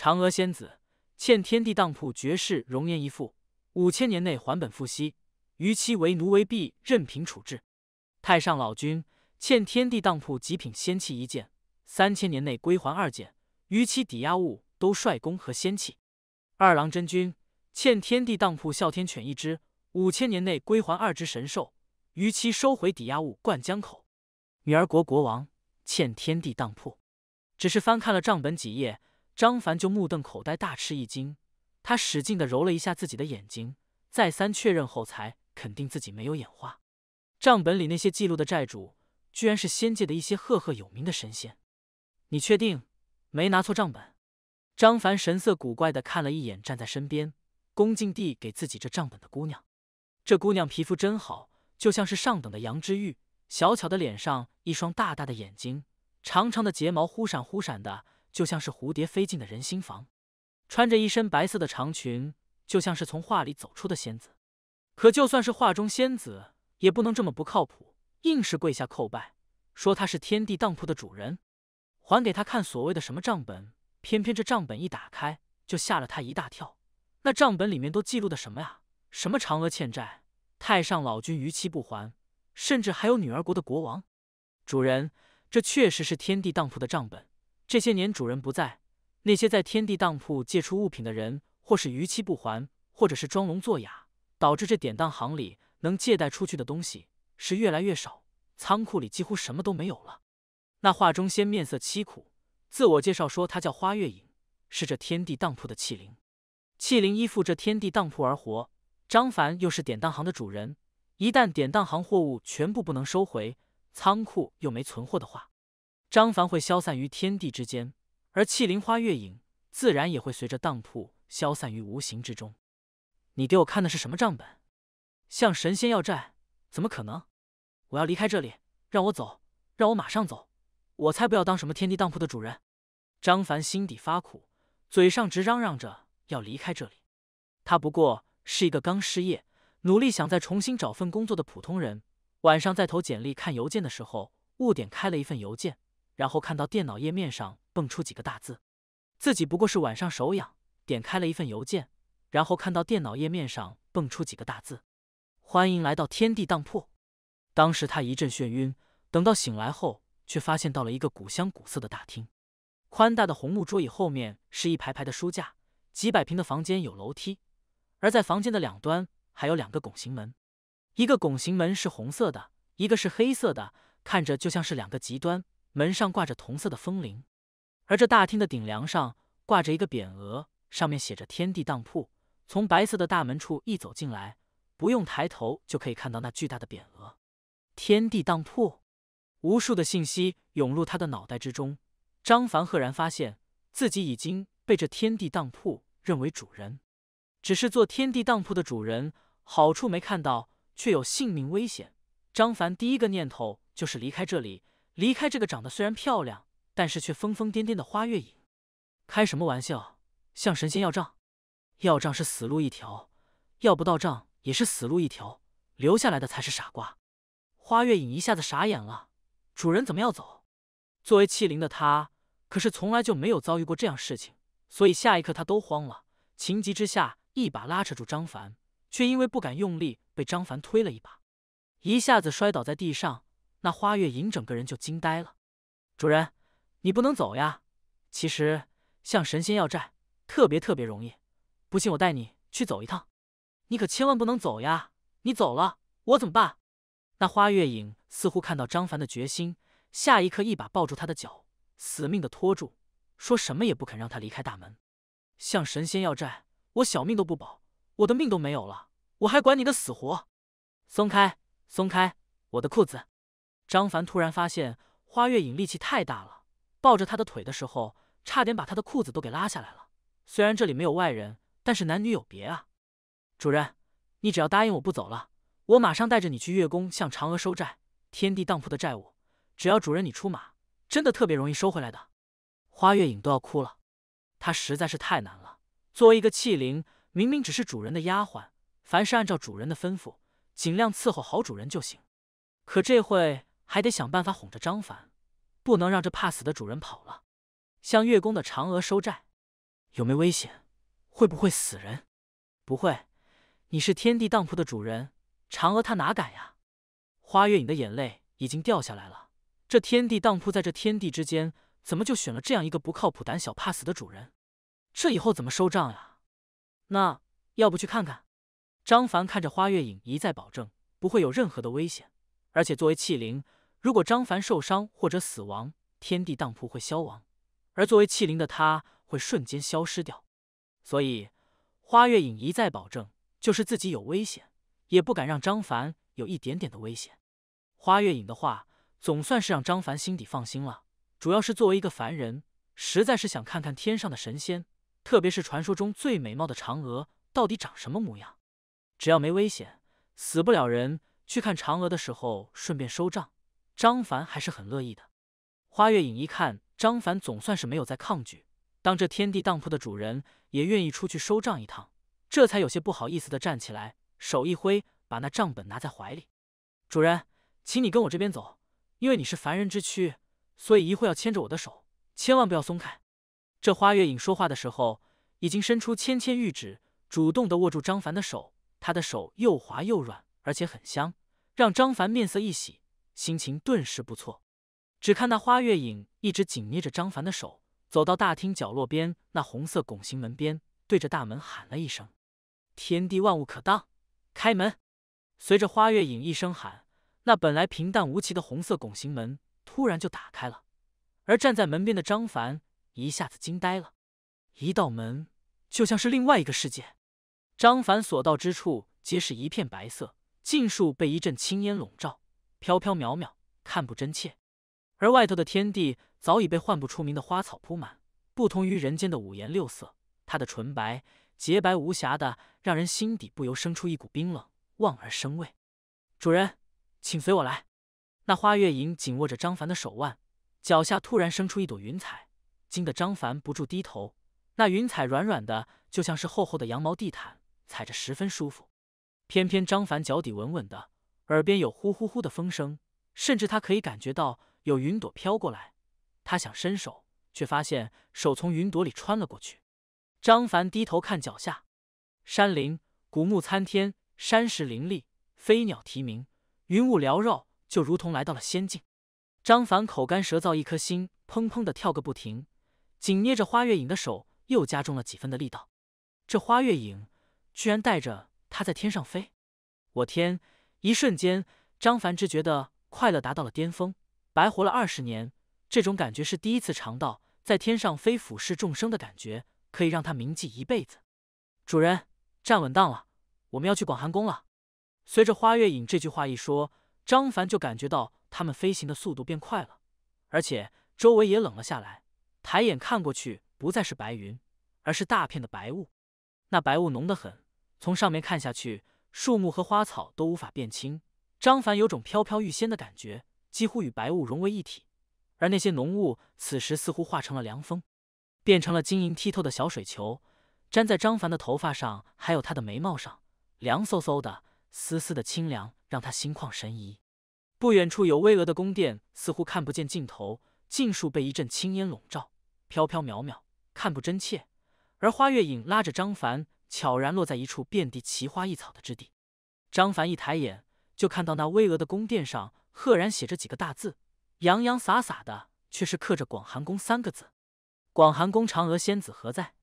嫦娥仙子欠天地当铺绝世容颜一副，五千年内还本付息，逾期为奴为婢，任凭处置。太上老君欠天地当铺极品仙器一件，三千年内归还二件，逾期抵押物都率公和仙器。二郎真君欠天地当铺哮天犬一只，五千年内归还二只神兽，逾期收回抵押物灌江口。女儿国国王欠天地当铺，只是翻看了账本几页。张凡就目瞪口呆，大吃一惊。他使劲的揉了一下自己的眼睛，再三确认后才肯定自己没有眼花。账本里那些记录的债主，居然是仙界的一些赫赫有名的神仙。你确定没拿错账本？张凡神色古怪的看了一眼站在身边，恭敬地给自己这账本的姑娘。这姑娘皮肤真好，就像是上等的羊脂玉。小巧的脸上，一双大大的眼睛，长长的睫毛忽闪忽闪的。就像是蝴蝶飞进的人心房，穿着一身白色的长裙，就像是从画里走出的仙子。可就算是画中仙子，也不能这么不靠谱，硬是跪下叩拜，说他是天地当铺的主人，还给他看所谓的什么账本。偏偏这账本一打开，就吓了他一大跳。那账本里面都记录的什么呀？什么嫦娥欠债，太上老君逾期不还，甚至还有女儿国的国王。主人，这确实是天地当铺的账本。这些年主人不在，那些在天地当铺借出物品的人，或是逾期不还，或者是装聋作哑，导致这典当行里能借贷出去的东西是越来越少，仓库里几乎什么都没有了。那画中仙面色凄苦，自我介绍说他叫花月影，是这天地当铺的器灵。器灵依附这天地当铺而活，张凡又是典当行的主人，一旦典当行货物全部不能收回，仓库又没存货的话。张凡会消散于天地之间，而气灵花月影自然也会随着当铺消散于无形之中。你给我看的是什么账本？向神仙要债怎么可能？我要离开这里，让我走，让我马上走，我才不要当什么天地当铺的主人！张凡心底发苦，嘴上直嚷嚷着要离开这里。他不过是一个刚失业、努力想再重新找份工作的普通人。晚上在投简历、看邮件的时候，误点开了一份邮件。然后看到电脑页面上蹦出几个大字，自己不过是晚上手痒点开了一份邮件，然后看到电脑页面上蹦出几个大字，欢迎来到天地当铺。当时他一阵眩晕，等到醒来后，却发现到了一个古香古色的大厅，宽大的红木桌椅后面是一排排的书架，几百平的房间有楼梯，而在房间的两端还有两个拱形门，一个拱形门是红色的，一个是黑色的，看着就像是两个极端。门上挂着铜色的风铃，而这大厅的顶梁上挂着一个匾额，上面写着“天地当铺”。从白色的大门处一走进来，不用抬头就可以看到那巨大的匾额“天地当铺”。无数的信息涌入他的脑袋之中，张凡赫然发现自己已经被这天地当铺认为主人。只是做天地当铺的主人，好处没看到，却有性命危险。张凡第一个念头就是离开这里。离开这个长得虽然漂亮，但是却疯疯癫癫的花月影，开什么玩笑？向神仙要账，要账是死路一条，要不到账也是死路一条，留下来的才是傻瓜。花月影一下子傻眼了，主人怎么要走？作为器灵的他，可是从来就没有遭遇过这样事情，所以下一刻他都慌了，情急之下一把拉扯住张凡，却因为不敢用力，被张凡推了一把，一下子摔倒在地上。那花月影整个人就惊呆了，主人，你不能走呀！其实向神仙要债特别特别容易，不信我带你去走一趟。你可千万不能走呀！你走了我怎么办？那花月影似乎看到张凡的决心，下一刻一把抱住他的脚，死命的拖住，说什么也不肯让他离开大门。向神仙要债，我小命都不保，我的命都没有了，我还管你的死活？松开，松开我的裤子！张凡突然发现花月影力气太大了，抱着他的腿的时候，差点把他的裤子都给拉下来了。虽然这里没有外人，但是男女有别啊！主人，你只要答应我不走了，我马上带着你去月宫向嫦娥收债，天地当铺的债务，只要主人你出马，真的特别容易收回来的。花月影都要哭了，她实在是太难了。作为一个器灵，明明只是主人的丫鬟，凡是按照主人的吩咐，尽量伺候好主人就行，可这会。还得想办法哄着张凡，不能让这怕死的主人跑了。向月宫的嫦娥收债，有没危险？会不会死人？不会，你是天地当铺的主人，嫦娥她哪敢呀？花月影的眼泪已经掉下来了。这天地当铺在这天地之间，怎么就选了这样一个不靠谱、胆小怕死的主人？这以后怎么收账呀？那要不去看看？张凡看着花月影一再保证不会有任何的危险，而且作为器灵。如果张凡受伤或者死亡，天地当铺会消亡，而作为器灵的他会瞬间消失掉。所以花月影一再保证，就是自己有危险，也不敢让张凡有一点点的危险。花月影的话总算是让张凡心底放心了。主要是作为一个凡人，实在是想看看天上的神仙，特别是传说中最美貌的嫦娥到底长什么模样。只要没危险，死不了人，去看嫦娥的时候顺便收账。张凡还是很乐意的，花月影一看张凡总算是没有再抗拒，当这天地当铺的主人也愿意出去收账一趟，这才有些不好意思的站起来，手一挥把那账本拿在怀里。主人，请你跟我这边走，因为你是凡人之躯，所以一会要牵着我的手，千万不要松开。这花月影说话的时候已经伸出芊芊玉指，主动的握住张凡的手，他的手又滑又软，而且很香，让张凡面色一喜。心情顿时不错，只看那花月影一直紧捏着张凡的手，走到大厅角落边那红色拱形门边，对着大门喊了一声：“天地万物可当，开门！”随着花月影一声喊，那本来平淡无奇的红色拱形门突然就打开了，而站在门边的张凡一下子惊呆了。一道门就像是另外一个世界，张凡所到之处皆是一片白色，尽数被一阵青烟笼罩。飘飘渺渺，看不真切。而外头的天地早已被唤不出名的花草铺满，不同于人间的五颜六色，它的纯白、洁白无瑕的让人心底不由生出一股冰冷，望而生畏。主人，请随我来。那花月影紧握着张凡的手腕，脚下突然生出一朵云彩，惊得张凡不住低头。那云彩软软的，就像是厚厚的羊毛地毯，踩着十分舒服。偏偏张凡脚底稳稳的。耳边有呼呼呼的风声，甚至他可以感觉到有云朵飘过来。他想伸手，却发现手从云朵里穿了过去。张凡低头看脚下，山林古木参天，山石林立，飞鸟啼鸣，云雾缭绕，就如同来到了仙境。张凡口干舌燥，一颗心砰砰的跳个不停，紧捏着花月影的手又加重了几分的力道。这花月影居然带着他在天上飞！我天！一瞬间，张凡只觉得快乐达到了巅峰，白活了二十年，这种感觉是第一次尝到，在天上飞俯视众生的感觉，可以让他铭记一辈子。主人，站稳当了，我们要去广寒宫了。随着花月影这句话一说，张凡就感觉到他们飞行的速度变快了，而且周围也冷了下来。抬眼看过去，不再是白云，而是大片的白雾，那白雾浓得很，从上面看下去。树木和花草都无法变清。张凡有种飘飘欲仙的感觉，几乎与白雾融为一体。而那些浓雾此时似乎化成了凉风，变成了晶莹剔透的小水球，粘在张凡的头发上，还有他的眉毛上，凉飕飕的，丝丝的清凉让他心旷神怡。不远处有巍峨的宫殿，似乎看不见尽头，尽数被一阵青烟笼罩，飘飘渺渺，看不真切。而花月影拉着张凡。悄然落在一处遍地奇花异草的之地。张凡一抬眼，就看到那巍峨的宫殿上赫然写着几个大字，洋洋洒洒的却是刻着“广寒宫”三个字。广寒宫，嫦娥仙子何在？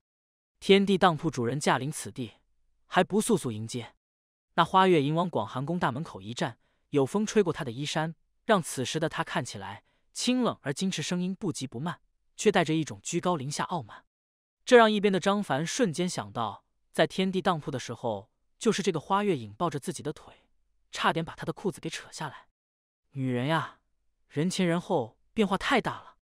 天地当铺主人驾临此地，还不速速迎接？那花月迎往广寒宫大门口一站，有风吹过他的衣衫，让此时的他看起来清冷而矜持，声音不急不慢，却带着一种居高临下、傲慢。这让一边的张凡瞬间想到。在天地当铺的时候，就是这个花月影抱着自己的腿，差点把他的裤子给扯下来。女人呀，人前人后变化太大了。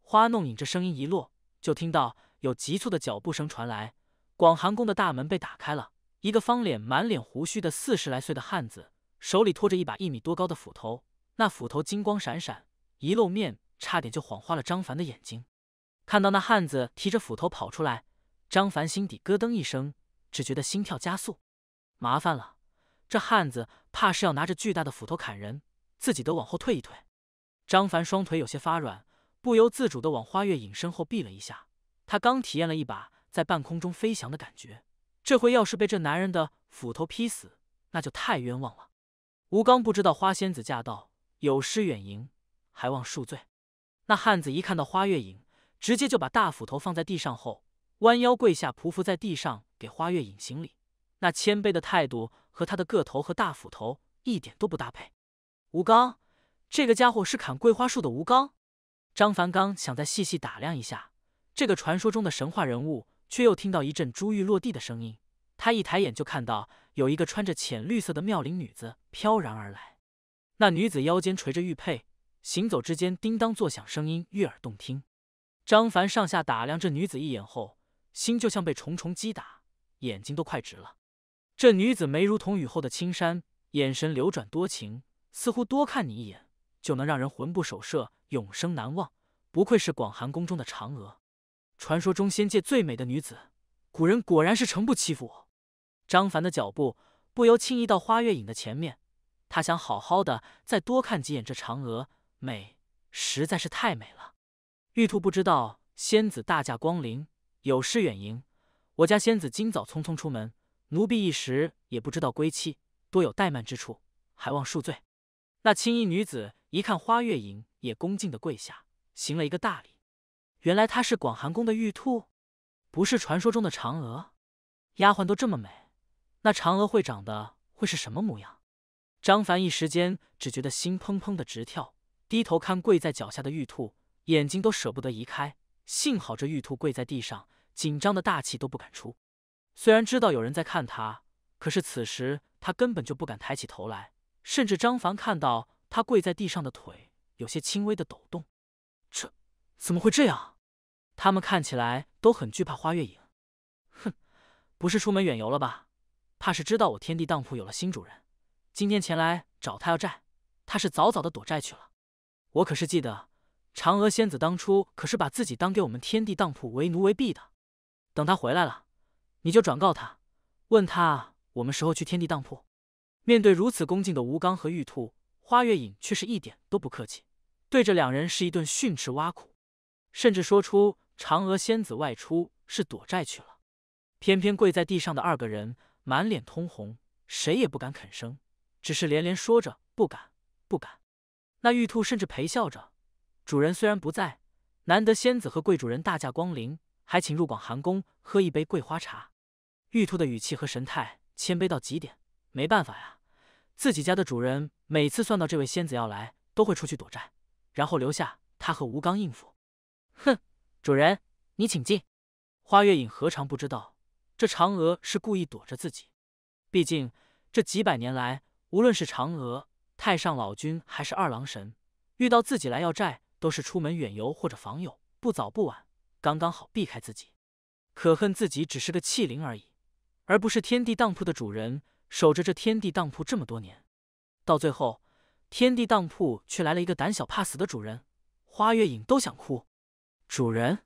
花弄影这声音一落，就听到有急促的脚步声传来。广寒宫的大门被打开了，一个方脸、满脸胡须的四十来岁的汉子，手里拖着一把一米多高的斧头，那斧头金光闪闪，一露面差点就晃花了张凡的眼睛。看到那汉子提着斧头跑出来，张凡心底咯噔一声。只觉得心跳加速，麻烦了，这汉子怕是要拿着巨大的斧头砍人，自己得往后退一退。张凡双腿有些发软，不由自主的往花月影身后避了一下。他刚体验了一把在半空中飞翔的感觉，这回要是被这男人的斧头劈死，那就太冤枉了。吴刚不知道花仙子驾到，有失远迎，还望恕罪。那汉子一看到花月影，直接就把大斧头放在地上后，弯腰跪下，匍匐在地上。给花月影行礼，那谦卑的态度和他的个头和大斧头一点都不搭配。吴刚，这个家伙是砍桂花树的吴刚。张凡刚想再细细打量一下这个传说中的神话人物，却又听到一阵珠玉落地的声音。他一抬眼就看到有一个穿着浅绿色的妙龄女子飘然而来。那女子腰间垂着玉佩，行走之间叮当作响，声音悦耳动听。张凡上下打量这女子一眼后，心就像被重重击打。眼睛都快直了，这女子眉如同雨后的青山，眼神流转多情，似乎多看你一眼就能让人魂不守舍，永生难忘。不愧是广寒宫中的嫦娥，传说中仙界最美的女子。古人果然是诚不欺负我。张凡的脚步不由轻移到花月影的前面，他想好好的再多看几眼这嫦娥，美实在是太美了。玉兔不知道仙子大驾光临，有失远迎。我家仙子今早匆匆出门，奴婢一时也不知道归期，多有怠慢之处，还望恕罪。那青衣女子一看花月影，也恭敬的跪下，行了一个大礼。原来她是广寒宫的玉兔，不是传说中的嫦娥。丫鬟都这么美，那嫦娥会长的会是什么模样？张凡一时间只觉得心砰砰的直跳，低头看跪在脚下的玉兔，眼睛都舍不得移开。幸好这玉兔跪在地上。紧张的大气都不敢出，虽然知道有人在看他，可是此时他根本就不敢抬起头来，甚至张凡看到他跪在地上的腿有些轻微的抖动，这怎么会这样？他们看起来都很惧怕花月影。哼，不是出门远游了吧？怕是知道我天地当铺有了新主人，今天前来找他要债，他是早早的躲债去了。我可是记得，嫦娥仙子当初可是把自己当给我们天地当铺为奴为婢的。等他回来了，你就转告他，问他我们时候去天地当铺。面对如此恭敬的吴刚和玉兔，花月影却是一点都不客气，对着两人是一顿训斥挖苦，甚至说出嫦娥仙子外出是躲债去了。偏偏跪在地上的二个人满脸通红，谁也不敢吭声，只是连连说着不敢不敢。那玉兔甚至陪笑着，主人虽然不在，难得仙子和贵主人大驾光临。还请入广寒宫喝一杯桂花茶。玉兔的语气和神态谦卑到极点。没办法呀，自己家的主人每次算到这位仙子要来，都会出去躲债，然后留下他和吴刚应付。哼，主人，你请进。花月影何尝不知道，这嫦娥是故意躲着自己。毕竟这几百年来，无论是嫦娥、太上老君还是二郎神，遇到自己来要债，都是出门远游或者访友，不早不晚。刚刚好避开自己，可恨自己只是个器灵而已，而不是天地当铺的主人，守着这天地当铺这么多年，到最后，天地当铺却来了一个胆小怕死的主人，花月影都想哭。主人，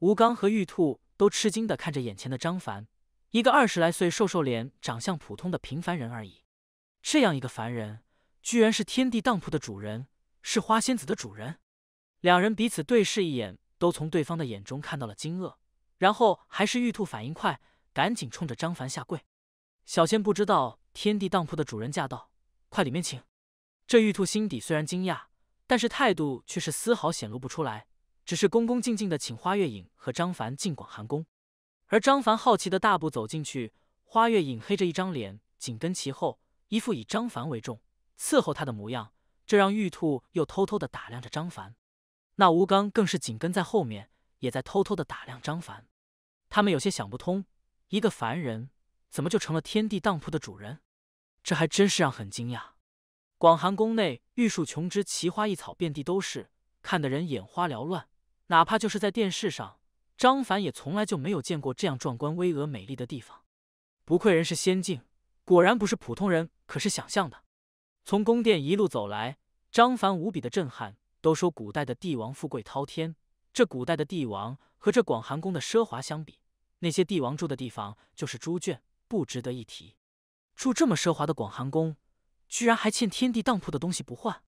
吴刚和玉兔都吃惊的看着眼前的张凡，一个二十来岁瘦瘦脸、长相普通的平凡人而已，这样一个凡人，居然是天地当铺的主人，是花仙子的主人，两人彼此对视一眼。都从对方的眼中看到了惊愕，然后还是玉兔反应快，赶紧冲着张凡下跪。小仙不知道天地当铺的主人驾到，快里面请。这玉兔心底虽然惊讶，但是态度却是丝毫显露不出来，只是恭恭敬敬的请花月影和张凡进广寒宫。而张凡好奇的大步走进去，花月影黑着一张脸紧跟其后，一副以张凡为重，伺候他的模样，这让玉兔又偷偷的打量着张凡。那吴刚更是紧跟在后面，也在偷偷的打量张凡。他们有些想不通，一个凡人怎么就成了天地当铺的主人？这还真是让很惊讶。广寒宫内，玉树琼枝、奇花异草遍地都是，看得人眼花缭乱。哪怕就是在电视上，张凡也从来就没有见过这样壮观、巍峨、美丽的地方。不愧人是仙境，果然不是普通人可是想象的。从宫殿一路走来，张凡无比的震撼。都说古代的帝王富贵滔天，这古代的帝王和这广寒宫的奢华相比，那些帝王住的地方就是猪圈，不值得一提。住这么奢华的广寒宫，居然还欠天地当铺的东西不换。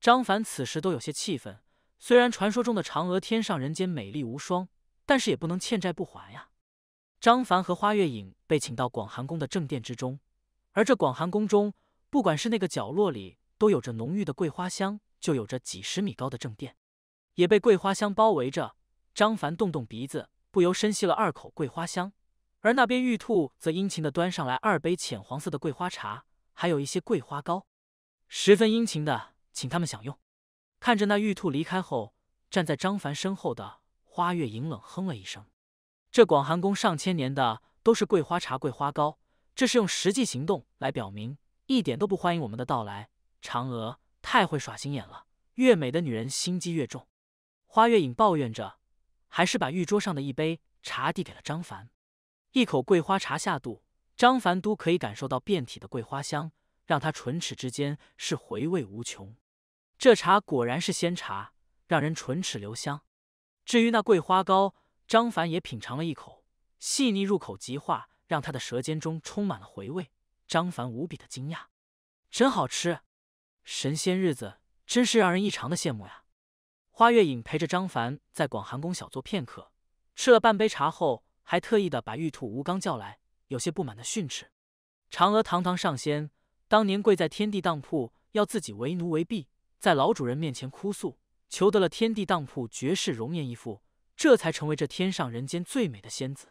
张凡此时都有些气愤。虽然传说中的嫦娥天上人间美丽无双，但是也不能欠债不还呀。张凡和花月影被请到广寒宫的正殿之中，而这广寒宫中，不管是那个角落里，都有着浓郁的桂花香。就有着几十米高的正殿，也被桂花香包围着。张凡动动鼻子，不由深吸了二口桂花香。而那边玉兔则殷勤地端上来二杯浅黄色的桂花茶，还有一些桂花糕，十分殷勤地请他们享用。看着那玉兔离开后，站在张凡身后的花月影冷哼了一声：“这广寒宫上千年的都是桂花茶、桂花糕，这是用实际行动来表明，一点都不欢迎我们的到来。”嫦娥。太会耍心眼了，越美的女人心机越重。花月影抱怨着，还是把玉桌上的一杯茶递给了张凡。一口桂花茶下肚，张凡都可以感受到遍体的桂花香，让他唇齿之间是回味无穷。这茶果然是仙茶，让人唇齿留香。至于那桂花糕，张凡也品尝了一口，细腻入口即化，让他的舌尖中充满了回味。张凡无比的惊讶，真好吃。神仙日子真是让人异常的羡慕呀！花月影陪着张凡在广寒宫小坐片刻，吃了半杯茶后，还特意的把玉兔吴刚叫来，有些不满的训斥：“嫦娥堂堂上仙，当年跪在天地当铺，要自己为奴为婢，在老主人面前哭诉，求得了天地当铺绝世容颜一副，这才成为这天上人间最美的仙子。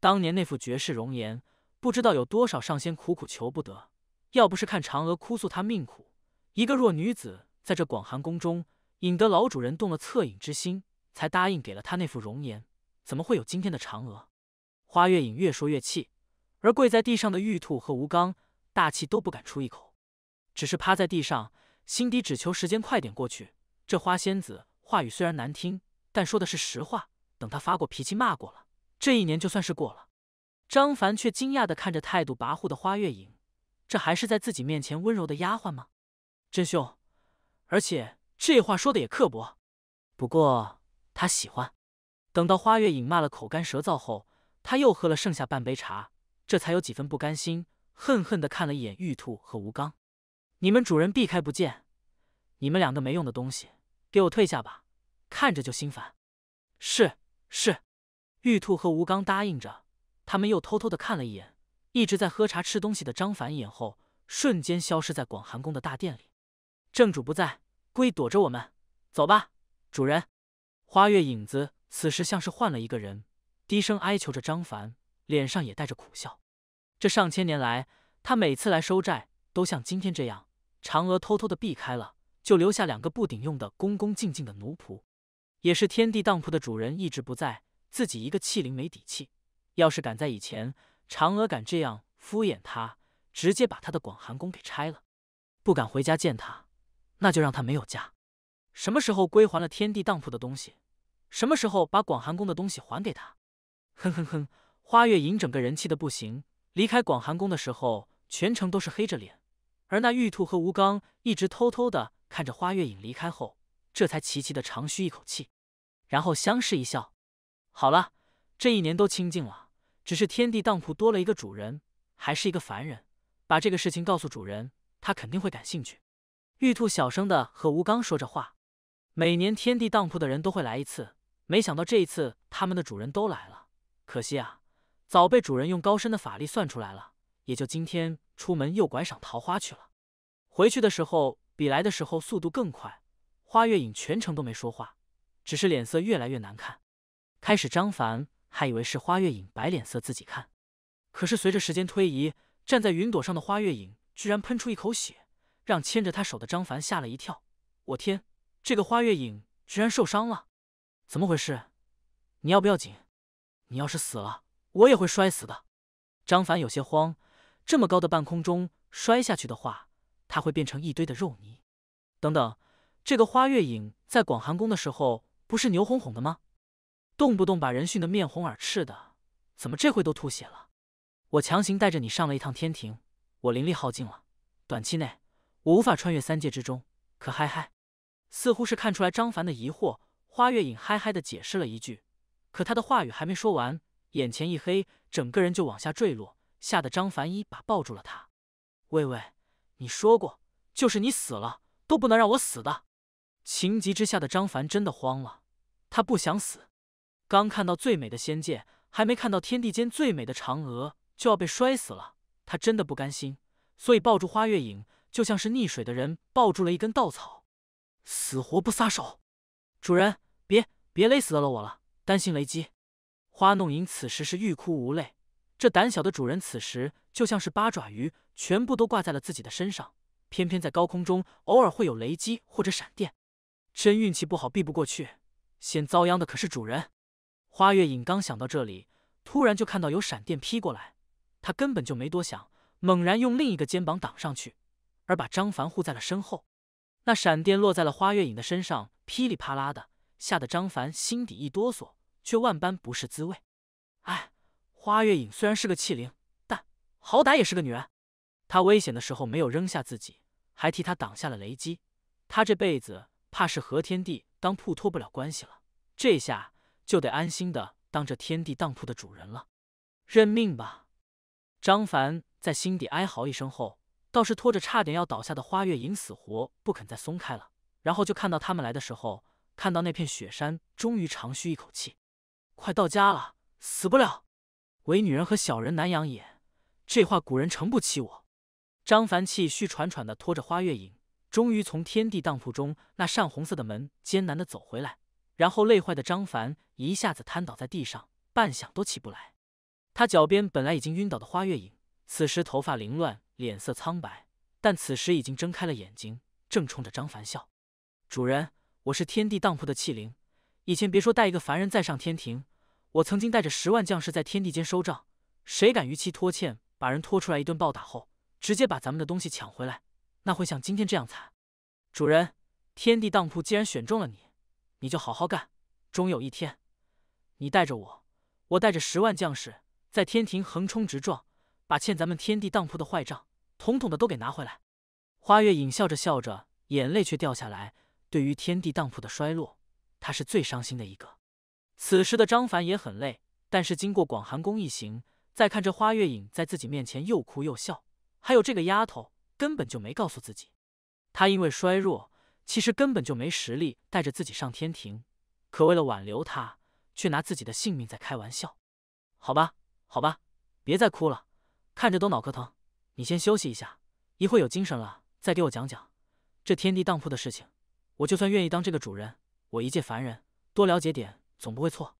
当年那副绝世容颜，不知道有多少上仙苦苦求不得，要不是看嫦娥哭诉她命苦。”一个弱女子在这广寒宫中，引得老主人动了恻隐之心，才答应给了她那副容颜，怎么会有今天的嫦娥？花月影越说越气，而跪在地上的玉兔和吴刚大气都不敢出一口，只是趴在地上，心底只求时间快点过去。这花仙子话语虽然难听，但说的是实话。等她发过脾气骂过了，这一年就算是过了。张凡却惊讶地看着态度跋扈的花月影，这还是在自己面前温柔的丫鬟吗？真凶，而且这话说的也刻薄。不过他喜欢。等到花月影骂了口干舌燥后，他又喝了剩下半杯茶，这才有几分不甘心，恨恨的看了一眼玉兔和吴刚：“你们主人避开不见，你们两个没用的东西，给我退下吧，看着就心烦。”“是是。”玉兔和吴刚答应着，他们又偷偷的看了一眼一直在喝茶吃东西的张凡一眼后，瞬间消失在广寒宫的大殿里。正主不在，故意躲着我们。走吧，主人。花月影子此时像是换了一个人，低声哀求着张凡，脸上也带着苦笑。这上千年来，他每次来收债，都像今天这样，嫦娥偷偷的避开了，就留下两个不顶用的、恭恭敬敬的奴仆。也是天地当铺的主人一直不在，自己一个弃灵没底气。要是敢在以前，嫦娥敢这样敷衍他，直接把他的广寒宫给拆了。不敢回家见他。那就让他没有家。什么时候归还了天地当铺的东西，什么时候把广寒宫的东西还给他。哼哼哼，花月影整个人气的不行。离开广寒宫的时候，全程都是黑着脸。而那玉兔和吴刚一直偷偷的看着花月影离开后，这才齐齐的长吁一口气，然后相视一笑。好了，这一年都清静了，只是天地当铺多了一个主人，还是一个凡人。把这个事情告诉主人，他肯定会感兴趣。玉兔小声的和吴刚说着话，每年天地当铺的人都会来一次，没想到这一次他们的主人都来了。可惜啊，早被主人用高深的法力算出来了，也就今天出门又拐赏桃花去了。回去的时候比来的时候速度更快。花月影全程都没说话，只是脸色越来越难看。开始张凡还以为是花月影白脸色自己看，可是随着时间推移，站在云朵上的花月影居然喷出一口血。让牵着他手的张凡吓了一跳。我天，这个花月影居然受伤了，怎么回事？你要不要紧？你要是死了，我也会摔死的。张凡有些慌，这么高的半空中摔下去的话，他会变成一堆的肉泥。等等，这个花月影在广寒宫的时候不是牛哄哄的吗？动不动把人训得面红耳赤的，怎么这回都吐血了？我强行带着你上了一趟天庭，我灵力耗尽了，短期内。我无法穿越三界之中，可嗨嗨，似乎是看出来张凡的疑惑，花月影嗨嗨的解释了一句，可他的话语还没说完，眼前一黑，整个人就往下坠落，吓得张凡一把抱住了他。喂喂，你说过，就是你死了都不能让我死的。情急之下的张凡真的慌了，他不想死，刚看到最美的仙界，还没看到天地间最美的嫦娥，就要被摔死了，他真的不甘心，所以抱住花月影。就像是溺水的人抱住了一根稻草，死活不撒手。主人，别别勒死了我了，担心雷击。花弄影此时是欲哭无泪，这胆小的主人此时就像是八爪鱼，全部都挂在了自己的身上。偏偏在高空中偶尔会有雷击或者闪电，真运气不好避不过去，先遭殃的可是主人。花月影刚想到这里，突然就看到有闪电劈过来，他根本就没多想，猛然用另一个肩膀挡上去。而把张凡护在了身后，那闪电落在了花月影的身上，噼里啪啦的，吓得张凡心底一哆嗦，却万般不是滋味。哎，花月影虽然是个器灵，但好歹也是个女人，她危险的时候没有扔下自己，还替他挡下了雷击。他这辈子怕是和天地当铺脱不了关系了，这下就得安心的当这天地当铺的主人了，认命吧。张凡在心底哀嚎一声后。倒是拖着差点要倒下的花月影，死活不肯再松开了。然后就看到他们来的时候，看到那片雪山，终于长吁一口气，快到家了，死不了。唯女人和小人难养也，这话古人诚不欺我。张凡气虚喘喘的拖着花月影，终于从天地当铺中那扇红色的门艰难的走回来。然后累坏的张凡一下子瘫倒在地上，半晌都起不来。他脚边本来已经晕倒的花月影，此时头发凌乱。脸色苍白，但此时已经睁开了眼睛，正冲着张凡笑。主人，我是天地当铺的器灵，以前别说带一个凡人再上天庭，我曾经带着十万将士在天地间收账，谁敢逾期拖欠，把人拖出来一顿暴打后，直接把咱们的东西抢回来，那会像今天这样惨。主人，天地当铺既然选中了你，你就好好干，终有一天，你带着我，我带着十万将士在天庭横冲直撞，把欠咱们天地当铺的坏账。统统的都给拿回来。花月影笑着笑着，眼泪却掉下来。对于天地当铺的衰落，她是最伤心的一个。此时的张凡也很累，但是经过广寒宫一行，再看这花月影在自己面前又哭又笑，还有这个丫头，根本就没告诉自己，她因为衰弱，其实根本就没实力带着自己上天庭。可为了挽留他，却拿自己的性命在开玩笑。好吧，好吧，别再哭了，看着都脑壳疼。你先休息一下，一会有精神了再给我讲讲这天地当铺的事情。我就算愿意当这个主人，我一介凡人，多了解点总不会错。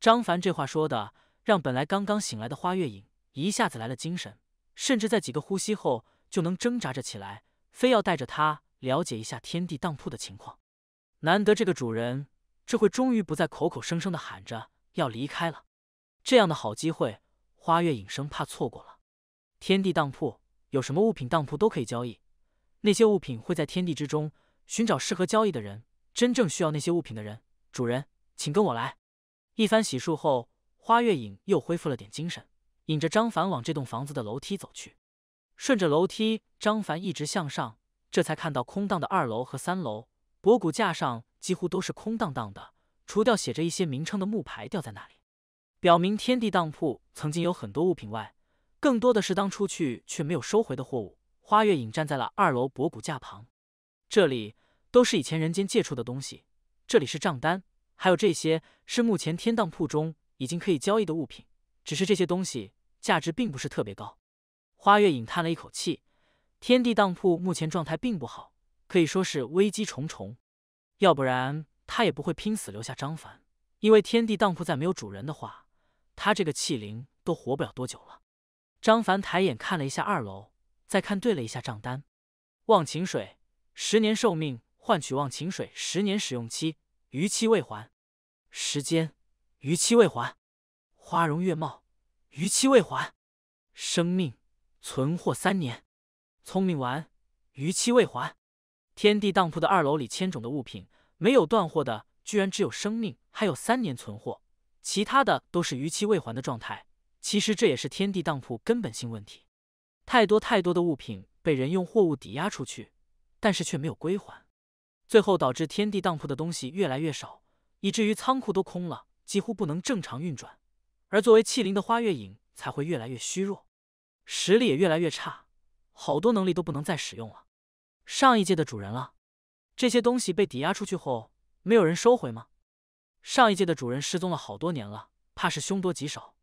张凡这话说的，让本来刚刚醒来的花月影一下子来了精神，甚至在几个呼吸后就能挣扎着起来，非要带着他了解一下天地当铺的情况。难得这个主人这会终于不再口口声声的喊着要离开了，这样的好机会，花月影生怕错过了。天地当铺有什么物品？当铺都可以交易。那些物品会在天地之中寻找适合交易的人，真正需要那些物品的人。主人，请跟我来。一番洗漱后，花月影又恢复了点精神，引着张凡往这栋房子的楼梯走去。顺着楼梯，张凡一直向上，这才看到空荡的二楼和三楼。博古架上几乎都是空荡荡的，除掉写着一些名称的木牌吊在那里，表明天地当铺曾经有很多物品外。更多的是当出去却没有收回的货物。花月影站在了二楼博古架旁，这里都是以前人间借出的东西。这里是账单，还有这些是目前天当铺中已经可以交易的物品。只是这些东西价值并不是特别高。花月影叹了一口气，天地当铺目前状态并不好，可以说是危机重重。要不然他也不会拼死留下张凡，因为天地当铺再没有主人的话，他这个器灵都活不了多久了。张凡抬眼看了一下二楼，再看对了一下账单，忘情水十年寿命换取忘情水十年使用期，逾期未还。时间逾期未还，花容月貌逾期未还，生命存货三年，聪明丸逾期未还。天地当铺的二楼里千种的物品没有断货的，居然只有生命还有三年存货，其他的都是逾期未还的状态。其实这也是天地当铺根本性问题，太多太多的物品被人用货物抵押出去，但是却没有归还，最后导致天地当铺的东西越来越少，以至于仓库都空了，几乎不能正常运转。而作为器灵的花月影才会越来越虚弱，实力也越来越差，好多能力都不能再使用了。上一届的主人了，这些东西被抵押出去后，没有人收回吗？上一届的主人失踪了好多年了，怕是凶多吉少。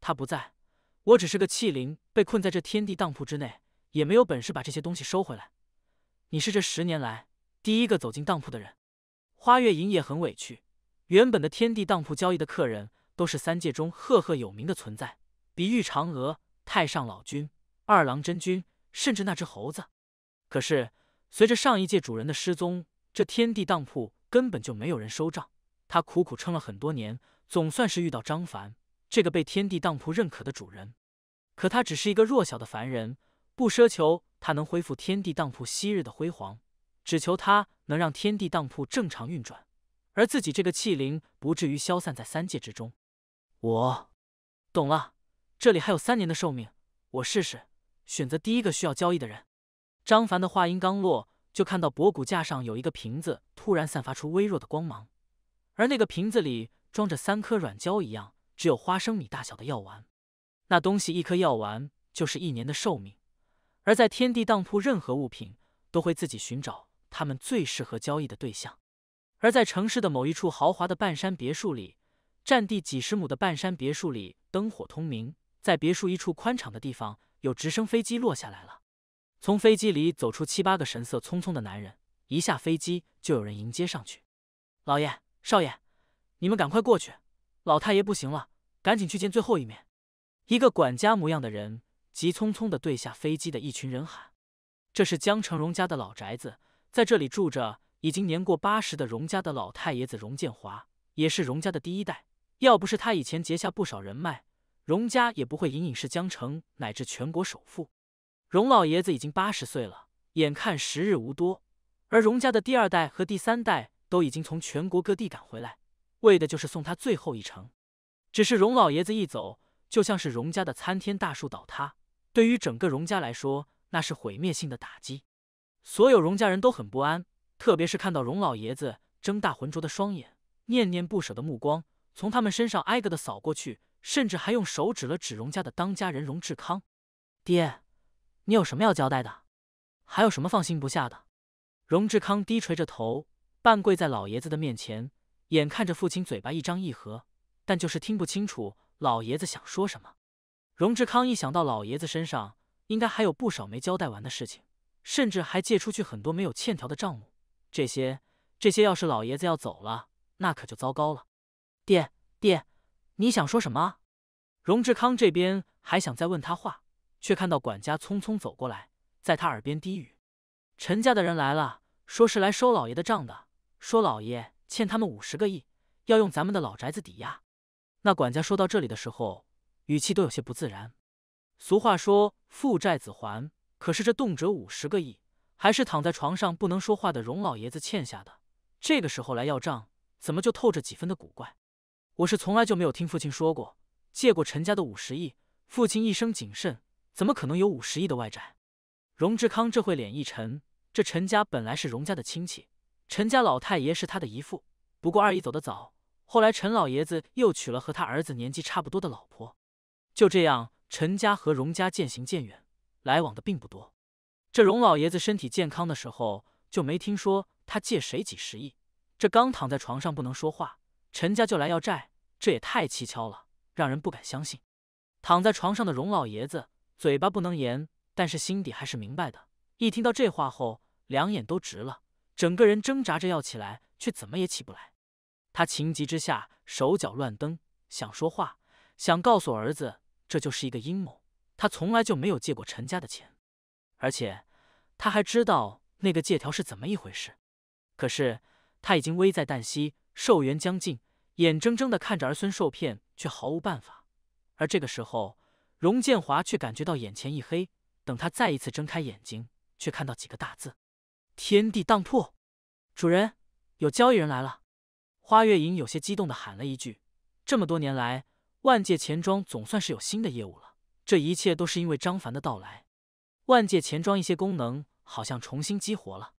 他不在，我只是个弃灵，被困在这天地当铺之内，也没有本事把这些东西收回来。你是这十年来第一个走进当铺的人。花月影也很委屈，原本的天地当铺交易的客人都是三界中赫赫有名的存在，比玉嫦娥、太上老君、二郎真君，甚至那只猴子。可是随着上一届主人的失踪，这天地当铺根本就没有人收账。他苦苦撑了很多年，总算是遇到张凡。这个被天地当铺认可的主人，可他只是一个弱小的凡人，不奢求他能恢复天地当铺昔日的辉煌，只求他能让天地当铺正常运转，而自己这个器灵不至于消散在三界之中。我懂了，这里还有三年的寿命，我试试选择第一个需要交易的人。张凡的话音刚落，就看到博古架上有一个瓶子突然散发出微弱的光芒，而那个瓶子里装着三颗软胶一样。只有花生米大小的药丸，那东西一颗药丸就是一年的寿命。而在天地当铺，任何物品都会自己寻找他们最适合交易的对象。而在城市的某一处豪华的半山别墅里，占地几十亩的半山别墅里灯火通明。在别墅一处宽敞的地方，有直升飞机落下来了。从飞机里走出七八个神色匆匆的男人，一下飞机就有人迎接上去：“老爷，少爷，你们赶快过去。”老太爷不行了，赶紧去见最后一面！一个管家模样的人急匆匆的对下飞机的一群人喊：“这是江城荣家的老宅子，在这里住着已经年过八十的荣家的老太爷子荣建华，也是荣家的第一代。要不是他以前结下不少人脉，荣家也不会隐隐是江城乃至全国首富。荣老爷子已经八十岁了，眼看时日无多，而荣家的第二代和第三代都已经从全国各地赶回来。”为的就是送他最后一程。只是荣老爷子一走，就像是荣家的参天大树倒塌，对于整个荣家来说，那是毁灭性的打击。所有荣家人都很不安，特别是看到荣老爷子睁大浑浊的双眼，念念不舍的目光从他们身上挨个的扫过去，甚至还用手指了指荣家的当家人荣志康：“爹，你有什么要交代的？还有什么放心不下的？”荣志康低垂着头，半跪在老爷子的面前。眼看着父亲嘴巴一张一合，但就是听不清楚老爷子想说什么。荣志康一想到老爷子身上应该还有不少没交代完的事情，甚至还借出去很多没有欠条的账目，这些这些要是老爷子要走了，那可就糟糕了。爹爹，你想说什么？荣志康这边还想再问他话，却看到管家匆匆走过来，在他耳边低语：“陈家的人来了，说是来收老爷的账的，说老爷。”欠他们五十个亿，要用咱们的老宅子抵押。那管家说到这里的时候，语气都有些不自然。俗话说父债子还，可是这动辄五十个亿，还是躺在床上不能说话的荣老爷子欠下的，这个时候来要账，怎么就透着几分的古怪？我是从来就没有听父亲说过借过陈家的五十亿。父亲一生谨慎，怎么可能有五十亿的外债？荣志康这会脸一沉，这陈家本来是荣家的亲戚。陈家老太爷是他的姨父，不过二姨走得早。后来陈老爷子又娶了和他儿子年纪差不多的老婆，就这样，陈家和荣家渐行渐远，来往的并不多。这荣老爷子身体健康的时候，就没听说他借谁几十亿。这刚躺在床上不能说话，陈家就来要债，这也太蹊跷了，让人不敢相信。躺在床上的荣老爷子嘴巴不能言，但是心底还是明白的。一听到这话后，两眼都直了。整个人挣扎着要起来，却怎么也起不来。他情急之下手脚乱蹬，想说话，想告诉儿子这就是一个阴谋。他从来就没有借过陈家的钱，而且他还知道那个借条是怎么一回事。可是他已经危在旦夕，寿元将尽，眼睁睁的看着儿孙受骗，却毫无办法。而这个时候，荣建华却感觉到眼前一黑。等他再一次睁开眼睛，却看到几个大字。天地当铺，主人，有交易人来了。花月影有些激动的喊了一句：“这么多年来，万界钱庄总算是有新的业务了。这一切都是因为张凡的到来。万界钱庄一些功能好像重新激活了。”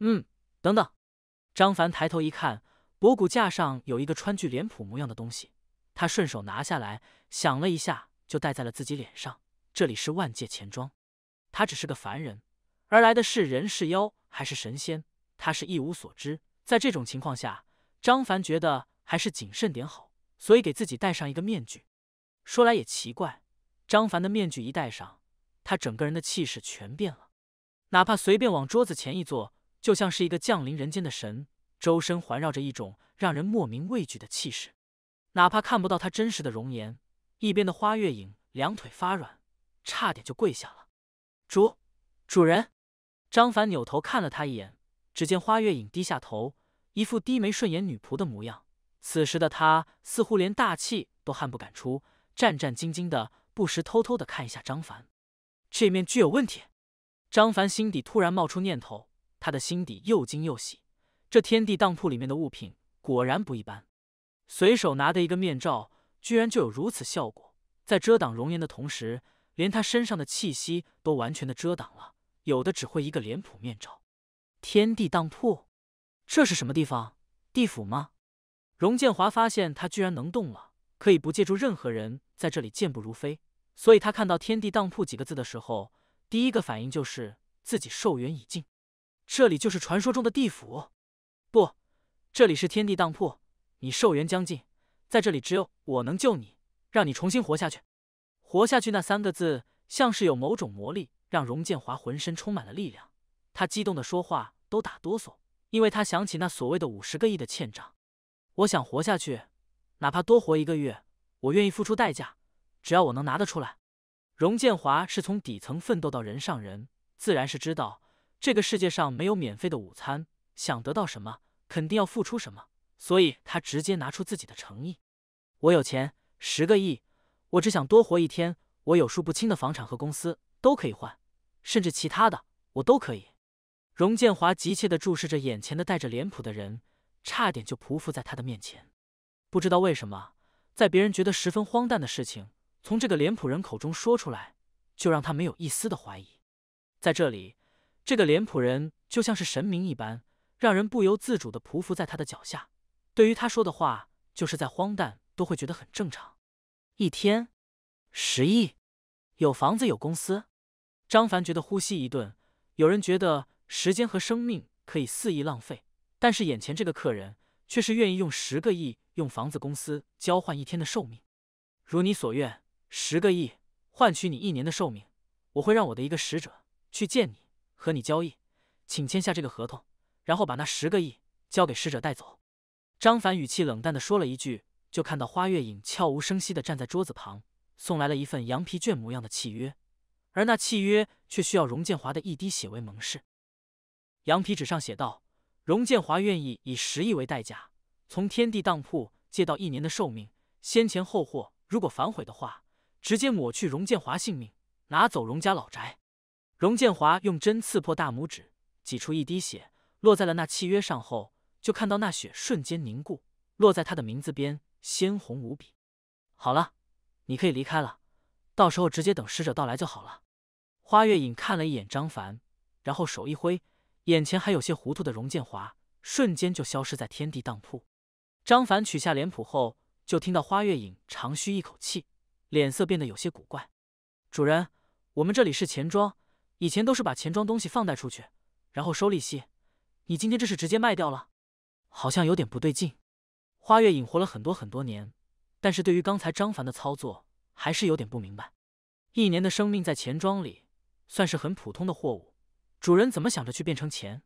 嗯，等等。张凡抬头一看，博古架上有一个川剧脸谱模样的东西，他顺手拿下来，想了一下，就戴在了自己脸上。这里是万界钱庄，他只是个凡人。而来的是人是妖还是神仙，他是一无所知。在这种情况下，张凡觉得还是谨慎点好，所以给自己戴上一个面具。说来也奇怪，张凡的面具一戴上，他整个人的气势全变了。哪怕随便往桌子前一坐，就像是一个降临人间的神，周身环绕着一种让人莫名畏惧的气势。哪怕看不到他真实的容颜，一边的花月影两腿发软，差点就跪下了。主，主人。张凡扭头看了他一眼，只见花月影低下头，一副低眉顺眼女仆的模样。此时的她似乎连大气都汗不敢出，战战兢兢的，不时偷偷的看一下张凡。这面具有问题？张凡心底突然冒出念头，他的心底又惊又喜，这天地当铺里面的物品果然不一般。随手拿的一个面罩，居然就有如此效果，在遮挡容颜的同时，连他身上的气息都完全的遮挡了。有的只会一个脸谱面罩。天地当铺，这是什么地方？地府吗？荣建华发现他居然能动了，可以不借助任何人在这里健步如飞。所以他看到“天地当铺”几个字的时候，第一个反应就是自己寿元已尽。这里就是传说中的地府？不，这里是天地当铺。你寿元将尽，在这里只有我能救你，让你重新活下去。活下去那三个字像是有某种魔力。让荣建华浑身充满了力量，他激动的说话都打哆嗦，因为他想起那所谓的五十个亿的欠账。我想活下去，哪怕多活一个月，我愿意付出代价，只要我能拿得出来。荣建华是从底层奋斗到人上人，自然是知道这个世界上没有免费的午餐，想得到什么肯定要付出什么，所以他直接拿出自己的诚意。我有钱，十个亿，我只想多活一天，我有数不清的房产和公司都可以换。甚至其他的，我都可以。荣建华急切的注视着眼前的戴着脸谱的人，差点就匍匐在他的面前。不知道为什么，在别人觉得十分荒诞的事情，从这个脸谱人口中说出来，就让他没有一丝的怀疑。在这里，这个脸谱人就像是神明一般，让人不由自主的匍匐在他的脚下。对于他说的话，就是在荒诞，都会觉得很正常。一天，十亿，有房子，有公司。张凡觉得呼吸一顿，有人觉得时间和生命可以肆意浪费，但是眼前这个客人却是愿意用十个亿用房子公司交换一天的寿命。如你所愿，十个亿换取你一年的寿命，我会让我的一个使者去见你，和你交易，请签下这个合同，然后把那十个亿交给使者带走。张凡语气冷淡地说了一句，就看到花月影悄无声息地站在桌子旁，送来了一份羊皮卷模样的契约。而那契约却需要荣建华的一滴血为盟誓。羊皮纸上写道：“荣建华愿意以十亿为代价，从天地当铺借到一年的寿命，先前后货。如果反悔的话，直接抹去荣建华性命，拿走荣家老宅。”荣建华用针刺破大拇指，挤出一滴血，落在了那契约上后，就看到那血瞬间凝固，落在他的名字边，鲜红无比。好了，你可以离开了。到时候直接等使者到来就好了。花月影看了一眼张凡，然后手一挥，眼前还有些糊涂的荣建华瞬间就消失在天地当铺。张凡取下脸谱后，就听到花月影长吁一口气，脸色变得有些古怪。主人，我们这里是钱庄，以前都是把钱庄东西放贷出去，然后收利息。你今天这是直接卖掉了？好像有点不对劲。花月影活了很多很多年，但是对于刚才张凡的操作。还是有点不明白，一年的生命在钱庄里算是很普通的货物，主人怎么想着去变成钱？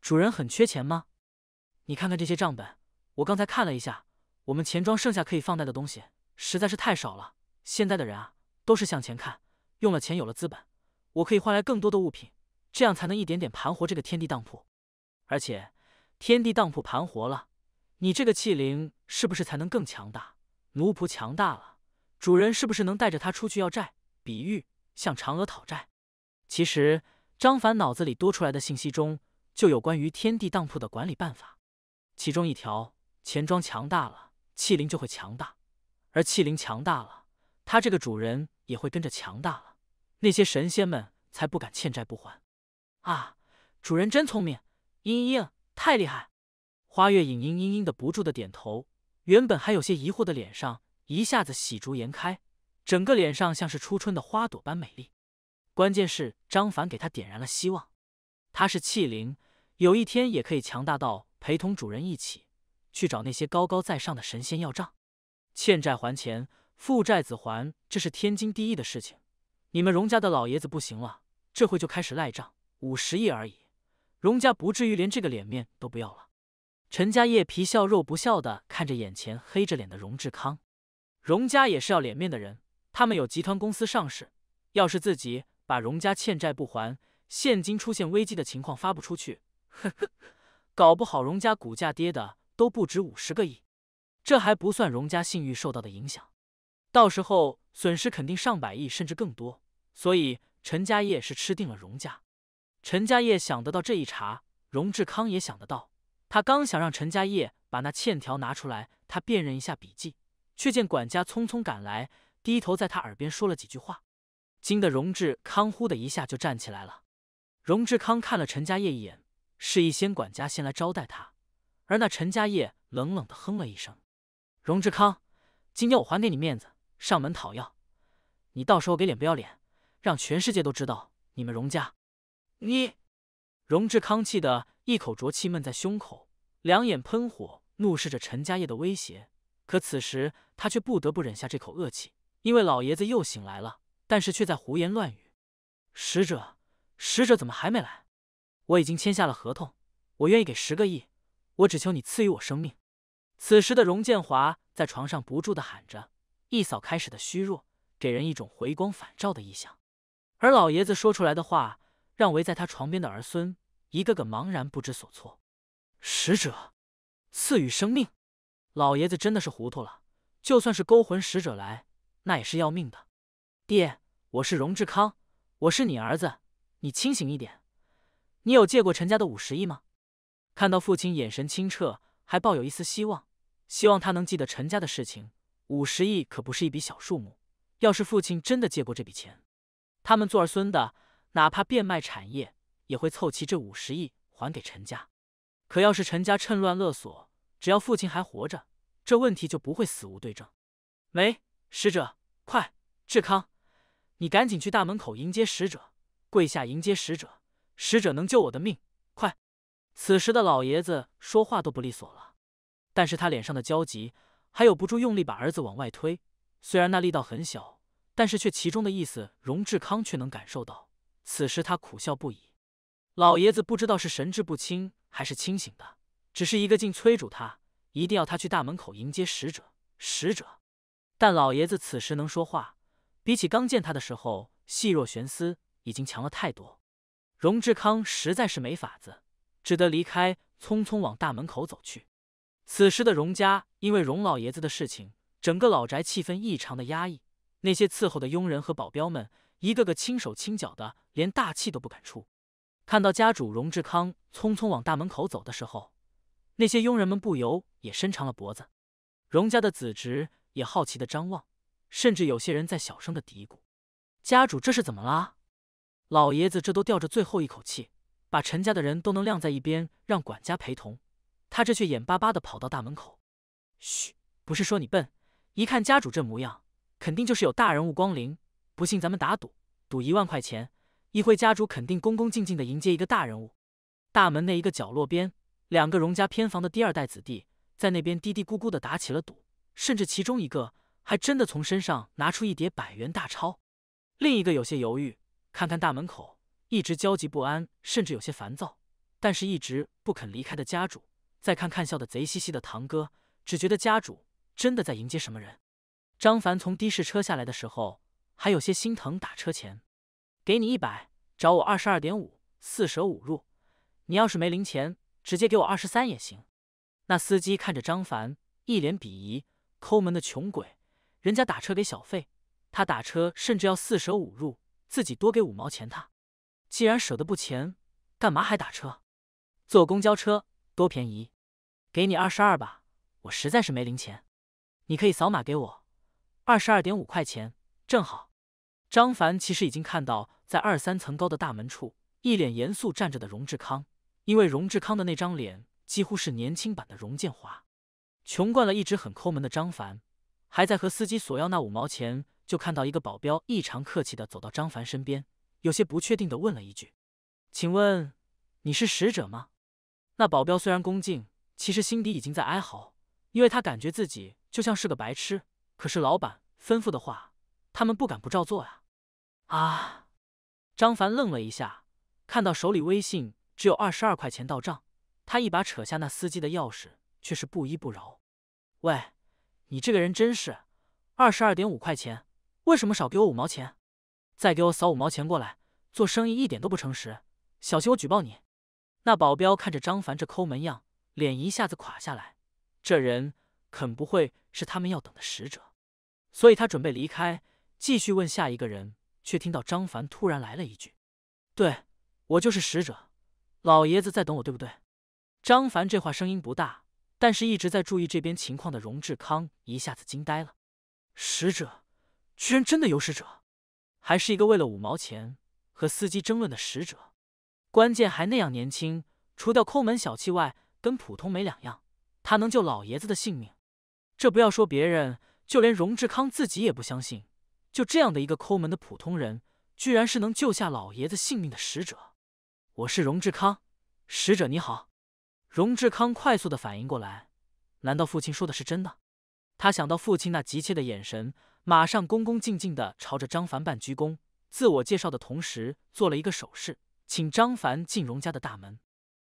主人很缺钱吗？你看看这些账本，我刚才看了一下，我们钱庄剩下可以放贷的东西实在是太少了。现在的人啊，都是向钱看，用了钱有了资本，我可以换来更多的物品，这样才能一点点盘活这个天地当铺。而且天地当铺盘活了，你这个器灵是不是才能更强大？奴仆强大了。主人是不是能带着他出去要债？比喻向嫦娥讨债。其实张凡脑子里多出来的信息中，就有关于天地当铺的管理办法。其中一条，钱庄强大了，器灵就会强大；而器灵强大了，他这个主人也会跟着强大了。那些神仙们才不敢欠债不还啊！主人真聪明，嘤嘤嘤，太厉害！花月影嘤嘤嘤的不住的点头，原本还有些疑惑的脸上。一下子喜逐颜开，整个脸上像是初春的花朵般美丽。关键是张凡给他点燃了希望，他是器灵，有一天也可以强大到陪同主人一起去找那些高高在上的神仙要账，欠债还钱，父债子还，这是天经地义的事情。你们荣家的老爷子不行了，这回就开始赖账，五十亿而已，荣家不至于连这个脸面都不要了。陈家业皮笑肉不笑的看着眼前黑着脸的荣志康。荣家也是要脸面的人，他们有集团公司上市，要是自己把荣家欠债不还，现金出现危机的情况发不出去，呵呵，搞不好荣家股价跌的都不止五十个亿，这还不算荣家信誉受到的影响，到时候损失肯定上百亿甚至更多。所以陈家业是吃定了荣家，陈家业想得到这一茬，荣志康也想得到。他刚想让陈家业把那欠条拿出来，他辨认一下笔迹。却见管家匆匆赶来，低头在他耳边说了几句话，惊得荣志康呼的一下就站起来了。荣志康看了陈家业一眼，示意先管家先来招待他，而那陈家业冷冷的哼了一声：“荣志康，今天我还给你面子，上门讨要，你到时候给脸不要脸，让全世界都知道你们荣家！”你，荣志康气的一口浊气闷在胸口，两眼喷火，怒视着陈家业的威胁。可此时他却不得不忍下这口恶气，因为老爷子又醒来了，但是却在胡言乱语：“使者，使者怎么还没来？我已经签下了合同，我愿意给十个亿，我只求你赐予我生命。”此时的荣建华在床上不住的喊着，一扫开始的虚弱，给人一种回光返照的意象。而老爷子说出来的话，让围在他床边的儿孙一个个茫然不知所措：“使者，赐予生命。”老爷子真的是糊涂了，就算是勾魂使者来，那也是要命的。爹，我是荣志康，我是你儿子，你清醒一点。你有借过陈家的五十亿吗？看到父亲眼神清澈，还抱有一丝希望，希望他能记得陈家的事情。五十亿可不是一笔小数目，要是父亲真的借过这笔钱，他们做儿孙的，哪怕变卖产业，也会凑齐这五十亿还给陈家。可要是陈家趁乱勒索，只要父亲还活着，这问题就不会死无对证。没使者，快！志康，你赶紧去大门口迎接使者，跪下迎接使者。使者能救我的命！快！此时的老爷子说话都不利索了，但是他脸上的焦急还有不住用力把儿子往外推。虽然那力道很小，但是却其中的意思，荣志康却能感受到。此时他苦笑不已，老爷子不知道是神志不清还是清醒的。只是一个劲催促他，一定要他去大门口迎接使者。使者，但老爷子此时能说话，比起刚见他的时候细若悬丝，已经强了太多。荣志康实在是没法子，只得离开，匆匆往大门口走去。此时的荣家，因为荣老爷子的事情，整个老宅气氛异常的压抑。那些伺候的佣人和保镖们，一个个轻手轻脚的，连大气都不敢出。看到家主荣志康匆匆往大门口走的时候，那些佣人们不由也伸长了脖子，荣家的子侄也好奇的张望，甚至有些人在小声的嘀咕：“家主这是怎么啦？”老爷子这都吊着最后一口气，把陈家的人都能晾在一边，让管家陪同，他这却眼巴巴的跑到大门口。嘘，不是说你笨，一看家主这模样，肯定就是有大人物光临。不信咱们打赌，赌一万块钱，一会家主肯定恭恭敬敬的迎接一个大人物。”大门内一个角落边。两个荣家偏房的第二代子弟在那边嘀嘀咕咕的打起了赌，甚至其中一个还真的从身上拿出一叠百元大钞。另一个有些犹豫，看看大门口一直焦急不安，甚至有些烦躁，但是一直不肯离开的家主，再看看笑得贼兮兮的堂哥，只觉得家主真的在迎接什么人。张凡从的士车下来的时候，还有些心疼打车钱，给你一百，找我二十二点五，四舍五入。你要是没零钱。直接给我二十三也行。那司机看着张凡，一脸鄙夷，抠门的穷鬼。人家打车给小费，他打车甚至要四舍五入，自己多给五毛钱他。既然舍得不钱，干嘛还打车？坐公交车多便宜。给你二十二吧，我实在是没零钱。你可以扫码给我，二十二点五块钱正好。张凡其实已经看到，在二三层高的大门处，一脸严肃站着的荣志康。因为荣志康的那张脸几乎是年轻版的荣建华，穷惯了，一直很抠门的张凡还在和司机索要那五毛钱，就看到一个保镖异常客气的走到张凡身边，有些不确定的问了一句：“请问你是使者吗？”那保镖虽然恭敬，其实心底已经在哀嚎，因为他感觉自己就像是个白痴。可是老板吩咐的话，他们不敢不照做呀！啊！张凡愣了一下，看到手里微信。只有二十二块钱到账，他一把扯下那司机的钥匙，却是不依不饶。喂，你这个人真是，二十二点五块钱，为什么少给我五毛钱？再给我扫五毛钱过来，做生意一点都不诚实，小心我举报你！那保镖看着张凡这抠门样，脸一下子垮下来。这人肯不会是他们要等的使者，所以他准备离开，继续问下一个人，却听到张凡突然来了一句：“对我就是使者。”老爷子在等我，对不对？张凡这话声音不大，但是一直在注意这边情况的荣志康一下子惊呆了。使者居然真的有使者，还是一个为了五毛钱和司机争论的使者，关键还那样年轻，除掉抠门小气外，跟普通没两样。他能救老爷子的性命？这不要说别人，就连荣志康自己也不相信。就这样的一个抠门的普通人，居然是能救下老爷子性命的使者。我是荣志康，使者你好。荣志康快速的反应过来，难道父亲说的是真的？他想到父亲那急切的眼神，马上恭恭敬敬的朝着张凡半鞠躬，自我介绍的同时做了一个手势，请张凡进荣家的大门。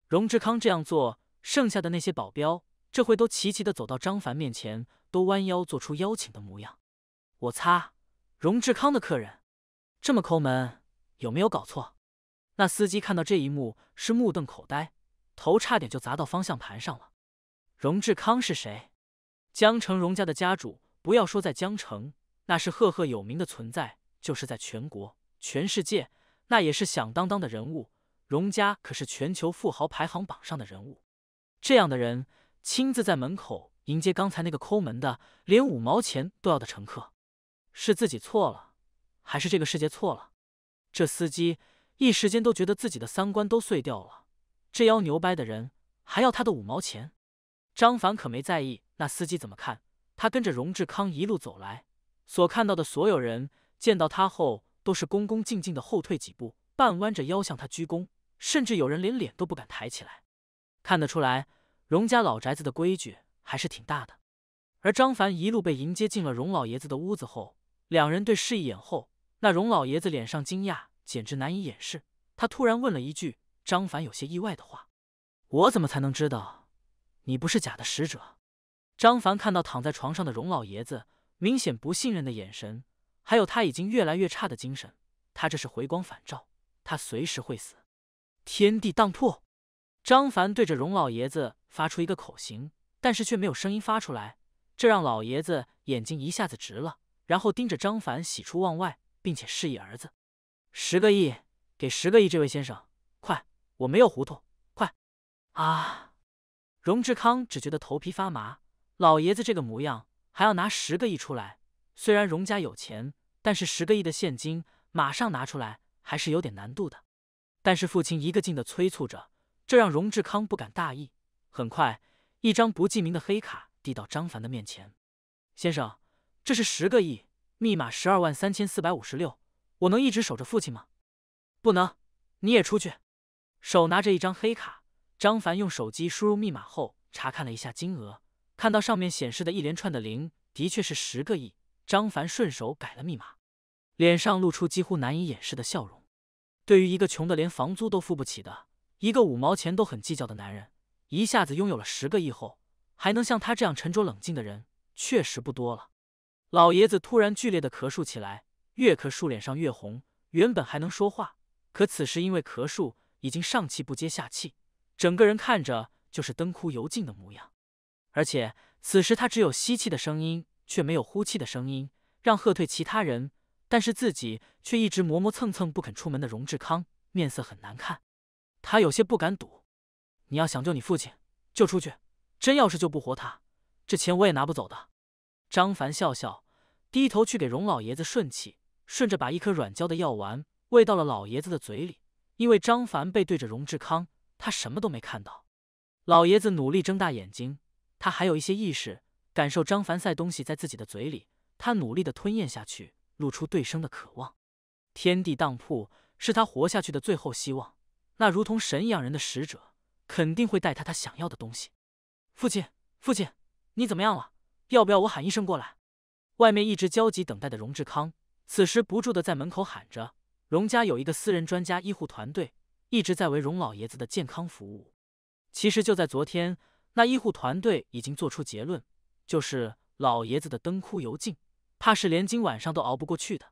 荣志康这样做，剩下的那些保镖这会都齐齐的走到张凡面前，都弯腰做出邀请的模样。我擦，荣志康的客人这么抠门，有没有搞错？那司机看到这一幕是目瞪口呆，头差点就砸到方向盘上了。荣志康是谁？江城荣家的家主，不要说在江城，那是赫赫有名的存在，就是在全国、全世界，那也是响当当的人物。荣家可是全球富豪排行榜上的人物。这样的人亲自在门口迎接刚才那个抠门的、连五毛钱都要的乘客，是自己错了，还是这个世界错了？这司机。一时间都觉得自己的三观都碎掉了。这妖牛掰的人还要他的五毛钱？张凡可没在意那司机怎么看。他跟着荣志康一路走来，所看到的所有人见到他后都是恭恭敬敬的后退几步，半弯着腰向他鞠躬，甚至有人连脸都不敢抬起来。看得出来，荣家老宅子的规矩还是挺大的。而张凡一路被迎接进了荣老爷子的屋子后，两人对视一眼后，那荣老爷子脸上惊讶。简直难以掩饰。他突然问了一句张凡有些意外的话：“我怎么才能知道你不是假的使者？”张凡看到躺在床上的荣老爷子明显不信任的眼神，还有他已经越来越差的精神，他这是回光返照，他随时会死。天地当铺，张凡对着荣老爷子发出一个口型，但是却没有声音发出来，这让老爷子眼睛一下子直了，然后盯着张凡，喜出望外，并且示意儿子。十个亿，给十个亿！这位先生，快，我没有糊涂，快！啊，荣志康只觉得头皮发麻，老爷子这个模样还要拿十个亿出来，虽然荣家有钱，但是十个亿的现金马上拿出来还是有点难度的。但是父亲一个劲的催促着，这让荣志康不敢大意。很快，一张不记名的黑卡递到张凡的面前，先生，这是十个亿，密码十二万三千四百五十六。我能一直守着父亲吗？不能，你也出去。手拿着一张黑卡，张凡用手机输入密码后查看了一下金额，看到上面显示的一连串的零，的确是十个亿。张凡顺手改了密码，脸上露出几乎难以掩饰的笑容。对于一个穷的连房租都付不起的、一个五毛钱都很计较的男人，一下子拥有了十个亿后，还能像他这样沉着冷静的人，确实不多了。老爷子突然剧烈的咳嗽起来。越咳树脸上越红，原本还能说话，可此时因为咳树已经上气不接下气，整个人看着就是灯枯油尽的模样。而且此时他只有吸气的声音，却没有呼气的声音，让喝退其他人，但是自己却一直磨磨蹭蹭不肯出门的荣志康面色很难看，他有些不敢赌。你要想救你父亲，就出去，真要是救不活他，这钱我也拿不走的。张凡笑笑，低头去给荣老爷子顺气。顺着把一颗软胶的药丸喂到了老爷子的嘴里，因为张凡背对着荣志康，他什么都没看到。老爷子努力睁大眼睛，他还有一些意识，感受张凡塞东西在自己的嘴里，他努力的吞咽下去，露出对生的渴望。天地当铺是他活下去的最后希望，那如同神一样的人的使者肯定会带他他想要的东西。父亲，父亲，你怎么样了？要不要我喊医生过来？外面一直焦急等待的荣志康。此时不住的在门口喊着：“荣家有一个私人专家医护团队，一直在为荣老爷子的健康服务。其实就在昨天，那医护团队已经做出结论，就是老爷子的灯枯油尽，怕是连今晚上都熬不过去的。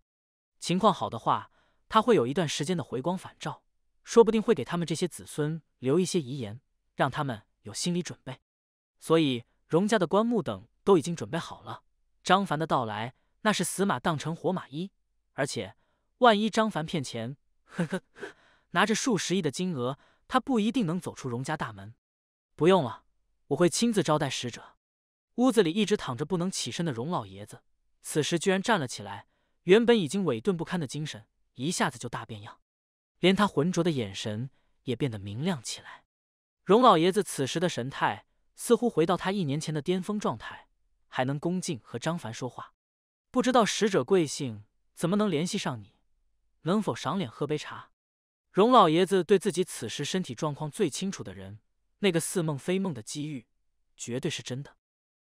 情况好的话，他会有一段时间的回光返照，说不定会给他们这些子孙留一些遗言，让他们有心理准备。所以，荣家的棺木等都已经准备好了。张凡的到来。”那是死马当成活马医，而且万一张凡骗钱，呵呵，拿着数十亿的金额，他不一定能走出荣家大门。不用了，我会亲自招待使者。屋子里一直躺着不能起身的荣老爷子，此时居然站了起来，原本已经萎顿不堪的精神一下子就大变样，连他浑浊的眼神也变得明亮起来。荣老爷子此时的神态似乎回到他一年前的巅峰状态，还能恭敬和张凡说话。不知道使者贵姓？怎么能联系上你？能否赏脸喝杯茶？荣老爷子对自己此时身体状况最清楚的人，那个似梦非梦的机遇绝对是真的。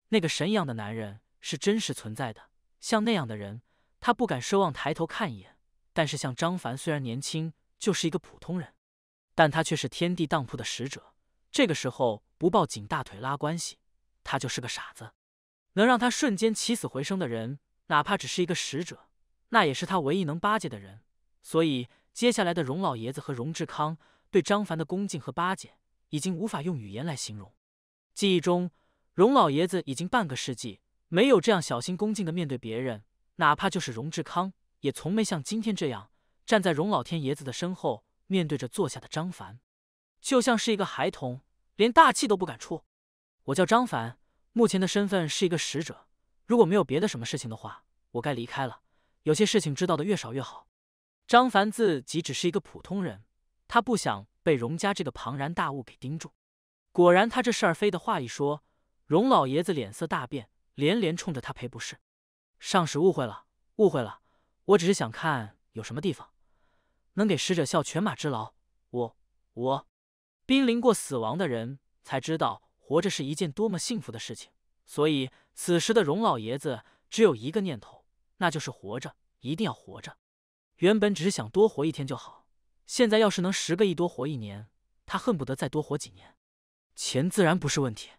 那个神一样的男人是真实存在的。像那样的人，他不敢奢望抬头看一眼。但是像张凡，虽然年轻，就是一个普通人，但他却是天地当铺的使者。这个时候不抱紧大腿拉关系，他就是个傻子。能让他瞬间起死回生的人。哪怕只是一个使者，那也是他唯一能巴结的人。所以，接下来的荣老爷子和荣志康对张凡的恭敬和巴结，已经无法用语言来形容。记忆中，荣老爷子已经半个世纪没有这样小心恭敬的面对别人，哪怕就是荣志康，也从没像今天这样站在荣老天爷子的身后，面对着坐下的张凡，就像是一个孩童，连大气都不敢出。我叫张凡，目前的身份是一个使者。如果没有别的什么事情的话，我该离开了。有些事情知道的越少越好。张凡自己只是一个普通人，他不想被荣家这个庞然大物给盯住。果然，他这事儿非的话一说，荣老爷子脸色大变，连连冲着他赔不是：“上使误会了，误会了，我只是想看有什么地方能给使者效犬马之劳。我我，濒临过死亡的人才知道活着是一件多么幸福的事情，所以。”此时的荣老爷子只有一个念头，那就是活着，一定要活着。原本只是想多活一天就好，现在要是能十个亿多活一年，他恨不得再多活几年。钱自然不是问题，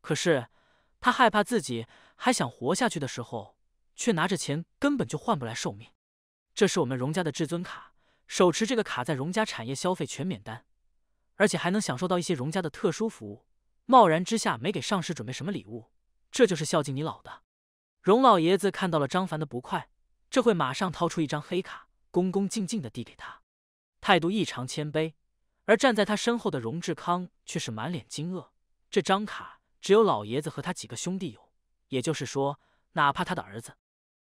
可是他害怕自己还想活下去的时候，却拿着钱根本就换不来寿命。这是我们荣家的至尊卡，手持这个卡在荣家产业消费全免单，而且还能享受到一些荣家的特殊服务。贸然之下没给上世准备什么礼物。这就是孝敬你老的，荣老爷子看到了张凡的不快，这会马上掏出一张黑卡，恭恭敬敬地递给他，态度异常谦卑。而站在他身后的荣志康却是满脸惊愕。这张卡只有老爷子和他几个兄弟有，也就是说，哪怕他的儿子，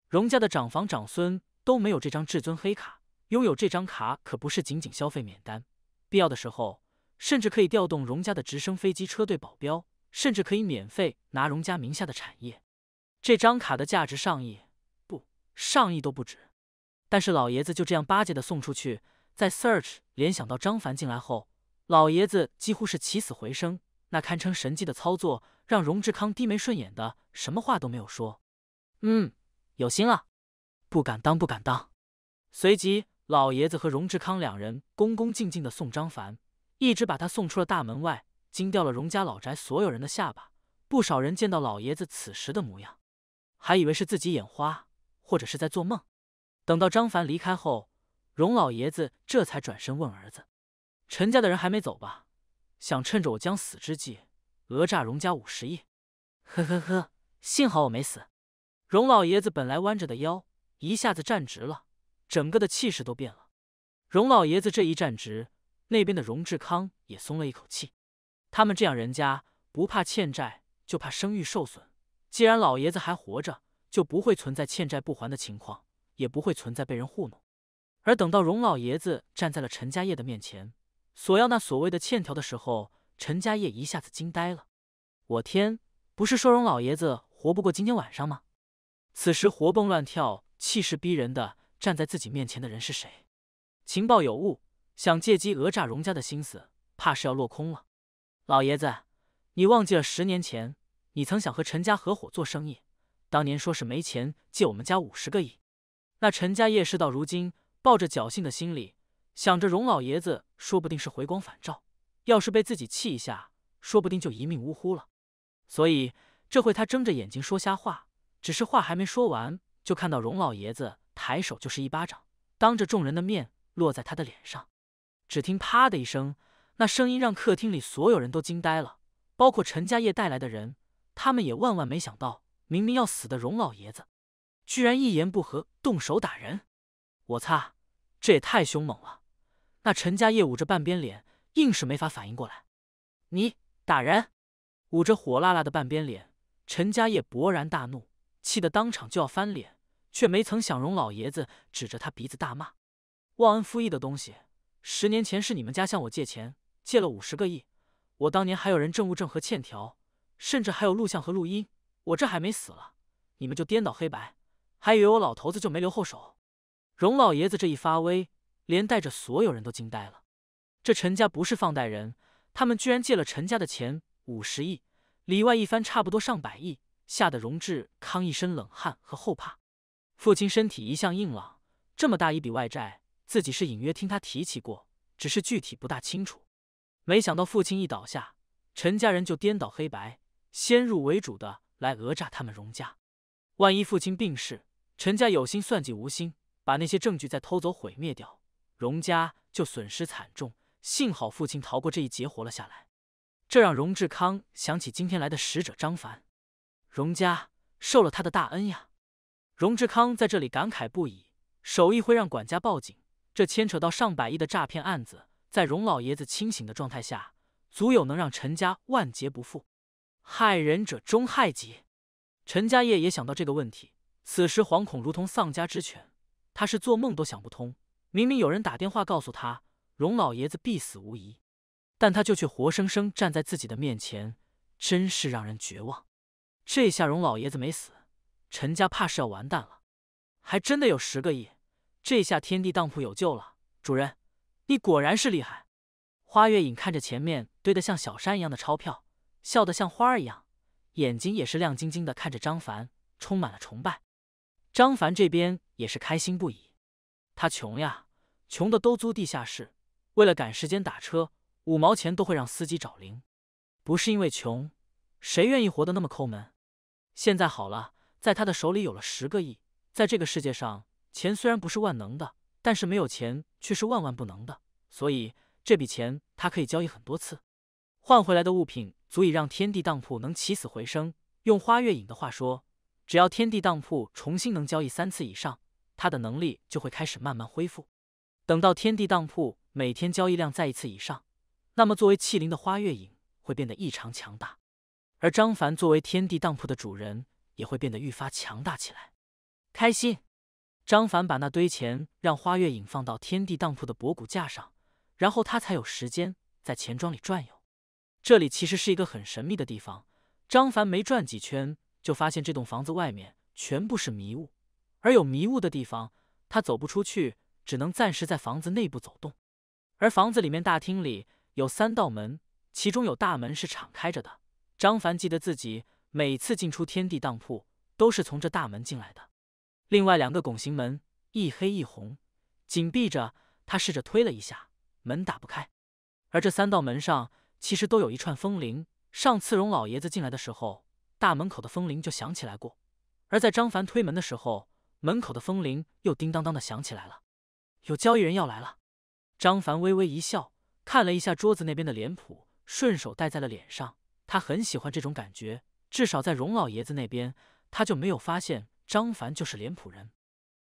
荣家的长房长孙都没有这张至尊黑卡。拥有这张卡可不是仅仅消费免单，必要的时候，甚至可以调动荣家的直升飞机、车队、保镖。甚至可以免费拿荣家名下的产业，这张卡的价值上亿，不上亿都不止。但是老爷子就这样巴结的送出去，在 Search 联想到张凡进来后，老爷子几乎是起死回生，那堪称神迹的操作让荣志康低眉顺眼的，什么话都没有说。嗯，有心了，不敢当，不敢当。随即，老爷子和荣志康两人恭恭敬敬的送张凡，一直把他送出了大门外。惊掉了荣家老宅所有人的下巴，不少人见到老爷子此时的模样，还以为是自己眼花或者是在做梦。等到张凡离开后，荣老爷子这才转身问儿子：“陈家的人还没走吧？想趁着我将死之际讹诈荣家五十亿？”呵呵呵，幸好我没死。荣老爷子本来弯着的腰一下子站直了，整个的气势都变了。荣老爷子这一站直，那边的荣志康也松了一口气。他们这样人家不怕欠债，就怕声誉受损。既然老爷子还活着，就不会存在欠债不还的情况，也不会存在被人糊弄。而等到荣老爷子站在了陈家业的面前，索要那所谓的欠条的时候，陈家业一下子惊呆了。我天，不是说荣老爷子活不过今天晚上吗？此时活蹦乱跳、气势逼人的站在自己面前的人是谁？情报有误，想借机讹诈荣家的心思，怕是要落空了。老爷子，你忘记了十年前，你曾想和陈家合伙做生意。当年说是没钱借我们家五十个亿，那陈家业事到如今，抱着侥幸的心理，想着荣老爷子说不定是回光返照，要是被自己气一下，说不定就一命呜呼了。所以这会他睁着眼睛说瞎话，只是话还没说完，就看到荣老爷子抬手就是一巴掌，当着众人的面落在他的脸上，只听啪的一声。那声音让客厅里所有人都惊呆了，包括陈家业带来的人，他们也万万没想到，明明要死的荣老爷子，居然一言不合动手打人。我擦，这也太凶猛了！那陈家业捂着半边脸，硬是没法反应过来。你打人！捂着火辣辣的半边脸，陈家业勃然大怒，气得当场就要翻脸，却没曾想荣老爷子指着他鼻子大骂：“忘恩负义的东西！十年前是你们家向我借钱。”借了五十个亿，我当年还有人证物证和欠条，甚至还有录像和录音。我这还没死了，你们就颠倒黑白，还以为我老头子就没留后手。荣老爷子这一发威，连带着所有人都惊呆了。这陈家不是放贷人，他们居然借了陈家的钱五十亿，里外一翻，差不多上百亿，吓得荣志康一身冷汗和后怕。父亲身体一向硬朗，这么大一笔外债，自己是隐约听他提起过，只是具体不大清楚。没想到父亲一倒下，陈家人就颠倒黑白、先入为主的来讹诈他们荣家。万一父亲病逝，陈家有心算计无心，把那些证据再偷走毁灭掉，荣家就损失惨重。幸好父亲逃过这一劫，活了下来。这让荣志康想起今天来的使者张凡，荣家受了他的大恩呀。荣志康在这里感慨不已，手一挥让管家报警，这牵扯到上百亿的诈骗案子。在荣老爷子清醒的状态下，足有能让陈家万劫不复。害人者终害己。陈家业也想到这个问题，此时惶恐如同丧家之犬。他是做梦都想不通，明明有人打电话告诉他荣老爷子必死无疑，但他就却活生生站在自己的面前，真是让人绝望。这下荣老爷子没死，陈家怕是要完蛋了。还真的有十个亿，这下天地当铺有救了，主人。你果然是厉害！花月影看着前面堆得像小山一样的钞票，笑得像花儿一样，眼睛也是亮晶晶的，看着张凡，充满了崇拜。张凡这边也是开心不已。他穷呀，穷的都租地下室，为了赶时间打车，五毛钱都会让司机找零，不是因为穷，谁愿意活得那么抠门？现在好了，在他的手里有了十个亿，在这个世界上，钱虽然不是万能的，但是没有钱。却是万万不能的，所以这笔钱他可以交易很多次，换回来的物品足以让天地当铺能起死回生。用花月影的话说，只要天地当铺重新能交易三次以上，他的能力就会开始慢慢恢复。等到天地当铺每天交易量再一次以上，那么作为器灵的花月影会变得异常强大，而张凡作为天地当铺的主人也会变得愈发强大起来。开心。张凡把那堆钱让花月影放到天地当铺的博古架上，然后他才有时间在钱庄里转悠。这里其实是一个很神秘的地方。张凡没转几圈，就发现这栋房子外面全部是迷雾，而有迷雾的地方他走不出去，只能暂时在房子内部走动。而房子里面大厅里有三道门，其中有大门是敞开着的。张凡记得自己每次进出天地当铺都是从这大门进来的。另外两个拱形门，一黑一红，紧闭着。他试着推了一下，门打不开。而这三道门上其实都有一串风铃。上次荣老爷子进来的时候，大门口的风铃就响起来过。而在张凡推门的时候，门口的风铃又叮当当的响起来了。有交易人要来了。张凡微微一笑，看了一下桌子那边的脸谱，顺手戴在了脸上。他很喜欢这种感觉，至少在荣老爷子那边，他就没有发现。张凡就是脸谱人，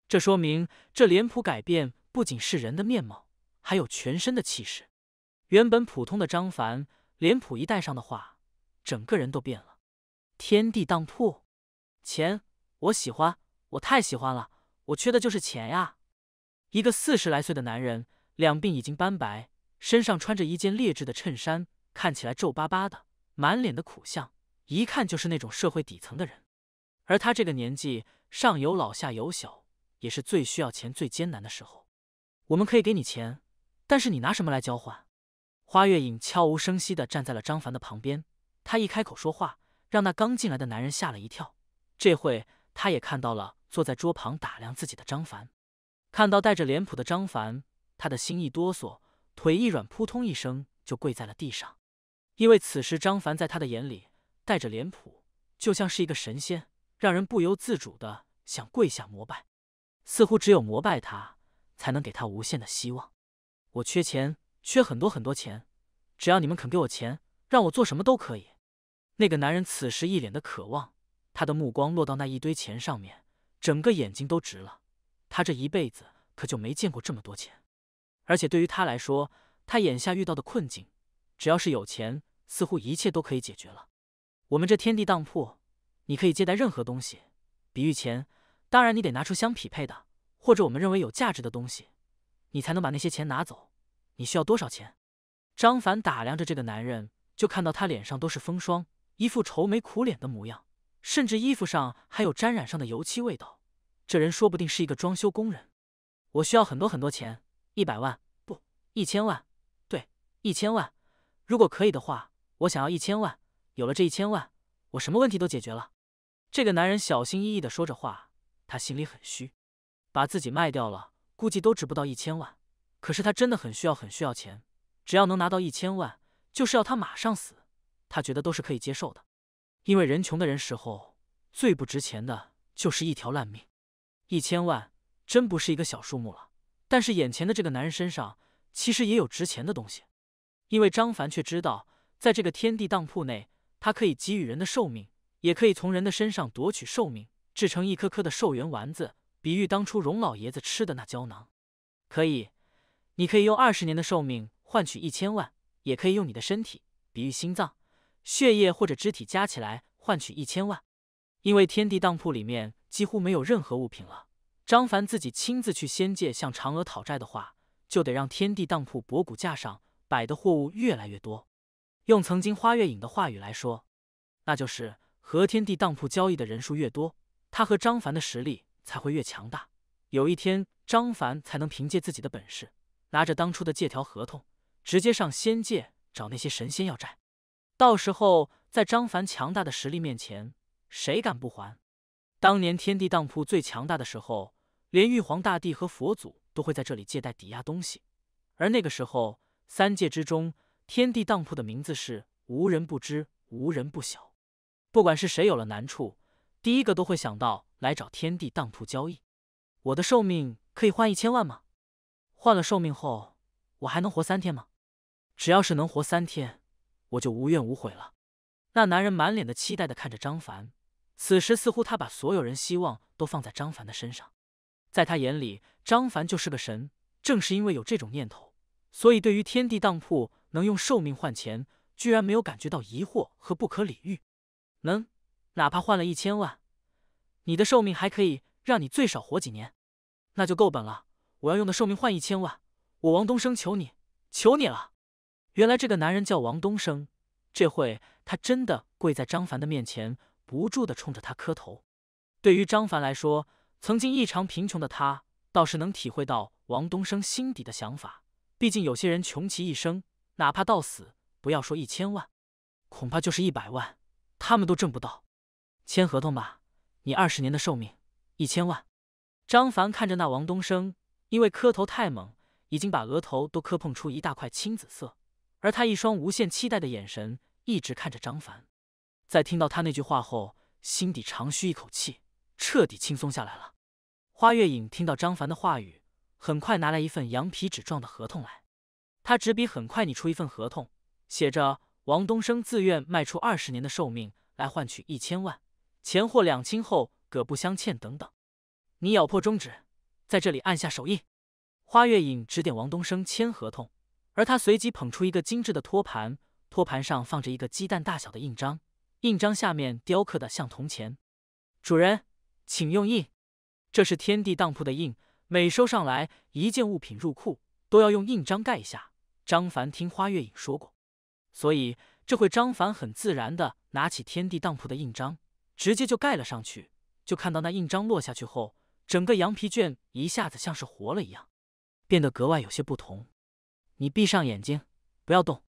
这说明这脸谱改变不仅是人的面貌，还有全身的气势。原本普通的张凡，脸谱一戴上的话，整个人都变了。天地当铺，钱，我喜欢，我太喜欢了，我缺的就是钱呀！一个四十来岁的男人，两鬓已经斑白，身上穿着一件劣质的衬衫，看起来皱巴巴的，满脸的苦相，一看就是那种社会底层的人。而他这个年纪，上有老下有小，也是最需要钱、最艰难的时候。我们可以给你钱，但是你拿什么来交换？花月影悄无声息的站在了张凡的旁边，她一开口说话，让那刚进来的男人吓了一跳。这会他也看到了坐在桌旁打量自己的张凡，看到带着脸谱的张凡，他的心一哆嗦，腿一软，扑通一声就跪在了地上。因为此时张凡在他的眼里带着脸谱，就像是一个神仙。让人不由自主的想跪下膜拜，似乎只有膜拜他，才能给他无限的希望。我缺钱，缺很多很多钱，只要你们肯给我钱，让我做什么都可以。那个男人此时一脸的渴望，他的目光落到那一堆钱上面，整个眼睛都直了。他这一辈子可就没见过这么多钱，而且对于他来说，他眼下遇到的困境，只要是有钱，似乎一切都可以解决了。我们这天地当铺。你可以借贷任何东西，比喻钱，当然你得拿出相匹配的，或者我们认为有价值的东西，你才能把那些钱拿走。你需要多少钱？张凡打量着这个男人，就看到他脸上都是风霜，一副愁眉苦脸的模样，甚至衣服上还有沾染上的油漆味道。这人说不定是一个装修工人。我需要很多很多钱，一百万，不，一千万，对，一千万。如果可以的话，我想要一千万。有了这一千万，我什么问题都解决了。这个男人小心翼翼的说着话，他心里很虚，把自己卖掉了，估计都值不到一千万。可是他真的很需要，很需要钱，只要能拿到一千万，就是要他马上死，他觉得都是可以接受的。因为人穷的人时候，最不值钱的就是一条烂命。一千万真不是一个小数目了，但是眼前的这个男人身上其实也有值钱的东西，因为张凡却知道，在这个天地当铺内，他可以给予人的寿命。也可以从人的身上夺取寿命，制成一颗颗的寿元丸子，比喻当初荣老爷子吃的那胶囊。可以，你可以用二十年的寿命换取一千万，也可以用你的身体，比喻心脏、血液或者肢体加起来换取一千万。因为天地当铺里面几乎没有任何物品了，张凡自己亲自去仙界向嫦娥讨债的话，就得让天地当铺博古架上摆的货物越来越多。用曾经花月影的话语来说，那就是。和天地当铺交易的人数越多，他和张凡的实力才会越强大。有一天，张凡才能凭借自己的本事，拿着当初的借条合同，直接上仙界找那些神仙要债。到时候，在张凡强大的实力面前，谁敢不还？当年天地当铺最强大的时候，连玉皇大帝和佛祖都会在这里借贷抵押东西。而那个时候，三界之中，天地当铺的名字是无人不知、无人不晓。不管是谁有了难处，第一个都会想到来找天地当铺交易。我的寿命可以换一千万吗？换了寿命后，我还能活三天吗？只要是能活三天，我就无怨无悔了。那男人满脸的期待的看着张凡，此时似乎他把所有人希望都放在张凡的身上，在他眼里，张凡就是个神。正是因为有这种念头，所以对于天地当铺能用寿命换钱，居然没有感觉到疑惑和不可理喻。能，哪怕换了一千万，你的寿命还可以让你最少活几年，那就够本了。我要用的寿命换一千万，我王东升求你，求你了。原来这个男人叫王东升，这会他真的跪在张凡的面前，不住的冲着他磕头。对于张凡来说，曾经异常贫穷的他，倒是能体会到王东升心底的想法。毕竟有些人穷其一生，哪怕到死，不要说一千万，恐怕就是一百万。他们都挣不到，签合同吧。你二十年的寿命，一千万。张凡看着那王东升，因为磕头太猛，已经把额头都磕碰出一大块青紫色，而他一双无限期待的眼神一直看着张凡。在听到他那句话后，心底长吁一口气，彻底轻松下来了。花月影听到张凡的话语，很快拿来一份羊皮纸状的合同来，他执笔很快拟出一份合同，写着。王东升自愿卖出二十年的寿命来换取一千万，钱货两清后各不相欠。等等，你咬破中指，在这里按下手印。花月影指点王东升签合同，而他随即捧出一个精致的托盘，托盘上放着一个鸡蛋大小的印章，印章下面雕刻的像铜钱。主人，请用印，这是天地当铺的印，每收上来一件物品入库，都要用印章盖一下。张凡听花月影说过。所以这会，张凡很自然的拿起天地当铺的印章，直接就盖了上去。就看到那印章落下去后，整个羊皮卷一下子像是活了一样，变得格外有些不同。你闭上眼睛，不要动。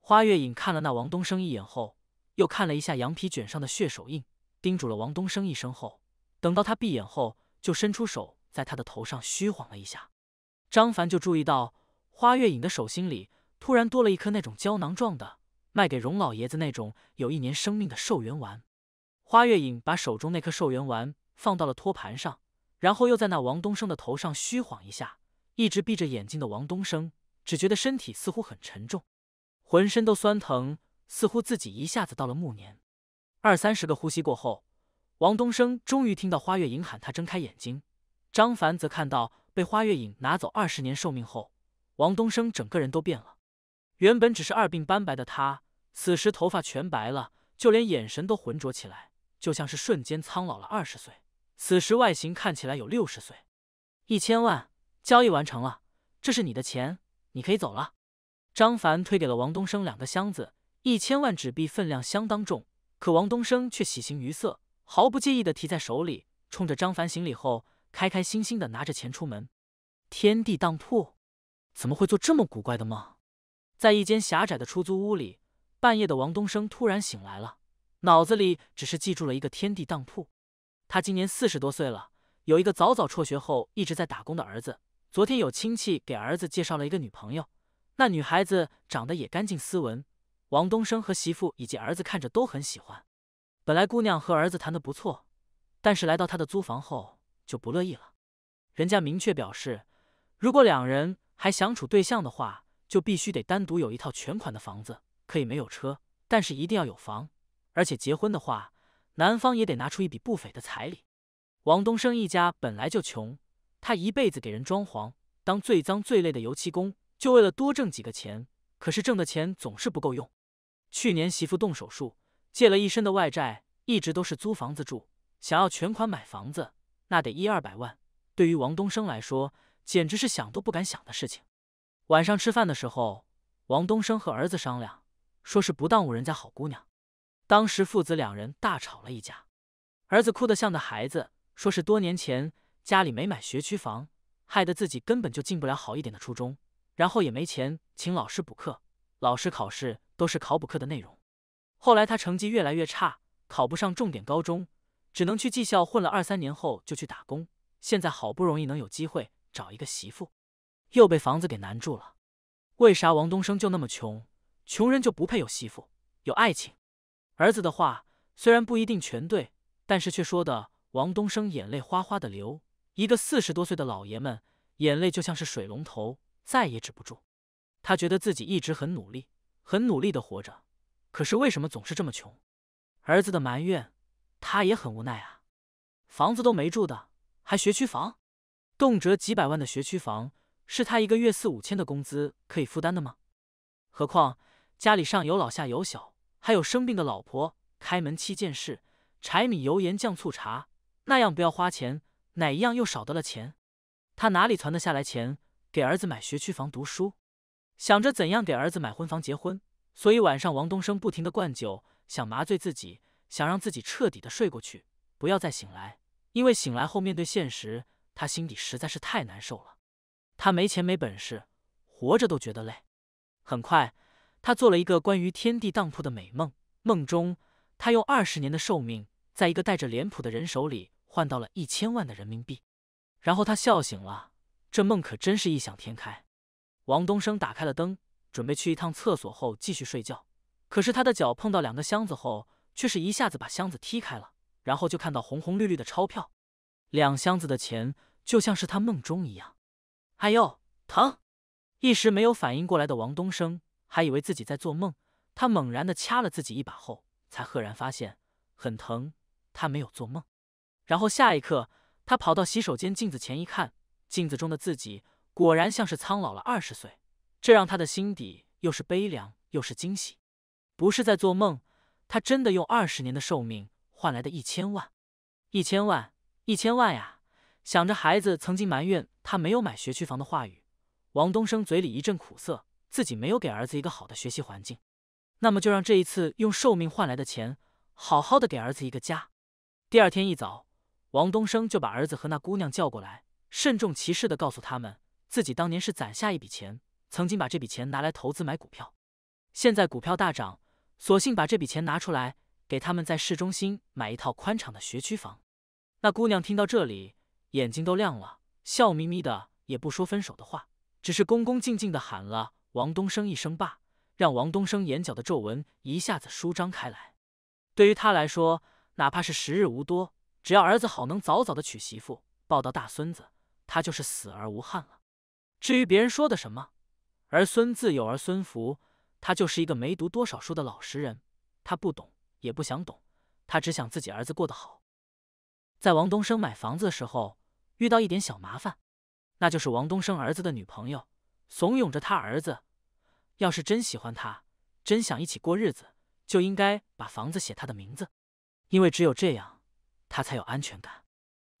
花月影看了那王东升一眼后，又看了一下羊皮卷上的血手印，叮嘱了王东升一声后，等到他闭眼后，就伸出手在他的头上虚晃了一下。张凡就注意到花月影的手心里。突然多了一颗那种胶囊状的，卖给荣老爷子那种有一年生命的寿元丸。花月影把手中那颗寿元丸放到了托盘上，然后又在那王东升的头上虚晃一下。一直闭着眼睛的王东升只觉得身体似乎很沉重，浑身都酸疼，似乎自己一下子到了暮年。二三十个呼吸过后，王东升终于听到花月影喊他睁开眼睛。张凡则看到被花月影拿走二十年寿命后，王东升整个人都变了。原本只是二鬓斑白的他，此时头发全白了，就连眼神都浑浊起来，就像是瞬间苍老了二十岁。此时外形看起来有六十岁。一千万，交易完成了，这是你的钱，你可以走了。张凡推给了王东升两个箱子，一千万纸币分量相当重，可王东升却喜形于色，毫不介意的提在手里，冲着张凡行礼后，开开心心的拿着钱出门。天地当铺，怎么会做这么古怪的梦？在一间狭窄的出租屋里，半夜的王东升突然醒来了，脑子里只是记住了一个天地当铺。他今年四十多岁了，有一个早早辍学后一直在打工的儿子。昨天有亲戚给儿子介绍了一个女朋友，那女孩子长得也干净斯文，王东升和媳妇以及儿子看着都很喜欢。本来姑娘和儿子谈的不错，但是来到他的租房后就不乐意了，人家明确表示，如果两人还相处对象的话。就必须得单独有一套全款的房子，可以没有车，但是一定要有房。而且结婚的话，男方也得拿出一笔不菲的彩礼。王东升一家本来就穷，他一辈子给人装潢，当最脏最累的油漆工，就为了多挣几个钱。可是挣的钱总是不够用。去年媳妇动手术，借了一身的外债，一直都是租房子住。想要全款买房子，那得一二百万，对于王东升来说，简直是想都不敢想的事情。晚上吃饭的时候，王东升和儿子商量，说是不耽误人家好姑娘。当时父子两人大吵了一架，儿子哭得像个孩子，说是多年前家里没买学区房，害得自己根本就进不了好一点的初中，然后也没钱请老师补课，老师考试都是考补课的内容。后来他成绩越来越差，考不上重点高中，只能去技校混了二三年后就去打工。现在好不容易能有机会找一个媳妇。又被房子给难住了，为啥王东升就那么穷？穷人就不配有媳妇，有爱情？儿子的话虽然不一定全对，但是却说的王东升眼泪哗哗的流。一个四十多岁的老爷们，眼泪就像是水龙头，再也止不住。他觉得自己一直很努力，很努力的活着，可是为什么总是这么穷？儿子的埋怨，他也很无奈啊。房子都没住的，还学区房，动辄几百万的学区房。是他一个月四五千的工资可以负担的吗？何况家里上有老下有小，还有生病的老婆。开门七件事，柴米油盐酱醋茶，那样不要花钱，哪一样又少得了钱？他哪里存得下来钱给儿子买学区房读书？想着怎样给儿子买婚房结婚。所以晚上王东升不停的灌酒，想麻醉自己，想让自己彻底的睡过去，不要再醒来。因为醒来后面对现实，他心底实在是太难受了。他没钱没本事，活着都觉得累。很快，他做了一个关于天地当铺的美梦。梦中，他用二十年的寿命，在一个带着脸谱的人手里换到了一千万的人民币。然后他笑醒了，这梦可真是异想天开。王东升打开了灯，准备去一趟厕所后继续睡觉。可是他的脚碰到两个箱子后，却是一下子把箱子踢开了，然后就看到红红绿绿的钞票，两箱子的钱就像是他梦中一样。哎呦，疼！一时没有反应过来的王东升还以为自己在做梦，他猛然的掐了自己一把后，才赫然发现很疼。他没有做梦。然后下一刻，他跑到洗手间镜子前一看，镜子中的自己果然像是苍老了二十岁，这让他的心底又是悲凉又是惊喜。不是在做梦，他真的用二十年的寿命换来的一千万，一千万，一千万呀！想着孩子曾经埋怨他没有买学区房的话语，王东升嘴里一阵苦涩，自己没有给儿子一个好的学习环境，那么就让这一次用寿命换来的钱，好好的给儿子一个家。第二天一早，王东升就把儿子和那姑娘叫过来，慎重其事的告诉他们，自己当年是攒下一笔钱，曾经把这笔钱拿来投资买股票，现在股票大涨，索性把这笔钱拿出来，给他们在市中心买一套宽敞的学区房。那姑娘听到这里。眼睛都亮了，笑眯眯的，也不说分手的话，只是恭恭敬敬的喊了王东升一声爸，让王东升眼角的皱纹一下子舒张开来。对于他来说，哪怕是时日无多，只要儿子好，能早早的娶媳妇，抱到大孙子，他就是死而无憾了。至于别人说的什么“儿孙自有儿孙福”，他就是一个没读多少书的老实人，他不懂，也不想懂，他只想自己儿子过得好。在王东升买房子的时候。遇到一点小麻烦，那就是王东升儿子的女朋友怂恿着他儿子，要是真喜欢他，真想一起过日子，就应该把房子写他的名字，因为只有这样，他才有安全感。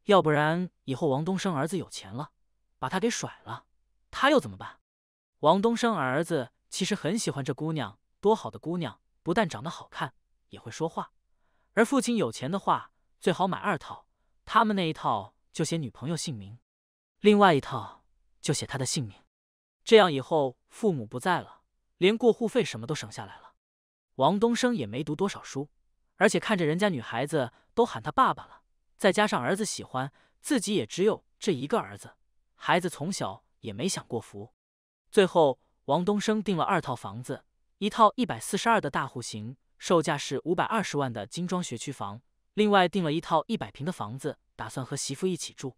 要不然以后王东升儿子有钱了，把他给甩了，他又怎么办？王东升儿子其实很喜欢这姑娘，多好的姑娘，不但长得好看，也会说话。而父亲有钱的话，最好买二套，他们那一套。就写女朋友姓名，另外一套就写他的姓名，这样以后父母不在了，连过户费什么都省下来了。王东升也没读多少书，而且看着人家女孩子都喊他爸爸了，再加上儿子喜欢，自己也只有这一个儿子，孩子从小也没享过福。最后，王东升定了二套房子，一套一百四十二的大户型，售价是五百二十万的精装学区房。另外订了一套一百平的房子，打算和媳妇一起住。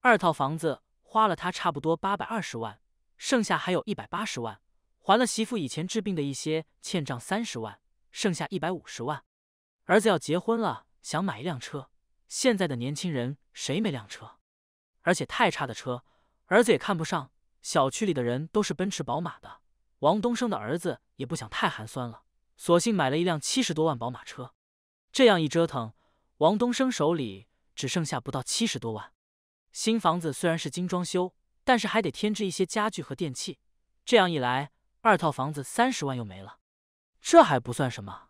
二套房子花了他差不多八百二十万，剩下还有一百八十万，还了媳妇以前治病的一些欠账三十万，剩下一百五十万。儿子要结婚了，想买一辆车。现在的年轻人谁没辆车？而且太差的车儿子也看不上。小区里的人都是奔驰、宝马的。王东升的儿子也不想太寒酸了，索性买了一辆七十多万宝马车。这样一折腾。王东升手里只剩下不到七十多万。新房子虽然是精装修，但是还得添置一些家具和电器。这样一来，二套房子三十万又没了。这还不算什么，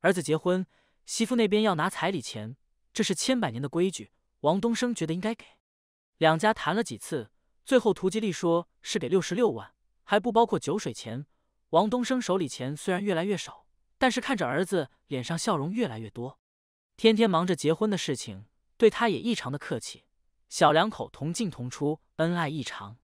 儿子结婚，媳妇那边要拿彩礼钱，这是千百年的规矩。王东升觉得应该给。两家谈了几次，最后图吉利说是给六十六万，还不包括酒水钱。王东升手里钱虽然越来越少，但是看着儿子脸上笑容越来越多。天天忙着结婚的事情，对他也异常的客气。小两口同进同出，恩爱异常。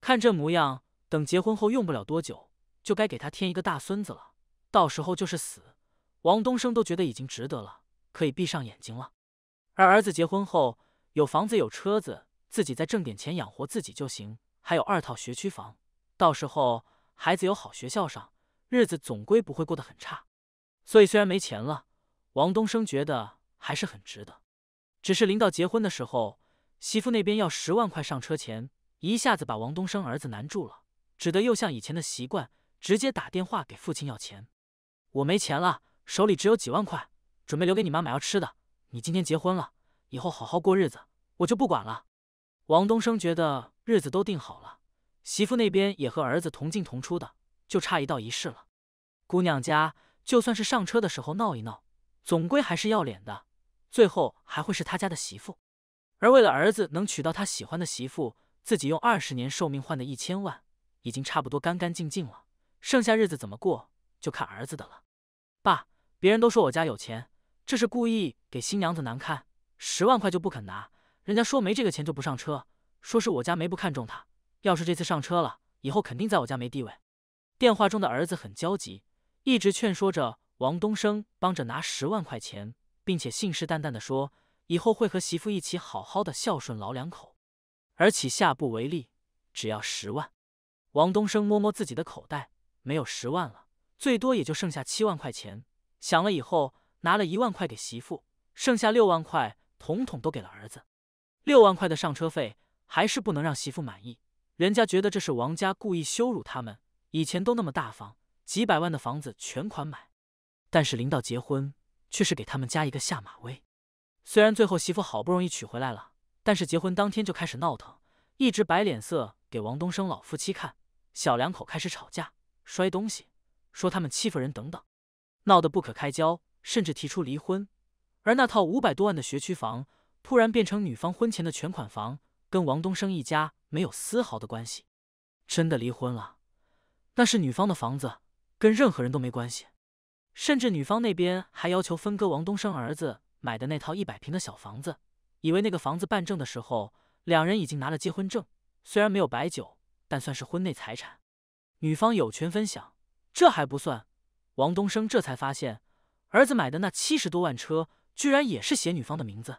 看这模样，等结婚后用不了多久，就该给他添一个大孙子了。到时候就是死，王东升都觉得已经值得了，可以闭上眼睛了。而儿子结婚后有房子有车子，自己再挣点钱养活自己就行。还有二套学区房，到时候孩子有好学校上，日子总归不会过得很差。所以虽然没钱了。王东升觉得还是很值得，只是临到结婚的时候，媳妇那边要十万块上车钱，一下子把王东升儿子难住了，只得又像以前的习惯，直接打电话给父亲要钱。我没钱了，手里只有几万块，准备留给你妈买药吃的。你今天结婚了，以后好好过日子，我就不管了。王东升觉得日子都定好了，媳妇那边也和儿子同进同出的，就差一道仪式了。姑娘家就算是上车的时候闹一闹。总归还是要脸的，最后还会是他家的媳妇。而为了儿子能娶到他喜欢的媳妇，自己用二十年寿命换的一千万，已经差不多干干净净了。剩下日子怎么过，就看儿子的了。爸，别人都说我家有钱，这是故意给新娘子难看。十万块就不肯拿，人家说没这个钱就不上车，说是我家没不看中他。要是这次上车了，以后肯定在我家没地位。电话中的儿子很焦急，一直劝说着。王东升帮着拿十万块钱，并且信誓旦旦的说，以后会和媳妇一起好好的孝顺老两口，而且下不为例，只要十万。王东升摸摸自己的口袋，没有十万了，最多也就剩下七万块钱。想了以后，拿了一万块给媳妇，剩下六万块统统都给了儿子。六万块的上车费还是不能让媳妇满意，人家觉得这是王家故意羞辱他们，以前都那么大方，几百万的房子全款买。但是临到结婚，却是给他们加一个下马威。虽然最后媳妇好不容易娶回来了，但是结婚当天就开始闹腾，一直摆脸色给王东升老夫妻看。小两口开始吵架、摔东西，说他们欺负人等等，闹得不可开交，甚至提出离婚。而那套五百多万的学区房突然变成女方婚前的全款房，跟王东升一家没有丝毫的关系。真的离婚了，那是女方的房子，跟任何人都没关系。甚至女方那边还要求分割王东升儿子买的那套一百平的小房子，以为那个房子办证的时候两人已经拿了结婚证，虽然没有摆酒，但算是婚内财产，女方有权分享。这还不算，王东升这才发现儿子买的那七十多万车居然也是写女方的名字，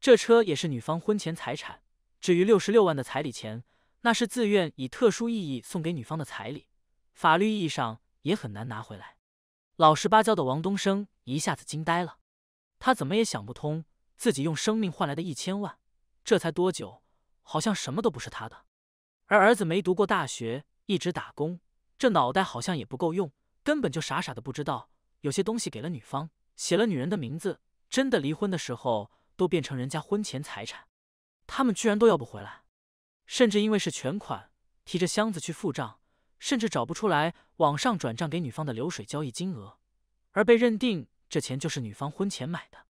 这车也是女方婚前财产。至于六十六万的彩礼钱，那是自愿以特殊意义送给女方的彩礼，法律意义上也很难拿回来。老实巴交的王东升一下子惊呆了，他怎么也想不通，自己用生命换来的一千万，这才多久，好像什么都不是他的。而儿子没读过大学，一直打工，这脑袋好像也不够用，根本就傻傻的不知道，有些东西给了女方，写了女人的名字，真的离婚的时候都变成人家婚前财产，他们居然都要不回来，甚至因为是全款，提着箱子去付账，甚至找不出来。网上转账给女方的流水交易金额，而被认定这钱就是女方婚前买的。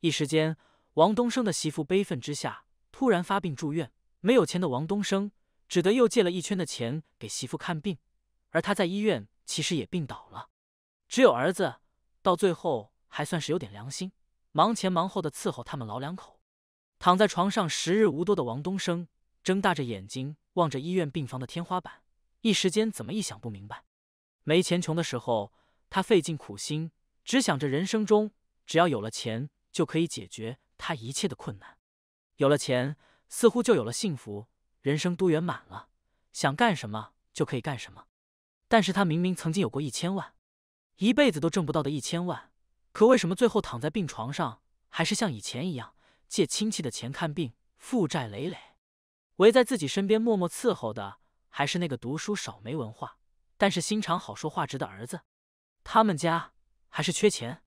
一时间，王东升的媳妇悲愤之下突然发病住院，没有钱的王东升只得又借了一圈的钱给媳妇看病，而他在医院其实也病倒了。只有儿子到最后还算是有点良心，忙前忙后的伺候他们老两口。躺在床上时日无多的王东升睁大着眼睛望着医院病房的天花板，一时间怎么一想不明白。没钱穷的时候，他费尽苦心，只想着人生中只要有了钱就可以解决他一切的困难。有了钱，似乎就有了幸福，人生都圆满了，想干什么就可以干什么。但是他明明曾经有过一千万，一辈子都挣不到的一千万，可为什么最后躺在病床上，还是像以前一样借亲戚的钱看病，负债累累，围在自己身边默默伺候的还是那个读书少、没文化。但是心肠好、说话直的儿子，他们家还是缺钱。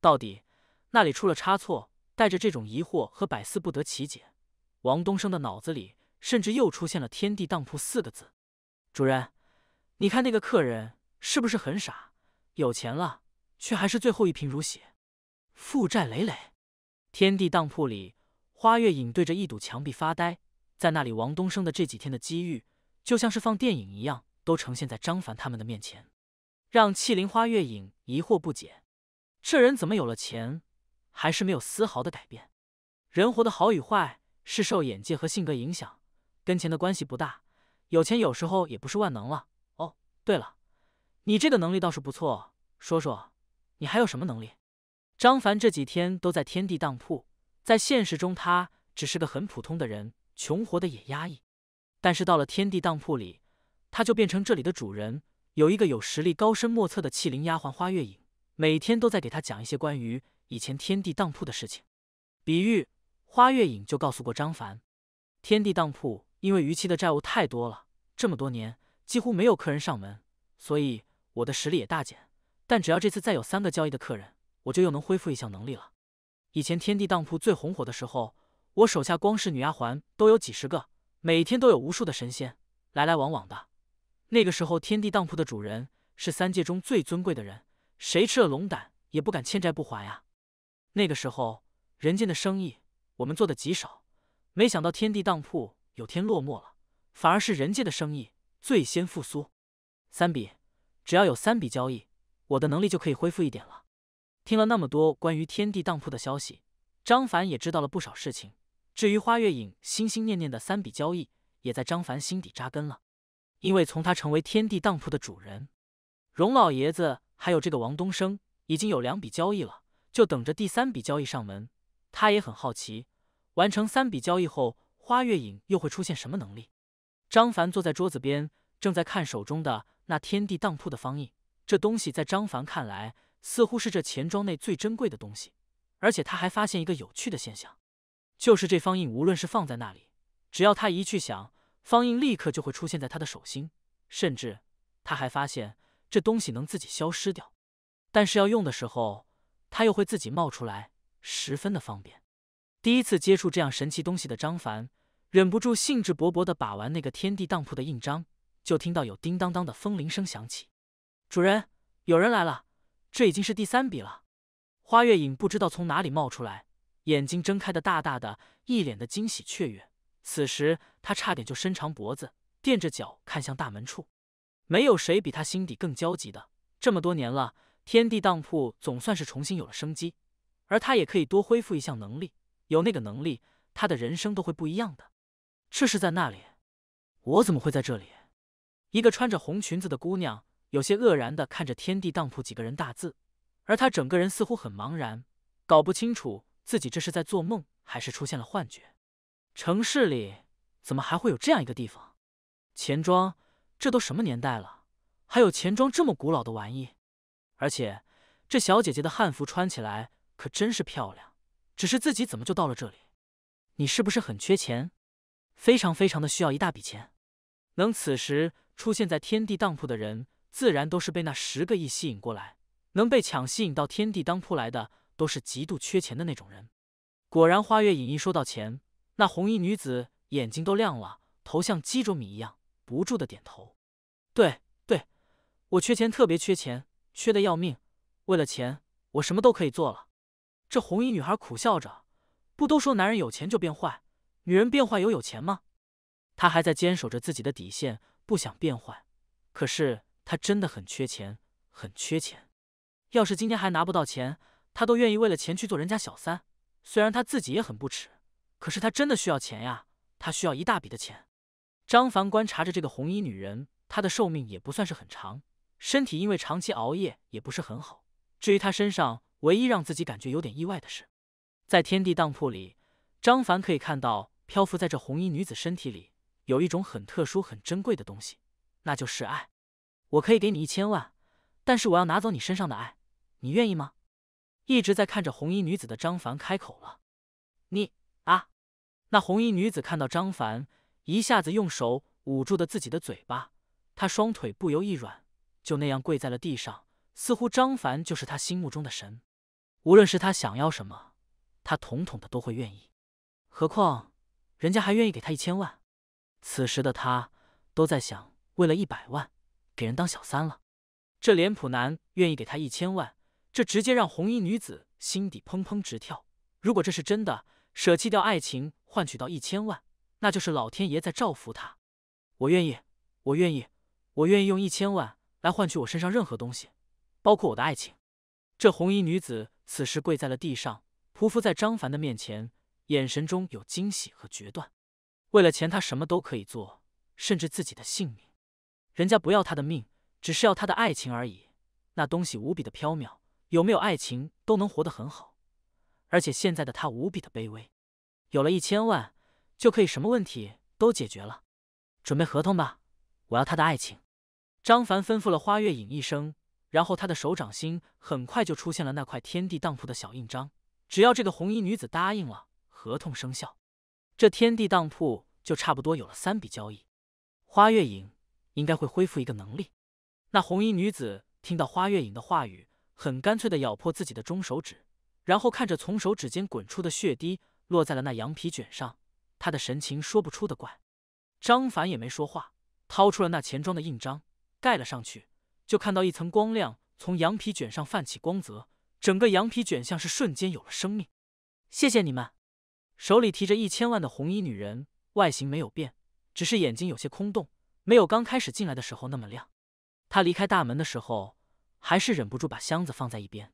到底那里出了差错？带着这种疑惑和百思不得其解，王东升的脑子里甚至又出现了“天地当铺”四个字。主人，你看那个客人是不是很傻？有钱了，却还是最后一贫如洗，负债累累。天地当铺里，花月影对着一堵墙壁发呆。在那里，王东升的这几天的机遇，就像是放电影一样。都呈现在张凡他们的面前，让气灵花月影疑惑不解：这人怎么有了钱，还是没有丝毫的改变？人活的好与坏是受眼界和性格影响，跟钱的关系不大。有钱有时候也不是万能了。哦，对了，你这个能力倒是不错，说说，你还有什么能力？张凡这几天都在天地当铺，在现实中他只是个很普通的人，穷活的也压抑，但是到了天地当铺里。他就变成这里的主人，有一个有实力、高深莫测的器灵丫鬟花月影，每天都在给他讲一些关于以前天地当铺的事情。比喻花月影就告诉过张凡，天地当铺因为逾期的债务太多了，这么多年几乎没有客人上门，所以我的实力也大减。但只要这次再有三个交易的客人，我就又能恢复一项能力了。以前天地当铺最红火的时候，我手下光是女丫鬟都有几十个，每天都有无数的神仙来来往往的。那个时候，天地当铺的主人是三界中最尊贵的人，谁吃了龙胆也不敢欠债不还呀。那个时候，人间的生意我们做的极少，没想到天地当铺有天落寞了，反而是人界的生意最先复苏。三笔，只要有三笔交易，我的能力就可以恢复一点了。听了那么多关于天地当铺的消息，张凡也知道了不少事情。至于花月影心心念念的三笔交易，也在张凡心底扎根了。因为从他成为天地当铺的主人，荣老爷子还有这个王东升已经有两笔交易了，就等着第三笔交易上门。他也很好奇，完成三笔交易后，花月影又会出现什么能力？张凡坐在桌子边，正在看手中的那天地当铺的方印。这东西在张凡看来，似乎是这钱庄内最珍贵的东西。而且他还发现一个有趣的现象，就是这方印无论是放在那里，只要他一去想。方印立刻就会出现在他的手心，甚至他还发现这东西能自己消失掉，但是要用的时候，它又会自己冒出来，十分的方便。第一次接触这样神奇东西的张凡，忍不住兴致勃勃地把玩那个天地当铺的印章，就听到有叮当当的风铃声响起。主人，有人来了，这已经是第三笔了。花月影不知道从哪里冒出来，眼睛睁开的大大的，一脸的惊喜雀跃。此时。他差点就伸长脖子，垫着脚看向大门处。没有谁比他心底更焦急的。这么多年了，天地当铺总算是重新有了生机，而他也可以多恢复一项能力。有那个能力，他的人生都会不一样的。这是在那里？我怎么会在这里？一个穿着红裙子的姑娘有些愕然的看着“天地当铺”几个人大字，而她整个人似乎很茫然，搞不清楚自己这是在做梦还是出现了幻觉。城市里。怎么还会有这样一个地方？钱庄，这都什么年代了，还有钱庄这么古老的玩意？而且这小姐姐的汉服穿起来可真是漂亮。只是自己怎么就到了这里？你是不是很缺钱？非常非常的需要一大笔钱。能此时出现在天地当铺的人，自然都是被那十个亿吸引过来。能被抢吸引到天地当铺来的，都是极度缺钱的那种人。果然，花月影一说到钱，那红衣女子。眼睛都亮了，头像鸡啄米一样不住的点头。对对，我缺钱，特别缺钱，缺的要命。为了钱，我什么都可以做了。这红衣女孩苦笑着，不都说男人有钱就变坏，女人变坏有有钱吗？她还在坚守着自己的底线，不想变坏。可是她真的很缺钱，很缺钱。要是今天还拿不到钱，她都愿意为了钱去做人家小三。虽然她自己也很不耻，可是她真的需要钱呀。他需要一大笔的钱。张凡观察着这个红衣女人，她的寿命也不算是很长，身体因为长期熬夜也不是很好。至于她身上唯一让自己感觉有点意外的是，在天地当铺里，张凡可以看到漂浮在这红衣女子身体里有一种很特殊、很珍贵的东西，那就是爱。我可以给你一千万，但是我要拿走你身上的爱，你愿意吗？一直在看着红衣女子的张凡开口了：“你。”那红衣女子看到张凡，一下子用手捂住了自己的嘴巴，她双腿不由一软，就那样跪在了地上，似乎张凡就是她心目中的神。无论是他想要什么，他统统的都会愿意。何况人家还愿意给他一千万。此时的他都在想，为了一百万给人当小三了。这脸谱男愿意给他一千万，这直接让红衣女子心底砰砰直跳。如果这是真的，舍弃掉爱情。换取到一千万，那就是老天爷在造福他。我愿意，我愿意，我愿意用一千万来换取我身上任何东西，包括我的爱情。这红衣女子此时跪在了地上，匍匐在张凡的面前，眼神中有惊喜和决断。为了钱，她什么都可以做，甚至自己的性命。人家不要她的命，只是要她的爱情而已。那东西无比的飘渺，有没有爱情都能活得很好。而且现在的她无比的卑微。有了一千万，就可以什么问题都解决了。准备合同吧，我要他的爱情。张凡吩咐了花月影一声，然后他的手掌心很快就出现了那块天地当铺的小印章。只要这个红衣女子答应了，合同生效，这天地当铺就差不多有了三笔交易。花月影应该会恢复一个能力。那红衣女子听到花月影的话语，很干脆的咬破自己的中手指，然后看着从手指间滚出的血滴。落在了那羊皮卷上，他的神情说不出的怪。张凡也没说话，掏出了那钱庄的印章盖了上去，就看到一层光亮从羊皮卷上泛起光泽，整个羊皮卷像是瞬间有了生命。谢谢你们。手里提着一千万的红衣女人，外形没有变，只是眼睛有些空洞，没有刚开始进来的时候那么亮。他离开大门的时候，还是忍不住把箱子放在一边，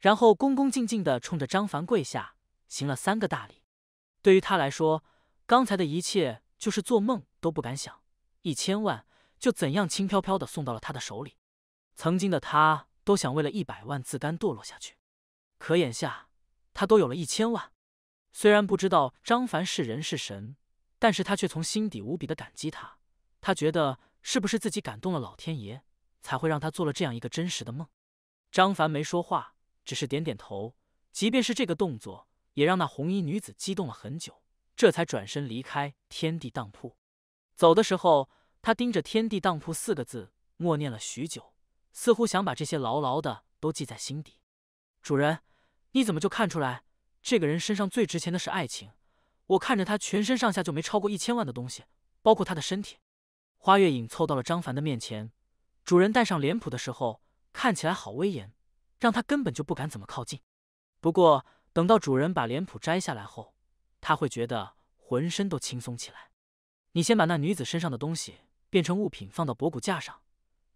然后恭恭敬敬地冲着张凡跪下。行了三个大礼，对于他来说，刚才的一切就是做梦都不敢想，一千万就怎样轻飘飘的送到了他的手里。曾经的他都想为了一百万自甘堕落下去，可眼下他都有了一千万。虽然不知道张凡是人是神，但是他却从心底无比的感激他。他觉得是不是自己感动了老天爷，才会让他做了这样一个真实的梦。张凡没说话，只是点点头。即便是这个动作。也让那红衣女子激动了很久，这才转身离开天地当铺。走的时候，她盯着“天地当铺”四个字，默念了许久，似乎想把这些牢牢的都记在心底。主人，你怎么就看出来这个人身上最值钱的是爱情？我看着他全身上下就没超过一千万的东西，包括他的身体。花月影凑到了张凡的面前，主人戴上脸谱的时候看起来好威严，让他根本就不敢怎么靠近。不过。等到主人把脸谱摘下来后，他会觉得浑身都轻松起来。你先把那女子身上的东西变成物品放到博古架上，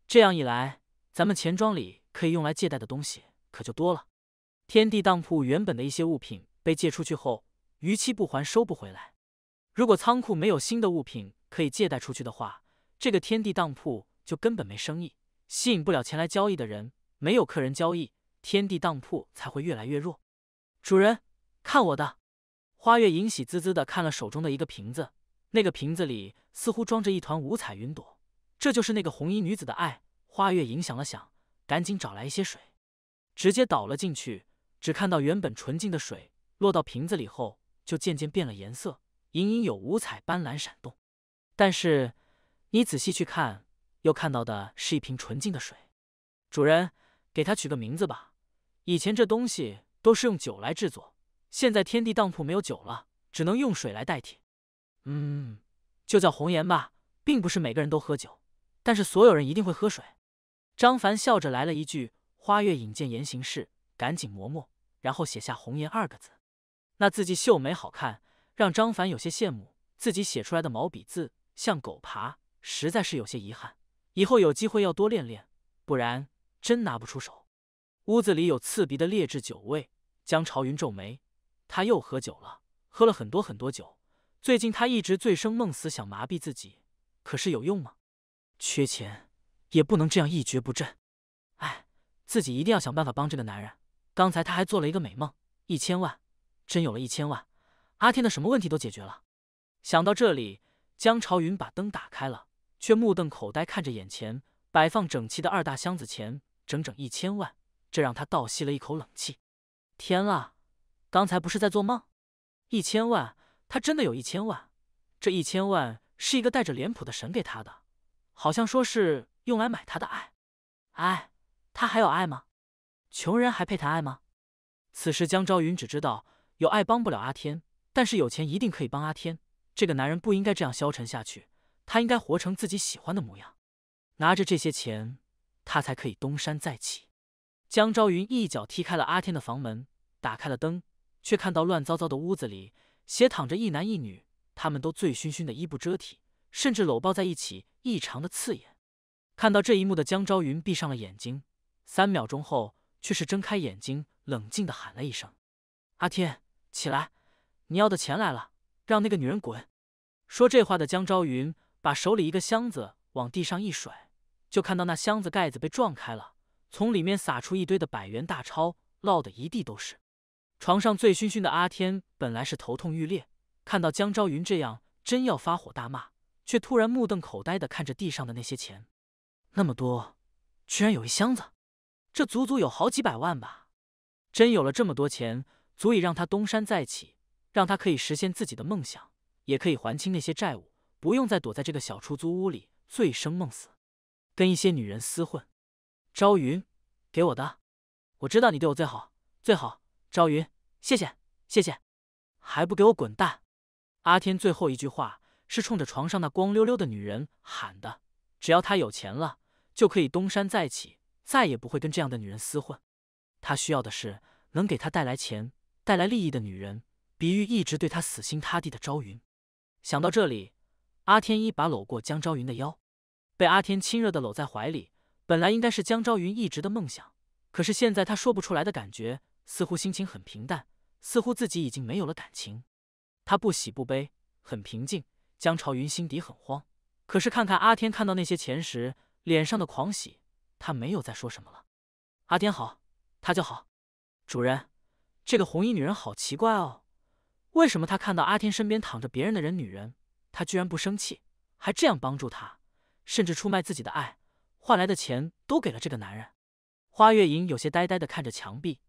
这样一来，咱们钱庄里可以用来借贷的东西可就多了。天地当铺原本的一些物品被借出去后，逾期不还收不回来。如果仓库没有新的物品可以借贷出去的话，这个天地当铺就根本没生意，吸引不了前来交易的人，没有客人交易，天地当铺才会越来越弱。主人，看我的！花月影喜滋滋的看了手中的一个瓶子，那个瓶子里似乎装着一团五彩云朵。这就是那个红衣女子的爱。花月影想了想，赶紧找来一些水，直接倒了进去。只看到原本纯净的水落到瓶子里后，就渐渐变了颜色，隐隐有五彩斑斓闪动。但是你仔细去看，又看到的是一瓶纯净的水。主人，给它取个名字吧。以前这东西。都是用酒来制作，现在天地当铺没有酒了，只能用水来代替。嗯，就叫红颜吧，并不是每个人都喝酒，但是所有人一定会喝水。张凡笑着来了一句：“花月引荐言行事，赶紧磨墨，然后写下‘红颜’二个字。那字迹秀美好看，让张凡有些羡慕自己写出来的毛笔字像狗爬，实在是有些遗憾。以后有机会要多练练，不然真拿不出手。”屋子里有刺鼻的劣质酒味。江朝云皱眉，他又喝酒了，喝了很多很多酒。最近他一直醉生梦死，想麻痹自己，可是有用吗？缺钱也不能这样一蹶不振。哎，自己一定要想办法帮这个男人。刚才他还做了一个美梦，一千万，真有了一千万，阿天的什么问题都解决了。想到这里，江朝云把灯打开了，却目瞪口呆看着眼前摆放整齐的二大箱子钱，整整一千万，这让他倒吸了一口冷气。天啊，刚才不是在做梦？一千万，他真的有一千万？这一千万是一个带着脸谱的神给他的，好像说是用来买他的爱。哎，他还有爱吗？穷人还配谈爱吗？此时江昭云只知道有爱帮不了阿天，但是有钱一定可以帮阿天。这个男人不应该这样消沉下去，他应该活成自己喜欢的模样。拿着这些钱，他才可以东山再起。江昭云一脚踢开了阿天的房门，打开了灯，却看到乱糟糟的屋子里斜躺着一男一女，他们都醉醺醺的，衣不遮体，甚至搂抱在一起，异常的刺眼。看到这一幕的江昭云闭上了眼睛，三秒钟后却是睁开眼睛，冷静的喊了一声：“阿天，起来！你要的钱来了，让那个女人滚！”说这话的江昭云把手里一个箱子往地上一甩，就看到那箱子盖子被撞开了。从里面撒出一堆的百元大钞，落得一地都是。床上醉醺醺的阿天本来是头痛欲裂，看到江昭云这样，真要发火大骂，却突然目瞪口呆的看着地上的那些钱，那么多，居然有一箱子，这足足有好几百万吧？真有了这么多钱，足以让他东山再起，让他可以实现自己的梦想，也可以还清那些债务，不用再躲在这个小出租屋里醉生梦死，跟一些女人厮混。朝云，给我的，我知道你对我最好，最好。朝云，谢谢，谢谢。还不给我滚蛋！阿天最后一句话是冲着床上那光溜溜的女人喊的。只要他有钱了，就可以东山再起，再也不会跟这样的女人厮混。他需要的是能给他带来钱、带来利益的女人。比喻一直对他死心塌地的朝云。想到这里，阿天一把搂过江朝云的腰，被阿天亲热的搂在怀里。本来应该是江朝云一直的梦想，可是现在他说不出来的感觉，似乎心情很平淡，似乎自己已经没有了感情。他不喜不悲，很平静。江朝云心底很慌，可是看看阿天看到那些钱时脸上的狂喜，他没有再说什么了。阿天好，他就好。主人，这个红衣女人好奇怪哦，为什么她看到阿天身边躺着别人的人女人，她居然不生气，还这样帮助他，甚至出卖自己的爱？换来的钱都给了这个男人，花月影有些呆呆地看着墙壁。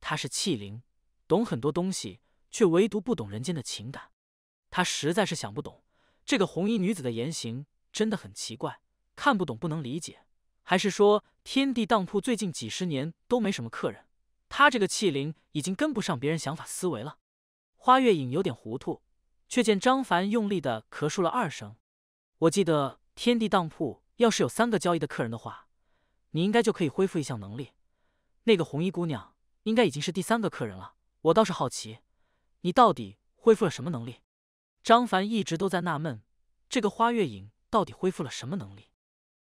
她是器灵，懂很多东西，却唯独不懂人间的情感。她实在是想不懂这个红衣女子的言行，真的很奇怪，看不懂，不能理解。还是说，天地当铺最近几十年都没什么客人？她这个器灵已经跟不上别人想法思维了。花月影有点糊涂，却见张凡用力地咳嗽了二声。我记得天地当铺。要是有三个交易的客人的话，你应该就可以恢复一项能力。那个红衣姑娘应该已经是第三个客人了。我倒是好奇，你到底恢复了什么能力？张凡一直都在纳闷，这个花月影到底恢复了什么能力？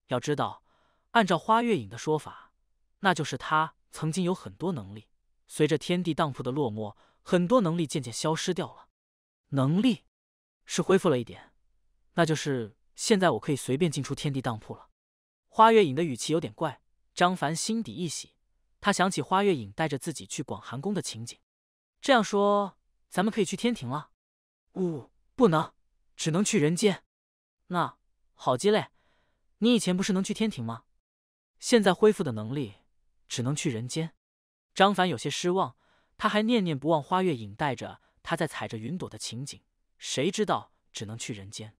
要知道，按照花月影的说法，那就是他曾经有很多能力，随着天地当铺的落寞，很多能力渐渐消失掉了。能力是恢复了一点，那就是。现在我可以随便进出天地当铺了。花月影的语气有点怪，张凡心底一喜，他想起花月影带着自己去广寒宫的情景。这样说，咱们可以去天庭了？呜，不能，只能去人间。那好鸡肋，你以前不是能去天庭吗？现在恢复的能力只能去人间。张凡有些失望，他还念念不忘花月影带着他在踩着云朵的情景，谁知道只能去人间，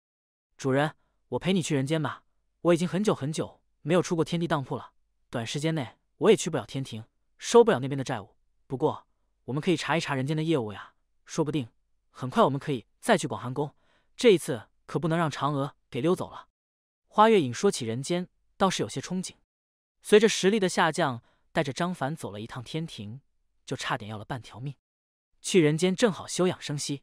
主人。我陪你去人间吧，我已经很久很久没有出过天地当铺了。短时间内我也去不了天庭，收不了那边的债务。不过我们可以查一查人间的业务呀，说不定很快我们可以再去广寒宫。这一次可不能让嫦娥给溜走了。花月影说起人间，倒是有些憧憬。随着实力的下降，带着张凡走了一趟天庭，就差点要了半条命。去人间正好休养生息。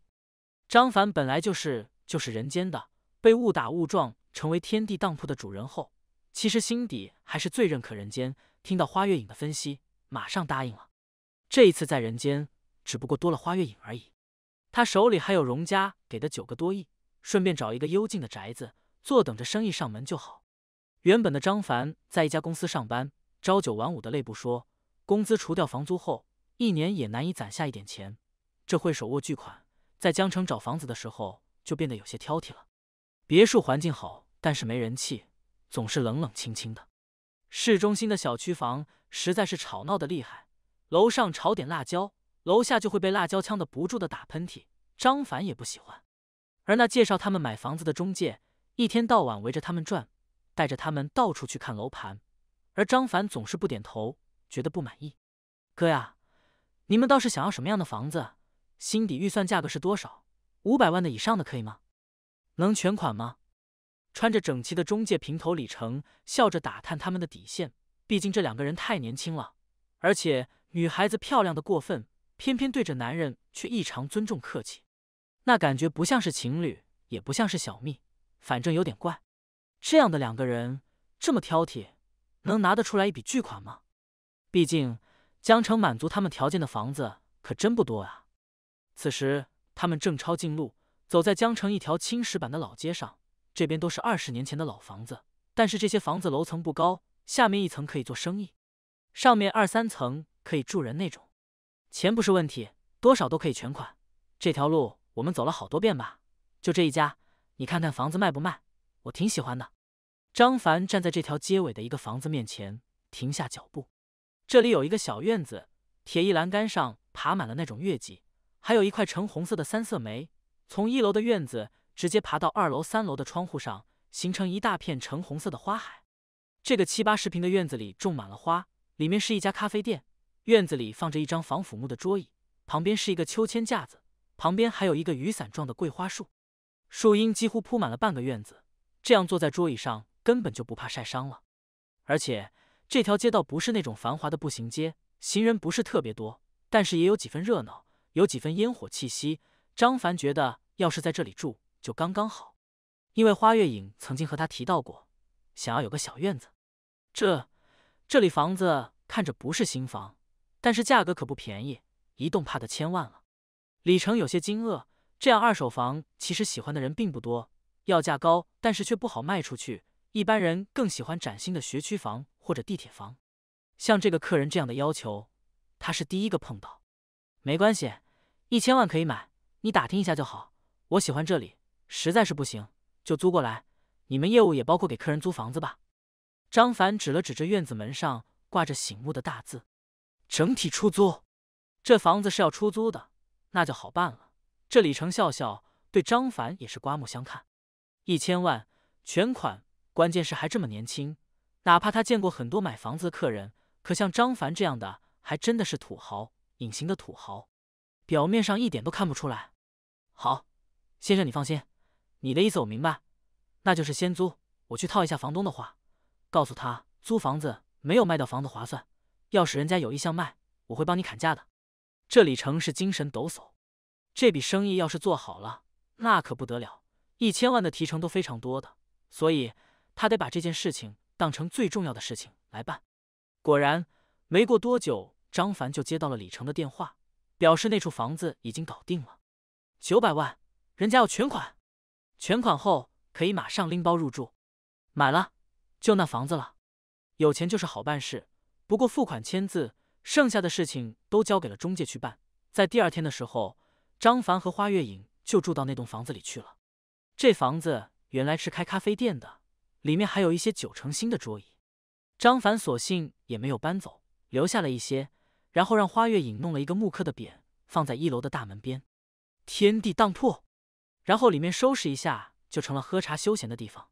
张凡本来就是就是人间的，被误打误撞。成为天地当铺的主人后，其实心底还是最认可人间。听到花月影的分析，马上答应了。这一次在人间，只不过多了花月影而已。他手里还有荣家给的九个多亿，顺便找一个幽静的宅子，坐等着生意上门就好。原本的张凡在一家公司上班，朝九晚五的累不说，工资除掉房租后，一年也难以攒下一点钱。这会手握巨款，在江城找房子的时候，就变得有些挑剔了。别墅环境好，但是没人气，总是冷冷清清的。市中心的小区房实在是吵闹的厉害，楼上炒点辣椒，楼下就会被辣椒呛得不住的打喷嚏。张凡也不喜欢。而那介绍他们买房子的中介，一天到晚围着他们转，带着他们到处去看楼盘，而张凡总是不点头，觉得不满意。哥呀，你们倒是想要什么样的房子？心底预算价格是多少？五百万的以上的可以吗？能全款吗？穿着整齐的中介平头李成笑着打探他们的底线。毕竟这两个人太年轻了，而且女孩子漂亮的过分，偏偏对着男人却异常尊重客气，那感觉不像是情侣，也不像是小蜜，反正有点怪。这样的两个人这么挑剔，能拿得出来一笔巨款吗？毕竟江城满足他们条件的房子可真不多啊。此时他们正抄近路。走在江城一条青石板的老街上，这边都是二十年前的老房子，但是这些房子楼层不高，下面一层可以做生意，上面二三层可以住人那种。钱不是问题，多少都可以全款。这条路我们走了好多遍吧？就这一家，你看看房子卖不卖？我挺喜欢的。张凡站在这条街尾的一个房子面前停下脚步，这里有一个小院子，铁艺栏杆上爬满了那种月季，还有一块橙红色的三色梅。从一楼的院子直接爬到二楼、三楼的窗户上，形成一大片橙红色的花海。这个七八十平的院子里种满了花，里面是一家咖啡店。院子里放着一张防腐木的桌椅，旁边是一个秋千架子，旁边还有一个雨伞状的桂花树，树荫几乎铺满了半个院子。这样坐在桌椅上，根本就不怕晒伤了。而且这条街道不是那种繁华的步行街，行人不是特别多，但是也有几分热闹，有几分烟火气息。张凡觉得。要是在这里住就刚刚好，因为花月影曾经和他提到过，想要有个小院子。这这里房子看着不是新房，但是价格可不便宜，一栋怕得千万了。李成有些惊愕，这样二手房其实喜欢的人并不多，要价高，但是却不好卖出去。一般人更喜欢崭新的学区房或者地铁房。像这个客人这样的要求，他是第一个碰到。没关系，一千万可以买，你打听一下就好。我喜欢这里，实在是不行就租过来。你们业务也包括给客人租房子吧？张凡指了指这院子门上挂着醒目的大字：整体出租。这房子是要出租的，那就好办了。这李成笑笑对张凡也是刮目相看。一千万全款，关键是还这么年轻。哪怕他见过很多买房子的客人，可像张凡这样的，还真的是土豪，隐形的土豪，表面上一点都看不出来。好。先生，你放心，你的意思我明白，那就是先租，我去套一下房东的话，告诉他租房子没有卖掉房子划算。要是人家有意向卖，我会帮你砍价的。这李成是精神抖擞，这笔生意要是做好了，那可不得了，一千万的提成都非常多，的所以他得把这件事情当成最重要的事情来办。果然，没过多久，张凡就接到了李成的电话，表示那处房子已经搞定了，九百万。人家要全款，全款后可以马上拎包入住。买了，就那房子了。有钱就是好办事。不过付款签字，剩下的事情都交给了中介去办。在第二天的时候，张凡和花月影就住到那栋房子里去了。这房子原来是开咖啡店的，里面还有一些九成新的桌椅。张凡索性也没有搬走，留下了一些，然后让花月影弄了一个木刻的匾，放在一楼的大门边。天地当铺。然后里面收拾一下，就成了喝茶休闲的地方。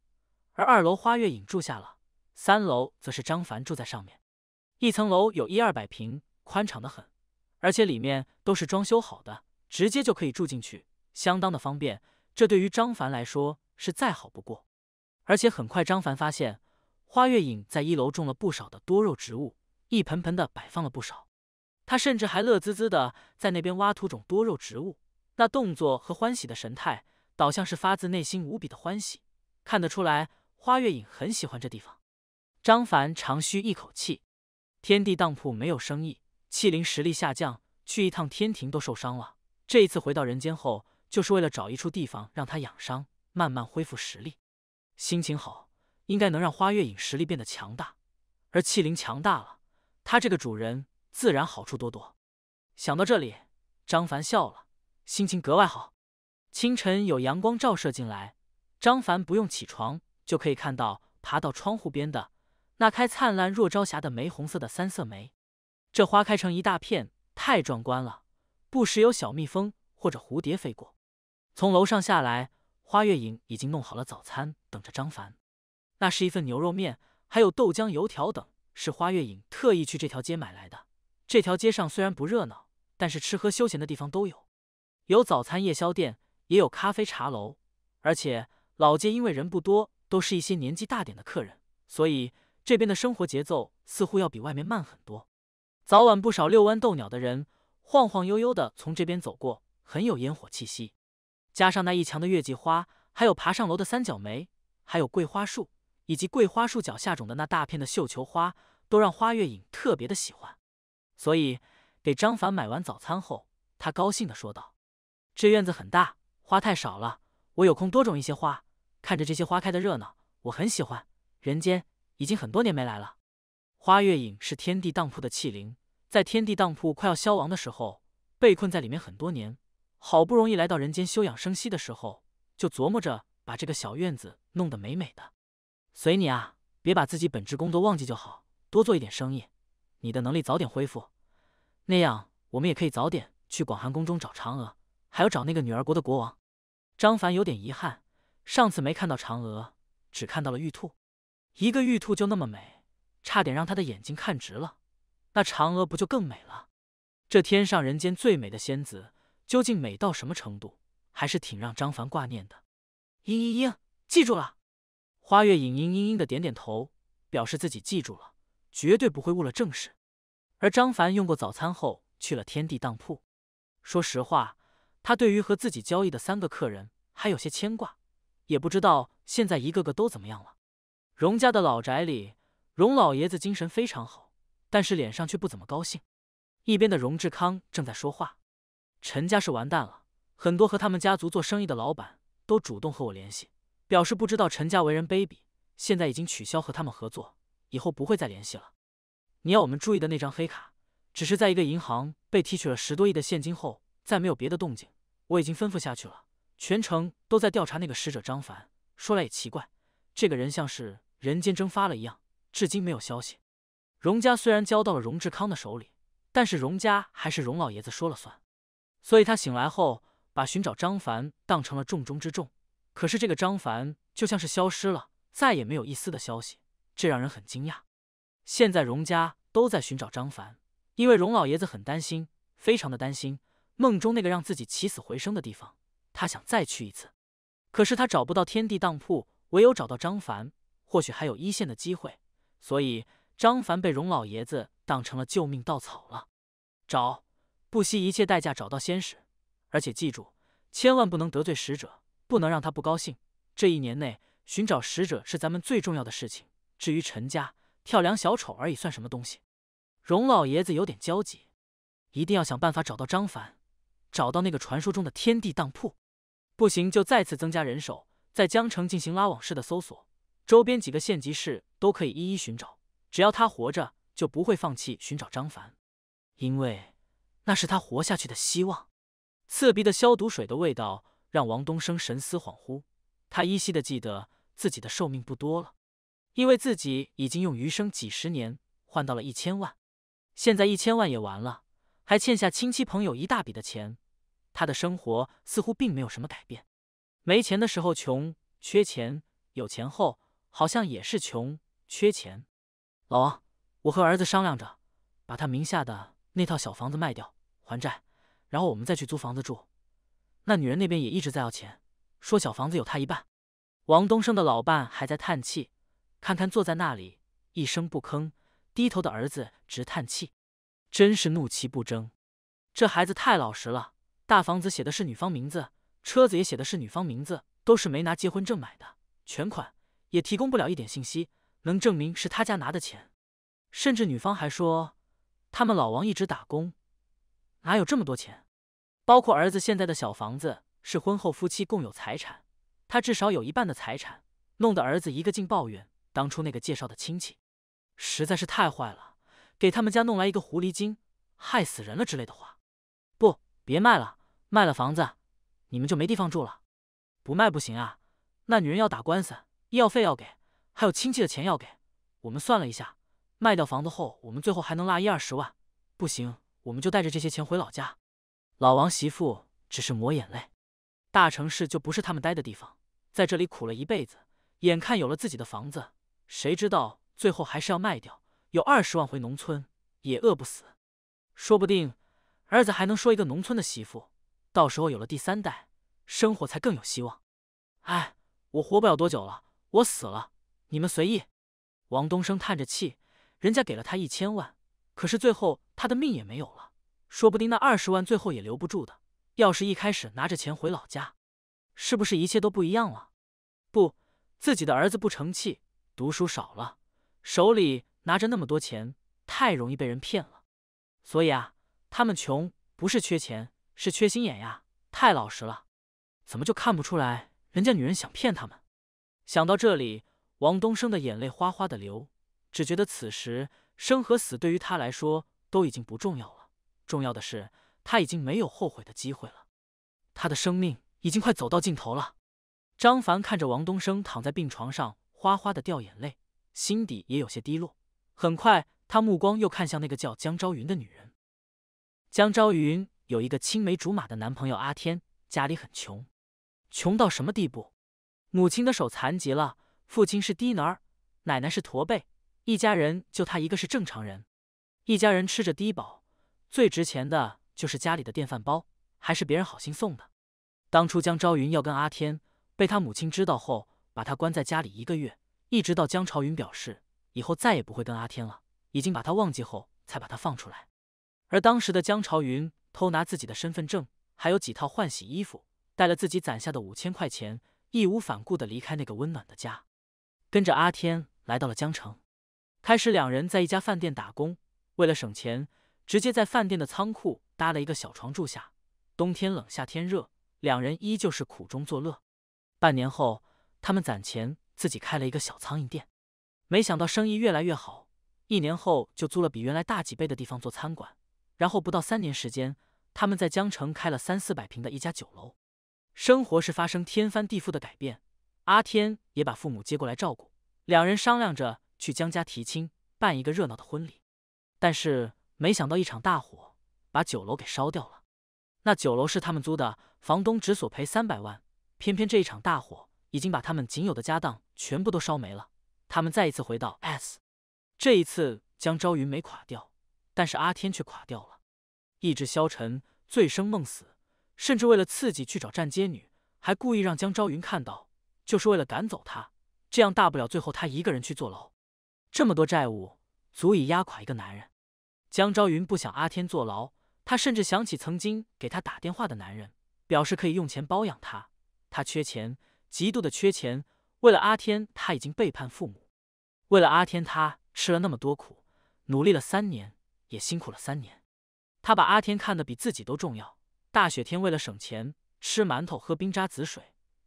而二楼花月影住下了，三楼则是张凡住在上面。一层楼有一二百平，宽敞的很，而且里面都是装修好的，直接就可以住进去，相当的方便。这对于张凡来说是再好不过。而且很快，张凡发现花月影在一楼种了不少的多肉植物，一盆盆的摆放了不少。他甚至还乐滋滋的在那边挖土种多肉植物。那动作和欢喜的神态，倒像是发自内心无比的欢喜。看得出来，花月影很喜欢这地方。张凡长吁一口气，天地当铺没有生意，器灵实力下降，去一趟天庭都受伤了。这一次回到人间后，就是为了找一处地方让他养伤，慢慢恢复实力。心情好，应该能让花月影实力变得强大，而器灵强大了，他这个主人自然好处多多。想到这里，张凡笑了。心情格外好，清晨有阳光照射进来，张凡不用起床就可以看到爬到窗户边的那开灿烂若朝霞的玫红色的三色梅，这花开成一大片，太壮观了。不时有小蜜蜂或者蝴蝶飞过。从楼上下来，花月影已经弄好了早餐，等着张凡。那是一份牛肉面，还有豆浆、油条等，是花月影特意去这条街买来的。这条街上虽然不热闹，但是吃喝休闲的地方都有。有早餐夜宵店，也有咖啡茶楼，而且老街因为人不多，都是一些年纪大点的客人，所以这边的生活节奏似乎要比外面慢很多。早晚不少遛弯逗鸟的人，晃晃悠悠的从这边走过，很有烟火气息。加上那一墙的月季花，还有爬上楼的三角梅，还有桂花树，以及桂花树脚下种的那大片的绣球花，都让花月影特别的喜欢。所以给张凡买完早餐后，他高兴的说道。这院子很大，花太少了。我有空多种一些花，看着这些花开的热闹，我很喜欢。人间已经很多年没来了。花月影是天地当铺的器灵，在天地当铺快要消亡的时候，被困在里面很多年。好不容易来到人间休养生息的时候，就琢磨着把这个小院子弄得美美的。随你啊，别把自己本职工作忘记就好，多做一点生意。你的能力早点恢复，那样我们也可以早点去广寒宫中找嫦娥。还要找那个女儿国的国王，张凡有点遗憾，上次没看到嫦娥，只看到了玉兔，一个玉兔就那么美，差点让他的眼睛看直了，那嫦娥不就更美了？这天上人间最美的仙子，究竟美到什么程度，还是挺让张凡挂念的。嘤嘤嘤，记住了。花月影嘤嘤嘤的点点头，表示自己记住了，绝对不会误了正事。而张凡用过早餐后，去了天地当铺。说实话。他对于和自己交易的三个客人还有些牵挂，也不知道现在一个个都怎么样了。荣家的老宅里，荣老爷子精神非常好，但是脸上却不怎么高兴。一边的荣志康正在说话：“陈家是完蛋了，很多和他们家族做生意的老板都主动和我联系，表示不知道陈家为人卑鄙，现在已经取消和他们合作，以后不会再联系了。你要我们注意的那张黑卡，只是在一个银行被提取了十多亿的现金后，再没有别的动静。”我已经吩咐下去了，全城都在调查那个使者张凡。说来也奇怪，这个人像是人间蒸发了一样，至今没有消息。荣家虽然交到了荣志康的手里，但是荣家还是荣老爷子说了算。所以他醒来后，把寻找张凡当成了重中之重。可是这个张凡就像是消失了，再也没有一丝的消息，这让人很惊讶。现在荣家都在寻找张凡，因为荣老爷子很担心，非常的担心。梦中那个让自己起死回生的地方，他想再去一次，可是他找不到天地当铺，唯有找到张凡，或许还有一线的机会。所以张凡被荣老爷子当成了救命稻草了。找，不惜一切代价找到仙使，而且记住，千万不能得罪使者，不能让他不高兴。这一年内寻找使者是咱们最重要的事情。至于陈家，跳梁小丑而已，算什么东西？荣老爷子有点焦急，一定要想办法找到张凡。找到那个传说中的天地当铺，不行就再次增加人手，在江城进行拉网式的搜索，周边几个县级市都可以一一寻找。只要他活着，就不会放弃寻找张凡，因为那是他活下去的希望。刺鼻的消毒水的味道让王东升神思恍惚，他依稀的记得自己的寿命不多了，因为自己已经用余生几十年换到了一千万，现在一千万也完了。还欠下亲戚朋友一大笔的钱，他的生活似乎并没有什么改变。没钱的时候穷缺钱，有钱后好像也是穷缺钱。老王，我和儿子商量着，把他名下的那套小房子卖掉还债，然后我们再去租房子住。那女人那边也一直在要钱，说小房子有她一半。王东升的老伴还在叹气，看看坐在那里一声不吭、低头的儿子，直叹气。真是怒其不争，这孩子太老实了。大房子写的是女方名字，车子也写的是女方名字，都是没拿结婚证买的，全款也提供不了一点信息，能证明是他家拿的钱。甚至女方还说，他们老王一直打工，哪有这么多钱？包括儿子现在的小房子是婚后夫妻共有财产，他至少有一半的财产，弄得儿子一个劲抱怨当初那个介绍的亲戚实在是太坏了。给他们家弄来一个狐狸精，害死人了之类的话，不，别卖了，卖了房子，你们就没地方住了。不卖不行啊，那女人要打官司，医药费要给，还有亲戚的钱要给。我们算了一下，卖掉房子后，我们最后还能拉一二十万。不行，我们就带着这些钱回老家。老王媳妇只是抹眼泪，大城市就不是他们待的地方，在这里苦了一辈子，眼看有了自己的房子，谁知道最后还是要卖掉。有二十万回农村也饿不死，说不定儿子还能说一个农村的媳妇，到时候有了第三代，生活才更有希望。哎，我活不了多久了，我死了，你们随意。王东升叹着气，人家给了他一千万，可是最后他的命也没有了，说不定那二十万最后也留不住的。要是一开始拿着钱回老家，是不是一切都不一样了？不，自己的儿子不成器，读书少了，手里。拿着那么多钱，太容易被人骗了。所以啊，他们穷不是缺钱，是缺心眼呀，太老实了，怎么就看不出来人家女人想骗他们？想到这里，王东升的眼泪哗哗的流，只觉得此时生和死对于他来说都已经不重要了，重要的是他已经没有后悔的机会了，他的生命已经快走到尽头了。张凡看着王东升躺在病床上哗哗的掉眼泪，心底也有些低落。很快，他目光又看向那个叫江朝云的女人。江朝云有一个青梅竹马的男朋友阿天，家里很穷，穷到什么地步？母亲的手残疾了，父亲是低能儿，奶奶是驼背，一家人就他一个是正常人。一家人吃着低保，最值钱的就是家里的电饭煲，还是别人好心送的。当初江朝云要跟阿天，被他母亲知道后，把他关在家里一个月，一直到江朝云表示。以后再也不会跟阿天了，已经把他忘记后才把他放出来。而当时的江朝云偷拿自己的身份证，还有几套换洗衣服，带了自己攒下的五千块钱，义无反顾的离开那个温暖的家，跟着阿天来到了江城，开始两人在一家饭店打工。为了省钱，直接在饭店的仓库搭了一个小床住下，冬天冷，夏天热，两人依旧是苦中作乐。半年后，他们攒钱自己开了一个小苍蝇店。没想到生意越来越好，一年后就租了比原来大几倍的地方做餐馆。然后不到三年时间，他们在江城开了三四百平的一家酒楼。生活是发生天翻地覆的改变。阿天也把父母接过来照顾，两人商量着去江家提亲，办一个热闹的婚礼。但是没想到一场大火把酒楼给烧掉了。那酒楼是他们租的，房东只索赔三百万。偏偏这一场大火已经把他们仅有的家当全部都烧没了。他们再一次回到 S，这一次江昭云没垮掉，但是阿天却垮掉了，意志消沉，醉生梦死，甚至为了刺激去找站街女，还故意让江昭云看到，就是为了赶走他。这样大不了最后他一个人去坐牢，这么多债务足以压垮一个男人。江昭云不想阿天坐牢，他甚至想起曾经给他打电话的男人，表示可以用钱包养他。他缺钱，极度的缺钱。为了阿天，他已经背叛父母；为了阿天，他吃了那么多苦，努力了三年，也辛苦了三年。他把阿天看得比自己都重要。大雪天，为了省钱，吃馒头，喝冰渣子水，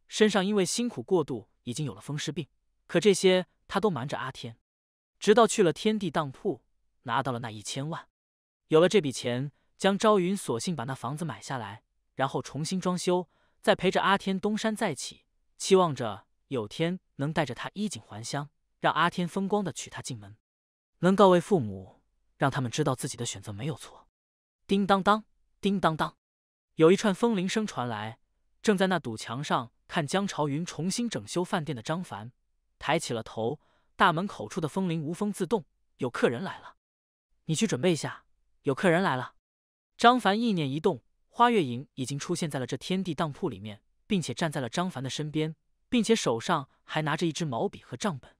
身上因为辛苦过度，已经有了风湿病。可这些他都瞒着阿天，直到去了天地当铺，拿到了那一千万。有了这笔钱，江朝云索性把那房子买下来，然后重新装修，再陪着阿天东山再起，期望着。有天能带着他衣锦还乡，让阿天风光的娶她进门，能告慰父母，让他们知道自己的选择没有错。叮当当，叮当当，有一串风铃声传来。正在那堵墙上看江朝云重新整修饭店的张凡抬起了头，大门口处的风铃无风自动，有客人来了。你去准备一下，有客人来了。张凡意念一动，花月影已经出现在了这天地当铺里面，并且站在了张凡的身边。并且手上还拿着一支毛笔和账本。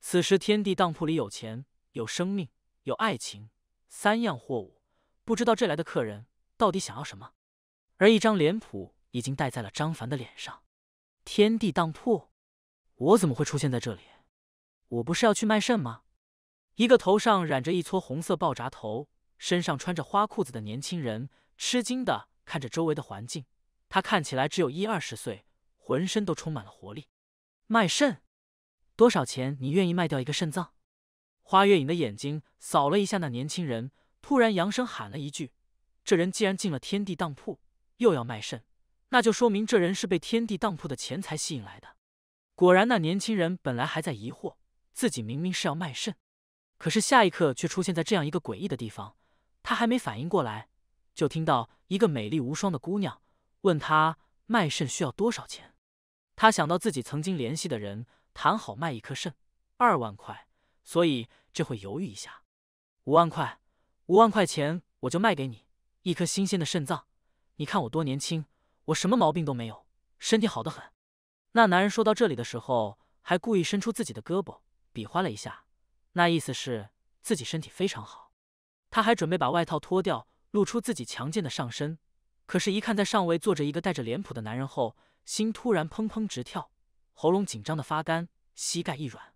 此时天地当铺里有钱、有生命、有爱情三样货物，不知道这来的客人到底想要什么。而一张脸谱已经戴在了张凡的脸上。天地当铺，我怎么会出现在这里？我不是要去卖肾吗？一个头上染着一撮红色爆炸头、身上穿着花裤子的年轻人，吃惊的看着周围的环境。他看起来只有一二十岁。浑身都充满了活力。卖肾，多少钱？你愿意卖掉一个肾脏？花月影的眼睛扫了一下那年轻人，突然扬声喊了一句：“这人既然进了天地当铺，又要卖肾，那就说明这人是被天地当铺的钱财吸引来的。”果然，那年轻人本来还在疑惑，自己明明是要卖肾，可是下一刻却出现在这样一个诡异的地方。他还没反应过来，就听到一个美丽无双的姑娘问他：“卖肾需要多少钱？”他想到自己曾经联系的人谈好卖一颗肾二万块，所以这会犹豫一下。五万块，五万块钱我就卖给你一颗新鲜的肾脏。你看我多年轻，我什么毛病都没有，身体好得很。那男人说到这里的时候，还故意伸出自己的胳膊比划了一下，那意思是自己身体非常好。他还准备把外套脱掉，露出自己强健的上身，可是，一看在上位坐着一个戴着脸谱的男人后。心突然砰砰直跳，喉咙紧张的发干，膝盖一软，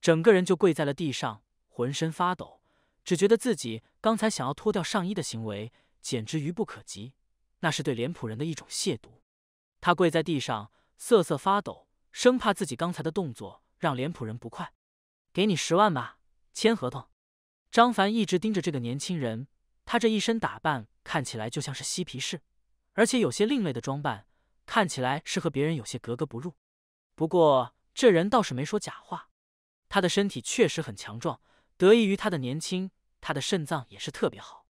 整个人就跪在了地上，浑身发抖，只觉得自己刚才想要脱掉上衣的行为简直愚不可及，那是对脸谱人的一种亵渎。他跪在地上瑟瑟发抖，生怕自己刚才的动作让脸谱人不快。给你十万吧，签合同。张凡一直盯着这个年轻人，他这一身打扮看起来就像是嬉皮士，而且有些另类的装扮。看起来是和别人有些格格不入，不过这人倒是没说假话，他的身体确实很强壮，得益于他的年轻，他的肾脏也是特别好。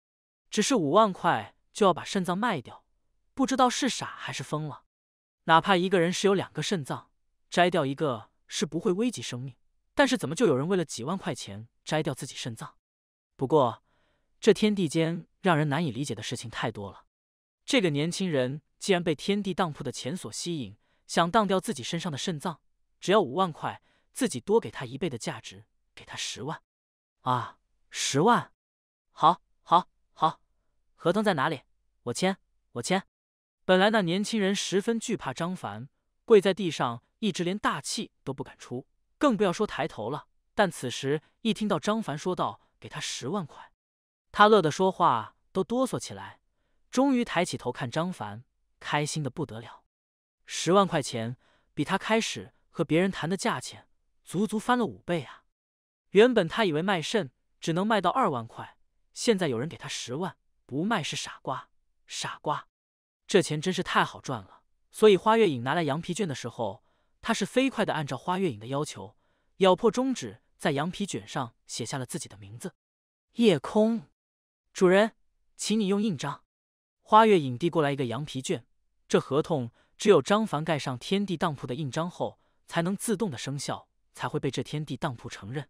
只是五万块就要把肾脏卖掉，不知道是傻还是疯了。哪怕一个人是有两个肾脏，摘掉一个是不会危及生命，但是怎么就有人为了几万块钱摘掉自己肾脏？不过这天地间让人难以理解的事情太多了，这个年轻人。既然被天地当铺的钱所吸引，想当掉自己身上的肾脏，只要五万块，自己多给他一倍的价值，给他十万啊！十万，好，好，好，合同在哪里？我签，我签。本来那年轻人十分惧怕张凡，跪在地上一直连大气都不敢出，更不要说抬头了。但此时一听到张凡说道“给他十万块”，他乐得说话都哆嗦起来，终于抬起头看张凡。开心的不得了，十万块钱比他开始和别人谈的价钱足足翻了五倍啊！原本他以为卖肾只能卖到二万块，现在有人给他十万，不卖是傻瓜，傻瓜！这钱真是太好赚了。所以花月影拿来羊皮卷的时候，他是飞快的按照花月影的要求，咬破中指，在羊皮卷上写下了自己的名字。夜空，主人，请你用印章。花月影递过来一个羊皮卷。这合同只有张凡盖上天地当铺的印章后，才能自动的生效，才会被这天地当铺承认。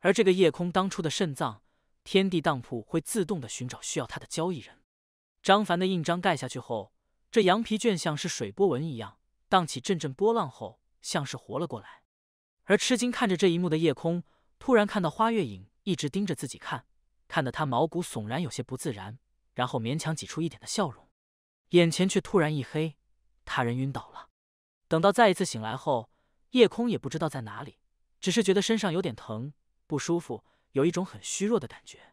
而这个夜空当初的肾脏，天地当铺会自动的寻找需要他的交易人。张凡的印章盖下去后，这羊皮卷像是水波纹一样荡起阵阵波浪，后像是活了过来。而吃惊看着这一幕的夜空，突然看到花月影一直盯着自己看，看得他毛骨悚然，有些不自然，然后勉强挤出一点的笑容。眼前却突然一黑，他人晕倒了。等到再一次醒来后，夜空也不知道在哪里，只是觉得身上有点疼，不舒服，有一种很虚弱的感觉。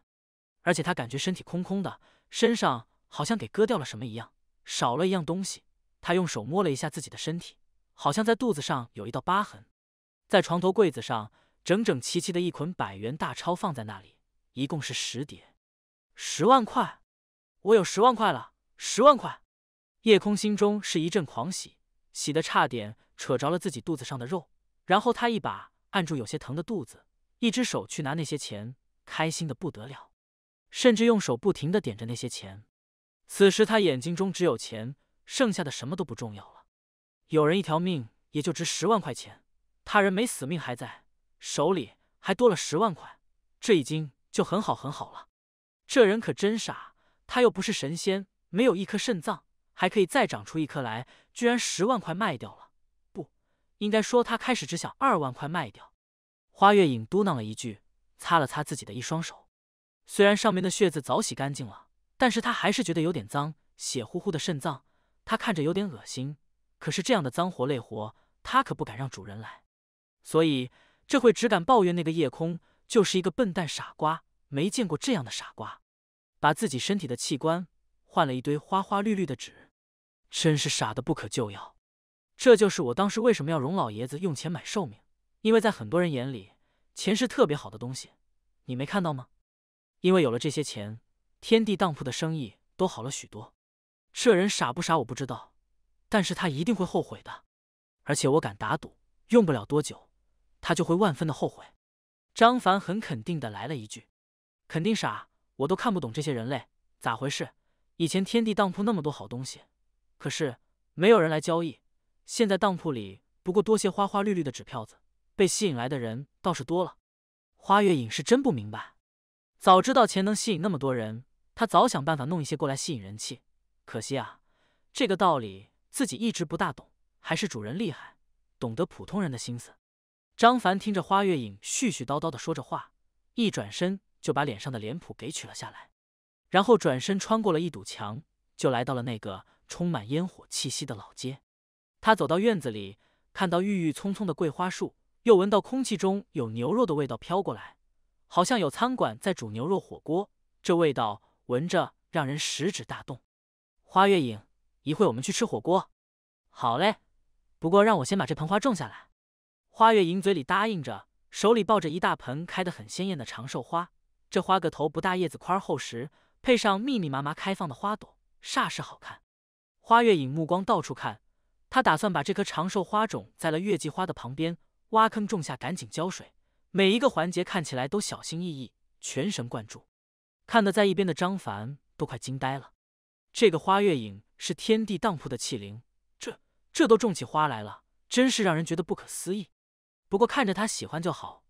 而且他感觉身体空空的，身上好像给割掉了什么一样，少了一样东西。他用手摸了一下自己的身体，好像在肚子上有一道疤痕。在床头柜子上，整整齐齐的一捆百元大钞放在那里，一共是十叠，十万块。我有十万块了，十万块。夜空心中是一阵狂喜，喜得差点扯着了自己肚子上的肉。然后他一把按住有些疼的肚子，一只手去拿那些钱，开心的不得了，甚至用手不停的点着那些钱。此时他眼睛中只有钱，剩下的什么都不重要了。有人一条命也就值十万块钱，他人没死，命还在，手里还多了十万块，这已经就很好很好了。这人可真傻，他又不是神仙，没有一颗肾脏。还可以再长出一颗来，居然十万块卖掉了。不应该说他开始只想二万块卖掉。花月影嘟囔了一句，擦了擦自己的一双手。虽然上面的血渍早洗干净了，但是他还是觉得有点脏，血乎乎的肾脏，他看着有点恶心。可是这样的脏活累活，他可不敢让主人来，所以这会只敢抱怨那个夜空就是一个笨蛋傻瓜，没见过这样的傻瓜，把自己身体的器官换了一堆花花绿绿的纸。真是傻的不可救药，这就是我当时为什么要容老爷子用钱买寿命。因为在很多人眼里，钱是特别好的东西，你没看到吗？因为有了这些钱，天地当铺的生意都好了许多。这人傻不傻我不知道，但是他一定会后悔的。而且我敢打赌，用不了多久，他就会万分的后悔。张凡很肯定的来了一句：“肯定傻，我都看不懂这些人类咋回事。以前天地当铺那么多好东西。”可是没有人来交易，现在当铺里不过多些花花绿绿的纸票子，被吸引来的人倒是多了。花月影是真不明白，早知道钱能吸引那么多人，他早想办法弄一些过来吸引人气。可惜啊，这个道理自己一直不大懂，还是主人厉害，懂得普通人的心思。张凡听着花月影絮絮叨叨的说着话，一转身就把脸上的脸谱给取了下来，然后转身穿过了一堵墙，就来到了那个。充满烟火气息的老街，他走到院子里，看到郁郁葱葱的桂花树，又闻到空气中有牛肉的味道飘过来，好像有餐馆在煮牛肉火锅，这味道闻着让人食指大动。花月影，一会我们去吃火锅。好嘞，不过让我先把这盆花种下来。花月影嘴里答应着，手里抱着一大盆开得很鲜艳的长寿花，这花个头不大，叶子宽厚实，配上密密麻麻开放的花朵，煞是好看。花月影目光到处看，他打算把这颗长寿花种在了月季花的旁边，挖坑种下，赶紧浇水，每一个环节看起来都小心翼翼，全神贯注，看得在一边的张凡都快惊呆了。这个花月影是天地当铺的器灵，这这都种起花来了，真是让人觉得不可思议。不过看着他喜欢就好，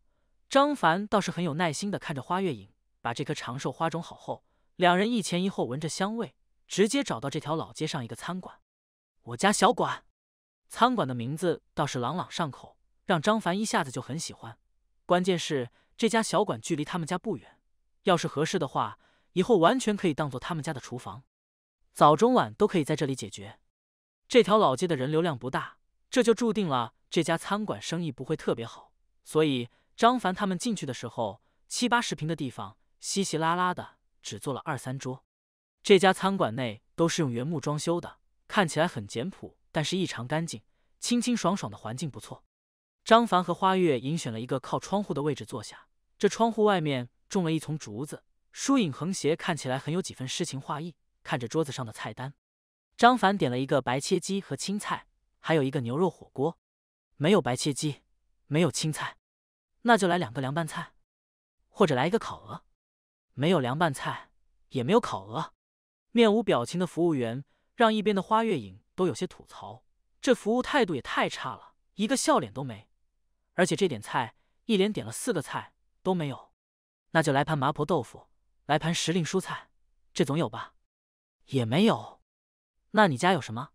张凡倒是很有耐心的看着花月影把这颗长寿花种好后，两人一前一后闻着香味。直接找到这条老街上一个餐馆，我家小馆。餐馆的名字倒是朗朗上口，让张凡一下子就很喜欢。关键是这家小馆距离他们家不远，要是合适的话，以后完全可以当做他们家的厨房，早中晚都可以在这里解决。这条老街的人流量不大，这就注定了这家餐馆生意不会特别好。所以张凡他们进去的时候，七八十平的地方稀稀拉拉的只做了二三桌。这家餐馆内都是用原木装修的，看起来很简朴，但是异常干净，清清爽爽的环境不错。张凡和花月选了一个靠窗户的位置坐下，这窗户外面种了一丛竹子，疏影横斜，看起来很有几分诗情画意。看着桌子上的菜单，张凡点了一个白切鸡和青菜，还有一个牛肉火锅。没有白切鸡，没有青菜，那就来两个凉拌菜，或者来一个烤鹅。没有凉拌菜，也没有烤鹅。面无表情的服务员让一边的花月影都有些吐槽，这服务态度也太差了，一个笑脸都没。而且这点菜，一连点了四个菜都没有。那就来盘麻婆豆腐，来盘时令蔬菜，这总有吧？也没有。那你家有什么？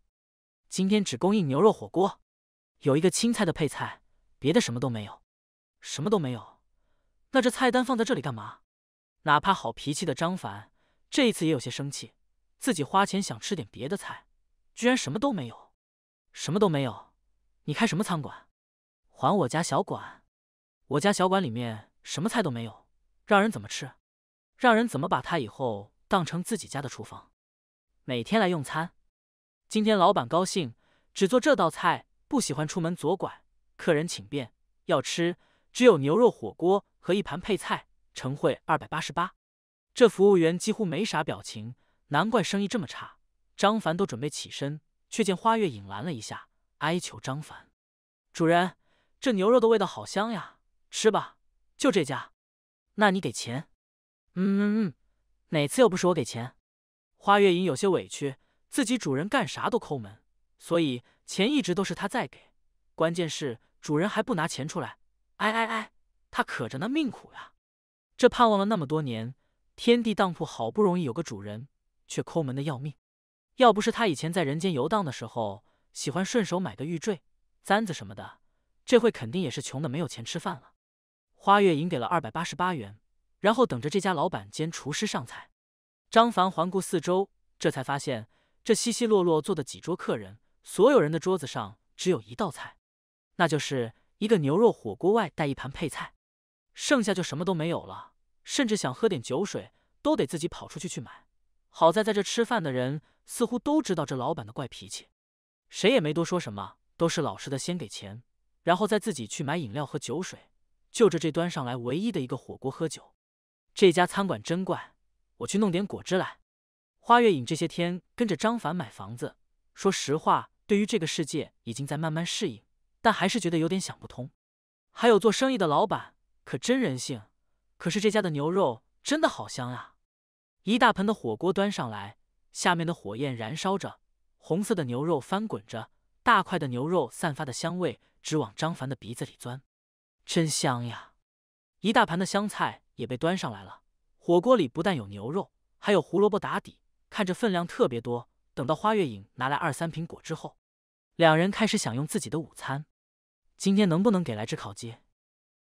今天只供应牛肉火锅，有一个青菜的配菜，别的什么都没有，什么都没有。那这菜单放在这里干嘛？哪怕好脾气的张凡这一次也有些生气。自己花钱想吃点别的菜，居然什么都没有，什么都没有。你开什么餐馆？还我家小馆？我家小馆里面什么菜都没有，让人怎么吃？让人怎么把他以后当成自己家的厨房？每天来用餐。今天老板高兴，只做这道菜。不喜欢出门左拐，客人请便。要吃只有牛肉火锅和一盘配菜，成惠二百八十八。这服务员几乎没啥表情。难怪生意这么差，张凡都准备起身，却见花月影拦了一下，哀求张凡：“主人，这牛肉的味道好香呀，吃吧，就这家。那你给钱。”“嗯嗯嗯，哪次又不是我给钱？”花月影有些委屈，自己主人干啥都抠门，所以钱一直都是他在给。关键是主人还不拿钱出来，哎哎哎，他可着那命苦呀！这盼望了那么多年，天地当铺好不容易有个主人。却抠门的要命，要不是他以前在人间游荡的时候喜欢顺手买个玉坠、簪子什么的，这会肯定也是穷的没有钱吃饭了。花月赢给了二百八十八元，然后等着这家老板兼厨师上菜。张凡环顾四周，这才发现这稀稀落落坐的几桌客人，所有人的桌子上只有一道菜，那就是一个牛肉火锅外带一盘配菜，剩下就什么都没有了，甚至想喝点酒水都得自己跑出去去买。好在在这吃饭的人似乎都知道这老板的怪脾气，谁也没多说什么，都是老实的先给钱，然后再自己去买饮料和酒水，就着这端上来唯一的一个火锅喝酒。这家餐馆真怪，我去弄点果汁来。花月影这些天跟着张凡买房子，说实话，对于这个世界已经在慢慢适应，但还是觉得有点想不通。还有做生意的老板可真人性，可是这家的牛肉真的好香啊。一大盆的火锅端上来，下面的火焰燃烧着，红色的牛肉翻滚着，大块的牛肉散发的香味直往张凡的鼻子里钻，真香呀！一大盘的香菜也被端上来了。火锅里不但有牛肉，还有胡萝卜打底，看着分量特别多。等到花月影拿来二三瓶果汁后，两人开始享用自己的午餐。今天能不能给来只烤鸡？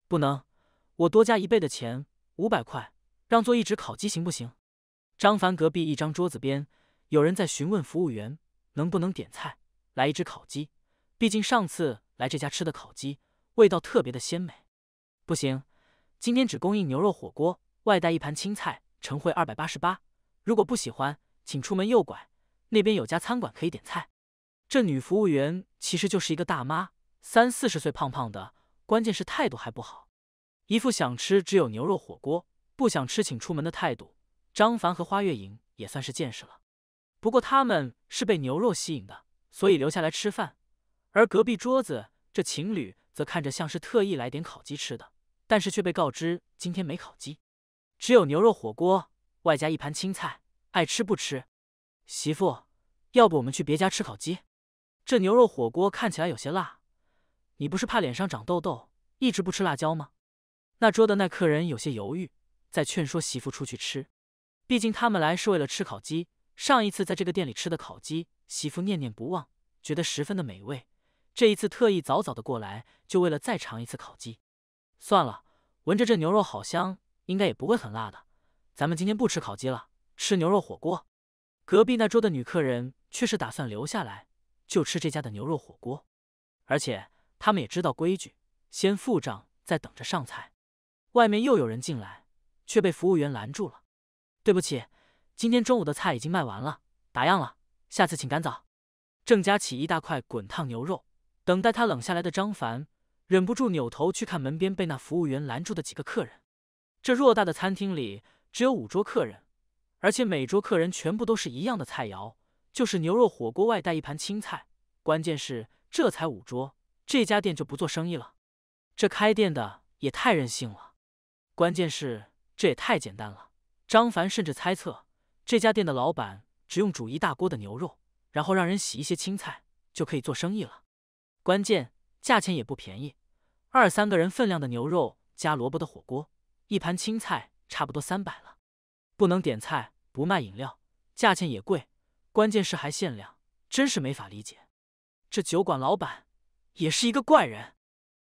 不能，我多加一倍的钱，五百块，让做一只烤鸡行不行？张凡隔壁一张桌子边，有人在询问服务员能不能点菜，来一只烤鸡。毕竟上次来这家吃的烤鸡，味道特别的鲜美。不行，今天只供应牛肉火锅，外带一盘青菜，成惠二百八十八。如果不喜欢，请出门右拐，那边有家餐馆可以点菜。这女服务员其实就是一个大妈，三四十岁，胖胖的，关键是态度还不好，一副想吃只有牛肉火锅，不想吃请出门的态度。张凡和花月影也算是见识了，不过他们是被牛肉吸引的，所以留下来吃饭。而隔壁桌子这情侣则看着像是特意来点烤鸡吃的，但是却被告知今天没烤鸡，只有牛肉火锅，外加一盘青菜，爱吃不吃？媳妇，要不我们去别家吃烤鸡？这牛肉火锅看起来有些辣，你不是怕脸上长痘痘，一直不吃辣椒吗？那桌的那客人有些犹豫，在劝说媳妇出去吃。毕竟他们来是为了吃烤鸡。上一次在这个店里吃的烤鸡，媳妇念念不忘，觉得十分的美味。这一次特意早早的过来，就为了再尝一次烤鸡。算了，闻着这牛肉好香，应该也不会很辣的。咱们今天不吃烤鸡了，吃牛肉火锅。隔壁那桌的女客人却是打算留下来，就吃这家的牛肉火锅。而且他们也知道规矩，先付账再等着上菜。外面又有人进来，却被服务员拦住了。对不起，今天中午的菜已经卖完了，打烊了。下次请赶早。正夹起一大块滚烫牛肉，等待他冷下来的张凡忍不住扭头去看门边被那服务员拦住的几个客人。这偌大的餐厅里只有五桌客人，而且每桌客人全部都是一样的菜肴，就是牛肉火锅外带一盘青菜。关键是这才五桌，这家店就不做生意了。这开店的也太任性了。关键是这也太简单了。张凡甚至猜测，这家店的老板只用煮一大锅的牛肉，然后让人洗一些青菜，就可以做生意了。关键价钱也不便宜，二三个人分量的牛肉加萝卜的火锅，一盘青菜差不多三百了。不能点菜，不卖饮料，价钱也贵，关键是还限量，真是没法理解。这酒馆老板也是一个怪人。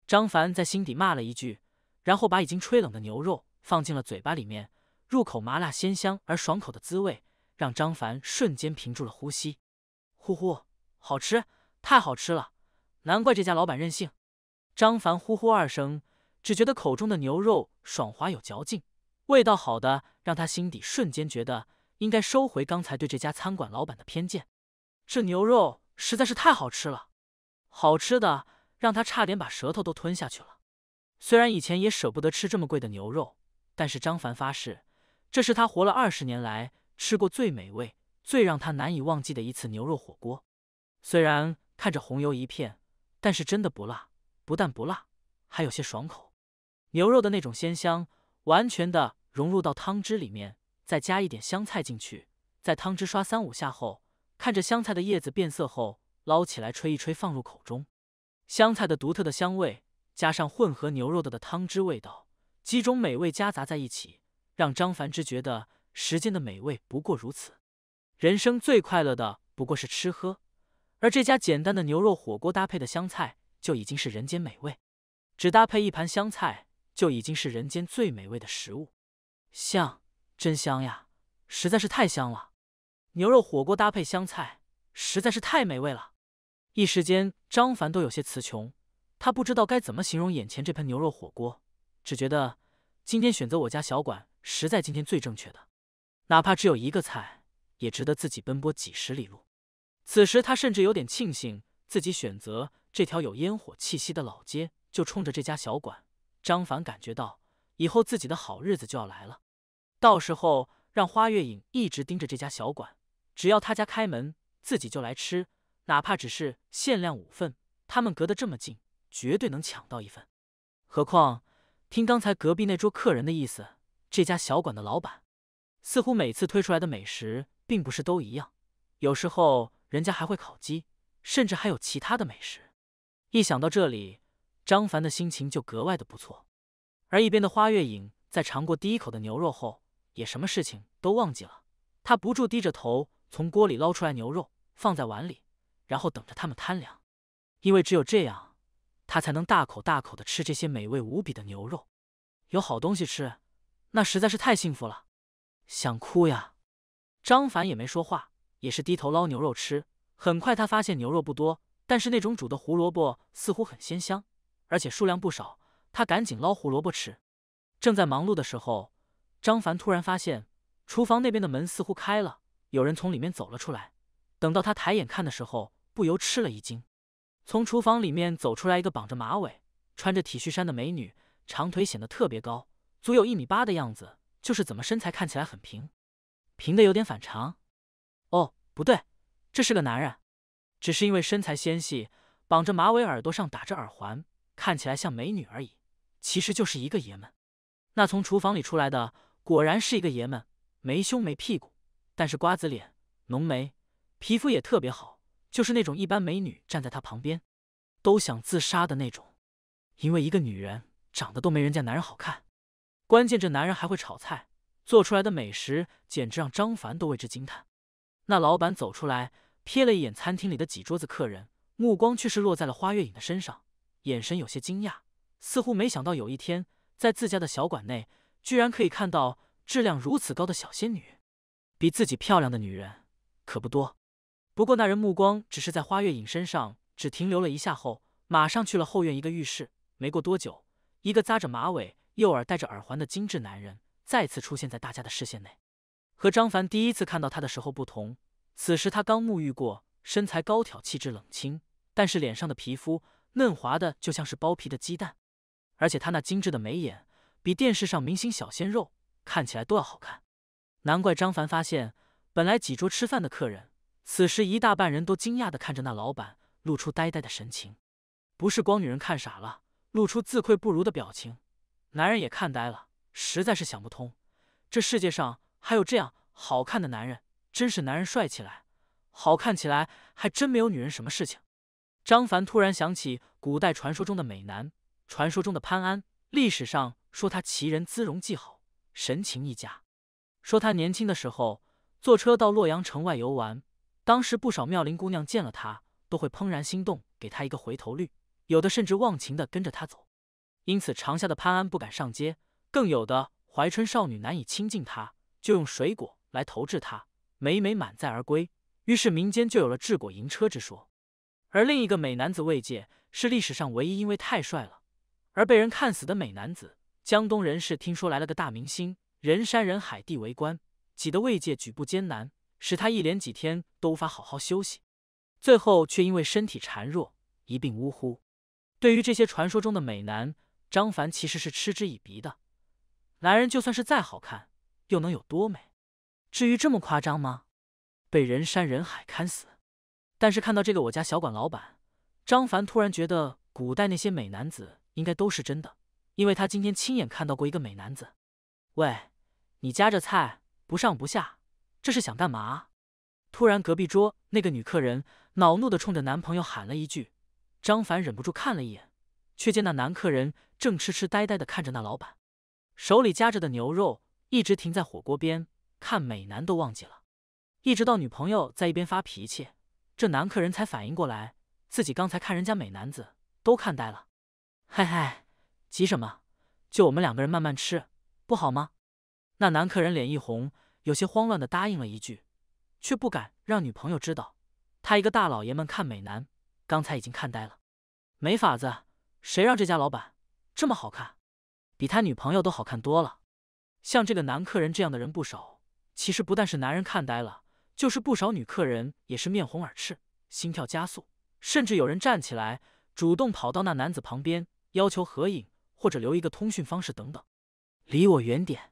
张凡在心底骂了一句，然后把已经吹冷的牛肉放进了嘴巴里面。入口麻辣鲜香而爽口的滋味，让张凡瞬间屏住了呼吸。呼呼，好吃，太好吃了！难怪这家老板任性。张凡呼呼二声，只觉得口中的牛肉爽滑有嚼劲，味道好的让他心底瞬间觉得应该收回刚才对这家餐馆老板的偏见。这牛肉实在是太好吃了，好吃的让他差点把舌头都吞下去了。虽然以前也舍不得吃这么贵的牛肉，但是张凡发誓。这是他活了二十年来吃过最美味、最让他难以忘记的一次牛肉火锅。虽然看着红油一片，但是真的不辣，不但不辣，还有些爽口。牛肉的那种鲜香完全的融入到汤汁里面，再加一点香菜进去，在汤汁刷三五下后，看着香菜的叶子变色后，捞起来吹一吹，放入口中。香菜的独特的香味加上混合牛肉的的汤汁味道，几种美味夹杂在一起。让张凡之觉得时间的美味不过如此，人生最快乐的不过是吃喝，而这家简单的牛肉火锅搭配的香菜就已经是人间美味，只搭配一盘香菜就已经是人间最美味的食物，香，真香呀，实在是太香了，牛肉火锅搭配香菜实在是太美味了，一时间张凡都有些词穷，他不知道该怎么形容眼前这盆牛肉火锅，只觉得今天选择我家小馆。实在今天最正确的，哪怕只有一个菜，也值得自己奔波几十里路。此时他甚至有点庆幸自己选择这条有烟火气息的老街，就冲着这家小馆。张凡感觉到以后自己的好日子就要来了，到时候让花月影一直盯着这家小馆，只要他家开门，自己就来吃，哪怕只是限量五份，他们隔得这么近，绝对能抢到一份。何况听刚才隔壁那桌客人的意思。这家小馆的老板，似乎每次推出来的美食并不是都一样，有时候人家还会烤鸡，甚至还有其他的美食。一想到这里，张凡的心情就格外的不错。而一边的花月影在尝过第一口的牛肉后，也什么事情都忘记了。他不住低着头，从锅里捞出来牛肉，放在碗里，然后等着他们摊凉。因为只有这样，他才能大口大口的吃这些美味无比的牛肉。有好东西吃。那实在是太幸福了，想哭呀！张凡也没说话，也是低头捞牛肉吃。很快，他发现牛肉不多，但是那种煮的胡萝卜似乎很鲜香，而且数量不少。他赶紧捞胡萝卜吃。正在忙碌的时候，张凡突然发现厨房那边的门似乎开了，有人从里面走了出来。等到他抬眼看的时候，不由吃了一惊，从厨房里面走出来一个绑着马尾、穿着体恤衫的美女，长腿显得特别高。足有一米八的样子，就是怎么身材看起来很平，平的有点反常。哦，不对，这是个男人，只是因为身材纤细，绑着马尾，耳朵上打着耳环，看起来像美女而已。其实就是一个爷们。那从厨房里出来的果然是一个爷们，没胸没屁股，但是瓜子脸、浓眉，皮肤也特别好，就是那种一般美女站在他旁边，都想自杀的那种。因为一个女人长得都没人家男人好看。关键这男人还会炒菜，做出来的美食简直让张凡都为之惊叹。那老板走出来，瞥了一眼餐厅里的几桌子客人，目光却是落在了花月影的身上，眼神有些惊讶，似乎没想到有一天在自家的小馆内，居然可以看到质量如此高的小仙女。比自己漂亮的女人可不多。不过那人目光只是在花月影身上只停留了一下后，马上去了后院一个浴室。没过多久，一个扎着马尾。右耳戴着耳环的精致男人再次出现在大家的视线内，和张凡第一次看到他的时候不同，此时他刚沐浴过，身材高挑，气质冷清，但是脸上的皮肤嫩滑的就像是剥皮的鸡蛋，而且他那精致的眉眼比电视上明星小鲜肉看起来都要好看，难怪张凡发现，本来几桌吃饭的客人，此时一大半人都惊讶的看着那老板，露出呆呆的神情，不是光女人看傻了，露出自愧不如的表情。男人也看呆了，实在是想不通，这世界上还有这样好看的男人，真是男人帅起来，好看起来还真没有女人什么事情。张凡突然想起古代传说中的美男，传说中的潘安，历史上说他奇人姿容既好，神情亦佳，说他年轻的时候坐车到洛阳城外游玩，当时不少妙龄姑娘见了他都会怦然心动，给他一个回头率，有的甚至忘情的跟着他走。因此，长夏的潘安不敢上街，更有的怀春少女难以亲近他，就用水果来投掷他，每每满载而归。于是民间就有了治果迎车之说。而另一个美男子卫玠，是历史上唯一因为太帅了而被人看死的美男子。江东人士听说来了个大明星，人山人海地围观，挤得卫玠举步艰难，使他一连几天都无法好好休息，最后却因为身体孱弱一病呜呼。对于这些传说中的美男，张凡其实是嗤之以鼻的，男人就算是再好看，又能有多美？至于这么夸张吗？被人山人海看死？但是看到这个我家小馆老板，张凡突然觉得古代那些美男子应该都是真的，因为他今天亲眼看到过一个美男子。喂，你夹着菜不上不下，这是想干嘛？突然，隔壁桌那个女客人恼怒的冲着男朋友喊了一句，张凡忍不住看了一眼，却见那男客人。正痴痴呆呆的看着那老板，手里夹着的牛肉一直停在火锅边，看美男都忘记了。一直到女朋友在一边发脾气，这男客人才反应过来，自己刚才看人家美男子都看呆了。嘿嘿，急什么？就我们两个人慢慢吃，不好吗？那男客人脸一红，有些慌乱的答应了一句，却不敢让女朋友知道，他一个大老爷们看美男，刚才已经看呆了，没法子，谁让这家老板？这么好看，比他女朋友都好看多了。像这个男客人这样的人不少。其实不但是男人看呆了，就是不少女客人也是面红耳赤，心跳加速，甚至有人站起来主动跑到那男子旁边，要求合影或者留一个通讯方式等等。离我远点！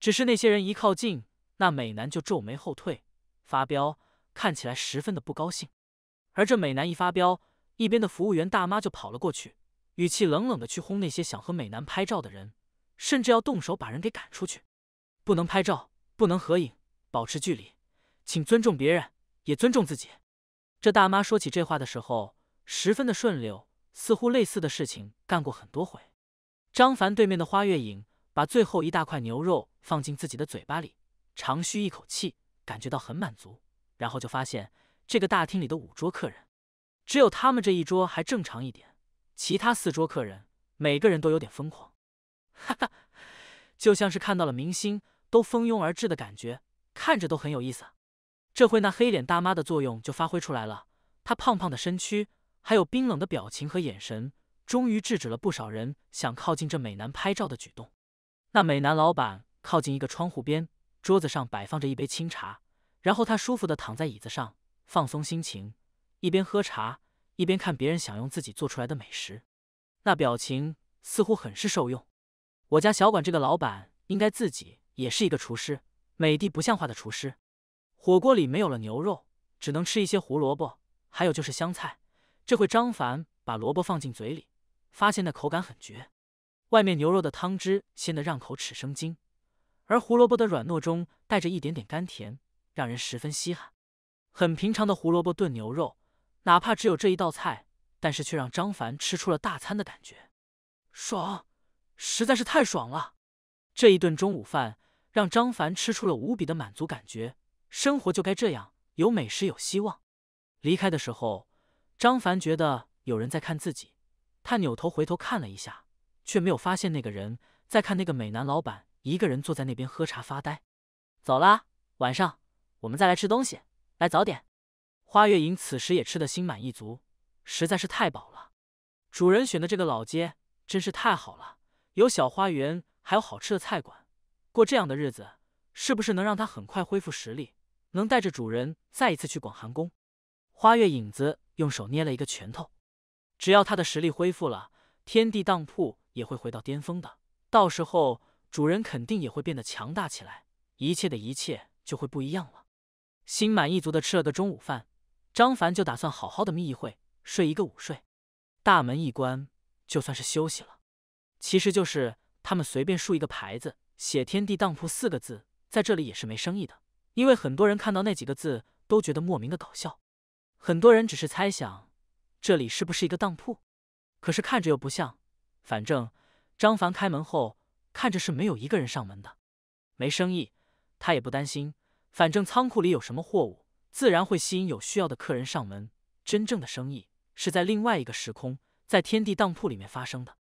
只是那些人一靠近，那美男就皱眉后退，发飙，看起来十分的不高兴。而这美男一发飙，一边的服务员大妈就跑了过去。语气冷冷的去轰那些想和美男拍照的人，甚至要动手把人给赶出去。不能拍照，不能合影，保持距离，请尊重别人，也尊重自己。这大妈说起这话的时候十分的顺溜，似乎类似的事情干过很多回。张凡对面的花月影把最后一大块牛肉放进自己的嘴巴里，长吁一口气，感觉到很满足，然后就发现这个大厅里的五桌客人，只有他们这一桌还正常一点。其他四桌客人，每个人都有点疯狂，哈哈，就像是看到了明星都蜂拥而至的感觉，看着都很有意思。这会那黑脸大妈的作用就发挥出来了，她胖胖的身躯，还有冰冷的表情和眼神，终于制止了不少人想靠近这美男拍照的举动。那美男老板靠近一个窗户边，桌子上摆放着一杯清茶，然后他舒服的躺在椅子上，放松心情，一边喝茶。一边看别人享用自己做出来的美食，那表情似乎很是受用。我家小馆这个老板应该自己也是一个厨师，美的不像话的厨师。火锅里没有了牛肉，只能吃一些胡萝卜，还有就是香菜。这会张凡把萝卜放进嘴里，发现那口感很绝。外面牛肉的汤汁鲜得让口齿生津，而胡萝卜的软糯中带着一点点甘甜，让人十分稀罕。很平常的胡萝卜炖牛肉。哪怕只有这一道菜，但是却让张凡吃出了大餐的感觉，爽，实在是太爽了。这一顿中午饭让张凡吃出了无比的满足感觉，生活就该这样，有美食，有希望。离开的时候，张凡觉得有人在看自己，他扭头回头看了一下，却没有发现那个人在看那个美男老板，一个人坐在那边喝茶发呆。走啦，晚上我们再来吃东西，来早点。花月影此时也吃得心满意足，实在是太饱了。主人选的这个老街真是太好了，有小花园，还有好吃的菜馆。过这样的日子，是不是能让他很快恢复实力，能带着主人再一次去广寒宫？花月影子用手捏了一个拳头，只要他的实力恢复了，天地当铺也会回到巅峰的。到时候，主人肯定也会变得强大起来，一切的一切就会不一样了。心满意足的吃了个中午饭。张凡就打算好好的眯一会，睡一个午睡。大门一关，就算是休息了。其实就是他们随便竖一个牌子，写“天地当铺”四个字，在这里也是没生意的。因为很多人看到那几个字都觉得莫名的搞笑。很多人只是猜想，这里是不是一个当铺？可是看着又不像。反正张凡开门后，看着是没有一个人上门的，没生意，他也不担心。反正仓库里有什么货物。自然会吸引有需要的客人上门。真正的生意是在另外一个时空，在天地当铺里面发生的。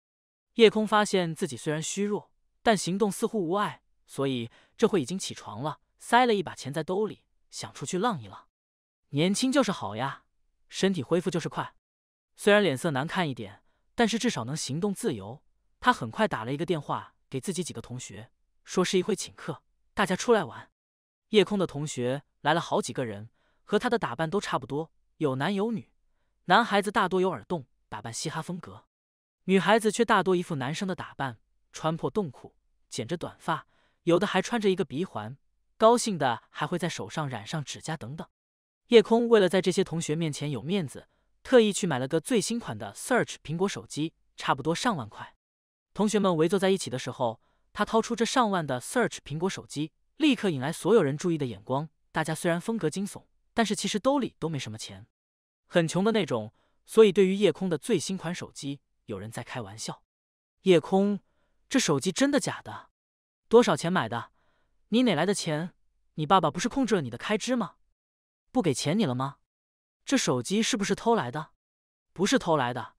夜空发现自己虽然虚弱，但行动似乎无碍，所以这会已经起床了，塞了一把钱在兜里，想出去浪一浪。年轻就是好呀，身体恢复就是快。虽然脸色难看一点，但是至少能行动自由。他很快打了一个电话给自己几个同学，说是一会请客，大家出来玩。夜空的同学来了好几个人。和他的打扮都差不多，有男有女，男孩子大多有耳洞，打扮嘻哈风格；女孩子却大多一副男生的打扮，穿破洞裤，剪着短发，有的还穿着一个鼻环，高兴的还会在手上染上指甲等等。夜空为了在这些同学面前有面子，特意去买了个最新款的 Search 苹果手机，差不多上万块。同学们围坐在一起的时候，他掏出这上万的 Search 苹果手机，立刻引来所有人注意的眼光。大家虽然风格惊悚。但是其实兜里都没什么钱，很穷的那种。所以对于夜空的最新款手机，有人在开玩笑：“夜空，这手机真的假的？多少钱买的？你哪来的钱？你爸爸不是控制了你的开支吗？不给钱你了吗？这手机是不是偷来的？不是偷来的，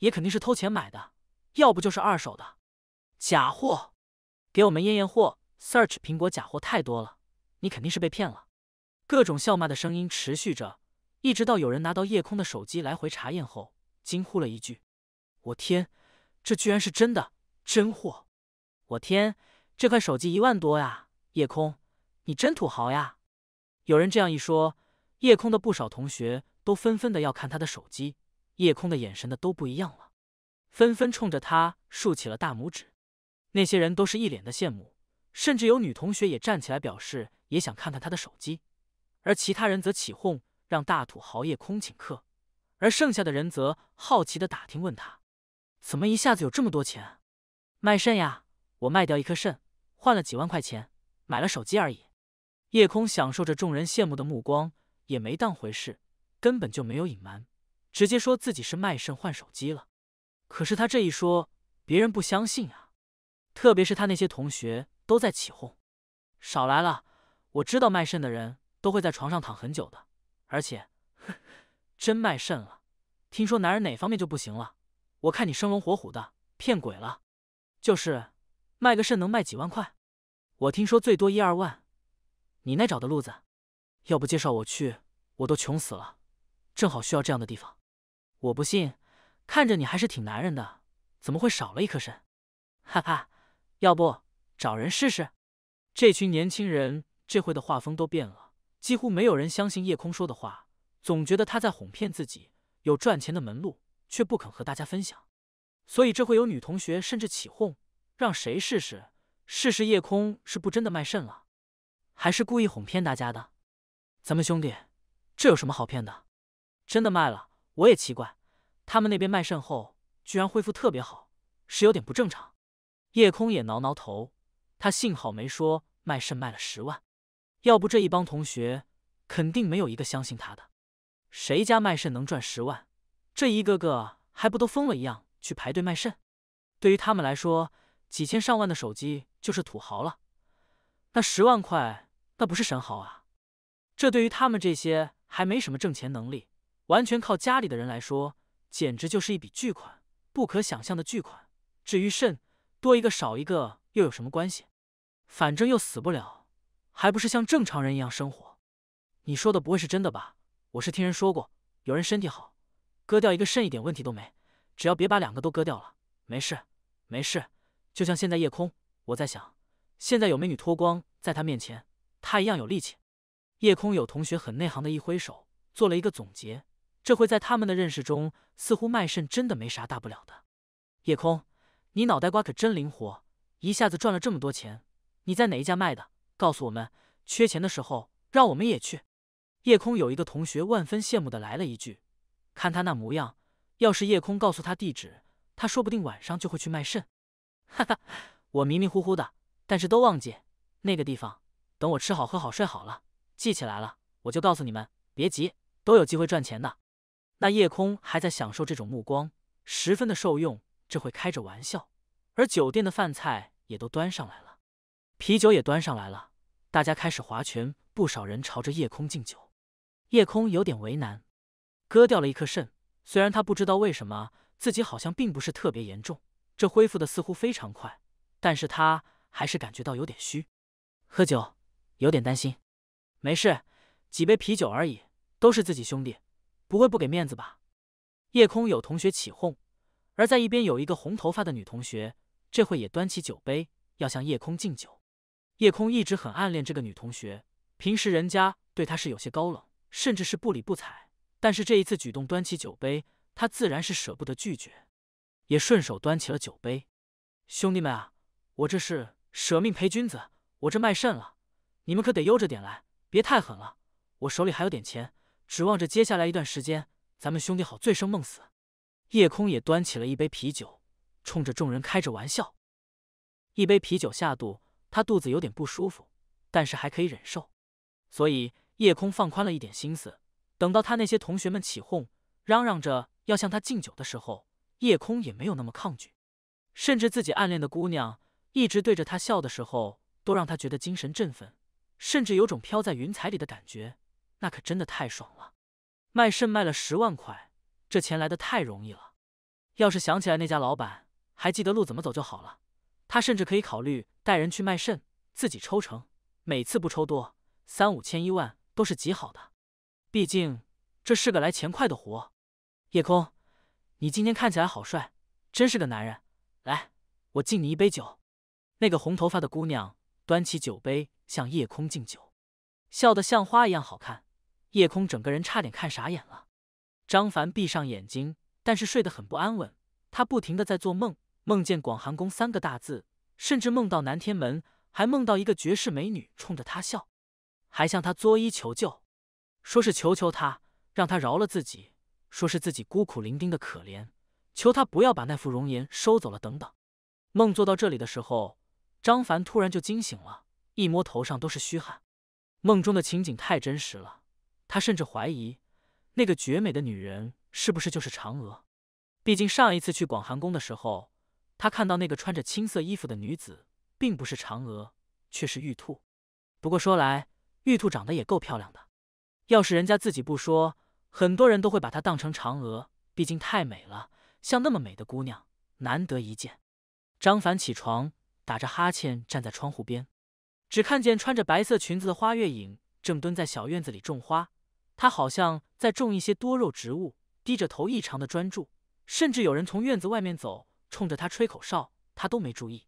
也肯定是偷钱买的，要不就是二手的，假货。给我们验验货，Search 苹果假货太多了，你肯定是被骗了。”各种笑骂的声音持续着，一直到有人拿到夜空的手机来回查验后，惊呼了一句：“我天，这居然是真的！真货！我天，这块手机一万多呀！”夜空，你真土豪呀！有人这样一说，夜空的不少同学都纷纷的要看他的手机，夜空的眼神的都不一样了，纷纷冲着他竖起了大拇指。那些人都是一脸的羡慕，甚至有女同学也站起来表示也想看看他的手机。而其他人则起哄，让大土豪夜空请客，而剩下的人则好奇的打听，问他怎么一下子有这么多钱？卖肾呀！我卖掉一颗肾，换了几万块钱，买了手机而已。夜空享受着众人羡慕的目光，也没当回事，根本就没有隐瞒，直接说自己是卖肾换手机了。可是他这一说，别人不相信啊，特别是他那些同学都在起哄，少来了！我知道卖肾的人。都会在床上躺很久的，而且真卖肾了。听说男人哪方面就不行了，我看你生龙活虎的，骗鬼了。就是卖个肾能卖几万块？我听说最多一二万。你那找的路子？要不介绍我去？我都穷死了，正好需要这样的地方。我不信，看着你还是挺男人的，怎么会少了一颗肾？哈哈，要不找人试试？这群年轻人这会的画风都变了。几乎没有人相信叶空说的话，总觉得他在哄骗自己，有赚钱的门路却不肯和大家分享，所以这会有女同学甚至起哄，让谁试试试试叶空是不真的卖肾了，还是故意哄骗大家的？咱们兄弟，这有什么好骗的？真的卖了我也奇怪，他们那边卖肾后居然恢复特别好，是有点不正常。叶空也挠挠头，他幸好没说卖肾卖了十万。要不这一帮同学肯定没有一个相信他的。谁家卖肾能赚十万？这一个个还不都疯了一样去排队卖肾？对于他们来说，几千上万的手机就是土豪了。那十万块，那不是神豪啊！这对于他们这些还没什么挣钱能力，完全靠家里的人来说，简直就是一笔巨款，不可想象的巨款。至于肾，多一个少一个又有什么关系？反正又死不了。还不是像正常人一样生活？你说的不会是真的吧？我是听人说过，有人身体好，割掉一个肾一点问题都没，只要别把两个都割掉了，没事，没事。就像现在夜空，我在想，现在有美女脱光在他面前，他一样有力气。夜空有同学很内行的一挥手，做了一个总结，这会在他们的认识中，似乎卖肾真的没啥大不了的。夜空，你脑袋瓜可真灵活，一下子赚了这么多钱，你在哪一家卖的？告诉我们缺钱的时候，让我们也去。夜空有一个同学万分羡慕的来了一句：“看他那模样，要是夜空告诉他地址，他说不定晚上就会去卖肾。”哈哈，我迷迷糊糊的，但是都忘记那个地方。等我吃好喝好睡好了，记起来了，我就告诉你们。别急，都有机会赚钱的。那夜空还在享受这种目光，十分的受用。这会开着玩笑，而酒店的饭菜也都端上来了，啤酒也端上来了。大家开始划拳，不少人朝着夜空敬酒。夜空有点为难，割掉了一颗肾，虽然他不知道为什么自己好像并不是特别严重，这恢复的似乎非常快，但是他还是感觉到有点虚。喝酒，有点担心。没事，几杯啤酒而已，都是自己兄弟，不会不给面子吧？夜空有同学起哄，而在一边有一个红头发的女同学，这会也端起酒杯要向夜空敬酒。夜空一直很暗恋这个女同学，平时人家对她是有些高冷，甚至是不理不睬。但是这一次举动，端起酒杯，她自然是舍不得拒绝，也顺手端起了酒杯。兄弟们啊，我这是舍命陪君子，我这卖肾了，你们可得悠着点来，别太狠了。我手里还有点钱，指望着接下来一段时间，咱们兄弟好醉生梦死。夜空也端起了一杯啤酒，冲着众人开着玩笑。一杯啤酒下肚。他肚子有点不舒服，但是还可以忍受，所以夜空放宽了一点心思。等到他那些同学们起哄，嚷嚷着要向他敬酒的时候，夜空也没有那么抗拒。甚至自己暗恋的姑娘一直对着他笑的时候，都让他觉得精神振奋，甚至有种飘在云彩里的感觉，那可真的太爽了。卖肾卖了十万块，这钱来的太容易了。要是想起来那家老板还记得路怎么走就好了。他甚至可以考虑带人去卖肾，自己抽成，每次不抽多，三五千一万都是极好的，毕竟这是个来钱快的活。夜空，你今天看起来好帅，真是个男人。来，我敬你一杯酒。那个红头发的姑娘端起酒杯向夜空敬酒，笑得像花一样好看。夜空整个人差点看傻眼了。张凡闭上眼睛，但是睡得很不安稳，他不停的在做梦。梦见广寒宫三个大字，甚至梦到南天门，还梦到一个绝世美女冲着他笑，还向他作揖求救，说是求求他让他饶了自己，说是自己孤苦伶仃的可怜，求他不要把那副容颜收走了等等。梦做到这里的时候，张凡突然就惊醒了，一摸头上都是虚汗，梦中的情景太真实了，他甚至怀疑那个绝美的女人是不是就是嫦娥，毕竟上一次去广寒宫的时候。他看到那个穿着青色衣服的女子，并不是嫦娥，却是玉兔。不过说来，玉兔长得也够漂亮的。要是人家自己不说，很多人都会把她当成嫦娥，毕竟太美了，像那么美的姑娘，难得一见。张凡起床，打着哈欠，站在窗户边，只看见穿着白色裙子的花月影正蹲在小院子里种花。她好像在种一些多肉植物，低着头，异常的专注。甚至有人从院子外面走。冲着他吹口哨，他都没注意。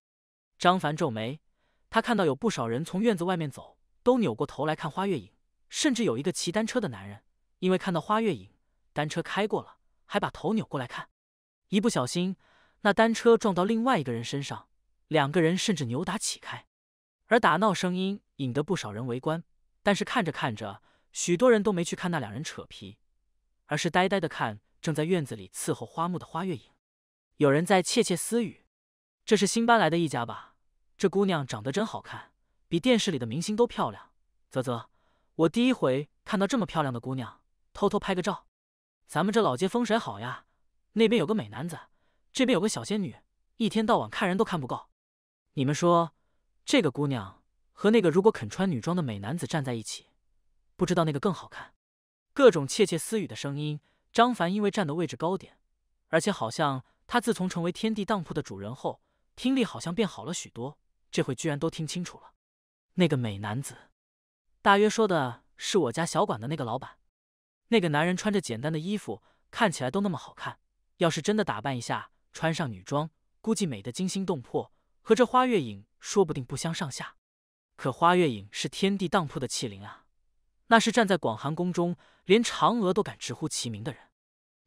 张凡皱眉，他看到有不少人从院子外面走，都扭过头来看花月影，甚至有一个骑单车的男人，因为看到花月影，单车开过了，还把头扭过来看。一不小心，那单车撞到另外一个人身上，两个人甚至扭打起开，而打闹声音引得不少人围观。但是看着看着，许多人都没去看那两人扯皮，而是呆呆的看正在院子里伺候花木的花月影。有人在窃窃私语，这是新搬来的一家吧？这姑娘长得真好看，比电视里的明星都漂亮。啧啧，我第一回看到这么漂亮的姑娘，偷偷拍个照。咱们这老街风水好呀，那边有个美男子，这边有个小仙女，一天到晚看人都看不够。你们说，这个姑娘和那个如果肯穿女装的美男子站在一起，不知道那个更好看？各种窃窃私语的声音。张凡因为站的位置高点，而且好像。他自从成为天地当铺的主人后，听力好像变好了许多。这回居然都听清楚了。那个美男子，大约说的是我家小馆的那个老板。那个男人穿着简单的衣服，看起来都那么好看。要是真的打扮一下，穿上女装，估计美得惊心动魄，和这花月影说不定不相上下。可花月影是天地当铺的器灵啊，那是站在广寒宫中，连嫦娥都敢直呼其名的人。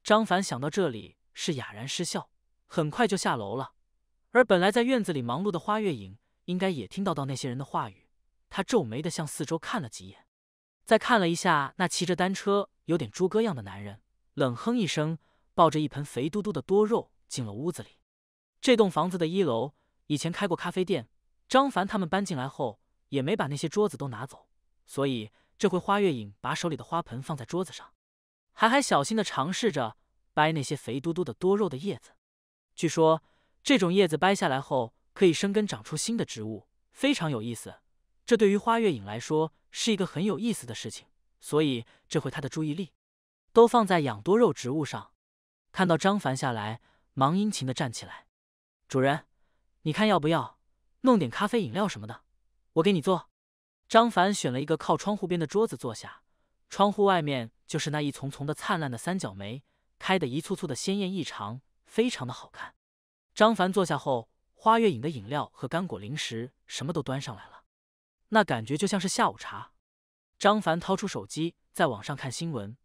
张凡想到这里，是哑然失笑。很快就下楼了，而本来在院子里忙碌的花月影，应该也听到到那些人的话语。他皱眉的向四周看了几眼，再看了一下那骑着单车有点猪哥样的男人，冷哼一声，抱着一盆肥嘟嘟的多肉进了屋子里。这栋房子的一楼以前开过咖啡店，张凡他们搬进来后也没把那些桌子都拿走，所以这回花月影把手里的花盆放在桌子上，还还小心的尝试着掰那些肥嘟嘟的多肉的叶子。据说这种叶子掰下来后可以生根长出新的植物，非常有意思。这对于花月影来说是一个很有意思的事情，所以这回他的注意力都放在养多肉植物上。看到张凡下来，忙殷勤的站起来：“主人，你看要不要弄点咖啡饮料什么的？我给你做。”张凡选了一个靠窗户边的桌子坐下，窗户外面就是那一丛丛的灿烂的三角梅，开得一簇簇的鲜艳异常。非常的好看。张凡坐下后，花月影的饮料和干果零食什么都端上来了，那感觉就像是下午茶。张凡掏出手机，在网上看新闻。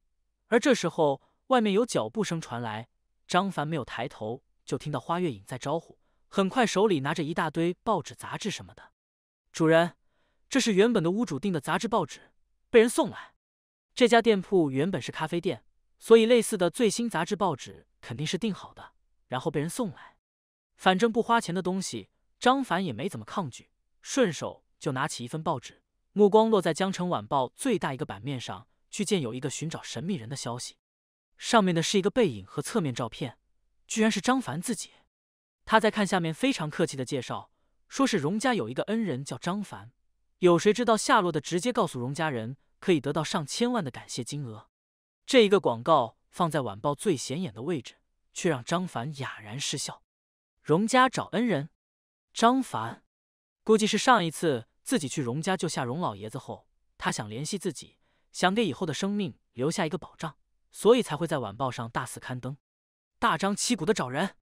而这时候，外面有脚步声传来，张凡没有抬头，就听到花月影在招呼。很快，手里拿着一大堆报纸、杂志什么的。主人，这是原本的屋主订的杂志、报纸，被人送来。这家店铺原本是咖啡店，所以类似的最新杂志、报纸肯定是订好的。然后被人送来，反正不花钱的东西，张凡也没怎么抗拒，顺手就拿起一份报纸，目光落在《江城晚报》最大一个版面上，去见有一个寻找神秘人的消息，上面的是一个背影和侧面照片，居然是张凡自己。他在看下面非常客气的介绍，说是荣家有一个恩人叫张凡，有谁知道下落的直接告诉荣家人，可以得到上千万的感谢金额。这一个广告放在晚报最显眼的位置。却让张凡哑然失笑。荣家找恩人，张凡估计是上一次自己去荣家救下荣老爷子后，他想联系自己，想给以后的生命留下一个保障，所以才会在晚报上大肆刊登，大张旗鼓的找人。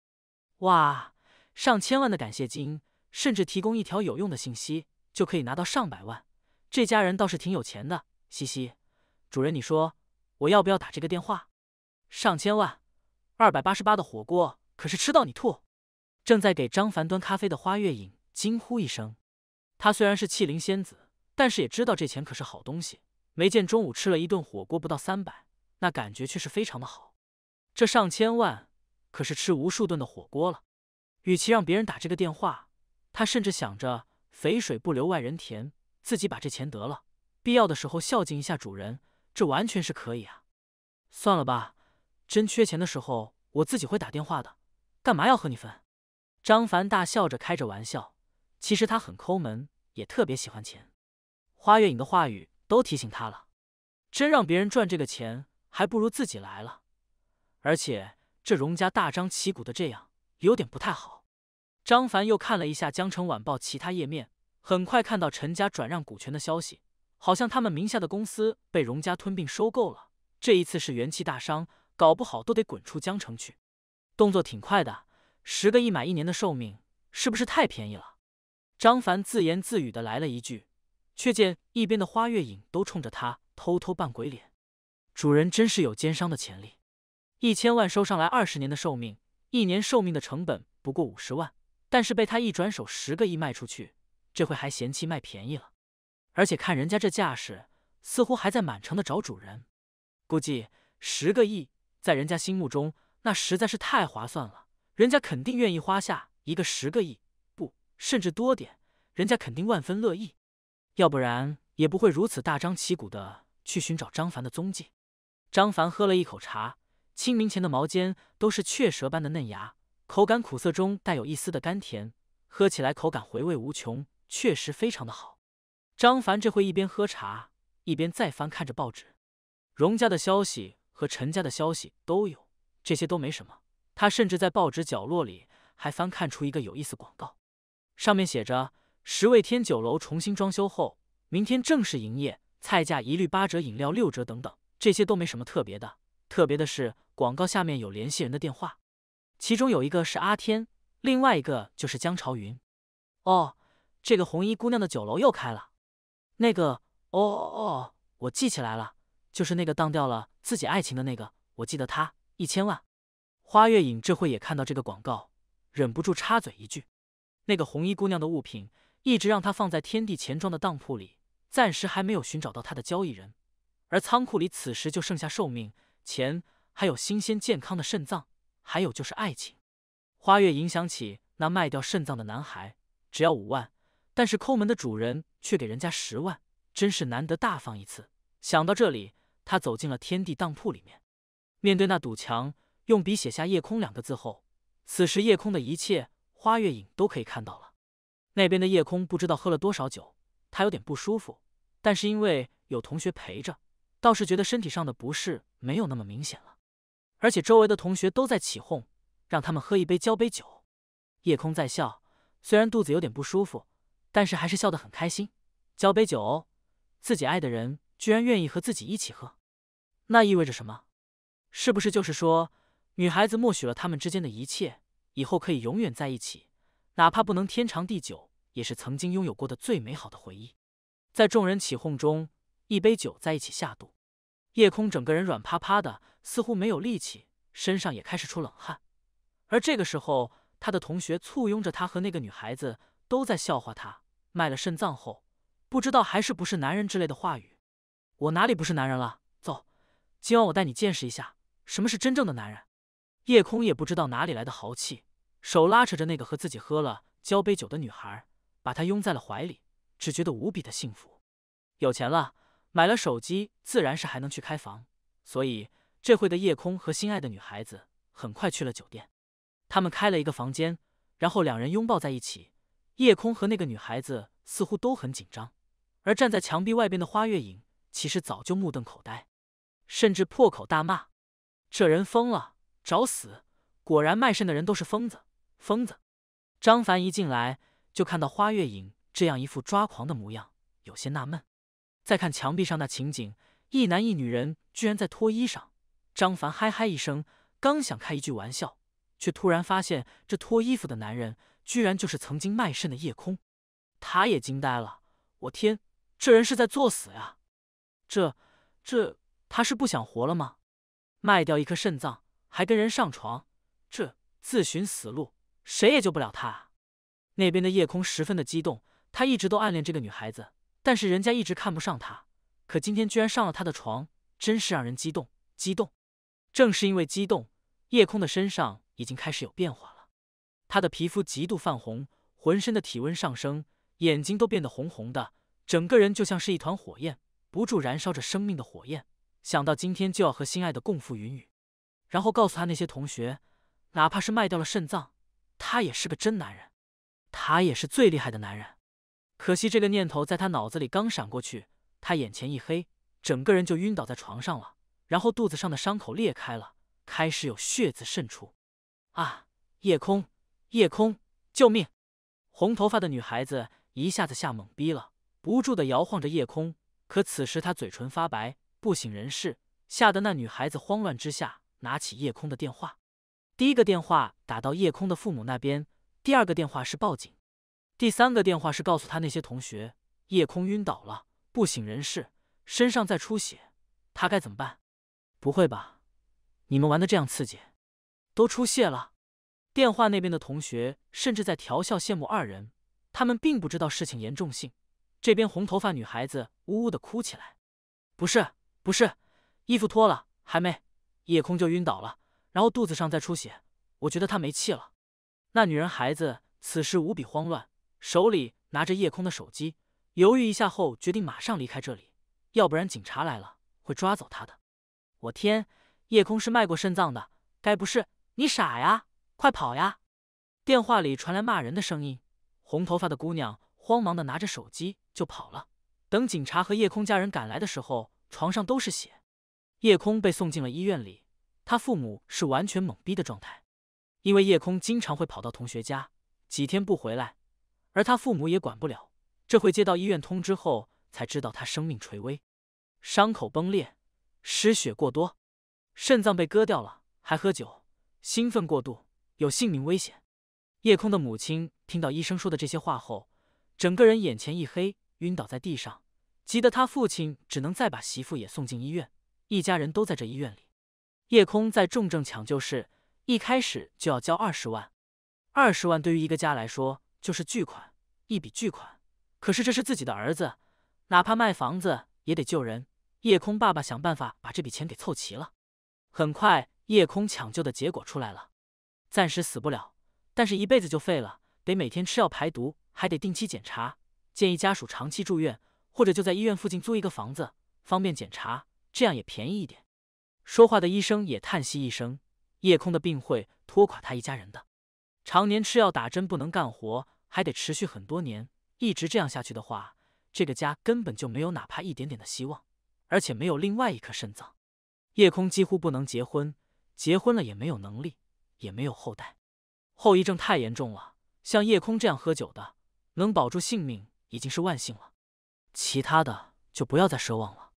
哇，上千万的感谢金，甚至提供一条有用的信息就可以拿到上百万。这家人倒是挺有钱的，嘻嘻。主人，你说我要不要打这个电话？上千万。二百八十八的火锅可是吃到你吐！正在给张凡端咖啡的花月影惊呼一声。他虽然是气灵仙子，但是也知道这钱可是好东西。没见中午吃了一顿火锅不到三百，那感觉却是非常的好。这上千万可是吃无数顿的火锅了。与其让别人打这个电话，他甚至想着肥水不流外人田，自己把这钱得了，必要的时候孝敬一下主人，这完全是可以啊。算了吧。真缺钱的时候，我自己会打电话的，干嘛要和你分？张凡大笑着开着玩笑，其实他很抠门，也特别喜欢钱。花月影的话语都提醒他了，真让别人赚这个钱，还不如自己来了。而且这荣家大张旗鼓的这样，有点不太好。张凡又看了一下《江城晚报》其他页面，很快看到陈家转让股权的消息，好像他们名下的公司被荣家吞并收购了。这一次是元气大伤。搞不好都得滚出江城去。动作挺快的，十个亿买一年的寿命，是不是太便宜了？张凡自言自语的来了一句，却见一边的花月影都冲着他偷偷扮鬼脸。主人真是有奸商的潜力。一千万收上来二十年的寿命，一年寿命的成本不过五十万，但是被他一转手十个亿卖出去，这回还嫌弃卖便宜了。而且看人家这架势，似乎还在满城的找主人，估计十个亿。在人家心目中，那实在是太划算了，人家肯定愿意花下一个十个亿，不，甚至多点，人家肯定万分乐意，要不然也不会如此大张旗鼓的去寻找张凡的踪迹。张凡喝了一口茶，清明前的毛尖都是雀舌般的嫩芽，口感苦涩中带有一丝的甘甜，喝起来口感回味无穷，确实非常的好。张凡这会一边喝茶，一边再翻看着报纸，荣家的消息。和陈家的消息都有，这些都没什么。他甚至在报纸角落里还翻看出一个有意思广告，上面写着“食味天酒楼重新装修后，明天正式营业，菜价一律八折，饮料六折等等”。这些都没什么特别的，特别的是广告下面有联系人的电话，其中有一个是阿天，另外一个就是江朝云。哦，这个红衣姑娘的酒楼又开了，那个……哦哦哦，我记起来了，就是那个当掉了。自己爱情的那个，我记得他一千万。花月影这会也看到这个广告，忍不住插嘴一句：“那个红衣姑娘的物品一直让他放在天地钱庄的当铺里，暂时还没有寻找到他的交易人。而仓库里此时就剩下寿命、钱，还有新鲜健康的肾脏，还有就是爱情。”花月影想起那卖掉肾脏的男孩，只要五万，但是抠门的主人却给人家十万，真是难得大方一次。想到这里。他走进了天地当铺里面，面对那堵墙，用笔写下“夜空”两个字后，此时夜空的一切，花月影都可以看到了。那边的夜空不知道喝了多少酒，他有点不舒服，但是因为有同学陪着，倒是觉得身体上的不适没有那么明显了。而且周围的同学都在起哄，让他们喝一杯交杯酒。夜空在笑，虽然肚子有点不舒服，但是还是笑得很开心。交杯酒自己爱的人居然愿意和自己一起喝。那意味着什么？是不是就是说，女孩子默许了他们之间的一切，以后可以永远在一起，哪怕不能天长地久，也是曾经拥有过的最美好的回忆？在众人起哄中，一杯酒在一起下肚，夜空整个人软趴趴的，似乎没有力气，身上也开始出冷汗。而这个时候，他的同学簇拥着他和那个女孩子，都在笑话他卖了肾脏后，不知道还是不是男人之类的话语。我哪里不是男人了？今晚我带你见识一下什么是真正的男人。夜空也不知道哪里来的豪气，手拉扯着那个和自己喝了交杯酒的女孩，把她拥在了怀里，只觉得无比的幸福。有钱了，买了手机，自然是还能去开房，所以这会的夜空和心爱的女孩子很快去了酒店。他们开了一个房间，然后两人拥抱在一起。夜空和那个女孩子似乎都很紧张，而站在墙壁外边的花月影其实早就目瞪口呆。甚至破口大骂：“这人疯了，找死！果然卖肾的人都是疯子，疯子！”张凡一进来就看到花月影这样一副抓狂的模样，有些纳闷。再看墙壁上那情景，一男一女人居然在脱衣裳。张凡嗨嗨一声，刚想开一句玩笑，却突然发现这脱衣服的男人居然就是曾经卖肾的夜空，他也惊呆了：“我天，这人是在作死呀！这这……”他是不想活了吗？卖掉一颗肾脏，还跟人上床，这自寻死路，谁也救不了他。那边的夜空十分的激动，他一直都暗恋这个女孩子，但是人家一直看不上他，可今天居然上了他的床，真是让人激动激动。正是因为激动，夜空的身上已经开始有变化了，他的皮肤极度泛红，浑身的体温上升，眼睛都变得红红的，整个人就像是一团火焰，不住燃烧着生命的火焰。想到今天就要和心爱的共赴云雨，然后告诉他那些同学，哪怕是卖掉了肾脏，他也是个真男人，他也是最厉害的男人。可惜这个念头在他脑子里刚闪过去，他眼前一黑，整个人就晕倒在床上了，然后肚子上的伤口裂开了，开始有血渍渗出。啊！夜空，夜空，救命！红头发的女孩子一下子吓懵逼了，不住的摇晃着夜空，可此时她嘴唇发白。不省人事，吓得那女孩子慌乱之下拿起夜空的电话，第一个电话打到夜空的父母那边，第二个电话是报警，第三个电话是告诉他那些同学，夜空晕倒了，不省人事，身上在出血，他该怎么办？不会吧？你们玩的这样刺激，都出血了？电话那边的同学甚至在调笑羡慕二人，他们并不知道事情严重性。这边红头发女孩子呜呜的哭起来，不是。不是，衣服脱了还没，夜空就晕倒了，然后肚子上再出血，我觉得他没气了。那女人孩子此时无比慌乱，手里拿着夜空的手机，犹豫一下后决定马上离开这里，要不然警察来了会抓走他的。我天，夜空是卖过肾脏的，该不是你傻呀？快跑呀！电话里传来骂人的声音，红头发的姑娘慌忙的拿着手机就跑了。等警察和夜空家人赶来的时候。床上都是血，夜空被送进了医院里。他父母是完全懵逼的状态，因为夜空经常会跑到同学家，几天不回来，而他父母也管不了。这会接到医院通知后，才知道他生命垂危，伤口崩裂，失血过多，肾脏被割掉了，还喝酒，兴奋过度，有性命危险。夜空的母亲听到医生说的这些话后，整个人眼前一黑，晕倒在地上。急得他父亲只能再把媳妇也送进医院，一家人都在这医院里。叶空在重症抢救室，一开始就要交二十万，二十万对于一个家来说就是巨款，一笔巨款。可是这是自己的儿子，哪怕卖房子也得救人。叶空爸爸想办法把这笔钱给凑齐了。很快，叶空抢救的结果出来了，暂时死不了，但是一辈子就废了，得每天吃药排毒，还得定期检查，建议家属长期住院。或者就在医院附近租一个房子，方便检查，这样也便宜一点。说话的医生也叹息一声：“夜空的病会拖垮他一家人的，常年吃药打针不能干活，还得持续很多年。一直这样下去的话，这个家根本就没有哪怕一点点的希望。而且没有另外一颗肾脏，夜空几乎不能结婚，结婚了也没有能力，也没有后代。后遗症太严重了，像夜空这样喝酒的，能保住性命已经是万幸了。”其他的就不要再奢望了。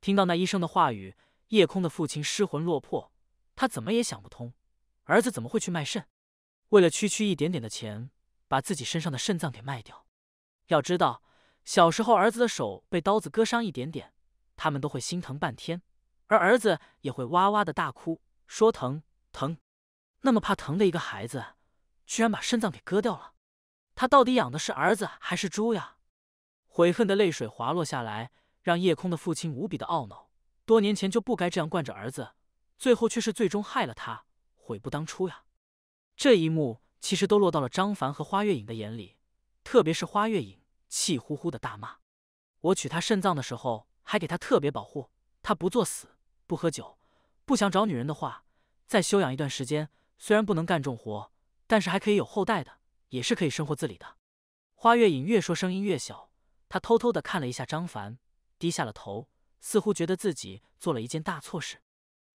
听到那医生的话语，夜空的父亲失魂落魄。他怎么也想不通，儿子怎么会去卖肾？为了区区一点点的钱，把自己身上的肾脏给卖掉？要知道，小时候儿子的手被刀子割伤一点点，他们都会心疼半天，而儿子也会哇哇的大哭，说疼疼。那么怕疼的一个孩子，居然把肾脏给割掉了？他到底养的是儿子还是猪呀？悔恨的泪水滑落下来，让叶空的父亲无比的懊恼。多年前就不该这样惯着儿子，最后却是最终害了他，悔不当初呀！这一幕其实都落到了张凡和花月影的眼里，特别是花月影气呼呼的大骂：“我取他肾脏的时候还给他特别保护，他不作死，不喝酒，不想找女人的话，再休养一段时间，虽然不能干重活，但是还可以有后代的，也是可以生活自理的。”花月影越说声音越小。他偷偷的看了一下张凡，低下了头，似乎觉得自己做了一件大错事，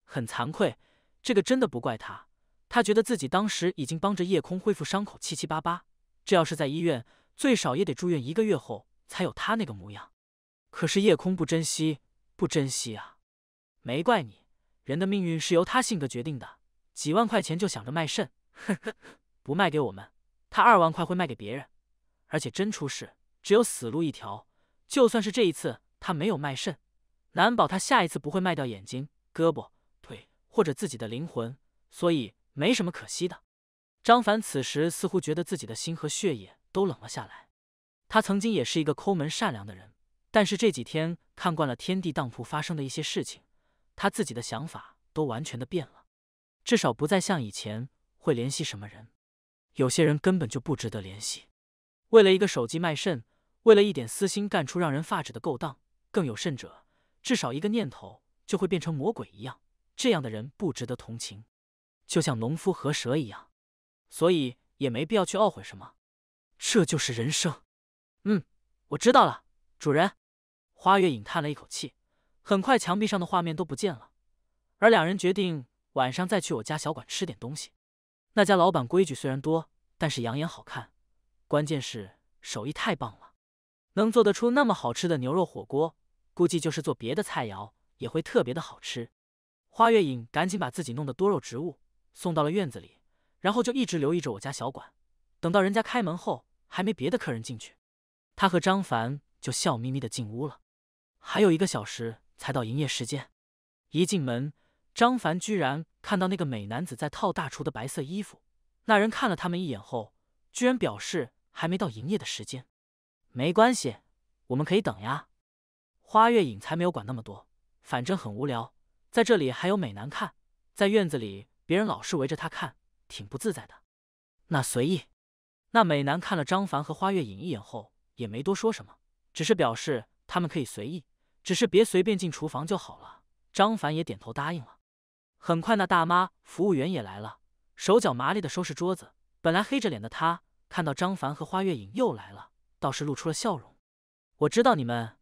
很惭愧。这个真的不怪他，他觉得自己当时已经帮着夜空恢复伤口七七八八，这要是在医院，最少也得住院一个月后才有他那个模样。可是夜空不珍惜，不珍惜啊！没怪你，人的命运是由他性格决定的。几万块钱就想着卖肾，呵呵，不卖给我们，他二万块会卖给别人，而且真出事。只有死路一条。就算是这一次他没有卖肾，难保他下一次不会卖掉眼睛、胳膊、腿或者自己的灵魂。所以没什么可惜的。张凡此时似乎觉得自己的心和血液都冷了下来。他曾经也是一个抠门善良的人，但是这几天看惯了天地当铺发生的一些事情，他自己的想法都完全的变了。至少不再像以前会联系什么人，有些人根本就不值得联系。为了一个手机卖肾。为了一点私心干出让人发指的勾当，更有甚者，至少一个念头就会变成魔鬼一样。这样的人不值得同情，就像农夫和蛇一样，所以也没必要去懊悔什么。这就是人生。嗯，我知道了，主人。花月影叹了一口气。很快，墙壁上的画面都不见了，而两人决定晚上再去我家小馆吃点东西。那家老板规矩虽然多，但是养眼好看，关键是手艺太棒了。能做得出那么好吃的牛肉火锅，估计就是做别的菜肴也会特别的好吃。花月影赶紧把自己弄的多肉植物送到了院子里，然后就一直留意着我家小馆，等到人家开门后还没别的客人进去，他和张凡就笑眯眯的进屋了。还有一个小时才到营业时间，一进门，张凡居然看到那个美男子在套大厨的白色衣服。那人看了他们一眼后，居然表示还没到营业的时间。没关系，我们可以等呀。花月影才没有管那么多，反正很无聊，在这里还有美男看，在院子里别人老是围着他看，挺不自在的。那随意。那美男看了张凡和花月影一眼后，也没多说什么，只是表示他们可以随意，只是别随便进厨房就好了。张凡也点头答应了。很快，那大妈服务员也来了，手脚麻利的收拾桌子。本来黑着脸的他，看到张凡和花月影又来了。倒是露出了笑容。我知道你们，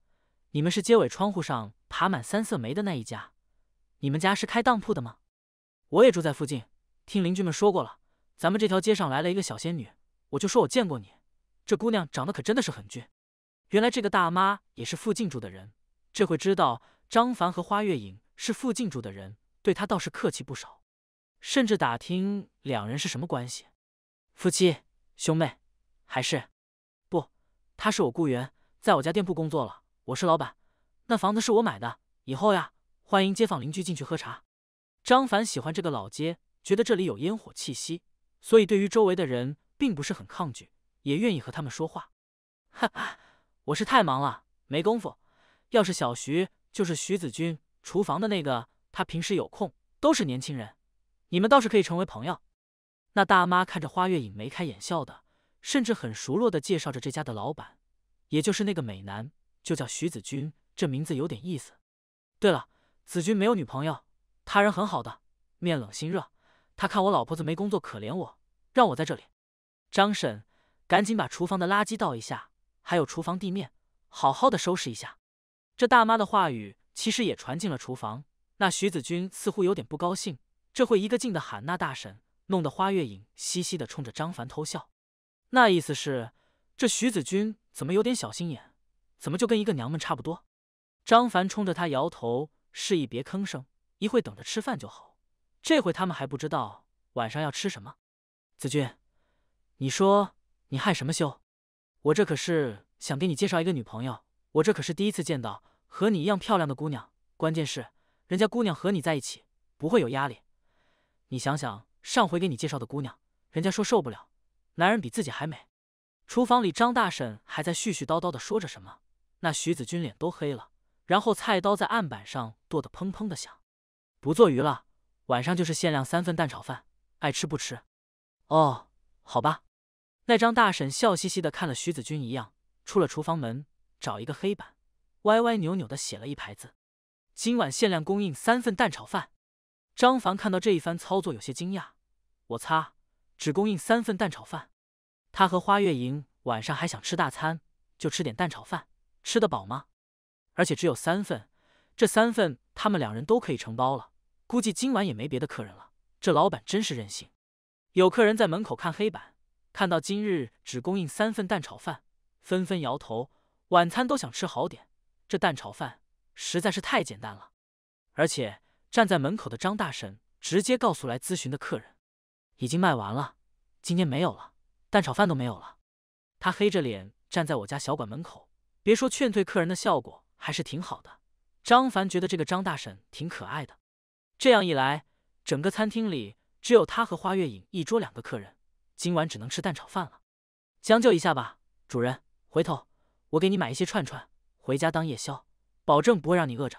你们是街尾窗户上爬满三色梅的那一家。你们家是开当铺的吗？我也住在附近，听邻居们说过了。咱们这条街上来了一个小仙女，我就说我见过你。这姑娘长得可真的是很俊。原来这个大妈也是附近住的人，这会知道张凡和花月影是附近住的人，对她倒是客气不少，甚至打听两人是什么关系，夫妻、兄妹，还是？他是我雇员，在我家店铺工作了。我是老板，那房子是我买的。以后呀，欢迎街坊邻居进去喝茶。张凡喜欢这个老街，觉得这里有烟火气息，所以对于周围的人并不是很抗拒，也愿意和他们说话。哈哈，我是太忙了，没工夫。要是小徐，就是徐子君，厨房的那个，他平时有空。都是年轻人，你们倒是可以成为朋友。那大妈看着花月影，眉开眼笑的。甚至很熟络的介绍着这家的老板，也就是那个美男，就叫徐子君，这名字有点意思。对了，子君没有女朋友，他人很好的，面冷心热。他看我老婆子没工作，可怜我，让我在这里。张婶，赶紧把厨房的垃圾倒一下，还有厨房地面，好好的收拾一下。这大妈的话语其实也传进了厨房，那徐子君似乎有点不高兴，这会一个劲的喊那大婶，弄得花月影嘻嘻的冲着张凡偷笑。那意思是，这徐子君怎么有点小心眼？怎么就跟一个娘们差不多？张凡冲着他摇头，示意别吭声，一会等着吃饭就好。这回他们还不知道晚上要吃什么。子君，你说你害什么羞？我这可是想给你介绍一个女朋友，我这可是第一次见到和你一样漂亮的姑娘。关键是人家姑娘和你在一起不会有压力。你想想上回给你介绍的姑娘，人家说受不了。男人比自己还美。厨房里，张大婶还在絮絮叨叨的说着什么。那徐子君脸都黑了。然后菜刀在案板上剁得砰砰的响。不做鱼了，晚上就是限量三份蛋炒饭，爱吃不吃。哦，好吧。那张大婶笑嘻嘻的看了徐子君一样，出了厨房门，找一个黑板，歪歪扭扭的写了一排字：今晚限量供应三份蛋炒饭。张凡看到这一番操作，有些惊讶。我擦，只供应三份蛋炒饭？他和花月莹晚上还想吃大餐，就吃点蛋炒饭，吃得饱吗？而且只有三份，这三份他们两人都可以承包了。估计今晚也没别的客人了。这老板真是任性。有客人在门口看黑板，看到今日只供应三份蛋炒饭，纷纷摇头。晚餐都想吃好点，这蛋炒饭实在是太简单了。而且站在门口的张大婶直接告诉来咨询的客人，已经卖完了，今天没有了。蛋炒饭都没有了，他黑着脸站在我家小馆门口，别说劝退客人的效果还是挺好的。张凡觉得这个张大婶挺可爱的，这样一来，整个餐厅里只有他和花月影一桌两个客人，今晚只能吃蛋炒饭了，将就一下吧，主人。回头我给你买一些串串，回家当夜宵，保证不会让你饿着。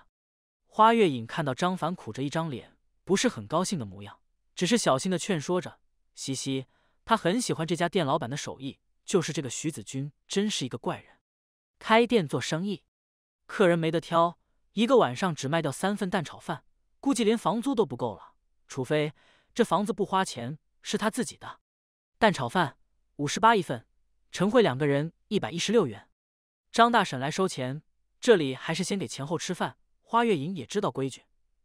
花月影看到张凡苦着一张脸，不是很高兴的模样，只是小心的劝说着，嘻嘻。他很喜欢这家店老板的手艺，就是这个徐子君真是一个怪人，开店做生意，客人没得挑，一个晚上只卖掉三份蛋炒饭，估计连房租都不够了，除非这房子不花钱，是他自己的。蛋炒饭五十八一份，陈慧两个人一百一十六元。张大婶来收钱，这里还是先给前后吃饭。花月影也知道规矩，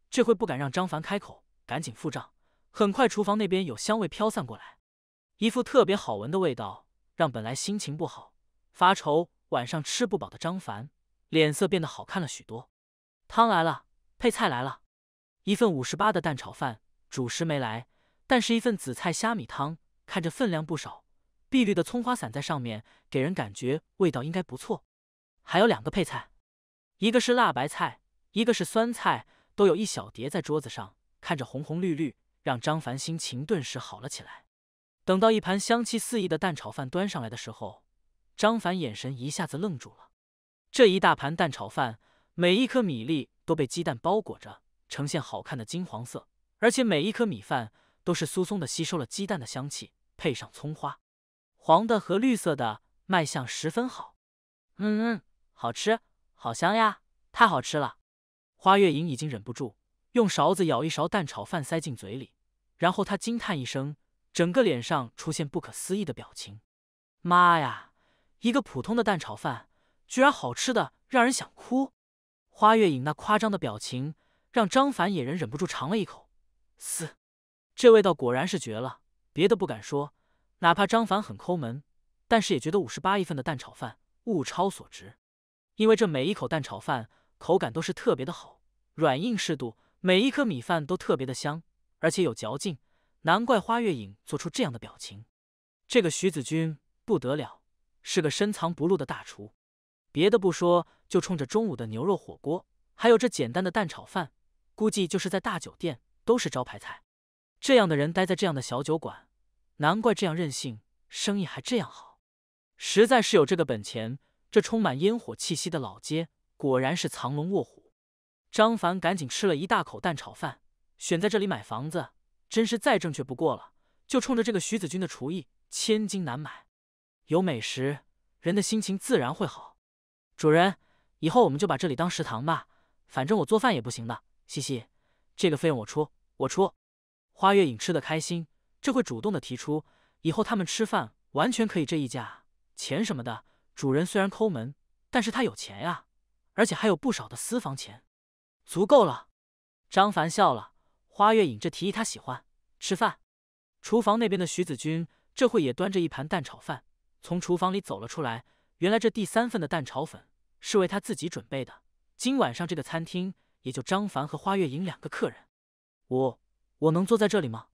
这会不敢让张凡开口，赶紧付账。很快，厨房那边有香味飘散过来。一副特别好闻的味道，让本来心情不好、发愁晚上吃不饱的张凡脸色变得好看了许多。汤来了，配菜来了，一份五十八的蛋炒饭，主食没来，但是一份紫菜虾米汤，看着分量不少，碧绿的葱花散在上面，给人感觉味道应该不错。还有两个配菜，一个是辣白菜，一个是酸菜，都有一小碟在桌子上，看着红红绿绿，让张凡心情顿时好了起来。等到一盘香气四溢的蛋炒饭端上来的时候，张凡眼神一下子愣住了。这一大盘蛋炒饭，每一颗米粒都被鸡蛋包裹着，呈现好看的金黄色，而且每一颗米饭都是酥松的，吸收了鸡蛋的香气，配上葱花，黄的和绿色的，卖相十分好。嗯嗯，好吃，好香呀，太好吃了！花月影已经忍不住用勺子舀一勺蛋炒饭塞进嘴里，然后他惊叹一声。整个脸上出现不可思议的表情，妈呀！一个普通的蛋炒饭，居然好吃的让人想哭。花月影那夸张的表情，让张凡野人忍不住尝了一口。嘶，这味道果然是绝了！别的不敢说，哪怕张凡很抠门，但是也觉得五十八一份的蛋炒饭物超所值。因为这每一口蛋炒饭口感都是特别的好，软硬适度，每一颗米饭都特别的香，而且有嚼劲。难怪花月影做出这样的表情，这个徐子君不得了，是个深藏不露的大厨。别的不说，就冲着中午的牛肉火锅，还有这简单的蛋炒饭，估计就是在大酒店都是招牌菜。这样的人待在这样的小酒馆，难怪这样任性，生意还这样好。实在是有这个本钱。这充满烟火气息的老街，果然是藏龙卧虎。张凡赶紧吃了一大口蛋炒饭，选在这里买房子。真是再正确不过了，就冲着这个徐子君的厨艺，千金难买。有美食，人的心情自然会好。主人，以后我们就把这里当食堂吧，反正我做饭也不行的，嘻嘻。这个费用我出，我出。花月影吃的开心，这会主动的提出，以后他们吃饭完全可以这一家钱什么的。主人虽然抠门，但是他有钱呀，而且还有不少的私房钱，足够了。张凡笑了。花月影这提议他喜欢吃饭，厨房那边的徐子君这会也端着一盘蛋炒饭从厨房里走了出来。原来这第三份的蛋炒粉是为他自己准备的。今晚上这个餐厅也就张凡和花月影两个客人。我我能坐在这里吗？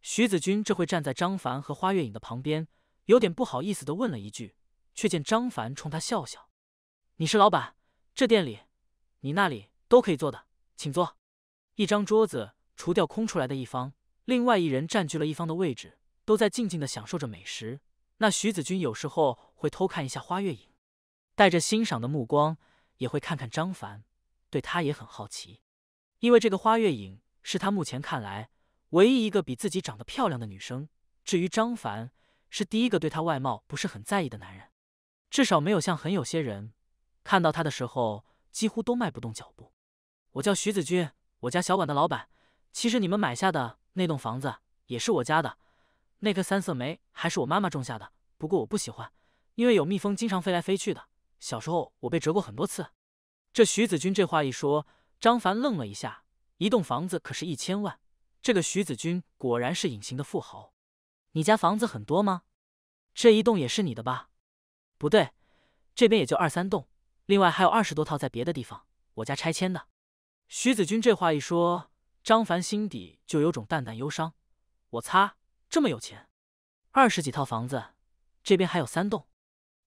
徐子君这会站在张凡和花月影的旁边，有点不好意思的问了一句，却见张凡冲他笑笑：“你是老板，这店里你那里都可以坐的，请坐，一张桌子。”除掉空出来的一方，另外一人占据了一方的位置，都在静静的享受着美食。那徐子君有时候会偷看一下花月影，带着欣赏的目光，也会看看张凡，对他也很好奇。因为这个花月影是他目前看来唯一一个比自己长得漂亮的女生。至于张凡，是第一个对他外貌不是很在意的男人，至少没有像很有些人看到他的时候几乎都迈不动脚步。我叫徐子君，我家小馆的老板。其实你们买下的那栋房子也是我家的，那棵三色梅还是我妈妈种下的。不过我不喜欢，因为有蜜蜂经常飞来飞去的。小时候我被蛰过很多次。这徐子君这话一说，张凡愣了一下。一栋房子可是一千万，这个徐子君果然是隐形的富豪。你家房子很多吗？这一栋也是你的吧？不对，这边也就二三栋，另外还有二十多套在别的地方。我家拆迁的。徐子君这话一说。张凡心底就有种淡淡忧伤。我擦，这么有钱，二十几套房子，这边还有三栋，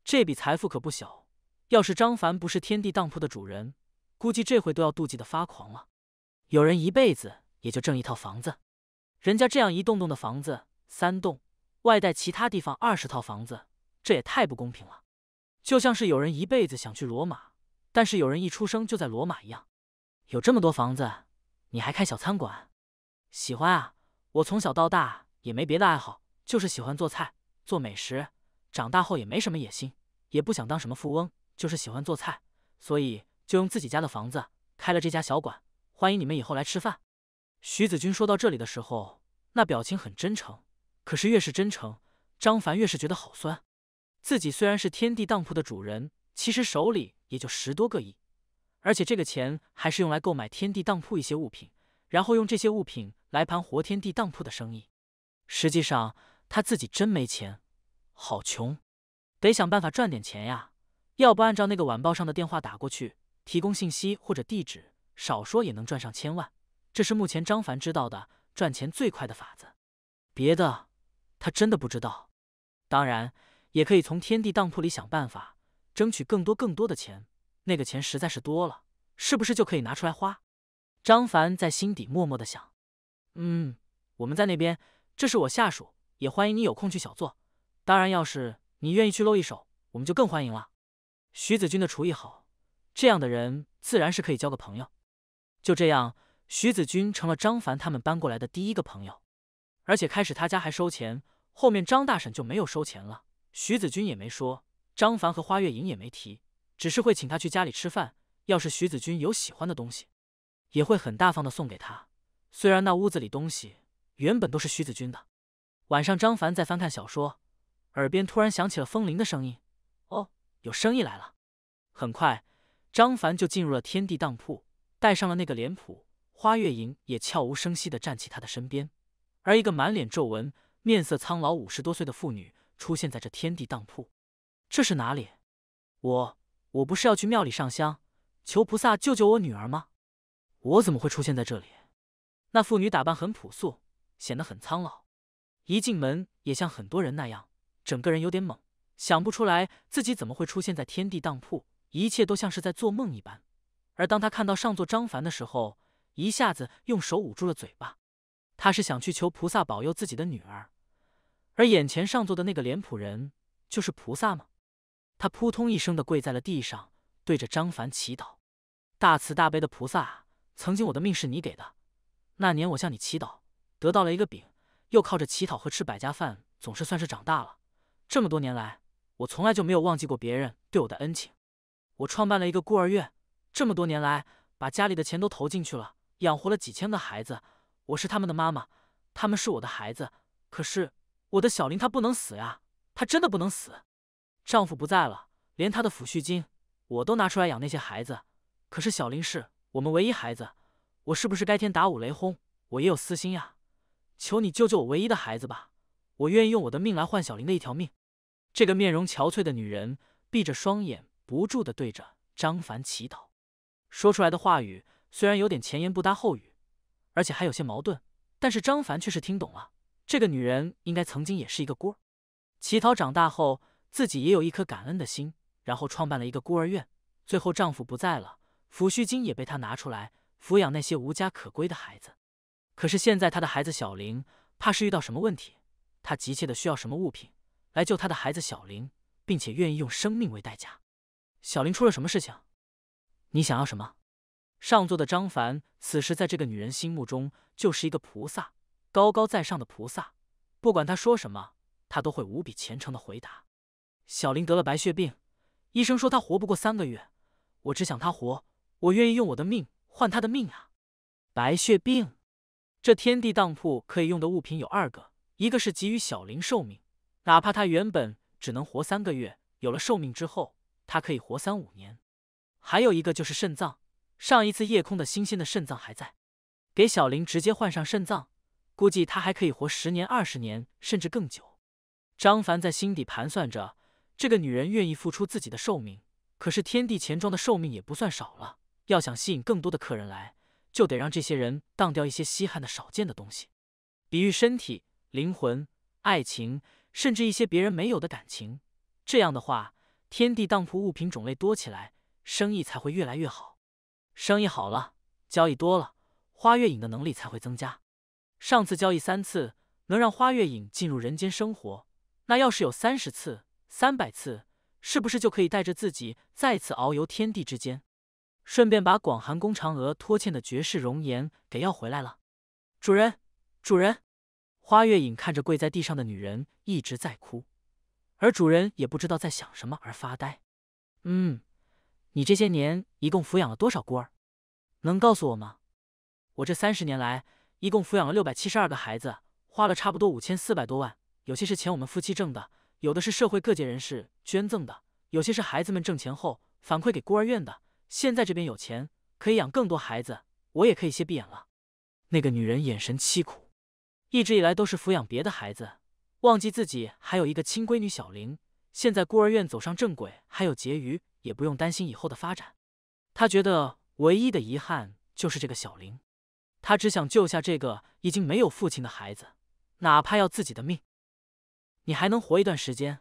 这笔财富可不小。要是张凡不是天地当铺的主人，估计这回都要妒忌的发狂了。有人一辈子也就挣一套房子，人家这样一栋栋的房子，三栋，外带其他地方二十套房子，这也太不公平了。就像是有人一辈子想去罗马，但是有人一出生就在罗马一样。有这么多房子。你还开小餐馆？喜欢啊！我从小到大也没别的爱好，就是喜欢做菜、做美食。长大后也没什么野心，也不想当什么富翁，就是喜欢做菜，所以就用自己家的房子开了这家小馆，欢迎你们以后来吃饭。徐子君说到这里的时候，那表情很真诚，可是越是真诚，张凡越是觉得好酸。自己虽然是天地当铺的主人，其实手里也就十多个亿。而且这个钱还是用来购买天地当铺一些物品，然后用这些物品来盘活天地当铺的生意。实际上他自己真没钱，好穷，得想办法赚点钱呀。要不按照那个晚报上的电话打过去，提供信息或者地址，少说也能赚上千万。这是目前张凡知道的赚钱最快的法子。别的他真的不知道。当然，也可以从天地当铺里想办法，争取更多更多的钱。那个钱实在是多了，是不是就可以拿出来花？张凡在心底默默的想。嗯，我们在那边，这是我下属，也欢迎你有空去小坐。当然，要是你愿意去露一手，我们就更欢迎了。徐子君的厨艺好，这样的人自然是可以交个朋友。就这样，徐子君成了张凡他们搬过来的第一个朋友。而且开始他家还收钱，后面张大婶就没有收钱了，徐子君也没说，张凡和花月莹也没提。只是会请他去家里吃饭，要是徐子君有喜欢的东西，也会很大方的送给他。虽然那屋子里东西原本都是徐子君的。晚上，张凡在翻看小说，耳边突然响起了风铃的声音。哦，有生意来了。很快，张凡就进入了天地当铺，带上了那个脸谱。花月莹也悄无声息的站起他的身边，而一个满脸皱纹、面色苍老、五十多岁的妇女出现在这天地当铺。这是哪里？我。我不是要去庙里上香，求菩萨救救我女儿吗？我怎么会出现在这里？那妇女打扮很朴素，显得很苍老。一进门，也像很多人那样，整个人有点懵，想不出来自己怎么会出现在天地当铺，一切都像是在做梦一般。而当他看到上座张凡的时候，一下子用手捂住了嘴巴。他是想去求菩萨保佑自己的女儿，而眼前上座的那个脸谱人，就是菩萨吗？他扑通一声的跪在了地上，对着张凡祈祷：“大慈大悲的菩萨，曾经我的命是你给的。那年我向你祈祷，得到了一个饼，又靠着乞讨和吃百家饭，总是算是长大了。这么多年来，我从来就没有忘记过别人对我的恩情。我创办了一个孤儿院，这么多年来，把家里的钱都投进去了，养活了几千个孩子。我是他们的妈妈，他们是我的孩子。可是我的小林他不能死呀，他真的不能死。”丈夫不在了，连他的抚恤金我都拿出来养那些孩子。可是小林是我们唯一孩子，我是不是该天打五雷轰？我也有私心呀！求你救救我唯一的孩子吧，我愿意用我的命来换小林的一条命。这个面容憔悴的女人闭着双眼，不住地对着张凡祈祷。说出来的话语虽然有点前言不搭后语，而且还有些矛盾，但是张凡却是听懂了。这个女人应该曾经也是一个孤儿，乞讨长大后。自己也有一颗感恩的心，然后创办了一个孤儿院。最后丈夫不在了，抚恤金也被她拿出来抚养那些无家可归的孩子。可是现在她的孩子小林怕是遇到什么问题，她急切的需要什么物品来救她的孩子小林，并且愿意用生命为代价。小林出了什么事情？你想要什么？上座的张凡此时在这个女人心目中就是一个菩萨，高高在上的菩萨，不管她说什么，他都会无比虔诚的回答。小林得了白血病，医生说他活不过三个月。我只想他活，我愿意用我的命换他的命啊！白血病，这天地当铺可以用的物品有二个，一个是给予小林寿命，哪怕他原本只能活三个月，有了寿命之后，他可以活三五年。还有一个就是肾脏，上一次夜空的新鲜的肾脏还在，给小林直接换上肾脏，估计他还可以活十年、二十年，甚至更久。张凡在心底盘算着。这个女人愿意付出自己的寿命，可是天地钱庄的寿命也不算少了。要想吸引更多的客人来，就得让这些人当掉一些稀罕的、少见的东西，比喻身体、灵魂、爱情，甚至一些别人没有的感情。这样的话，天地当铺物品种类多起来，生意才会越来越好。生意好了，交易多了，花月影的能力才会增加。上次交易三次，能让花月影进入人间生活，那要是有三十次？三百次，是不是就可以带着自己再次遨游天地之间，顺便把广寒宫嫦娥拖欠的绝世容颜给要回来了？主人，主人，花月影看着跪在地上的女人一直在哭，而主人也不知道在想什么而发呆。嗯，你这些年一共抚养了多少孤儿？能告诉我吗？我这三十年来一共抚养了六百七十二个孩子，花了差不多五千四百多万，有些是钱我们夫妻挣的。有的是社会各界人士捐赠的，有些是孩子们挣钱后反馈给孤儿院的。现在这边有钱，可以养更多孩子，我也可以歇闭眼了。那个女人眼神凄苦，一直以来都是抚养别的孩子，忘记自己还有一个亲闺女小玲。现在孤儿院走上正轨，还有结余，也不用担心以后的发展。她觉得唯一的遗憾就是这个小玲，她只想救下这个已经没有父亲的孩子，哪怕要自己的命。你还能活一段时间，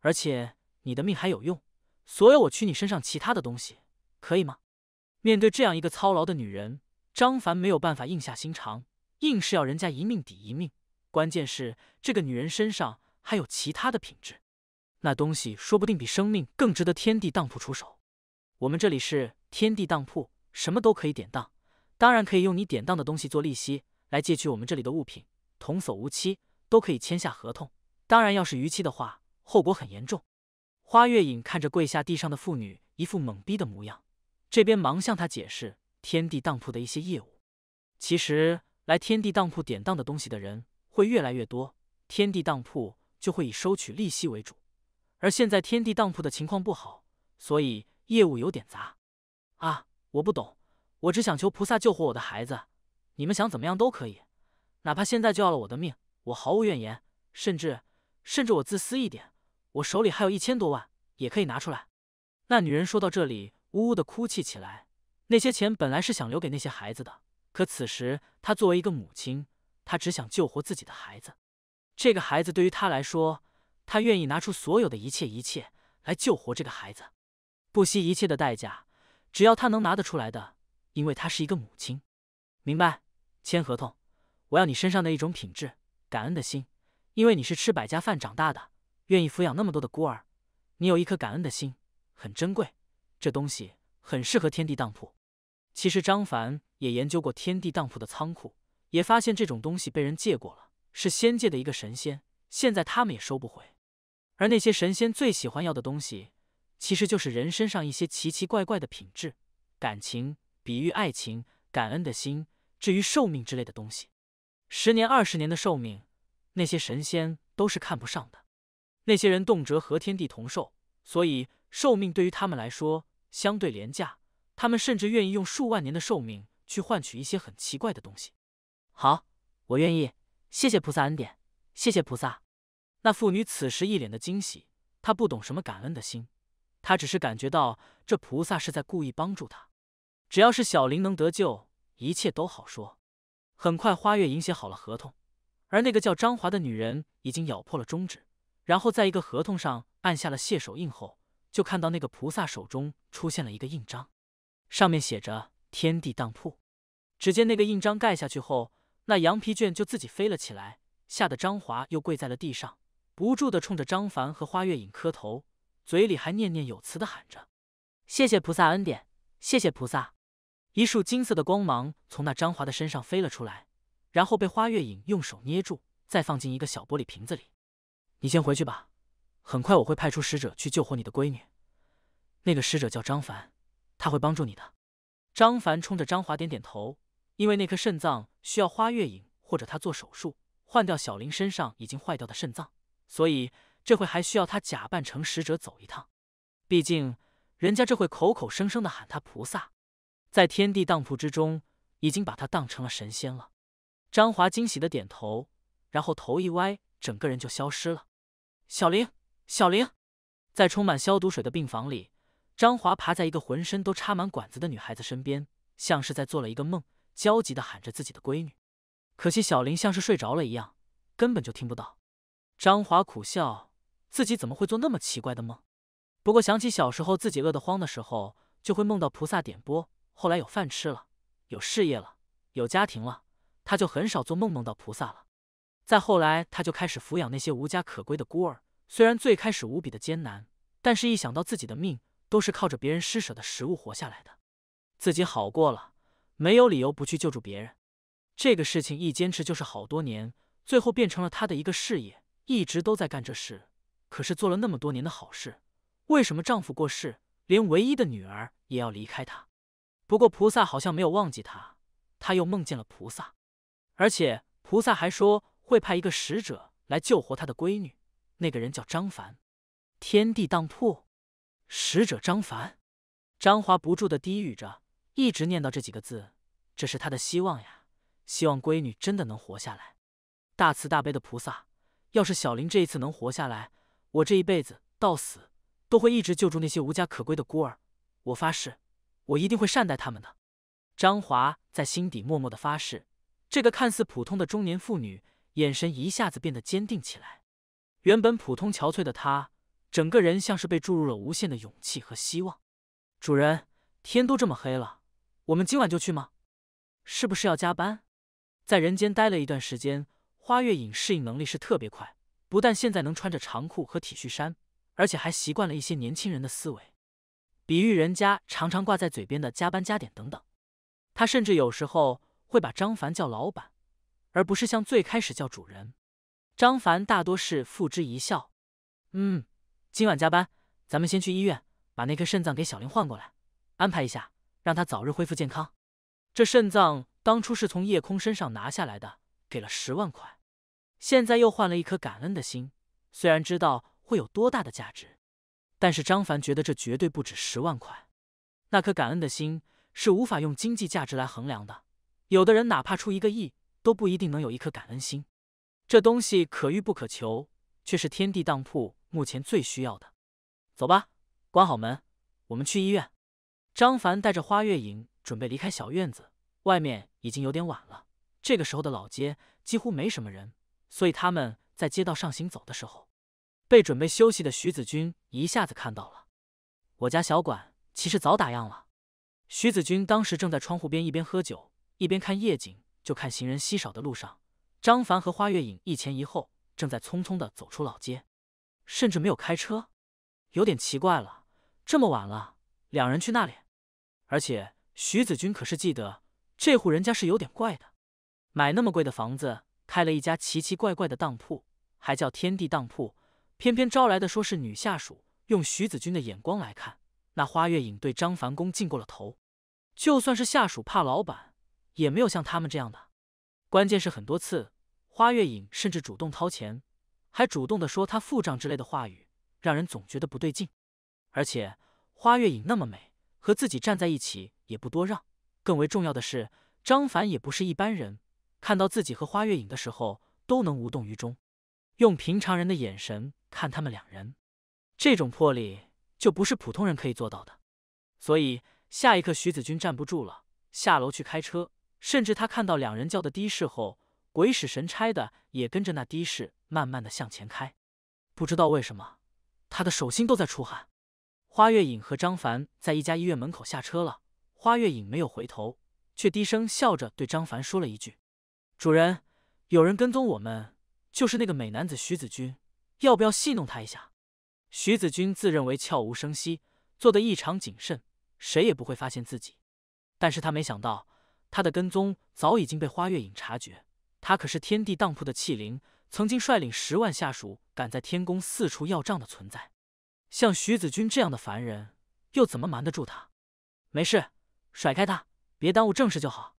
而且你的命还有用，所以我取你身上其他的东西，可以吗？面对这样一个操劳的女人，张凡没有办法硬下心肠，硬是要人家一命抵一命。关键是这个女人身上还有其他的品质，那东西说不定比生命更值得天地当铺出手。我们这里是天地当铺，什么都可以典当，当然可以用你典当的东西做利息来借取我们这里的物品，童叟无欺，都可以签下合同。当然，要是逾期的话，后果很严重。花月影看着跪下地上的妇女，一副懵逼的模样，这边忙向她解释天地当铺的一些业务。其实来天地当铺典当的东西的人会越来越多，天地当铺就会以收取利息为主。而现在天地当铺的情况不好，所以业务有点杂。啊，我不懂，我只想求菩萨救活我的孩子，你们想怎么样都可以，哪怕现在就要了我的命，我毫无怨言，甚至。甚至我自私一点，我手里还有一千多万，也可以拿出来。那女人说到这里，呜呜的哭泣起来。那些钱本来是想留给那些孩子的，可此时她作为一个母亲，她只想救活自己的孩子。这个孩子对于她来说，她愿意拿出所有的一切一切来救活这个孩子，不惜一切的代价，只要她能拿得出来的，因为她是一个母亲。明白？签合同，我要你身上的一种品质——感恩的心。因为你是吃百家饭长大的，愿意抚养那么多的孤儿，你有一颗感恩的心，很珍贵。这东西很适合天地当铺。其实张凡也研究过天地当铺的仓库，也发现这种东西被人借过了，是仙界的一个神仙，现在他们也收不回。而那些神仙最喜欢要的东西，其实就是人身上一些奇奇怪怪的品质，感情，比喻爱情、感恩的心，至于寿命之类的东西，十年、二十年的寿命。那些神仙都是看不上的，那些人动辄和天地同寿，所以寿命对于他们来说相对廉价，他们甚至愿意用数万年的寿命去换取一些很奇怪的东西。好，我愿意，谢谢菩萨恩典，谢谢菩萨。那妇女此时一脸的惊喜，她不懂什么感恩的心，她只是感觉到这菩萨是在故意帮助她。只要是小林能得救，一切都好说。很快，花月影写好了合同。而那个叫张华的女人已经咬破了中指，然后在一个合同上按下了谢手印后，就看到那个菩萨手中出现了一个印章，上面写着“天地当铺”。只见那个印章盖下去后，那羊皮卷就自己飞了起来，吓得张华又跪在了地上，不住的冲着张凡和花月影磕头，嘴里还念念有词的喊着：“谢谢菩萨恩典，谢谢菩萨。”一束金色的光芒从那张华的身上飞了出来。然后被花月影用手捏住，再放进一个小玻璃瓶子里。你先回去吧，很快我会派出使者去救活你的闺女。那个使者叫张凡，他会帮助你的。张凡冲着张华点点头，因为那颗肾脏需要花月影或者他做手术换掉小林身上已经坏掉的肾脏，所以这会还需要他假扮成使者走一趟。毕竟人家这会口口声声的喊他菩萨，在天地当铺之中已经把他当成了神仙了。张华惊喜的点头，然后头一歪，整个人就消失了。小玲，小玲，在充满消毒水的病房里，张华爬在一个浑身都插满管子的女孩子身边，像是在做了一个梦，焦急的喊着自己的闺女。可惜小玲像是睡着了一样，根本就听不到。张华苦笑，自己怎么会做那么奇怪的梦？不过想起小时候自己饿得慌的时候，就会梦到菩萨点播。后来有饭吃了，有事业了，有家庭了。他就很少做梦，梦到菩萨了。再后来，他就开始抚养那些无家可归的孤儿。虽然最开始无比的艰难，但是一想到自己的命都是靠着别人施舍的食物活下来的，自己好过了，没有理由不去救助别人。这个事情一坚持就是好多年，最后变成了他的一个事业，一直都在干这事。可是做了那么多年的好事，为什么丈夫过世，连唯一的女儿也要离开他？不过菩萨好像没有忘记他，他又梦见了菩萨。而且菩萨还说会派一个使者来救活他的闺女，那个人叫张凡。天地当铺使者张凡，张华不住的低语着，一直念叨这几个字，这是他的希望呀，希望闺女真的能活下来。大慈大悲的菩萨，要是小林这一次能活下来，我这一辈子到死都会一直救助那些无家可归的孤儿，我发誓，我一定会善待他们的。张华在心底默默的发誓。这个看似普通的中年妇女眼神一下子变得坚定起来，原本普通憔悴的她，整个人像是被注入了无限的勇气和希望。主人，天都这么黑了，我们今晚就去吗？是不是要加班？在人间待了一段时间，花月影适应能力是特别快，不但现在能穿着长裤和体恤衫，而且还习惯了一些年轻人的思维，比喻人家常常挂在嘴边的加班加点等等。他甚至有时候。会把张凡叫老板，而不是像最开始叫主人。张凡大多是付之一笑。嗯，今晚加班，咱们先去医院把那颗肾脏给小林换过来，安排一下，让他早日恢复健康。这肾脏当初是从夜空身上拿下来的，给了十万块，现在又换了一颗感恩的心。虽然知道会有多大的价值，但是张凡觉得这绝对不止十万块。那颗感恩的心是无法用经济价值来衡量的。有的人哪怕出一个亿都不一定能有一颗感恩心，这东西可遇不可求，却是天地当铺目前最需要的。走吧，关好门，我们去医院。张凡带着花月影准备离开小院子，外面已经有点晚了。这个时候的老街几乎没什么人，所以他们在街道上行走的时候，被准备休息的徐子君一下子看到了。我家小馆其实早打烊了。徐子君当时正在窗户边一边喝酒。一边看夜景，就看行人稀少的路上，张凡和花月影一前一后，正在匆匆的走出老街，甚至没有开车，有点奇怪了。这么晚了，两人去那里？而且徐子君可是记得，这户人家是有点怪的，买那么贵的房子，开了一家奇奇怪怪的当铺，还叫天地当铺，偏偏招来的说是女下属。用徐子君的眼光来看，那花月影对张凡公敬过了头，就算是下属怕老板。也没有像他们这样的，关键是很多次，花月影甚至主动掏钱，还主动的说他付账之类的话语，让人总觉得不对劲。而且花月影那么美，和自己站在一起也不多让。更为重要的是，张凡也不是一般人，看到自己和花月影的时候，都能无动于衷，用平常人的眼神看他们两人，这种魄力就不是普通人可以做到的。所以下一刻，徐子君站不住了，下楼去开车。甚至他看到两人叫的的士后，鬼使神差的也跟着那的士慢慢的向前开。不知道为什么，他的手心都在出汗。花月影和张凡在一家医院门口下车了。花月影没有回头，却低声笑着对张凡说了一句：“主人，有人跟踪我们，就是那个美男子徐子君。要不要戏弄他一下？”徐子君自认为悄无声息，做的异常谨慎，谁也不会发现自己。但是他没想到。他的跟踪早已经被花月影察觉，他可是天地当铺的器灵，曾经率领十万下属赶在天宫四处要账的存在。像徐子君这样的凡人，又怎么瞒得住他？没事，甩开他，别耽误正事就好。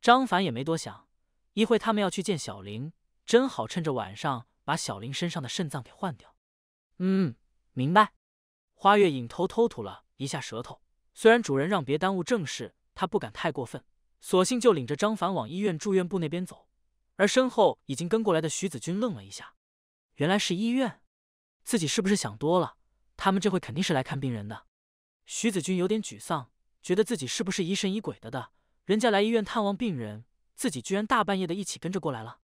张凡也没多想，一会他们要去见小林，正好趁着晚上把小林身上的肾脏给换掉。嗯，明白。花月影偷偷吐了一下舌头，虽然主人让别耽误正事，他不敢太过分。索性就领着张凡往医院住院部那边走，而身后已经跟过来的徐子君愣了一下，原来是医院，自己是不是想多了？他们这回肯定是来看病人的。徐子君有点沮丧，觉得自己是不是疑神疑鬼的？的人家来医院探望病人，自己居然大半夜的一起跟着过来了。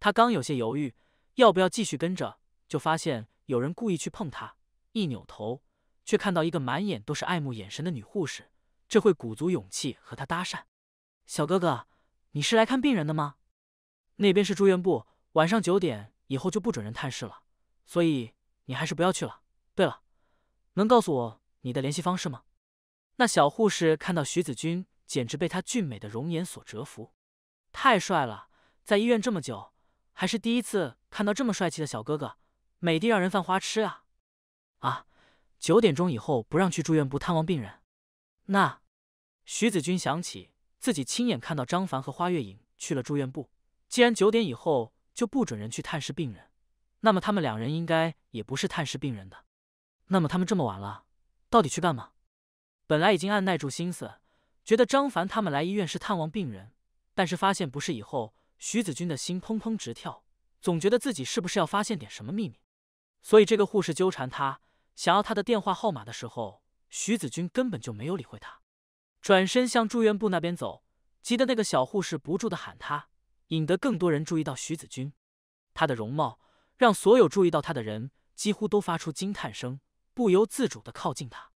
他刚有些犹豫要不要继续跟着，就发现有人故意去碰他，一扭头却看到一个满眼都是爱慕眼神的女护士，这会鼓足勇气和他搭讪。小哥哥，你是来看病人的吗？那边是住院部，晚上九点以后就不准人探视了，所以你还是不要去了。对了，能告诉我你的联系方式吗？那小护士看到徐子君，简直被他俊美的容颜所折服，太帅了！在医院这么久，还是第一次看到这么帅气的小哥哥，美的让人犯花痴啊！啊，九点钟以后不让去住院部探望病人。那，徐子君想起。自己亲眼看到张凡和花月影去了住院部。既然九点以后就不准人去探视病人，那么他们两人应该也不是探视病人的。那么他们这么晚了，到底去干嘛？本来已经按耐住心思，觉得张凡他们来医院是探望病人，但是发现不是以后，徐子君的心砰砰直跳，总觉得自己是不是要发现点什么秘密。所以这个护士纠缠他，想要他的电话号码的时候，徐子君根本就没有理会他。转身向住院部那边走，急得那个小护士不住的喊他，引得更多人注意到徐子君。他的容貌让所有注意到他的人几乎都发出惊叹声，不由自主的靠近他。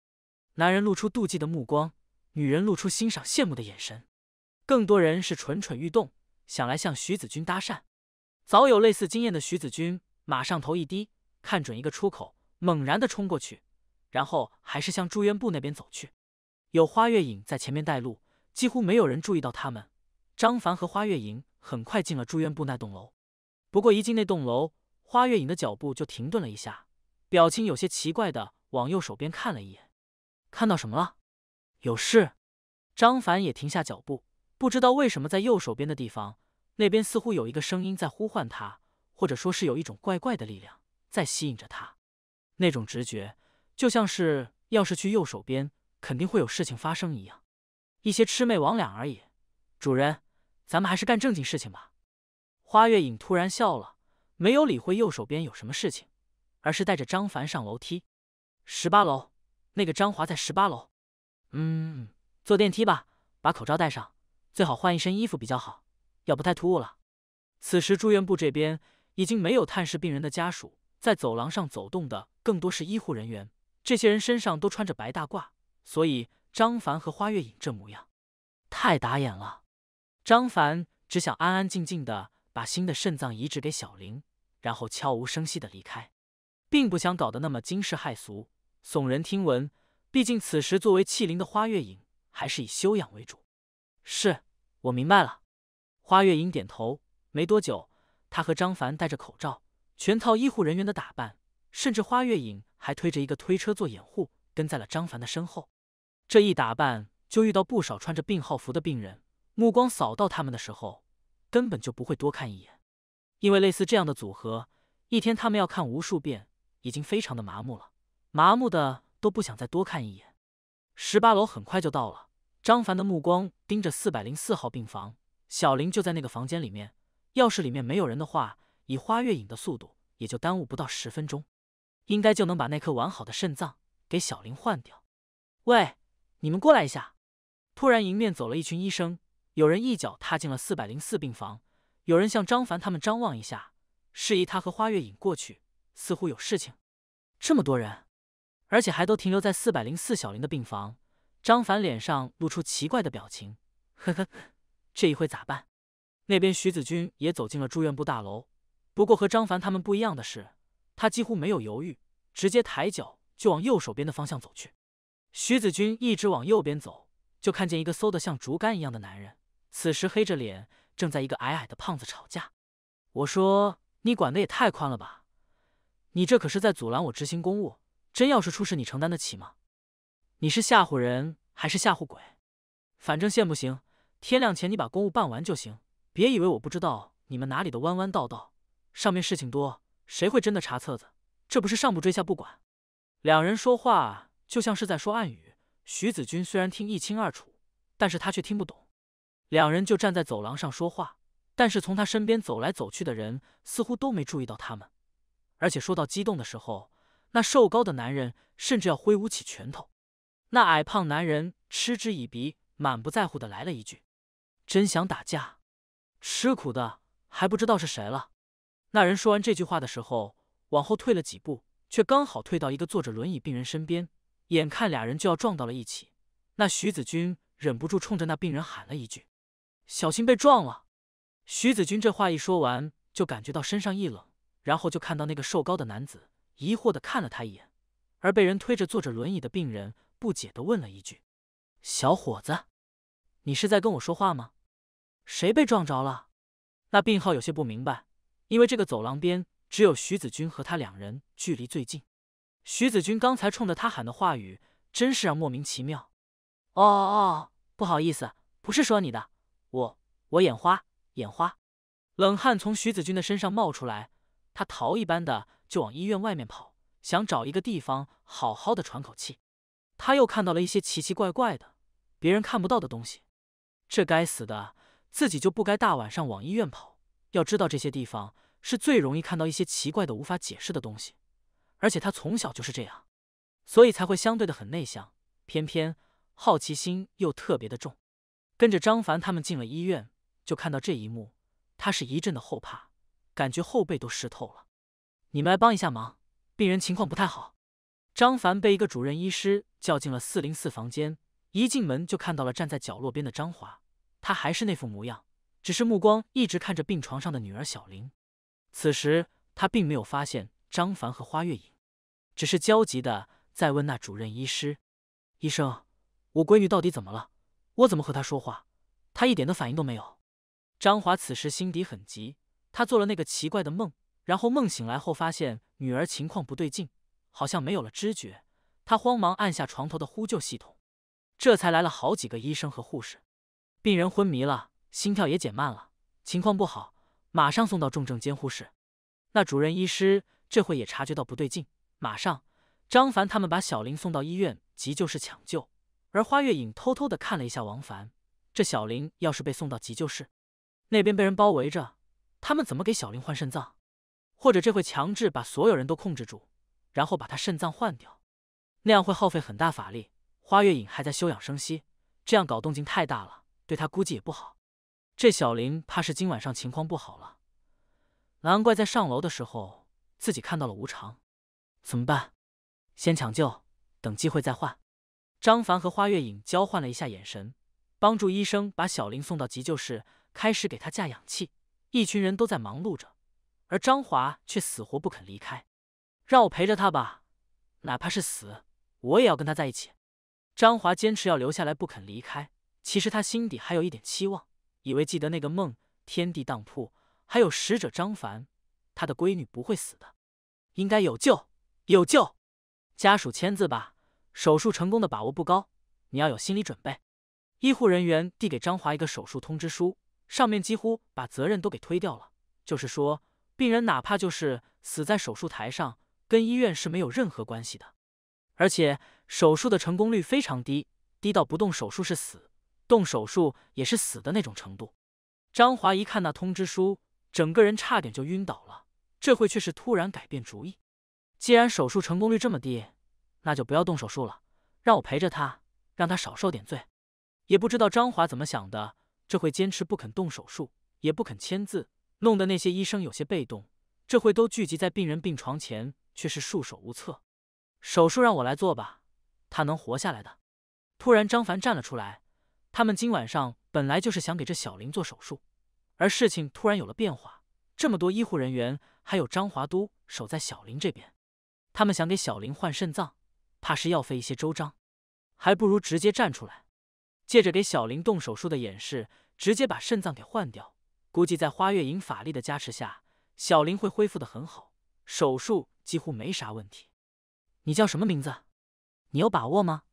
男人露出妒忌的目光，女人露出欣赏羡慕的眼神，更多人是蠢蠢欲动，想来向徐子君搭讪。早有类似经验的徐子君马上头一低，看准一个出口，猛然的冲过去，然后还是向住院部那边走去。有花月影在前面带路，几乎没有人注意到他们。张凡和花月影很快进了住院部那栋楼，不过一进那栋楼，花月影的脚步就停顿了一下，表情有些奇怪的往右手边看了一眼，看到什么了？有事？张凡也停下脚步，不知道为什么在右手边的地方，那边似乎有一个声音在呼唤他，或者说是有一种怪怪的力量在吸引着他，那种直觉就像是要是去右手边。肯定会有事情发生一样，一些魑魅魍魉而已。主人，咱们还是干正经事情吧。花月影突然笑了，没有理会右手边有什么事情，而是带着张凡上楼梯。十八楼，那个张华在十八楼。嗯，坐电梯吧，把口罩戴上，最好换一身衣服比较好，要不太突兀了。此时住院部这边已经没有探视病人的家属，在走廊上走动的更多是医护人员，这些人身上都穿着白大褂。所以张凡和花月影这模样，太打眼了。张凡只想安安静静的把新的肾脏移植给小玲，然后悄无声息的离开，并不想搞得那么惊世骇俗、耸人听闻。毕竟此时作为弃灵的花月影，还是以修养为主。是我明白了。花月影点头。没多久，他和张凡戴着口罩，全套医护人员的打扮，甚至花月影还推着一个推车做掩护。跟在了张凡的身后，这一打扮就遇到不少穿着病号服的病人，目光扫到他们的时候，根本就不会多看一眼。因为类似这样的组合，一天他们要看无数遍，已经非常的麻木了，麻木的都不想再多看一眼。十八楼很快就到了，张凡的目光盯着四百零四号病房，小林就在那个房间里面。要是里面没有人的话，以花月影的速度，也就耽误不到十分钟，应该就能把那颗完好的肾脏。给小林换掉。喂，你们过来一下！突然迎面走了一群医生，有人一脚踏进了四百零四病房，有人向张凡他们张望一下，示意他和花月影过去，似乎有事情。这么多人，而且还都停留在四百零四小林的病房。张凡脸上露出奇怪的表情，呵呵，这一回咋办？那边徐子君也走进了住院部大楼，不过和张凡他们不一样的是，他几乎没有犹豫，直接抬脚。就往右手边的方向走去，徐子君一直往右边走，就看见一个嗖的像竹竿一样的男人，此时黑着脸正在一个矮矮的胖子吵架。我说：“你管的也太宽了吧，你这可是在阻拦我执行公务，真要是出事，你承担得起吗？你是吓唬人还是吓唬鬼？反正现不行，天亮前你把公务办完就行。别以为我不知道你们哪里的弯弯道道，上面事情多，谁会真的查册子？这不是上不追下不管？”两人说话就像是在说暗语，徐子君虽然听一清二楚，但是他却听不懂。两人就站在走廊上说话，但是从他身边走来走去的人似乎都没注意到他们。而且说到激动的时候，那瘦高的男人甚至要挥舞起拳头，那矮胖男人嗤之以鼻，满不在乎的来了一句：“真想打架，吃苦的还不知道是谁了。”那人说完这句话的时候，往后退了几步。却刚好退到一个坐着轮椅病人身边，眼看俩人就要撞到了一起，那徐子君忍不住冲着那病人喊了一句：“小心被撞了。”徐子君这话一说完，就感觉到身上一冷，然后就看到那个瘦高的男子疑惑地看了他一眼，而被人推着坐着轮椅的病人不解地问了一句：“小伙子，你是在跟我说话吗？谁被撞着了？”那病号有些不明白，因为这个走廊边。只有徐子君和他两人距离最近，徐子君刚才冲着他喊的话语真是让莫名其妙。哦，哦，不好意思，不是说你的，我我眼花眼花，冷汗从徐子君的身上冒出来，他逃一般的就往医院外面跑，想找一个地方好好的喘口气。他又看到了一些奇奇怪怪的，别人看不到的东西。这该死的，自己就不该大晚上往医院跑，要知道这些地方。是最容易看到一些奇怪的、无法解释的东西，而且他从小就是这样，所以才会相对的很内向，偏偏好奇心又特别的重。跟着张凡他们进了医院，就看到这一幕，他是一阵的后怕，感觉后背都湿透了。你们来帮一下忙，病人情况不太好。张凡被一个主任医师叫进了四零四房间，一进门就看到了站在角落边的张华，他还是那副模样，只是目光一直看着病床上的女儿小玲。此时他并没有发现张凡和花月影，只是焦急的在问那主任医师：“医生，我闺女到底怎么了？我怎么和她说话，她一点的反应都没有。”张华此时心底很急，他做了那个奇怪的梦，然后梦醒来后发现女儿情况不对劲，好像没有了知觉。他慌忙按下床头的呼救系统，这才来了好几个医生和护士。病人昏迷了，心跳也减慢了，情况不好。马上送到重症监护室。那主任医师这会也察觉到不对劲，马上张凡他们把小林送到医院急救室抢救。而花月影偷偷的看了一下王凡，这小林要是被送到急救室，那边被人包围着，他们怎么给小林换肾脏？或者这会强制把所有人都控制住，然后把他肾脏换掉？那样会耗费很大法力。花月影还在休养生息，这样搞动静太大了，对他估计也不好。这小林怕是今晚上情况不好了，难怪在上楼的时候自己看到了无常。怎么办？先抢救，等机会再换。张凡和花月影交换了一下眼神，帮助医生把小林送到急救室，开始给他架氧气。一群人都在忙碌着，而张华却死活不肯离开。让我陪着他吧，哪怕是死，我也要跟他在一起。张华坚持要留下来，不肯离开。其实他心底还有一点期望。以为记得那个梦，天地当铺，还有使者张凡，他的闺女不会死的，应该有救，有救。家属签字吧，手术成功的把握不高，你要有心理准备。医护人员递给张华一个手术通知书，上面几乎把责任都给推掉了，就是说，病人哪怕就是死在手术台上，跟医院是没有任何关系的。而且手术的成功率非常低，低到不动手术是死。动手术也是死的那种程度。张华一看那通知书，整个人差点就晕倒了。这会却是突然改变主意，既然手术成功率这么低，那就不要动手术了，让我陪着他，让他少受点罪。也不知道张华怎么想的，这会坚持不肯动手术，也不肯签字，弄得那些医生有些被动。这会都聚集在病人病床前，却是束手无策。手术让我来做吧，他能活下来的。突然，张凡站了出来。他们今晚上本来就是想给这小林做手术，而事情突然有了变化，这么多医护人员还有张华都守在小林这边，他们想给小林换肾脏，怕是要费一些周章，还不如直接站出来，借着给小林动手术的掩饰，直接把肾脏给换掉。估计在花月影法力的加持下，小林会恢复的很好，手术几乎没啥问题。你叫什么名字？你有把握吗？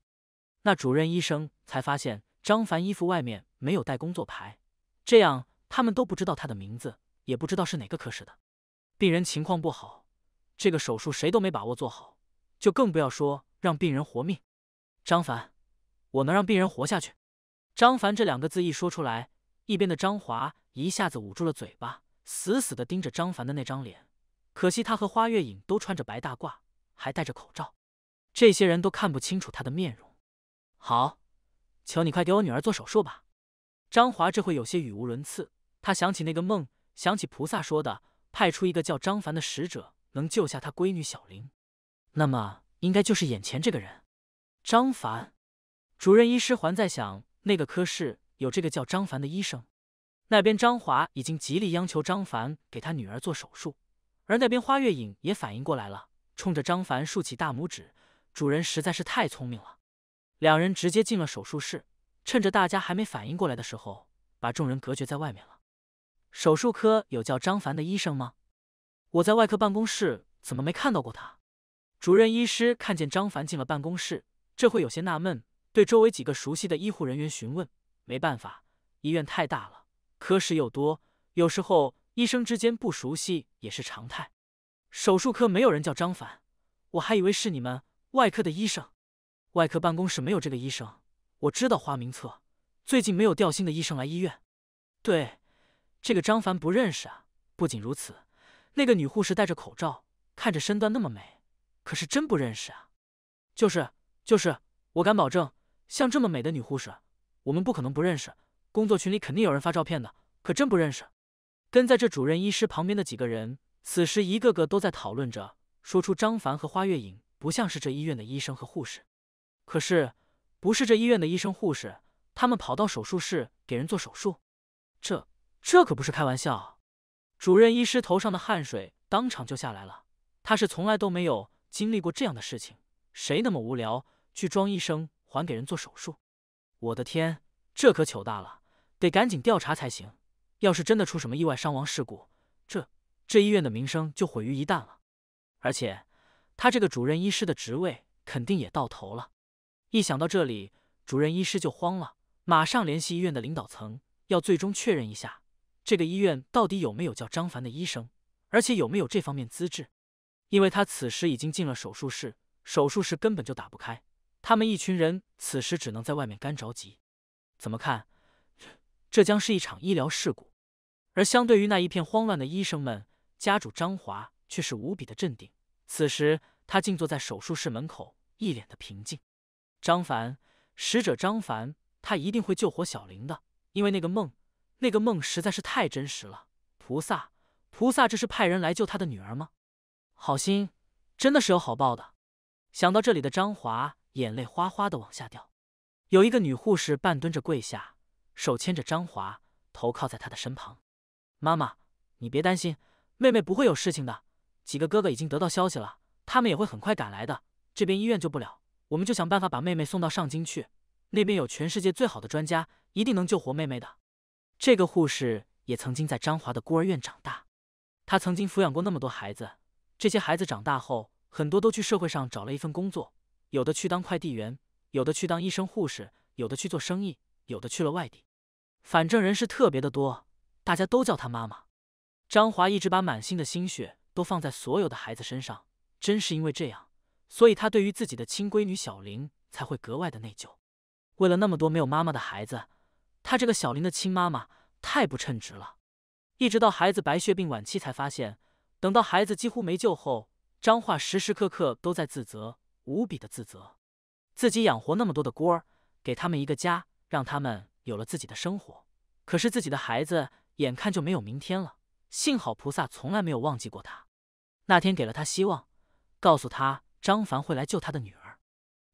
那主任医生才发现。张凡衣服外面没有带工作牌，这样他们都不知道他的名字，也不知道是哪个科室的。病人情况不好，这个手术谁都没把握做好，就更不要说让病人活命。张凡，我能让病人活下去。张凡这两个字一说出来，一边的张华一下子捂住了嘴巴，死死地盯着张凡的那张脸。可惜他和花月影都穿着白大褂，还戴着口罩，这些人都看不清楚他的面容。好。求你快给我女儿做手术吧！张华这会有些语无伦次，他想起那个梦，想起菩萨说的派出一个叫张凡的使者能救下他闺女小玲，那么应该就是眼前这个人。张凡，主任医师还在想那个科室有这个叫张凡的医生。那边张华已经极力央求张凡给他女儿做手术，而那边花月影也反应过来了，冲着张凡竖起大拇指。主人实在是太聪明了。两人直接进了手术室，趁着大家还没反应过来的时候，把众人隔绝在外面了。手术科有叫张凡的医生吗？我在外科办公室怎么没看到过他？主任医师看见张凡进了办公室，这会有些纳闷，对周围几个熟悉的医护人员询问。没办法，医院太大了，科室又多，有时候医生之间不熟悉也是常态。手术科没有人叫张凡，我还以为是你们外科的医生。外科办公室没有这个医生，我知道花名册，最近没有调新的医生来医院。对，这个张凡不认识啊！不仅如此，那个女护士戴着口罩，看着身段那么美，可是真不认识啊！就是就是，我敢保证，像这么美的女护士，我们不可能不认识。工作群里肯定有人发照片的，可真不认识。跟在这主任医师旁边的几个人，此时一个个都在讨论着，说出张凡和花月影不像是这医院的医生和护士。可是，不是这医院的医生护士，他们跑到手术室给人做手术，这这可不是开玩笑。主任医师头上的汗水当场就下来了，他是从来都没有经历过这样的事情。谁那么无聊去装医生还给人做手术？我的天，这可糗大了，得赶紧调查才行。要是真的出什么意外伤亡事故，这这医院的名声就毁于一旦了，而且他这个主任医师的职位肯定也到头了。一想到这里，主任医师就慌了，马上联系医院的领导层，要最终确认一下这个医院到底有没有叫张凡的医生，而且有没有这方面资质。因为他此时已经进了手术室，手术室根本就打不开，他们一群人此时只能在外面干着急。怎么看，这将是一场医疗事故。而相对于那一片慌乱的医生们，家主张华却是无比的镇定。此时，他静坐在手术室门口，一脸的平静。张凡，使者张凡，他一定会救活小玲的，因为那个梦，那个梦实在是太真实了。菩萨，菩萨，这是派人来救他的女儿吗？好心真的是有好报的。想到这里的张华，眼泪哗哗的往下掉。有一个女护士半蹲着跪下，手牵着张华，头靠在他的身旁。妈妈，你别担心，妹妹不会有事情的。几个哥哥已经得到消息了，他们也会很快赶来的。这边医院救不了。我们就想办法把妹妹送到上京去，那边有全世界最好的专家，一定能救活妹妹的。这个护士也曾经在张华的孤儿院长大，她曾经抚养过那么多孩子，这些孩子长大后，很多都去社会上找了一份工作，有的去当快递员，有的去当医生护士，有的去做生意，有的去了外地，反正人是特别的多，大家都叫她妈妈。张华一直把满心的心血都放在所有的孩子身上，真是因为这样。所以，他对于自己的亲闺女小玲才会格外的内疚。为了那么多没有妈妈的孩子，他这个小玲的亲妈妈太不称职了。一直到孩子白血病晚期才发现，等到孩子几乎没救后，张化时时刻刻都在自责，无比的自责。自己养活那么多的孤儿，给他们一个家，让他们有了自己的生活。可是自己的孩子眼看就没有明天了。幸好菩萨从来没有忘记过他，那天给了他希望，告诉他。张凡会来救他的女儿，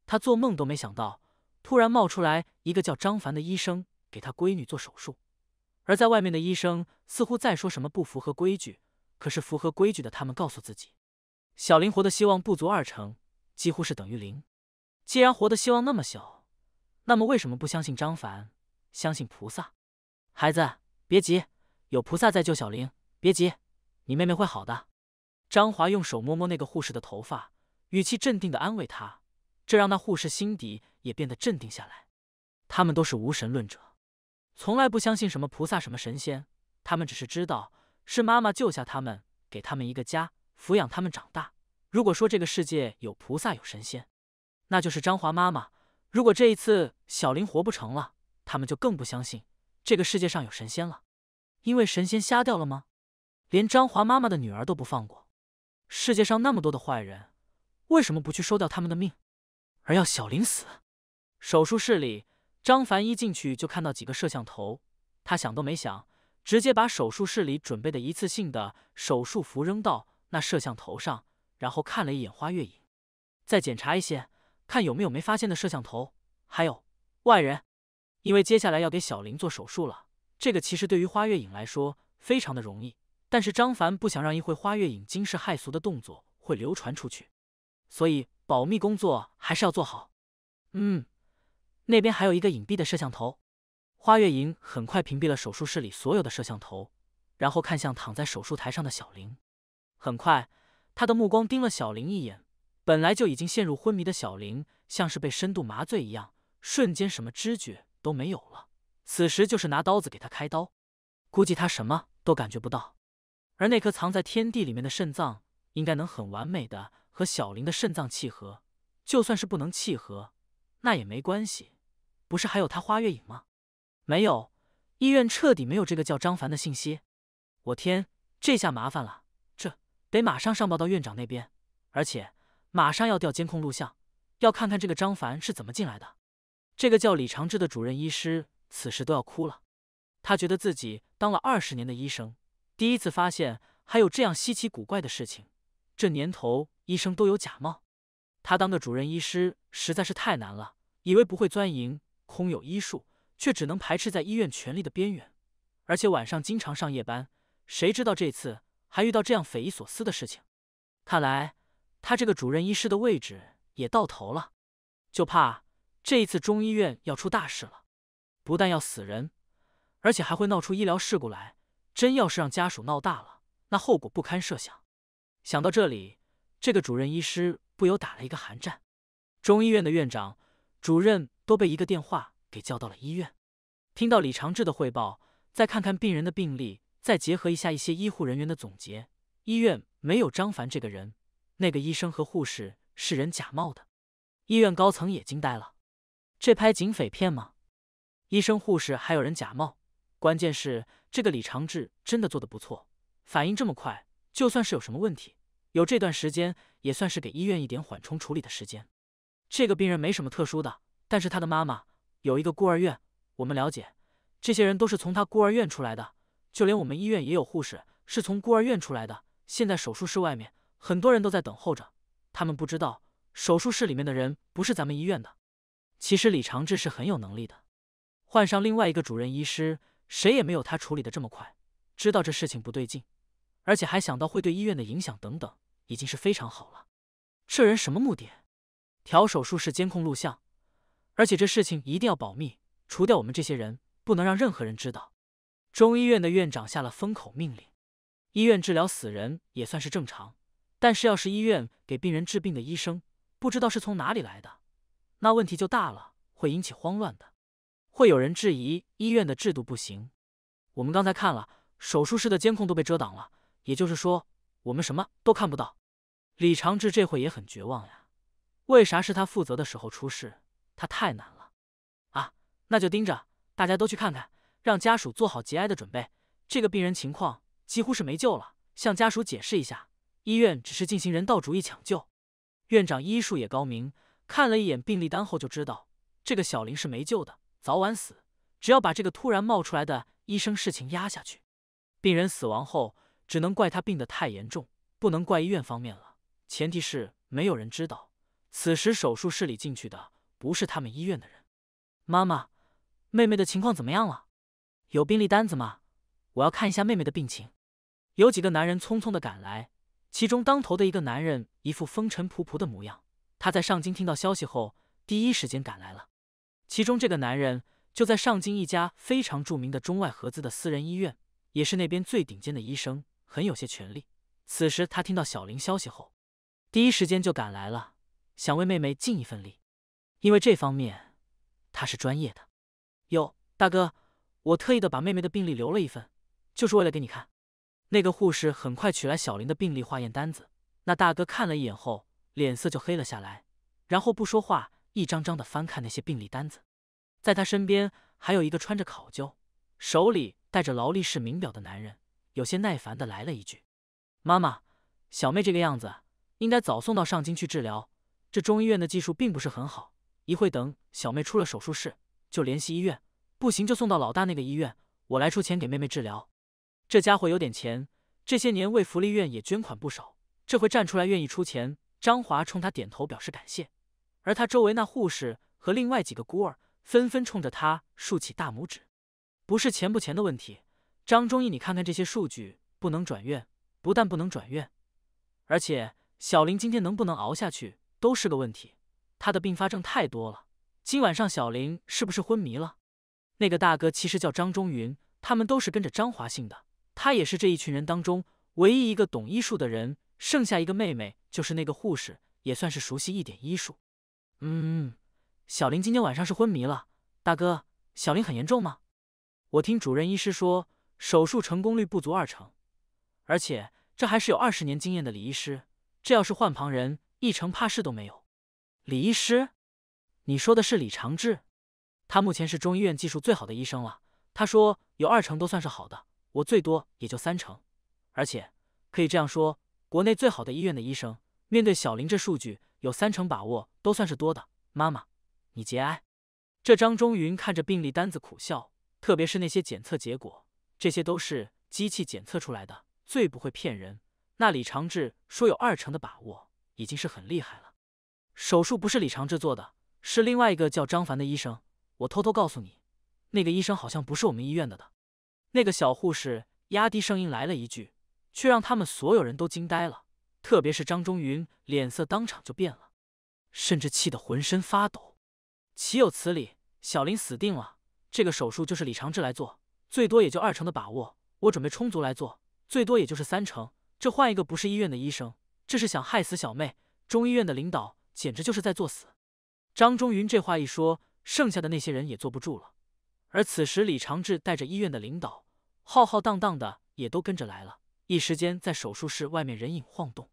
他做梦都没想到，突然冒出来一个叫张凡的医生给他闺女做手术，而在外面的医生似乎在说什么不符合规矩，可是符合规矩的他们告诉自己，小林活的希望不足二成，几乎是等于零。既然活的希望那么小，那么为什么不相信张凡，相信菩萨？孩子，别急，有菩萨在救小玲，别急，你妹妹会好的。张华用手摸摸那个护士的头发。语气镇定的安慰他，这让那护士心底也变得镇定下来。他们都是无神论者，从来不相信什么菩萨、什么神仙。他们只是知道是妈妈救下他们，给他们一个家，抚养他们长大。如果说这个世界有菩萨、有神仙，那就是张华妈妈。如果这一次小林活不成了，他们就更不相信这个世界上有神仙了。因为神仙瞎掉了吗？连张华妈妈的女儿都不放过？世界上那么多的坏人？为什么不去收掉他们的命，而要小林死？手术室里，张凡一进去就看到几个摄像头，他想都没想，直接把手术室里准备的一次性的手术服扔到那摄像头上，然后看了一眼花月影，再检查一些，看有没有没发现的摄像头，还有外人。因为接下来要给小林做手术了，这个其实对于花月影来说非常的容易，但是张凡不想让一会花月影惊世骇俗的动作会流传出去。所以保密工作还是要做好。嗯，那边还有一个隐蔽的摄像头。花月影很快屏蔽了手术室里所有的摄像头，然后看向躺在手术台上的小林。很快，他的目光盯了小林一眼。本来就已经陷入昏迷的小林，像是被深度麻醉一样，瞬间什么知觉都没有了。此时就是拿刀子给他开刀，估计他什么都感觉不到。而那颗藏在天地里面的肾脏，应该能很完美的。和小林的肾脏契合，就算是不能契合，那也没关系，不是还有他花月影吗？没有，医院彻底没有这个叫张凡的信息。我天，这下麻烦了，这得马上上报到院长那边，而且马上要调监控录像，要看看这个张凡是怎么进来的。这个叫李长志的主任医师此时都要哭了，他觉得自己当了二十年的医生，第一次发现还有这样稀奇古怪的事情，这年头。医生都有假冒，他当个主任医师实在是太难了。以为不会钻营，空有医术，却只能排斥在医院权力的边缘。而且晚上经常上夜班，谁知道这次还遇到这样匪夷所思的事情？看来他这个主任医师的位置也到头了。就怕这一次中医院要出大事了，不但要死人，而且还会闹出医疗事故来。真要是让家属闹大了，那后果不堪设想。想到这里。这个主任医师不由打了一个寒战，中医院的院长、主任都被一个电话给叫到了医院。听到李长志的汇报，再看看病人的病历，再结合一下一些医护人员的总结，医院没有张凡这个人，那个医生和护士是人假冒的。医院高层也惊呆了，这拍警匪片吗？医生、护士还有人假冒，关键是这个李长志真的做得不错，反应这么快，就算是有什么问题。有这段时间也算是给医院一点缓冲处理的时间。这个病人没什么特殊的，但是他的妈妈有一个孤儿院，我们了解，这些人都是从他孤儿院出来的，就连我们医院也有护士是从孤儿院出来的。现在手术室外面很多人都在等候着，他们不知道手术室里面的人不是咱们医院的。其实李长志是很有能力的，换上另外一个主任医师，谁也没有他处理的这么快。知道这事情不对劲，而且还想到会对医院的影响等等。已经是非常好了。这人什么目的？调手术室监控录像，而且这事情一定要保密，除掉我们这些人，不能让任何人知道。中医院的院长下了封口命令。医院治疗死人也算是正常，但是要是医院给病人治病的医生不知道是从哪里来的，那问题就大了，会引起慌乱的，会有人质疑医院的制度不行。我们刚才看了手术室的监控都被遮挡了，也就是说。我们什么都看不到。李长志这会也很绝望呀，为啥是他负责的时候出事？他太难了啊！那就盯着，大家都去看看，让家属做好节哀的准备。这个病人情况几乎是没救了，向家属解释一下，医院只是进行人道主义抢救。院长医术也高明，看了一眼病历单后就知道，这个小林是没救的，早晚死。只要把这个突然冒出来的医生事情压下去，病人死亡后。只能怪他病得太严重，不能怪医院方面了。前提是没有人知道，此时手术室里进去的不是他们医院的人。妈妈，妹妹的情况怎么样了？有病历单子吗？我要看一下妹妹的病情。有几个男人匆匆的赶来，其中当头的一个男人一副风尘仆仆的模样。他在上京听到消息后，第一时间赶来了。其中这个男人就在上京一家非常著名的中外合资的私人医院，也是那边最顶尖的医生。很有些权利。此时他听到小林消息后，第一时间就赶来了，想为妹妹尽一份力，因为这方面他是专业的。哟，大哥，我特意的把妹妹的病历留了一份，就是为了给你看。那个护士很快取来小林的病历化验单子，那大哥看了一眼后，脸色就黑了下来，然后不说话，一张张的翻看那些病历单子。在他身边还有一个穿着考究、手里戴着劳力士名表的男人。有些耐烦的来了一句：“妈妈，小妹这个样子，应该早送到上京去治疗。这中医院的技术并不是很好。一会等小妹出了手术室，就联系医院，不行就送到老大那个医院，我来出钱给妹妹治疗。这家伙有点钱，这些年为福利院也捐款不少，这回站出来愿意出钱。”张华冲他点头表示感谢，而他周围那护士和另外几个孤儿纷纷冲着他竖起大拇指。不是钱不钱的问题。张忠义，你看看这些数据，不能转院，不但不能转院，而且小林今天能不能熬下去都是个问题。他的并发症太多了。今晚上小林是不是昏迷了？那个大哥其实叫张忠云，他们都是跟着张华姓的。他也是这一群人当中唯一一个懂医术的人，剩下一个妹妹就是那个护士，也算是熟悉一点医术。嗯，小林今天晚上是昏迷了。大哥，小林很严重吗？我听主任医师说。手术成功率不足二成，而且这还是有二十年经验的李医师。这要是换旁人，一成怕是都没有。李医师，你说的是李长志？他目前是中医院技术最好的医生了。他说有二成都算是好的，我最多也就三成。而且可以这样说，国内最好的医院的医生面对小林这数据，有三成把握都算是多的。妈妈，你节哀。这张中云看着病历单子苦笑，特别是那些检测结果。这些都是机器检测出来的，最不会骗人。那李长志说有二成的把握，已经是很厉害了。手术不是李长志做的，是另外一个叫张凡的医生。我偷偷告诉你，那个医生好像不是我们医院的。的，那个小护士压低声音来了一句，却让他们所有人都惊呆了，特别是张中云，脸色当场就变了，甚至气得浑身发抖。岂有此理！小林死定了。这个手术就是李长志来做。最多也就二成的把握，我准备充足来做，最多也就是三成。这换一个不是医院的医生，这是想害死小妹。中医院的领导简直就是在作死。张中云这话一说，剩下的那些人也坐不住了。而此时，李长志带着医院的领导，浩浩荡荡的也都跟着来了。一时间，在手术室外面人影晃动。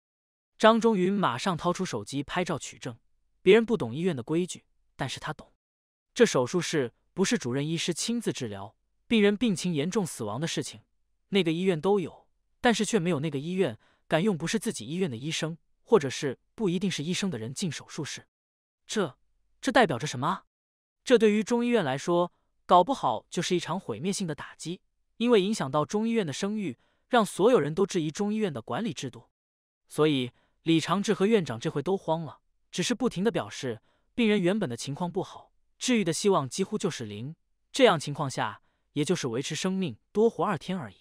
张中云马上掏出手机拍照取证。别人不懂医院的规矩，但是他懂。这手术室不是主任医师亲自治疗。病人病情严重死亡的事情，那个医院都有，但是却没有那个医院敢用不是自己医院的医生，或者是不一定是医生的人进手术室。这这代表着什么？这对于中医院来说，搞不好就是一场毁灭性的打击，因为影响到中医院的声誉，让所有人都质疑中医院的管理制度。所以李长志和院长这回都慌了，只是不停的表示，病人原本的情况不好，治愈的希望几乎就是零。这样情况下。也就是维持生命多活二天而已，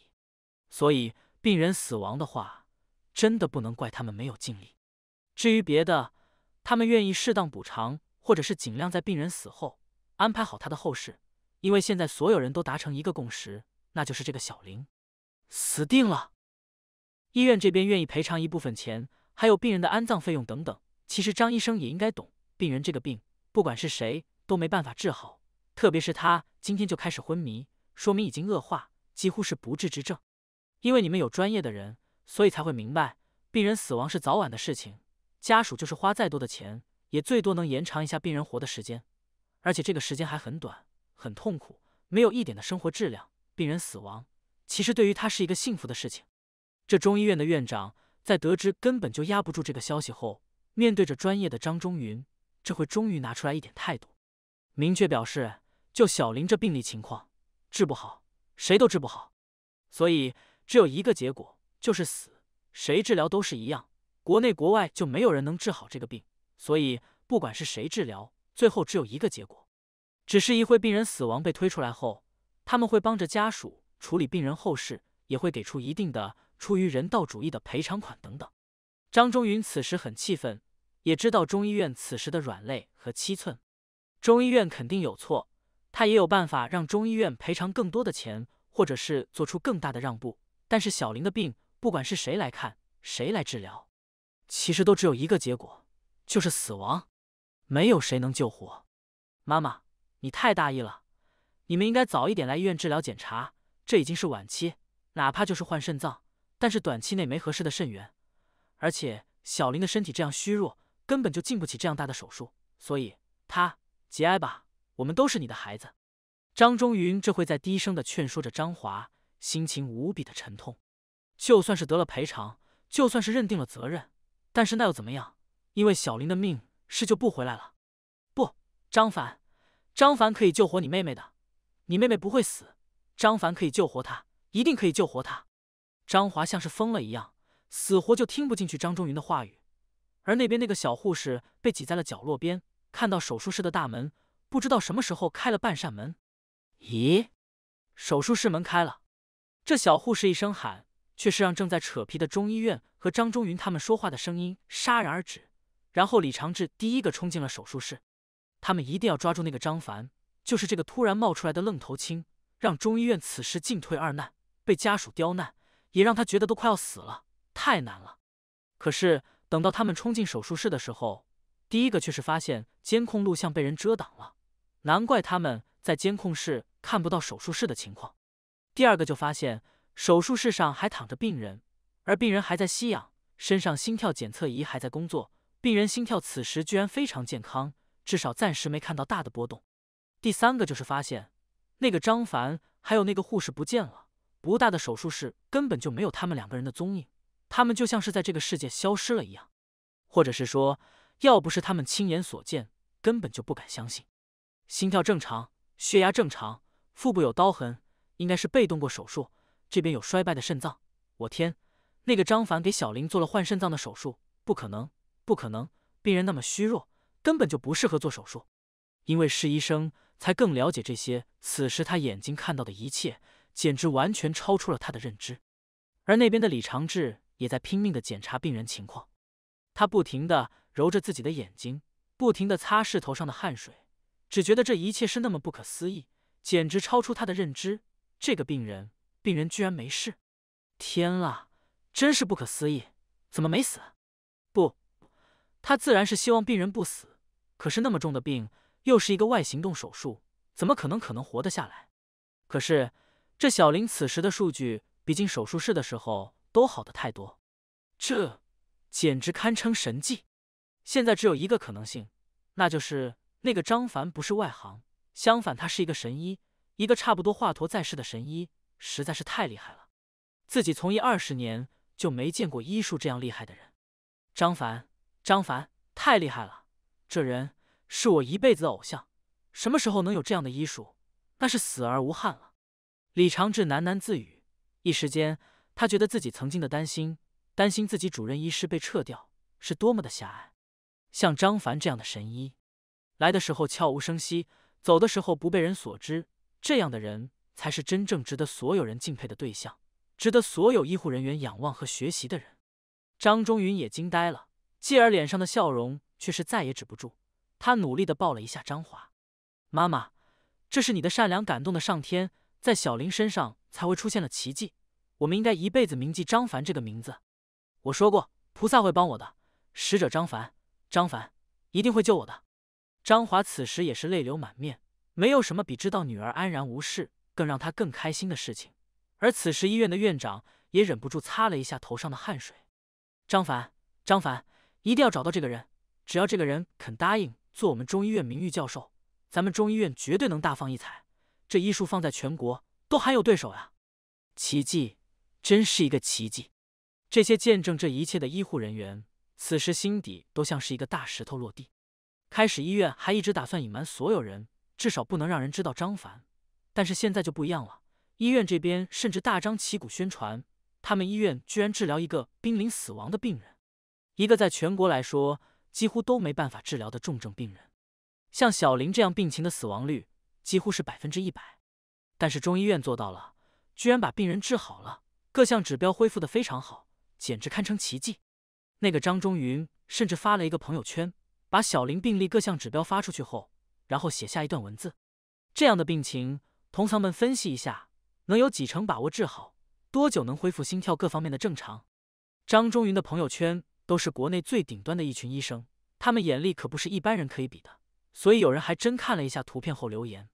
所以病人死亡的话，真的不能怪他们没有尽力。至于别的，他们愿意适当补偿，或者是尽量在病人死后安排好他的后事。因为现在所有人都达成一个共识，那就是这个小林死定了。医院这边愿意赔偿一部分钱，还有病人的安葬费用等等。其实张医生也应该懂，病人这个病，不管是谁都没办法治好，特别是他今天就开始昏迷。说明已经恶化，几乎是不治之症。因为你们有专业的人，所以才会明白，病人死亡是早晚的事情。家属就是花再多的钱，也最多能延长一下病人活的时间，而且这个时间还很短，很痛苦，没有一点的生活质量。病人死亡，其实对于他是一个幸福的事情。这中医院的院长在得知根本就压不住这个消息后，面对着专业的张中云，这回终于拿出来一点态度，明确表示：就小林这病例情况。治不好，谁都治不好，所以只有一个结果，就是死。谁治疗都是一样，国内国外就没有人能治好这个病。所以不管是谁治疗，最后只有一个结果。只是一会病人死亡被推出来后，他们会帮着家属处理病人后事，也会给出一定的出于人道主义的赔偿款等等。张中云此时很气愤，也知道中医院此时的软肋和七寸，中医院肯定有错。他也有办法让中医院赔偿更多的钱，或者是做出更大的让步。但是小林的病，不管是谁来看，谁来治疗，其实都只有一个结果，就是死亡，没有谁能救活。妈妈，你太大意了，你们应该早一点来医院治疗检查，这已经是晚期，哪怕就是换肾脏，但是短期内没合适的肾源，而且小林的身体这样虚弱，根本就经不起这样大的手术，所以他节哀吧。我们都是你的孩子，张中云这会在低声的劝说着张华，心情无比的沉痛。就算是得了赔偿，就算是认定了责任，但是那又怎么样？因为小林的命是救不回来了。不，张凡，张凡可以救活你妹妹的，你妹妹不会死。张凡可以救活她，一定可以救活她。张华像是疯了一样，死活就听不进去张中云的话语。而那边那个小护士被挤在了角落边，看到手术室的大门。不知道什么时候开了半扇门，咦，手术室门开了。这小护士一声喊，却是让正在扯皮的中医院和张中云他们说话的声音戛然而止。然后李长志第一个冲进了手术室，他们一定要抓住那个张凡，就是这个突然冒出来的愣头青，让中医院此时进退二难，被家属刁难，也让他觉得都快要死了，太难了。可是等到他们冲进手术室的时候，第一个却是发现监控录像被人遮挡了。难怪他们在监控室看不到手术室的情况。第二个就发现手术室上还躺着病人，而病人还在吸氧，身上心跳检测仪还在工作，病人心跳此时居然非常健康，至少暂时没看到大的波动。第三个就是发现那个张凡还有那个护士不见了，不大的手术室根本就没有他们两个人的踪影，他们就像是在这个世界消失了一样，或者是说，要不是他们亲眼所见，根本就不敢相信。心跳正常，血压正常，腹部有刀痕，应该是被动过手术。这边有衰败的肾脏。我天，那个张凡给小林做了换肾脏的手术？不可能，不可能！病人那么虚弱，根本就不适合做手术。因为是医生，才更了解这些。此时他眼睛看到的一切，简直完全超出了他的认知。而那边的李长志也在拼命的检查病人情况，他不停的揉着自己的眼睛，不停的擦拭头上的汗水。只觉得这一切是那么不可思议，简直超出他的认知。这个病人，病人居然没事！天啊，真是不可思议！怎么没死？不，他自然是希望病人不死，可是那么重的病，又是一个外行动手术，怎么可能可能活得下来？可是这小林此时的数据比进手术室的时候都好得太多，这简直堪称神迹！现在只有一个可能性，那就是。那个张凡不是外行，相反，他是一个神医，一个差不多华佗在世的神医，实在是太厉害了。自己从医二十年，就没见过医术这样厉害的人。张凡，张凡，太厉害了！这人是我一辈子的偶像。什么时候能有这样的医术，那是死而无憾了。李长志喃喃自语，一时间他觉得自己曾经的担心，担心自己主任医师被撤掉，是多么的狭隘。像张凡这样的神医。来的时候悄无声息，走的时候不被人所知，这样的人才是真正值得所有人敬佩的对象，值得所有医护人员仰望和学习的人。张中云也惊呆了，继而脸上的笑容却是再也止不住。他努力的抱了一下张华，妈妈，这是你的善良感动的上天，在小林身上才会出现了奇迹。我们应该一辈子铭记张凡这个名字。我说过，菩萨会帮我的，使者张凡，张凡一定会救我的。张华此时也是泪流满面，没有什么比知道女儿安然无事更让他更开心的事情。而此时医院的院长也忍不住擦了一下头上的汗水。张凡，张凡，一定要找到这个人！只要这个人肯答应做我们中医院名誉教授，咱们中医院绝对能大放异彩。这医术放在全国都还有对手呀！奇迹，真是一个奇迹！这些见证这一切的医护人员，此时心底都像是一个大石头落地。开始，医院还一直打算隐瞒所有人，至少不能让人知道张凡。但是现在就不一样了，医院这边甚至大张旗鼓宣传，他们医院居然治疗一个濒临死亡的病人，一个在全国来说几乎都没办法治疗的重症病人。像小林这样病情的死亡率几乎是百分之一百，但是中医院做到了，居然把病人治好了，各项指标恢复的非常好，简直堪称奇迹。那个张中云甚至发了一个朋友圈。把小林病例各项指标发出去后，然后写下一段文字。这样的病情，同仓们分析一下，能有几成把握治好？多久能恢复心跳各方面的正常？张中云的朋友圈都是国内最顶端的一群医生，他们眼力可不是一般人可以比的。所以有人还真看了一下图片后留言：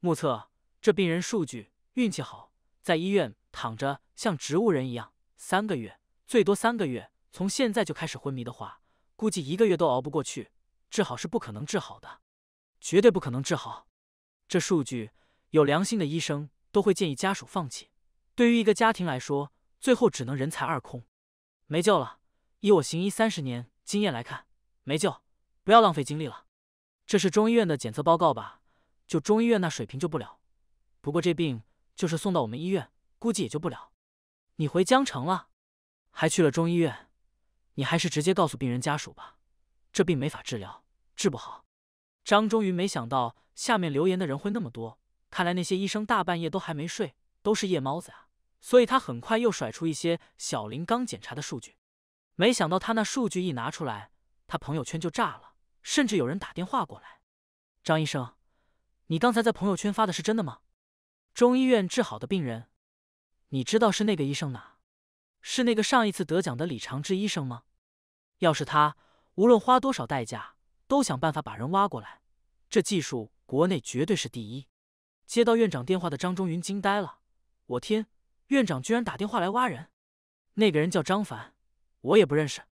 目测这病人数据，运气好，在医院躺着像植物人一样，三个月，最多三个月。从现在就开始昏迷的话。估计一个月都熬不过去，治好是不可能治好的，绝对不可能治好。这数据，有良心的医生都会建议家属放弃。对于一个家庭来说，最后只能人财二空，没救了。以我行医三十年经验来看，没救，不要浪费精力了。这是中医院的检测报告吧？就中医院那水平，救不了。不过这病就是送到我们医院，估计也救不了。你回江城了，还去了中医院。你还是直接告诉病人家属吧，这病没法治疗，治不好。张忠于没想到下面留言的人会那么多，看来那些医生大半夜都还没睡，都是夜猫子啊。所以他很快又甩出一些小林刚检查的数据。没想到他那数据一拿出来，他朋友圈就炸了，甚至有人打电话过来：“张医生，你刚才在朋友圈发的是真的吗？中医院治好的病人，你知道是那个医生哪？”是那个上一次得奖的李长志医生吗？要是他，无论花多少代价，都想办法把人挖过来。这技术，国内绝对是第一。接到院长电话的张中云惊呆了：“我天，院长居然打电话来挖人！那个人叫张凡，我也不认识，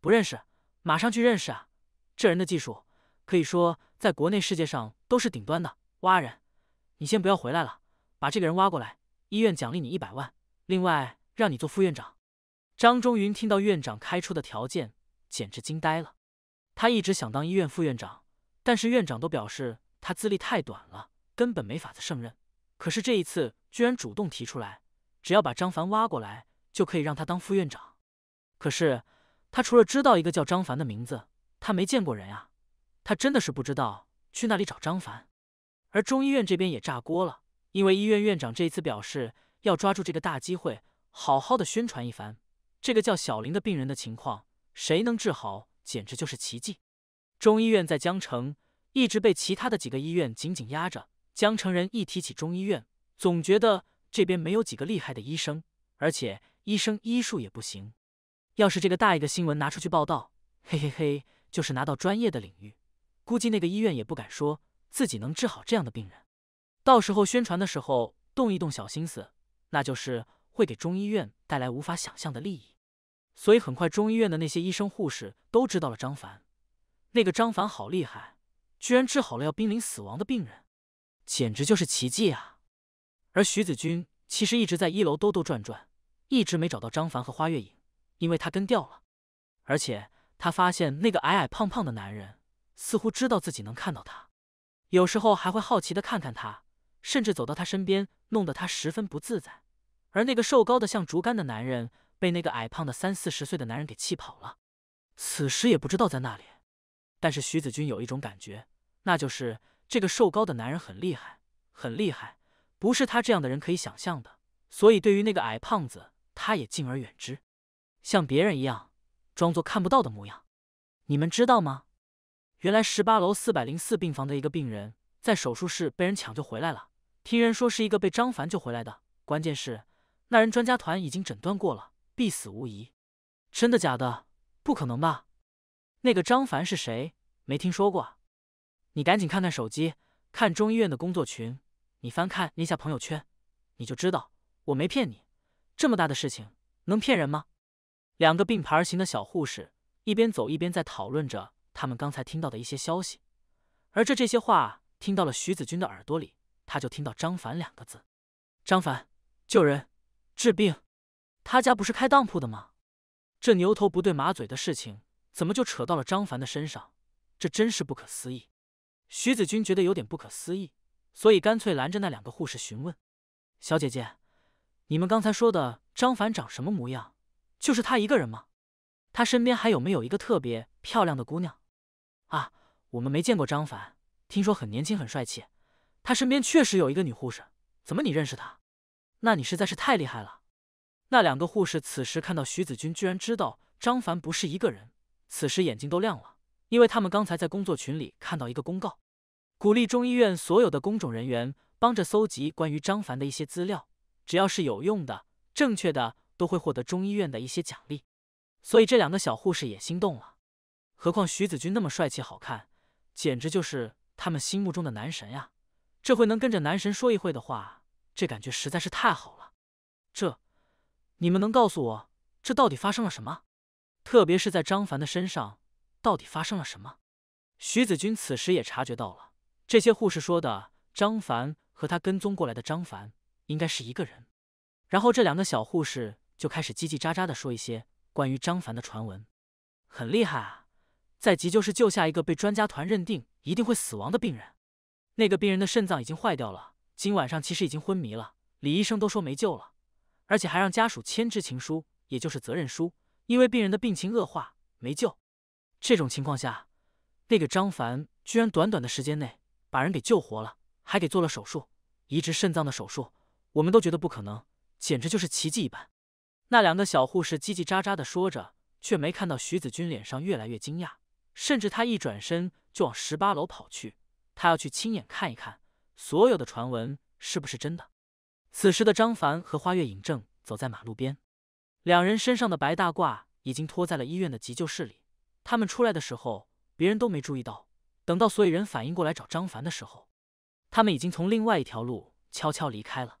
不认识，马上去认识啊！这人的技术可以说在国内、世界上都是顶端的。挖人，你先不要回来了，把这个人挖过来，医院奖励你一百万，另外……”让你做副院长，张中云听到院长开出的条件，简直惊呆了。他一直想当医院副院长，但是院长都表示他资历太短了，根本没法子胜任。可是这一次居然主动提出来，只要把张凡挖过来，就可以让他当副院长。可是他除了知道一个叫张凡的名字，他没见过人啊，他真的是不知道去那里找张凡。而中医院这边也炸锅了，因为医院院长这一次表示要抓住这个大机会。好好的宣传一番，这个叫小林的病人的情况，谁能治好，简直就是奇迹。中医院在江城一直被其他的几个医院紧紧压着，江城人一提起中医院，总觉得这边没有几个厉害的医生，而且医生医术也不行。要是这个大一个新闻拿出去报道，嘿嘿嘿，就是拿到专业的领域，估计那个医院也不敢说自己能治好这样的病人。到时候宣传的时候动一动小心思，那就是。会给中医院带来无法想象的利益，所以很快中医院的那些医生护士都知道了张凡，那个张凡好厉害，居然治好了要濒临死亡的病人，简直就是奇迹啊！而徐子君其实一直在一楼兜兜转转，一直没找到张凡和花月影，因为他跟掉了，而且他发现那个矮矮胖胖的男人似乎知道自己能看到他，有时候还会好奇的看看他，甚至走到他身边，弄得他十分不自在。而那个瘦高的像竹竿的男人被那个矮胖的三四十岁的男人给气跑了，此时也不知道在哪里。但是徐子君有一种感觉，那就是这个瘦高的男人很厉害，很厉害，不是他这样的人可以想象的。所以对于那个矮胖子，他也敬而远之，像别人一样装作看不到的模样。你们知道吗？原来十八楼四百零四病房的一个病人在手术室被人抢救回来了，听人说是一个被张凡救回来的。关键是。那人专家团已经诊断过了，必死无疑。真的假的？不可能吧？那个张凡是谁？没听说过。你赶紧看看手机，看中医院的工作群。你翻看一下朋友圈，你就知道我没骗你。这么大的事情能骗人吗？两个并排而行的小护士一边走一边在讨论着他们刚才听到的一些消息，而这这些话听到了徐子君的耳朵里，他就听到“张凡”两个字。张凡，救人！治病，他家不是开当铺的吗？这牛头不对马嘴的事情怎么就扯到了张凡的身上？这真是不可思议！徐子君觉得有点不可思议，所以干脆拦着那两个护士询问：“小姐姐，你们刚才说的张凡长什么模样？就是他一个人吗？他身边还有没有一个特别漂亮的姑娘？”啊，我们没见过张凡，听说很年轻很帅气。他身边确实有一个女护士，怎么你认识他？那你实在是太厉害了！那两个护士此时看到徐子君居然知道张凡不是一个人，此时眼睛都亮了，因为他们刚才在工作群里看到一个公告，鼓励中医院所有的工种人员帮着搜集关于张凡的一些资料，只要是有用的、正确的，都会获得中医院的一些奖励。所以这两个小护士也心动了。何况徐子君那么帅气、好看，简直就是他们心目中的男神呀！这回能跟着男神说一会的话。这感觉实在是太好了，这你们能告诉我，这到底发生了什么？特别是在张凡的身上，到底发生了什么？徐子君此时也察觉到了，这些护士说的张凡和他跟踪过来的张凡应该是一个人。然后这两个小护士就开始叽叽喳喳的说一些关于张凡的传闻，很厉害啊，在急救室救下一个被专家团认定一定会死亡的病人，那个病人的肾脏已经坏掉了。今晚上其实已经昏迷了，李医生都说没救了，而且还让家属签知情书，也就是责任书，因为病人的病情恶化没救。这种情况下，那个张凡居然短短的时间内把人给救活了，还给做了手术，移植肾脏的手术，我们都觉得不可能，简直就是奇迹一般。那两个小护士叽叽喳喳的说着，却没看到徐子君脸上越来越惊讶，甚至他一转身就往十八楼跑去，他要去亲眼看一看。所有的传闻是不是真的？此时的张凡和花月影正走在马路边，两人身上的白大褂已经脱在了医院的急救室里。他们出来的时候，别人都没注意到。等到所有人反应过来找张凡的时候，他们已经从另外一条路悄悄离开了。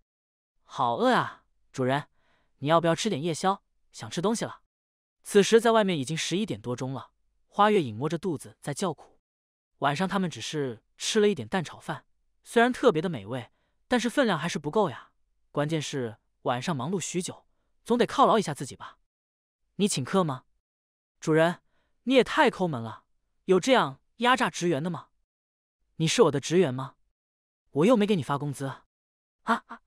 好饿啊，主人，你要不要吃点夜宵？想吃东西了。此时在外面已经十一点多钟了，花月影摸着肚子在叫苦。晚上他们只是吃了一点蛋炒饭。虽然特别的美味，但是分量还是不够呀。关键是晚上忙碌许久，总得犒劳一下自己吧。你请客吗？主人，你也太抠门了，有这样压榨职员的吗？你是我的职员吗？我又没给你发工资。啊啊！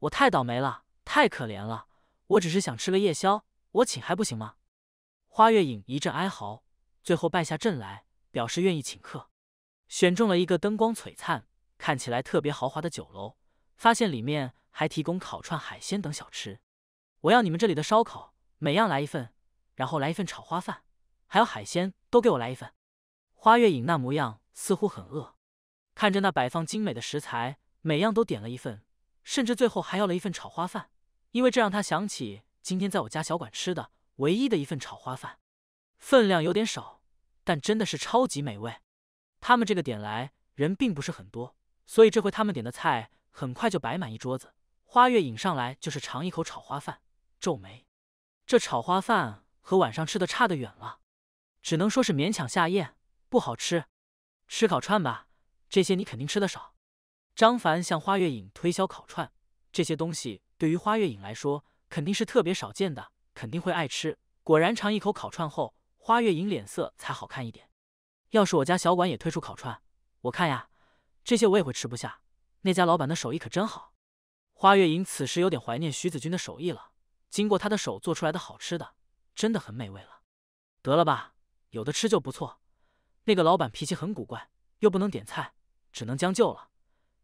我太倒霉了，太可怜了。我只是想吃个夜宵，我请还不行吗？花月影一阵哀嚎，最后败下阵来，表示愿意请客。选中了一个灯光璀璨。看起来特别豪华的酒楼，发现里面还提供烤串、海鲜等小吃。我要你们这里的烧烤，每样来一份，然后来一份炒花饭，还有海鲜都给我来一份。花月影那模样似乎很饿，看着那摆放精美的食材，每样都点了一份，甚至最后还要了一份炒花饭，因为这让他想起今天在我家小馆吃的唯一的一份炒花饭，分量有点少，但真的是超级美味。他们这个点来人并不是很多。所以这回他们点的菜很快就摆满一桌子。花月影上来就是尝一口炒花饭，皱眉。这炒花饭和晚上吃的差得远了，只能说是勉强下咽，不好吃。吃烤串吧，这些你肯定吃的少。张凡向花月影推销烤串，这些东西对于花月影来说肯定是特别少见的，肯定会爱吃。果然尝一口烤串后，花月影脸色才好看一点。要是我家小馆也推出烤串，我看呀。这些我也会吃不下。那家老板的手艺可真好。花月影此时有点怀念徐子君的手艺了。经过他的手做出来的好吃的，真的很美味了。得了吧，有的吃就不错。那个老板脾气很古怪，又不能点菜，只能将就了。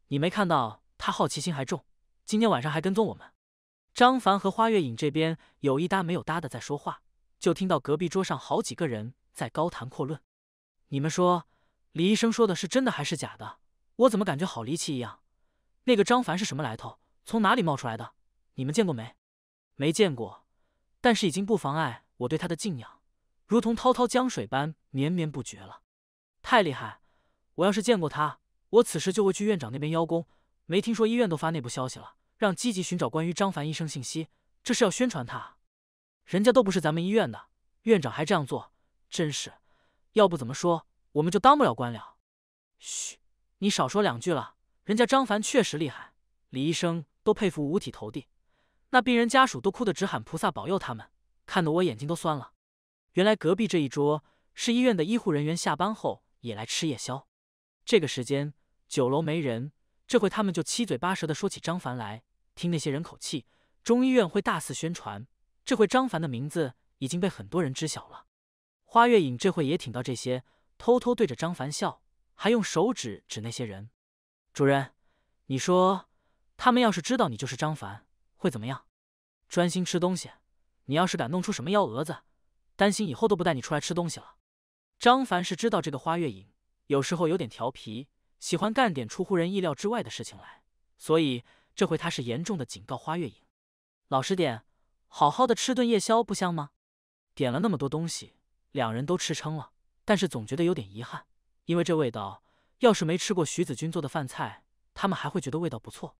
你没看到他好奇心还重，今天晚上还跟踪我们。张凡和花月影这边有一搭没有搭的在说话，就听到隔壁桌上好几个人在高谈阔论。你们说，李医生说的是真的还是假的？我怎么感觉好离奇一样？那个张凡是什么来头？从哪里冒出来的？你们见过没？没见过，但是已经不妨碍我对他的敬仰，如同滔滔江水般绵绵不绝了。太厉害！我要是见过他，我此时就会去院长那边邀功。没听说医院都发内部消息了，让积极寻找关于张凡医生信息，这是要宣传他。人家都不是咱们医院的，院长还这样做，真是，要不怎么说我们就当不了官僚？嘘。你少说两句了，人家张凡确实厉害，李医生都佩服五体投地，那病人家属都哭得直喊菩萨保佑他们，看得我眼睛都酸了。原来隔壁这一桌是医院的医护人员下班后也来吃夜宵，这个时间酒楼没人，这会他们就七嘴八舌的说起张凡来，听那些人口气，中医院会大肆宣传，这会张凡的名字已经被很多人知晓了。花月影这会也挺到这些，偷偷对着张凡笑。还用手指指那些人，主人，你说他们要是知道你就是张凡，会怎么样？专心吃东西，你要是敢弄出什么幺蛾子，担心以后都不带你出来吃东西了。张凡是知道这个花月影有时候有点调皮，喜欢干点出乎人意料之外的事情来，所以这回他是严重的警告花月影，老实点，好好的吃顿夜宵不香吗？点了那么多东西，两人都吃撑了，但是总觉得有点遗憾。因为这味道，要是没吃过徐子君做的饭菜，他们还会觉得味道不错。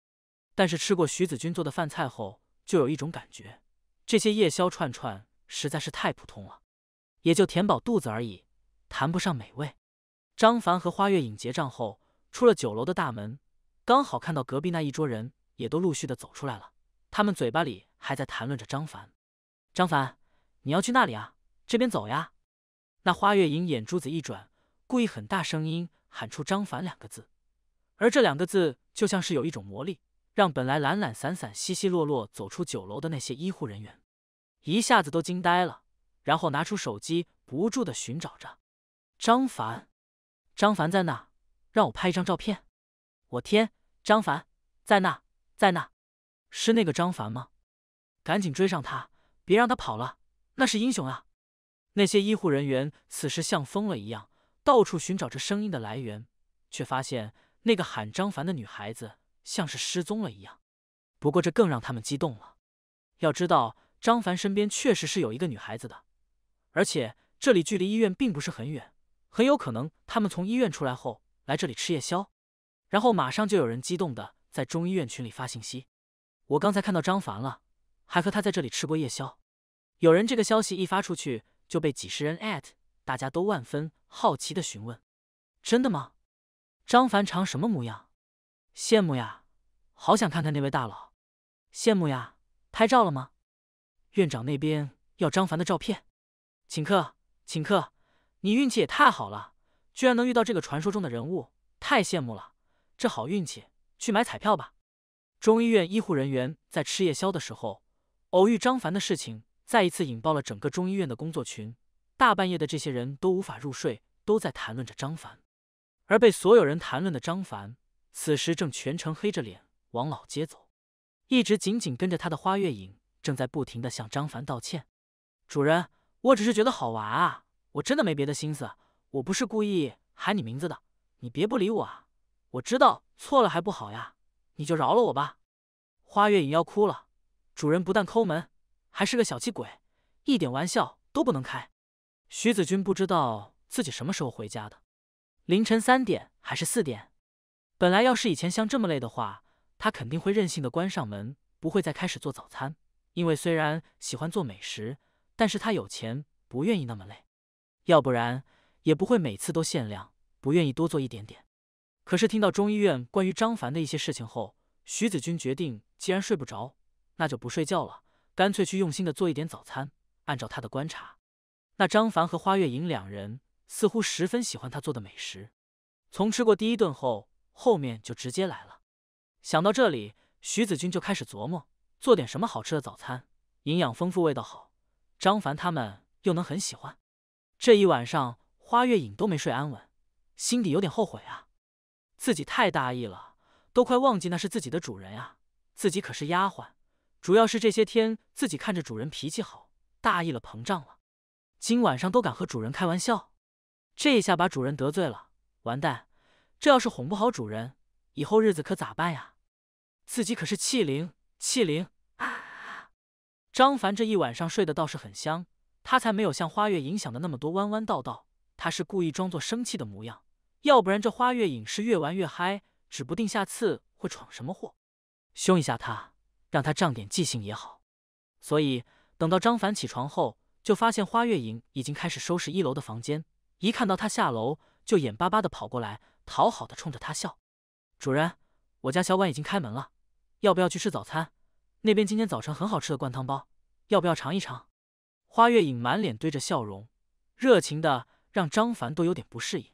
但是吃过徐子君做的饭菜后，就有一种感觉，这些夜宵串串实在是太普通了，也就填饱肚子而已，谈不上美味。张凡和花月影结账后，出了酒楼的大门，刚好看到隔壁那一桌人也都陆续的走出来了，他们嘴巴里还在谈论着张凡：“张凡，你要去那里啊？这边走呀。”那花月影眼珠子一转。故意很大声音喊出“张凡”两个字，而这两个字就像是有一种魔力，让本来懒懒散散、稀稀落落走出酒楼的那些医护人员一下子都惊呆了，然后拿出手机不住的寻找着张凡。张凡在哪？让我拍一张照片。我天，张凡在那，在那，是那个张凡吗？赶紧追上他，别让他跑了。那是英雄啊！那些医护人员此时像疯了一样。到处寻找着声音的来源，却发现那个喊张凡的女孩子像是失踪了一样。不过这更让他们激动了。要知道，张凡身边确实是有一个女孩子的，而且这里距离医院并不是很远，很有可能他们从医院出来后来这里吃夜宵。然后马上就有人激动的在中医院群里发信息：“我刚才看到张凡了，还和他在这里吃过夜宵。”有人这个消息一发出去，就被几十人艾特。大家都万分好奇的询问：“真的吗？张凡长什么模样？羡慕呀，好想看看那位大佬！羡慕呀，拍照了吗？院长那边要张凡的照片，请客，请客！你运气也太好了，居然能遇到这个传说中的人物，太羡慕了！这好运气，去买彩票吧！”中医院医护人员在吃夜宵的时候，偶遇张凡的事情，再一次引爆了整个中医院的工作群。大半夜的，这些人都无法入睡，都在谈论着张凡。而被所有人谈论的张凡，此时正全程黑着脸往老街走。一直紧紧跟着他的花月影，正在不停的向张凡道歉：“主人，我只是觉得好玩啊，我真的没别的心思，我不是故意喊你名字的，你别不理我啊！我知道错了还不好呀，你就饶了我吧。”花月影要哭了，主人不但抠门，还是个小气鬼，一点玩笑都不能开。徐子君不知道自己什么时候回家的，凌晨三点还是四点？本来要是以前像这么累的话，他肯定会任性的关上门，不会再开始做早餐。因为虽然喜欢做美食，但是他有钱，不愿意那么累，要不然也不会每次都限量，不愿意多做一点点。可是听到中医院关于张凡的一些事情后，徐子君决定，既然睡不着，那就不睡觉了，干脆去用心的做一点早餐。按照他的观察。那张凡和花月影两人似乎十分喜欢他做的美食，从吃过第一顿后，后面就直接来了。想到这里，徐子君就开始琢磨做点什么好吃的早餐，营养丰富，味道好，张凡他们又能很喜欢。这一晚上，花月影都没睡安稳，心底有点后悔啊，自己太大意了，都快忘记那是自己的主人啊，自己可是丫鬟，主要是这些天自己看着主人脾气好，大意了，膨胀了。今晚上都敢和主人开玩笑，这一下把主人得罪了，完蛋！这要是哄不好主人，以后日子可咋办呀？自己可是器灵，器灵啊！张凡这一晚上睡得倒是很香，他才没有像花月影想的那么多弯弯道道。他是故意装作生气的模样，要不然这花月影是越玩越嗨，指不定下次会闯什么祸，凶一下他，让他长点记性也好。所以等到张凡起床后。就发现花月影已经开始收拾一楼的房间，一看到他下楼，就眼巴巴的跑过来，讨好的冲着他笑。主人，我家小馆已经开门了，要不要去吃早餐？那边今天早晨很好吃的灌汤包，要不要尝一尝？花月影满脸堆着笑容，热情的让张凡都有点不适应。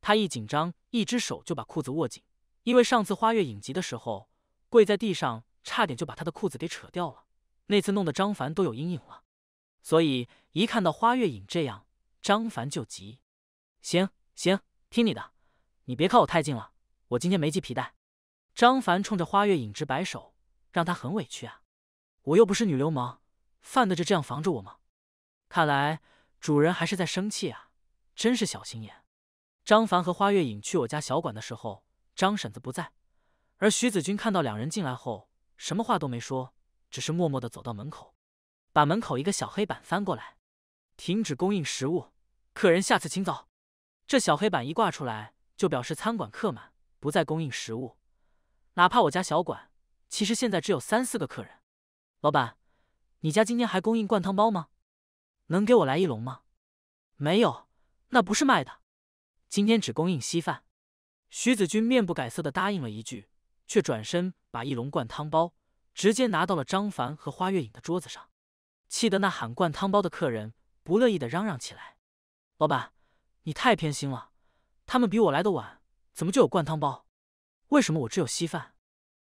他一紧张，一只手就把裤子握紧，因为上次花月影急的时候跪在地上，差点就把他的裤子给扯掉了。那次弄得张凡都有阴影了。所以一看到花月影这样，张凡就急。行行，听你的，你别靠我太近了，我今天没系皮带。张凡冲着花月影直摆手，让他很委屈啊！我又不是女流氓，犯得着这样防着我吗？看来主人还是在生气啊，真是小心眼。张凡和花月影去我家小馆的时候，张婶子不在，而徐子君看到两人进来后，什么话都没说，只是默默的走到门口。把门口一个小黑板翻过来，停止供应食物，客人下次请走。这小黑板一挂出来，就表示餐馆客满，不再供应食物。哪怕我家小馆，其实现在只有三四个客人。老板，你家今天还供应灌汤包吗？能给我来一笼吗？没有，那不是卖的，今天只供应稀饭。徐子君面不改色的答应了一句，却转身把一笼灌汤包直接拿到了张凡和花月影的桌子上。气得那喊灌汤包的客人不乐意的嚷嚷起来：“老板，你太偏心了！他们比我来的晚，怎么就有灌汤包？为什么我只有稀饭？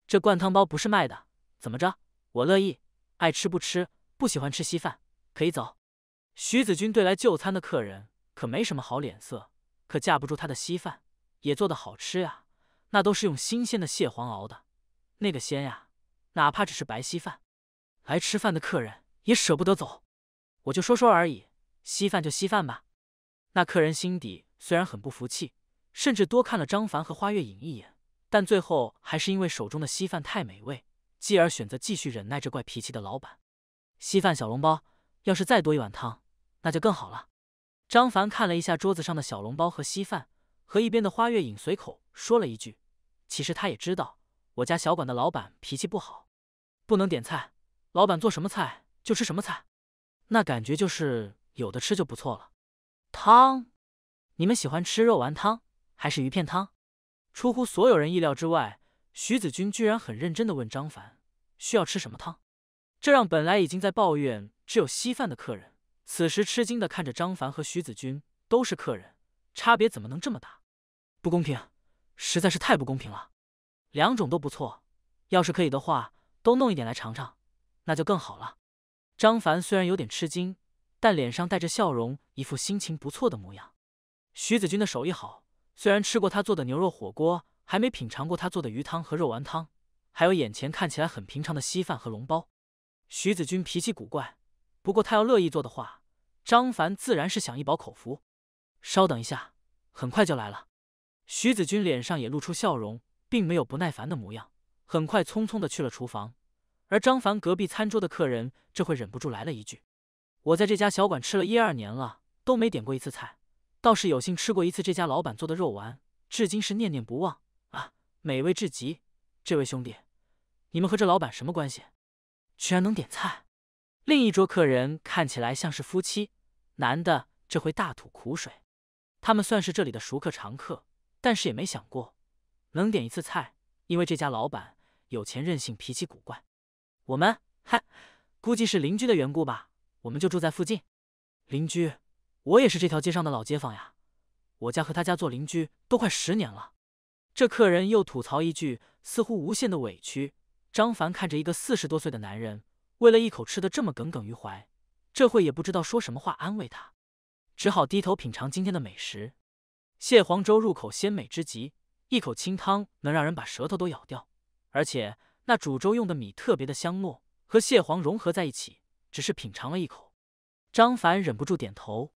这灌汤包不是卖的，怎么着？我乐意，爱吃不吃，不喜欢吃稀饭可以走。”徐子君对来就餐的客人可没什么好脸色，可架不住他的稀饭也做的好吃呀，那都是用新鲜的蟹黄熬的，那个鲜呀！哪怕只是白稀饭，来吃饭的客人。也舍不得走，我就说说而已，稀饭就稀饭吧。那客人心底虽然很不服气，甚至多看了张凡和花月影一眼，但最后还是因为手中的稀饭太美味，继而选择继续忍耐这怪脾气的老板。稀饭小笼包，要是再多一碗汤，那就更好了。张凡看了一下桌子上的小笼包和稀饭，和一边的花月影随口说了一句：“其实他也知道，我家小馆的老板脾气不好，不能点菜。老板做什么菜？”就吃什么菜，那感觉就是有的吃就不错了。汤，你们喜欢吃肉丸汤还是鱼片汤？出乎所有人意料之外，徐子君居然很认真的问张凡需要吃什么汤，这让本来已经在抱怨只有稀饭的客人，此时吃惊的看着张凡和徐子君都是客人，差别怎么能这么大？不公平，实在是太不公平了。两种都不错，要是可以的话，都弄一点来尝尝，那就更好了。张凡虽然有点吃惊，但脸上带着笑容，一副心情不错的模样。徐子君的手艺好，虽然吃过他做的牛肉火锅，还没品尝过他做的鱼汤和肉丸汤，还有眼前看起来很平常的稀饭和笼包。徐子君脾气古怪，不过他要乐意做的话，张凡自然是想一饱口福。稍等一下，很快就来了。徐子君脸上也露出笑容，并没有不耐烦的模样，很快匆匆的去了厨房。而张凡隔壁餐桌的客人这会忍不住来了一句：“我在这家小馆吃了一二年了，都没点过一次菜，倒是有幸吃过一次这家老板做的肉丸，至今是念念不忘啊，美味至极。”这位兄弟，你们和这老板什么关系？居然能点菜？另一桌客人看起来像是夫妻，男的这会大吐苦水。他们算是这里的熟客常客，但是也没想过能点一次菜，因为这家老板有钱任性，脾气古怪。我们嗨，估计是邻居的缘故吧，我们就住在附近。邻居，我也是这条街上的老街坊呀，我家和他家做邻居都快十年了。这客人又吐槽一句，似乎无限的委屈。张凡看着一个四十多岁的男人，为了一口吃的这么耿耿于怀，这会也不知道说什么话安慰他，只好低头品尝今天的美食。蟹黄粥入口鲜美之极，一口清汤能让人把舌头都咬掉，而且。那煮粥用的米特别的香糯，和蟹黄融合在一起。只是品尝了一口，张凡忍不住点头。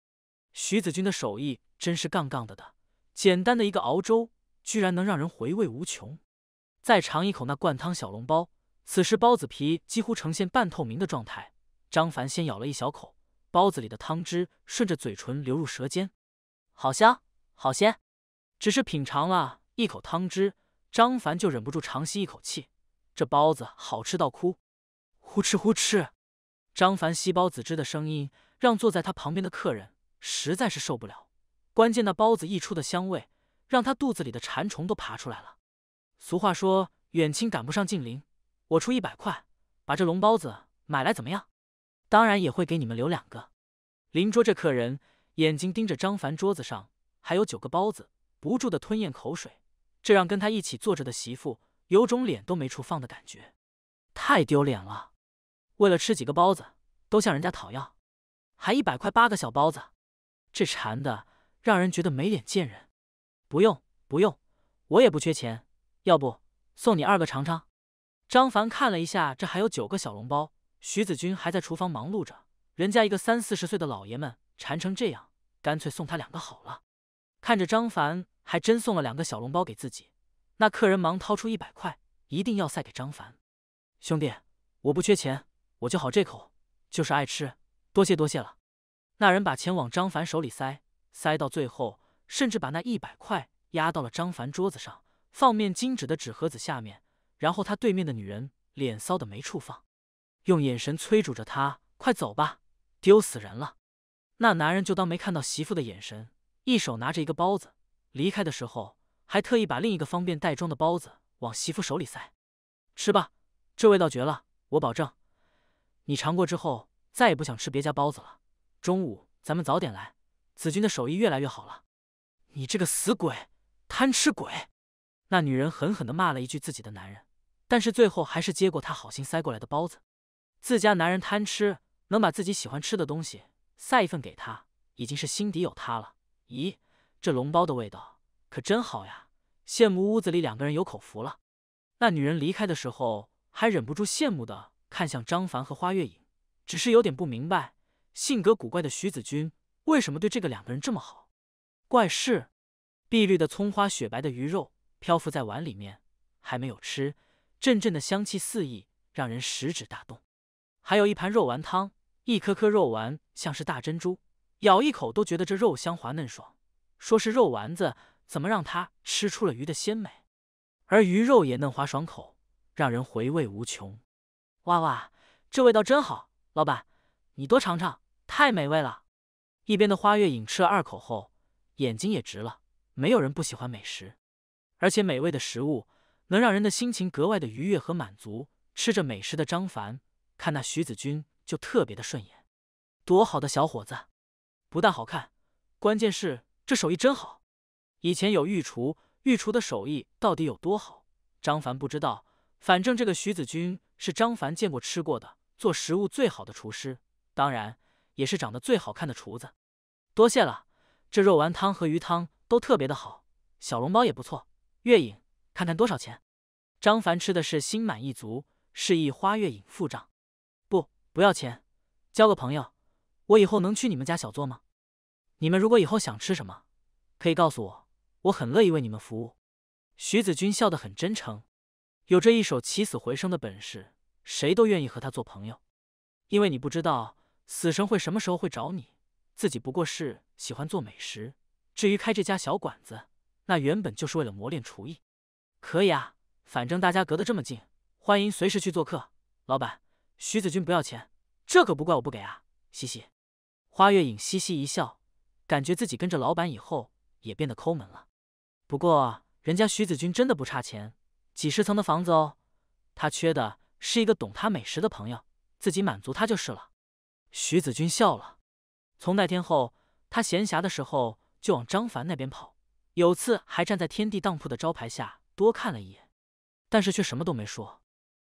徐子君的手艺真是杠杠的的，简单的一个熬粥，居然能让人回味无穷。再尝一口那灌汤小笼包，此时包子皮几乎呈现半透明的状态。张凡先咬了一小口，包子里的汤汁顺着嘴唇流入舌尖，好香好鲜。只是品尝了一口汤汁，张凡就忍不住长吸一口气。这包子好吃到哭，呼哧呼哧，张凡吸包子汁的声音让坐在他旁边的客人实在是受不了。关键那包子溢出的香味让他肚子里的馋虫都爬出来了。俗话说远亲赶不上近邻，我出一百块把这笼包子买来怎么样？当然也会给你们留两个。邻桌这客人眼睛盯着张凡桌子上还有九个包子，不住的吞咽口水，这让跟他一起坐着的媳妇。有种脸都没处放的感觉，太丢脸了！为了吃几个包子，都向人家讨要，还一百块八个小包子，这馋的让人觉得没脸见人。不用不用，我也不缺钱，要不送你二个尝尝？张凡看了一下，这还有九个小笼包，徐子君还在厨房忙碌着，人家一个三四十岁的老爷们馋成这样，干脆送他两个好了。看着张凡还真送了两个小笼包给自己。那客人忙掏出一百块，一定要塞给张凡。兄弟，我不缺钱，我就好这口，就是爱吃。多谢多谢了。那人把钱往张凡手里塞，塞到最后，甚至把那一百块压到了张凡桌子上放面巾纸的纸盒子下面。然后他对面的女人脸臊的没处放，用眼神催促着他快走吧，丢死人了。那男人就当没看到媳妇的眼神，一手拿着一个包子，离开的时候。还特意把另一个方便袋装的包子往媳妇手里塞，吃吧，这味道绝了，我保证，你尝过之后再也不想吃别家包子了。中午咱们早点来，子君的手艺越来越好了。你这个死鬼，贪吃鬼！那女人狠狠的骂了一句自己的男人，但是最后还是接过他好心塞过来的包子。自家男人贪吃，能把自己喜欢吃的东西塞一份给他，已经是心底有他了。咦，这笼包的味道。可真好呀！羡慕屋子里两个人有口福了。那女人离开的时候，还忍不住羡慕的看向张凡和花月影，只是有点不明白，性格古怪的徐子君为什么对这个两个人这么好。怪事！碧绿的葱花，雪白的鱼肉漂浮在碗里面，还没有吃，阵阵的香气四溢，让人食指大动。还有一盘肉丸汤，一颗颗肉丸像是大珍珠，咬一口都觉得这肉香滑嫩爽。说是肉丸子。怎么让他吃出了鱼的鲜美，而鱼肉也嫩滑爽口，让人回味无穷。哇哇，这味道真好！老板，你多尝尝，太美味了。一边的花月影吃了二口后，眼睛也直了。没有人不喜欢美食，而且美味的食物能让人的心情格外的愉悦和满足。吃着美食的张凡，看那徐子君就特别的顺眼，多好的小伙子！不但好看，关键是这手艺真好。以前有御厨，御厨的手艺到底有多好？张凡不知道。反正这个徐子君是张凡见过吃过的，做食物最好的厨师，当然也是长得最好看的厨子。多谢了，这肉丸汤和鱼汤都特别的好，小笼包也不错。月影，看看多少钱？张凡吃的是心满意足，示意花月影付账。不，不要钱，交个朋友。我以后能去你们家小坐吗？你们如果以后想吃什么，可以告诉我。我很乐意为你们服务，徐子君笑得很真诚，有这一手起死回生的本事，谁都愿意和他做朋友。因为你不知道死神会什么时候会找你。自己不过是喜欢做美食，至于开这家小馆子，那原本就是为了磨练厨艺。可以啊，反正大家隔得这么近，欢迎随时去做客。老板，徐子君不要钱，这可不怪我不给啊，嘻嘻。花月影嘻嘻一笑，感觉自己跟着老板以后也变得抠门了。不过人家徐子君真的不差钱，几十层的房子哦。他缺的是一个懂他美食的朋友，自己满足他就是了。徐子君笑了。从那天后，他闲暇的时候就往张凡那边跑。有次还站在天地当铺的招牌下多看了一眼，但是却什么都没说。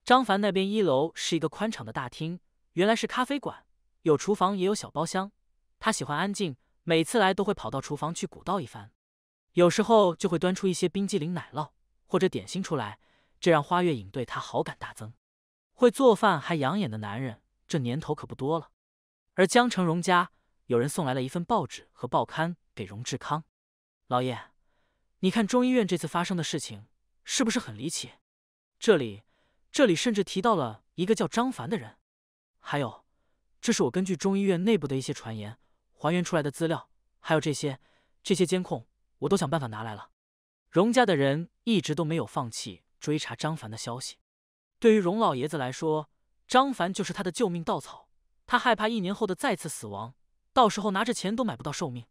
张凡那边一楼是一个宽敞的大厅，原来是咖啡馆，有厨房也有小包厢。他喜欢安静，每次来都会跑到厨房去鼓捣一番。有时候就会端出一些冰激凌、奶酪或者点心出来，这让花月影对他好感大增。会做饭还养眼的男人，这年头可不多了。而江成荣家有人送来了一份报纸和报刊给荣志康老爷，你看中医院这次发生的事情是不是很离奇？这里，这里甚至提到了一个叫张凡的人。还有，这是我根据中医院内部的一些传言还原出来的资料，还有这些，这些监控。我都想办法拿来了。荣家的人一直都没有放弃追查张凡的消息。对于荣老爷子来说，张凡就是他的救命稻草。他害怕一年后的再次死亡，到时候拿着钱都买不到寿命，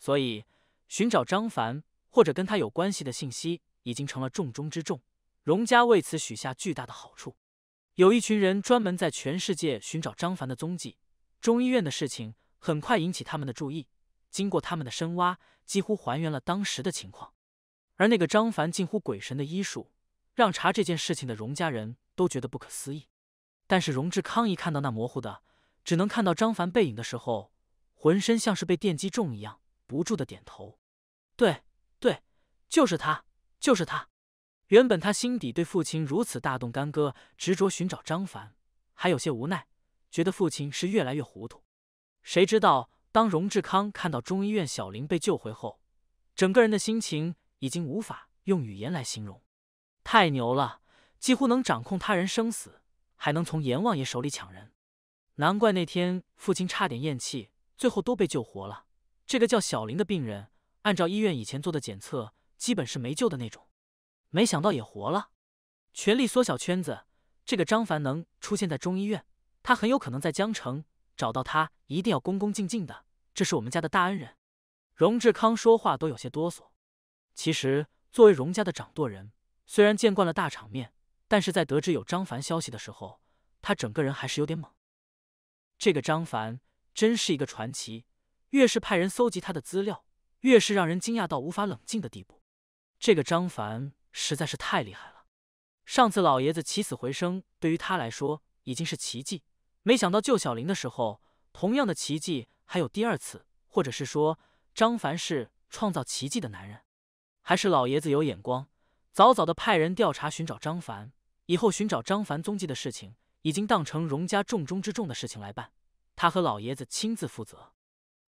所以寻找张凡或者跟他有关系的信息已经成了重中之重。荣家为此许下巨大的好处，有一群人专门在全世界寻找张凡的踪迹。中医院的事情很快引起他们的注意，经过他们的深挖。几乎还原了当时的情况，而那个张凡近乎鬼神的医术，让查这件事情的荣家人都觉得不可思议。但是荣志康一看到那模糊的，只能看到张凡背影的时候，浑身像是被电击中一样，不住的点头。对，对，就是他，就是他。原本他心底对父亲如此大动干戈，执着寻找张凡，还有些无奈，觉得父亲是越来越糊涂。谁知道？当荣志康看到中医院小林被救回后，整个人的心情已经无法用语言来形容。太牛了！几乎能掌控他人生死，还能从阎王爷手里抢人。难怪那天父亲差点咽气，最后都被救活了。这个叫小林的病人，按照医院以前做的检测，基本是没救的那种，没想到也活了。全力缩小圈子，这个张凡能出现在中医院，他很有可能在江城。找到他一定要恭恭敬敬的，这是我们家的大恩人。荣志康说话都有些哆嗦。其实作为荣家的掌舵人，虽然见惯了大场面，但是在得知有张凡消息的时候，他整个人还是有点懵。这个张凡真是一个传奇，越是派人搜集他的资料，越是让人惊讶到无法冷静的地步。这个张凡实在是太厉害了，上次老爷子起死回生，对于他来说已经是奇迹。没想到救小林的时候，同样的奇迹还有第二次，或者是说，张凡是创造奇迹的男人。还是老爷子有眼光，早早的派人调查寻找张凡。以后寻找张凡踪迹的事情，已经当成荣家重中之重的事情来办，他和老爷子亲自负责。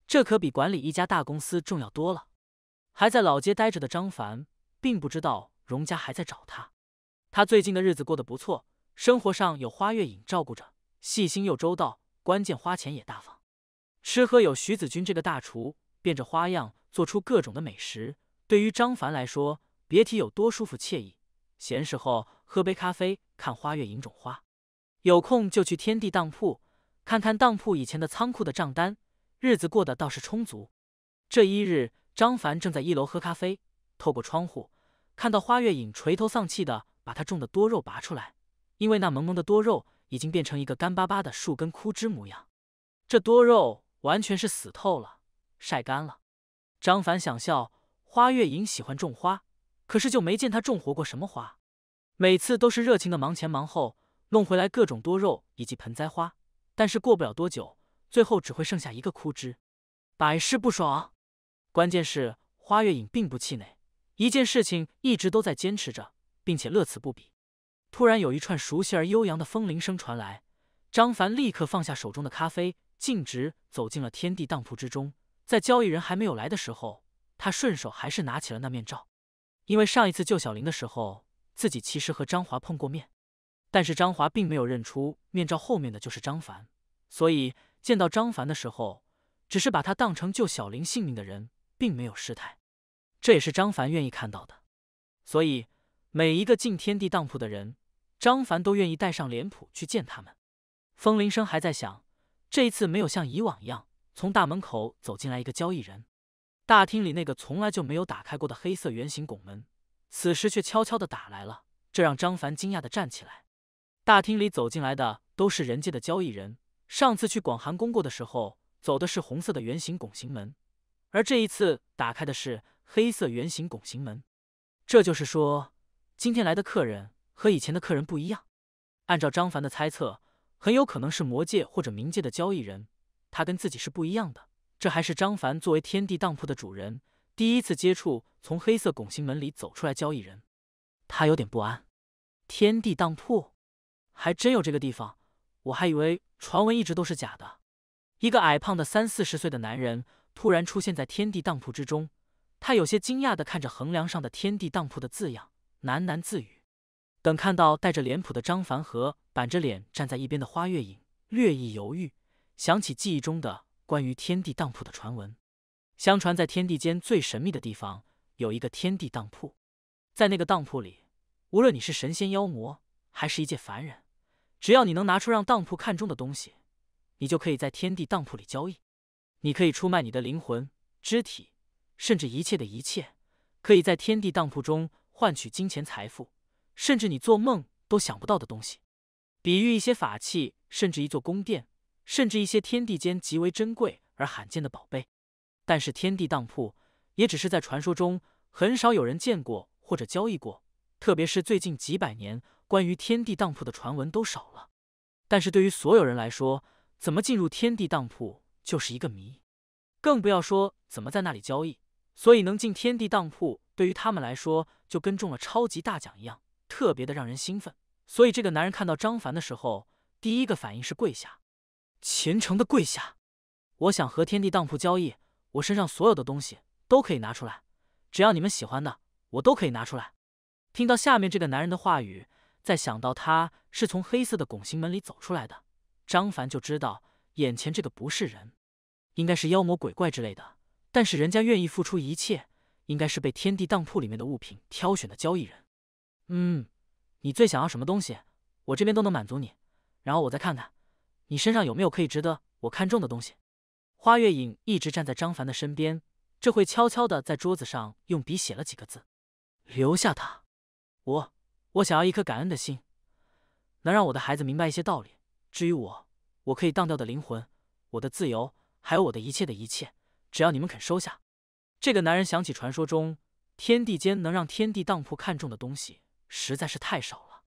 这可比管理一家大公司重要多了。还在老街待着的张凡，并不知道荣家还在找他。他最近的日子过得不错，生活上有花月影照顾着。细心又周到，关键花钱也大方。吃喝有徐子君这个大厨，变着花样做出各种的美食。对于张凡来说，别提有多舒服惬意。闲时候喝杯咖啡，看花月影种花；有空就去天地当铺看看当铺以前的仓库的账单。日子过得倒是充足。这一日，张凡正在一楼喝咖啡，透过窗户看到花月影垂头丧气的把他种的多肉拔出来，因为那萌萌的多肉。已经变成一个干巴巴的树根枯枝模样，这多肉完全是死透了，晒干了。张凡想笑，花月影喜欢种花，可是就没见他种活过什么花，每次都是热情的忙前忙后，弄回来各种多肉以及盆栽花，但是过不了多久，最后只会剩下一个枯枝，百试不爽。关键是花月影并不气馁，一件事情一直都在坚持着，并且乐此不彼。突然有一串熟悉而悠扬的风铃声传来，张凡立刻放下手中的咖啡，径直走进了天地当铺之中。在交易人还没有来的时候，他顺手还是拿起了那面罩，因为上一次救小林的时候，自己其实和张华碰过面，但是张华并没有认出面罩后面的就是张凡，所以见到张凡的时候，只是把他当成救小林性命的人，并没有失态，这也是张凡愿意看到的。所以每一个进天地当铺的人。张凡都愿意带上脸谱去见他们。风铃声还在响，这一次没有像以往一样从大门口走进来一个交易人。大厅里那个从来就没有打开过的黑色圆形拱门，此时却悄悄的打来了，这让张凡惊讶的站起来。大厅里走进来的都是人界的交易人。上次去广寒宫过的时候，走的是红色的圆形拱形门，而这一次打开的是黑色圆形拱形门。这就是说，今天来的客人。和以前的客人不一样，按照张凡的猜测，很有可能是魔界或者冥界的交易人。他跟自己是不一样的。这还是张凡作为天地当铺的主人第一次接触从黑色拱形门里走出来交易人，他有点不安。天地当铺，还真有这个地方，我还以为传闻一直都是假的。一个矮胖的三四十岁的男人突然出现在天地当铺之中，他有些惊讶的看着横梁上的“天地当铺”的字样，喃喃自语。等看到带着脸谱的张凡和板着脸站在一边的花月影，略一犹豫，想起记忆中的关于天地当铺的传闻。相传在天地间最神秘的地方有一个天地当铺，在那个当铺里，无论你是神仙妖魔，还是一介凡人，只要你能拿出让当铺看中的东西，你就可以在天地当铺里交易。你可以出卖你的灵魂、肢体，甚至一切的一切，可以在天地当铺中换取金钱、财富。甚至你做梦都想不到的东西，比喻一些法器，甚至一座宫殿，甚至一些天地间极为珍贵而罕见的宝贝。但是天地当铺也只是在传说中，很少有人见过或者交易过。特别是最近几百年，关于天地当铺的传闻都少了。但是对于所有人来说，怎么进入天地当铺就是一个谜，更不要说怎么在那里交易。所以能进天地当铺，对于他们来说就跟中了超级大奖一样。特别的让人兴奋，所以这个男人看到张凡的时候，第一个反应是跪下，虔诚的跪下。我想和天地当铺交易，我身上所有的东西都可以拿出来，只要你们喜欢的，我都可以拿出来。听到下面这个男人的话语，再想到他是从黑色的拱形门里走出来的，张凡就知道眼前这个不是人，应该是妖魔鬼怪之类的。但是人家愿意付出一切，应该是被天地当铺里面的物品挑选的交易人。嗯，你最想要什么东西？我这边都能满足你。然后我再看看，你身上有没有可以值得我看中的东西。花月影一直站在张凡的身边，这会悄悄的在桌子上用笔写了几个字，留下他。我我想要一颗感恩的心，能让我的孩子明白一些道理。至于我，我可以当掉的灵魂，我的自由，还有我的一切的一切，只要你们肯收下。这个男人想起传说中天地间能让天地当铺看中的东西。实在是太少了，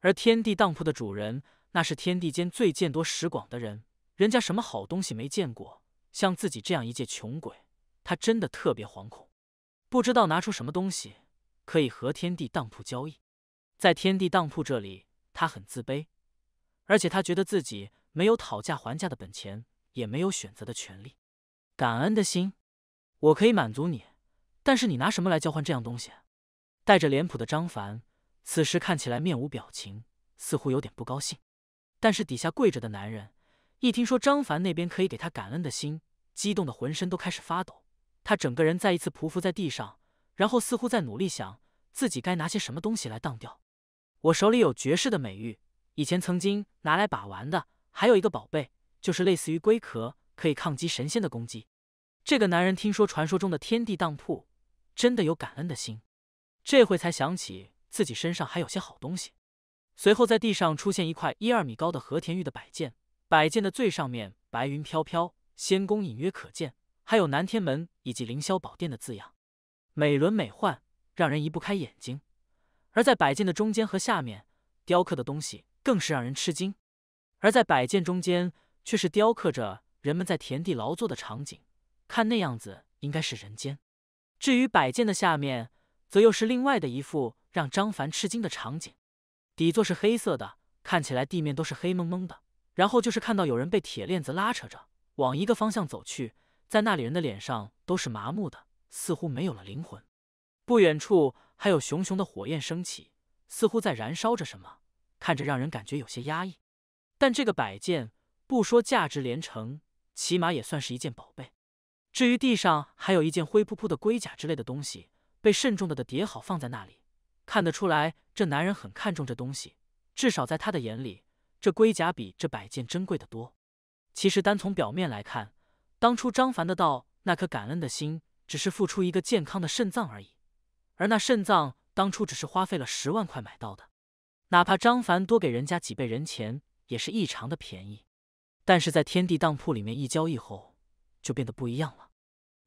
而天地当铺的主人，那是天地间最见多识广的人，人家什么好东西没见过。像自己这样一介穷鬼，他真的特别惶恐，不知道拿出什么东西可以和天地当铺交易。在天地当铺这里，他很自卑，而且他觉得自己没有讨价还价的本钱，也没有选择的权利。感恩的心，我可以满足你，但是你拿什么来交换这样东西？带着脸谱的张凡。此时看起来面无表情，似乎有点不高兴。但是底下跪着的男人一听说张凡那边可以给他感恩的心，激动的浑身都开始发抖。他整个人再一次匍匐在地上，然后似乎在努力想自己该拿些什么东西来当掉。我手里有绝世的美玉，以前曾经拿来把玩的，还有一个宝贝，就是类似于龟壳，可以抗击神仙的攻击。这个男人听说传说中的天地当铺真的有感恩的心，这会才想起。自己身上还有些好东西。随后，在地上出现一块一二米高的和田玉的摆件，摆件的最上面白云飘飘，仙宫隐约可见，还有南天门以及凌霄宝殿的字样，美轮美奂，让人移不开眼睛。而在摆件的中间和下面雕刻的东西更是让人吃惊。而在摆件中间却是雕刻着人们在田地劳作的场景，看那样子应该是人间。至于摆件的下面，则又是另外的一副让张凡吃惊的场景，底座是黑色的，看起来地面都是黑蒙蒙的。然后就是看到有人被铁链子拉扯着往一个方向走去，在那里人的脸上都是麻木的，似乎没有了灵魂。不远处还有熊熊的火焰升起，似乎在燃烧着什么，看着让人感觉有些压抑。但这个摆件不说价值连城，起码也算是一件宝贝。至于地上还有一件灰扑扑的龟甲之类的东西。被慎重的的叠好放在那里，看得出来，这男人很看重这东西，至少在他的眼里，这龟甲比这摆件珍贵的多。其实单从表面来看，当初张凡的道那颗感恩的心，只是付出一个健康的肾脏而已，而那肾脏当初只是花费了十万块买到的，哪怕张凡多给人家几倍人钱，也是异常的便宜。但是在天地当铺里面一交易后，就变得不一样了。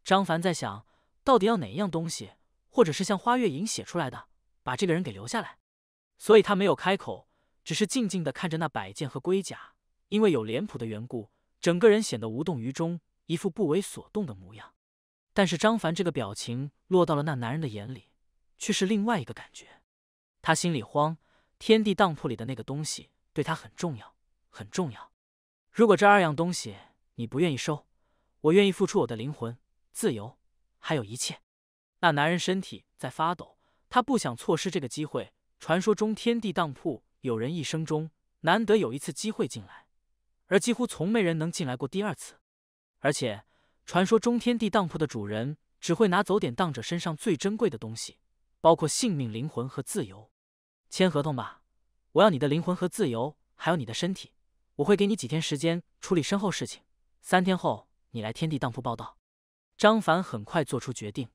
张凡在想，到底要哪一样东西？或者是像花月影写出来的，把这个人给留下来，所以他没有开口，只是静静的看着那摆件和龟甲，因为有脸谱的缘故，整个人显得无动于衷，一副不为所动的模样。但是张凡这个表情落到了那男人的眼里，却是另外一个感觉。他心里慌，天地当铺里的那个东西对他很重要，很重要。如果这二样东西你不愿意收，我愿意付出我的灵魂、自由，还有一切。那男人身体在发抖，他不想错失这个机会。传说中，天地当铺有人一生中难得有一次机会进来，而几乎从没人能进来过第二次。而且，传说中天地当铺的主人只会拿走典当者身上最珍贵的东西，包括性命、灵魂和自由。签合同吧，我要你的灵魂和自由，还有你的身体。我会给你几天时间处理身后事情。三天后，你来天地当铺报道。张凡很快做出决定。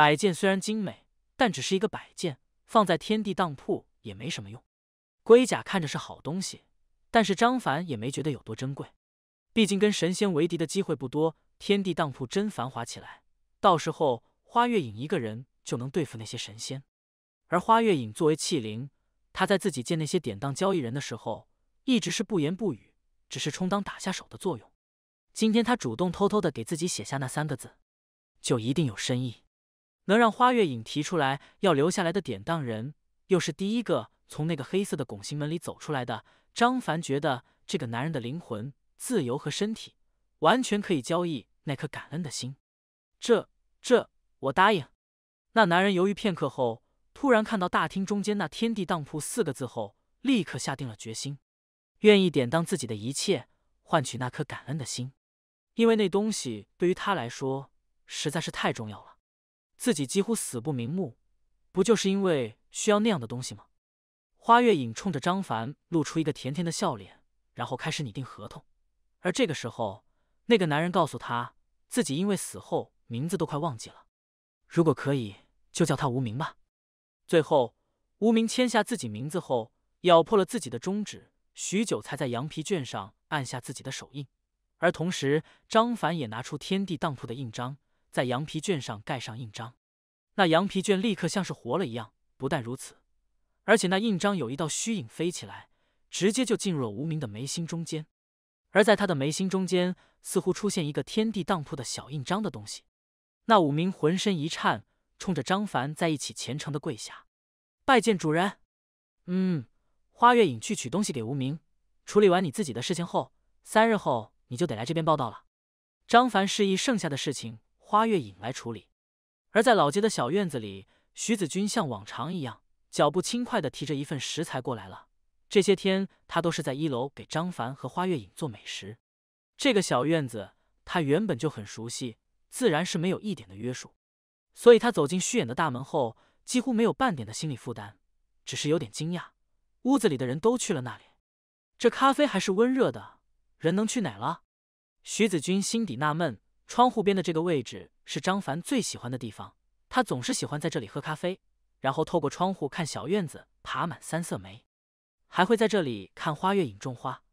摆件虽然精美，但只是一个摆件，放在天地当铺也没什么用。龟甲看着是好东西，但是张凡也没觉得有多珍贵，毕竟跟神仙为敌的机会不多。天地当铺真繁华起来，到时候花月影一个人就能对付那些神仙。而花月影作为器灵，他在自己见那些典当交易人的时候，一直是不言不语，只是充当打下手的作用。今天他主动偷偷的给自己写下那三个字，就一定有深意。能让花月影提出来要留下来的典当人，又是第一个从那个黑色的拱形门里走出来的。张凡觉得，这个男人的灵魂、自由和身体，完全可以交易那颗感恩的心。这、这，我答应。那男人犹豫片刻后，突然看到大厅中间那“天地当铺”四个字后，立刻下定了决心，愿意典当自己的一切，换取那颗感恩的心。因为那东西对于他来说实在是太重要了。自己几乎死不瞑目，不就是因为需要那样的东西吗？花月影冲着张凡露出一个甜甜的笑脸，然后开始拟定合同。而这个时候，那个男人告诉他自己，因为死后名字都快忘记了，如果可以，就叫他无名吧。最后，无名签下自己名字后，咬破了自己的中指，许久才在羊皮卷上按下自己的手印。而同时，张凡也拿出天地当铺的印章。在羊皮卷上盖上印章，那羊皮卷立刻像是活了一样。不但如此，而且那印章有一道虚影飞起来，直接就进入了无名的眉心中间。而在他的眉心中间，似乎出现一个天地当铺的小印章的东西。那五名浑身一颤，冲着张凡在一起虔诚的跪下，拜见主人。嗯，花月影去取东西给无名。处理完你自己的事情后，三日后你就得来这边报道了。张凡示意剩下的事情。花月影来处理，而在老街的小院子里，徐子君像往常一样，脚步轻快的提着一份食材过来了。这些天，他都是在一楼给张凡和花月影做美食。这个小院子他原本就很熟悉，自然是没有一点的约束，所以他走进虚掩的大门后，几乎没有半点的心理负担，只是有点惊讶，屋子里的人都去了那里。这咖啡还是温热的，人能去哪了？徐子君心底纳闷。窗户边的这个位置是张凡最喜欢的地方，他总是喜欢在这里喝咖啡，然后透过窗户看小院子爬满三色梅，还会在这里看花月影种花。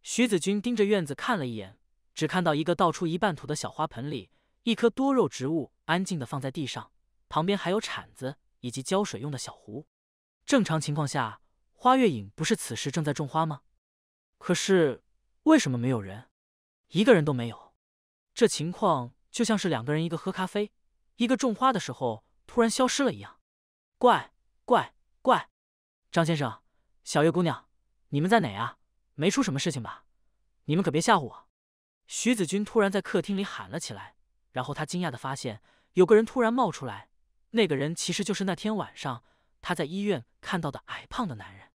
徐子君盯着院子看了一眼，只看到一个倒出一半土的小花盆里，一颗多肉植物安静的放在地上，旁边还有铲子以及浇水用的小壶。正常情况下，花月影不是此时正在种花吗？可是为什么没有人？一个人都没有。这情况就像是两个人，一个喝咖啡，一个种花的时候突然消失了一样，怪怪怪！张先生，小月姑娘，你们在哪啊？没出什么事情吧？你们可别吓唬我！徐子君突然在客厅里喊了起来，然后他惊讶的发现有个人突然冒出来，那个人其实就是那天晚上他在医院看到的矮胖的男人。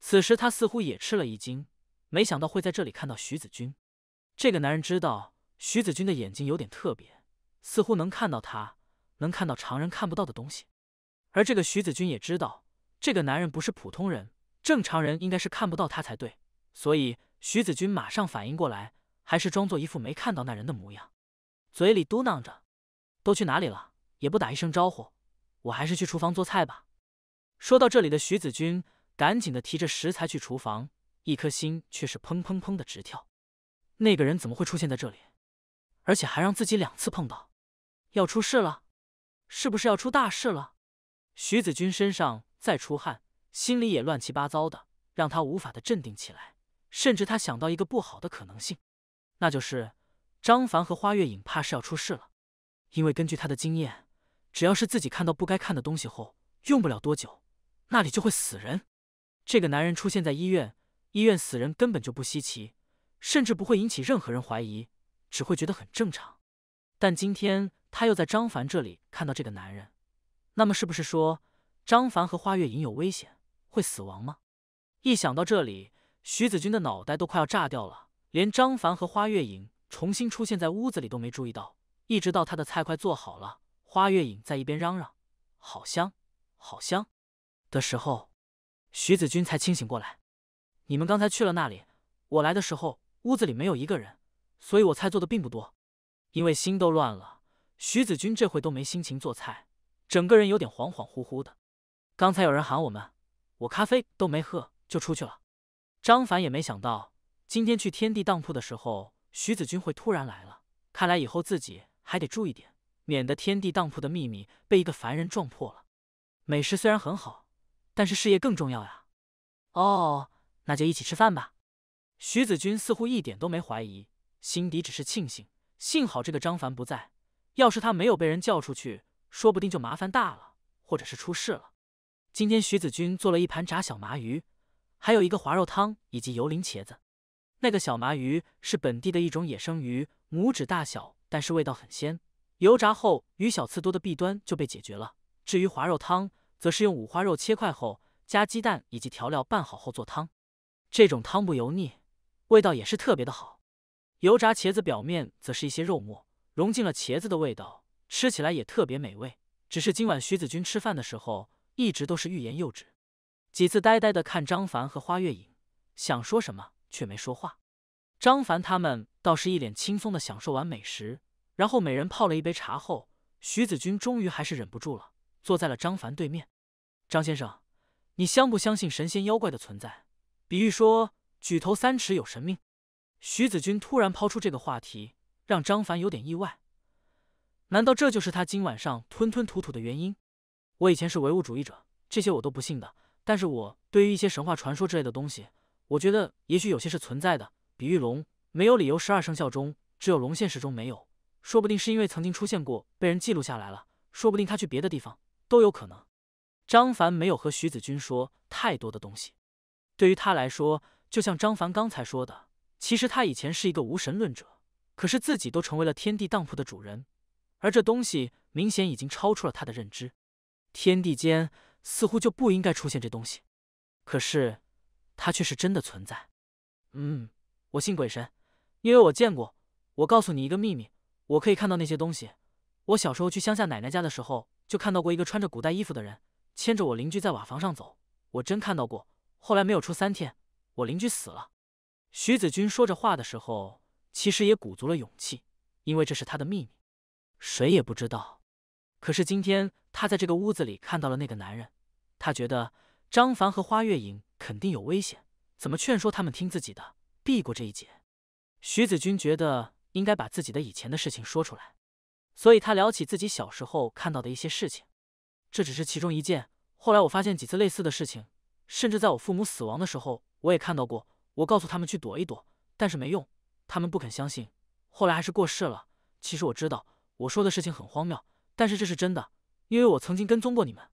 此时他似乎也吃了一惊，没想到会在这里看到徐子君。这个男人知道。徐子君的眼睛有点特别，似乎能看到他，能看到常人看不到的东西。而这个徐子君也知道，这个男人不是普通人，正常人应该是看不到他才对。所以徐子君马上反应过来，还是装作一副没看到那人的模样，嘴里嘟囔着：“都去哪里了？也不打一声招呼，我还是去厨房做菜吧。”说到这里，的徐子君赶紧的提着食材去厨房，一颗心却是砰砰砰的直跳。那个人怎么会出现在这里？而且还让自己两次碰到，要出事了，是不是要出大事了？徐子君身上再出汗，心里也乱七八糟的，让他无法的镇定起来。甚至他想到一个不好的可能性，那就是张凡和花月影怕是要出事了。因为根据他的经验，只要是自己看到不该看的东西后，用不了多久，那里就会死人。这个男人出现在医院，医院死人根本就不稀奇，甚至不会引起任何人怀疑。只会觉得很正常，但今天他又在张凡这里看到这个男人，那么是不是说张凡和花月影有危险，会死亡吗？一想到这里，徐子君的脑袋都快要炸掉了，连张凡和花月影重新出现在屋子里都没注意到，一直到他的菜快做好了，花月影在一边嚷嚷“好香，好香”的时候，徐子君才清醒过来。你们刚才去了那里？我来的时候屋子里没有一个人。所以我菜做的并不多，因为心都乱了。徐子君这回都没心情做菜，整个人有点恍恍惚惚的。刚才有人喊我们，我咖啡都没喝就出去了。张凡也没想到今天去天地当铺的时候，徐子君会突然来了。看来以后自己还得注意点，免得天地当铺的秘密被一个凡人撞破了。美食虽然很好，但是事业更重要呀。哦，那就一起吃饭吧。徐子君似乎一点都没怀疑。心底只是庆幸，幸好这个张凡不在。要是他没有被人叫出去，说不定就麻烦大了，或者是出事了。今天徐子君做了一盘炸小麻鱼，还有一个滑肉汤以及油淋茄子。那个小麻鱼是本地的一种野生鱼，拇指大小，但是味道很鲜。油炸后，鱼小刺多的弊端就被解决了。至于滑肉汤，则是用五花肉切块后，加鸡蛋以及调料拌好后做汤。这种汤不油腻，味道也是特别的好。油炸茄子表面则是一些肉末，融进了茄子的味道，吃起来也特别美味。只是今晚徐子君吃饭的时候，一直都是欲言又止，几次呆呆的看张凡和花月影，想说什么却没说话。张凡他们倒是一脸轻松的享受完美食，然后每人泡了一杯茶后，徐子君终于还是忍不住了，坐在了张凡对面。张先生，你相不相信神仙妖怪的存在？比喻说，举头三尺有神明。徐子君突然抛出这个话题，让张凡有点意外。难道这就是他今晚上吞吞吐吐的原因？我以前是唯物主义者，这些我都不信的。但是我对于一些神话传说之类的东西，我觉得也许有些是存在的。比喻龙，没有理由十二生肖中只有龙，现实中没有，说不定是因为曾经出现过，被人记录下来了。说不定他去别的地方都有可能。张凡没有和徐子君说太多的东西，对于他来说，就像张凡刚才说的。其实他以前是一个无神论者，可是自己都成为了天地当铺的主人，而这东西明显已经超出了他的认知。天地间似乎就不应该出现这东西，可是它却是真的存在。嗯，我信鬼神，因为我见过。我告诉你一个秘密，我可以看到那些东西。我小时候去乡下奶奶家的时候，就看到过一个穿着古代衣服的人牵着我邻居在瓦房上走。我真看到过。后来没有出三天，我邻居死了。徐子君说着话的时候，其实也鼓足了勇气，因为这是他的秘密，谁也不知道。可是今天他在这个屋子里看到了那个男人，他觉得张凡和花月影肯定有危险，怎么劝说他们听自己的，避过这一劫？徐子君觉得应该把自己的以前的事情说出来，所以他聊起自己小时候看到的一些事情。这只是其中一件，后来我发现几次类似的事情，甚至在我父母死亡的时候，我也看到过。我告诉他们去躲一躲，但是没用，他们不肯相信。后来还是过世了。其实我知道我说的事情很荒谬，但是这是真的，因为我曾经跟踪过你们。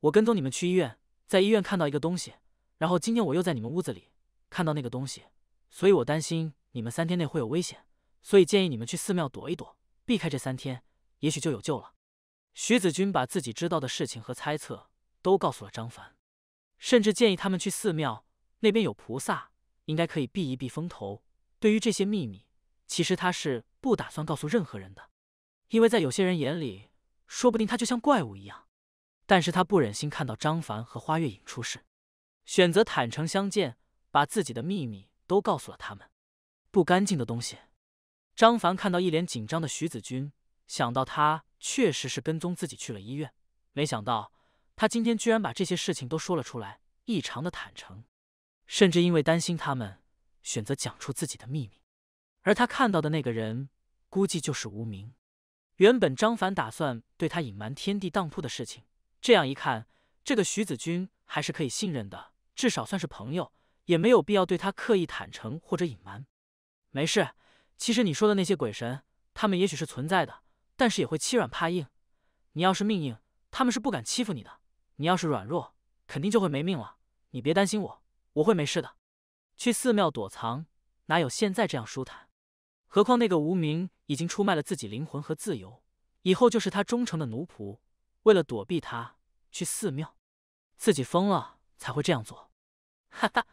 我跟踪你们去医院，在医院看到一个东西，然后今天我又在你们屋子里看到那个东西，所以我担心你们三天内会有危险，所以建议你们去寺庙躲一躲，避开这三天，也许就有救了。徐子君把自己知道的事情和猜测都告诉了张凡，甚至建议他们去寺庙，那边有菩萨。应该可以避一避风头。对于这些秘密，其实他是不打算告诉任何人的，因为在有些人眼里，说不定他就像怪物一样。但是他不忍心看到张凡和花月影出事，选择坦诚相见，把自己的秘密都告诉了他们。不干净的东西。张凡看到一脸紧张的徐子君，想到他确实是跟踪自己去了医院，没想到他今天居然把这些事情都说了出来，异常的坦诚。甚至因为担心他们，选择讲出自己的秘密。而他看到的那个人，估计就是无名。原本张凡打算对他隐瞒天地当铺的事情，这样一看，这个徐子君还是可以信任的，至少算是朋友，也没有必要对他刻意坦诚或者隐瞒。没事，其实你说的那些鬼神，他们也许是存在的，但是也会欺软怕硬。你要是命硬，他们是不敢欺负你的；你要是软弱，肯定就会没命了。你别担心我。我会没事的，去寺庙躲藏哪有现在这样舒坦？何况那个无名已经出卖了自己灵魂和自由，以后就是他忠诚的奴仆。为了躲避他，去寺庙，自己疯了才会这样做。哈哈，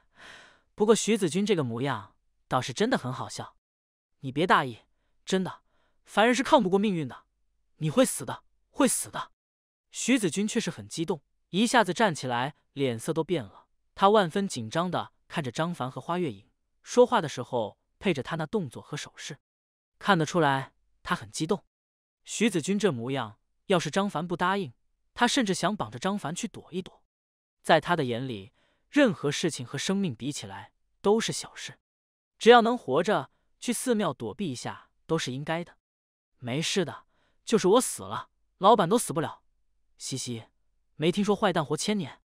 不过徐子君这个模样倒是真的很好笑。你别大意，真的，凡人是抗不过命运的，你会死的，会死的。徐子君却是很激动，一下子站起来，脸色都变了。他万分紧张的看着张凡和花月影，说话的时候配着他那动作和手势，看得出来他很激动。徐子君这模样，要是张凡不答应，他甚至想绑着张凡去躲一躲。在他的眼里，任何事情和生命比起来都是小事，只要能活着，去寺庙躲避一下都是应该的。没事的，就是我死了，老板都死不了。嘻嘻，没听说坏蛋活千年。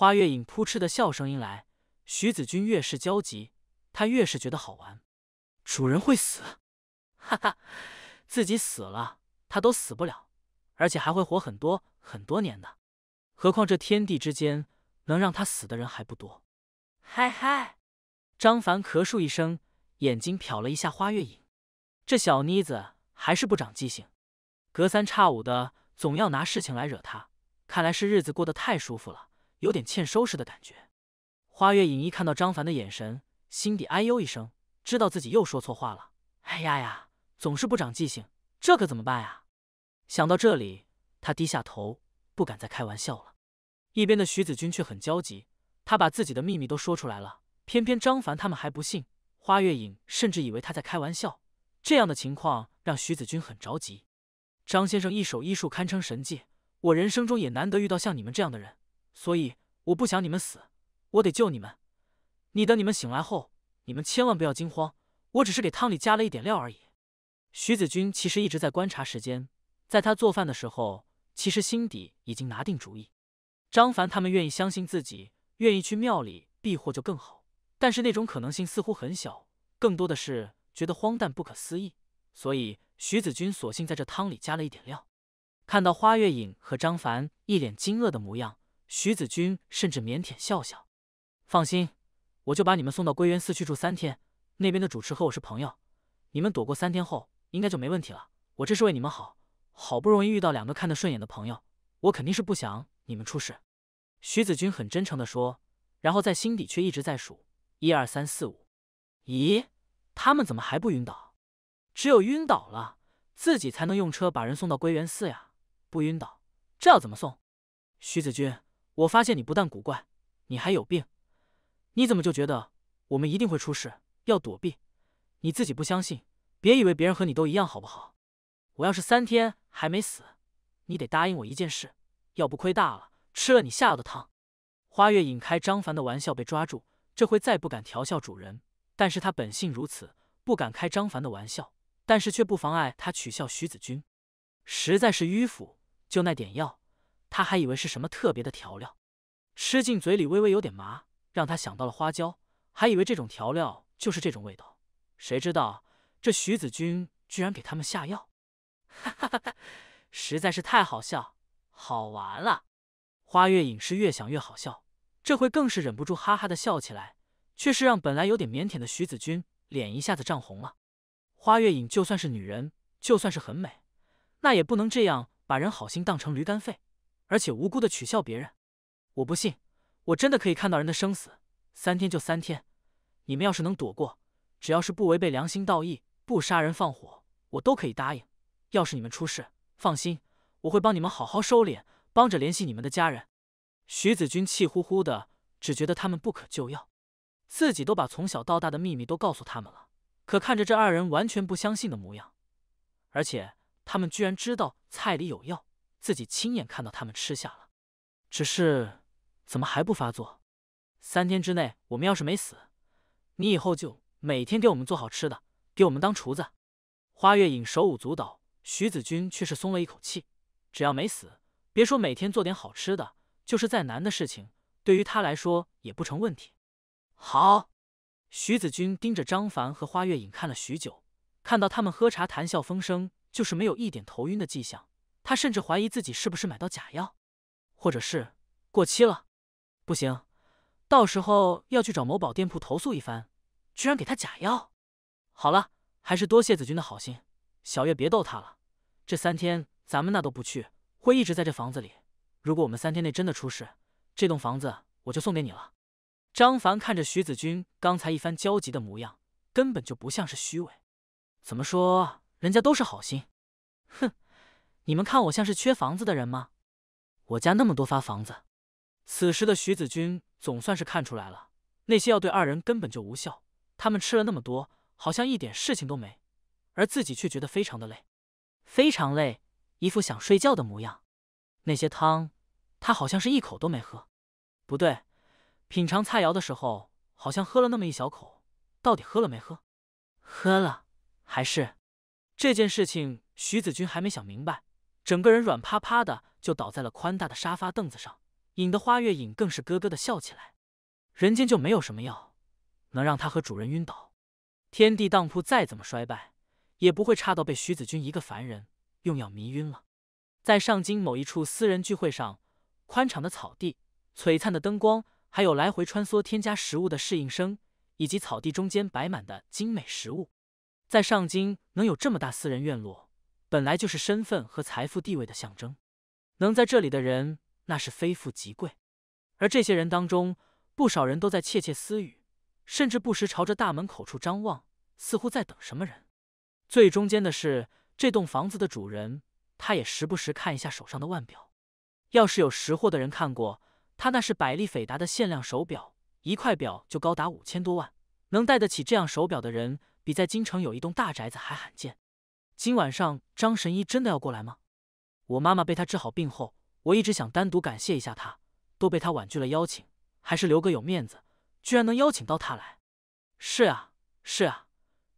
花月影扑哧的笑，声音来，徐子君越是焦急，他越是觉得好玩。主人会死？哈哈，自己死了，他都死不了，而且还会活很多很多年呢。何况这天地之间，能让他死的人还不多。嗨嗨，张凡咳嗽一声，眼睛瞟了一下花月影，这小妮子还是不长记性，隔三差五的总要拿事情来惹他。看来是日子过得太舒服了。有点欠收拾的感觉，花月影一看到张凡的眼神，心底哎呦一声，知道自己又说错话了。哎呀呀，总是不长记性，这可怎么办呀？想到这里，他低下头，不敢再开玩笑了。一边的徐子君却很焦急，他把自己的秘密都说出来了，偏偏张凡他们还不信。花月影甚至以为他在开玩笑，这样的情况让徐子君很着急。张先生一手医术堪称神迹，我人生中也难得遇到像你们这样的人。所以我不想你们死，我得救你们。你等你们醒来后，你们千万不要惊慌。我只是给汤里加了一点料而已。徐子君其实一直在观察时间，在他做饭的时候，其实心底已经拿定主意。张凡他们愿意相信自己，愿意去庙里避祸就更好，但是那种可能性似乎很小，更多的是觉得荒诞不可思议。所以徐子君索性在这汤里加了一点料。看到花月影和张凡一脸惊愕的模样。徐子君甚至腼腆笑笑，放心，我就把你们送到归元寺去住三天，那边的主持和我是朋友，你们躲过三天后，应该就没问题了。我这是为你们好，好不容易遇到两个看得顺眼的朋友，我肯定是不想你们出事。徐子君很真诚的说，然后在心底却一直在数一二三四五。咦，他们怎么还不晕倒？只有晕倒了，自己才能用车把人送到归元寺呀。不晕倒，这要怎么送？徐子君。我发现你不但古怪，你还有病。你怎么就觉得我们一定会出事？要躲避？你自己不相信？别以为别人和你都一样，好不好？我要是三天还没死，你得答应我一件事，要不亏大了，吃了你下的汤。花月引开张凡的玩笑被抓住，这回再不敢调笑主人。但是他本性如此，不敢开张凡的玩笑，但是却不妨碍他取笑徐子君。实在是迂腐，就那点药。他还以为是什么特别的调料，吃进嘴里微微有点麻，让他想到了花椒，还以为这种调料就是这种味道。谁知道这徐子君居然给他们下药，哈哈哈哈，实在是太好笑，好玩了。花月影是越想越好笑，这回更是忍不住哈哈的笑起来，却是让本来有点腼腆的徐子君脸一下子涨红了。花月影就算是女人，就算是很美，那也不能这样把人好心当成驴肝肺。而且无辜的取笑别人，我不信，我真的可以看到人的生死。三天就三天，你们要是能躲过，只要是不违背良心道义，不杀人放火，我都可以答应。要是你们出事，放心，我会帮你们好好收敛，帮着联系你们的家人。徐子君气呼呼的，只觉得他们不可救药，自己都把从小到大的秘密都告诉他们了，可看着这二人完全不相信的模样，而且他们居然知道菜里有药。自己亲眼看到他们吃下了，只是怎么还不发作？三天之内我们要是没死，你以后就每天给我们做好吃的，给我们当厨子。花月影手舞足蹈，徐子君却是松了一口气。只要没死，别说每天做点好吃的，就是再难的事情，对于他来说也不成问题。好，徐子君盯着张凡和花月影看了许久，看到他们喝茶谈笑风生，就是没有一点头晕的迹象。他甚至怀疑自己是不是买到假药，或者是过期了。不行，到时候要去找某宝店铺投诉一番。居然给他假药！好了，还是多谢子君的好心。小月别逗他了，这三天咱们那都不去，会一直在这房子里。如果我们三天内真的出事，这栋房子我就送给你了。张凡看着徐子君刚才一番焦急的模样，根本就不像是虚伪。怎么说，人家都是好心。哼。你们看我像是缺房子的人吗？我家那么多发房子。此时的徐子君总算是看出来了，那些药对二人根本就无效。他们吃了那么多，好像一点事情都没，而自己却觉得非常的累，非常累，一副想睡觉的模样。那些汤，他好像是一口都没喝。不对，品尝菜肴的时候好像喝了那么一小口，到底喝了没喝？喝了还是？这件事情徐子君还没想明白。整个人软趴趴的就倒在了宽大的沙发凳子上，引得花月影更是咯咯的笑起来。人间就没有什么药，能让他和主人晕倒。天地当铺再怎么衰败，也不会差到被徐子君一个凡人用药迷晕了。在上京某一处私人聚会上，宽敞的草地，璀璨的灯光，还有来回穿梭添加食物的侍应生，以及草地中间摆满的精美食物，在上京能有这么大私人院落。本来就是身份和财富地位的象征，能在这里的人那是非富即贵，而这些人当中，不少人都在窃窃私语，甚至不时朝着大门口处张望，似乎在等什么人。最中间的是这栋房子的主人，他也时不时看一下手上的腕表。要是有识货的人看过，他那是百利斐达的限量手表，一块表就高达五千多万，能戴得起这样手表的人，比在京城有一栋大宅子还罕见。今晚上张神医真的要过来吗？我妈妈被他治好病后，我一直想单独感谢一下他，都被他婉拒了邀请。还是刘哥有面子，居然能邀请到他来。是啊，是啊，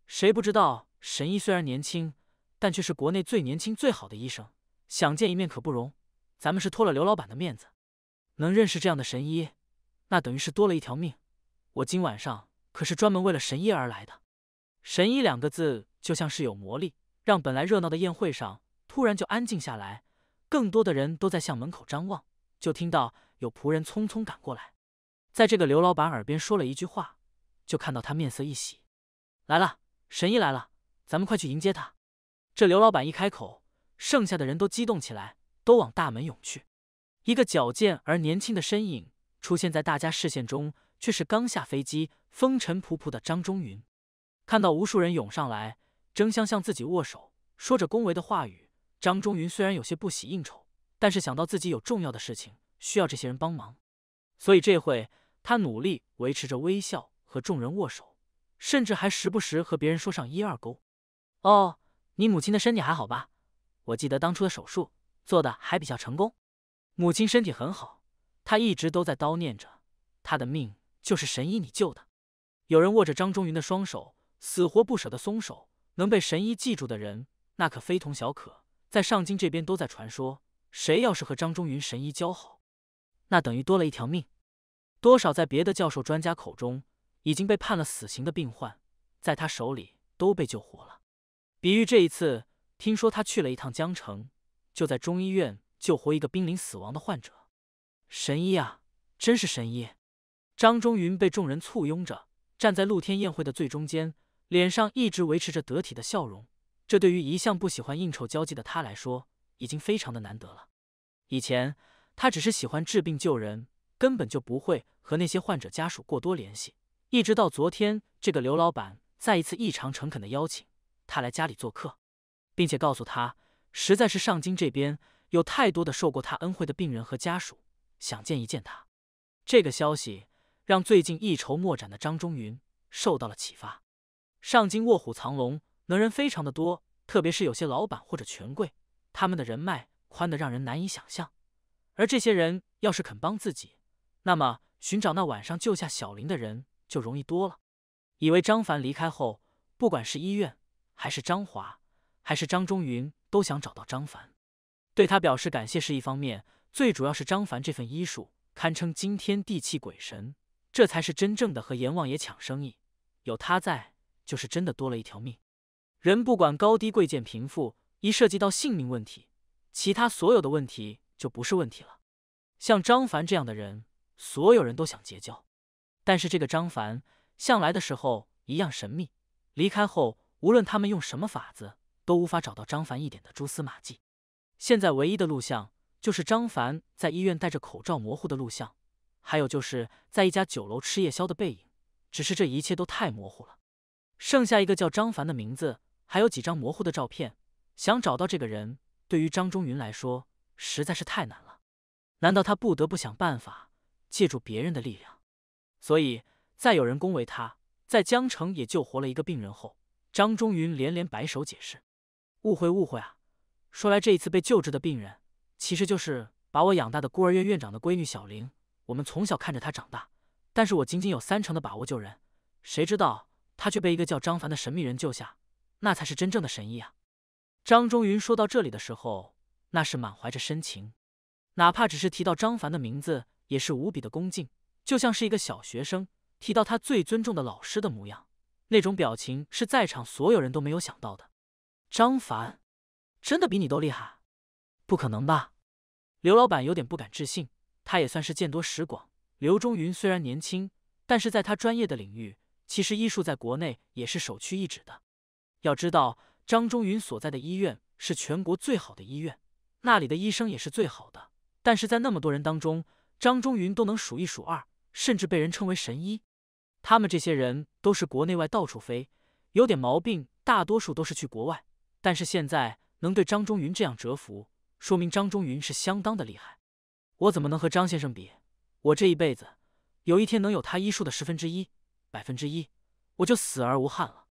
谁不知道神医虽然年轻，但却是国内最年轻最好的医生，想见一面可不容。咱们是托了刘老板的面子，能认识这样的神医，那等于是多了一条命。我今晚上可是专门为了神医而来的，神医两个字就像是有魔力。让本来热闹的宴会上突然就安静下来，更多的人都在向门口张望，就听到有仆人匆匆赶过来，在这个刘老板耳边说了一句话，就看到他面色一喜：“来了，神医来了，咱们快去迎接他。”这刘老板一开口，剩下的人都激动起来，都往大门涌去。一个矫健而年轻的身影出现在大家视线中，却是刚下飞机、风尘仆仆的张中云。看到无数人涌上来。争相向自己握手，说着恭维的话语。张中云虽然有些不喜应酬，但是想到自己有重要的事情需要这些人帮忙，所以这会他努力维持着微笑和众人握手，甚至还时不时和别人说上一二勾。哦，你母亲的身体还好吧？我记得当初的手术做的还比较成功。母亲身体很好，她一直都在叨念着，她的命就是神医你救的。有人握着张中云的双手，死活不舍得松手。能被神医记住的人，那可非同小可。在上京这边，都在传说，谁要是和张仲云神医交好，那等于多了一条命。多少在别的教授、专家口中已经被判了死刑的病患，在他手里都被救活了。比喻这一次，听说他去了一趟江城，就在中医院救活一个濒临死亡的患者。神医啊，真是神医！张仲云被众人簇拥着，站在露天宴会的最中间。脸上一直维持着得体的笑容，这对于一向不喜欢应酬交际的他来说，已经非常的难得了。以前他只是喜欢治病救人，根本就不会和那些患者家属过多联系。一直到昨天，这个刘老板再一次异常诚恳的邀请他来家里做客，并且告诉他，实在是上京这边有太多的受过他恩惠的病人和家属想见一见他。这个消息让最近一筹莫展的张中云受到了启发。上京卧虎藏龙，能人非常的多，特别是有些老板或者权贵，他们的人脉宽的让人难以想象。而这些人要是肯帮自己，那么寻找那晚上救下小林的人就容易多了。以为张凡离开后，不管是医院，还是张华，还是张中云，都想找到张凡，对他表示感谢是一方面，最主要是张凡这份医术堪称惊天地泣鬼神，这才是真正的和阎王爷抢生意。有他在。就是真的多了一条命，人不管高低贵贱贫富，一涉及到性命问题，其他所有的问题就不是问题了。像张凡这样的人，所有人都想结交，但是这个张凡向来的时候一样神秘，离开后，无论他们用什么法子，都无法找到张凡一点的蛛丝马迹。现在唯一的录像就是张凡在医院戴着口罩模糊的录像，还有就是在一家酒楼吃夜宵的背影，只是这一切都太模糊了。剩下一个叫张凡的名字，还有几张模糊的照片。想找到这个人，对于张中云来说实在是太难了。难道他不得不想办法借助别人的力量？所以，在有人恭维他在江城也救活了一个病人后，张中云连连摆手解释：“误会，误会啊！说来，这一次被救治的病人，其实就是把我养大的孤儿院院长的闺女小玲。我们从小看着她长大，但是我仅仅有三成的把握救人，谁知道？”他却被一个叫张凡的神秘人救下，那才是真正的神医啊！张中云说到这里的时候，那是满怀着深情，哪怕只是提到张凡的名字，也是无比的恭敬，就像是一个小学生提到他最尊重的老师的模样。那种表情是在场所有人都没有想到的。张凡真的比你都厉害？不可能吧！刘老板有点不敢置信。他也算是见多识广。刘中云虽然年轻，但是在他专业的领域。其实医术在国内也是首屈一指的。要知道，张中云所在的医院是全国最好的医院，那里的医生也是最好的。但是在那么多人当中，张中云都能数一数二，甚至被人称为神医。他们这些人都是国内外到处飞，有点毛病，大多数都是去国外。但是现在能对张中云这样折服，说明张中云是相当的厉害。我怎么能和张先生比？我这一辈子，有一天能有他医术的十分之一？百分之一，我就死而无憾了。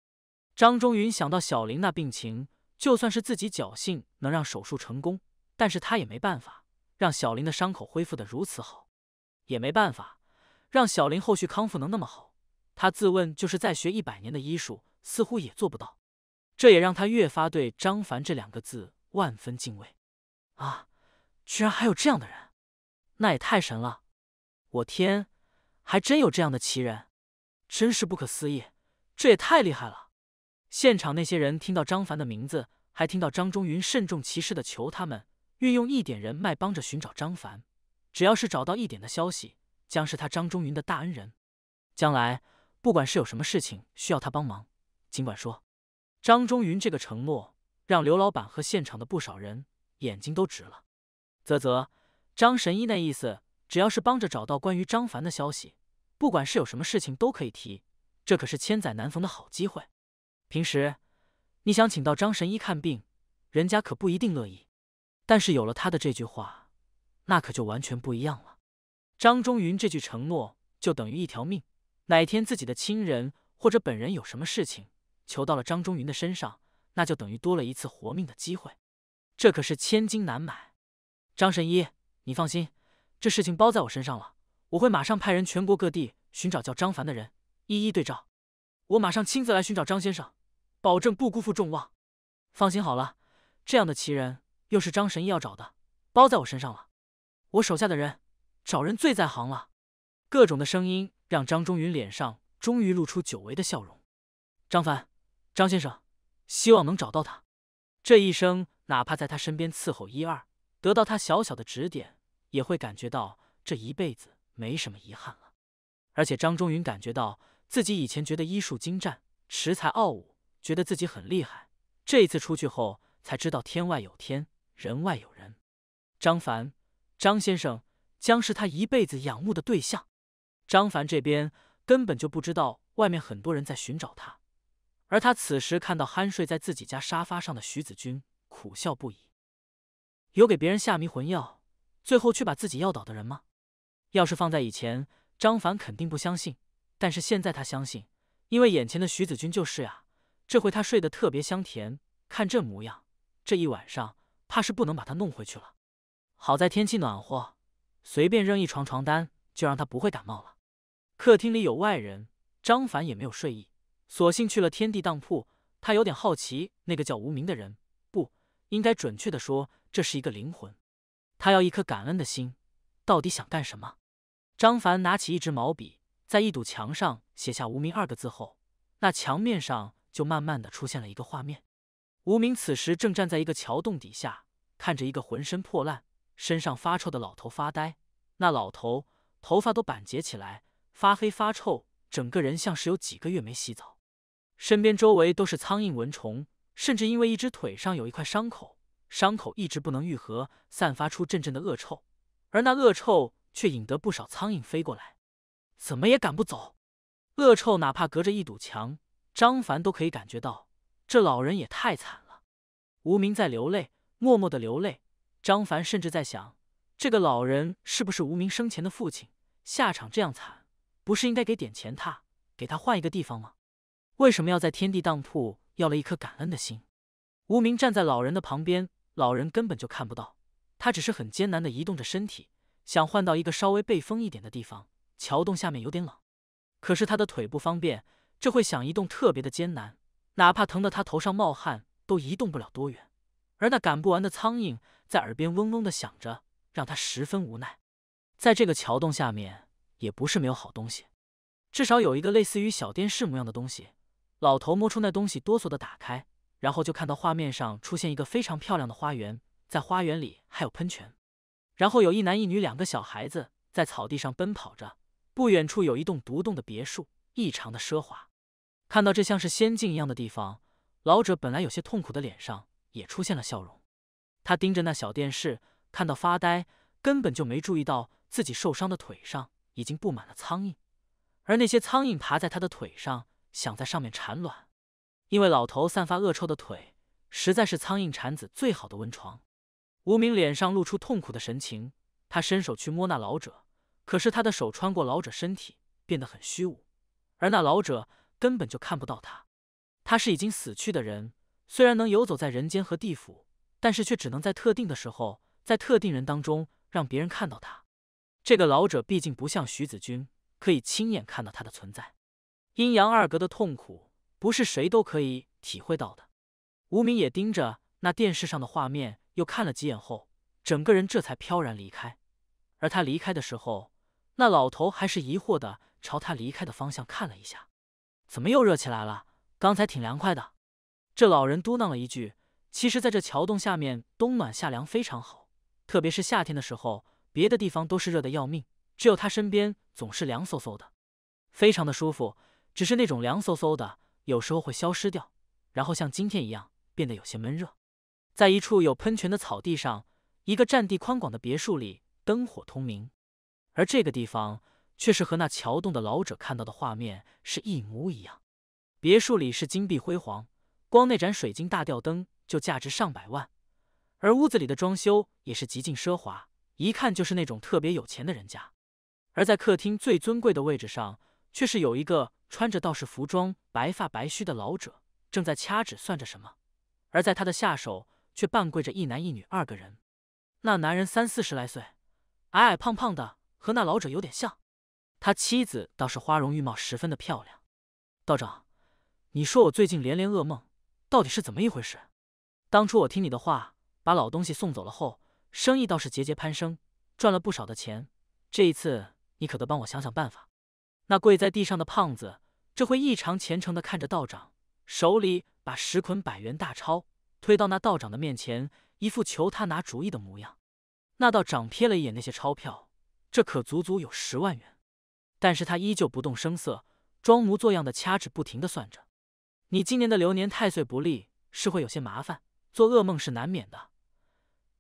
张中云想到小林那病情，就算是自己侥幸能让手术成功，但是他也没办法让小林的伤口恢复的如此好，也没办法让小林后续康复能那么好。他自问就是再学一百年的医术，似乎也做不到。这也让他越发对张凡这两个字万分敬畏。啊，居然还有这样的人，那也太神了！我天，还真有这样的奇人。真是不可思议，这也太厉害了！现场那些人听到张凡的名字，还听到张中云慎重其事的求他们运用一点人脉帮着寻找张凡，只要是找到一点的消息，将是他张中云的大恩人。将来不管是有什么事情需要他帮忙，尽管说。张中云这个承诺让刘老板和现场的不少人眼睛都直了。啧啧，张神医那意思，只要是帮着找到关于张凡的消息。不管是有什么事情都可以提，这可是千载难逢的好机会。平时你想请到张神医看病，人家可不一定乐意。但是有了他的这句话，那可就完全不一样了。张中云这句承诺就等于一条命。哪天自己的亲人或者本人有什么事情，求到了张中云的身上，那就等于多了一次活命的机会。这可是千金难买。张神医，你放心，这事情包在我身上了。我会马上派人全国各地寻找叫张凡的人，一一对照。我马上亲自来寻找张先生，保证不辜负众望。放心好了，这样的奇人又是张神医要找的，包在我身上了。我手下的人找人最在行了。各种的声音让张忠云脸上终于露出久违的笑容。张凡，张先生，希望能找到他。这一生哪怕在他身边伺候一二，得到他小小的指点，也会感觉到这一辈子。没什么遗憾了，而且张仲云感觉到自己以前觉得医术精湛、恃才傲武，觉得自己很厉害，这一次出去后才知道天外有天，人外有人。张凡，张先生将是他一辈子仰慕的对象。张凡这边根本就不知道外面很多人在寻找他，而他此时看到酣睡在自己家沙发上的徐子君，苦笑不已。有给别人下迷魂药，最后却把自己药倒的人吗？要是放在以前，张凡肯定不相信，但是现在他相信，因为眼前的徐子君就是呀。这回他睡得特别香甜，看这模样，这一晚上怕是不能把他弄回去了。好在天气暖和，随便扔一床床单，就让他不会感冒了。客厅里有外人，张凡也没有睡意，索性去了天地当铺。他有点好奇，那个叫无名的人，不应该准确的说，这是一个灵魂。他要一颗感恩的心，到底想干什么？张凡拿起一支毛笔，在一堵墙上写下“无名”两个字后，那墙面上就慢慢的出现了一个画面。无名此时正站在一个桥洞底下，看着一个浑身破烂、身上发臭的老头发呆。那老头头发都板结起来，发黑发臭，整个人像是有几个月没洗澡，身边周围都是苍蝇蚊虫，甚至因为一只腿上有一块伤口，伤口一直不能愈合，散发出阵阵的恶臭，而那恶臭。却引得不少苍蝇飞过来，怎么也赶不走。恶臭哪怕隔着一堵墙，张凡都可以感觉到。这老人也太惨了，无名在流泪，默默的流泪。张凡甚至在想，这个老人是不是无名生前的父亲？下场这样惨，不是应该给点钱他，给他换一个地方吗？为什么要在天地当铺要了一颗感恩的心？无名站在老人的旁边，老人根本就看不到他，只是很艰难的移动着身体。想换到一个稍微背风一点的地方，桥洞下面有点冷，可是他的腿不方便，这会想移动特别的艰难，哪怕疼得他头上冒汗，都移动不了多远。而那赶不完的苍蝇在耳边嗡嗡的响着，让他十分无奈。在这个桥洞下面也不是没有好东西，至少有一个类似于小电视模样的东西。老头摸出那东西，哆嗦的打开，然后就看到画面上出现一个非常漂亮的花园，在花园里还有喷泉。然后有一男一女两个小孩子在草地上奔跑着，不远处有一栋独栋的别墅，异常的奢华。看到这像是仙境一样的地方，老者本来有些痛苦的脸上也出现了笑容。他盯着那小电视，看到发呆，根本就没注意到自己受伤的腿上已经布满了苍蝇，而那些苍蝇爬在他的腿上，想在上面产卵。因为老头散发恶臭的腿，实在是苍蝇产子最好的温床。无名脸上露出痛苦的神情，他伸手去摸那老者，可是他的手穿过老者身体，变得很虚无，而那老者根本就看不到他。他是已经死去的人，虽然能游走在人间和地府，但是却只能在特定的时候，在特定人当中让别人看到他。这个老者毕竟不像徐子君，可以亲眼看到他的存在。阴阳二格的痛苦不是谁都可以体会到的。无名也盯着那电视上的画面。又看了几眼后，整个人这才飘然离开。而他离开的时候，那老头还是疑惑的朝他离开的方向看了一下：“怎么又热起来了？刚才挺凉快的。”这老人嘟囔了一句。其实，在这桥洞下面，冬暖夏凉非常好，特别是夏天的时候，别的地方都是热的要命，只有他身边总是凉飕飕的，非常的舒服。只是那种凉飕飕的，有时候会消失掉，然后像今天一样变得有些闷热。在一处有喷泉的草地上，一个占地宽广的别墅里灯火通明，而这个地方却是和那桥洞的老者看到的画面是一模一样。别墅里是金碧辉煌，光那盏水晶大吊灯就价值上百万，而屋子里的装修也是极尽奢华，一看就是那种特别有钱的人家。而在客厅最尊贵的位置上，却是有一个穿着道士服装、白发白须的老者正在掐指算着什么，而在他的下手。却半跪着一男一女二个人，那男人三四十来岁，矮矮胖胖的，和那老者有点像。他妻子倒是花容玉貌，十分的漂亮。道长，你说我最近连连噩梦，到底是怎么一回事？当初我听你的话，把老东西送走了后，生意倒是节节攀升，赚了不少的钱。这一次，你可得帮我想想办法。那跪在地上的胖子，这会异常虔诚的看着道长，手里把十捆百元大钞。推到那道长的面前，一副求他拿主意的模样。那道长瞥了一眼那些钞票，这可足足有十万元，但是他依旧不动声色，装模作样的掐指不停的算着。你今年的流年太岁不利，是会有些麻烦，做噩梦是难免的。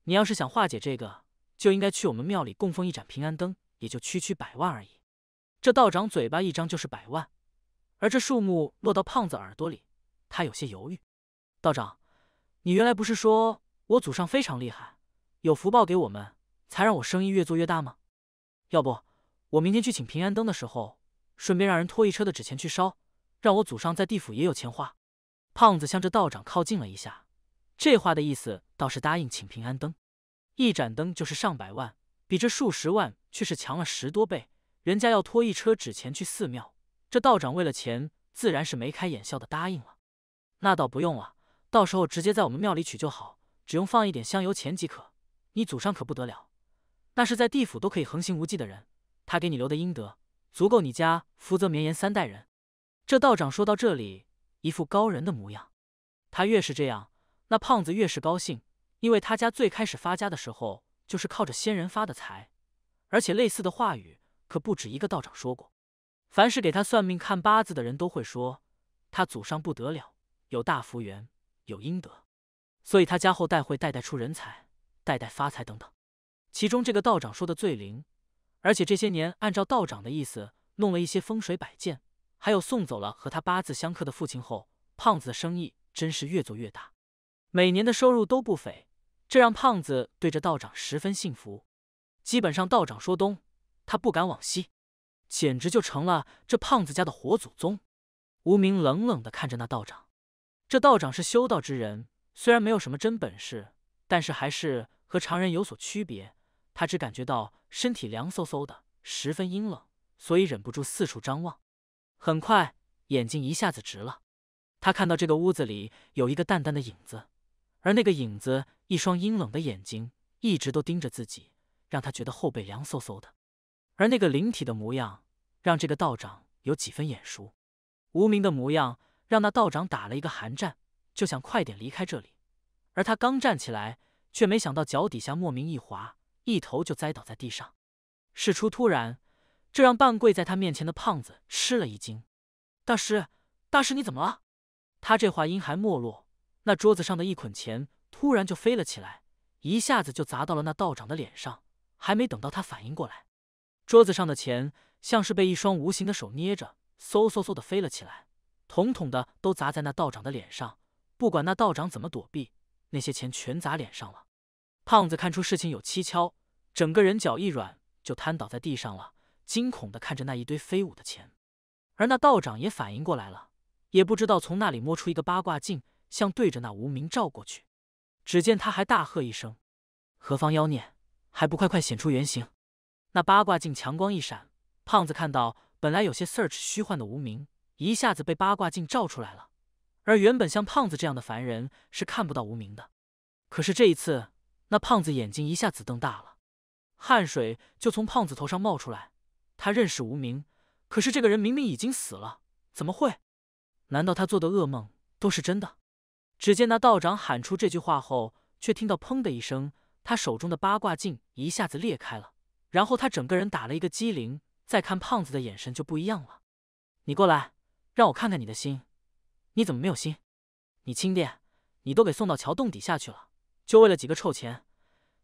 你要是想化解这个，就应该去我们庙里供奉一盏平安灯，也就区区百万而已。这道长嘴巴一张就是百万，而这数目落到胖子耳朵里，他有些犹豫。道长。你原来不是说我祖上非常厉害，有福报给我们，才让我生意越做越大吗？要不我明天去请平安灯的时候，顺便让人拖一车的纸钱去烧，让我祖上在地府也有钱花。胖子向这道长靠近了一下，这话的意思倒是答应请平安灯，一盏灯就是上百万，比这数十万却是强了十多倍。人家要拖一车纸钱去寺庙，这道长为了钱，自然是眉开眼笑的答应了。那倒不用了。到时候直接在我们庙里取就好，只用放一点香油钱即可。你祖上可不得了，那是在地府都可以横行无忌的人，他给你留的阴德足够你家福泽绵延三代人。这道长说到这里，一副高人的模样。他越是这样，那胖子越是高兴，因为他家最开始发家的时候就是靠着仙人发的财，而且类似的话语可不止一个道长说过，凡是给他算命看八字的人都会说他祖上不得了，有大福源。有阴德，所以他家后代会代代出人才，代代发财等等。其中这个道长说的最灵，而且这些年按照道长的意思弄了一些风水摆件，还有送走了和他八字相克的父亲后，胖子的生意真是越做越大，每年的收入都不菲，这让胖子对着道长十分信服。基本上道长说东，他不敢往西，简直就成了这胖子家的活祖宗。无名冷冷地看着那道长。这道长是修道之人，虽然没有什么真本事，但是还是和常人有所区别。他只感觉到身体凉飕飕的，十分阴冷，所以忍不住四处张望。很快，眼睛一下子直了。他看到这个屋子里有一个淡淡的影子，而那个影子一双阴冷的眼睛一直都盯着自己，让他觉得后背凉飕飕的。而那个灵体的模样，让这个道长有几分眼熟，无名的模样。让那道长打了一个寒战，就想快点离开这里。而他刚站起来，却没想到脚底下莫名一滑，一头就栽倒在地上。事出突然，这让半跪在他面前的胖子吃了一惊：“大师，大师，你怎么了？”他这话音还没落，那桌子上的一捆钱突然就飞了起来，一下子就砸到了那道长的脸上。还没等到他反应过来，桌子上的钱像是被一双无形的手捏着，嗖嗖嗖的飞了起来。统统的都砸在那道长的脸上，不管那道长怎么躲避，那些钱全砸脸上了。胖子看出事情有蹊跷，整个人脚一软就瘫倒在地上了，惊恐的看着那一堆飞舞的钱。而那道长也反应过来了，也不知道从那里摸出一个八卦镜，像对着那无名照过去。只见他还大喝一声：“何方妖孽，还不快快显出原形！”那八卦镜强光一闪，胖子看到本来有些 search 虚幻的无名。一下子被八卦镜照出来了，而原本像胖子这样的凡人是看不到无名的。可是这一次，那胖子眼睛一下子瞪大了，汗水就从胖子头上冒出来。他认识无名，可是这个人明明已经死了，怎么会？难道他做的噩梦都是真的？只见那道长喊出这句话后，却听到砰的一声，他手中的八卦镜一下子裂开了。然后他整个人打了一个激灵，再看胖子的眼神就不一样了。你过来。让我看看你的心，你怎么没有心？你亲爹，你都给送到桥洞底下去了，就为了几个臭钱，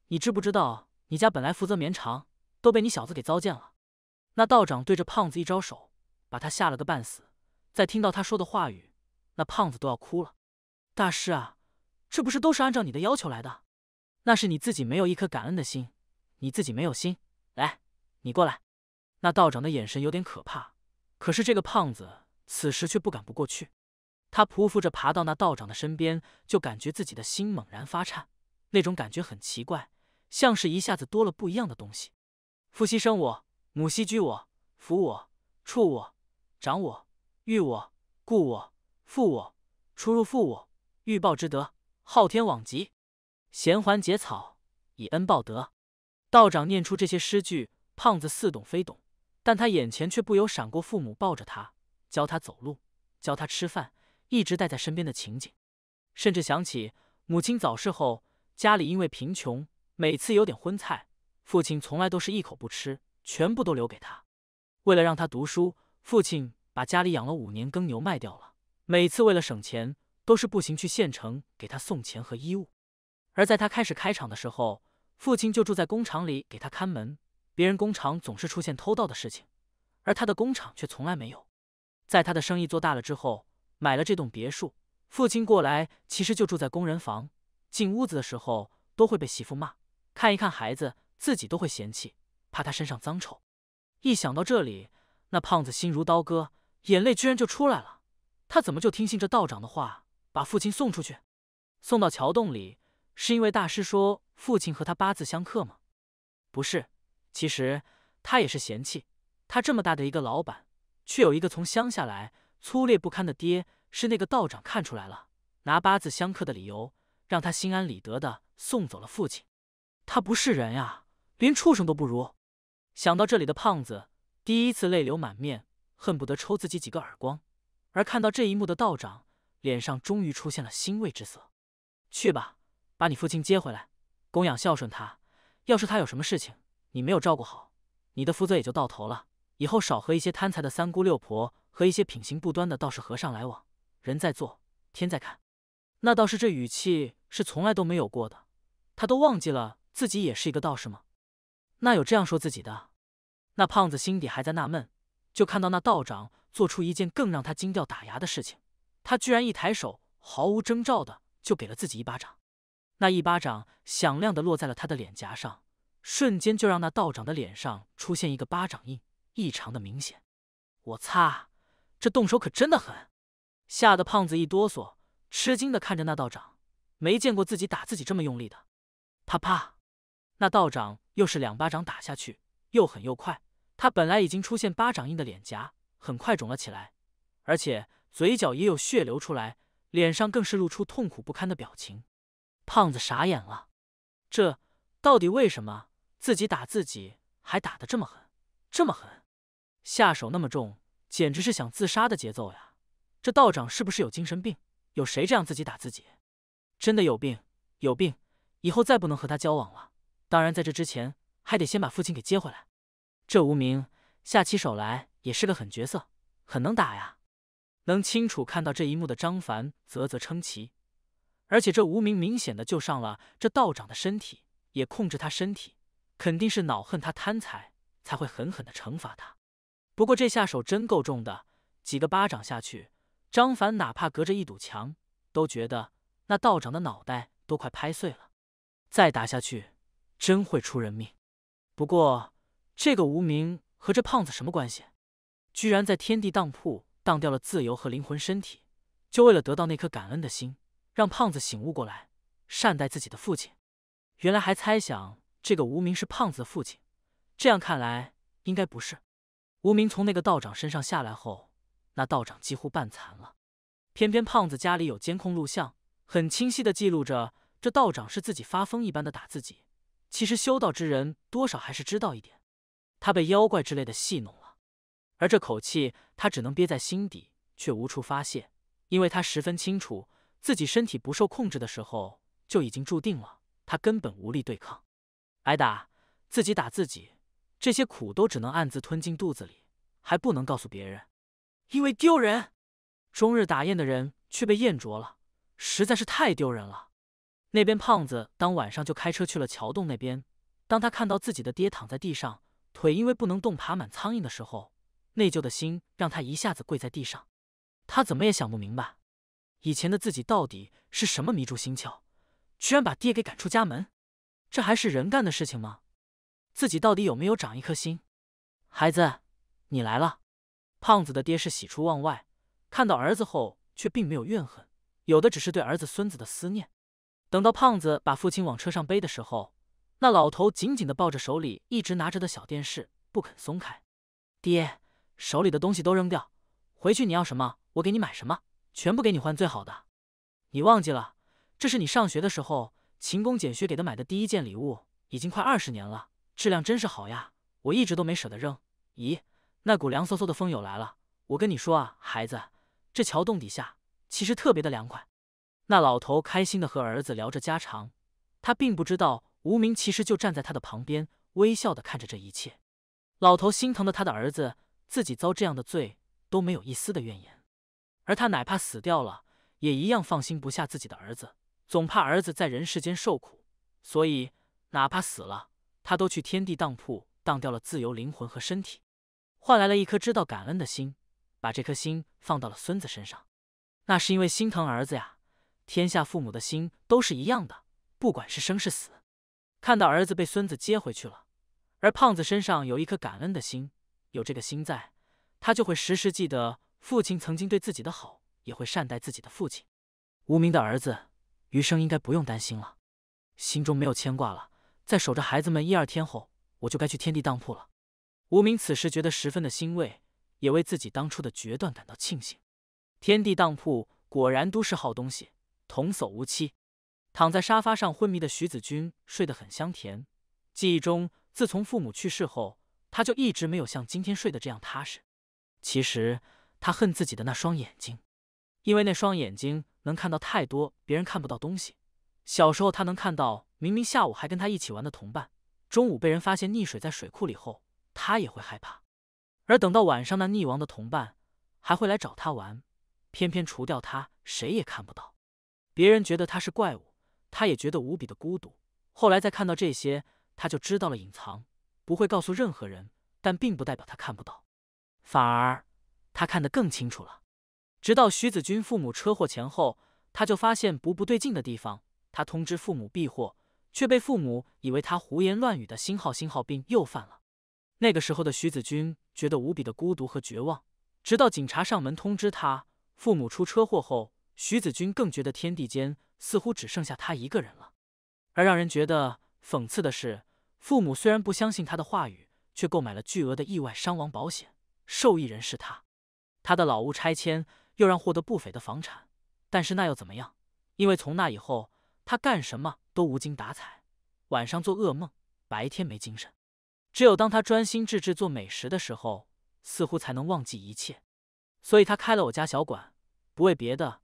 你知不知道？你家本来福泽绵长，都被你小子给糟践了。那道长对着胖子一招手，把他吓了个半死。再听到他说的话语，那胖子都要哭了。大师啊，这不是都是按照你的要求来的？那是你自己没有一颗感恩的心，你自己没有心。来，你过来。那道长的眼神有点可怕，可是这个胖子。此时却不敢不过去，他匍匐着爬到那道长的身边，就感觉自己的心猛然发颤，那种感觉很奇怪，像是一下子多了不一样的东西。父兮生我，母兮居我，扶我，畜我，长我，育我，固我，负我，出入负我，欲报之德，昊天罔极。衔环结草，以恩报德。道长念出这些诗句，胖子似懂非懂，但他眼前却不由闪过父母抱着他。教他走路，教他吃饭，一直带在身边的情景，甚至想起母亲早逝后，家里因为贫穷，每次有点荤菜，父亲从来都是一口不吃，全部都留给他。为了让他读书，父亲把家里养了五年耕牛卖掉了。每次为了省钱，都是步行去县城给他送钱和衣物。而在他开始开厂的时候，父亲就住在工厂里给他看门。别人工厂总是出现偷盗的事情，而他的工厂却从来没有。在他的生意做大了之后，买了这栋别墅。父亲过来，其实就住在工人房。进屋子的时候，都会被媳妇骂。看一看孩子，自己都会嫌弃，怕他身上脏臭。一想到这里，那胖子心如刀割，眼泪居然就出来了。他怎么就听信这道长的话，把父亲送出去，送到桥洞里？是因为大师说父亲和他八字相克吗？不是，其实他也是嫌弃他这么大的一个老板。却有一个从乡下来、粗劣不堪的爹，是那个道长看出来了，拿八字相克的理由，让他心安理得的送走了父亲。他不是人呀，连畜生都不如。想到这里的胖子，第一次泪流满面，恨不得抽自己几个耳光。而看到这一幕的道长，脸上终于出现了欣慰之色。去吧，把你父亲接回来，供养孝顺他。要是他有什么事情，你没有照顾好，你的福泽也就到头了。以后少和一些贪财的三姑六婆和一些品行不端的道士和尚来往。人在做，天在看。那道士这语气是从来都没有过的，他都忘记了自己也是一个道士吗？那有这样说自己的？那胖子心底还在纳闷，就看到那道长做出一件更让他惊掉打牙的事情，他居然一抬手，毫无征兆的就给了自己一巴掌。那一巴掌响亮的落在了他的脸颊上，瞬间就让那道长的脸上出现一个巴掌印。异常的明显，我擦，这动手可真的狠，吓得胖子一哆嗦，吃惊的看着那道长，没见过自己打自己这么用力的。啪啪，那道长又是两巴掌打下去，又狠又快。他本来已经出现巴掌印的脸颊，很快肿了起来，而且嘴角也有血流出来，脸上更是露出痛苦不堪的表情。胖子傻眼了，这到底为什么自己打自己还打得这么狠，这么狠？下手那么重，简直是想自杀的节奏呀！这道长是不是有精神病？有谁这样自己打自己？真的有病，有病！以后再不能和他交往了。当然，在这之前还得先把父亲给接回来。这无名下起手来也是个狠角色，很能打呀！能清楚看到这一幕的张凡啧啧称奇，而且这无名明显的就上了这道长的身体，也控制他身体，肯定是恼恨他贪财，才会狠狠的惩罚他。不过这下手真够重的，几个巴掌下去，张凡哪怕隔着一堵墙，都觉得那道长的脑袋都快拍碎了。再打下去，真会出人命。不过，这个无名和这胖子什么关系？居然在天地当铺当掉了自由和灵魂身体，就为了得到那颗感恩的心，让胖子醒悟过来，善待自己的父亲。原来还猜想这个无名是胖子的父亲，这样看来，应该不是。无名从那个道长身上下来后，那道长几乎半残了。偏偏胖子家里有监控录像，很清晰的记录着这道长是自己发疯一般的打自己。其实修道之人多少还是知道一点，他被妖怪之类的戏弄了。而这口气他只能憋在心底，却无处发泄，因为他十分清楚自己身体不受控制的时候就已经注定了，他根本无力对抗。挨打，自己打自己。这些苦都只能暗自吞进肚子里，还不能告诉别人，因为丢人。终日打雁的人却被雁啄了，实在是太丢人了。那边胖子当晚上就开车去了桥洞那边。当他看到自己的爹躺在地上，腿因为不能动爬满苍蝇的时候，内疚的心让他一下子跪在地上。他怎么也想不明白，以前的自己到底是什么迷住心窍，居然把爹给赶出家门？这还是人干的事情吗？自己到底有没有长一颗心？孩子，你来了。胖子的爹是喜出望外，看到儿子后却并没有怨恨，有的只是对儿子、孙子的思念。等到胖子把父亲往车上背的时候，那老头紧紧的抱着手里一直拿着的小电视，不肯松开。爹，手里的东西都扔掉，回去你要什么，我给你买什么，全部给你换最好的。你忘记了，这是你上学的时候勤工俭学给他买的第一件礼物，已经快二十年了。质量真是好呀，我一直都没舍得扔。咦，那股凉飕飕的风又来了。我跟你说啊，孩子，这桥洞底下其实特别的凉快。那老头开心的和儿子聊着家常，他并不知道无名其实就站在他的旁边，微笑的看着这一切。老头心疼的他的儿子，自己遭这样的罪都没有一丝的怨言，而他哪怕死掉了，也一样放心不下自己的儿子，总怕儿子在人世间受苦，所以哪怕死了。他都去天地当铺当掉了自由灵魂和身体，换来了一颗知道感恩的心，把这颗心放到了孙子身上。那是因为心疼儿子呀，天下父母的心都是一样的，不管是生是死。看到儿子被孙子接回去了，而胖子身上有一颗感恩的心，有这个心在，他就会时时记得父亲曾经对自己的好，也会善待自己的父亲。无名的儿子，余生应该不用担心了，心中没有牵挂了。在守着孩子们一二天后，我就该去天地当铺了。无名此时觉得十分的欣慰，也为自己当初的决断感到庆幸。天地当铺果然都是好东西，童叟无欺。躺在沙发上昏迷的徐子君睡得很香甜，记忆中自从父母去世后，他就一直没有像今天睡得这样踏实。其实他恨自己的那双眼睛，因为那双眼睛能看到太多别人看不到东西。小时候他能看到。明明下午还跟他一起玩的同伴，中午被人发现溺水在水库里后，他也会害怕。而等到晚上，那溺亡的同伴还会来找他玩，偏偏除掉他，谁也看不到。别人觉得他是怪物，他也觉得无比的孤独。后来再看到这些，他就知道了隐藏，不会告诉任何人。但并不代表他看不到，反而他看得更清楚了。直到徐子君父母车祸前后，他就发现不不对劲的地方。他通知父母避祸。却被父母以为他胡言乱语的“星号星号病”又犯了。那个时候的徐子君觉得无比的孤独和绝望。直到警察上门通知他父母出车祸后，徐子君更觉得天地间似乎只剩下他一个人了。而让人觉得讽刺的是，父母虽然不相信他的话语，却购买了巨额的意外伤亡保险，受益人是他。他的老屋拆迁又让获得不菲的房产，但是那又怎么样？因为从那以后，他干什么？都无精打采，晚上做噩梦，白天没精神。只有当他专心致志做美食的时候，似乎才能忘记一切。所以他开了我家小馆，不为别的，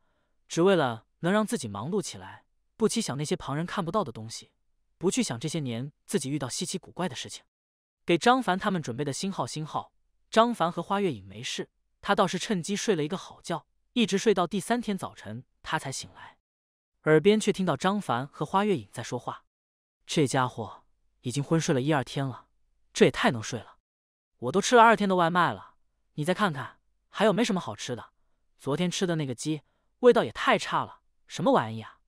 只为了能让自己忙碌起来，不去想那些旁人看不到的东西，不去想这些年自己遇到稀奇古怪的事情。给张凡他们准备的新号新号，张凡和花月影没事，他倒是趁机睡了一个好觉，一直睡到第三天早晨，他才醒来。耳边却听到张凡和花月影在说话，这家伙已经昏睡了一二天了，这也太能睡了。我都吃了二天的外卖了，你再看看，还有没什么好吃的？昨天吃的那个鸡味道也太差了，什么玩意啊？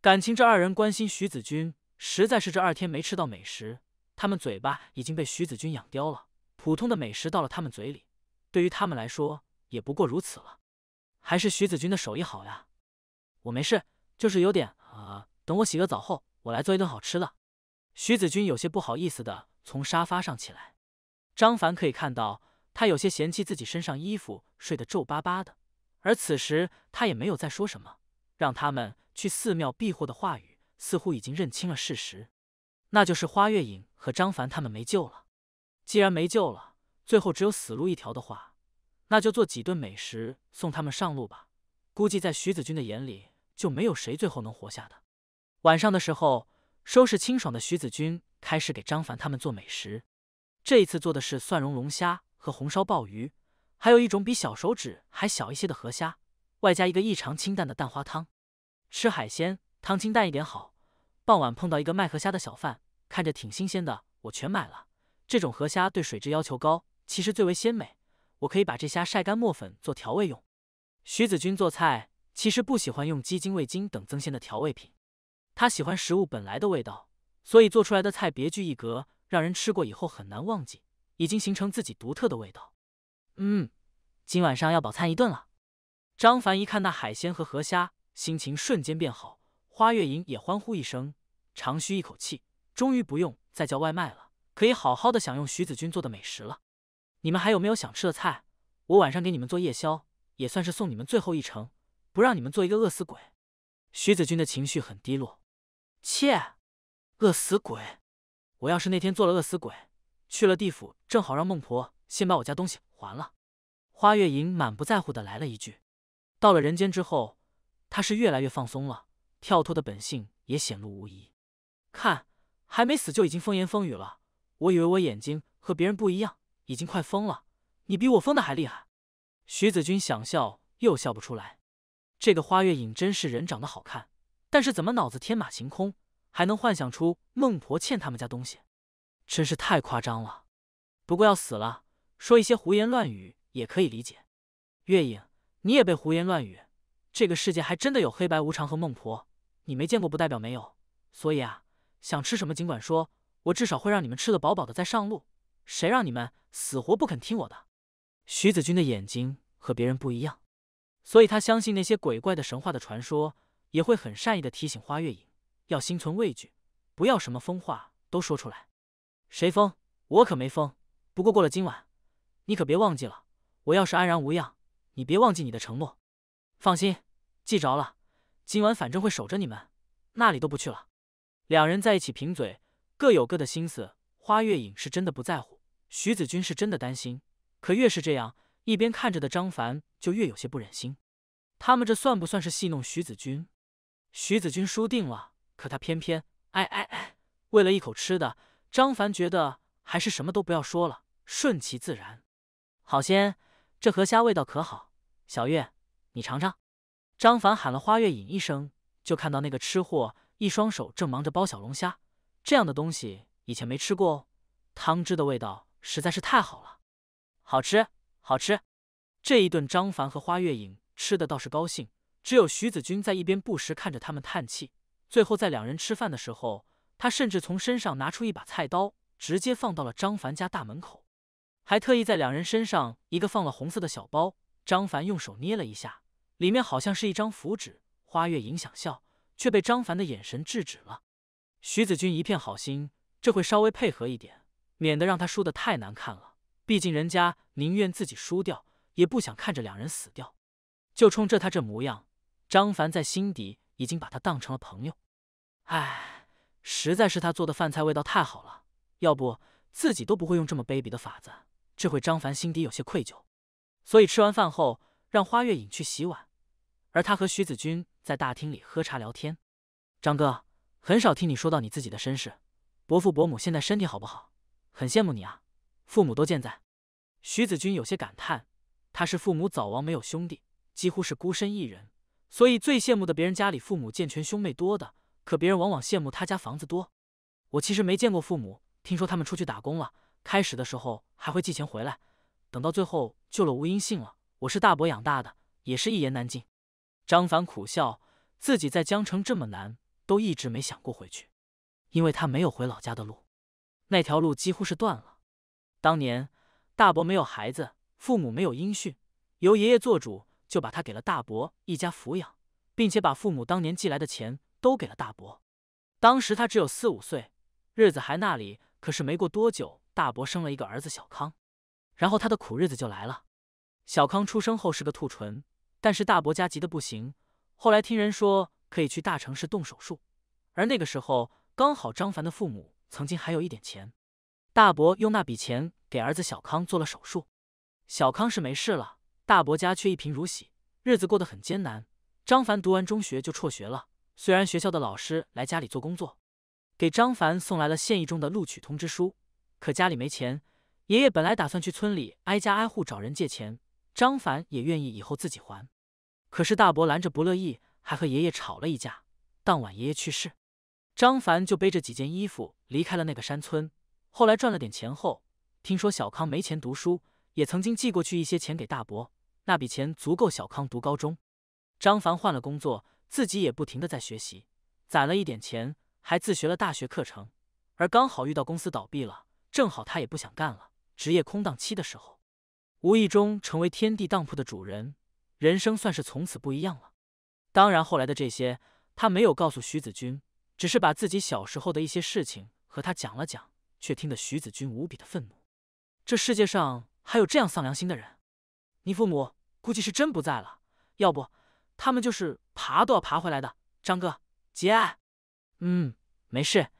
感情这二人关心徐子君，实在是这二天没吃到美食，他们嘴巴已经被徐子君养刁了。普通的美食到了他们嘴里，对于他们来说也不过如此了。还是徐子君的手艺好呀，我没事。就是有点啊，等我洗个澡后，我来做一顿好吃的。徐子君有些不好意思的从沙发上起来。张凡可以看到他有些嫌弃自己身上衣服睡得皱巴巴的，而此时他也没有再说什么让他们去寺庙避祸的话语，似乎已经认清了事实，那就是花月影和张凡他们没救了。既然没救了，最后只有死路一条的话，那就做几顿美食送他们上路吧。估计在徐子君的眼里。就没有谁最后能活下的。晚上的时候，收拾清爽的徐子君开始给张凡他们做美食。这一次做的是蒜蓉龙虾和红烧鲍鱼，还有一种比小手指还小一些的河虾，外加一个异常清淡的蛋花汤。吃海鲜，汤清淡一点好。傍晚碰到一个卖河虾的小贩，看着挺新鲜的，我全买了。这种河虾对水质要求高，其实最为鲜美。我可以把这虾晒干磨粉做调味用。徐子君做菜。其实不喜欢用鸡精、味精等增鲜的调味品，他喜欢食物本来的味道，所以做出来的菜别具一格，让人吃过以后很难忘记，已经形成自己独特的味道。嗯，今晚上要饱餐一顿了。张凡一看那海鲜和河虾，心情瞬间变好。花月影也欢呼一声，长吁一口气，终于不用再叫外卖了，可以好好的享用徐子君做的美食了。你们还有没有想吃的菜？我晚上给你们做夜宵，也算是送你们最后一程。不让你们做一个饿死鬼，徐子君的情绪很低落。切，饿死鬼！我要是那天做了饿死鬼，去了地府，正好让孟婆先把我家东西还了。花月莹满不在乎的来了一句：“到了人间之后，他是越来越放松了，跳脱的本性也显露无遗。看，还没死就已经风言风语了。我以为我眼睛和别人不一样，已经快疯了。你比我疯的还厉害。”徐子君想笑又笑不出来。这个花月影真是人长得好看，但是怎么脑子天马行空，还能幻想出孟婆欠他们家东西，真是太夸张了。不过要死了，说一些胡言乱语也可以理解。月影，你也被胡言乱语。这个世界还真的有黑白无常和孟婆，你没见过不代表没有。所以啊，想吃什么尽管说，我至少会让你们吃得饱饱的再上路。谁让你们死活不肯听我的？徐子君的眼睛和别人不一样。所以他相信那些鬼怪的神话的传说，也会很善意的提醒花月影要心存畏惧，不要什么疯话都说出来。谁疯？我可没疯。不过过了今晚，你可别忘记了。我要是安然无恙，你别忘记你的承诺。放心，记着了。今晚反正会守着你们，那里都不去了。两人在一起贫嘴，各有各的心思。花月影是真的不在乎，徐子君是真的担心。可越是这样。一边看着的张凡就越有些不忍心，他们这算不算是戏弄徐子君？徐子君输定了，可他偏偏……哎哎哎！为了一口吃的，张凡觉得还是什么都不要说了，顺其自然。好鲜，这河虾味道可好，小月，你尝尝。张凡喊了花月影一声，就看到那个吃货一双手正忙着剥小龙虾。这样的东西以前没吃过哦，汤汁的味道实在是太好了，好吃。好吃，这一顿张凡和花月影吃的倒是高兴，只有徐子君在一边不时看着他们叹气。最后在两人吃饭的时候，他甚至从身上拿出一把菜刀，直接放到了张凡家大门口，还特意在两人身上一个放了红色的小包。张凡用手捏了一下，里面好像是一张符纸。花月影想笑，却被张凡的眼神制止了。徐子君一片好心，这会稍微配合一点，免得让他输的太难看了。毕竟人家宁愿自己输掉，也不想看着两人死掉。就冲着他这模样，张凡在心底已经把他当成了朋友。哎，实在是他做的饭菜味道太好了，要不自己都不会用这么卑鄙的法子。这会张凡心底有些愧疚，所以吃完饭后让花月影去洗碗，而他和徐子君在大厅里喝茶聊天。张哥，很少听你说到你自己的身世，伯父伯母现在身体好不好？很羡慕你啊。父母都健在，徐子君有些感叹，他是父母早亡，没有兄弟，几乎是孤身一人，所以最羡慕的别人家里父母健全，兄妹多的。可别人往往羡慕他家房子多。我其实没见过父母，听说他们出去打工了，开始的时候还会寄钱回来，等到最后，就了无音信了。我是大伯养大的，也是一言难尽。张凡苦笑，自己在江城这么难，都一直没想过回去，因为他没有回老家的路，那条路几乎是断了。当年大伯没有孩子，父母没有音讯，由爷爷做主，就把他给了大伯一家抚养，并且把父母当年寄来的钱都给了大伯。当时他只有四五岁，日子还那里。可是没过多久，大伯生了一个儿子小康，然后他的苦日子就来了。小康出生后是个兔唇，但是大伯家急得不行。后来听人说可以去大城市动手术，而那个时候刚好张凡的父母曾经还有一点钱。大伯用那笔钱给儿子小康做了手术，小康是没事了，大伯家却一贫如洗，日子过得很艰难。张凡读完中学就辍学了，虽然学校的老师来家里做工作，给张凡送来了县一中的录取通知书，可家里没钱。爷爷本来打算去村里挨家挨户找人借钱，张凡也愿意以后自己还，可是大伯拦着不乐意，还和爷爷吵了一架。当晚爷爷去世，张凡就背着几件衣服离开了那个山村。后来赚了点钱后，听说小康没钱读书，也曾经寄过去一些钱给大伯。那笔钱足够小康读高中。张凡换了工作，自己也不停的在学习，攒了一点钱，还自学了大学课程。而刚好遇到公司倒闭了，正好他也不想干了，职业空档期的时候，无意中成为天地当铺的主人，人生算是从此不一样了。当然后来的这些，他没有告诉徐子君，只是把自己小时候的一些事情和他讲了讲。却听得徐子君无比的愤怒。这世界上还有这样丧良心的人？你父母估计是真不在了，要不他们就是爬都要爬回来的。张哥，节哀。嗯，没事，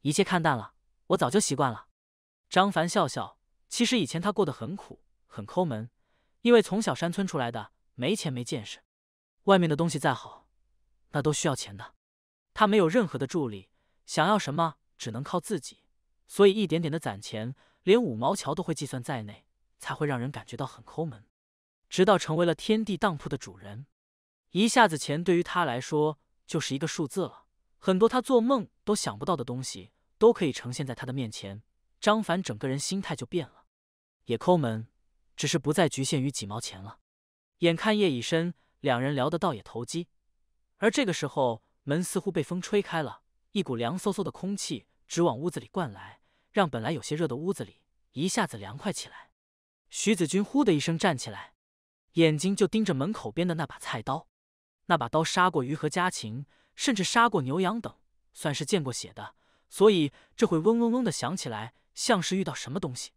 一切看淡了，我早就习惯了。张凡笑笑，其实以前他过得很苦，很抠门，因为从小山村出来的，没钱没见识。外面的东西再好，那都需要钱的。他没有任何的助力，想要什么只能靠自己。所以一点点的攒钱，连五毛钱都会计算在内，才会让人感觉到很抠门。直到成为了天地当铺的主人，一下子钱对于他来说就是一个数字了，很多他做梦都想不到的东西都可以呈现在他的面前。张凡整个人心态就变了，也抠门，只是不再局限于几毛钱了。眼看夜已深，两人聊得倒也投机。而这个时候，门似乎被风吹开了，一股凉飕飕的空气直往屋子里灌来。让本来有些热的屋子里一下子凉快起来。徐子君呼的一声站起来，眼睛就盯着门口边的那把菜刀。那把刀杀过鱼和家禽，甚至杀过牛羊等，算是见过血的，所以这会嗡嗡嗡的响起来，像是遇到什么东西。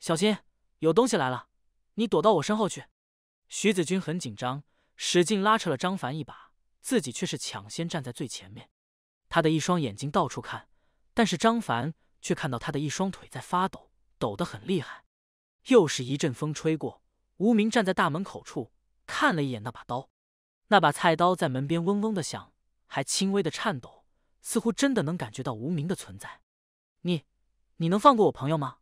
小心，有东西来了，你躲到我身后去。徐子君很紧张，使劲拉扯了张凡一把，自己却是抢先站在最前面。他的一双眼睛到处看，但是张凡。却看到他的一双腿在发抖，抖得很厉害。又是一阵风吹过，无名站在大门口处看了一眼那把刀，那把菜刀在门边嗡嗡的响，还轻微的颤抖，似乎真的能感觉到无名的存在。你，你能放过我朋友吗？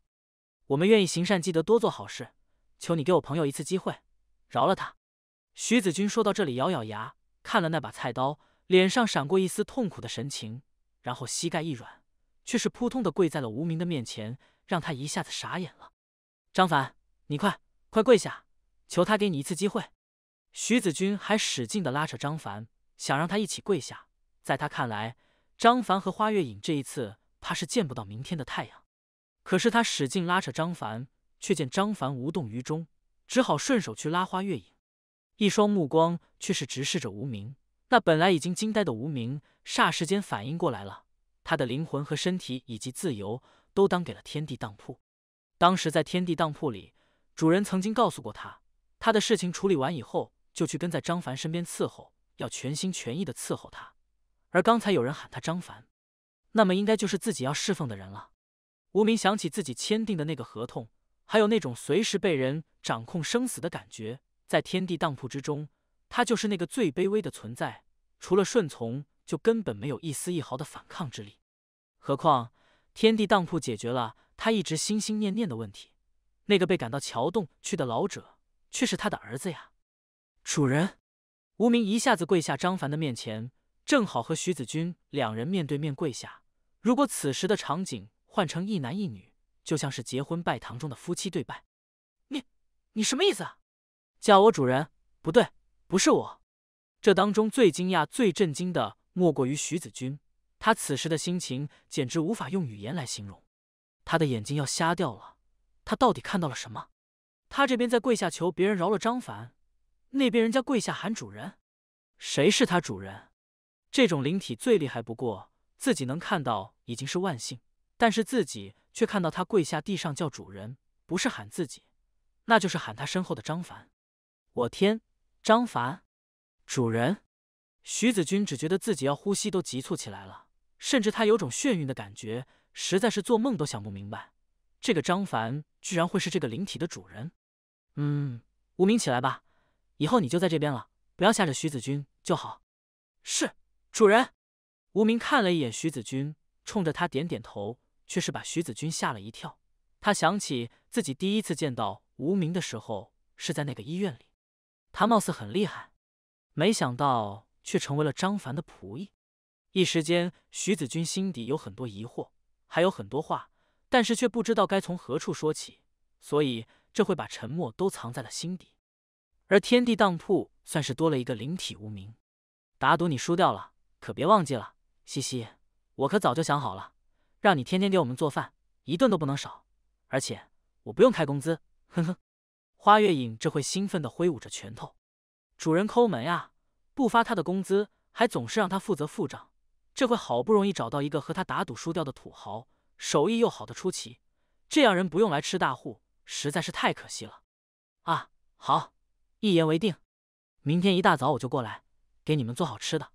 我们愿意行善积德，多做好事，求你给我朋友一次机会，饶了他。徐子君说到这里，咬咬牙，看了那把菜刀，脸上闪过一丝痛苦的神情，然后膝盖一软。却是扑通的跪在了无名的面前，让他一下子傻眼了。张凡，你快快跪下，求他给你一次机会。徐子君还使劲的拉扯张凡，想让他一起跪下。在他看来，张凡和花月影这一次怕是见不到明天的太阳。可是他使劲拉扯张凡，却见张凡无动于衷，只好顺手去拉花月影。一双目光却是直视着无名。那本来已经惊呆的无名，霎时间反应过来了。他的灵魂和身体以及自由都当给了天地当铺。当时在天地当铺里，主人曾经告诉过他，他的事情处理完以后就去跟在张凡身边伺候，要全心全意的伺候他。而刚才有人喊他张凡，那么应该就是自己要侍奉的人了。无名想起自己签订的那个合同，还有那种随时被人掌控生死的感觉，在天地当铺之中，他就是那个最卑微的存在，除了顺从，就根本没有一丝一毫的反抗之力。何况，天地当铺解决了他一直心心念念的问题。那个被赶到桥洞去的老者，却是他的儿子呀！主人，无名一下子跪下张凡的面前，正好和徐子君两人面对面跪下。如果此时的场景换成一男一女，就像是结婚拜堂中的夫妻对拜。你，你什么意思？叫我主人？不对，不是我。这当中最惊讶、最震惊的，莫过于徐子君。他此时的心情简直无法用语言来形容，他的眼睛要瞎掉了。他到底看到了什么？他这边在跪下求别人饶了张凡，那边人家跪下喊主人，谁是他主人？这种灵体最厉害不过，自己能看到已经是万幸，但是自己却看到他跪下地上叫主人，不是喊自己，那就是喊他身后的张凡。我天，张凡，主人！徐子君只觉得自己要呼吸都急促起来了。甚至他有种眩晕的感觉，实在是做梦都想不明白，这个张凡居然会是这个灵体的主人。嗯，无名起来吧，以后你就在这边了，不要吓着徐子君就好。是，主人。无名看了一眼徐子君，冲着他点点头，却是把徐子君吓了一跳。他想起自己第一次见到无名的时候是在那个医院里，他貌似很厉害，没想到却成为了张凡的仆役。一时间，徐子君心底有很多疑惑，还有很多话，但是却不知道该从何处说起，所以这会把沉默都藏在了心底。而天地当铺算是多了一个灵体无名。打赌你输掉了，可别忘记了，嘻嘻，我可早就想好了，让你天天给我们做饭，一顿都不能少，而且我不用开工资，哼哼。花月影这会兴奋的挥舞着拳头，主人抠门啊，不发他的工资，还总是让他负责付账。这回好不容易找到一个和他打赌输掉的土豪，手艺又好的出奇，这样人不用来吃大户，实在是太可惜了。啊，好，一言为定，明天一大早我就过来给你们做好吃的。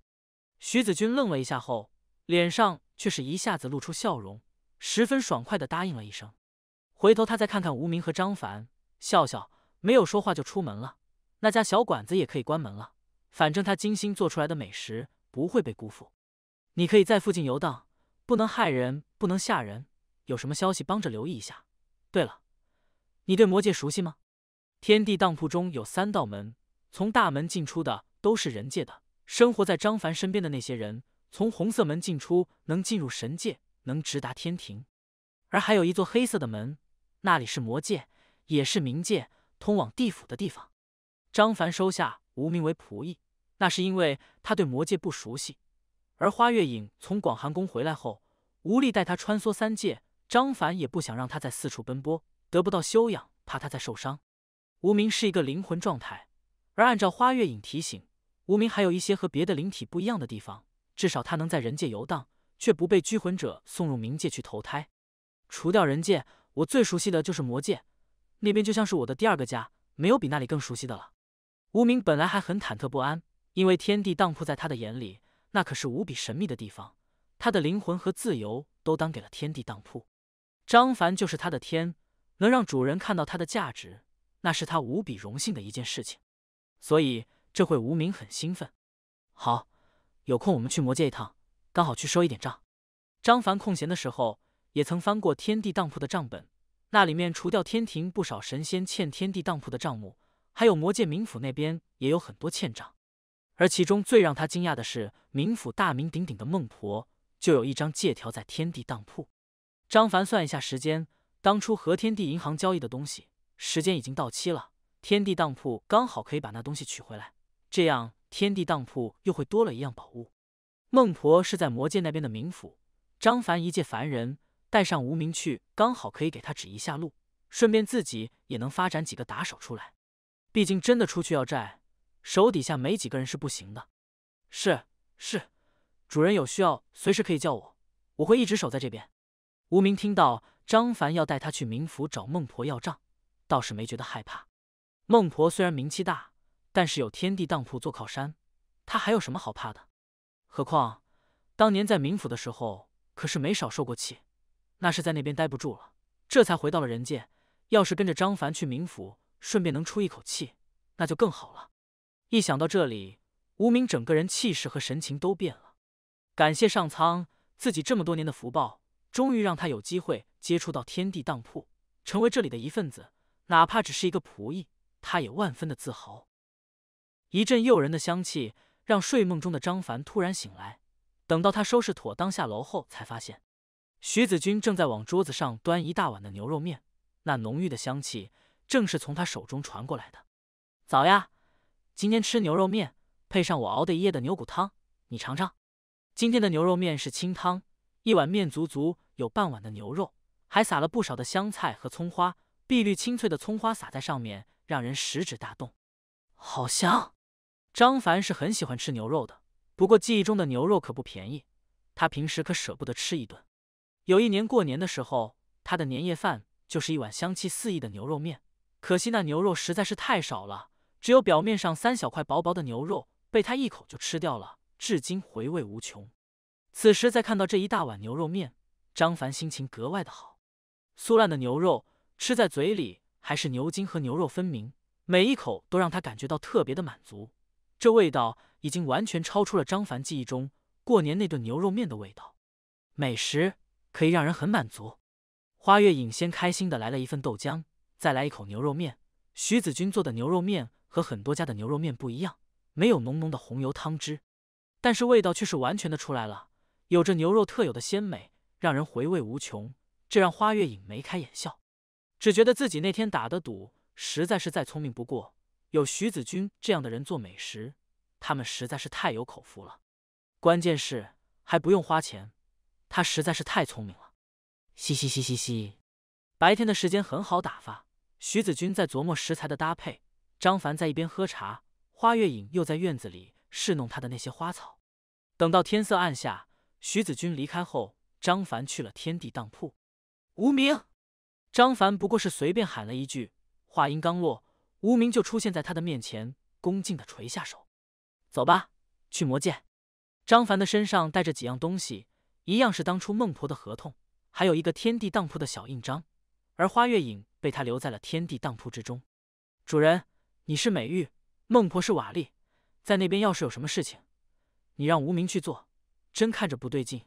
徐子君愣了一下后，脸上却是一下子露出笑容，十分爽快的答应了一声。回头他再看看无名和张凡，笑笑，没有说话就出门了。那家小馆子也可以关门了，反正他精心做出来的美食不会被辜负。你可以在附近游荡，不能害人，不能吓人。有什么消息，帮着留意一下。对了，你对魔界熟悉吗？天地当铺中有三道门，从大门进出的都是人界的。生活在张凡身边的那些人，从红色门进出，能进入神界，能直达天庭。而还有一座黑色的门，那里是魔界，也是冥界，通往地府的地方。张凡收下无名为仆役，那是因为他对魔界不熟悉。而花月影从广寒宫回来后，无力带他穿梭三界。张凡也不想让他再四处奔波，得不到休养，怕他再受伤。无名是一个灵魂状态，而按照花月影提醒，无名还有一些和别的灵体不一样的地方。至少他能在人界游荡，却不被拘魂者送入冥界去投胎。除掉人界，我最熟悉的就是魔界，那边就像是我的第二个家，没有比那里更熟悉的了。无名本来还很忐忑不安，因为天地当铺在他的眼里。那可是无比神秘的地方，他的灵魂和自由都当给了天地当铺。张凡就是他的天，能让主人看到他的价值，那是他无比荣幸的一件事情。所以这会无名很兴奋。好，有空我们去魔界一趟，刚好去收一点账。张凡空闲的时候，也曾翻过天地当铺的账本，那里面除掉天庭不少神仙欠天地当铺的账目，还有魔界冥府那边也有很多欠账。而其中最让他惊讶的是，冥府大名鼎鼎的孟婆，就有一张借条在天地当铺。张凡算一下时间，当初和天地银行交易的东西，时间已经到期了。天地当铺刚好可以把那东西取回来，这样天地当铺又会多了一样宝物。孟婆是在魔界那边的冥府，张凡一介凡人，带上无名去，刚好可以给他指一下路，顺便自己也能发展几个打手出来。毕竟真的出去要债。手底下没几个人是不行的，是是，主人有需要随时可以叫我，我会一直守在这边。无名听到张凡要带他去冥府找孟婆要账，倒是没觉得害怕。孟婆虽然名气大，但是有天地当铺做靠山，他还有什么好怕的？何况当年在冥府的时候可是没少受过气，那是在那边待不住了，这才回到了人界。要是跟着张凡去冥府，顺便能出一口气，那就更好了。一想到这里，无名整个人气势和神情都变了。感谢上苍，自己这么多年的福报，终于让他有机会接触到天地当铺，成为这里的一份子，哪怕只是一个仆役，他也万分的自豪。一阵诱人的香气让睡梦中的张凡突然醒来。等到他收拾妥当下楼后，才发现徐子君正在往桌子上端一大碗的牛肉面，那浓郁的香气正是从他手中传过来的。早呀。今天吃牛肉面，配上我熬的一夜的牛骨汤，你尝尝。今天的牛肉面是清汤，一碗面足足有半碗的牛肉，还撒了不少的香菜和葱花，碧绿清脆的葱花撒在上面，让人食指大动，好香。张凡是很喜欢吃牛肉的，不过记忆中的牛肉可不便宜，他平时可舍不得吃一顿。有一年过年的时候，他的年夜饭就是一碗香气四溢的牛肉面，可惜那牛肉实在是太少了。只有表面上三小块薄薄的牛肉被他一口就吃掉了，至今回味无穷。此时再看到这一大碗牛肉面，张凡心情格外的好。酥烂的牛肉吃在嘴里，还是牛筋和牛肉分明，每一口都让他感觉到特别的满足。这味道已经完全超出了张凡记忆中过年那顿牛肉面的味道。美食可以让人很满足。花月影先开心的来了一份豆浆，再来一口牛肉面。徐子君做的牛肉面。和很多家的牛肉面不一样，没有浓浓的红油汤汁，但是味道却是完全的出来了，有着牛肉特有的鲜美，让人回味无穷。这让花月影眉开眼笑，只觉得自己那天打的赌实在是再聪明不过。有徐子君这样的人做美食，他们实在是太有口福了。关键是还不用花钱，他实在是太聪明了。嘻嘻嘻嘻嘻。白天的时间很好打发，徐子君在琢磨食材的搭配。张凡在一边喝茶，花月影又在院子里侍弄他的那些花草。等到天色暗下，徐子君离开后，张凡去了天地当铺。无名，张凡不过是随便喊了一句，话音刚落，无名就出现在他的面前，恭敬的垂下手。走吧，去魔界。张凡的身上带着几样东西，一样是当初孟婆的合同，还有一个天地当铺的小印章。而花月影被他留在了天地当铺之中，主人。你是美玉，孟婆是瓦砾，在那边要是有什么事情，你让无名去做。真看着不对劲，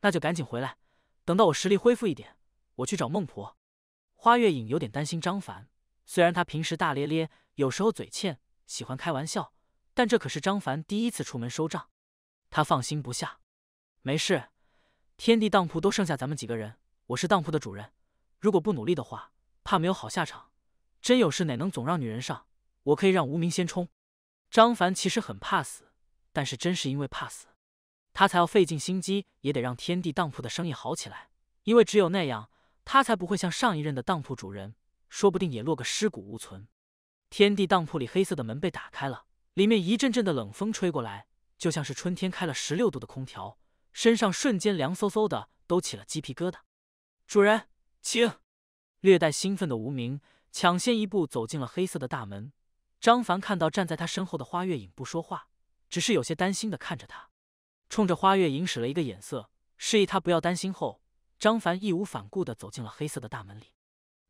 那就赶紧回来。等到我实力恢复一点，我去找孟婆。花月影有点担心张凡，虽然他平时大咧咧，有时候嘴欠，喜欢开玩笑，但这可是张凡第一次出门收账，他放心不下。没事，天地当铺都剩下咱们几个人，我是当铺的主人，如果不努力的话，怕没有好下场。真有事哪能总让女人上？我可以让无名先冲。张凡其实很怕死，但是真是因为怕死，他才要费尽心机，也得让天地当铺的生意好起来。因为只有那样，他才不会像上一任的当铺主人，说不定也落个尸骨无存。天地当铺里黑色的门被打开了，里面一阵阵的冷风吹过来，就像是春天开了十六度的空调，身上瞬间凉飕飕的，都起了鸡皮疙瘩。主人，请。略带兴奋的无名抢先一步走进了黑色的大门。张凡看到站在他身后的花月影不说话，只是有些担心的看着他，冲着花月影使了一个眼色，示意他不要担心。后，张凡义无反顾的走进了黑色的大门里。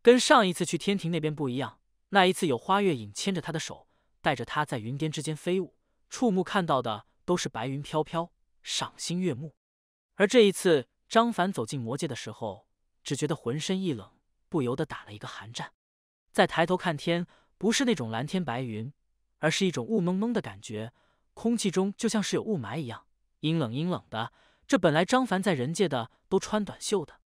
跟上一次去天庭那边不一样，那一次有花月影牵着他的手，带着他在云巅之间飞舞，触目看到的都是白云飘飘，赏心悦目。而这一次，张凡走进魔界的时候，只觉得浑身一冷，不由得打了一个寒战。再抬头看天。不是那种蓝天白云，而是一种雾蒙蒙的感觉，空气中就像是有雾霾一样，阴冷阴冷的。这本来张凡在人界的都穿短袖的，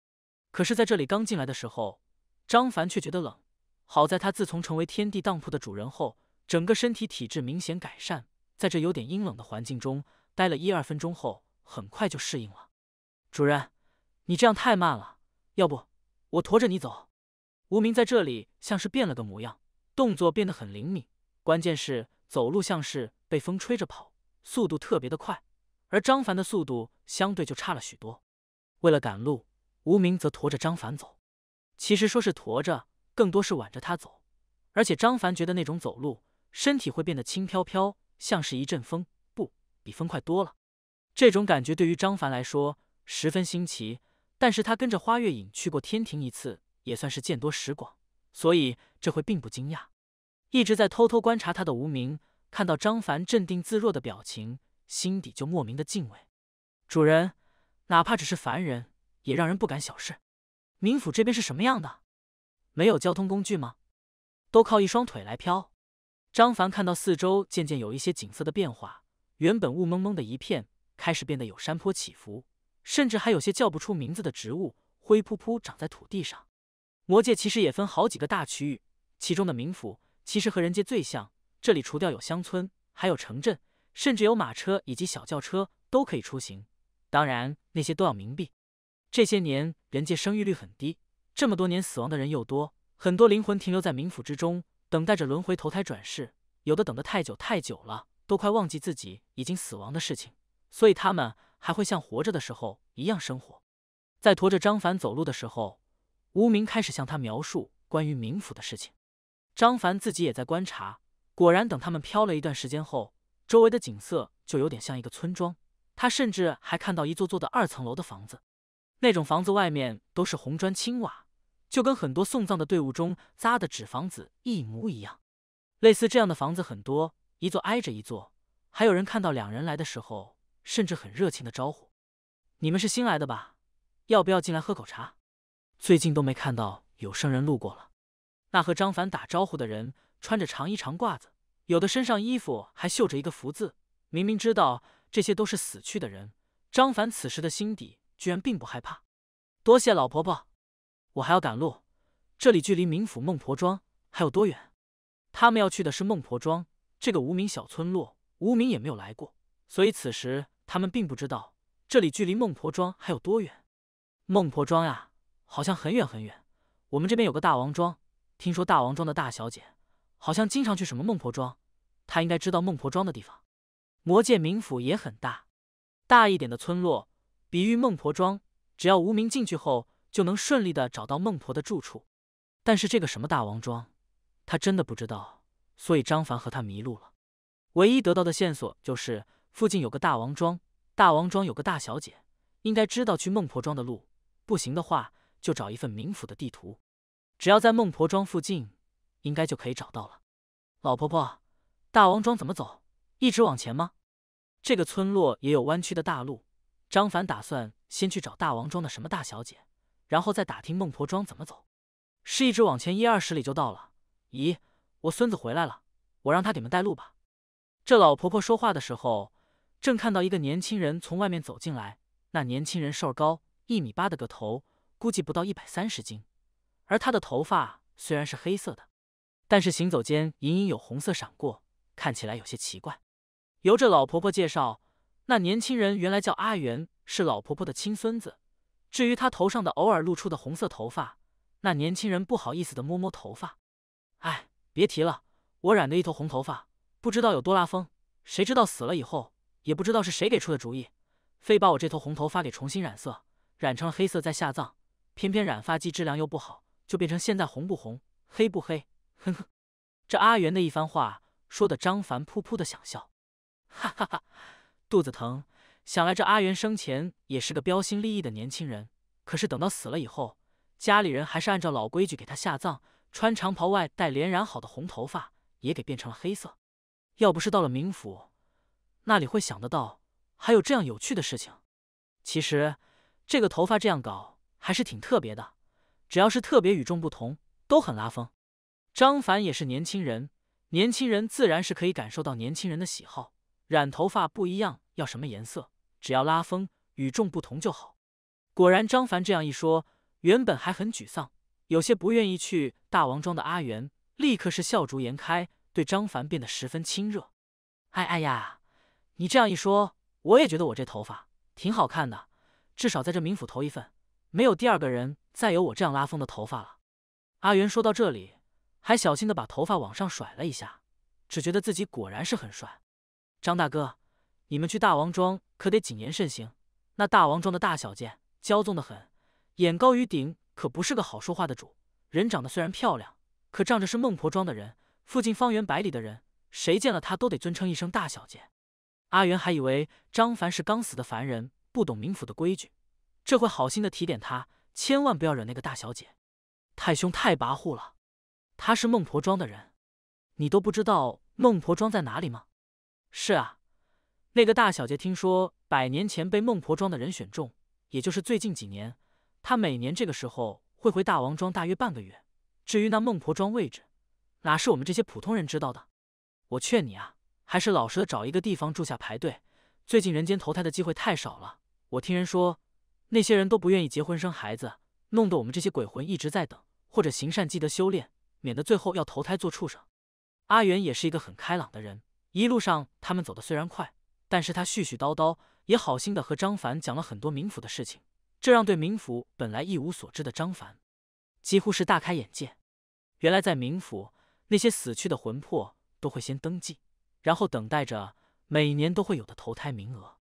可是在这里刚进来的时候，张凡却觉得冷。好在他自从成为天地当铺的主人后，整个身体体质明显改善，在这有点阴冷的环境中待了一二分钟后，很快就适应了。主人，你这样太慢了，要不我驮着你走？无名在这里像是变了个模样。动作变得很灵敏，关键是走路像是被风吹着跑，速度特别的快。而张凡的速度相对就差了许多。为了赶路，无名则驮着张凡走。其实说是驮着，更多是挽着他走。而且张凡觉得那种走路，身体会变得轻飘飘，像是一阵风，不比风快多了。这种感觉对于张凡来说十分新奇，但是他跟着花月影去过天庭一次，也算是见多识广。所以这会并不惊讶，一直在偷偷观察他的无名看到张凡镇定自若的表情，心底就莫名的敬畏。主人，哪怕只是凡人，也让人不敢小视。冥府这边是什么样的？没有交通工具吗？都靠一双腿来飘？张凡看到四周渐渐有一些景色的变化，原本雾蒙蒙的一片开始变得有山坡起伏，甚至还有些叫不出名字的植物灰扑扑长在土地上。魔界其实也分好几个大区域，其中的冥府其实和人界最像。这里除掉有乡村，还有城镇，甚至有马车以及小轿车都可以出行，当然那些都要冥币。这些年人界生育率很低，这么多年死亡的人又多，很多灵魂停留在冥府之中，等待着轮回投胎转世。有的等得太久太久了，都快忘记自己已经死亡的事情，所以他们还会像活着的时候一样生活，在驮着张凡走路的时候。无名开始向他描述关于冥府的事情，张凡自己也在观察。果然，等他们飘了一段时间后，周围的景色就有点像一个村庄。他甚至还看到一座座的二层楼的房子，那种房子外面都是红砖青瓦，就跟很多送葬的队伍中扎的纸房子一模一样。类似这样的房子很多，一座挨着一座。还有人看到两人来的时候，甚至很热情的招呼：“你们是新来的吧？要不要进来喝口茶？”最近都没看到有生人路过了。那和张凡打招呼的人穿着长衣长褂子，有的身上衣服还绣着一个福字。明明知道这些都是死去的人，张凡此时的心底居然并不害怕。多谢老婆婆，我还要赶路。这里距离冥府孟婆庄还有多远？他们要去的是孟婆庄这个无名小村落，无名也没有来过，所以此时他们并不知道这里距离孟婆庄还有多远。孟婆庄呀。好像很远很远，我们这边有个大王庄，听说大王庄的大小姐好像经常去什么孟婆庄，她应该知道孟婆庄的地方。魔界冥府也很大，大一点的村落，比喻孟婆庄，只要无名进去后，就能顺利的找到孟婆的住处。但是这个什么大王庄，他真的不知道，所以张凡和他迷路了。唯一得到的线索就是附近有个大王庄，大王庄有个大小姐，应该知道去孟婆庄的路。不行的话。就找一份冥府的地图，只要在孟婆庄附近，应该就可以找到了。老婆婆，大王庄怎么走？一直往前吗？这个村落也有弯曲的大路。张凡打算先去找大王庄的什么大小姐，然后再打听孟婆庄怎么走，是一直往前一二十里就到了。咦，我孙子回来了，我让他给你们带路吧。这老婆婆说话的时候，正看到一个年轻人从外面走进来。那年轻人瘦高，一米八的个头。估计不到一百三十斤，而她的头发虽然是黑色的，但是行走间隐隐有红色闪过，看起来有些奇怪。由着老婆婆介绍，那年轻人原来叫阿元，是老婆婆的亲孙子。至于他头上的偶尔露出的红色头发，那年轻人不好意思的摸摸头发，哎，别提了，我染的一头红头发，不知道有多拉风。谁知道死了以后，也不知道是谁给出的主意，非把我这头红头发给重新染色，染成了黑色再下葬。偏偏染发剂质量又不好，就变成现在红不红，黑不黑。呵呵，这阿元的一番话说的张凡噗噗的想笑，哈哈哈！肚子疼。想来这阿元生前也是个标新立异的年轻人，可是等到死了以后，家里人还是按照老规矩给他下葬，穿长袍外带连染好的红头发也给变成了黑色。要不是到了冥府，哪里会想得到还有这样有趣的事情？其实这个头发这样搞。还是挺特别的，只要是特别与众不同，都很拉风。张凡也是年轻人，年轻人自然是可以感受到年轻人的喜好。染头发不一样，要什么颜色？只要拉风、与众不同就好。果然，张凡这样一说，原本还很沮丧、有些不愿意去大王庄的阿元，立刻是笑逐颜开，对张凡变得十分亲热。哎哎呀，你这样一说，我也觉得我这头发挺好看的，至少在这冥府头一份。没有第二个人再有我这样拉风的头发了。阿元说到这里，还小心的把头发往上甩了一下，只觉得自己果然是很帅。张大哥，你们去大王庄可得谨言慎行。那大王庄的大小姐骄纵的很，眼高于顶，可不是个好说话的主。人长得虽然漂亮，可仗着是孟婆庄的人，附近方圆百里的人谁见了她都得尊称一声大小姐。阿元还以为张凡是刚死的凡人，不懂冥府的规矩。这会好心的提点他，千万不要惹那个大小姐，太凶太跋扈了。她是孟婆庄的人，你都不知道孟婆庄在哪里吗？是啊，那个大小姐听说百年前被孟婆庄的人选中，也就是最近几年，她每年这个时候会回大王庄大约半个月。至于那孟婆庄位置，哪是我们这些普通人知道的？我劝你啊，还是老实的找一个地方住下排队。最近人间投胎的机会太少了，我听人说。那些人都不愿意结婚生孩子，弄得我们这些鬼魂一直在等，或者行善积德修炼，免得最后要投胎做畜生。阿元也是一个很开朗的人，一路上他们走得虽然快，但是他絮絮叨叨，也好心的和张凡讲了很多冥府的事情，这让对冥府本来一无所知的张凡几乎是大开眼界。原来在冥府，那些死去的魂魄都会先登记，然后等待着每年都会有的投胎名额。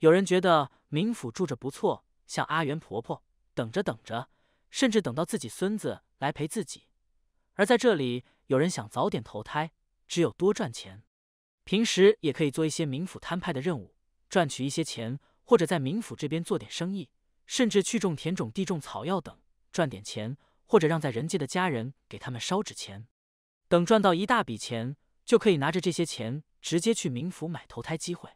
有人觉得冥府住着不错。像阿元婆婆，等着等着，甚至等到自己孙子来陪自己。而在这里，有人想早点投胎，只有多赚钱。平时也可以做一些冥府摊派的任务，赚取一些钱，或者在冥府这边做点生意，甚至去种田、种地、种草药等，赚点钱，或者让在人界的家人给他们烧纸钱。等赚到一大笔钱，就可以拿着这些钱直接去冥府买投胎机会。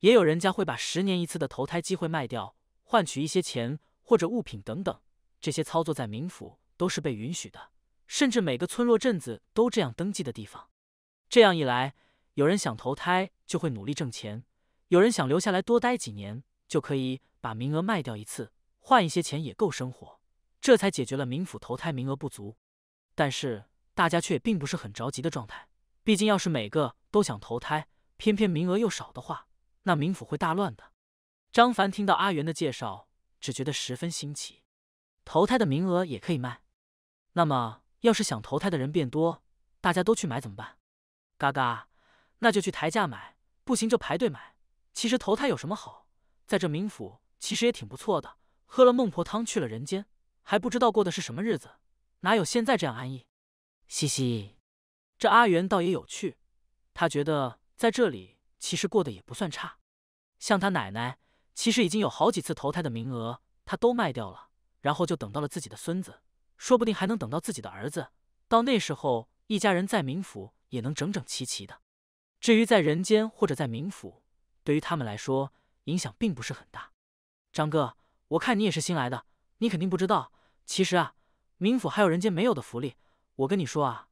也有人家会把十年一次的投胎机会卖掉。换取一些钱或者物品等等，这些操作在冥府都是被允许的，甚至每个村落镇子都这样登记的地方。这样一来，有人想投胎就会努力挣钱，有人想留下来多待几年，就可以把名额卖掉一次，换一些钱也够生活。这才解决了冥府投胎名额不足。但是大家却并不是很着急的状态，毕竟要是每个都想投胎，偏偏名额又少的话，那冥府会大乱的。张凡听到阿元的介绍，只觉得十分新奇。投胎的名额也可以卖，那么要是想投胎的人变多，大家都去买怎么办？嘎嘎，那就去抬价买，不行就排队买。其实投胎有什么好？在这冥府其实也挺不错的，喝了孟婆汤去了人间，还不知道过的是什么日子，哪有现在这样安逸？嘻嘻，这阿元倒也有趣，他觉得在这里其实过得也不算差，像他奶奶。其实已经有好几次投胎的名额，他都卖掉了，然后就等到了自己的孙子，说不定还能等到自己的儿子。到那时候，一家人在冥府也能整整齐齐的。至于在人间或者在冥府，对于他们来说，影响并不是很大。张哥，我看你也是新来的，你肯定不知道，其实啊，冥府还有人间没有的福利。我跟你说啊，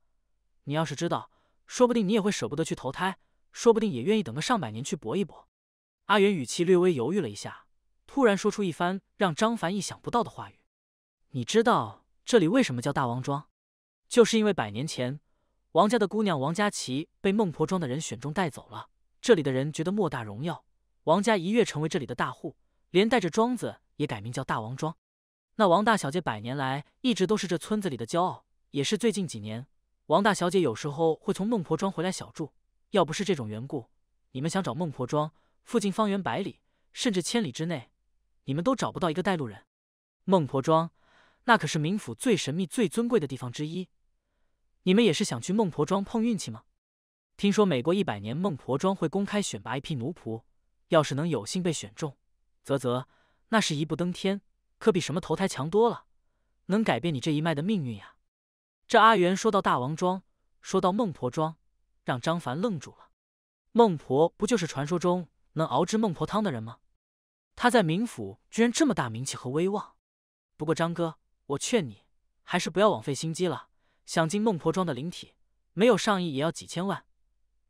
你要是知道，说不定你也会舍不得去投胎，说不定也愿意等个上百年去搏一搏。阿元语气略微犹豫了一下，突然说出一番让张凡意想不到的话语：“你知道这里为什么叫大王庄？就是因为百年前王家的姑娘王佳琪被孟婆庄的人选中带走了，这里的人觉得莫大荣耀，王家一跃成为这里的大户，连带着庄子也改名叫大王庄。那王大小姐百年来一直都是这村子里的骄傲，也是最近几年，王大小姐有时候会从孟婆庄回来小住。要不是这种缘故，你们想找孟婆庄？”附近方圆百里，甚至千里之内，你们都找不到一个带路人。孟婆庄，那可是冥府最神秘、最尊贵的地方之一。你们也是想去孟婆庄碰运气吗？听说每过一百年，孟婆庄会公开选拔一批奴仆，要是能有幸被选中，啧啧，那是一步登天，可比什么投胎强多了，能改变你这一脉的命运呀。这阿元说到大王庄，说到孟婆庄，让张凡愣住了。孟婆不就是传说中？能熬制孟婆汤的人吗？他在冥府居然这么大名气和威望。不过张哥，我劝你还是不要枉费心机了。想进孟婆庄的灵体，没有上亿也要几千万，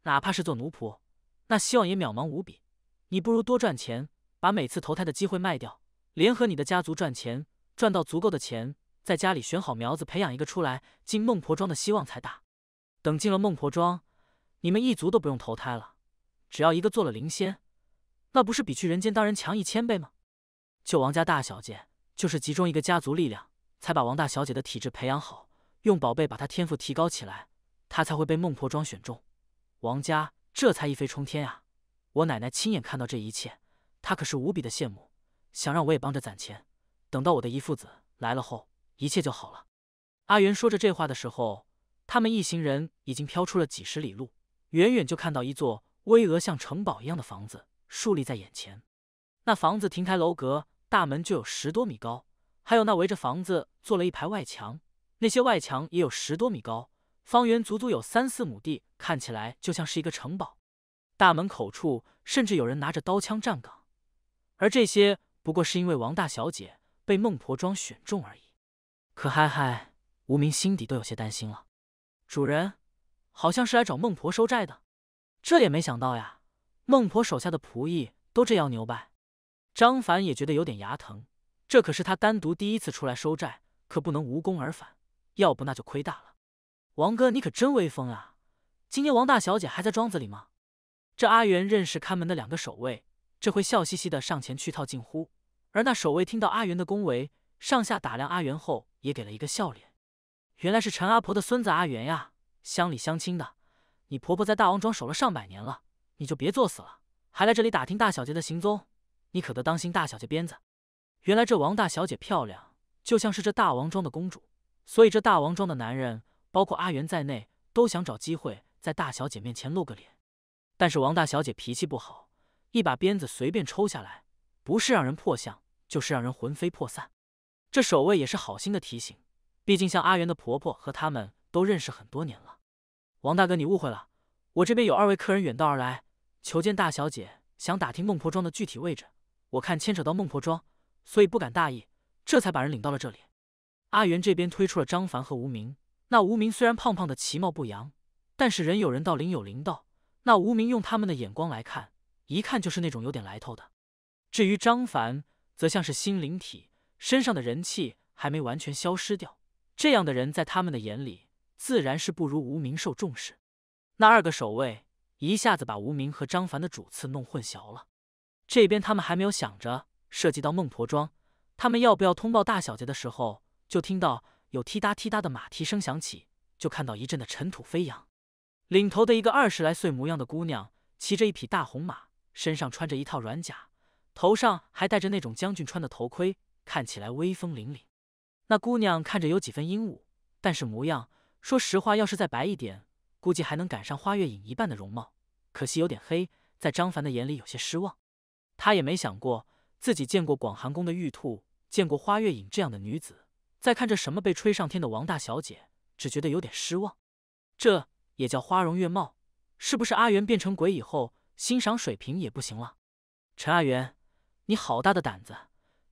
哪怕是做奴仆，那希望也渺茫无比。你不如多赚钱，把每次投胎的机会卖掉，联合你的家族赚钱，赚到足够的钱，在家里选好苗子培养一个出来，进孟婆庄的希望才大。等进了孟婆庄，你们一族都不用投胎了，只要一个做了灵仙。那不是比去人间当人强一千倍吗？就王家大小姐，就是集中一个家族力量，才把王大小姐的体质培养好，用宝贝把她天赋提高起来，她才会被孟婆庄选中，王家这才一飞冲天啊！我奶奶亲眼看到这一切，她可是无比的羡慕，想让我也帮着攒钱，等到我的姨父子来了后，一切就好了。阿元说着这话的时候，他们一行人已经飘出了几十里路，远远就看到一座巍峨像城堡一样的房子。竖立在眼前，那房子亭台楼阁，大门就有十多米高，还有那围着房子做了一排外墙，那些外墙也有十多米高，方圆足足有三四亩地，看起来就像是一个城堡。大门口处甚至有人拿着刀枪站岗，而这些不过是因为王大小姐被孟婆庄选中而已。可嗨嗨，无名心底都有些担心了。主人，好像是来找孟婆收债的，这也没想到呀。孟婆手下的仆役都这样牛掰，张凡也觉得有点牙疼。这可是他单独第一次出来收债，可不能无功而返，要不那就亏大了。王哥，你可真威风啊！今天王大小姐还在庄子里吗？这阿元认识看门的两个守卫，这会笑嘻嘻的上前去套近乎。而那守卫听到阿元的恭维，上下打量阿元后，也给了一个笑脸。原来是陈阿婆的孙子阿元呀，乡里乡亲的，你婆婆在大王庄守了上百年了。你就别作死了，还来这里打听大小姐的行踪，你可得当心大小姐鞭子。原来这王大小姐漂亮，就像是这大王庄的公主，所以这大王庄的男人，包括阿元在内，都想找机会在大小姐面前露个脸。但是王大小姐脾气不好，一把鞭子随便抽下来，不是让人破相，就是让人魂飞魄散。这守卫也是好心的提醒，毕竟像阿元的婆婆和他们都认识很多年了。王大哥，你误会了，我这边有二位客人远道而来。求见大小姐，想打听孟婆庄的具体位置。我看牵扯到孟婆庄，所以不敢大意，这才把人领到了这里。阿元这边推出了张凡和无名。那无名虽然胖胖的，其貌不扬，但是人有人道，灵有灵道。那无名用他们的眼光来看，一看就是那种有点来头的。至于张凡，则像是心灵体，身上的人气还没完全消失掉。这样的人在他们的眼里，自然是不如无名受重视。那二个守卫。一下子把无名和张凡的主次弄混淆了。这边他们还没有想着涉及到孟婆庄，他们要不要通报大小姐的时候，就听到有踢哒踢哒的马蹄声响起，就看到一阵的尘土飞扬。领头的一个二十来岁模样的姑娘，骑着一匹大红马，身上穿着一套软甲，头上还戴着那种将军穿的头盔，看起来威风凛凛。那姑娘看着有几分英武，但是模样，说实话，要是再白一点。估计还能赶上花月影一半的容貌，可惜有点黑，在张凡的眼里有些失望。他也没想过自己见过广寒宫的玉兔，见过花月影这样的女子，再看这什么被吹上天的王大小姐，只觉得有点失望。这也叫花容月貌？是不是阿元变成鬼以后欣赏水平也不行了？陈阿元，你好大的胆子，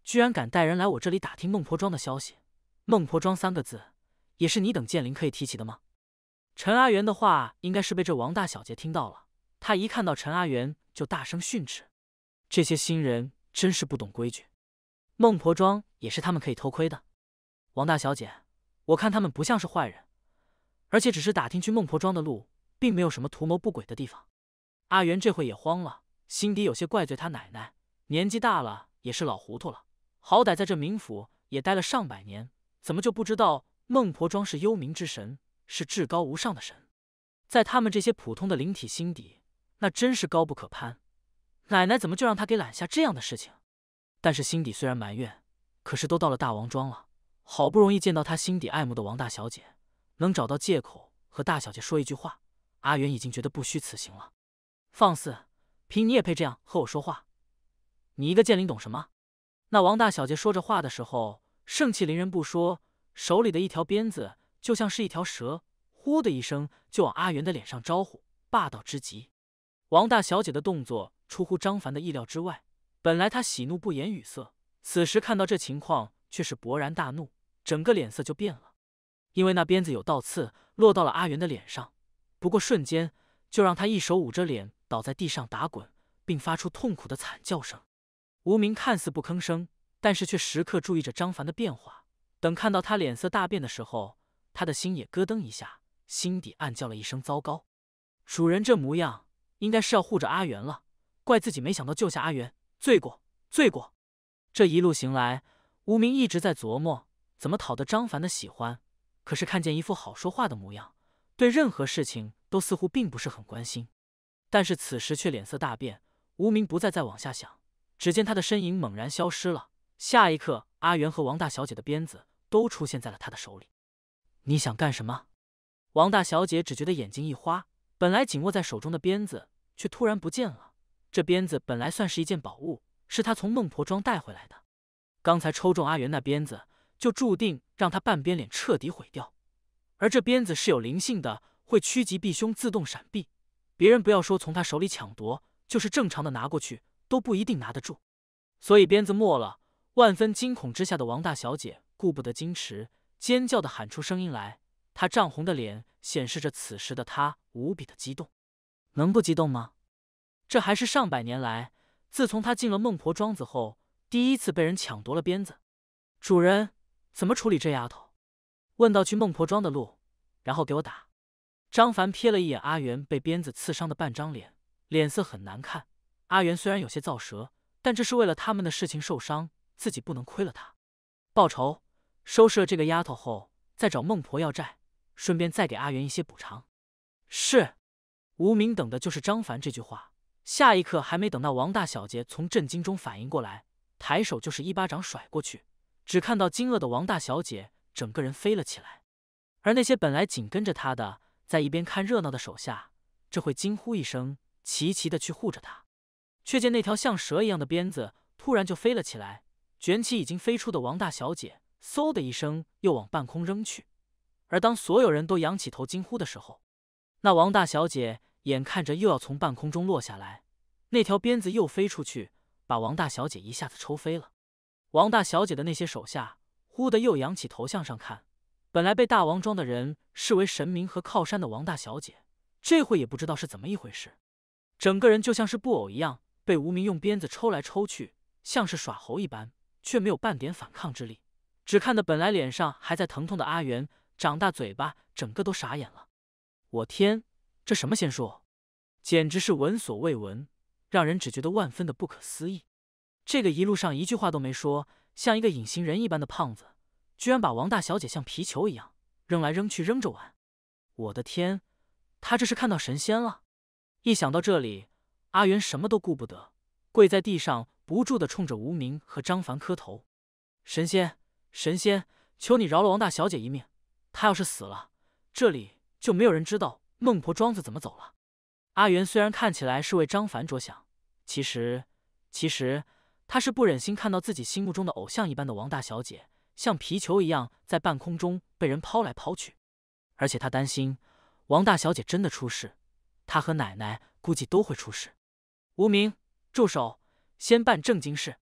居然敢带人来我这里打听孟婆庄的消息！孟婆庄三个字，也是你等剑灵可以提起的吗？陈阿元的话应该是被这王大小姐听到了，她一看到陈阿元就大声训斥：“这些新人真是不懂规矩，孟婆庄也是他们可以偷窥的。”王大小姐，我看他们不像是坏人，而且只是打听去孟婆庄的路，并没有什么图谋不轨的地方。阿元这会也慌了，心底有些怪罪他奶奶，年纪大了也是老糊涂了，好歹在这冥府也待了上百年，怎么就不知道孟婆庄是幽冥之神？是至高无上的神，在他们这些普通的灵体心底，那真是高不可攀。奶奶怎么就让他给揽下这样的事情？但是心底虽然埋怨，可是都到了大王庄了，好不容易见到他心底爱慕的王大小姐，能找到借口和大小姐说一句话，阿元已经觉得不虚此行了。放肆！凭你也配这样和我说话？你一个剑灵懂什么？那王大小姐说着话的时候，盛气凌人不说，手里的一条鞭子。就像是一条蛇，呼的一声就往阿元的脸上招呼，霸道之极。王大小姐的动作出乎张凡的意料之外，本来她喜怒不言语色，此时看到这情况却是勃然大怒，整个脸色就变了。因为那鞭子有倒刺，落到了阿元的脸上，不过瞬间就让他一手捂着脸倒在地上打滚，并发出痛苦的惨叫声。无名看似不吭声，但是却时刻注意着张凡的变化。等看到他脸色大变的时候。他的心也咯噔一下，心底暗叫了一声：“糟糕！”主人这模样应该是要护着阿元了，怪自己没想到救下阿元，罪过，罪过。这一路行来，无名一直在琢磨怎么讨得张凡的喜欢，可是看见一副好说话的模样，对任何事情都似乎并不是很关心。但是此时却脸色大变，无名不再再往下想，只见他的身影猛然消失了。下一刻，阿元和王大小姐的鞭子都出现在了他的手里。你想干什么？王大小姐只觉得眼睛一花，本来紧握在手中的鞭子却突然不见了。这鞭子本来算是一件宝物，是她从孟婆庄带回来的。刚才抽中阿元那鞭子，就注定让他半边脸彻底毁掉。而这鞭子是有灵性的，会趋吉避凶，自动闪避。别人不要说从他手里抢夺，就是正常的拿过去都不一定拿得住。所以鞭子没了，万分惊恐之下的王大小姐顾不得矜持。尖叫的喊出声音来，他涨红的脸显示着此时的他无比的激动，能不激动吗？这还是上百年来，自从他进了孟婆庄子后第一次被人抢夺了鞭子。主人，怎么处理这丫头？问到去孟婆庄的路，然后给我打。张凡瞥了一眼阿元被鞭子刺伤的半张脸，脸色很难看。阿元虽然有些造舌，但这是为了他们的事情受伤，自己不能亏了他，报仇。收拾了这个丫头后，再找孟婆要债，顺便再给阿元一些补偿。是，无名等的就是张凡这句话。下一刻，还没等到王大小姐从震惊中反应过来，抬手就是一巴掌甩过去，只看到惊愕的王大小姐整个人飞了起来。而那些本来紧跟着他的，在一边看热闹的手下，这会惊呼一声，齐齐的去护着她。却见那条像蛇一样的鞭子突然就飞了起来，卷起已经飞出的王大小姐。嗖的一声，又往半空扔去。而当所有人都仰起头惊呼的时候，那王大小姐眼看着又要从半空中落下来，那条鞭子又飞出去，把王大小姐一下子抽飞了。王大小姐的那些手下忽的又仰起头向上看，本来被大王庄的人视为神明和靠山的王大小姐，这会也不知道是怎么一回事，整个人就像是布偶一样，被无名用鞭子抽来抽去，像是耍猴一般，却没有半点反抗之力。只看到本来脸上还在疼痛的阿元，长大嘴巴，整个都傻眼了。我天，这什么仙术？简直是闻所未闻，让人只觉得万分的不可思议。这个一路上一句话都没说，像一个隐形人一般的胖子，居然把王大小姐像皮球一样扔来扔去，扔着玩。我的天，他这是看到神仙了！一想到这里，阿元什么都顾不得，跪在地上不住的冲着无名和张凡磕头，神仙。神仙，求你饶了王大小姐一命。她要是死了，这里就没有人知道孟婆庄子怎么走了。阿元虽然看起来是为张凡着想，其实其实他是不忍心看到自己心目中的偶像一般的王大小姐像皮球一样在半空中被人抛来抛去。而且他担心王大小姐真的出事，他和奶奶估计都会出事。无名，住手！先办正经事。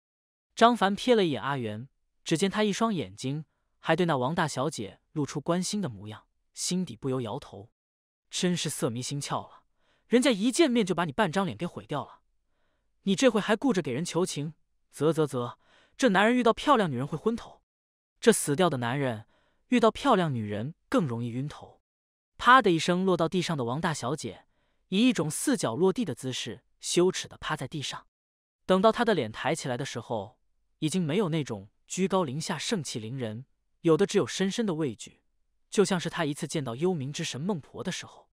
张凡瞥了一眼阿元。只见他一双眼睛还对那王大小姐露出关心的模样，心底不由摇头，真是色迷心窍了。人家一见面就把你半张脸给毁掉了，你这会还顾着给人求情，啧啧啧，这男人遇到漂亮女人会昏头，这死掉的男人遇到漂亮女人更容易晕头。啪的一声落到地上的王大小姐，以一种四脚落地的姿势羞耻的趴在地上。等到她的脸抬起来的时候，已经没有那种。居高临下，盛气凌人，有的只有深深的畏惧。就像是他一次见到幽冥之神孟婆的时候，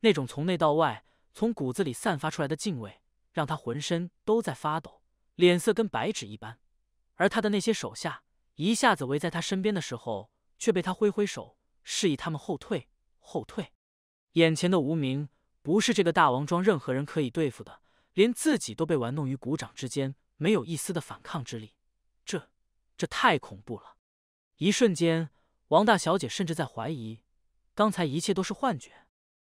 那种从内到外、从骨子里散发出来的敬畏，让他浑身都在发抖，脸色跟白纸一般。而他的那些手下一下子围在他身边的时候，却被他挥挥手示意他们后退，后退。眼前的无名不是这个大王庄任何人可以对付的，连自己都被玩弄于股掌之间，没有一丝的反抗之力。这太恐怖了！一瞬间，王大小姐甚至在怀疑，刚才一切都是幻觉。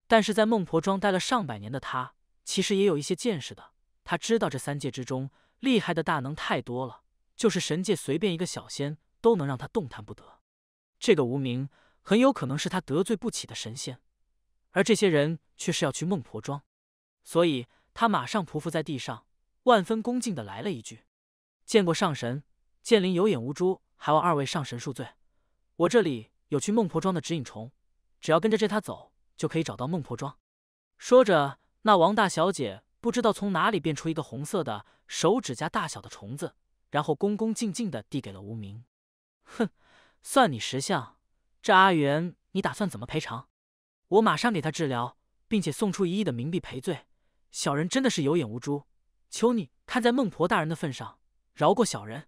但是在孟婆庄待了上百年的她，其实也有一些见识的。她知道这三界之中厉害的大能太多了，就是神界随便一个小仙都能让她动弹不得。这个无名很有可能是她得罪不起的神仙，而这些人却是要去孟婆庄，所以她马上匍匐在地上，万分恭敬的来了一句：“见过上神。”剑灵有眼无珠，还望二位上神恕罪。我这里有去孟婆庄的指引虫，只要跟着这他走，就可以找到孟婆庄。说着，那王大小姐不知道从哪里变出一个红色的手指甲大小的虫子，然后恭恭敬敬的递给了无名。哼，算你识相。这阿元，你打算怎么赔偿？我马上给他治疗，并且送出一亿的冥币赔罪。小人真的是有眼无珠，求你看在孟婆大人的份上，饶过小人。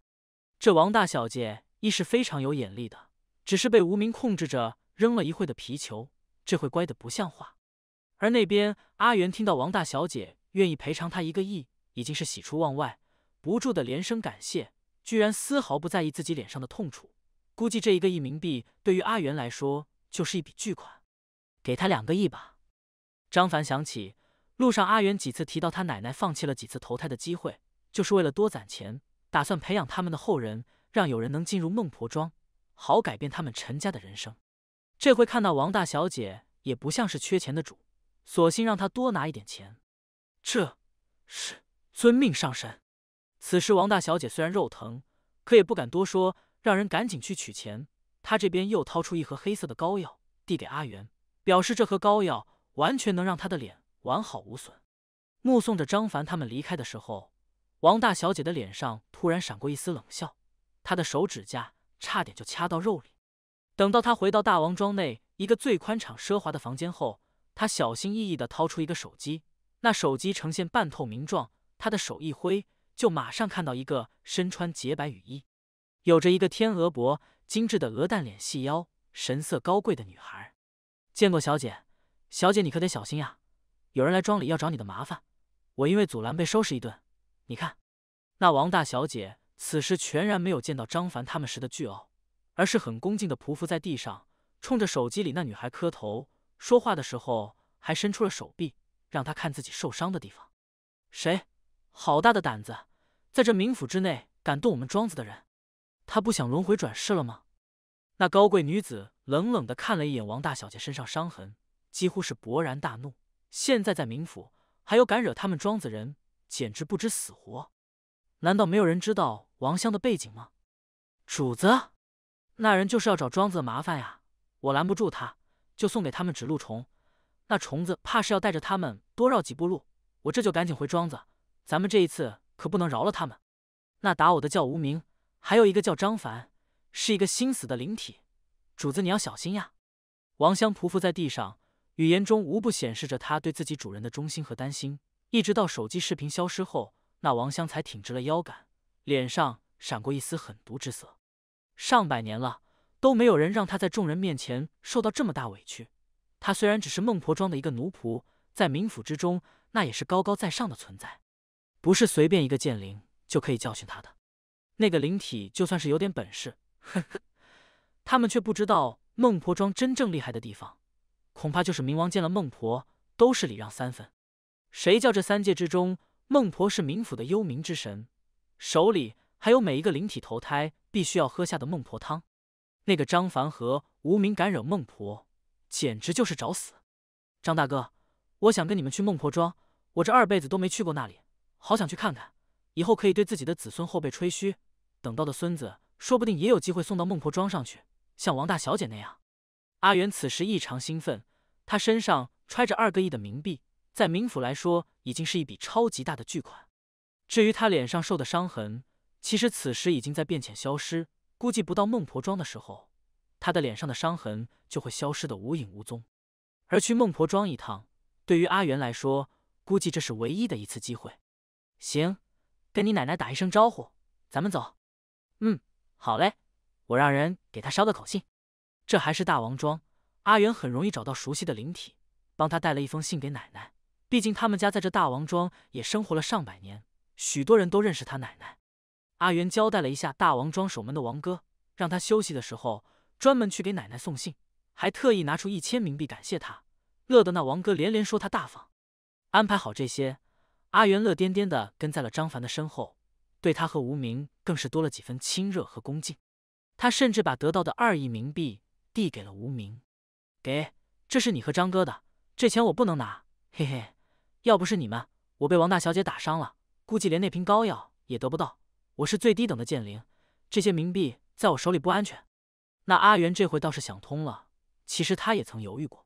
这王大小姐亦是非常有眼力的，只是被无名控制着扔了一会的皮球，这会乖的不像话。而那边阿元听到王大小姐愿意赔偿他一个亿，已经是喜出望外，不住的连声感谢，居然丝毫不在意自己脸上的痛楚。估计这一个亿冥币对于阿元来说就是一笔巨款，给他两个亿吧。张凡想起路上阿元几次提到他奶奶放弃了几次投胎的机会，就是为了多攒钱。打算培养他们的后人，让有人能进入孟婆庄，好改变他们陈家的人生。这回看到王大小姐也不像是缺钱的主，索性让她多拿一点钱。这是遵命上神。此时王大小姐虽然肉疼，可也不敢多说，让人赶紧去取钱。她这边又掏出一盒黑色的膏药，递给阿元，表示这盒膏药完全能让她的脸完好无损。目送着张凡他们离开的时候。王大小姐的脸上突然闪过一丝冷笑，她的手指甲差点就掐到肉里。等到她回到大王庄内一个最宽敞奢华的房间后，她小心翼翼地掏出一个手机，那手机呈现半透明状，她的手一挥，就马上看到一个身穿洁白雨衣，有着一个天鹅脖、精致的鹅蛋脸、细腰、神色高贵的女孩。见过小姐，小姐你可得小心呀，有人来庄里要找你的麻烦，我因为阻拦被收拾一顿。你看，那王大小姐此时全然没有见到张凡他们时的倨傲，而是很恭敬的匍匐在地上，冲着手机里那女孩磕头。说话的时候还伸出了手臂，让她看自己受伤的地方。谁？好大的胆子，在这冥府之内敢动我们庄子的人？他不想轮回转世了吗？那高贵女子冷冷的看了一眼王大小姐身上伤痕，几乎是勃然大怒。现在在冥府还有敢惹他们庄子人？简直不知死活！难道没有人知道王香的背景吗？主子，那人就是要找庄子的麻烦呀！我拦不住他，就送给他们指路虫。那虫子怕是要带着他们多绕几步路。我这就赶紧回庄子，咱们这一次可不能饶了他们。那打我的叫无名，还有一个叫张凡，是一个心死的灵体。主子你要小心呀！王香匍匐在地上，语言中无不显示着他对自己主人的忠心和担心。一直到手机视频消失后，那王香才挺直了腰杆，脸上闪过一丝狠毒之色。上百年了，都没有人让他在众人面前受到这么大委屈。他虽然只是孟婆庄的一个奴仆，在冥府之中，那也是高高在上的存在，不是随便一个剑灵就可以教训他的。那个灵体就算是有点本事，呵呵，他们却不知道孟婆庄真正厉害的地方，恐怕就是冥王见了孟婆都是礼让三分。谁叫这三界之中，孟婆是冥府的幽冥之神，手里还有每一个灵体投胎必须要喝下的孟婆汤。那个张凡和无名敢惹孟婆，简直就是找死。张大哥，我想跟你们去孟婆庄，我这二辈子都没去过那里，好想去看看，以后可以对自己的子孙后辈吹嘘。等到的孙子说不定也有机会送到孟婆庄上去，像王大小姐那样。阿元此时异常兴奋，他身上揣着二个亿的冥币。在冥府来说，已经是一笔超级大的巨款。至于他脸上受的伤痕，其实此时已经在变浅消失。估计不到孟婆庄的时候，他的脸上的伤痕就会消失的无影无踪。而去孟婆庄一趟，对于阿元来说，估计这是唯一的一次机会。行，跟你奶奶打一声招呼，咱们走。嗯，好嘞，我让人给他捎个口信。这还是大王庄，阿元很容易找到熟悉的灵体，帮他带了一封信给奶奶。毕竟他们家在这大王庄也生活了上百年，许多人都认识他奶奶。阿元交代了一下大王庄守门的王哥，让他休息的时候专门去给奶奶送信，还特意拿出一千冥币感谢他，乐得那王哥连连说他大方。安排好这些，阿元乐颠颠的跟在了张凡的身后，对他和无名更是多了几分亲热和恭敬。他甚至把得到的二亿冥币递给了无名，给，这是你和张哥的，这钱我不能拿，嘿嘿。要不是你们，我被王大小姐打伤了，估计连那瓶膏药也得不到。我是最低等的剑灵，这些冥币在我手里不安全。那阿元这回倒是想通了，其实他也曾犹豫过，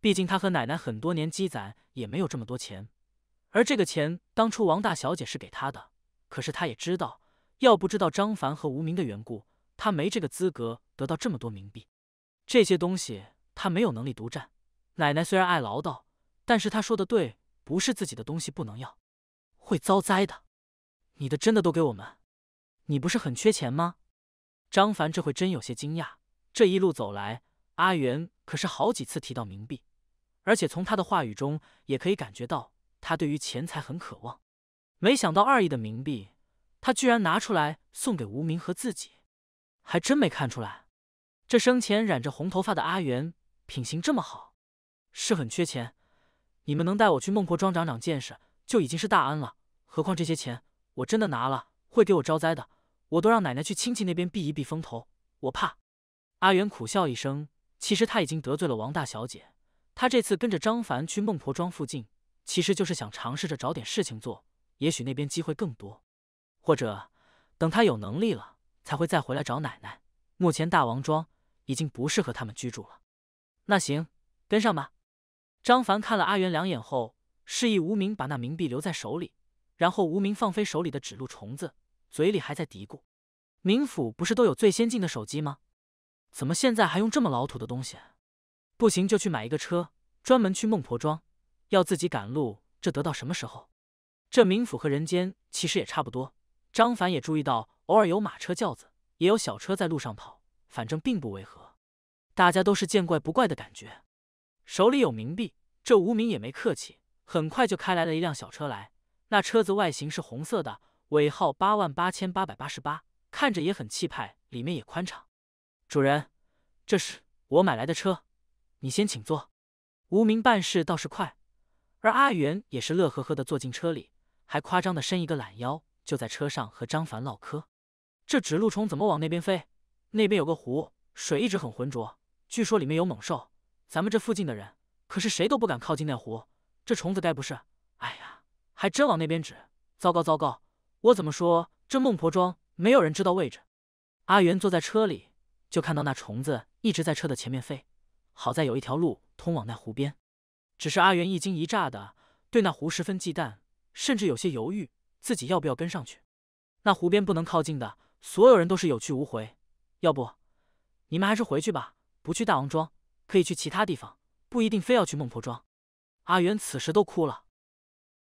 毕竟他和奶奶很多年积攒也没有这么多钱，而这个钱当初王大小姐是给他的，可是他也知道，要不知道张凡和无名的缘故，他没这个资格得到这么多冥币。这些东西他没有能力独占。奶奶虽然爱唠叨，但是她说的对。不是自己的东西不能要，会遭灾的。你的真的都给我们，你不是很缺钱吗？张凡这会真有些惊讶，这一路走来，阿元可是好几次提到冥币，而且从他的话语中也可以感觉到他对于钱财很渴望。没想到二亿的冥币，他居然拿出来送给无名和自己，还真没看出来，这生前染着红头发的阿元品行这么好，是很缺钱。你们能带我去孟婆庄长长见识，就已经是大恩了。何况这些钱，我真的拿了会给我招灾的。我都让奶奶去亲戚那边避一避风头，我怕。阿元苦笑一声，其实他已经得罪了王大小姐。他这次跟着张凡去孟婆庄附近，其实就是想尝试着找点事情做，也许那边机会更多。或者等他有能力了，才会再回来找奶奶。目前大王庄已经不适合他们居住了。那行，跟上吧。张凡看了阿元两眼后，示意无名把那冥币留在手里，然后无名放飞手里的指路虫子，嘴里还在嘀咕：“冥府不是都有最先进的手机吗？怎么现在还用这么老土的东西？不行就去买一个车，专门去孟婆庄。要自己赶路，这得到什么时候？这冥府和人间其实也差不多。”张凡也注意到，偶尔有马车轿子，也有小车在路上跑，反正并不违和，大家都是见怪不怪的感觉。手里有冥币，这无名也没客气，很快就开来了一辆小车来。那车子外形是红色的，尾号八万八千八百八十八，看着也很气派，里面也宽敞。主人，这是我买来的车，你先请坐。无名办事倒是快，而阿元也是乐呵呵的坐进车里，还夸张的伸一个懒腰，就在车上和张凡唠嗑。这指路虫怎么往那边飞？那边有个湖，水一直很浑浊，据说里面有猛兽。咱们这附近的人，可是谁都不敢靠近那湖。这虫子该不是……哎呀，还真往那边指！糟糕糟糕！我怎么说这孟婆庄没有人知道位置？阿元坐在车里，就看到那虫子一直在车的前面飞。好在有一条路通往那湖边，只是阿元一惊一乍的，对那湖十分忌惮，甚至有些犹豫，自己要不要跟上去？那湖边不能靠近的，所有人都是有去无回。要不，你们还是回去吧，不去大王庄。可以去其他地方，不一定非要去孟婆庄。阿元此时都哭了。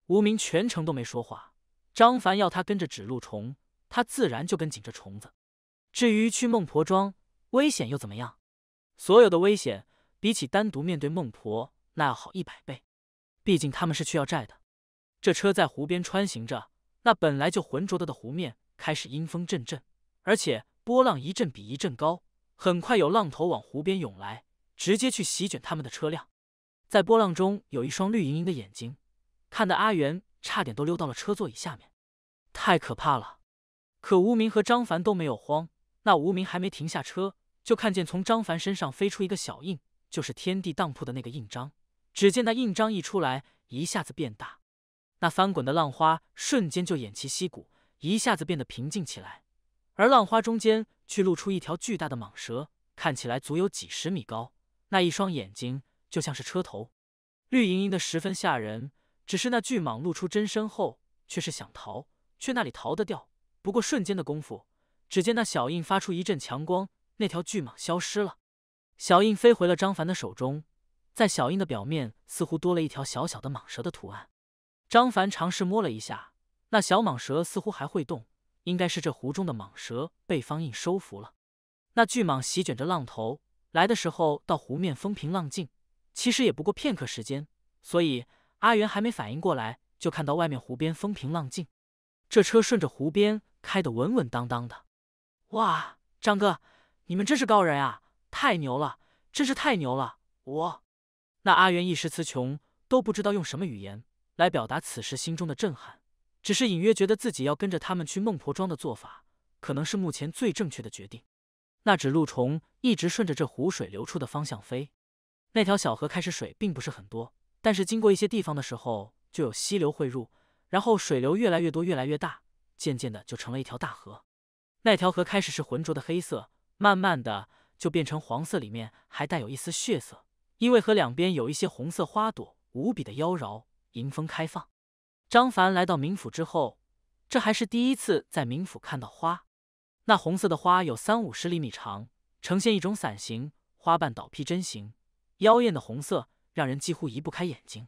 无名全程都没说话。张凡要他跟着指路虫，他自然就跟紧着虫子。至于去孟婆庄，危险又怎么样？所有的危险比起单独面对孟婆，那要好一百倍。毕竟他们是去要债的。这车在湖边穿行着，那本来就浑浊的的湖面开始阴风阵阵，而且波浪一阵比一阵高，很快有浪头往湖边涌来。直接去席卷他们的车辆，在波浪中有一双绿莹莹的眼睛，看得阿元差点都溜到了车座椅下面，太可怕了。可无名和张凡都没有慌。那无名还没停下车，就看见从张凡身上飞出一个小印，就是天地当铺的那个印章。只见那印章一出来，一下子变大，那翻滚的浪花瞬间就偃旗息鼓，一下子变得平静起来。而浪花中间却露出一条巨大的蟒蛇，看起来足有几十米高。那一双眼睛就像是车头，绿莹莹的，十分吓人。只是那巨蟒露出真身后，却是想逃，却那里逃得掉？不过瞬间的功夫，只见那小印发出一阵强光，那条巨蟒消失了。小印飞回了张凡的手中，在小印的表面似乎多了一条小小的蟒蛇的图案。张凡尝试摸了一下，那小蟒蛇似乎还会动，应该是这湖中的蟒蛇被方印收服了。那巨蟒席卷着浪头。来的时候，到湖面风平浪静，其实也不过片刻时间，所以阿元还没反应过来，就看到外面湖边风平浪静，这车顺着湖边开得稳稳当当的。哇，张哥，你们真是高人啊，太牛了，真是太牛了！我……那阿元一时词穷，都不知道用什么语言来表达此时心中的震撼，只是隐约觉得自己要跟着他们去孟婆庄的做法，可能是目前最正确的决定。那指鹿虫一直顺着这湖水流出的方向飞，那条小河开始水并不是很多，但是经过一些地方的时候就有溪流汇入，然后水流越来越多，越来越大，渐渐的就成了一条大河。那条河开始是浑浊的黑色，慢慢的就变成黄色，里面还带有一丝血色，因为河两边有一些红色花朵，无比的妖娆，迎风开放。张凡来到冥府之后，这还是第一次在冥府看到花。那红色的花有三五十厘米长，呈现一种伞形，花瓣倒披针形，妖艳的红色让人几乎移不开眼睛。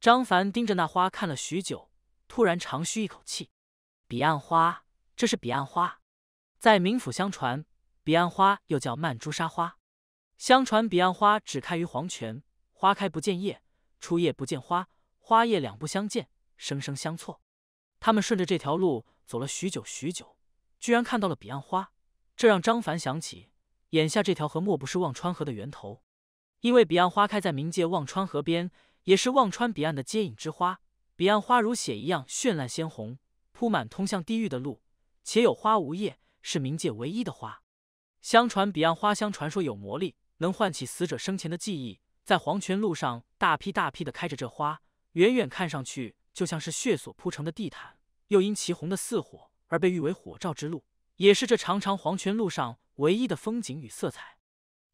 张凡盯着那花看了许久，突然长吁一口气：“彼岸花，这是彼岸花。在冥府相传，彼岸花又叫曼珠沙花。相传彼岸花只开于黄泉，花开不见叶，出叶不见花，花叶两不相见，生生相错。”他们顺着这条路走了许久许久。居然看到了彼岸花，这让张凡想起，眼下这条河莫不是忘川河的源头？因为彼岸花开在冥界忘川河边，也是忘川彼岸的接引之花。彼岸花如血一样绚烂鲜红，铺满通向地狱的路，且有花无叶，是冥界唯一的花。相传彼岸花香传说有魔力，能唤起死者生前的记忆。在黄泉路上，大批大批的开着这花，远远看上去就像是血所铺成的地毯，又因其红的似火。而被誉为火照之路，也是这长长黄泉路上唯一的风景与色彩。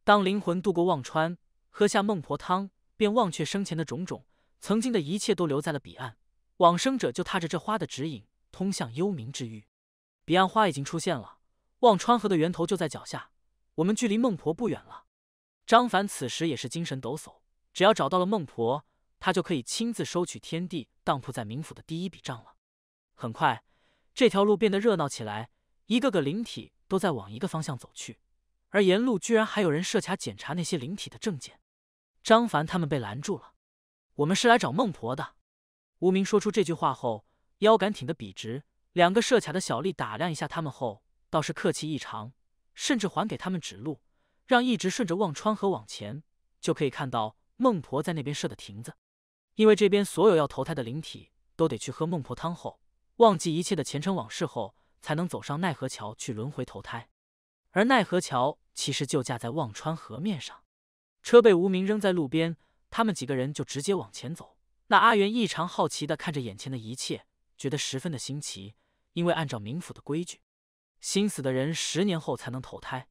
当灵魂渡过忘川，喝下孟婆汤，便忘却生前的种种，曾经的一切都留在了彼岸。往生者就踏着这花的指引，通向幽冥之域。彼岸花已经出现了，忘川河的源头就在脚下，我们距离孟婆不远了。张凡此时也是精神抖擞，只要找到了孟婆，他就可以亲自收取天地当铺在冥府的第一笔账了。很快。这条路变得热闹起来，一个个灵体都在往一个方向走去，而沿路居然还有人设卡检查那些灵体的证件。张凡他们被拦住了。我们是来找孟婆的。无名说出这句话后，腰杆挺得笔直。两个设卡的小吏打量一下他们后，倒是客气异常，甚至还给他们指路，让一直顺着忘川河往前，就可以看到孟婆在那边设的亭子。因为这边所有要投胎的灵体都得去喝孟婆汤后。忘记一切的前尘往事后，才能走上奈何桥去轮回投胎，而奈何桥其实就架在忘川河面上。车被无名扔在路边，他们几个人就直接往前走。那阿元异常好奇地看着眼前的一切，觉得十分的新奇。因为按照冥府的规矩，心死的人十年后才能投胎，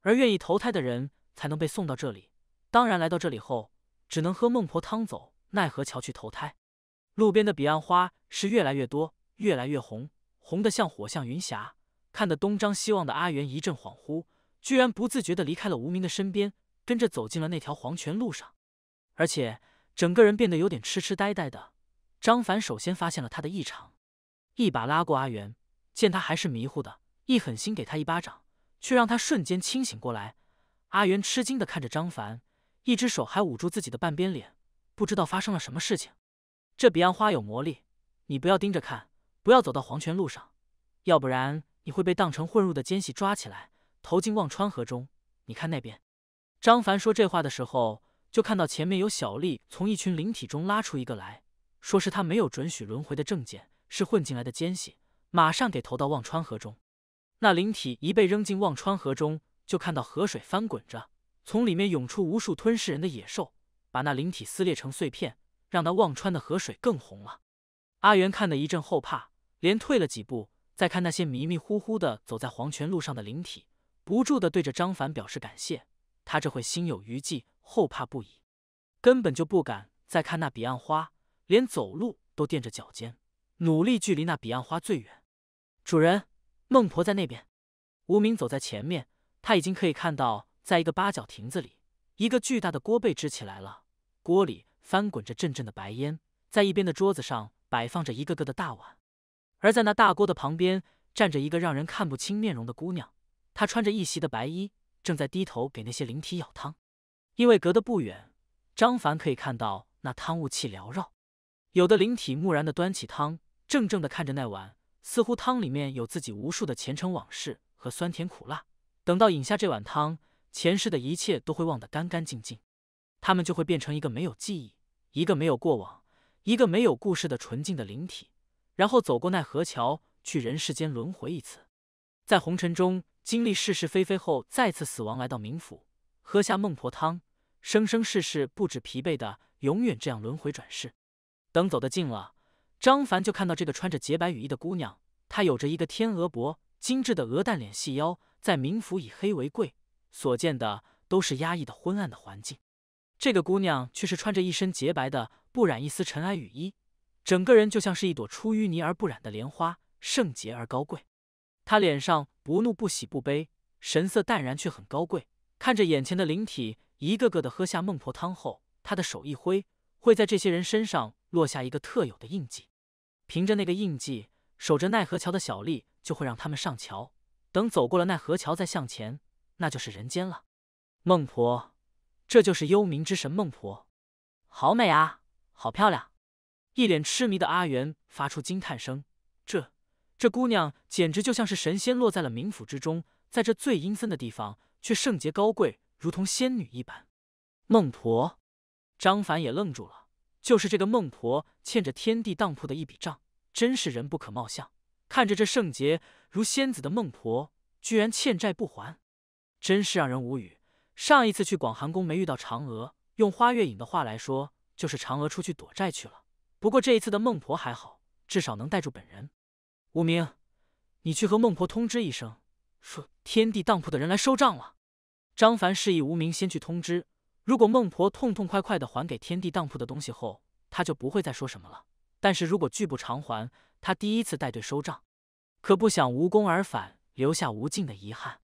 而愿意投胎的人才能被送到这里。当然，来到这里后，只能喝孟婆汤走奈何桥去投胎。路边的彼岸花是越来越多。越来越红，红的像火，像云霞，看得东张西望的阿元一阵恍惚，居然不自觉的离开了无名的身边，跟着走进了那条黄泉路上，而且整个人变得有点痴痴呆呆的。张凡首先发现了他的异常，一把拉过阿元，见他还是迷糊的，一狠心给他一巴掌，却让他瞬间清醒过来。阿元吃惊的看着张凡，一只手还捂住自己的半边脸，不知道发生了什么事情。这彼岸花有魔力，你不要盯着看。不要走到黄泉路上，要不然你会被当成混入的奸细抓起来，投进忘川河中。你看那边，张凡说这话的时候，就看到前面有小丽从一群灵体中拉出一个来，说是他没有准许轮回的证件，是混进来的奸细，马上给投到忘川河中。那灵体一被扔进忘川河中，就看到河水翻滚着，从里面涌出无数吞噬人的野兽，把那灵体撕裂成碎片，让那忘川的河水更红了。阿元看得一阵后怕。连退了几步，再看那些迷迷糊糊的走在黄泉路上的灵体，不住的对着张凡表示感谢。他这会心有余悸，后怕不已，根本就不敢再看那彼岸花，连走路都垫着脚尖，努力距离那彼岸花最远。主人，孟婆在那边。无名走在前面，他已经可以看到，在一个八角亭子里，一个巨大的锅被支起来了，锅里翻滚着阵阵的白烟，在一边的桌子上摆放着一个个的大碗。而在那大锅的旁边站着一个让人看不清面容的姑娘，她穿着一袭的白衣，正在低头给那些灵体舀汤。因为隔得不远，张凡可以看到那汤雾气缭绕。有的灵体木然的端起汤，怔怔的看着那碗，似乎汤里面有自己无数的前尘往事和酸甜苦辣。等到饮下这碗汤，前世的一切都会忘得干干净净，他们就会变成一个没有记忆、一个没有过往、一个没有故事的纯净的灵体。然后走过奈何桥，去人世间轮回一次，在红尘中经历是是非非后，再次死亡，来到冥府，喝下孟婆汤，生生世世不止疲惫的，永远这样轮回转世。等走得近了，张凡就看到这个穿着洁白雨衣的姑娘，她有着一个天鹅脖，精致的鹅蛋脸，细腰。在冥府以黑为贵，所见的都是压抑的昏暗的环境，这个姑娘却是穿着一身洁白的，不染一丝尘埃雨衣。整个人就像是一朵出淤泥而不染的莲花，圣洁而高贵。他脸上不怒不喜不悲，神色淡然却很高贵。看着眼前的灵体一个个的喝下孟婆汤后，他的手一挥，会在这些人身上落下一个特有的印记。凭着那个印记，守着奈何桥的小丽就会让他们上桥。等走过了奈何桥再向前，那就是人间了。孟婆，这就是幽冥之神孟婆，好美啊，好漂亮。一脸痴迷的阿元发出惊叹声：“这，这姑娘简直就像是神仙落在了冥府之中，在这最阴森的地方，却圣洁高贵，如同仙女一般。”孟婆，张凡也愣住了。就是这个孟婆欠着天地当铺的一笔账，真是人不可貌相。看着这圣洁如仙子的孟婆，居然欠债不还，真是让人无语。上一次去广寒宫没遇到嫦娥，用花月影的话来说，就是嫦娥出去躲债去了。不过这一次的孟婆还好，至少能带住本人。无名，你去和孟婆通知一声，说天地当铺的人来收账了。张凡示意无名先去通知。如果孟婆痛痛快快的还给天地当铺的东西后，他就不会再说什么了。但是如果拒不偿还，他第一次带队收账，可不想无功而返，留下无尽的遗憾。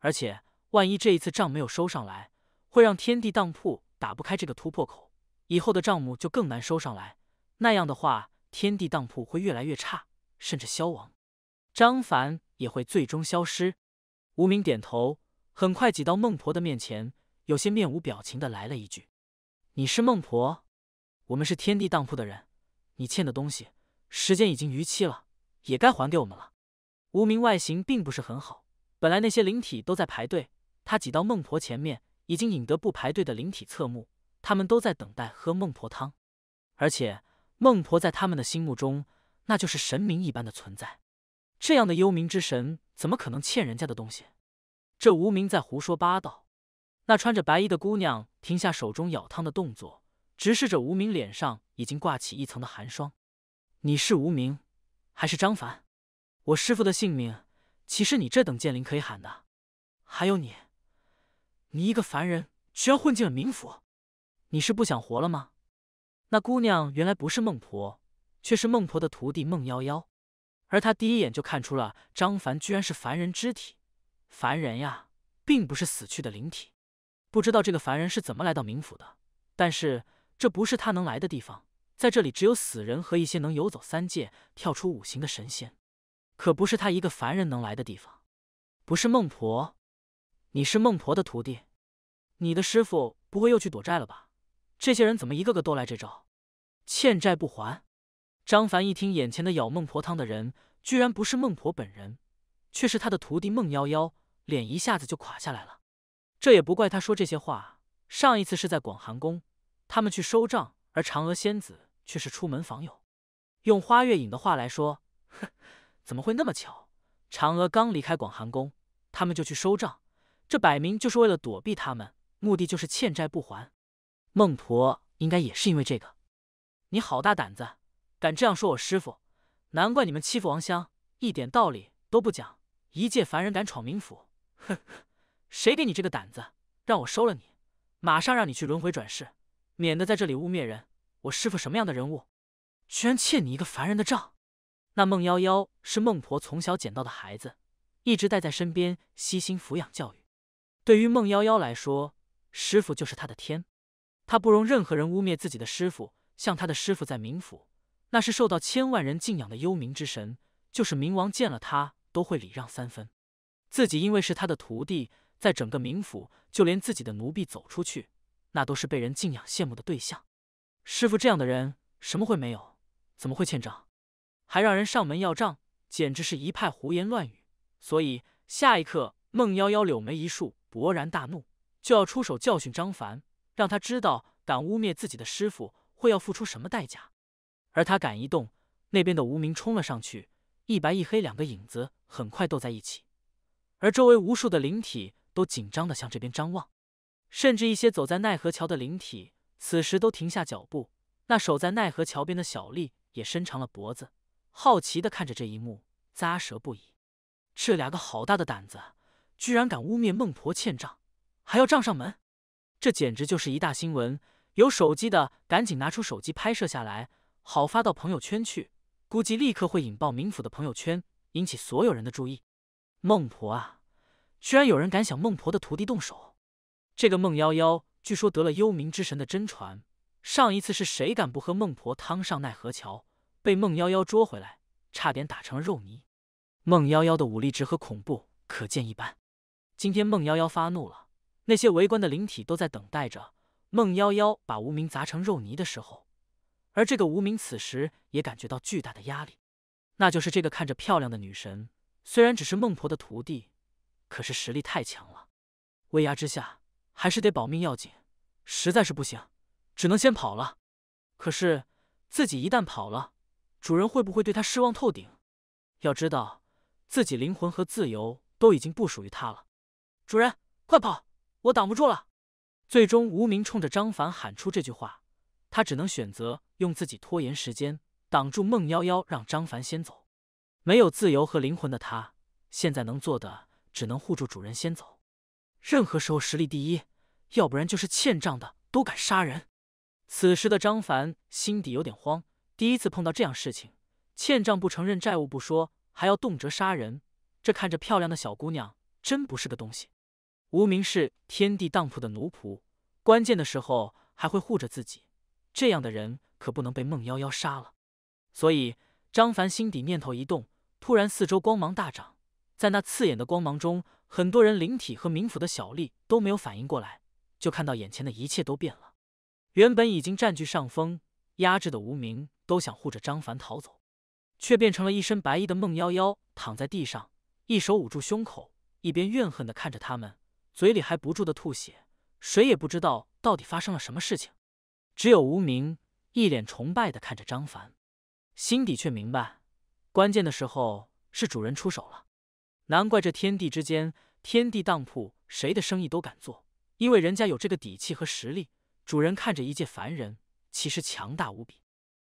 而且万一这一次账没有收上来，会让天地当铺打不开这个突破口，以后的账目就更难收上来。那样的话，天地当铺会越来越差，甚至消亡，张凡也会最终消失。无名点头，很快挤到孟婆的面前，有些面无表情的来了一句：“你是孟婆，我们是天地当铺的人，你欠的东西时间已经逾期了，也该还给我们了。”无名外形并不是很好，本来那些灵体都在排队，他挤到孟婆前面，已经引得不排队的灵体侧目，他们都在等待喝孟婆汤，而且。孟婆在他们的心目中，那就是神明一般的存在。这样的幽冥之神，怎么可能欠人家的东西？这无名在胡说八道。那穿着白衣的姑娘停下手中舀汤的动作，直视着无名脸上已经挂起一层的寒霜：“你是无名，还是张凡？我师父的性命，岂是你这等贱灵可以喊的？还有你，你一个凡人，居然混进了冥府，你是不想活了吗？”那姑娘原来不是孟婆，却是孟婆的徒弟孟夭夭。而她第一眼就看出了张凡居然是凡人肢体，凡人呀，并不是死去的灵体。不知道这个凡人是怎么来到冥府的，但是这不是他能来的地方，在这里只有死人和一些能游走三界、跳出五行的神仙，可不是他一个凡人能来的地方。不是孟婆，你是孟婆的徒弟，你的师傅不会又去躲债了吧？这些人怎么一个个都来这招？欠债不还！张凡一听，眼前的舀孟婆汤的人居然不是孟婆本人，却是他的徒弟孟夭夭，脸一下子就垮下来了。这也不怪他说这些话。上一次是在广寒宫，他们去收账，而嫦娥仙子却是出门访友。用花月影的话来说，哼，怎么会那么巧？嫦娥刚离开广寒宫，他们就去收账，这摆明就是为了躲避他们，目的就是欠债不还。孟婆应该也是因为这个。你好大胆子，敢这样说我师傅？难怪你们欺负王香，一点道理都不讲。一介凡人敢闯冥府，哼！谁给你这个胆子？让我收了你，马上让你去轮回转世，免得在这里污蔑人。我师傅什么样的人物，居然欠你一个凡人的账？那孟夭夭是孟婆从小捡到的孩子，一直带在身边，悉心抚养教育。对于孟夭夭来说，师傅就是他的天。他不容任何人污蔑自己的师傅，像他的师傅在冥府，那是受到千万人敬仰的幽冥之神，就是冥王见了他都会礼让三分。自己因为是他的徒弟，在整个冥府，就连自己的奴婢走出去，那都是被人敬仰羡慕的对象。师傅这样的人，什么会没有？怎么会欠账？还让人上门要账，简直是一派胡言乱语。所以下一刻，孟妖妖柳眉一竖，勃然大怒，就要出手教训张凡。让他知道，敢污蔑自己的师傅，会要付出什么代价。而他敢一动，那边的无名冲了上去，一白一黑两个影子很快斗在一起。而周围无数的灵体都紧张的向这边张望，甚至一些走在奈何桥的灵体，此时都停下脚步。那守在奈何桥边的小丽也伸长了脖子，好奇的看着这一幕，咂舌不已。这两个好大的胆子，居然敢污蔑孟婆欠账，还要账上门。这简直就是一大新闻！有手机的赶紧拿出手机拍摄下来，好发到朋友圈去。估计立刻会引爆冥府的朋友圈，引起所有人的注意。孟婆啊，居然有人敢想孟婆的徒弟动手！这个孟夭夭据说得了幽冥之神的真传。上一次是谁敢不喝孟婆汤上奈何桥，被孟夭夭捉回来，差点打成了肉泥。孟夭夭的武力值和恐怖可见一斑。今天孟夭夭发怒了。那些围观的灵体都在等待着孟夭夭把无名砸成肉泥的时候，而这个无名此时也感觉到巨大的压力，那就是这个看着漂亮的女神，虽然只是孟婆的徒弟，可是实力太强了。威压之下，还是得保命要紧，实在是不行，只能先跑了。可是自己一旦跑了，主人会不会对他失望透顶？要知道，自己灵魂和自由都已经不属于他了。主人，快跑！我挡不住了，最终无名冲着张凡喊出这句话，他只能选择用自己拖延时间，挡住孟夭夭，让张凡先走。没有自由和灵魂的他，现在能做的只能护住主人先走。任何时候实力第一，要不然就是欠账的都敢杀人。此时的张凡心底有点慌，第一次碰到这样事情，欠账不承认债务不说，还要动辄杀人，这看着漂亮的小姑娘真不是个东西。无名是天地当铺的奴仆，关键的时候还会护着自己，这样的人可不能被孟夭夭杀了。所以张凡心底念头一动，突然四周光芒大涨，在那刺眼的光芒中，很多人灵体和冥府的小吏都没有反应过来，就看到眼前的一切都变了。原本已经占据上风、压制的无名都想护着张凡逃走，却变成了一身白衣的孟夭夭躺在地上，一手捂住胸口，一边怨恨地看着他们。嘴里还不住的吐血，谁也不知道到底发生了什么事情，只有无名一脸崇拜的看着张凡，心底却明白，关键的时候是主人出手了。难怪这天地之间，天地当铺谁的生意都敢做，因为人家有这个底气和实力。主人看着一介凡人，其实强大无比，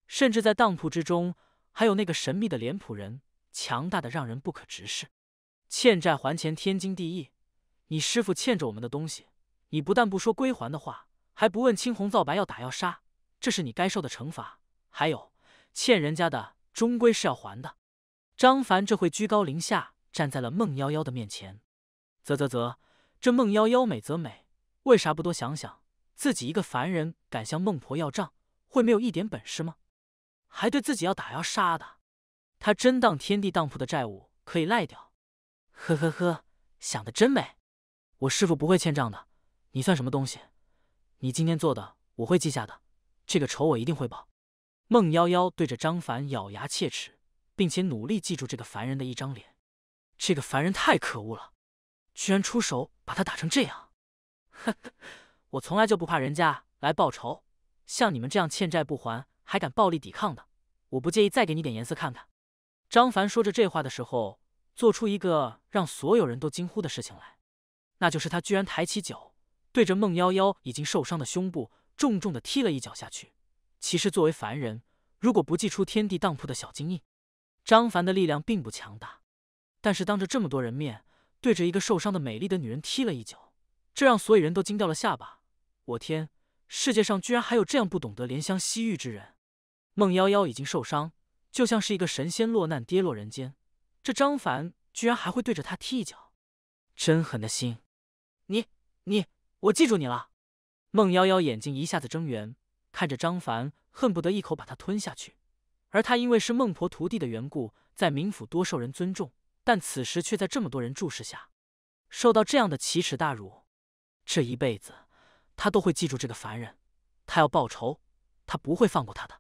甚至在当铺之中，还有那个神秘的脸谱人，强大的让人不可直视。欠债还钱，天经地义。你师父欠着我们的东西，你不但不说归还的话，还不问青红皂白要打要杀，这是你该受的惩罚。还有，欠人家的终归是要还的。张凡这会居高临下站在了孟夭夭的面前，啧啧啧，这孟夭夭美则美，为啥不多想想，自己一个凡人敢向孟婆要账，会没有一点本事吗？还对自己要打要杀的，他真当天地当铺的债务可以赖掉？呵呵呵，想的真美。我师傅不会欠账的，你算什么东西？你今天做的我会记下的，这个仇我一定会报。孟妖妖对着张凡咬牙切齿，并且努力记住这个凡人的一张脸。这个凡人太可恶了，居然出手把他打成这样！呵呵，我从来就不怕人家来报仇，像你们这样欠债不还还敢暴力抵抗的，我不介意再给你点颜色看看。张凡说着这话的时候，做出一个让所有人都惊呼的事情来。那就是他居然抬起脚，对着孟夭夭已经受伤的胸部重重的踢了一脚下去。其实作为凡人，如果不祭出天地当铺的小金印，张凡的力量并不强大。但是当着这么多人面对着一个受伤的美丽的女人踢了一脚，这让所有人都惊掉了下巴。我天，世界上居然还有这样不懂得怜香惜玉之人！孟夭夭已经受伤，就像是一个神仙落难跌落人间。这张凡居然还会对着她踢一脚，真狠的心！你你，我记住你了。孟夭夭眼睛一下子睁圆，看着张凡，恨不得一口把他吞下去。而他因为是孟婆徒弟的缘故，在冥府多受人尊重，但此时却在这么多人注视下，受到这样的奇耻大辱。这一辈子，他都会记住这个凡人，他要报仇，他不会放过他的。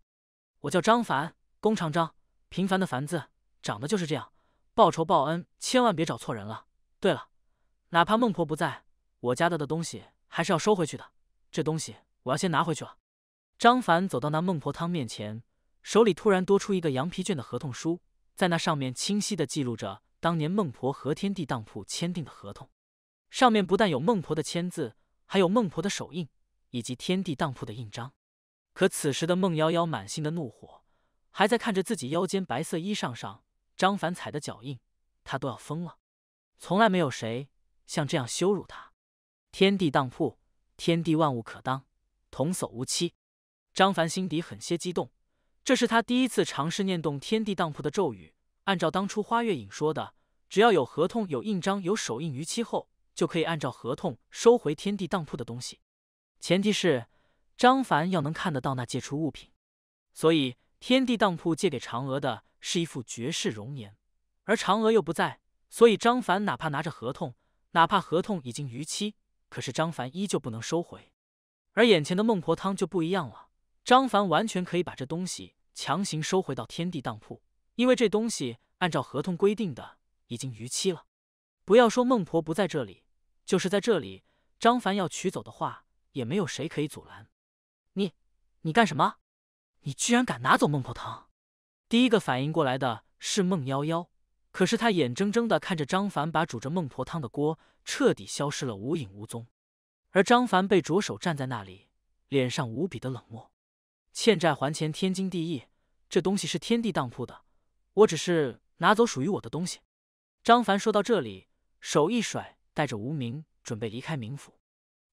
我叫张凡，弓长张，平凡的凡字，长得就是这样。报仇报恩，千万别找错人了。对了，哪怕孟婆不在。我家的的东西还是要收回去的，这东西我要先拿回去了。张凡走到那孟婆汤面前，手里突然多出一个羊皮卷的合同书，在那上面清晰的记录着当年孟婆和天地当铺签订的合同。上面不但有孟婆的签字，还有孟婆的手印，以及天地当铺的印章。可此时的孟幺幺满心的怒火，还在看着自己腰间白色衣裳上张凡踩的脚印，他都要疯了。从来没有谁像这样羞辱他。天地当铺，天地万物可当，童叟无欺。张凡心底很些激动，这是他第一次尝试念动天地当铺的咒语。按照当初花月影说的，只要有合同、有印章、有手印，逾期后就可以按照合同收回天地当铺的东西。前提是张凡要能看得到那借出物品。所以，天地当铺借给嫦娥的是一副绝世容颜，而嫦娥又不在，所以张凡哪怕拿着合同，哪怕合同已经逾期。可是张凡依旧不能收回，而眼前的孟婆汤就不一样了。张凡完全可以把这东西强行收回到天地当铺，因为这东西按照合同规定的已经逾期了。不要说孟婆不在这里，就是在这里，张凡要取走的话，也没有谁可以阻拦。你，你干什么？你居然敢拿走孟婆汤！第一个反应过来的是孟幺幺。可是他眼睁睁的看着张凡把煮着孟婆汤的锅彻底消失了无影无踪，而张凡被着手站在那里，脸上无比的冷漠。欠债还钱，天经地义。这东西是天地当铺的，我只是拿走属于我的东西。张凡说到这里，手一甩，带着无名准备离开冥府。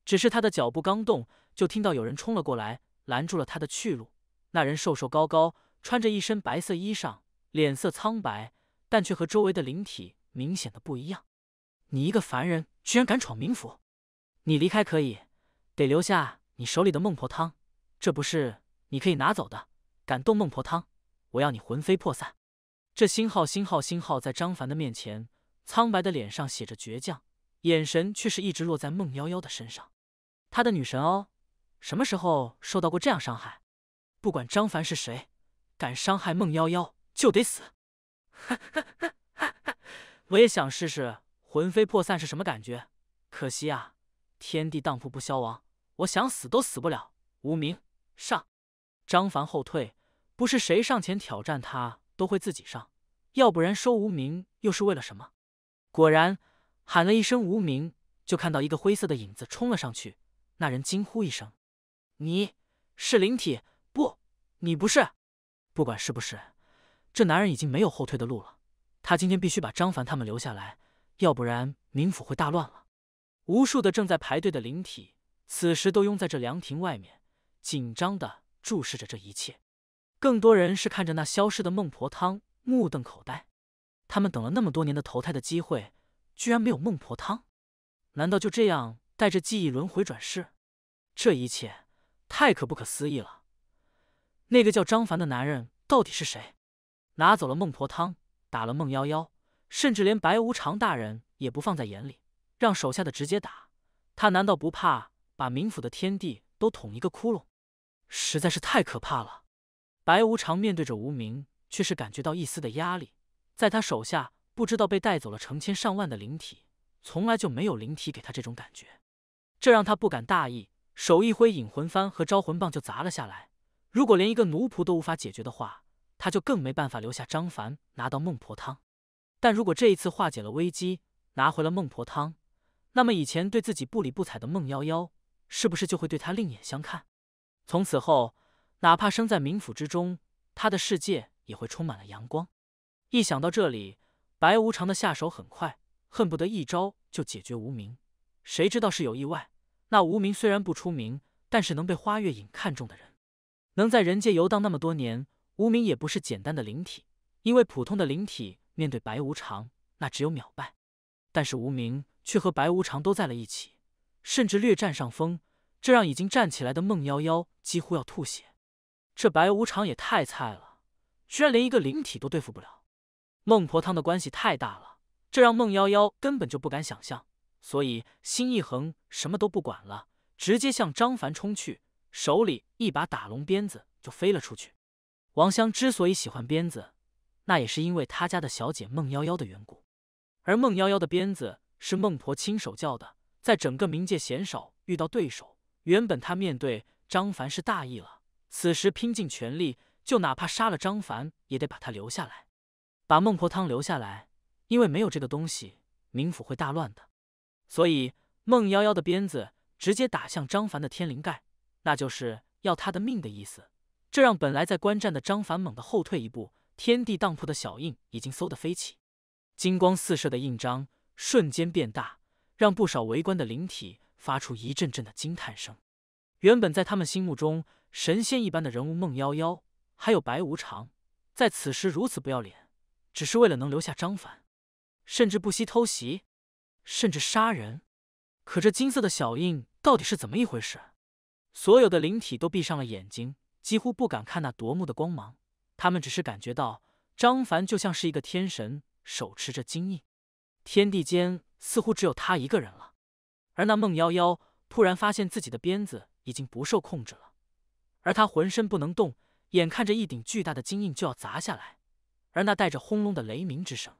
只是他的脚步刚动，就听到有人冲了过来，拦住了他的去路。那人瘦瘦高高，穿着一身白色衣裳，脸色苍白。但却和周围的灵体明显的不一样。你一个凡人，居然敢闯冥府！你离开可以，得留下你手里的孟婆汤，这不是你可以拿走的。敢动孟婆汤，我要你魂飞魄散！这星号星号星号在张凡的面前，苍白的脸上写着倔强，眼神却是一直落在孟妖妖的身上。他的女神哦，什么时候受到过这样伤害？不管张凡是谁，敢伤害孟妖妖就得死！哈哈哈，我也想试试魂飞魄散是什么感觉。可惜啊，天地当铺不消亡，我想死都死不了。无名上，张凡后退，不是谁上前挑战他都会自己上，要不然收无名又是为了什么？果然，喊了一声无名，就看到一个灰色的影子冲了上去。那人惊呼一声：“你是灵体？不，你不是。不管是不是。”这男人已经没有后退的路了，他今天必须把张凡他们留下来，要不然冥府会大乱了。无数的正在排队的灵体，此时都拥在这凉亭外面，紧张的注视着这一切。更多人是看着那消失的孟婆汤，目瞪口呆。他们等了那么多年的投胎的机会，居然没有孟婆汤？难道就这样带着记忆轮回转世？这一切太可不可思议了！那个叫张凡的男人到底是谁？拿走了孟婆汤，打了孟幺幺，甚至连白无常大人也不放在眼里，让手下的直接打他，难道不怕把冥府的天地都捅一个窟窿？实在是太可怕了。白无常面对着无名，却是感觉到一丝的压力。在他手下，不知道被带走了成千上万的灵体，从来就没有灵体给他这种感觉，这让他不敢大意，手一挥，引魂幡和招魂棒就砸了下来。如果连一个奴仆都无法解决的话。他就更没办法留下张凡拿到孟婆汤，但如果这一次化解了危机，拿回了孟婆汤，那么以前对自己不理不睬的孟夭夭，是不是就会对他另眼相看？从此后，哪怕生在冥府之中，他的世界也会充满了阳光。一想到这里，白无常的下手很快，恨不得一招就解决无名。谁知道是有意外？那无名虽然不出名，但是能被花月影看中的人，能在人界游荡那么多年。无名也不是简单的灵体，因为普通的灵体面对白无常，那只有秒败。但是无名却和白无常都在了一起，甚至略占上风，这让已经站起来的孟夭夭几乎要吐血。这白无常也太菜了，居然连一个灵体都对付不了。孟婆汤的关系太大了，这让孟夭夭根本就不敢想象，所以心一横，什么都不管了，直接向张凡冲去，手里一把打龙鞭子就飞了出去。王香之所以喜欢鞭子，那也是因为他家的小姐孟夭夭的缘故。而孟夭夭的鞭子是孟婆亲手教的，在整个冥界鲜少遇到对手。原本他面对张凡是大意了，此时拼尽全力，就哪怕杀了张凡，也得把他留下来，把孟婆汤留下来，因为没有这个东西，冥府会大乱的。所以，孟夭夭的鞭子直接打向张凡的天灵盖，那就是要他的命的意思。这让本来在观战的张凡猛地后退一步，天地当铺的小印已经嗖的飞起，金光四射的印章瞬间变大，让不少围观的灵体发出一阵阵的惊叹声。原本在他们心目中神仙一般的人物孟幺幺，还有白无常，在此时如此不要脸，只是为了能留下张凡，甚至不惜偷袭，甚至杀人。可这金色的小印到底是怎么一回事？所有的灵体都闭上了眼睛。几乎不敢看那夺目的光芒，他们只是感觉到张凡就像是一个天神，手持着金印，天地间似乎只有他一个人了。而那孟夭夭突然发现自己的鞭子已经不受控制了，而他浑身不能动，眼看着一顶巨大的金印就要砸下来，而那带着轰隆的雷鸣之声，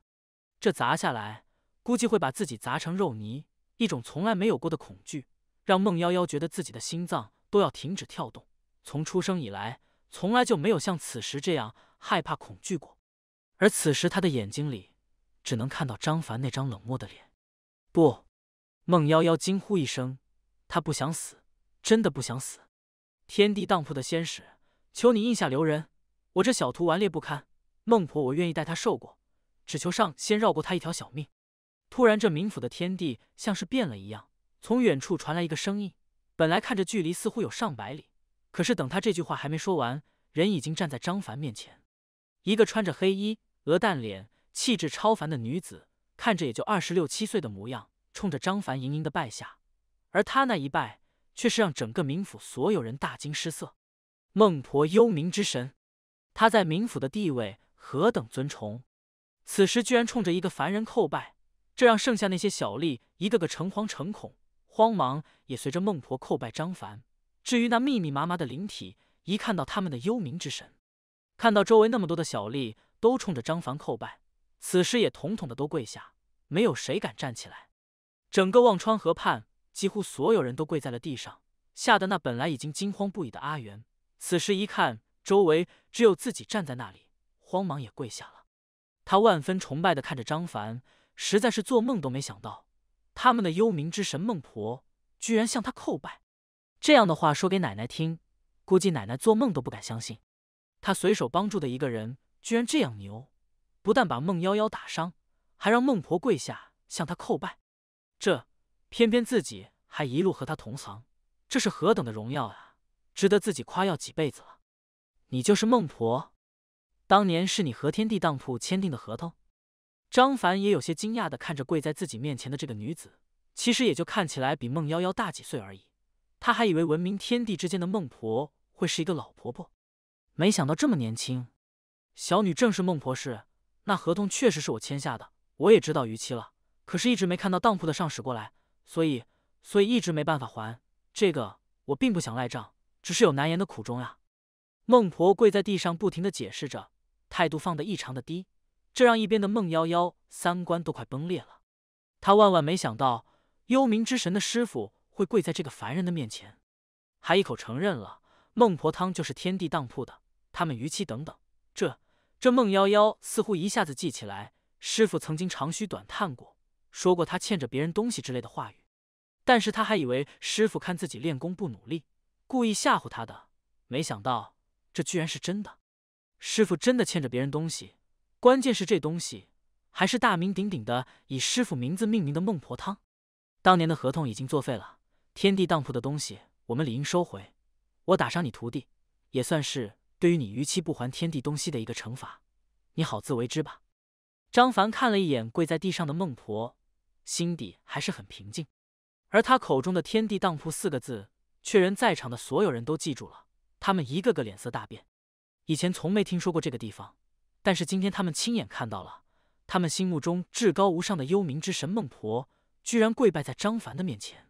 这砸下来估计会把自己砸成肉泥。一种从来没有过的恐惧，让孟夭夭觉得自己的心脏都要停止跳动。从出生以来，从来就没有像此时这样害怕恐惧过。而此时，他的眼睛里只能看到张凡那张冷漠的脸。不！孟夭夭惊呼一声，他不想死，真的不想死！天地当铺的仙使，求你应下留人！我这小徒顽劣不堪，孟婆，我愿意代他受过，只求上仙绕过他一条小命。突然，这冥府的天地像是变了一样，从远处传来一个声音，本来看着距离似乎有上百里。可是等他这句话还没说完，人已经站在张凡面前。一个穿着黑衣、鹅蛋脸、气质超凡的女子，看着也就二十六七岁的模样，冲着张凡盈盈的拜下。而他那一拜，却是让整个冥府所有人大惊失色。孟婆，幽冥之神，她在冥府的地位何等尊崇，此时居然冲着一个凡人叩拜，这让剩下那些小吏一个个诚惶诚恐，慌忙也随着孟婆叩拜张凡。至于那密密麻麻的灵体，一看到他们的幽冥之神，看到周围那么多的小丽都冲着张凡叩拜，此时也统统的都跪下，没有谁敢站起来。整个忘川河畔，几乎所有人都跪在了地上，吓得那本来已经惊慌不已的阿元，此时一看周围只有自己站在那里，慌忙也跪下了。他万分崇拜的看着张凡，实在是做梦都没想到，他们的幽冥之神孟婆居然向他叩拜。这样的话说给奶奶听，估计奶奶做梦都不敢相信。他随手帮助的一个人，居然这样牛，不但把孟夭夭打伤，还让孟婆跪下向他叩拜。这，偏偏自己还一路和他同行，这是何等的荣耀啊！值得自己夸耀几辈子了。你就是孟婆？当年是你和天地当铺签订的合同。张凡也有些惊讶的看着跪在自己面前的这个女子，其实也就看起来比孟夭夭大几岁而已。他还以为闻名天地之间的孟婆会是一个老婆婆，没想到这么年轻。小女正是孟婆氏，那合同确实是我签下的，我也知道逾期了，可是一直没看到当铺的上使过来，所以，所以一直没办法还。这个我并不想赖账，只是有难言的苦衷呀。孟婆跪在地上，不停的解释着，态度放的异常的低，这让一边的孟夭夭三观都快崩裂了。他万万没想到，幽冥之神的师傅。会跪在这个凡人的面前，还一口承认了孟婆汤就是天地当铺的。他们逾期等等，这这孟夭夭似乎一下子记起来，师傅曾经长吁短叹过，说过他欠着别人东西之类的话语。但是他还以为师傅看自己练功不努力，故意吓唬他的。没想到这居然是真的，师傅真的欠着别人东西。关键是这东西还是大名鼎鼎的以师傅名字命名的孟婆汤，当年的合同已经作废了。天地当铺的东西，我们理应收回。我打伤你徒弟，也算是对于你逾期不还天地东西的一个惩罚。你好自为之吧。张凡看了一眼跪在地上的孟婆，心底还是很平静。而他口中的“天地当铺”四个字，却人在场的所有人都记住了。他们一个个脸色大变。以前从没听说过这个地方，但是今天他们亲眼看到了，他们心目中至高无上的幽冥之神孟婆，居然跪拜在张凡的面前。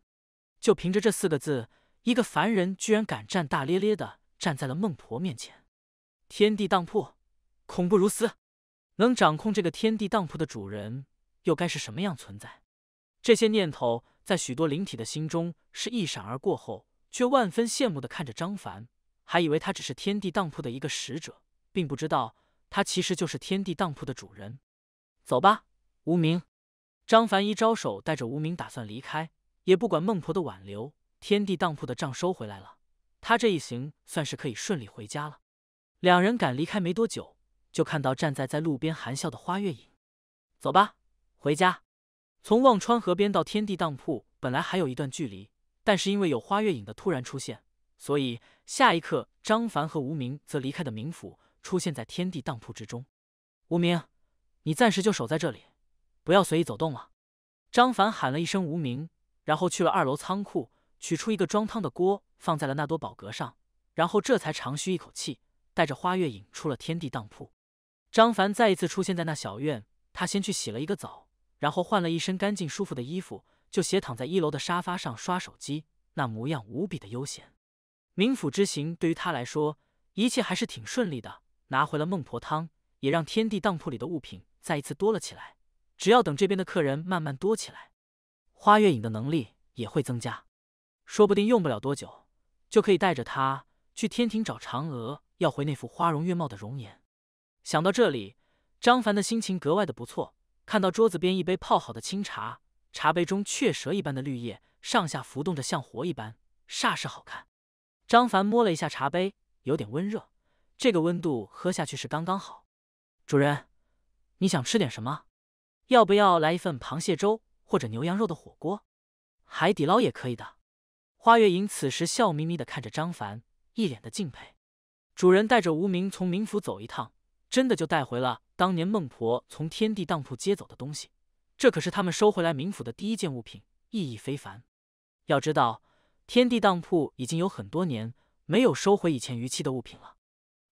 就凭着这四个字，一个凡人居然敢站大咧咧的站在了孟婆面前。天地当铺，恐怖如斯。能掌控这个天地当铺的主人又该是什么样存在？这些念头在许多灵体的心中是一闪而过后，却万分羡慕的看着张凡，还以为他只是天地当铺的一个使者，并不知道他其实就是天地当铺的主人。走吧，无名。张凡一招手，带着无名打算离开。也不管孟婆的挽留，天地当铺的账收回来了，他这一行算是可以顺利回家了。两人赶离开没多久，就看到站在在路边含笑的花月影。走吧，回家。从忘川河边到天地当铺本来还有一段距离，但是因为有花月影的突然出现，所以下一刻张凡和无名则离开的冥府，出现在天地当铺之中。无名，你暂时就守在这里，不要随意走动了。张凡喊了一声无名。然后去了二楼仓库，取出一个装汤的锅，放在了那多宝阁上，然后这才长吁一口气，带着花月影出了天地当铺。张凡再一次出现在那小院，他先去洗了一个澡，然后换了一身干净舒服的衣服，就斜躺在一楼的沙发上刷手机，那模样无比的悠闲。冥府之行对于他来说，一切还是挺顺利的，拿回了孟婆汤，也让天地当铺里的物品再一次多了起来。只要等这边的客人慢慢多起来。花月影的能力也会增加，说不定用不了多久就可以带着他去天庭找嫦娥要回那副花容月貌的容颜。想到这里，张凡的心情格外的不错。看到桌子边一杯泡好的清茶，茶杯中雀舌一般的绿叶上下浮动着，像活一般，煞是好看。张凡摸了一下茶杯，有点温热，这个温度喝下去是刚刚好。主人，你想吃点什么？要不要来一份螃蟹粥？或者牛羊肉的火锅，海底捞也可以的。花月影此时笑眯眯的看着张凡，一脸的敬佩。主人带着无名从冥府走一趟，真的就带回了当年孟婆从天地当铺接走的东西。这可是他们收回来冥府的第一件物品，意义非凡。要知道，天地当铺已经有很多年没有收回以前逾期的物品了。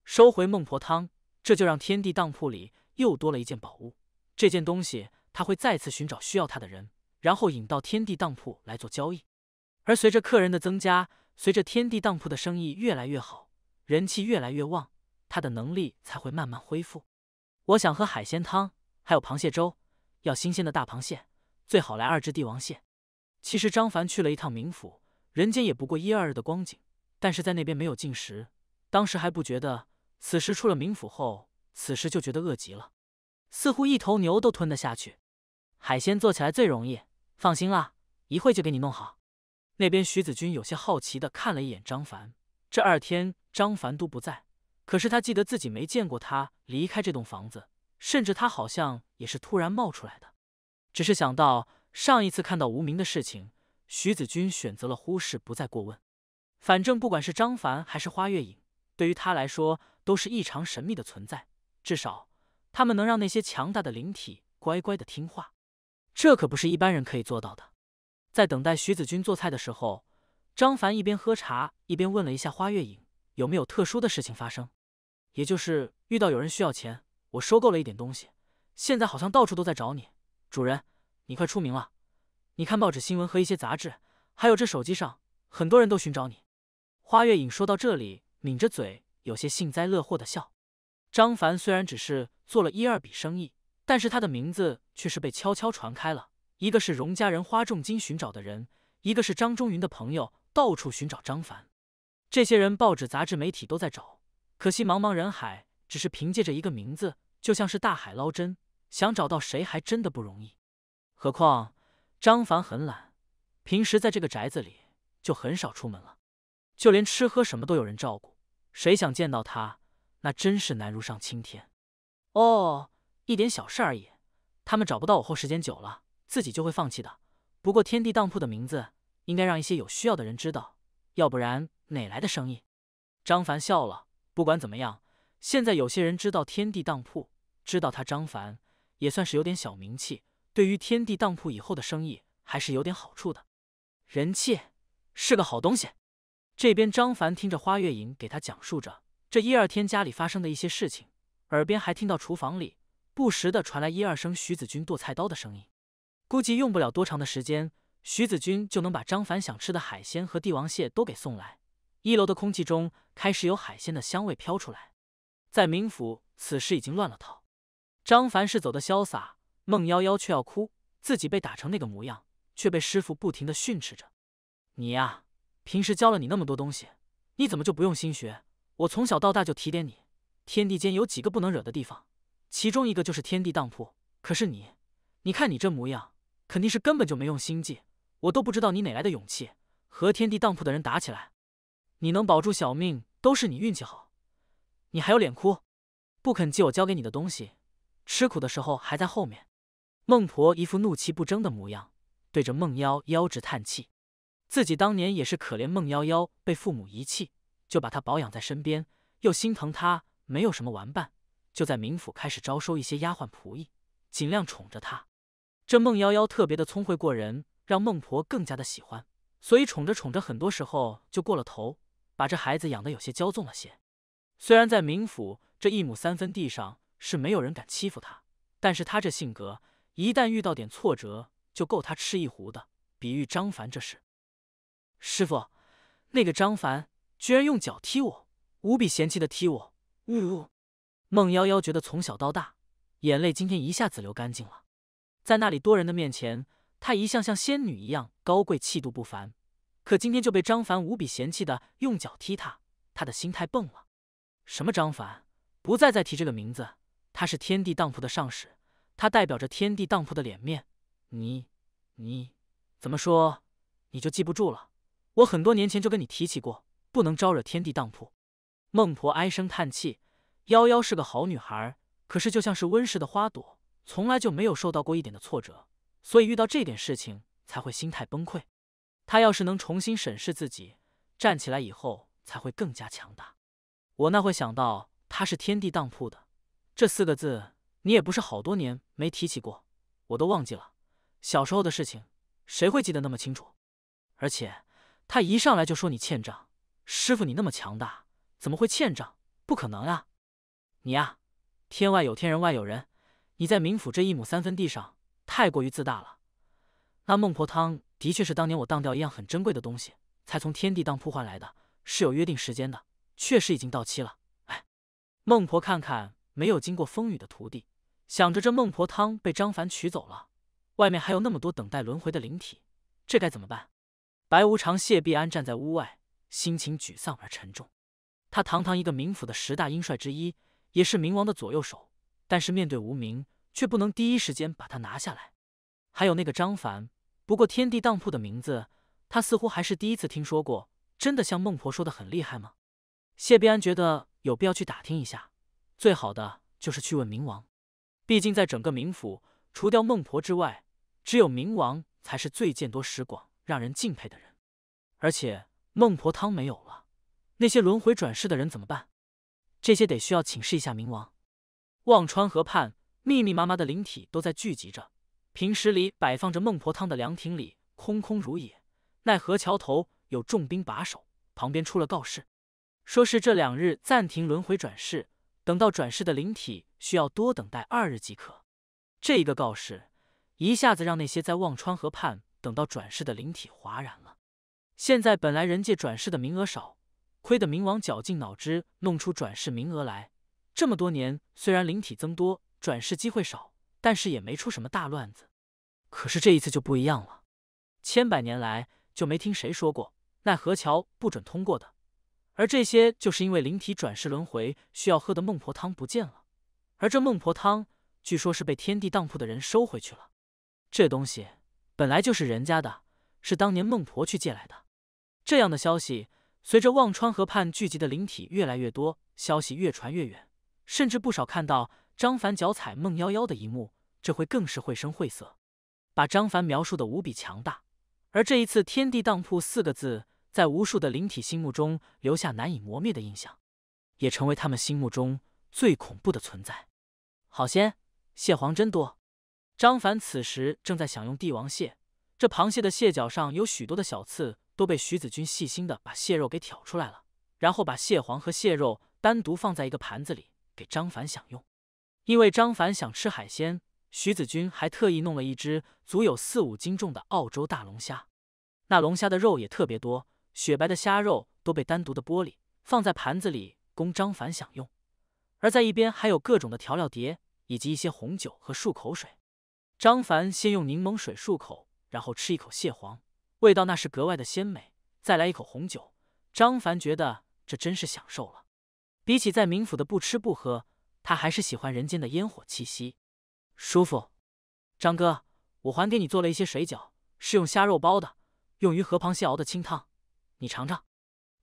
收回孟婆汤，这就让天地当铺里又多了一件宝物。这件东西。他会再次寻找需要他的人，然后引到天地当铺来做交易。而随着客人的增加，随着天地当铺的生意越来越好，人气越来越旺，他的能力才会慢慢恢复。我想喝海鲜汤，还有螃蟹粥，要新鲜的大螃蟹，最好来二只帝王蟹。其实张凡去了一趟冥府，人间也不过一二日的光景，但是在那边没有进食，当时还不觉得。此时出了冥府后，此时就觉得饿极了，似乎一头牛都吞得下去。海鲜做起来最容易，放心啦，一会就给你弄好。那边徐子君有些好奇的看了一眼张凡，这二天张凡都不在，可是他记得自己没见过他离开这栋房子，甚至他好像也是突然冒出来的。只是想到上一次看到无名的事情，徐子君选择了忽视，不再过问。反正不管是张凡还是花月影，对于他来说都是异常神秘的存在，至少他们能让那些强大的灵体乖乖的听话。这可不是一般人可以做到的。在等待徐子君做菜的时候，张凡一边喝茶一边问了一下花月影有没有特殊的事情发生，也就是遇到有人需要钱，我收购了一点东西，现在好像到处都在找你，主人，你快出名了。你看报纸新闻和一些杂志，还有这手机上，很多人都寻找你。花月影说到这里，抿着嘴，有些幸灾乐祸的笑。张凡虽然只是做了一二笔生意。但是他的名字却是被悄悄传开了。一个是荣家人花重金寻找的人，一个是张中云的朋友，到处寻找张凡。这些人，报纸、杂志、媒体都在找。可惜茫茫人海，只是凭借着一个名字，就像是大海捞针，想找到谁还真的不容易。何况张凡很懒，平时在这个宅子里就很少出门了，就连吃喝什么都有人照顾。谁想见到他，那真是难如上青天。哦。一点小事而已，他们找不到我后，时间久了，自己就会放弃的。不过天地当铺的名字应该让一些有需要的人知道，要不然哪来的生意？张凡笑了。不管怎么样，现在有些人知道天地当铺，知道他张凡，也算是有点小名气，对于天地当铺以后的生意还是有点好处的。人气是个好东西。这边张凡听着花月影给他讲述着这一二天家里发生的一些事情，耳边还听到厨房里。不时的传来一二声徐子君剁菜刀的声音，估计用不了多长的时间，徐子君就能把张凡想吃的海鲜和帝王蟹都给送来。一楼的空气中开始有海鲜的香味飘出来。在冥府，此时已经乱了套。张凡是走的潇洒，孟夭夭却要哭，自己被打成那个模样，却被师傅不停的训斥着：“你呀，平时教了你那么多东西，你怎么就不用心学？我从小到大就提点你，天地间有几个不能惹的地方。”其中一个就是天地当铺，可是你，你看你这模样，肯定是根本就没用心计，我都不知道你哪来的勇气和天地当铺的人打起来，你能保住小命都是你运气好，你还有脸哭？不肯借我教给你的东西，吃苦的时候还在后面。孟婆一副怒气不争的模样，对着孟夭夭直叹气，自己当年也是可怜孟夭夭被父母遗弃，就把他保养在身边，又心疼他没有什么玩伴。就在冥府开始招收一些丫鬟仆役，尽量宠着她。这孟妖妖特别的聪慧过人，让孟婆更加的喜欢，所以宠着宠着，很多时候就过了头，把这孩子养得有些骄纵了些。虽然在冥府这一亩三分地上是没有人敢欺负她，但是她这性格，一旦遇到点挫折，就够她吃一壶的。比喻张凡这事，师傅，那个张凡居然用脚踢我，无比嫌弃的踢我，呜、呜。孟夭夭觉得从小到大，眼泪今天一下子流干净了。在那里多人的面前，她一向像仙女一样高贵，气度不凡。可今天就被张凡无比嫌弃的用脚踢她，她的心态蹦了。什么张凡，不再再提这个名字。他是天地当铺的上使，他代表着天地当铺的脸面。你你怎么说，你就记不住了？我很多年前就跟你提起过，不能招惹天地当铺。孟婆唉声叹气。夭夭是个好女孩，可是就像是温室的花朵，从来就没有受到过一点的挫折，所以遇到这点事情才会心态崩溃。她要是能重新审视自己，站起来以后才会更加强大。我那会想到她是天地当铺的，这四个字你也不是好多年没提起过，我都忘记了小时候的事情，谁会记得那么清楚？而且她一上来就说你欠账，师傅你那么强大，怎么会欠账？不可能啊！你呀，天外有天，人外有人。你在冥府这一亩三分地上太过于自大了。那孟婆汤的确是当年我当掉一样很珍贵的东西才从天地当铺换来的，是有约定时间的，确实已经到期了。哎，孟婆看看没有经过风雨的徒弟，想着这孟婆汤被张凡取走了，外面还有那么多等待轮回的灵体，这该怎么办？白无常谢必安站在屋外，心情沮丧而沉重。他堂堂一个冥府的十大阴帅之一。也是冥王的左右手，但是面对无名，却不能第一时间把他拿下来。还有那个张凡，不过天地当铺的名字，他似乎还是第一次听说过。真的像孟婆说的很厉害吗？谢必安觉得有必要去打听一下，最好的就是去问冥王，毕竟在整个冥府，除掉孟婆之外，只有冥王才是最见多识广、让人敬佩的人。而且孟婆汤没有了，那些轮回转世的人怎么办？这些得需要请示一下冥王。忘川河畔，密密麻麻的灵体都在聚集着。平时里摆放着孟婆汤的凉亭里空空如也。奈何桥头有重兵把守，旁边出了告示，说是这两日暂停轮回转世，等到转世的灵体需要多等待二日即可。这一个告示一下子让那些在忘川河畔等到转世的灵体哗然了。现在本来人界转世的名额少。亏得冥王绞尽脑汁弄出转世名额来，这么多年虽然灵体增多，转世机会少，但是也没出什么大乱子。可是这一次就不一样了，千百年来就没听谁说过奈何桥不准通过的。而这些就是因为灵体转世轮回需要喝的孟婆汤不见了，而这孟婆汤据说是被天地当铺的人收回去了。这东西本来就是人家的，是当年孟婆去借来的。这样的消息。随着忘川河畔聚集的灵体越来越多，消息越传越远，甚至不少看到张凡脚踩孟夭夭的一幕，这会更是绘声绘色，把张凡描述的无比强大。而这一次“天地当铺”四个字，在无数的灵体心目中留下难以磨灭的印象，也成为他们心目中最恐怖的存在。好鲜，蟹黄真多。张凡此时正在享用帝王蟹，这螃蟹的蟹脚上有许多的小刺。都被徐子君细心的把蟹肉给挑出来了，然后把蟹黄和蟹肉单独放在一个盘子里给张凡享用。因为张凡想吃海鲜，徐子君还特意弄了一只足有四五斤重的澳洲大龙虾。那龙虾的肉也特别多，雪白的虾肉都被单独的剥离，放在盘子里供张凡享用。而在一边还有各种的调料碟，以及一些红酒和漱口水。张凡先用柠檬水漱口，然后吃一口蟹黄。味道那是格外的鲜美，再来一口红酒，张凡觉得这真是享受了。比起在冥府的不吃不喝，他还是喜欢人间的烟火气息，舒服。张哥，我还给你做了一些水饺，是用虾肉包的，用鱼和螃蟹熬的清汤，你尝尝。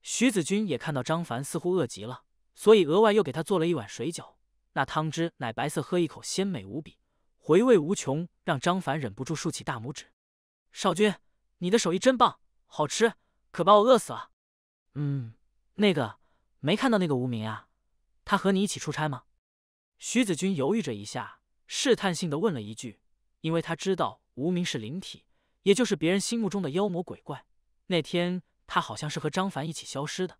徐子君也看到张凡似乎饿极了，所以额外又给他做了一碗水饺，那汤汁奶白色，喝一口鲜美无比，回味无穷，让张凡忍不住竖起大拇指。少君。你的手艺真棒，好吃可把我饿死了。嗯，那个没看到那个无名啊？他和你一起出差吗？徐子君犹豫着一下，试探性的问了一句，因为他知道无名是灵体，也就是别人心目中的妖魔鬼怪。那天他好像是和张凡一起消失的。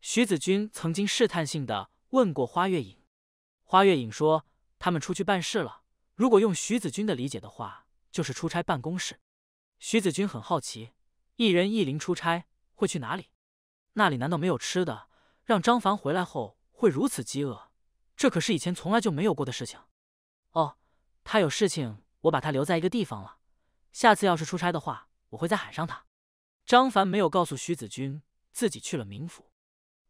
徐子君曾经试探性的问过花月影，花月影说他们出去办事了。如果用徐子君的理解的话，就是出差办公室。徐子君很好奇，一人一灵出差会去哪里？那里难道没有吃的？让张凡回来后会如此饥饿？这可是以前从来就没有过的事情。哦，他有事情，我把他留在一个地方了。下次要是出差的话，我会再喊上他。张凡没有告诉徐子君自己去了冥府。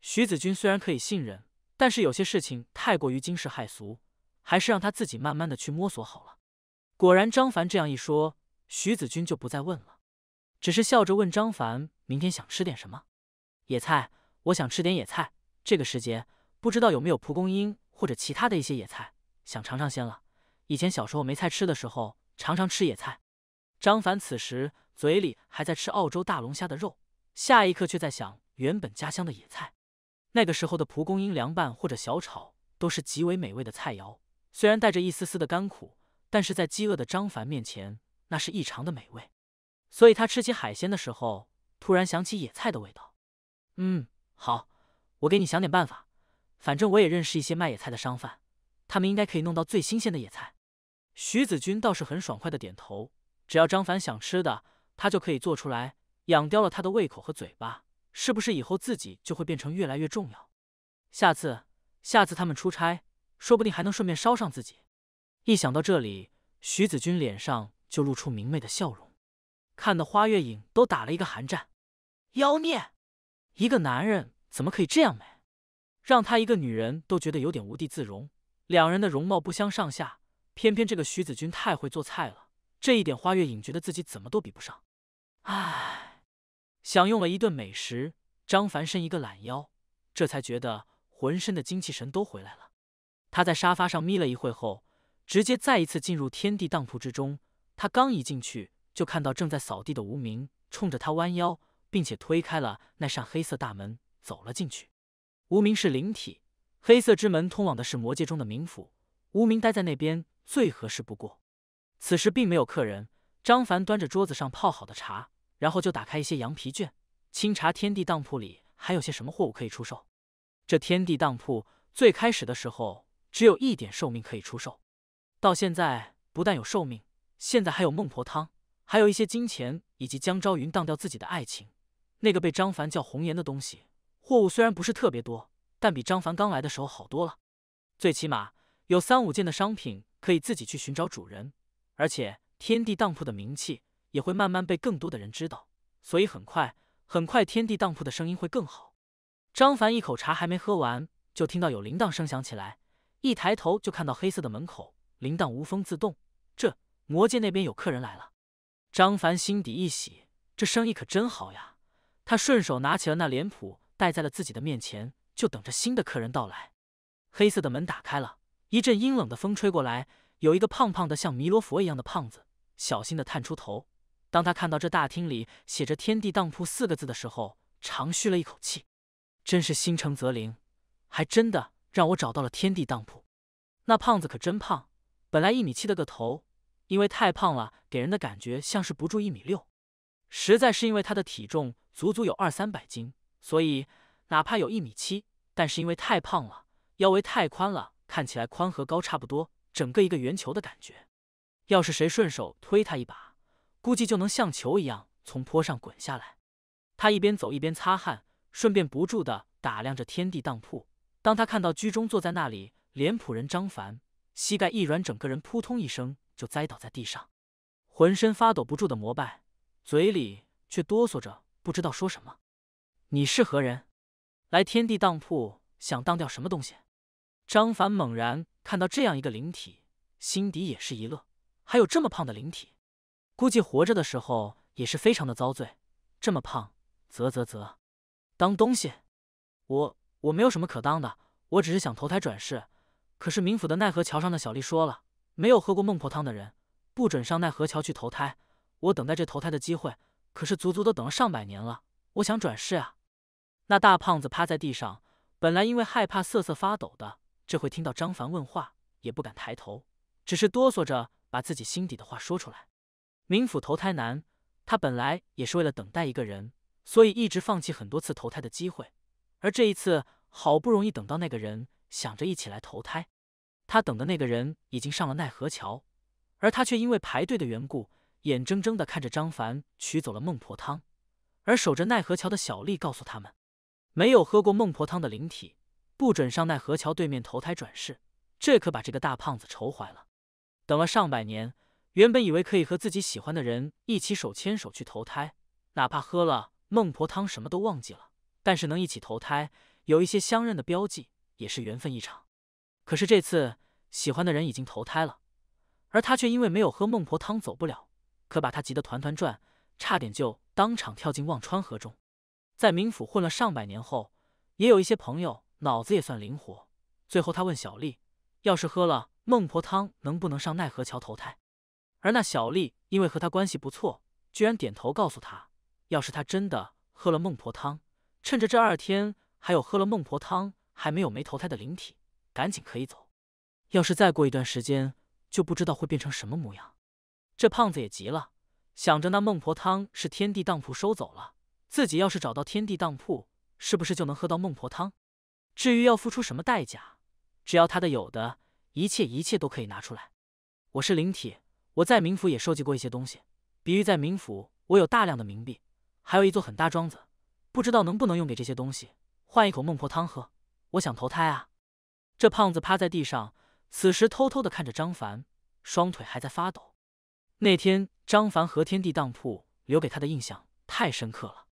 徐子君虽然可以信任，但是有些事情太过于惊世骇俗，还是让他自己慢慢的去摸索好了。果然，张凡这样一说。徐子君就不再问了，只是笑着问张凡：“明天想吃点什么？野菜？我想吃点野菜。这个时节，不知道有没有蒲公英或者其他的一些野菜，想尝尝鲜了。以前小时候没菜吃的时候，常常吃野菜。”张凡此时嘴里还在吃澳洲大龙虾的肉，下一刻却在想原本家乡的野菜。那个时候的蒲公英凉拌或者小炒都是极为美味的菜肴，虽然带着一丝丝的甘苦，但是在饥饿的张凡面前。那是异常的美味，所以他吃起海鲜的时候，突然想起野菜的味道。嗯，好，我给你想点办法。反正我也认识一些卖野菜的商贩，他们应该可以弄到最新鲜的野菜。徐子君倒是很爽快的点头，只要张凡想吃的，他就可以做出来。养刁了他的胃口和嘴巴，是不是以后自己就会变成越来越重要？下次，下次他们出差，说不定还能顺便捎上自己。一想到这里，徐子君脸上。就露出明媚的笑容，看得花月影都打了一个寒战。妖孽，一个男人怎么可以这样美，让他一个女人都觉得有点无地自容。两人的容貌不相上下，偏偏这个徐子君太会做菜了，这一点花月影觉得自己怎么都比不上。唉，享用了一顿美食，张凡伸一个懒腰，这才觉得浑身的精气神都回来了。他在沙发上眯了一会后，直接再一次进入天地当铺之中。他刚一进去，就看到正在扫地的无名冲着他弯腰，并且推开了那扇黑色大门，走了进去。无名是灵体，黑色之门通往的是魔界中的冥府，无名待在那边最合适不过。此时并没有客人，张凡端着桌子上泡好的茶，然后就打开一些羊皮卷，清查天地当铺里还有些什么货物可以出售。这天地当铺最开始的时候只有一点寿命可以出售，到现在不但有寿命。现在还有孟婆汤，还有一些金钱，以及江昭云当掉自己的爱情。那个被张凡叫红颜的东西，货物虽然不是特别多，但比张凡刚来的时候好多了。最起码有三五件的商品可以自己去寻找主人，而且天地当铺的名气也会慢慢被更多的人知道，所以很快很快，天地当铺的声音会更好。张凡一口茶还没喝完，就听到有铃铛声响起来，一抬头就看到黑色的门口，铃铛无风自动。这。魔界那边有客人来了，张凡心底一喜，这生意可真好呀！他顺手拿起了那脸谱，戴在了自己的面前，就等着新的客人到来。黑色的门打开了，一阵阴冷的风吹过来，有一个胖胖的像弥勒佛一样的胖子，小心的探出头。当他看到这大厅里写着“天地当铺”四个字的时候，长吁了一口气，真是心诚则灵，还真的让我找到了天地当铺。那胖子可真胖，本来一米七的个头。因为太胖了，给人的感觉像是不住一米六，实在是因为他的体重足足有二三百斤，所以哪怕有一米七，但是因为太胖了，腰围太宽了，看起来宽和高差不多，整个一个圆球的感觉。要是谁顺手推他一把，估计就能像球一样从坡上滚下来。他一边走一边擦汗，顺便不住的打量着天地当铺。当他看到居中坐在那里脸谱人张凡，膝盖一软，整个人扑通一声。就栽倒在地上，浑身发抖不住的膜拜，嘴里却哆嗦着不知道说什么。你是何人？来天地当铺想当掉什么东西？张凡猛然看到这样一个灵体，心底也是一乐，还有这么胖的灵体，估计活着的时候也是非常的遭罪。这么胖，啧啧啧，当东西？我我没有什么可当的，我只是想投胎转世。可是冥府的奈何桥上的小丽说了。没有喝过孟婆汤的人，不准上奈何桥去投胎。我等待这投胎的机会，可是足足都等了上百年了。我想转世啊！那大胖子趴在地上，本来因为害怕瑟瑟发抖的，这会听到张凡问话，也不敢抬头，只是哆嗦着把自己心底的话说出来。冥府投胎难，他本来也是为了等待一个人，所以一直放弃很多次投胎的机会，而这一次好不容易等到那个人，想着一起来投胎。他等的那个人已经上了奈何桥，而他却因为排队的缘故，眼睁睁的看着张凡取走了孟婆汤。而守着奈何桥的小丽告诉他们，没有喝过孟婆汤的灵体不准上奈何桥对面投胎转世。这可把这个大胖子愁坏了。等了上百年，原本以为可以和自己喜欢的人一起手牵手去投胎，哪怕喝了孟婆汤什么都忘记了，但是能一起投胎，有一些相认的标记，也是缘分一场。可是这次喜欢的人已经投胎了，而他却因为没有喝孟婆汤走不了，可把他急得团团转，差点就当场跳进忘川河中。在冥府混了上百年后，也有一些朋友脑子也算灵活。最后他问小丽，要是喝了孟婆汤能不能上奈何桥投胎？而那小丽因为和他关系不错，居然点头告诉他，要是他真的喝了孟婆汤，趁着这二天还有喝了孟婆汤还没有没投胎的灵体。赶紧可以走，要是再过一段时间，就不知道会变成什么模样。这胖子也急了，想着那孟婆汤是天地当铺收走了，自己要是找到天地当铺，是不是就能喝到孟婆汤？至于要付出什么代价，只要他的有的，一切一切都可以拿出来。我是灵体，我在冥府也收集过一些东西，比喻在冥府我有大量的冥币，还有一座很大庄子，不知道能不能用给这些东西换一口孟婆汤喝。我想投胎啊。这胖子趴在地上，此时偷偷的看着张凡，双腿还在发抖。那天张凡和天地当铺留给他的印象太深刻了。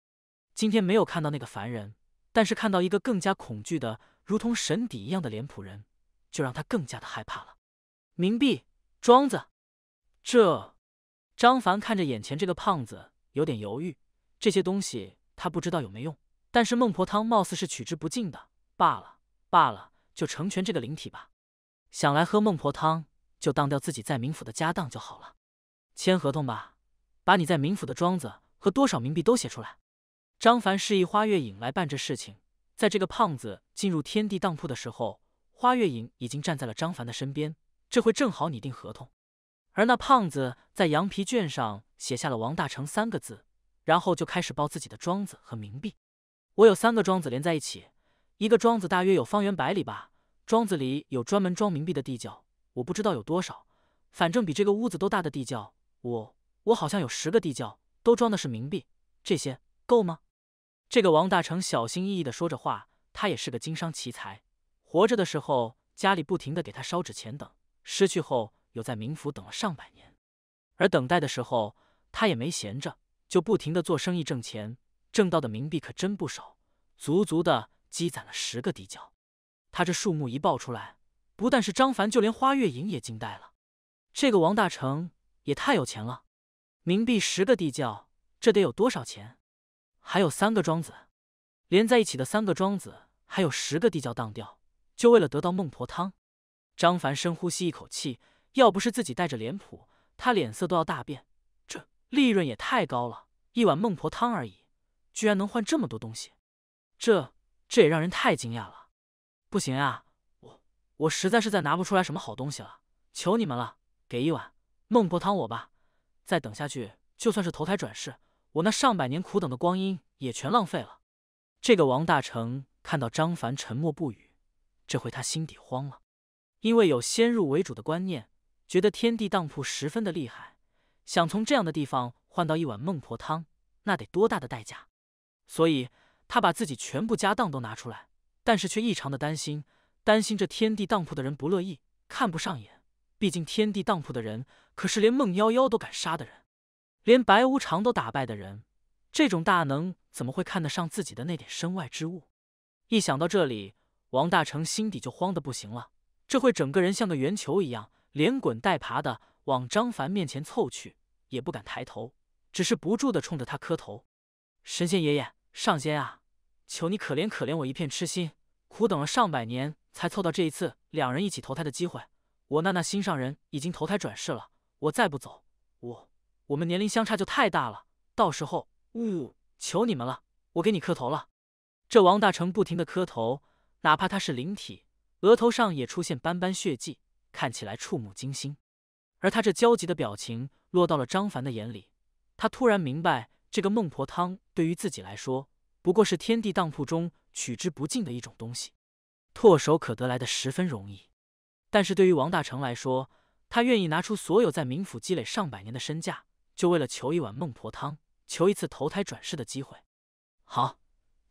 今天没有看到那个凡人，但是看到一个更加恐惧的，如同神邸一样的脸谱人，就让他更加的害怕了。冥币、庄子，这……张凡看着眼前这个胖子，有点犹豫。这些东西他不知道有没用，但是孟婆汤貌似是取之不尽的罢了，罢了。就成全这个灵体吧，想来喝孟婆汤，就当掉自己在冥府的家当就好了。签合同吧，把你在冥府的庄子和多少冥币都写出来。张凡示意花月影来办这事情。在这个胖子进入天地当铺的时候，花月影已经站在了张凡的身边，这会正好拟定合同。而那胖子在羊皮卷上写下了“王大成”三个字，然后就开始报自己的庄子和冥币。我有三个庄子连在一起。一个庄子大约有方圆百里吧，庄子里有专门装冥币的地窖，我不知道有多少，反正比这个屋子都大的地窖，我我好像有十个地窖，都装的是冥币，这些够吗？这个王大成小心翼翼的说着话，他也是个经商奇才，活着的时候家里不停的给他烧纸钱等，失去后又在冥府等了上百年，而等待的时候他也没闲着，就不停的做生意挣钱，挣到的冥币可真不少，足足的。积攒了十个地窖，他这数目一报出来，不但是张凡，就连花月影也惊呆了。这个王大成也太有钱了！冥币十个地窖，这得有多少钱？还有三个庄子，连在一起的三个庄子，还有十个地窖当掉，就为了得到孟婆汤。张凡深呼吸一口气，要不是自己带着脸谱，他脸色都要大变。这利润也太高了！一碗孟婆汤而已，居然能换这么多东西。这……这也让人太惊讶了，不行啊，我我实在是在拿不出来什么好东西了，求你们了，给一碗孟婆汤我吧！再等下去，就算是投胎转世，我那上百年苦等的光阴也全浪费了。这个王大成看到张凡沉默不语，这回他心底慌了，因为有先入为主的观念，觉得天地当铺十分的厉害，想从这样的地方换到一碗孟婆汤，那得多大的代价？所以。他把自己全部家当都拿出来，但是却异常的担心，担心这天地当铺的人不乐意，看不上眼。毕竟天地当铺的人可是连孟妖妖都敢杀的人，连白无常都打败的人，这种大能怎么会看得上自己的那点身外之物？一想到这里，王大成心底就慌得不行了，这会整个人像个圆球一样，连滚带爬的往张凡面前凑去，也不敢抬头，只是不住的冲着他磕头：“神仙爷爷。”上仙啊，求你可怜可怜我一片痴心，苦等了上百年才凑到这一次两人一起投胎的机会。我娜娜心上人已经投胎转世了，我再不走，我我们年龄相差就太大了，到时候呜，求你们了，我给你磕头了。这王大成不停的磕头，哪怕他是灵体，额头上也出现斑斑血迹，看起来触目惊心。而他这焦急的表情落到了张凡的眼里，他突然明白。这个孟婆汤对于自己来说，不过是天地当铺中取之不尽的一种东西，唾手可得来的十分容易。但是对于王大成来说，他愿意拿出所有在冥府积累上百年的身价，就为了求一碗孟婆汤，求一次投胎转世的机会。好，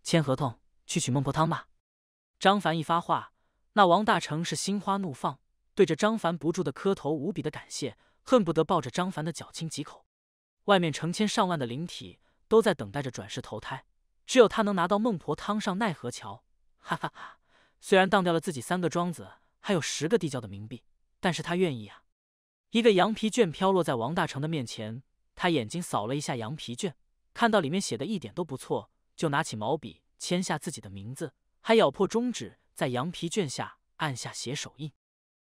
签合同，去取孟婆汤吧。张凡一发话，那王大成是心花怒放，对着张凡不住的磕头，无比的感谢，恨不得抱着张凡的脚亲几口。外面成千上万的灵体都在等待着转世投胎，只有他能拿到孟婆汤上奈何桥。哈哈哈！虽然当掉了自己三个庄子，还有十个地窖的冥币，但是他愿意啊！一个羊皮卷飘落在王大成的面前，他眼睛扫了一下羊皮卷，看到里面写的一点都不错，就拿起毛笔签下自己的名字，还咬破中指在羊皮卷下按下血手印。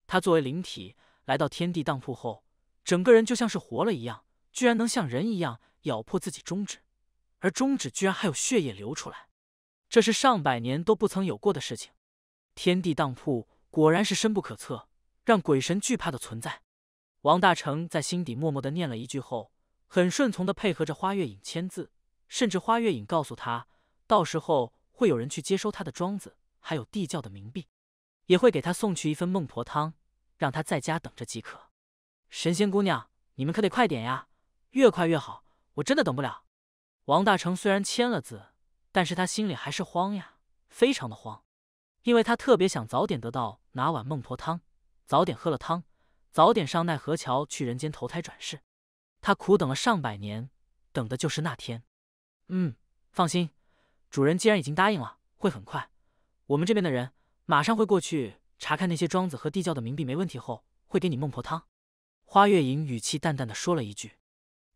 他作为灵体来到天地当铺后，整个人就像是活了一样。居然能像人一样咬破自己中指，而中指居然还有血液流出来，这是上百年都不曾有过的事情。天地当铺果然是深不可测，让鬼神惧怕的存在。王大成在心底默默的念了一句后，很顺从的配合着花月影签字，甚至花月影告诉他，到时候会有人去接收他的庄子，还有地窖的冥币，也会给他送去一份孟婆汤，让他在家等着即可。神仙姑娘，你们可得快点呀！越快越好，我真的等不了。王大成虽然签了字，但是他心里还是慌呀，非常的慌，因为他特别想早点得到拿碗孟婆汤，早点喝了汤，早点上奈何桥去人间投胎转世。他苦等了上百年，等的就是那天。嗯，放心，主人既然已经答应了，会很快。我们这边的人马上会过去查看那些庄子和地窖的冥币没问题后，会给你孟婆汤。花月影语气淡淡的说了一句。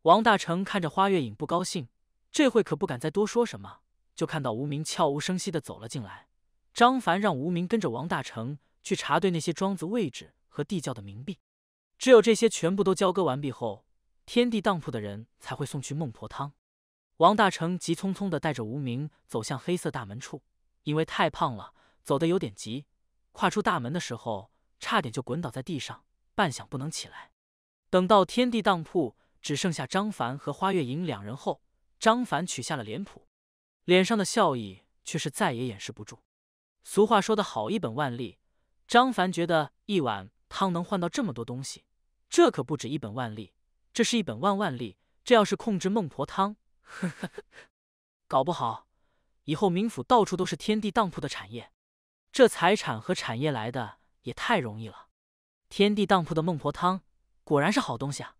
王大成看着花月影不高兴，这会可不敢再多说什么。就看到无名悄无声息的走了进来。张凡让无名跟着王大成去查对那些庄子位置和地窖的冥币，只有这些全部都交割完毕后，天地当铺的人才会送去孟婆汤。王大成急匆匆的带着无名走向黑色大门处，因为太胖了，走得有点急，跨出大门的时候差点就滚倒在地上，半晌不能起来。等到天地当铺。只剩下张凡和花月影两人后，张凡取下了脸谱，脸上的笑意却是再也掩饰不住。俗话说得好，一本万利。张凡觉得一碗汤能换到这么多东西，这可不止一本万利，这是一本万万利。这要是控制孟婆汤，呵呵呵，搞不好以后冥府到处都是天地当铺的产业。这财产和产业来的也太容易了。天地当铺的孟婆汤果然是好东西啊！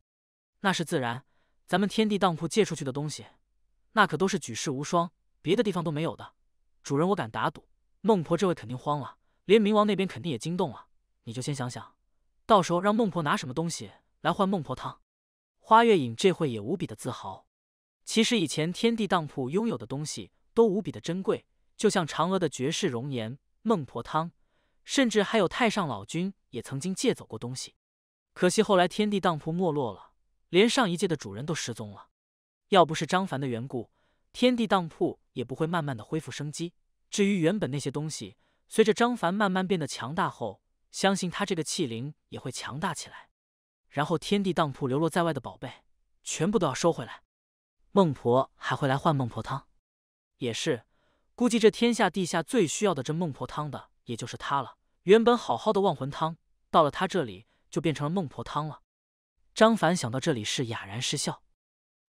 那是自然，咱们天地当铺借出去的东西，那可都是举世无双，别的地方都没有的。主人，我敢打赌，孟婆这位肯定慌了，连冥王那边肯定也惊动了。你就先想想，到时候让孟婆拿什么东西来换孟婆汤？花月影这会也无比的自豪。其实以前天地当铺拥有的东西都无比的珍贵，就像嫦娥的绝世容颜、孟婆汤，甚至还有太上老君也曾经借走过东西。可惜后来天地当铺没落了。连上一届的主人都失踪了，要不是张凡的缘故，天地当铺也不会慢慢的恢复生机。至于原本那些东西，随着张凡慢慢变得强大后，相信他这个器灵也会强大起来。然后天地当铺流落在外的宝贝，全部都要收回来。孟婆还会来换孟婆汤，也是，估计这天下地下最需要的这孟婆汤的，也就是他了。原本好好的忘魂汤，到了他这里就变成了孟婆汤了。张凡想到这里，是哑然失笑。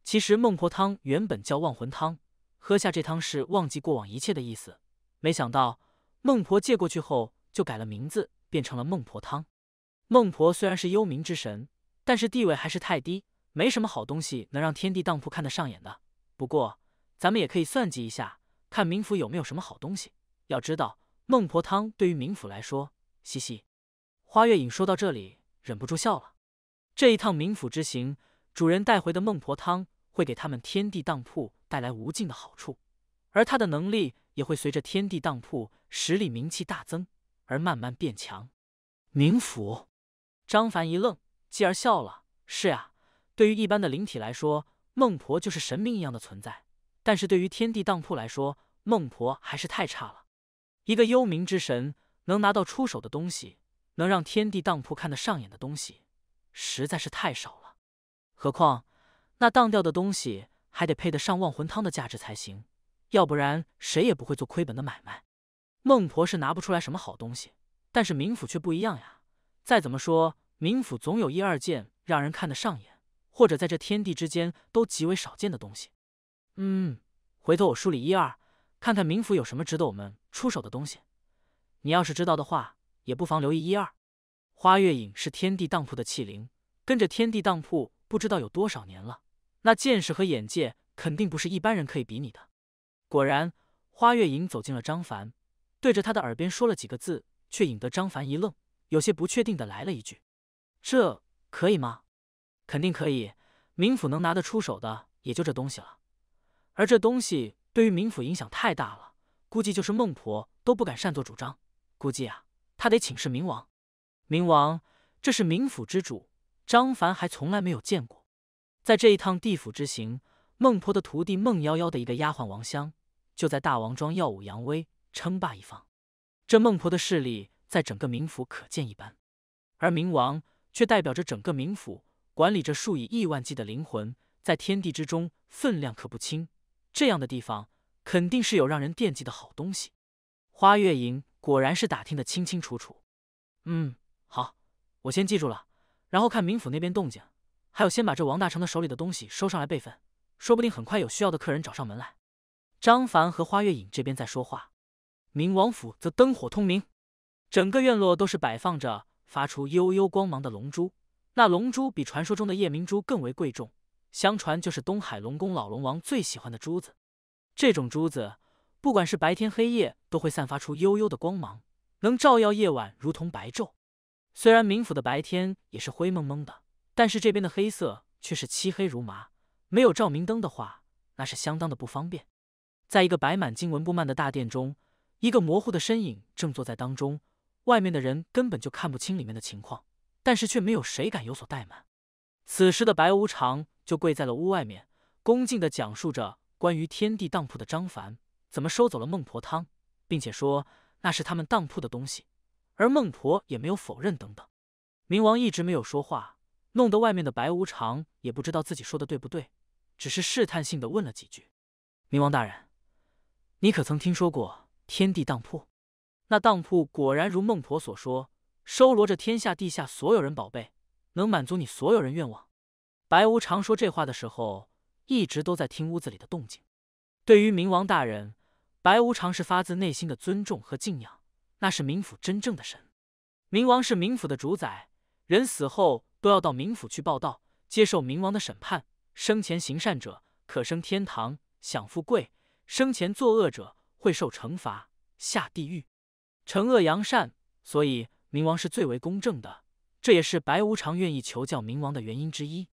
其实孟婆汤原本叫忘魂汤，喝下这汤是忘记过往一切的意思。没想到孟婆借过去后，就改了名字，变成了孟婆汤。孟婆虽然是幽冥之神，但是地位还是太低，没什么好东西能让天地当铺看得上眼的。不过咱们也可以算计一下，看冥府有没有什么好东西。要知道，孟婆汤对于冥府来说，嘻嘻。花月影说到这里，忍不住笑了。这一趟冥府之行，主人带回的孟婆汤会给他们天地当铺带来无尽的好处，而他的能力也会随着天地当铺实力名气大增而慢慢变强。冥府，张凡一愣，继而笑了。是啊，对于一般的灵体来说，孟婆就是神明一样的存在，但是对于天地当铺来说，孟婆还是太差了。一个幽冥之神能拿到出手的东西，能让天地当铺看得上眼的东西。实在是太少了，何况那当掉的东西还得配得上万魂汤的价值才行，要不然谁也不会做亏本的买卖。孟婆是拿不出来什么好东西，但是冥府却不一样呀。再怎么说，冥府总有一二件让人看得上眼，或者在这天地之间都极为少见的东西。嗯，回头我梳理一二，看看冥府有什么值得我们出手的东西。你要是知道的话，也不妨留意一二。花月影是天地当铺的器灵，跟着天地当铺不知道有多少年了，那见识和眼界肯定不是一般人可以比拟的。果然，花月影走进了张凡，对着他的耳边说了几个字，却引得张凡一愣，有些不确定的来了一句：“这可以吗？”“肯定可以。”冥府能拿得出手的也就这东西了，而这东西对于冥府影响太大了，估计就是孟婆都不敢擅作主张，估计啊，他得请示冥王。冥王，这是冥府之主，张凡还从来没有见过。在这一趟地府之行，孟婆的徒弟孟夭夭的一个丫鬟王香，就在大王庄耀武扬威，称霸一方。这孟婆的势力在整个冥府可见一斑，而冥王却代表着整个冥府，管理着数以亿万计的灵魂，在天地之中分量可不轻。这样的地方，肯定是有让人惦记的好东西。花月影果然是打听的清清楚楚，嗯。好，我先记住了，然后看明府那边动静，还有先把这王大成的手里的东西收上来备份，说不定很快有需要的客人找上门来。张凡和花月影这边在说话，明王府则灯火通明，整个院落都是摆放着发出幽幽光芒的龙珠。那龙珠比传说中的夜明珠更为贵重，相传就是东海龙宫老龙王最喜欢的珠子。这种珠子，不管是白天黑夜，都会散发出悠悠的光芒，能照耀夜晚如同白昼。虽然冥府的白天也是灰蒙蒙的，但是这边的黑色却是漆黑如麻，没有照明灯的话，那是相当的不方便。在一个摆满经文布幔的大殿中，一个模糊的身影正坐在当中，外面的人根本就看不清里面的情况，但是却没有谁敢有所怠慢。此时的白无常就跪在了屋外面，恭敬的讲述着关于天地当铺的张凡怎么收走了孟婆汤，并且说那是他们当铺的东西。而孟婆也没有否认。等等，冥王一直没有说话，弄得外面的白无常也不知道自己说的对不对，只是试探性的问了几句：“冥王大人，你可曾听说过天地当铺？那当铺果然如孟婆所说，收罗着天下地下所有人宝贝，能满足你所有人愿望。”白无常说这话的时候，一直都在听屋子里的动静。对于冥王大人，白无常是发自内心的尊重和敬仰。那是冥府真正的神，冥王是冥府的主宰，人死后都要到冥府去报道，接受冥王的审判。生前行善者可升天堂享富贵，生前作恶者会受惩罚下地狱，惩恶扬善，所以冥王是最为公正的。这也是白无常愿意求教冥王的原因之一。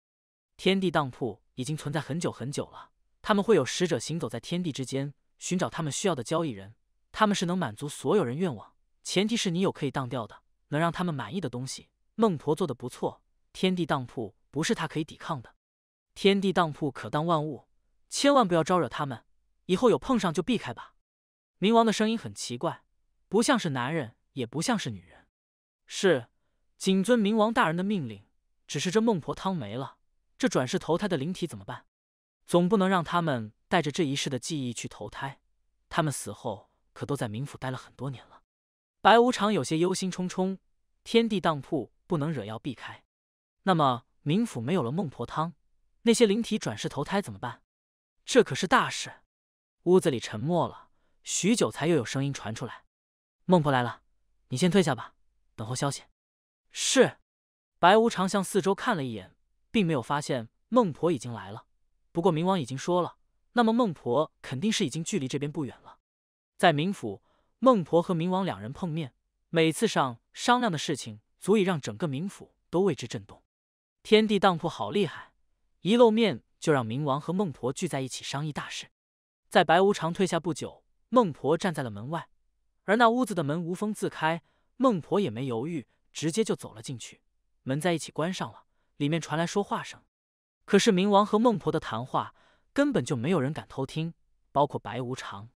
天地当铺已经存在很久很久了，他们会有使者行走在天地之间，寻找他们需要的交易人。他们是能满足所有人愿望。前提是你有可以当掉的，能让他们满意的东西。孟婆做的不错，天地当铺不是他可以抵抗的。天地当铺可当万物，千万不要招惹他们。以后有碰上就避开吧。冥王的声音很奇怪，不像是男人，也不像是女人。是，谨遵冥王大人的命令。只是这孟婆汤没了，这转世投胎的灵体怎么办？总不能让他们带着这一世的记忆去投胎。他们死后可都在冥府待了很多年了。白无常有些忧心忡忡，天地当铺不能惹，要避开。那么冥府没有了孟婆汤，那些灵体转世投胎怎么办？这可是大事。屋子里沉默了许久，才又有声音传出来：“孟婆来了，你先退下吧，等候消息。”是。白无常向四周看了一眼，并没有发现孟婆已经来了。不过冥王已经说了，那么孟婆肯定是已经距离这边不远了。在冥府。孟婆和冥王两人碰面，每次上商量的事情，足以让整个冥府都为之震动。天地当铺好厉害，一露面就让冥王和孟婆聚在一起商议大事。在白无常退下不久，孟婆站在了门外，而那屋子的门无风自开，孟婆也没犹豫，直接就走了进去。门在一起关上了，里面传来说话声。可是冥王和孟婆的谈话，根本就没有人敢偷听，包括白无常，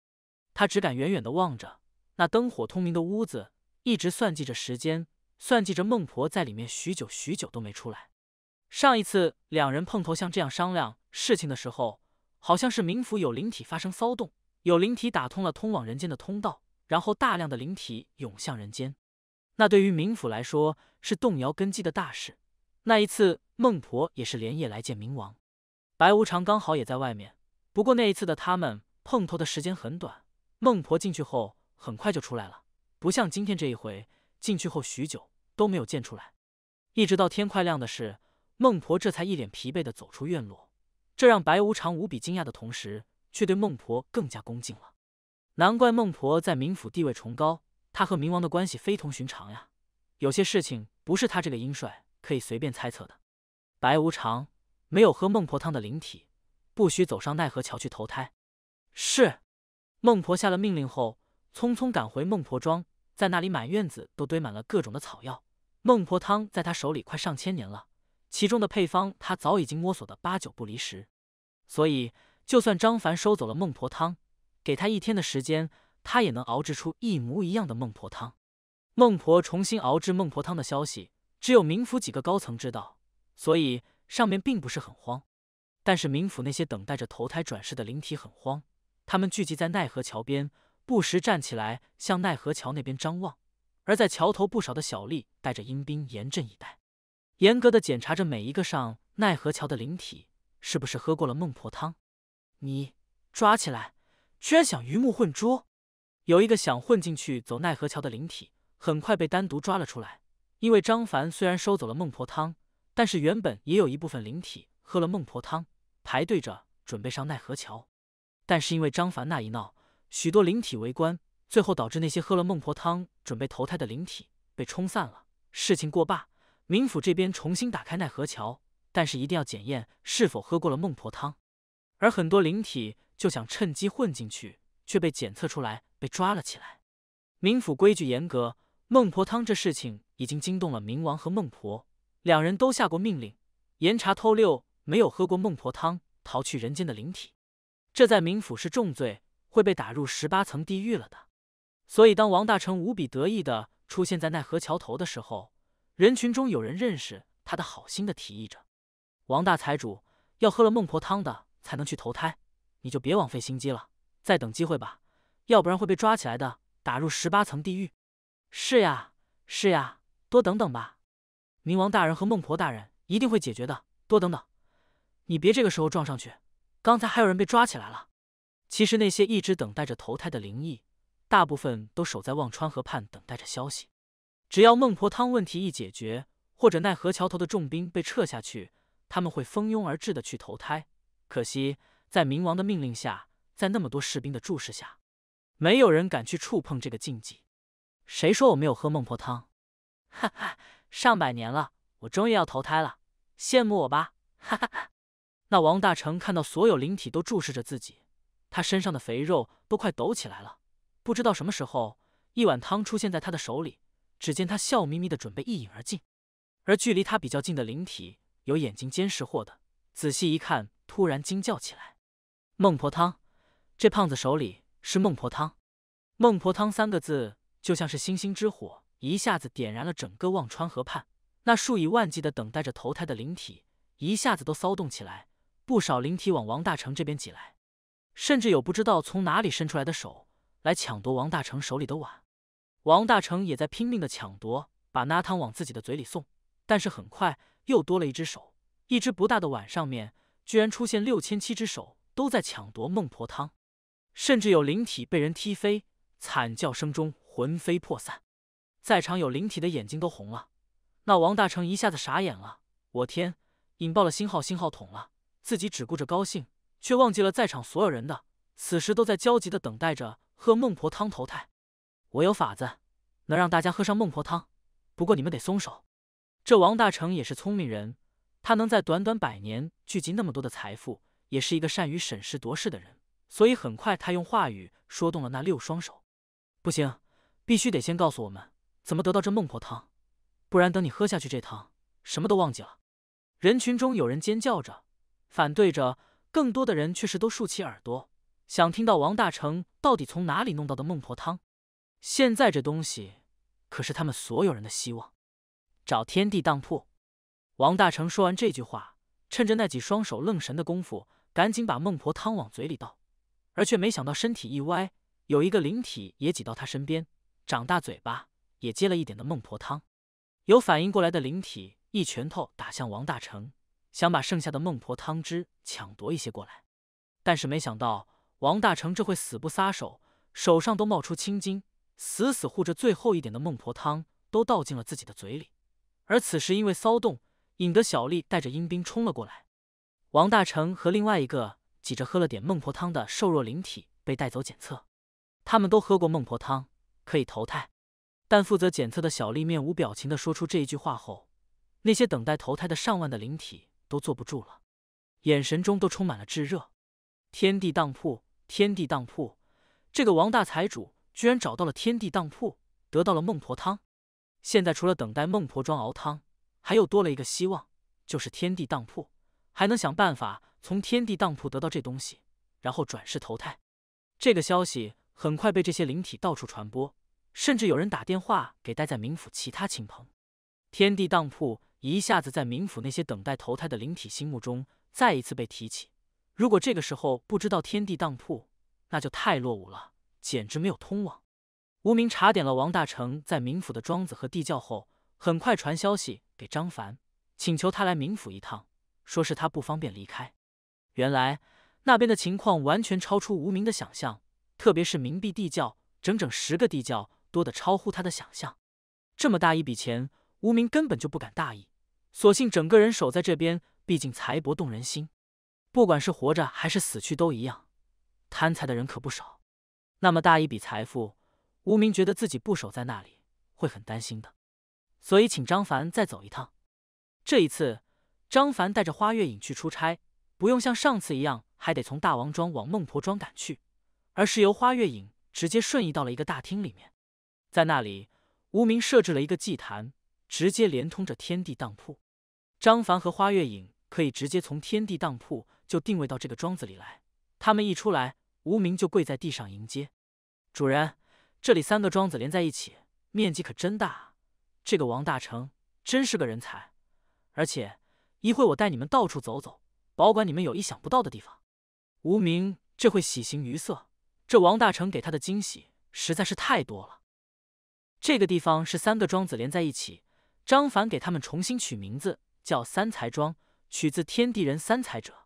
他只敢远远的望着。那灯火通明的屋子一直算计着时间，算计着孟婆在里面许久许久都没出来。上一次两人碰头像这样商量事情的时候，好像是冥府有灵体发生骚动，有灵体打通了通往人间的通道，然后大量的灵体涌向人间。那对于冥府来说是动摇根基的大事。那一次孟婆也是连夜来见冥王，白无常刚好也在外面。不过那一次的他们碰头的时间很短，孟婆进去后。很快就出来了，不像今天这一回进去后许久都没有见出来，一直到天快亮的事，孟婆这才一脸疲惫的走出院落，这让白无常无比惊讶的同时，却对孟婆更加恭敬了。难怪孟婆在冥府地位崇高，她和冥王的关系非同寻常呀，有些事情不是他这个阴帅可以随便猜测的。白无常没有喝孟婆汤的灵体，不许走上奈何桥去投胎。是，孟婆下了命令后。匆匆赶回孟婆庄，在那里满院子都堆满了各种的草药。孟婆汤在他手里快上千年了，其中的配方他早已经摸索得八九不离十，所以就算张凡收走了孟婆汤，给他一天的时间，他也能熬制出一模一样的孟婆汤。孟婆重新熬制孟婆汤的消息只有冥府几个高层知道，所以上面并不是很慌。但是冥府那些等待着投胎转世的灵体很慌，他们聚集在奈何桥边。不时站起来向奈何桥那边张望，而在桥头不少的小丽带着阴兵严阵以待，严格的检查着每一个上奈何桥的灵体是不是喝过了孟婆汤。你抓起来，居然想鱼目混珠！有一个想混进去走奈何桥的灵体，很快被单独抓了出来。因为张凡虽然收走了孟婆汤，但是原本也有一部分灵体喝了孟婆汤，排队着准备上奈何桥，但是因为张凡那一闹。许多灵体围观，最后导致那些喝了孟婆汤准备投胎的灵体被冲散了。事情过罢，冥府这边重新打开奈何桥，但是一定要检验是否喝过了孟婆汤。而很多灵体就想趁机混进去，却被检测出来被抓了起来。冥府规矩严格，孟婆汤这事情已经惊动了冥王和孟婆，两人都下过命令，严查偷溜没有喝过孟婆汤逃去人间的灵体，这在冥府是重罪。会被打入十八层地狱了的。所以，当王大成无比得意的出现在奈何桥头的时候，人群中有人认识他的，好心的提议着：“王大财主要喝了孟婆汤的才能去投胎，你就别枉费心机了，再等机会吧，要不然会被抓起来的，打入十八层地狱。”“是呀，是呀，多等等吧。”“冥王大人和孟婆大人一定会解决的，多等等。”“你别这个时候撞上去，刚才还有人被抓起来了。”其实那些一直等待着投胎的灵异，大部分都守在忘川河畔等待着消息。只要孟婆汤问题一解决，或者奈何桥头的重兵被撤下去，他们会蜂拥而至的去投胎。可惜在冥王的命令下，在那么多士兵的注视下，没有人敢去触碰这个禁忌。谁说我没有喝孟婆汤？哈哈，上百年了，我终于要投胎了，羡慕我吧！哈哈哈。那王大成看到所有灵体都注视着自己。他身上的肥肉都快抖起来了，不知道什么时候，一碗汤出现在他的手里。只见他笑眯眯的准备一饮而尽，而距离他比较近的灵体有眼睛尖识货的，仔细一看，突然惊叫起来：“孟婆汤！这胖子手里是孟婆汤！”孟婆汤三个字就像是星星之火，一下子点燃了整个忘川河畔。那数以万计的等待着投胎的灵体一下子都骚动起来，不少灵体往王大成这边挤来。甚至有不知道从哪里伸出来的手来抢夺王大成手里的碗，王大成也在拼命的抢夺，把那汤往自己的嘴里送。但是很快又多了一只手，一只不大的碗上面居然出现六千七只手都在抢夺孟婆汤，甚至有灵体被人踢飞，惨叫声中魂飞魄散。在场有灵体的眼睛都红了，那王大成一下子傻眼了：我天，引爆了星号星号桶了，自己只顾着高兴。却忘记了在场所有人的，此时都在焦急的等待着喝孟婆汤投胎。我有法子能让大家喝上孟婆汤，不过你们得松手。这王大成也是聪明人，他能在短短百年聚集那么多的财富，也是一个善于审时度势的人。所以很快，他用话语说动了那六双手。不行，必须得先告诉我们怎么得到这孟婆汤，不然等你喝下去这汤，什么都忘记了。人群中有人尖叫着，反对着。更多的人却是都竖起耳朵，想听到王大成到底从哪里弄到的孟婆汤。现在这东西可是他们所有人的希望。找天地当铺。王大成说完这句话，趁着那几双手愣神的功夫，赶紧把孟婆汤往嘴里倒，而却没想到身体一歪，有一个灵体也挤到他身边，张大嘴巴也接了一点的孟婆汤。有反应过来的灵体一拳头打向王大成。想把剩下的孟婆汤汁抢夺一些过来，但是没想到王大成这会死不撒手，手上都冒出青筋，死死护着最后一点的孟婆汤，都倒进了自己的嘴里。而此时因为骚动，引得小丽带着阴兵冲了过来，王大成和另外一个挤着喝了点孟婆汤的瘦弱灵体被带走检测。他们都喝过孟婆汤，可以投胎，但负责检测的小丽面无表情地说出这一句话后，那些等待投胎的上万的灵体。都坐不住了，眼神中都充满了炙热。天地当铺，天地当铺，这个王大财主居然找到了天地当铺，得到了孟婆汤。现在除了等待孟婆庄熬汤，还又多了一个希望，就是天地当铺还能想办法从天地当铺得到这东西，然后转世投胎。这个消息很快被这些灵体到处传播，甚至有人打电话给待在冥府其他亲朋。天地当铺。一下子在冥府那些等待投胎的灵体心目中再一次被提起。如果这个时候不知道天地当铺，那就太落伍了，简直没有通往。无名查点了王大成在冥府的庄子和地窖后，很快传消息给张凡，请求他来冥府一趟，说是他不方便离开。原来那边的情况完全超出无名的想象，特别是冥币地窖，整整十个地窖，多的超乎他的想象。这么大一笔钱，无名根本就不敢大意。索性整个人守在这边，毕竟财帛动人心，不管是活着还是死去都一样。贪财的人可不少，那么大一笔财富，无名觉得自己不守在那里会很担心的，所以请张凡再走一趟。这一次，张凡带着花月影去出差，不用像上次一样还得从大王庄往孟婆庄赶去，而是由花月影直接瞬移到了一个大厅里面，在那里，无名设置了一个祭坛。直接连通着天地当铺，张凡和花月影可以直接从天地当铺就定位到这个庄子里来。他们一出来，无名就跪在地上迎接主人。这里三个庄子连在一起，面积可真大。这个王大成真是个人才，而且一会我带你们到处走走，保管你们有意想不到的地方。无名这会喜形于色，这王大成给他的惊喜实在是太多了。这个地方是三个庄子连在一起。张凡给他们重新取名字，叫三才庄，取自天地人三才者。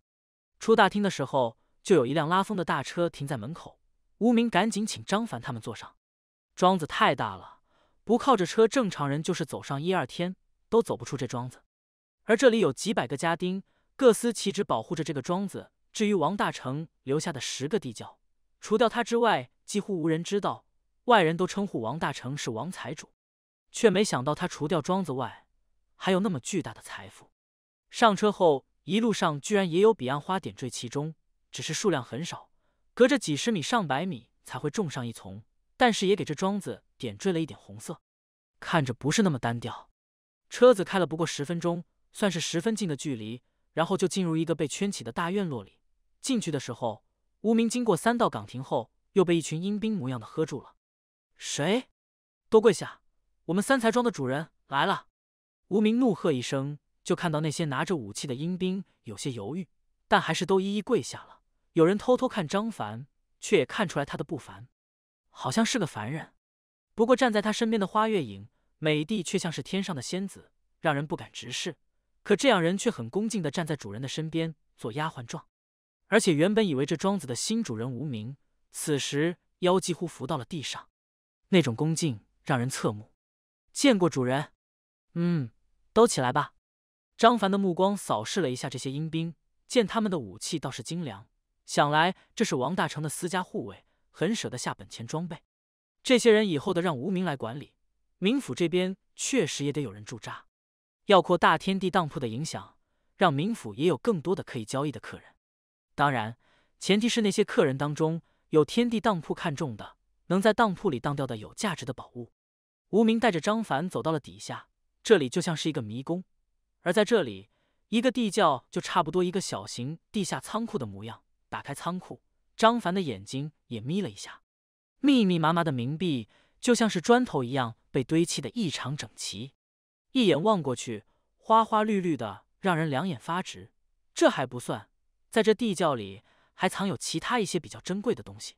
出大厅的时候，就有一辆拉风的大车停在门口。吴明赶紧请张凡他们坐上。庄子太大了，不靠着车，正常人就是走上一二天都走不出这庄子。而这里有几百个家丁，各司其职，保护着这个庄子。至于王大成留下的十个地窖，除掉他之外，几乎无人知道。外人都称呼王大成是王财主。却没想到他除掉庄子外，还有那么巨大的财富。上车后，一路上居然也有彼岸花点缀其中，只是数量很少，隔着几十米、上百米才会种上一丛，但是也给这庄子点缀了一点红色，看着不是那么单调。车子开了不过十分钟，算是十分近的距离，然后就进入一个被圈起的大院落里。进去的时候，无名经过三道岗亭后，又被一群阴兵模样的喝住了。谁？都跪下。我们三才庄的主人来了！无名怒喝一声，就看到那些拿着武器的阴兵有些犹豫，但还是都一一跪下了。有人偷偷看张凡，却也看出来他的不凡，好像是个凡人。不过站在他身边的花月影、美帝却像是天上的仙子，让人不敢直视。可这样人却很恭敬地站在主人的身边，做丫鬟状。而且原本以为这庄子的新主人无名，此时腰几乎伏到了地上，那种恭敬让人侧目。见过主人。嗯，都起来吧。张凡的目光扫视了一下这些阴兵，见他们的武器倒是精良，想来这是王大成的私家护卫，很舍得下本钱装备。这些人以后的让无名来管理。冥府这边确实也得有人驻扎，要扩大天地当铺的影响，让冥府也有更多的可以交易的客人。当然，前提是那些客人当中有天地当铺看中的，能在当铺里当掉的有价值的宝物。无名带着张凡走到了底下，这里就像是一个迷宫，而在这里，一个地窖就差不多一个小型地下仓库的模样。打开仓库，张凡的眼睛也眯了一下，密密麻麻的冥币就像是砖头一样被堆砌的异常整齐，一眼望过去，花花绿绿的让人两眼发直。这还不算，在这地窖里还藏有其他一些比较珍贵的东西，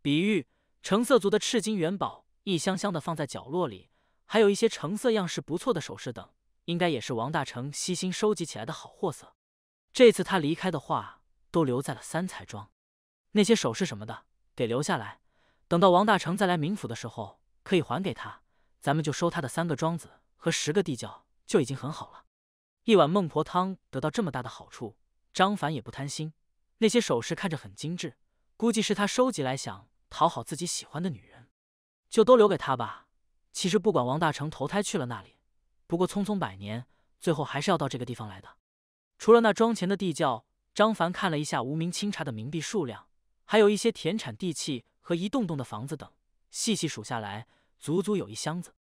比喻成色足的赤金元宝。一箱箱的放在角落里，还有一些成色、样式不错的首饰等，应该也是王大成悉心收集起来的好货色。这次他离开的话，都留在了三彩庄，那些首饰什么的得留下来，等到王大成再来冥府的时候可以还给他。咱们就收他的三个庄子和十个地窖，就已经很好了。一碗孟婆汤得到这么大的好处，张凡也不贪心。那些首饰看着很精致，估计是他收集来想讨好自己喜欢的女人。就都留给他吧。其实不管王大成投胎去了那里，不过匆匆百年，最后还是要到这个地方来的。除了那庄前的地窖，张凡看了一下无名清查的冥币数量，还有一些田产、地契和一栋栋的房子等，细细数下来，足足有一箱子。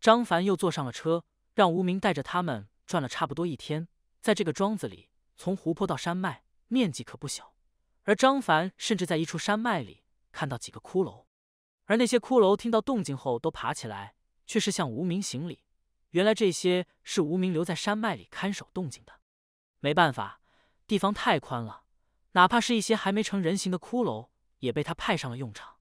张凡又坐上了车，让无名带着他们转了差不多一天。在这个庄子里，从湖泊到山脉，面积可不小。而张凡甚至在一处山脉里看到几个骷髅。而那些骷髅听到动静后都爬起来，却是向无名行礼。原来这些是无名留在山脉里看守动静的。没办法，地方太宽了，哪怕是一些还没成人形的骷髅，也被他派上了用场。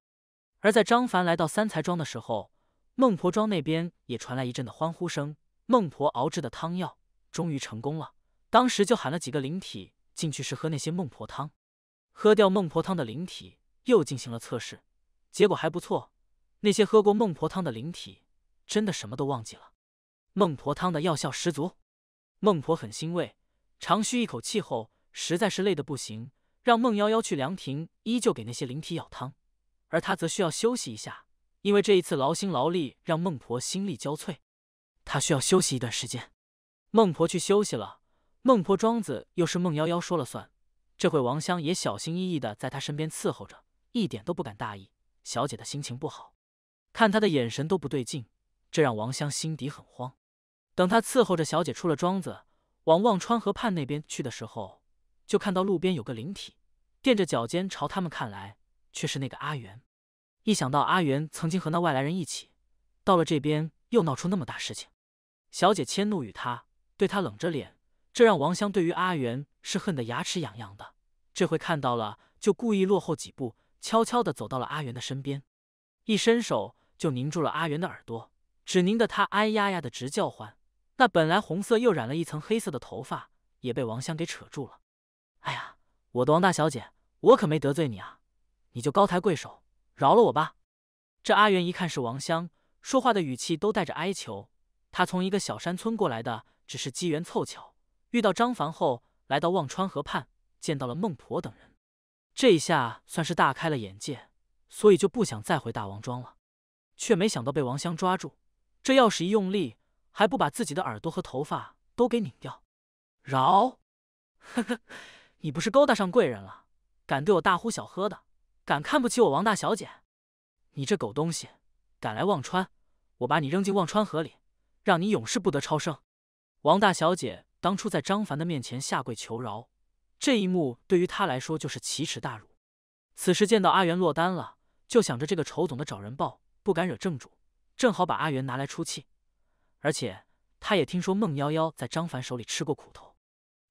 而在张凡来到三才庄的时候，孟婆庄那边也传来一阵的欢呼声。孟婆熬制的汤药终于成功了，当时就喊了几个灵体进去试喝那些孟婆汤。喝掉孟婆汤的灵体又进行了测试。结果还不错，那些喝过孟婆汤的灵体真的什么都忘记了。孟婆汤的药效十足，孟婆很欣慰，长吁一口气后，实在是累得不行，让孟夭夭去凉亭依旧给那些灵体舀汤，而她则需要休息一下，因为这一次劳心劳力让孟婆心力交瘁，她需要休息一段时间。孟婆去休息了，孟婆庄子又是孟夭夭说了算，这会王香也小心翼翼的在她身边伺候着，一点都不敢大意。小姐的心情不好，看她的眼神都不对劲，这让王香心底很慌。等她伺候着小姐出了庄子，往忘川河畔那边去的时候，就看到路边有个灵体，踮着脚尖朝他们看来，却是那个阿元。一想到阿元曾经和那外来人一起，到了这边又闹出那么大事情，小姐迁怒于他，对他冷着脸，这让王香对于阿元是恨得牙齿痒痒的。这回看到了，就故意落后几步。悄悄的走到了阿元的身边，一伸手就拧住了阿元的耳朵，只拧得他哎呀呀的直叫唤。那本来红色又染了一层黑色的头发也被王香给扯住了。哎呀，我的王大小姐，我可没得罪你啊，你就高抬贵手，饶了我吧。这阿元一看是王香，说话的语气都带着哀求。他从一个小山村过来的，只是机缘凑巧遇到张凡，后来到忘川河畔见到了孟婆等人。这一下算是大开了眼界，所以就不想再回大王庄了，却没想到被王香抓住。这钥匙一用力，还不把自己的耳朵和头发都给拧掉？饶！呵 呵，你不是勾搭上贵人了，敢对我大呼小喝的，敢看不起我王大小姐？你这狗东西，敢来忘川，我把你扔进忘川河里，让你永世不得超生！王大小姐当初在张凡的面前下跪求饶。这一幕对于他来说就是奇耻大辱。此时见到阿元落单了，就想着这个仇总的找人报，不敢惹正主，正好把阿元拿来出气。而且他也听说孟妖妖在张凡手里吃过苦头，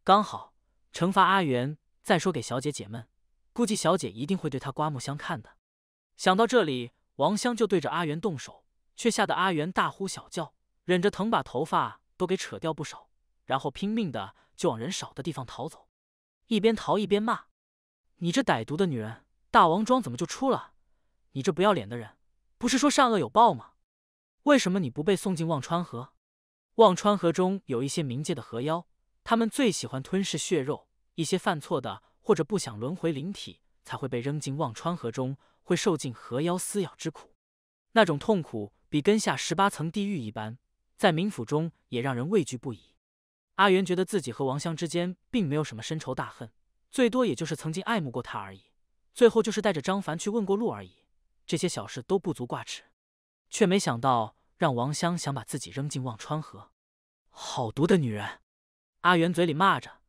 刚好惩罚阿元。再说给小姐解闷，估计小姐一定会对他刮目相看的。想到这里，王香就对着阿元动手，却吓得阿元大呼小叫，忍着疼把头发都给扯掉不少，然后拼命的就往人少的地方逃走。一边逃一边骂：“你这歹毒的女人，大王庄怎么就出了？你这不要脸的人，不是说善恶有报吗？为什么你不被送进忘川河？忘川河中有一些冥界的河妖，他们最喜欢吞噬血肉，一些犯错的或者不想轮回灵体才会被扔进忘川河中，会受尽河妖撕咬之苦，那种痛苦比跟下十八层地狱一般，在冥府中也让人畏惧不已。”阿元觉得自己和王香之间并没有什么深仇大恨，最多也就是曾经爱慕过她而已，最后就是带着张凡去问过路而已，这些小事都不足挂齿，却没想到让王香想把自己扔进忘川河。好毒的女人！阿元嘴里骂着，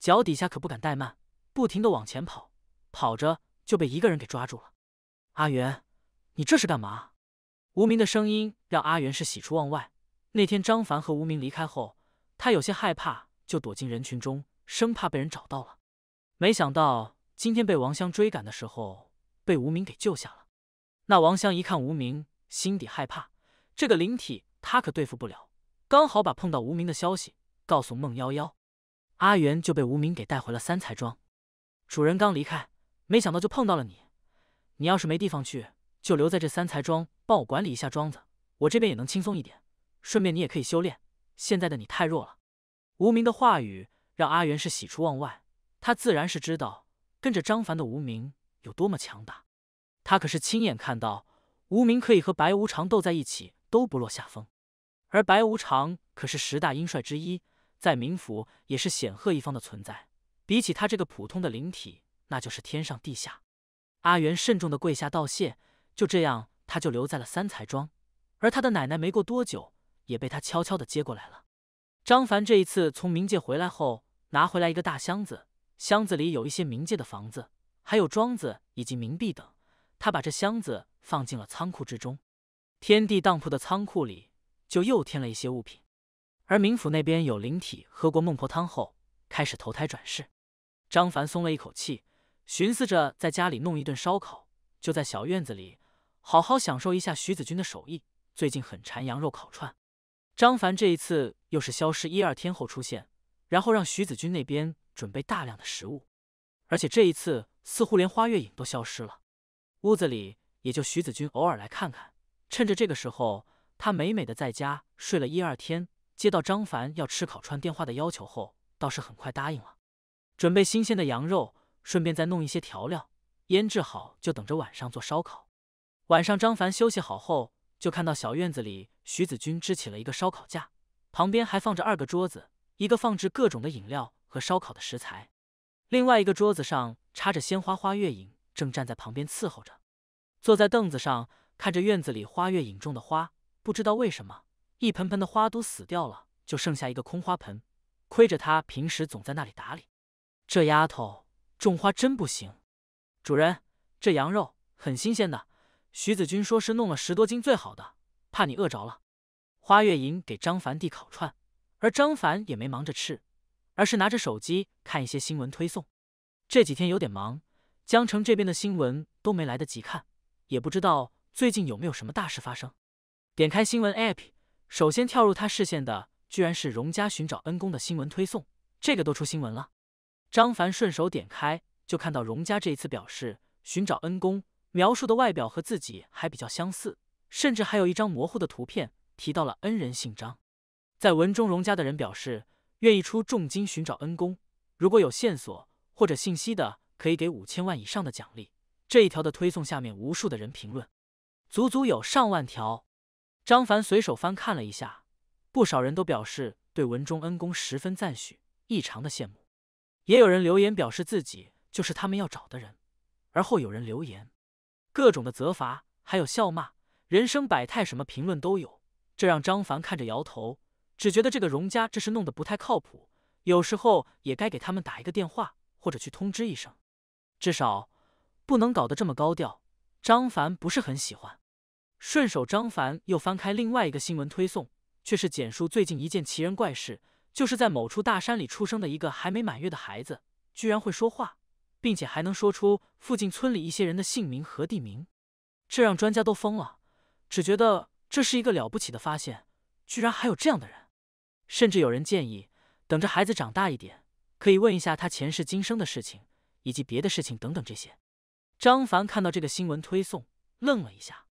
脚底下可不敢怠慢，不停的往前跑，跑着就被一个人给抓住了。阿元，你这是干嘛？无名的声音让阿元是喜出望外。那天张凡和无名离开后。他有些害怕，就躲进人群中，生怕被人找到了。没想到今天被王香追赶的时候，被无名给救下了。那王香一看无名，心底害怕，这个灵体他可对付不了。刚好把碰到无名的消息告诉孟夭夭，阿元就被无名给带回了三才庄。主人刚离开，没想到就碰到了你。你要是没地方去，就留在这三才庄帮我管理一下庄子，我这边也能轻松一点。顺便你也可以修炼。现在的你太弱了，无名的话语让阿元是喜出望外。他自然是知道跟着张凡的无名有多么强大，他可是亲眼看到无名可以和白无常斗在一起都不落下风。而白无常可是十大阴帅之一，在冥府也是显赫一方的存在。比起他这个普通的灵体，那就是天上地下。阿元慎重的跪下道谢。就这样，他就留在了三才庄。而他的奶奶没过多久。也被他悄悄地接过来了。张凡这一次从冥界回来后，拿回来一个大箱子，箱子里有一些冥界的房子，还有庄子以及冥币等。他把这箱子放进了仓库之中，天地当铺的仓库里就又添了一些物品。而冥府那边有灵体喝过孟婆汤后开始投胎转世。张凡松了一口气，寻思着在家里弄一顿烧烤，就在小院子里好好享受一下徐子君的手艺。最近很馋羊肉烤串。张凡这一次又是消失一二天后出现，然后让徐子君那边准备大量的食物，而且这一次似乎连花月影都消失了。屋子里也就徐子君偶尔来看看，趁着这个时候，他美美的在家睡了一二天。接到张凡要吃烤串电话的要求后，倒是很快答应了，准备新鲜的羊肉，顺便再弄一些调料，腌制好就等着晚上做烧烤。晚上张凡休息好后，就看到小院子里。徐子君支起了一个烧烤架，旁边还放着二个桌子，一个放置各种的饮料和烧烤的食材，另外一个桌子上插着鲜花。花月影正站在旁边伺候着，坐在凳子上看着院子里花月影种的花，不知道为什么一盆盆的花都死掉了，就剩下一个空花盆。亏着他平时总在那里打理，这丫头种花真不行。主人，这羊肉很新鲜的，徐子君说是弄了十多斤最好的。怕你饿着了，花月银给张凡递烤串，而张凡也没忙着吃，而是拿着手机看一些新闻推送。这几天有点忙，江城这边的新闻都没来得及看，也不知道最近有没有什么大事发生。点开新闻 APP，首先跳入他视线的居然是荣家寻找恩公的新闻推送，这个都出新闻了。张凡顺手点开，就看到荣家这一次表示寻找恩公，描述的外表和自己还比较相似。甚至还有一张模糊的图片提到了恩人姓张，在文中荣家的人表示愿意出重金寻找恩公，如果有线索或者信息的，可以给五千万以上的奖励。这一条的推送下面无数的人评论，足足有上万条。张凡随手翻看了一下，不少人都表示对文中恩公十分赞许，异常的羡慕。也有人留言表示自己就是他们要找的人，而后有人留言各种的责罚，还有笑骂。人生百态，什么评论都有，这让张凡看着摇头，只觉得这个荣家这是弄得不太靠谱。有时候也该给他们打一个电话，或者去通知一声，至少不能搞得这么高调。张凡不是很喜欢。顺手，张凡又翻开另外一个新闻推送，却是简述最近一件奇人怪事：就是在某处大山里出生的一个还没满月的孩子，居然会说话，并且还能说出附近村里一些人的姓名和地名，这让专家都疯了。只觉得这是一个了不起的发现，居然还有这样的人，甚至有人建议，等着孩子长大一点，可以问一下他前世今生的事情，以及别的事情等等这些。张凡看到这个新闻推送，愣了一下，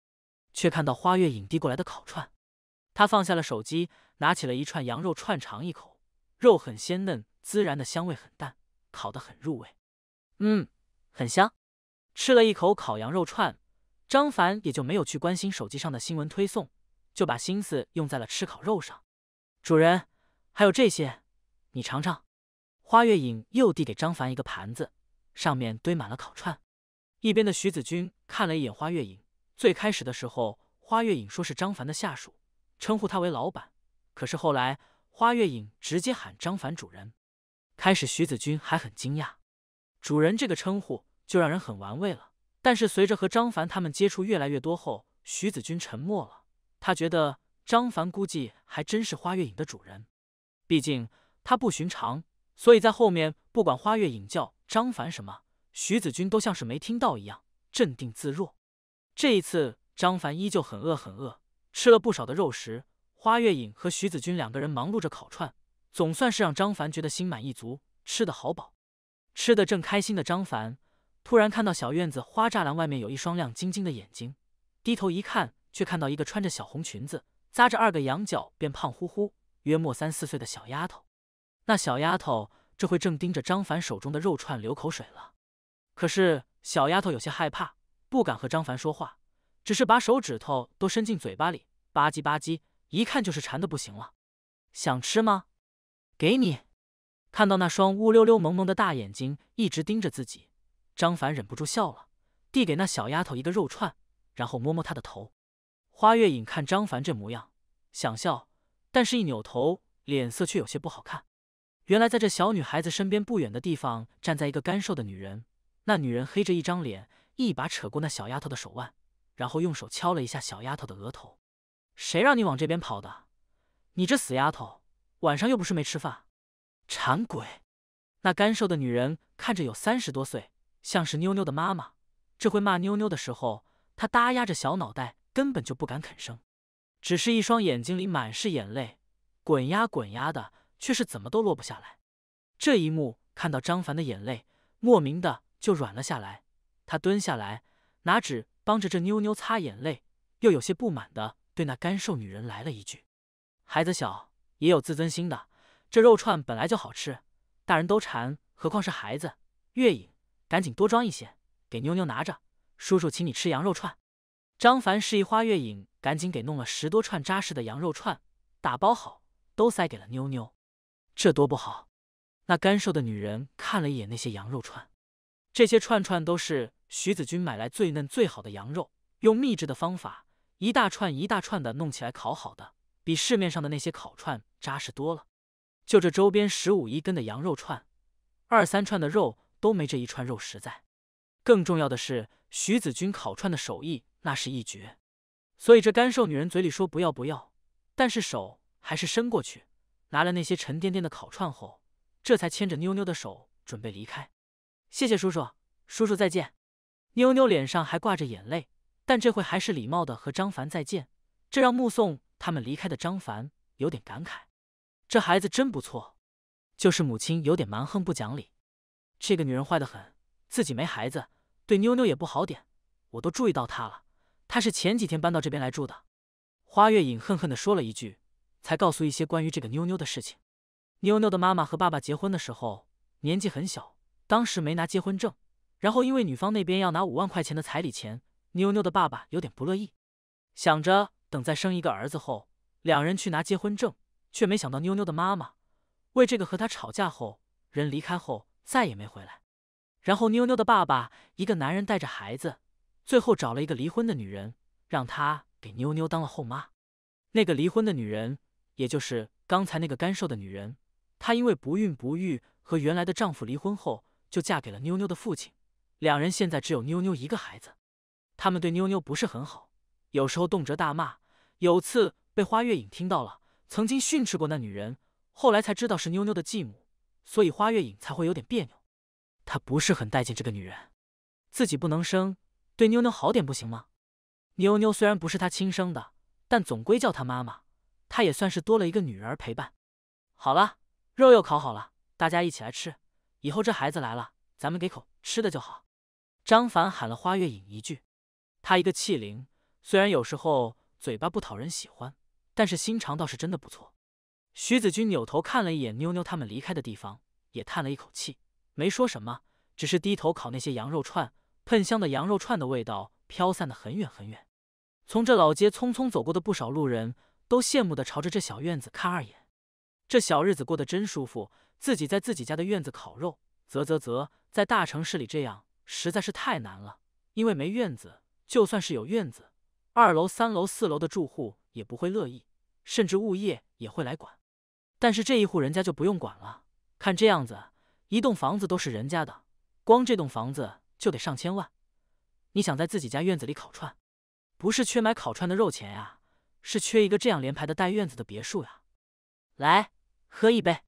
却看到花月影递过来的烤串，他放下了手机，拿起了一串羊肉串尝一口，肉很鲜嫩，孜然的香味很淡，烤得很入味，嗯，很香。吃了一口烤羊肉串。张凡也就没有去关心手机上的新闻推送，就把心思用在了吃烤肉上。主人，还有这些，你尝尝。花月影又递给张凡一个盘子，上面堆满了烤串。一边的徐子君看了一眼花月影，最开始的时候，花月影说是张凡的下属，称呼他为老板，可是后来花月影直接喊张凡主人。开始徐子君还很惊讶，主人这个称呼就让人很玩味了。但是随着和张凡他们接触越来越多后，徐子君沉默了。他觉得张凡估计还真是花月影的主人，毕竟他不寻常。所以在后面，不管花月影叫张凡什么，徐子君都像是没听到一样，镇定自若。这一次，张凡依旧很饿很饿，吃了不少的肉食。花月影和徐子君两个人忙碌着烤串，总算是让张凡觉得心满意足，吃得好饱，吃得正开心的张凡。突然看到小院子花栅栏外面有一双亮晶晶的眼睛，低头一看，却看到一个穿着小红裙子、扎着二个羊角变胖乎乎、约莫三四岁的小丫头。那小丫头这会正盯着张凡手中的肉串流口水了，可是小丫头有些害怕，不敢和张凡说话，只是把手指头都伸进嘴巴里吧唧吧唧，一看就是馋的不行了。想吃吗？给你。看到那双乌溜溜、萌萌的大眼睛一直盯着自己。张凡忍不住笑了，递给那小丫头一个肉串，然后摸摸她的头。花月影看张凡这模样，想笑，但是一扭头，脸色却有些不好看。原来在这小女孩子身边不远的地方，站在一个干瘦的女人。那女人黑着一张脸，一把扯过那小丫头的手腕，然后用手敲了一下小丫头的额头：“谁让你往这边跑的？你这死丫头，晚上又不是没吃饭，馋鬼！”那干瘦的女人看着有三十多岁。像是妞妞的妈妈，这会骂妞妞的时候，她耷压着小脑袋，根本就不敢吭声，只是一双眼睛里满是眼泪，滚呀滚呀的，却是怎么都落不下来。这一幕看到张凡的眼泪，莫名的就软了下来。他蹲下来，拿纸帮着这妞妞擦眼泪，又有些不满的对那干瘦女人来了一句：“孩子小也有自尊心的，这肉串本来就好吃，大人都馋，何况是孩子。”月影。赶紧多装一些，给妞妞拿着。叔叔，请你吃羊肉串。张凡示意花月影赶紧给弄了十多串扎实的羊肉串，打包好都塞给了妞妞。这多不好！那干瘦的女人看了一眼那些羊肉串，这些串串都是徐子君买来最嫩最好的羊肉，用秘制的方法，一大串一大串的弄起来烤好的，比市面上的那些烤串扎实多了。就这周边十五一根的羊肉串，二三串的肉。都没这一串肉实在，更重要的是，徐子君烤串的手艺那是一绝，所以这干瘦女人嘴里说不要不要，但是手还是伸过去拿了那些沉甸甸的烤串后，这才牵着妞妞的手准备离开。谢谢叔叔，叔叔再见。妞妞脸上还挂着眼泪，但这会还是礼貌的和张凡再见，这让目送他们离开的张凡有点感慨，这孩子真不错，就是母亲有点蛮横不讲理。这个女人坏得很，自己没孩子，对妞妞也不好点，我都注意到她了。她是前几天搬到这边来住的。花月影恨恨的说了一句，才告诉一些关于这个妞妞的事情。妞妞的妈妈和爸爸结婚的时候年纪很小，当时没拿结婚证，然后因为女方那边要拿五万块钱的彩礼钱，妞妞的爸爸有点不乐意，想着等再生一个儿子后，两人去拿结婚证，却没想到妞妞的妈妈为这个和他吵架后，人离开后。再也没回来。然后妞妞的爸爸，一个男人带着孩子，最后找了一个离婚的女人，让他给妞妞当了后妈。那个离婚的女人，也就是刚才那个干瘦的女人，她因为不孕不育和原来的丈夫离婚后，就嫁给了妞妞的父亲。两人现在只有妞妞一个孩子，他们对妞妞不是很好，有时候动辄大骂。有次被花月影听到了，曾经训斥过那女人，后来才知道是妞妞的继母。所以花月影才会有点别扭，他不是很待见这个女人，自己不能生，对妞妞好点不行吗？妞妞虽然不是他亲生的，但总归叫他妈妈，他也算是多了一个女儿陪伴。好了，肉又烤好了，大家一起来吃。以后这孩子来了，咱们给口吃的就好。张凡喊了花月影一句，他一个气灵，虽然有时候嘴巴不讨人喜欢，但是心肠倒是真的不错。徐子君扭头看了一眼妞妞他们离开的地方，也叹了一口气，没说什么，只是低头烤那些羊肉串。喷香的羊肉串的味道飘散的很远很远，从这老街匆匆走过的不少路人都羡慕的朝着这小院子看二眼。这小日子过得真舒服，自己在自己家的院子烤肉，啧啧啧，在大城市里这样实在是太难了，因为没院子，就算是有院子，二楼、三楼、四楼的住户也不会乐意，甚至物业也会来管。但是这一户人家就不用管了，看这样子，一栋房子都是人家的，光这栋房子就得上千万。你想在自己家院子里烤串，不是缺买烤串的肉钱呀，是缺一个这样连排的带院子的别墅呀。来，喝一杯。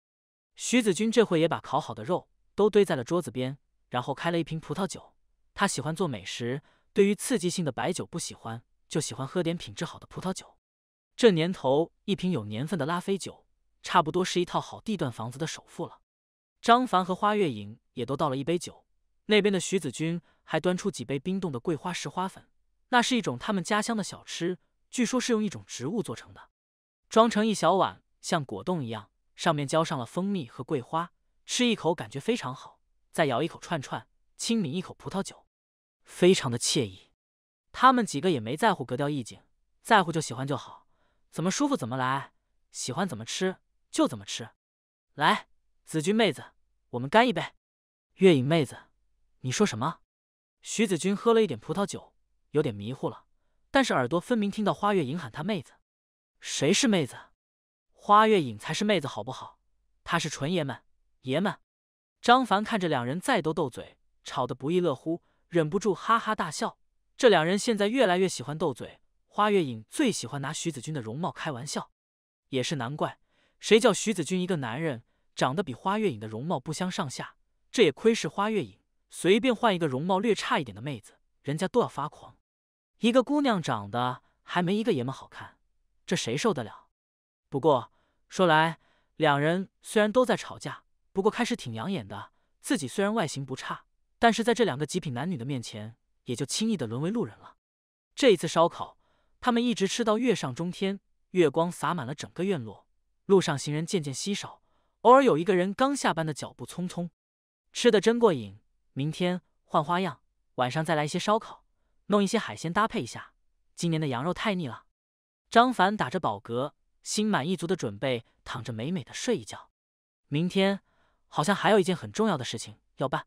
徐子君这回也把烤好的肉都堆在了桌子边，然后开了一瓶葡萄酒。他喜欢做美食，对于刺激性的白酒不喜欢，就喜欢喝点品质好的葡萄酒。这年头，一瓶有年份的拉菲酒。差不多是一套好地段房子的首付了。张凡和花月影也都倒了一杯酒。那边的徐子君还端出几杯冰冻的桂花石花粉，那是一种他们家乡的小吃，据说是用一种植物做成的，装成一小碗，像果冻一样，上面浇上了蜂蜜和桂花，吃一口感觉非常好。再咬一口串串，轻抿一口葡萄酒，非常的惬意。他们几个也没在乎格调意境，在乎就喜欢就好，怎么舒服怎么来，喜欢怎么吃。就怎么吃，来，子君妹子，我们干一杯。月影妹子，你说什么？徐子君喝了一点葡萄酒，有点迷糊了，但是耳朵分明听到花月影喊她妹子。谁是妹子？花月影才是妹子，好不好？她是纯爷们，爷们。张凡看着两人再都斗嘴，吵得不亦乐乎，忍不住哈哈大笑。这两人现在越来越喜欢斗嘴，花月影最喜欢拿徐子君的容貌开玩笑，也是难怪。谁叫徐子君一个男人长得比花月影的容貌不相上下？这也亏是花月影，随便换一个容貌略差一点的妹子，人家都要发狂。一个姑娘长得还没一个爷们好看，这谁受得了？不过说来，两人虽然都在吵架，不过开始挺养眼的。自己虽然外形不差，但是在这两个极品男女的面前，也就轻易的沦为路人了。这一次烧烤，他们一直吃到月上中天，月光洒满了整个院落。路上行人渐渐稀少，偶尔有一个人刚下班的脚步匆匆。吃的真过瘾，明天换花样，晚上再来一些烧烤，弄一些海鲜搭配一下。今年的羊肉太腻了。张凡打着饱嗝，心满意足的准备躺着美美的睡一觉。明天好像还有一件很重要的事情要办。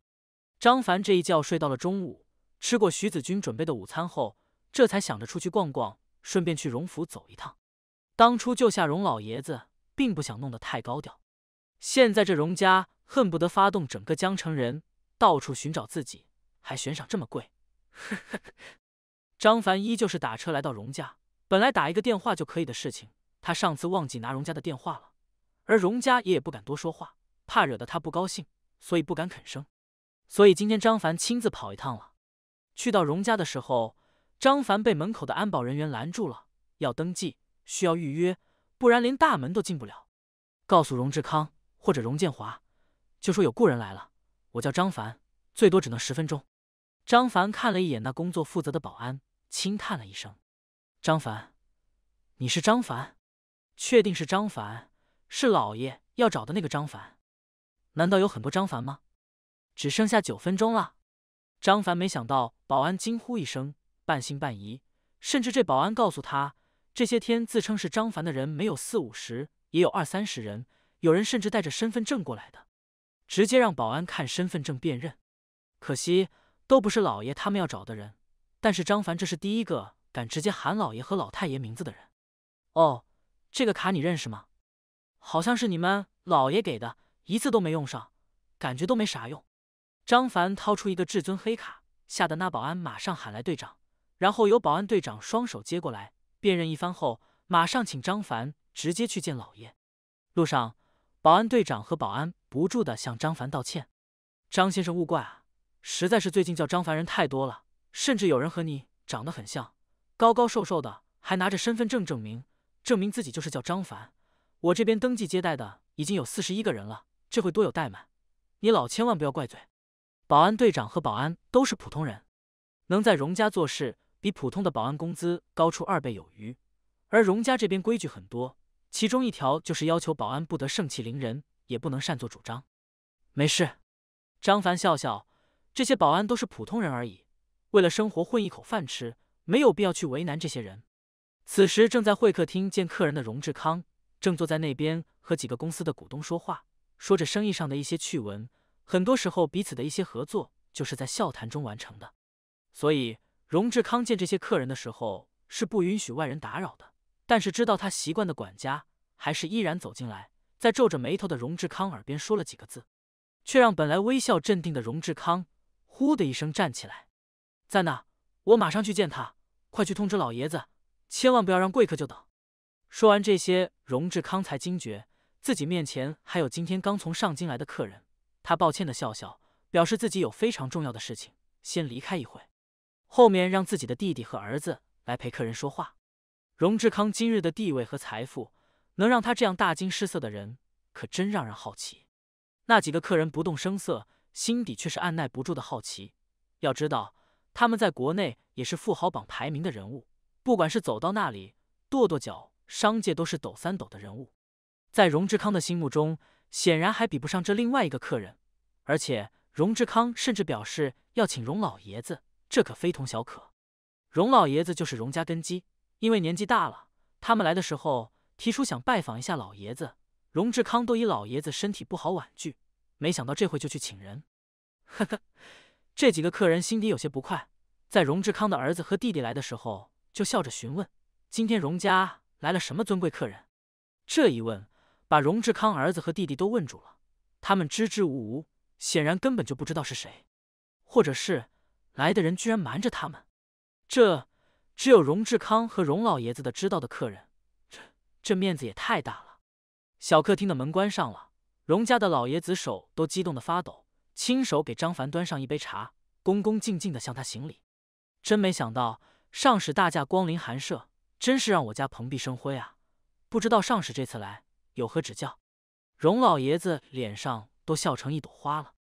张凡这一觉睡到了中午，吃过徐子君准备的午餐后，这才想着出去逛逛，顺便去荣府走一趟。当初救下荣老爷子。并不想弄得太高调。现在这荣家恨不得发动整个江城人到处寻找自己，还悬赏这么贵。张凡依旧是打车来到荣家，本来打一个电话就可以的事情，他上次忘记拿荣家的电话了。而荣家也也不敢多说话，怕惹得他不高兴，所以不敢吭声。所以今天张凡亲自跑一趟了。去到荣家的时候，张凡被门口的安保人员拦住了，要登记，需要预约。不然连大门都进不了。告诉荣志康或者荣建华，就说有故人来了。我叫张凡，最多只能十分钟。张凡看了一眼那工作负责的保安，轻叹了一声。张凡，你是张凡？确定是张凡？是老爷要找的那个张凡？难道有很多张凡吗？只剩下九分钟了。张凡没想到，保安惊呼一声，半信半疑，甚至这保安告诉他。这些天自称是张凡的人没有四五十，也有二三十人，有人甚至带着身份证过来的，直接让保安看身份证辨认。可惜都不是老爷他们要找的人。但是张凡这是第一个敢直接喊老爷和老太爷名字的人。哦，这个卡你认识吗？好像是你们老爷给的，一次都没用上，感觉都没啥用。张凡掏出一个至尊黑卡，吓得那保安马上喊来队长，然后由保安队长双手接过来。辨认一番后，马上请张凡直接去见老爷。路上，保安队长和保安不住的向张凡道歉：“张先生勿怪啊，实在是最近叫张凡人太多了，甚至有人和你长得很像，高高瘦瘦的，还拿着身份证证明，证明自己就是叫张凡。我这边登记接待的已经有四十一个人了，这会多有怠慢，你老千万不要怪罪。”保安队长和保安都是普通人，能在荣家做事。比普通的保安工资高出二倍有余，而荣家这边规矩很多，其中一条就是要求保安不得盛气凌人，也不能擅作主张。没事，张凡笑笑，这些保安都是普通人而已，为了生活混一口饭吃，没有必要去为难这些人。此时正在会客厅见客人的荣志康正坐在那边和几个公司的股东说话，说着生意上的一些趣闻。很多时候，彼此的一些合作就是在笑谈中完成的，所以。荣志康见这些客人的时候是不允许外人打扰的，但是知道他习惯的管家还是依然走进来，在皱着眉头的荣志康耳边说了几个字，却让本来微笑镇定的荣志康“呼”的一声站起来。在那，我马上去见他，快去通知老爷子，千万不要让贵客久等。说完这些，荣志康才惊觉自己面前还有今天刚从上京来的客人，他抱歉的笑笑，表示自己有非常重要的事情，先离开一会。后面让自己的弟弟和儿子来陪客人说话。荣志康今日的地位和财富，能让他这样大惊失色的人，可真让人好奇。那几个客人不动声色，心底却是按捺不住的好奇。要知道，他们在国内也是富豪榜排名的人物，不管是走到那里，跺跺脚，商界都是抖三抖的人物。在荣志康的心目中，显然还比不上这另外一个客人。而且，荣志康甚至表示要请荣老爷子。这可非同小可，荣老爷子就是荣家根基。因为年纪大了，他们来的时候提出想拜访一下老爷子，荣志康都以老爷子身体不好婉拒。没想到这回就去请人。呵呵，这几个客人心底有些不快，在荣志康的儿子和弟弟来的时候，就笑着询问：“今天荣家来了什么尊贵客人？”这一问，把荣志康儿子和弟弟都问住了，他们支支吾吾，显然根本就不知道是谁，或者是。来的人居然瞒着他们，这只有荣志康和荣老爷子的知道的客人，这这面子也太大了。小客厅的门关上了，荣家的老爷子手都激动的发抖，亲手给张凡端上一杯茶，恭恭敬敬的向他行礼。真没想到上使大驾光临寒舍，真是让我家蓬荜生辉啊！不知道上使这次来有何指教？荣老爷子脸上都笑成一朵花了。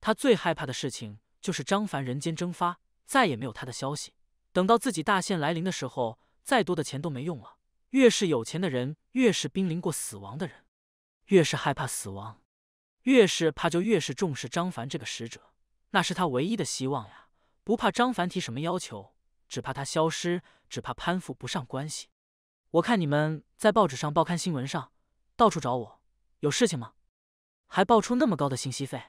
他最害怕的事情。就是张凡人间蒸发，再也没有他的消息。等到自己大限来临的时候，再多的钱都没用了。越是有钱的人，越是濒临过死亡的人，越是害怕死亡，越是怕就越是重视张凡这个使者，那是他唯一的希望呀。不怕张凡提什么要求，只怕他消失，只怕攀附不上关系。我看你们在报纸上、报刊新闻上到处找我，有事情吗？还爆出那么高的信息费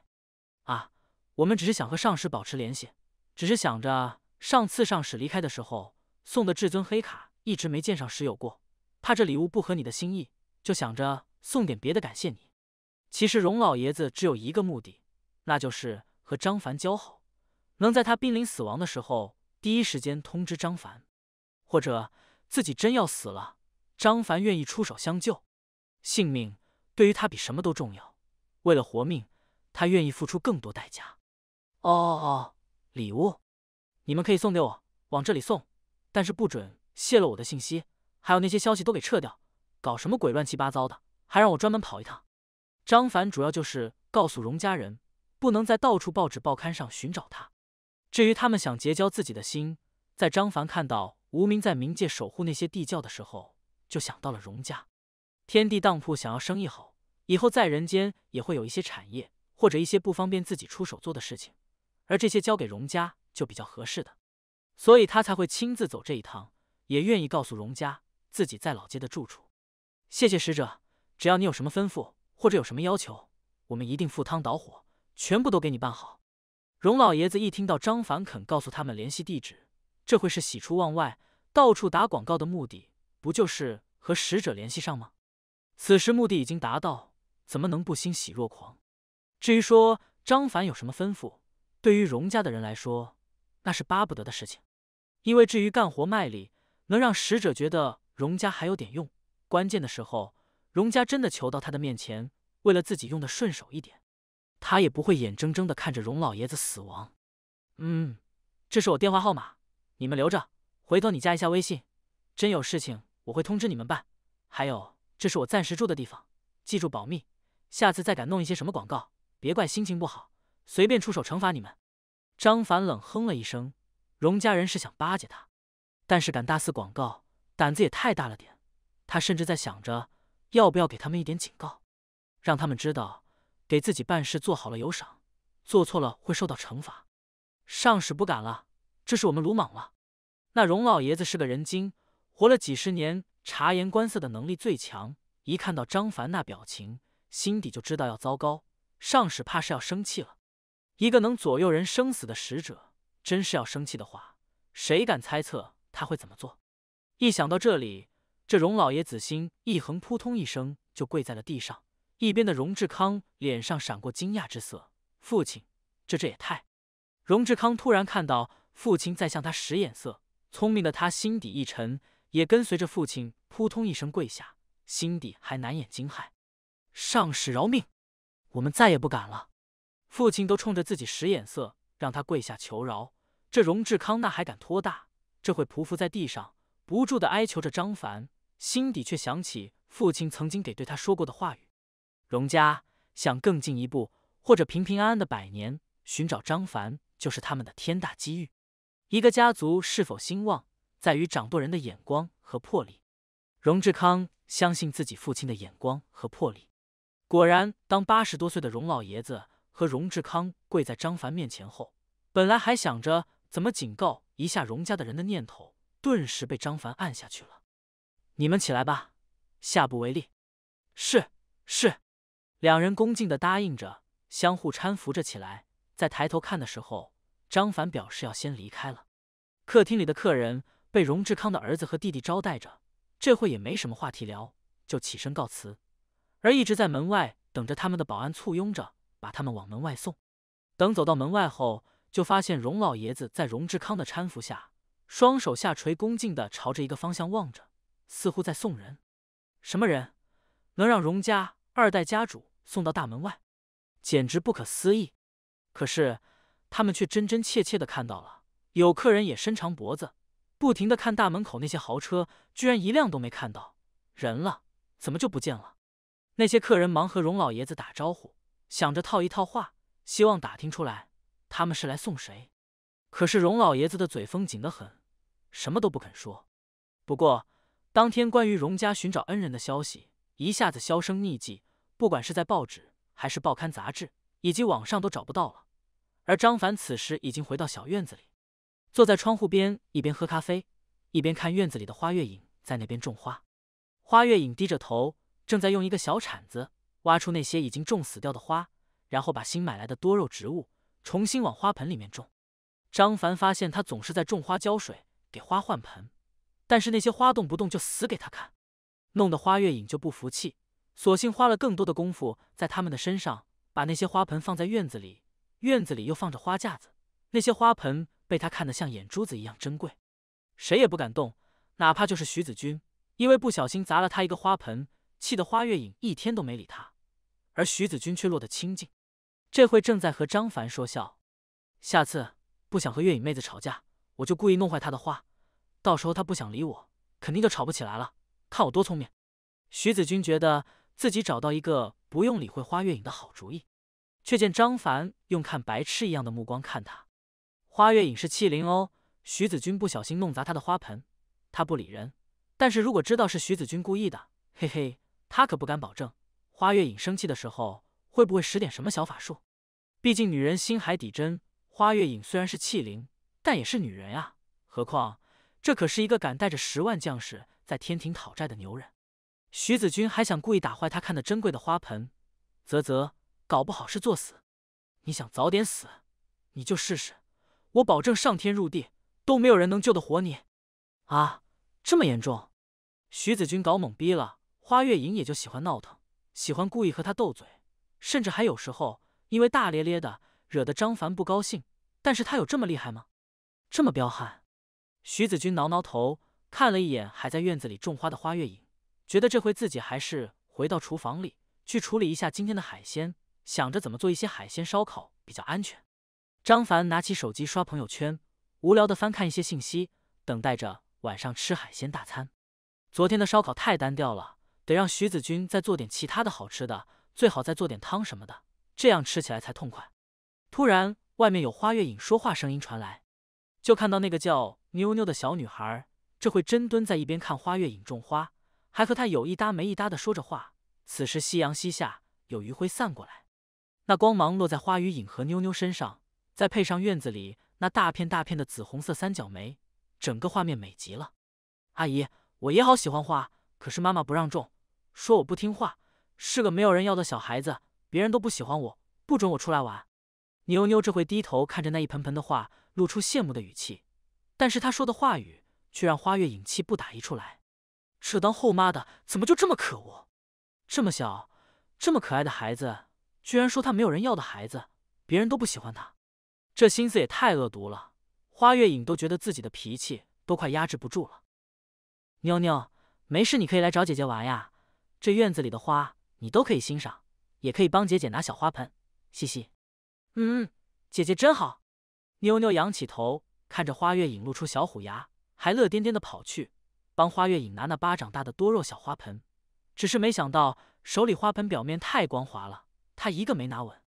啊！我们只是想和上师保持联系，只是想着上次上使离开的时候送的至尊黑卡一直没见上使有过，怕这礼物不合你的心意，就想着送点别的感谢你。其实荣老爷子只有一个目的，那就是和张凡交好，能在他濒临死亡的时候第一时间通知张凡，或者自己真要死了，张凡愿意出手相救。性命对于他比什么都重要，为了活命，他愿意付出更多代价。哦哦，礼物，你们可以送给我，往这里送，但是不准泄露我的信息，还有那些消息都给撤掉，搞什么鬼乱七八糟的，还让我专门跑一趟。张凡主要就是告诉荣家人，不能在到处报纸报刊上寻找他。至于他们想结交自己的心，在张凡看到无名在冥界守护那些地窖的时候，就想到了荣家天地当铺，想要生意好，以后在人间也会有一些产业，或者一些不方便自己出手做的事情。而这些交给荣家就比较合适，的，所以他才会亲自走这一趟，也愿意告诉荣家自己在老街的住处。谢谢使者，只要你有什么吩咐或者有什么要求，我们一定赴汤蹈火，全部都给你办好。荣老爷子一听到张凡肯告诉他们联系地址，这会是喜出望外。到处打广告的目的不就是和使者联系上吗？此时目的已经达到，怎么能不欣喜若狂？至于说张凡有什么吩咐？对于荣家的人来说，那是巴不得的事情，因为至于干活卖力，能让使者觉得荣家还有点用。关键的时候，荣家真的求到他的面前，为了自己用的顺手一点，他也不会眼睁睁的看着荣老爷子死亡。嗯，这是我电话号码，你们留着，回头你加一下微信，真有事情我会通知你们办。还有，这是我暂时住的地方，记住保密，下次再敢弄一些什么广告，别怪心情不好。随便出手惩罚你们，张凡冷哼了一声。荣家人是想巴结他，但是敢大肆广告，胆子也太大了点。他甚至在想着要不要给他们一点警告，让他们知道给自己办事做好了有赏，做错了会受到惩罚。上使不敢了，这是我们鲁莽了。那荣老爷子是个人精，活了几十年，察言观色的能力最强。一看到张凡那表情，心底就知道要糟糕，上使怕是要生气了。一个能左右人生死的使者，真是要生气的话，谁敢猜测他会怎么做？一想到这里，这荣老爷子心一横，扑通一声就跪在了地上。一边的荣志康脸上闪过惊讶之色：“父亲，这这也太……”荣志康突然看到父亲在向他使眼色，聪明的他心底一沉，也跟随着父亲扑通一声跪下，心底还难掩惊骇：“上使饶命，我们再也不敢了。”父亲都冲着自己使眼色，让他跪下求饶。这荣志康那还敢托大？这会匍匐在地上，不住的哀求着张凡，心底却想起父亲曾经给对他说过的话语：荣家想更进一步，或者平平安安的百年，寻找张凡就是他们的天大机遇。一个家族是否兴旺，在于掌舵人的眼光和魄力。荣志康相信自己父亲的眼光和魄力。果然，当八十多岁的荣老爷子。和荣志康跪在张凡面前后，本来还想着怎么警告一下荣家的人的念头，顿时被张凡按下去了。你们起来吧，下不为例。是是，两人恭敬的答应着，相互搀扶着起来。在抬头看的时候，张凡表示要先离开了。客厅里的客人被荣志康的儿子和弟弟招待着，这会也没什么话题聊，就起身告辞。而一直在门外等着他们的保安簇拥着。把他们往门外送，等走到门外后，就发现荣老爷子在荣志康的搀扶下，双手下垂，恭敬的朝着一个方向望着，似乎在送人。什么人能让荣家二代家主送到大门外？简直不可思议！可是他们却真真切切的看到了，有客人也伸长脖子，不停的看大门口那些豪车，居然一辆都没看到人了，怎么就不见了？那些客人忙和荣老爷子打招呼。想着套一套话，希望打听出来他们是来送谁。可是荣老爷子的嘴封紧得很，什么都不肯说。不过当天关于荣家寻找恩人的消息一下子销声匿迹，不管是在报纸还是报刊杂志，以及网上都找不到了。而张凡此时已经回到小院子里，坐在窗户边，一边喝咖啡，一边看院子里的花月影在那边种花。花月影低着头，正在用一个小铲子。挖出那些已经种死掉的花，然后把新买来的多肉植物重新往花盆里面种。张凡发现他总是在种花、浇水、给花换盆，但是那些花动不动就死给他看，弄得花月影就不服气，索性花了更多的功夫在他们的身上。把那些花盆放在院子里，院子里又放着花架子，那些花盆被他看得像眼珠子一样珍贵，谁也不敢动，哪怕就是徐子君，因为不小心砸了他一个花盆，气得花月影一天都没理他。而徐子君却落得清净，这会正在和张凡说笑。下次不想和月影妹子吵架，我就故意弄坏她的花，到时候她不想理我，肯定就吵不起来了。看我多聪明！徐子君觉得自己找到一个不用理会花月影的好主意，却见张凡用看白痴一样的目光看他。花月影是欺凌哦，徐子君不小心弄砸他的花盆，他不理人。但是如果知道是徐子君故意的，嘿嘿，他可不敢保证。花月影生气的时候会不会使点什么小法术？毕竟女人心海底针。花月影虽然是气灵，但也是女人呀。何况这可是一个敢带着十万将士在天庭讨债的牛人。徐子君还想故意打坏他看的珍贵的花盆，啧啧，搞不好是作死。你想早点死，你就试试，我保证上天入地都没有人能救得活你。啊，这么严重？徐子君搞懵逼了。花月影也就喜欢闹腾。喜欢故意和他斗嘴，甚至还有时候因为大咧咧的惹得张凡不高兴。但是他有这么厉害吗？这么彪悍？徐子君挠挠头，看了一眼还在院子里种花的花月影，觉得这回自己还是回到厨房里去处理一下今天的海鲜，想着怎么做一些海鲜烧烤比较安全。张凡拿起手机刷朋友圈，无聊的翻看一些信息，等待着晚上吃海鲜大餐。昨天的烧烤太单调了。得让徐子君再做点其他的好吃的，最好再做点汤什么的，这样吃起来才痛快。突然，外面有花月影说话声音传来，就看到那个叫妞妞的小女孩，这会真蹲在一边看花月影种花，还和她有一搭没一搭的说着话。此时夕阳西下，有余晖散过来，那光芒落在花月影和妞妞身上，再配上院子里那大片大片的紫红色三角梅，整个画面美极了。阿姨，我也好喜欢花，可是妈妈不让种。说我不听话，是个没有人要的小孩子，别人都不喜欢我，不准我出来玩。妞妞这会低头看着那一盆盆的话，露出羡慕的语气，但是她说的话语却让花月影气不打一处来。这当后妈的怎么就这么可恶？这么小，这么可爱的孩子，居然说他没有人要的孩子，别人都不喜欢他，这心思也太恶毒了。花月影都觉得自己的脾气都快压制不住了。妞妞，没事你可以来找姐姐玩呀。这院子里的花你都可以欣赏，也可以帮姐姐拿小花盆，嘻嘻。嗯嗯，姐姐真好。妞妞仰起头看着花月影露出小虎牙，还乐颠颠的跑去帮花月影拿那巴掌大的多肉小花盆，只是没想到手里花盆表面太光滑了，她一个没拿稳，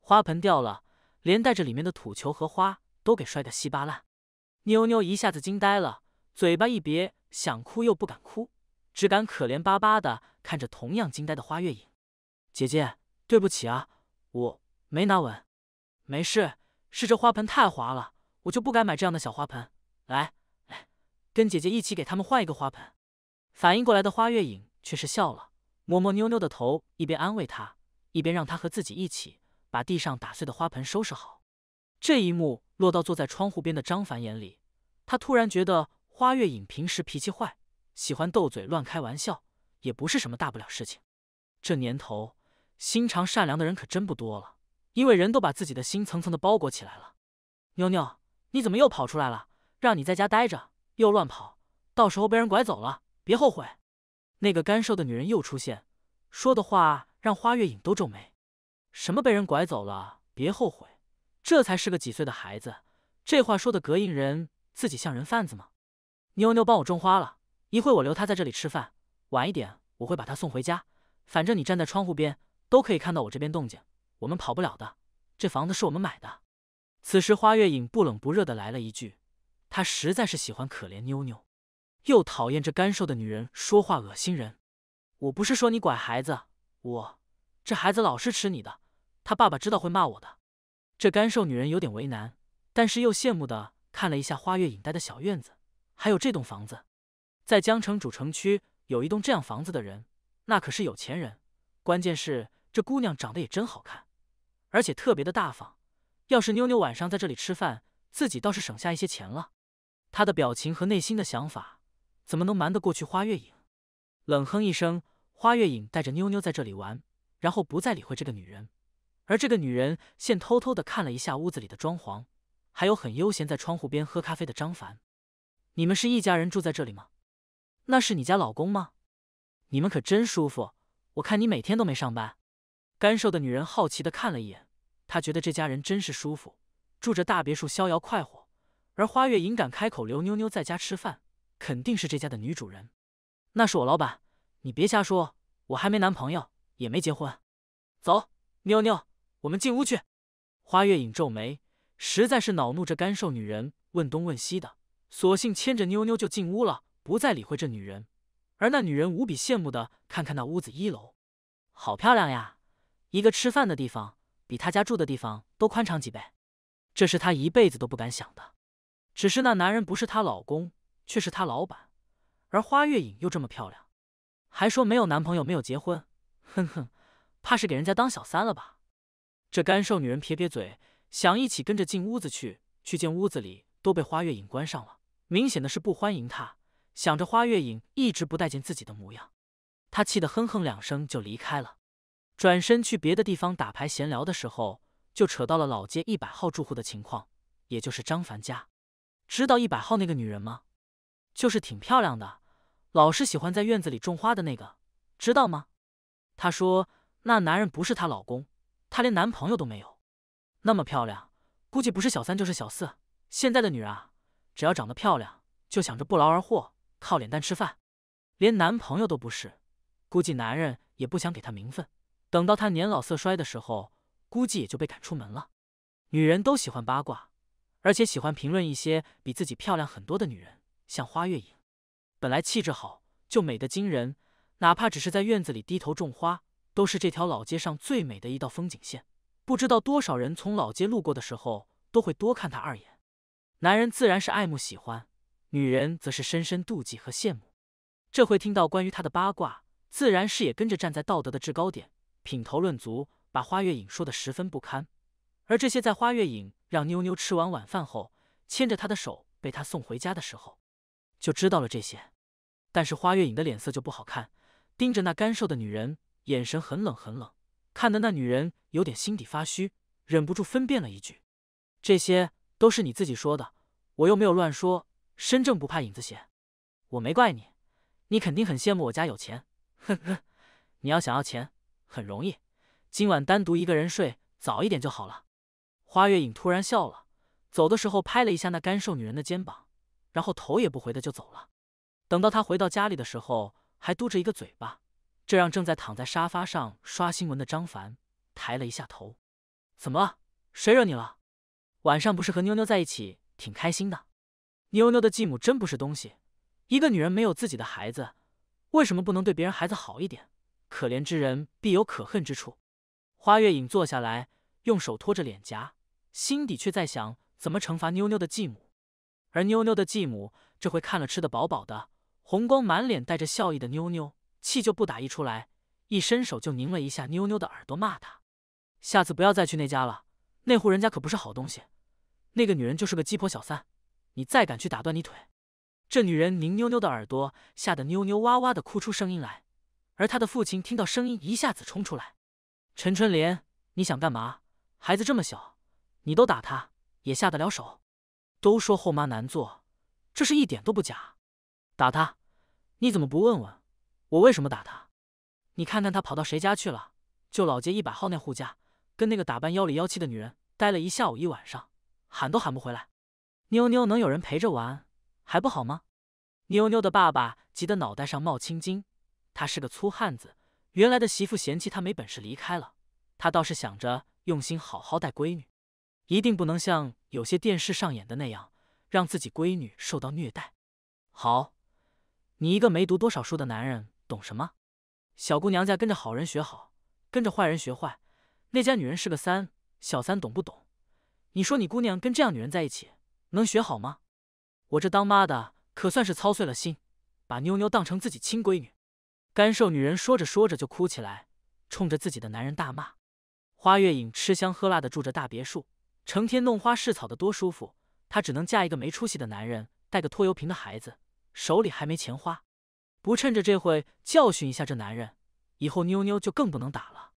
花盆掉了，连带着里面的土球和花都给摔个稀巴烂。妞妞一下子惊呆了，嘴巴一瘪，想哭又不敢哭。只敢可怜巴巴的看着同样惊呆的花月影姐姐，对不起啊，我没拿稳。没事，是这花盆太滑了，我就不该买这样的小花盆。来来，跟姐姐一起给他们换一个花盆。反应过来的花月影却是笑了，摸摸妞妞的头，一边安慰她，一边让她和自己一起把地上打碎的花盆收拾好。这一幕落到坐在窗户边的张凡眼里，他突然觉得花月影平时脾气坏。喜欢斗嘴、乱开玩笑，也不是什么大不了事情。这年头，心肠善良的人可真不多了，因为人都把自己的心层层的包裹起来了。妞妞，你怎么又跑出来了？让你在家待着，又乱跑，到时候被人拐走了，别后悔。那个干瘦的女人又出现，说的话让花月影都皱眉。什么被人拐走了，别后悔？这才是个几岁的孩子，这话说的膈应人，自己像人贩子吗？妞妞，帮我种花了。一会我留他在这里吃饭，晚一点我会把他送回家。反正你站在窗户边都可以看到我这边动静，我们跑不了的。这房子是我们买的。此时花月影不冷不热的来了一句：“他实在是喜欢可怜妞妞，又讨厌这干瘦的女人说话恶心人。”我不是说你拐孩子，我这孩子老是吃你的，他爸爸知道会骂我的。这干瘦女人有点为难，但是又羡慕的看了一下花月影呆的小院子，还有这栋房子。在江城主城区有一栋这样房子的人，那可是有钱人。关键是这姑娘长得也真好看，而且特别的大方。要是妞妞晚上在这里吃饭，自己倒是省下一些钱了。她的表情和内心的想法怎么能瞒得过去？花月影冷哼一声，花月影带着妞妞在这里玩，然后不再理会这个女人。而这个女人现偷偷的看了一下屋子里的装潢，还有很悠闲在窗户边喝咖啡的张凡。你们是一家人住在这里吗？那是你家老公吗？你们可真舒服。我看你每天都没上班。干瘦的女人好奇的看了一眼，她觉得这家人真是舒服，住着大别墅逍遥快活。而花月影敢开口留妞妞在家吃饭，肯定是这家的女主人。那是我老板，你别瞎说，我还没男朋友，也没结婚。走，妞妞，我们进屋去。花月影皱眉，实在是恼怒这干瘦女人问东问西的，索性牵着妞妞就进屋了。不再理会这女人，而那女人无比羡慕的看看那屋子一楼，好漂亮呀！一个吃饭的地方，比她家住的地方都宽敞几倍，这是她一辈子都不敢想的。只是那男人不是她老公，却是她老板，而花月影又这么漂亮，还说没有男朋友，没有结婚，哼哼，怕是给人家当小三了吧？这干瘦女人撇撇嘴，想一起跟着进屋子去，去见屋子里都被花月影关上了，明显的是不欢迎她。想着花月影一直不待见自己的模样，他气得哼哼两声就离开了。转身去别的地方打牌闲聊的时候，就扯到了老街一百号住户的情况，也就是张凡家。知道一百号那个女人吗？就是挺漂亮的，老是喜欢在院子里种花的那个，知道吗？她说那男人不是她老公，她连男朋友都没有。那么漂亮，估计不是小三就是小四。现在的女人啊，只要长得漂亮，就想着不劳而获。靠脸蛋吃饭，连男朋友都不是，估计男人也不想给她名分。等到她年老色衰的时候，估计也就被赶出门了。女人都喜欢八卦，而且喜欢评论一些比自己漂亮很多的女人，像花月影。本来气质好就美得惊人，哪怕只是在院子里低头种花，都是这条老街上最美的一道风景线。不知道多少人从老街路过的时候都会多看她二眼，男人自然是爱慕喜欢。女人则是深深妒忌和羡慕，这回听到关于她的八卦，自然是也跟着站在道德的制高点品头论足，把花月影说得十分不堪。而这些，在花月影让妞妞吃完晚饭后，牵着她的手被她送回家的时候，就知道了这些。但是花月影的脸色就不好看，盯着那干瘦的女人，眼神很冷很冷，看得那女人有点心底发虚，忍不住分辨了一句：“这些都是你自己说的，我又没有乱说。”身正不怕影子斜，我没怪你，你肯定很羡慕我家有钱。呵呵，你要想要钱很容易，今晚单独一个人睡，早一点就好了。花月影突然笑了，走的时候拍了一下那干瘦女人的肩膀，然后头也不回的就走了。等到他回到家里的时候，还嘟着一个嘴巴，这让正在躺在沙发上刷新闻的张凡抬了一下头。怎么了？谁惹你了？晚上不是和妞妞在一起，挺开心的。妞妞的继母真不是东西，一个女人没有自己的孩子，为什么不能对别人孩子好一点？可怜之人必有可恨之处。花月影坐下来，用手托着脸颊，心底却在想怎么惩罚妞妞的继母。而妞妞的继母这回看了吃得饱饱的，红光满脸带着笑意的妞妞，气就不打一出来，一伸手就拧了一下妞妞的耳朵，骂她：“下次不要再去那家了，那户人家可不是好东西，那个女人就是个鸡婆小三。”你再敢去打断你腿！这女人拧妞妞的耳朵，吓得妞妞哇哇的哭出声音来。而她的父亲听到声音，一下子冲出来：“陈春莲，你想干嘛？孩子这么小，你都打他，也下得了手？都说后妈难做，这是一点都不假。打他，你怎么不问问，我为什么打他？你看看他跑到谁家去了？就老街一百号那户家，跟那个打扮妖里妖气的女人待了一下午一晚上，喊都喊不回来。”妞妞能有人陪着玩，还不好吗？妞妞的爸爸急得脑袋上冒青筋，他是个粗汉子，原来的媳妇嫌弃他没本事离开了，他倒是想着用心好好带闺女，一定不能像有些电视上演的那样，让自己闺女受到虐待。好，你一个没读多少书的男人懂什么？小姑娘家跟着好人学好，跟着坏人学坏，那家女人是个三小三，懂不懂？你说你姑娘跟这样女人在一起？能学好吗？我这当妈的可算是操碎了心，把妞妞当成自己亲闺女。干瘦女人说着说着就哭起来，冲着自己的男人大骂。花月影吃香喝辣的住着大别墅，成天弄花侍草的多舒服。她只能嫁一个没出息的男人，带个拖油瓶的孩子，手里还没钱花。不趁着这会教训一下这男人，以后妞妞就更不能打了。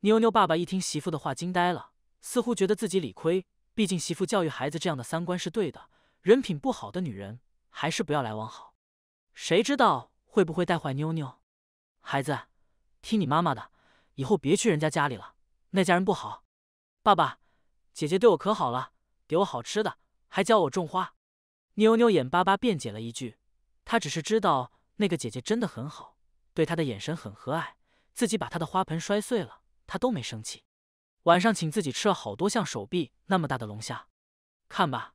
妞妞爸爸一听媳妇的话，惊呆了，似乎觉得自己理亏。毕竟媳妇教育孩子这样的三观是对的，人品不好的女人还是不要来往好。谁知道会不会带坏妞妞？孩子，听你妈妈的，以后别去人家家里了，那家人不好。爸爸，姐姐对我可好了，给我好吃的，还教我种花。妞妞眼巴巴辩解了一句，她只是知道那个姐姐真的很好，对她的眼神很和蔼，自己把她的花盆摔碎了，她都没生气。晚上请自己吃了好多像手臂那么大的龙虾，看吧，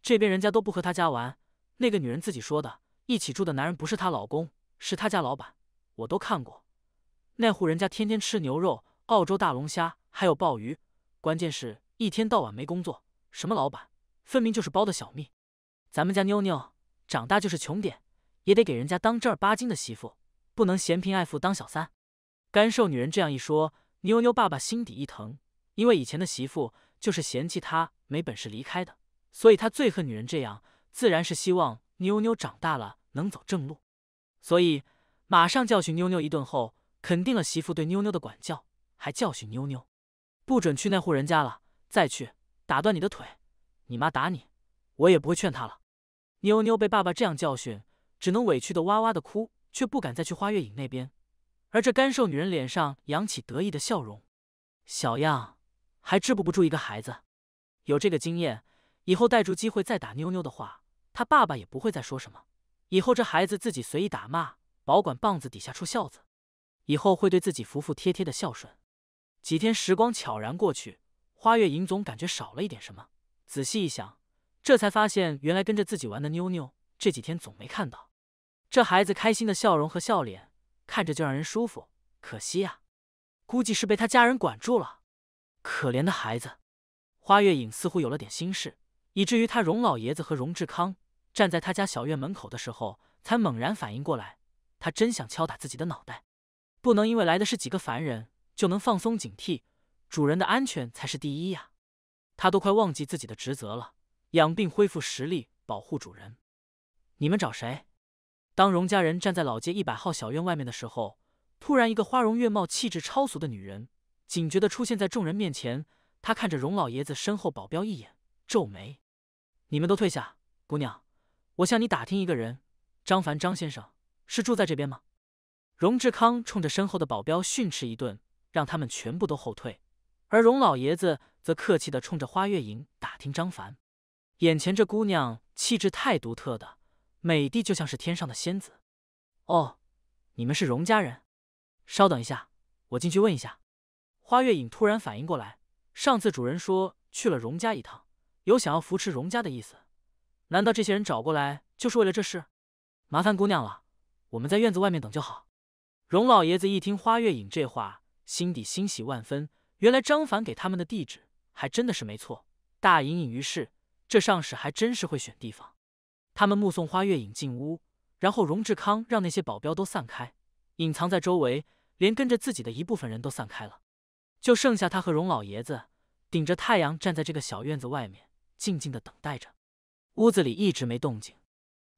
这边人家都不和他家玩。那个女人自己说的，一起住的男人不是她老公，是她家老板。我都看过，那户人家天天吃牛肉、澳洲大龙虾，还有鲍鱼。关键是，一天到晚没工作。什么老板，分明就是包的小蜜。咱们家妞妞长大就是穷点，也得给人家当正儿八经的媳妇，不能嫌贫爱富当小三。干受女人这样一说。妞妞爸爸心底一疼，因为以前的媳妇就是嫌弃他没本事离开的，所以他最恨女人这样，自然是希望妞妞长大了能走正路，所以马上教训妞妞一顿后，肯定了媳妇对妞妞的管教，还教训妞妞，不准去那户人家了，再去打断你的腿，你妈打你，我也不会劝她了。妞妞被爸爸这样教训，只能委屈的哇哇的哭，却不敢再去花月影那边。而这干瘦女人脸上扬起得意的笑容，小样，还治不不住一个孩子？有这个经验以后，逮住机会再打妞妞的话，他爸爸也不会再说什么。以后这孩子自己随意打骂，保管棒子底下出孝子，以后会对自己服服帖帖的孝顺。几天时光悄然过去，花月影总感觉少了一点什么。仔细一想，这才发现原来跟着自己玩的妞妞这几天总没看到，这孩子开心的笑容和笑脸。看着就让人舒服，可惜呀，估计是被他家人管住了，可怜的孩子。花月影似乎有了点心事，以至于他荣老爷子和荣志康站在他家小院门口的时候，才猛然反应过来。他真想敲打自己的脑袋，不能因为来的是几个凡人就能放松警惕，主人的安全才是第一呀。他都快忘记自己的职责了，养病恢复实力，保护主人。你们找谁？当荣家人站在老街一百号小院外面的时候，突然，一个花容月貌、气质超俗的女人警觉地出现在众人面前。她看着荣老爷子身后保镖一眼，皱眉：“你们都退下。”姑娘，我向你打听一个人，张凡，张先生是住在这边吗？”荣志康冲着身后的保镖训斥一顿，让他们全部都后退。而荣老爷子则客气地冲着花月影打听张凡。眼前这姑娘气质太独特的美帝就像是天上的仙子。哦，你们是荣家人？稍等一下，我进去问一下。花月影突然反应过来，上次主人说去了荣家一趟，有想要扶持荣家的意思。难道这些人找过来就是为了这事？麻烦姑娘了，我们在院子外面等就好。荣老爷子一听花月影这话，心底欣喜万分。原来张凡给他们的地址还真的是没错，大隐隐于市，这上使还真是会选地方。他们目送花月影进屋，然后荣志康让那些保镖都散开，隐藏在周围，连跟着自己的一部分人都散开了，就剩下他和荣老爷子顶着太阳站在这个小院子外面，静静的等待着。屋子里一直没动静，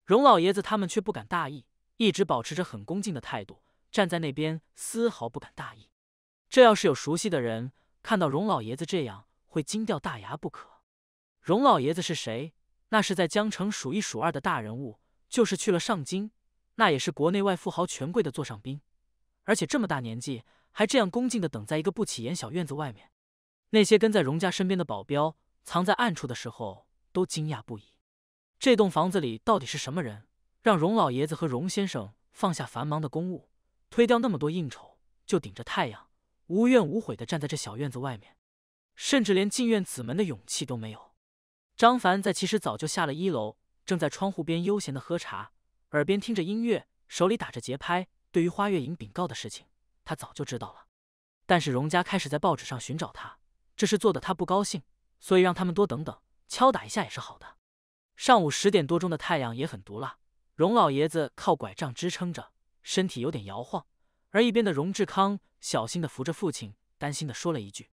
荣老爷子他们却不敢大意，一直保持着很恭敬的态度，站在那边丝毫不敢大意。这要是有熟悉的人看到荣老爷子这样，会惊掉大牙不可。荣老爷子是谁？那是在江城数一数二的大人物，就是去了上京，那也是国内外富豪权贵的座上宾。而且这么大年纪，还这样恭敬的等在一个不起眼小院子外面。那些跟在荣家身边的保镖藏在暗处的时候，都惊讶不已。这栋房子里到底是什么人，让荣老爷子和荣先生放下繁忙的公务，推掉那么多应酬，就顶着太阳，无怨无悔的站在这小院子外面，甚至连进院子门的勇气都没有。张凡在其实早就下了一楼，正在窗户边悠闲的喝茶，耳边听着音乐，手里打着节拍。对于花月影禀告的事情，他早就知道了。但是荣家开始在报纸上寻找他，这事做的他不高兴，所以让他们多等等，敲打一下也是好的。上午十点多钟的太阳也很毒辣，荣老爷子靠拐杖支撑着，身体有点摇晃，而一边的荣志康小心的扶着父亲，担心的说了一句：“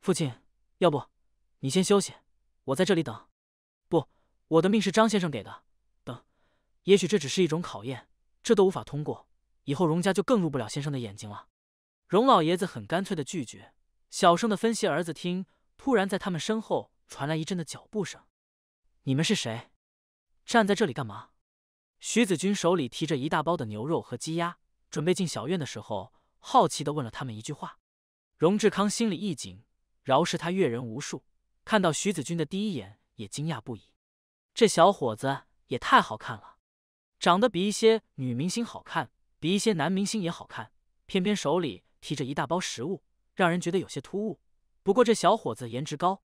父亲，要不你先休息。”我在这里等，不，我的命是张先生给的。等，也许这只是一种考验，这都无法通过，以后荣家就更入不了先生的眼睛了。荣老爷子很干脆的拒绝，小声的分析儿子听。突然在他们身后传来一阵的脚步声，你们是谁？站在这里干嘛？徐子君手里提着一大包的牛肉和鸡鸭，准备进小院的时候，好奇的问了他们一句话。荣志康心里一紧，饶是他阅人无数。看到徐子君的第一眼也惊讶不已，这小伙子也太好看了，长得比一些女明星好看，比一些男明星也好看，偏偏手里提着一大包食物，让人觉得有些突兀。不过这小伙子颜值高，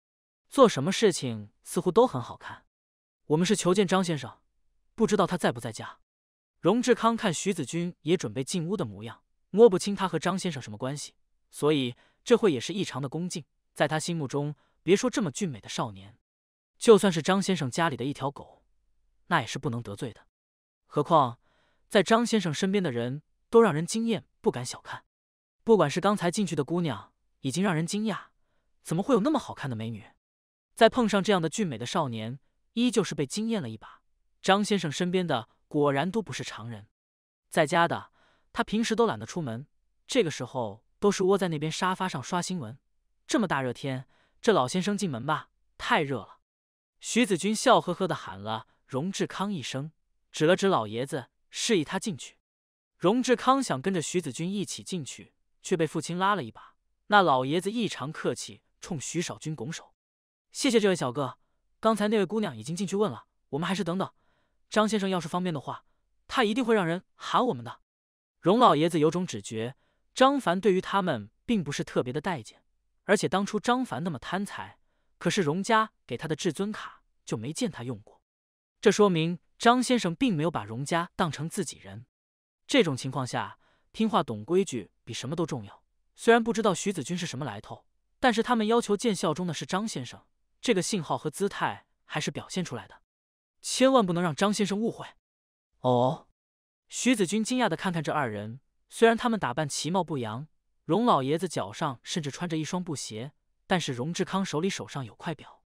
做什么事情似乎都很好看。我们是求见张先生，不知道他在不在家。荣志康看徐子君也准备进屋的模样，摸不清他和张先生什么关系，所以这会也是异常的恭敬，在他心目中。别说这么俊美的少年，就算是张先生家里的一条狗，那也是不能得罪的。何况在张先生身边的人都让人惊艳，不敢小看。不管是刚才进去的姑娘，已经让人惊讶，怎么会有那么好看的美女？再碰上这样的俊美的少年，依旧是被惊艳了一把。张先生身边的果然都不是常人。在家的他平时都懒得出门，这个时候都是窝在那边沙发上刷新闻。这么大热天。这老先生进门吧，太热了。徐子君笑呵呵地喊了荣志康一声，指了指老爷子，示意他进去。荣志康想跟着徐子君一起进去，却被父亲拉了一把。那老爷子异常客气，冲徐少军拱手：“谢谢这位小哥，刚才那位姑娘已经进去问了，我们还是等等张先生。要是方便的话，他一定会让人喊我们的。”荣老爷子有种直觉，张凡对于他们并不是特别的待见。而且当初张凡那么贪财，可是荣家给他的至尊卡就没见他用过，这说明张先生并没有把荣家当成自己人。这种情况下，听话懂规矩比什么都重要。虽然不知道徐子君是什么来头，但是他们要求见效忠的是张先生，这个信号和姿态还是表现出来的。千万不能让张先生误会。哦，徐子君惊讶的看看这二人，虽然他们打扮其貌不扬。荣老爷子脚上甚至穿着一双布鞋，但是荣志康手里手上有块表，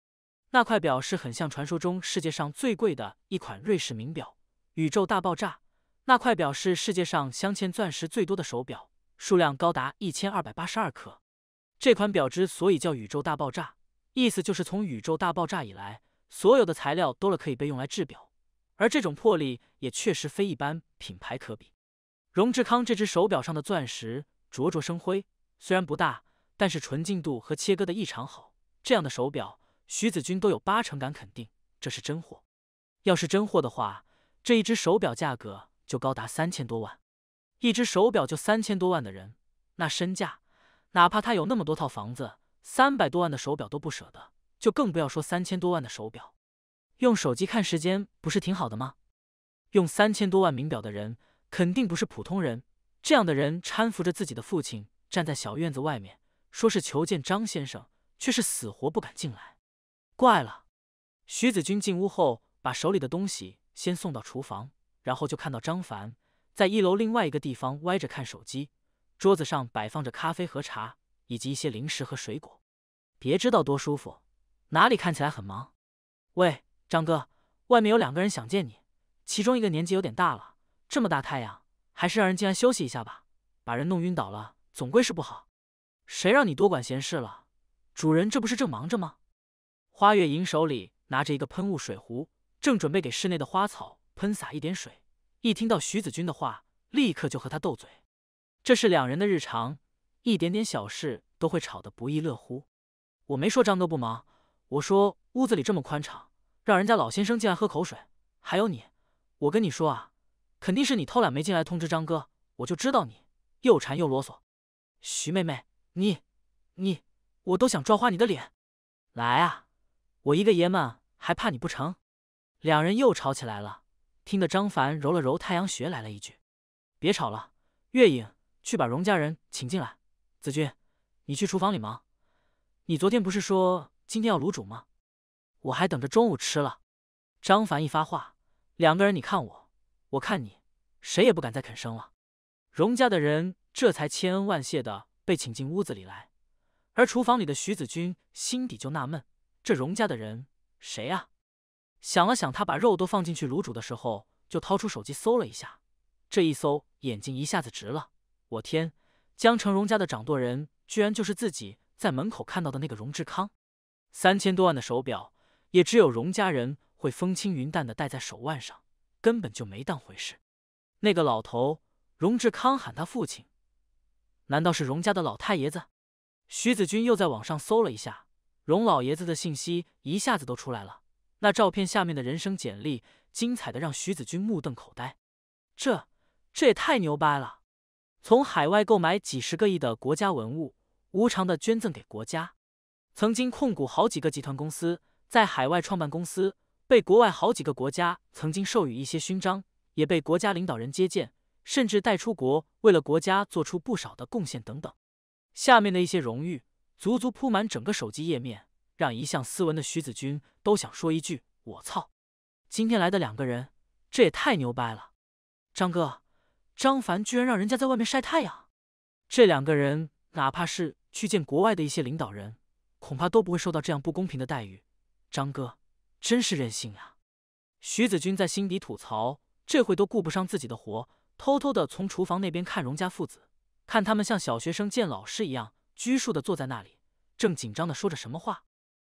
那块表是很像传说中世界上最贵的一款瑞士名表——宇宙大爆炸。那块表是世界上镶嵌钻石最多的手表，数量高达一千二百八十二克。这款表之所以叫宇宙大爆炸，意思就是从宇宙大爆炸以来，所有的材料多了可以被用来制表，而这种魄力也确实非一般品牌可比。荣志康这只手表上的钻石。灼灼生辉，虽然不大，但是纯净度和切割的异常好。这样的手表，徐子君都有八成敢肯定这是真货。要是真货的话，这一只手表价格就高达三千多万。一只手表就三千多万的人，那身价，哪怕他有那么多套房子，三百多万的手表都不舍得，就更不要说三千多万的手表。用手机看时间不是挺好的吗？用三千多万名表的人，肯定不是普通人。这样的人搀扶着自己的父亲站在小院子外面，说是求见张先生，却是死活不敢进来。怪了，徐子君进屋后，把手里的东西先送到厨房，然后就看到张凡在一楼另外一个地方歪着看手机，桌子上摆放着咖啡和茶，以及一些零食和水果。别知道多舒服，哪里看起来很忙。喂，张哥，外面有两个人想见你，其中一个年纪有点大了，这么大太阳。还是让人进来休息一下吧，把人弄晕倒了，总归是不好。谁让你多管闲事了？主人这不是正忙着吗？花月影手里拿着一个喷雾水壶，正准备给室内的花草喷洒一点水，一听到徐子君的话，立刻就和他斗嘴。这是两人的日常，一点点小事都会吵得不亦乐乎。我没说张哥不忙，我说屋子里这么宽敞，让人家老先生进来喝口水。还有你，我跟你说啊。肯定是你偷懒没进来通知张哥，我就知道你又馋又啰嗦，徐妹妹，你你，我都想抓花你的脸，来啊，我一个爷们还怕你不成？两人又吵起来了，听得张凡揉了揉太阳穴，来了一句，别吵了，月影，去把荣家人请进来，子君，你去厨房里忙，你昨天不是说今天要卤煮吗？我还等着中午吃了。张凡一发话，两个人你看我。我看你，谁也不敢再肯生了。荣家的人这才千恩万谢的被请进屋子里来，而厨房里的徐子君心底就纳闷：这荣家的人谁啊？想了想，他把肉都放进去卤煮的时候，就掏出手机搜了一下。这一搜，眼睛一下子直了。我天！江城荣家的掌舵人居然就是自己在门口看到的那个荣志康。三千多万的手表，也只有荣家人会风轻云淡的戴在手腕上。根本就没当回事。那个老头，荣志康喊他父亲，难道是荣家的老太爷子？徐子君又在网上搜了一下荣老爷子的信息，一下子都出来了。那照片下面的人生简历，精彩的让徐子君目瞪口呆。这，这也太牛掰了！从海外购买几十个亿的国家文物，无偿的捐赠给国家。曾经控股好几个集团公司，在海外创办公司。被国外好几个国家曾经授予一些勋章，也被国家领导人接见，甚至带出国，为了国家做出不少的贡献等等。下面的一些荣誉足足铺满整个手机页面，让一向斯文的徐子君都想说一句：“我操，今天来的两个人，这也太牛掰了！”张哥，张凡居然让人家在外面晒太阳。这两个人哪怕是去见国外的一些领导人，恐怕都不会受到这样不公平的待遇。张哥。真是任性呀！徐子君在心底吐槽，这回都顾不上自己的活，偷偷的从厨房那边看荣家父子，看他们像小学生见老师一样拘束的坐在那里，正紧张的说着什么话。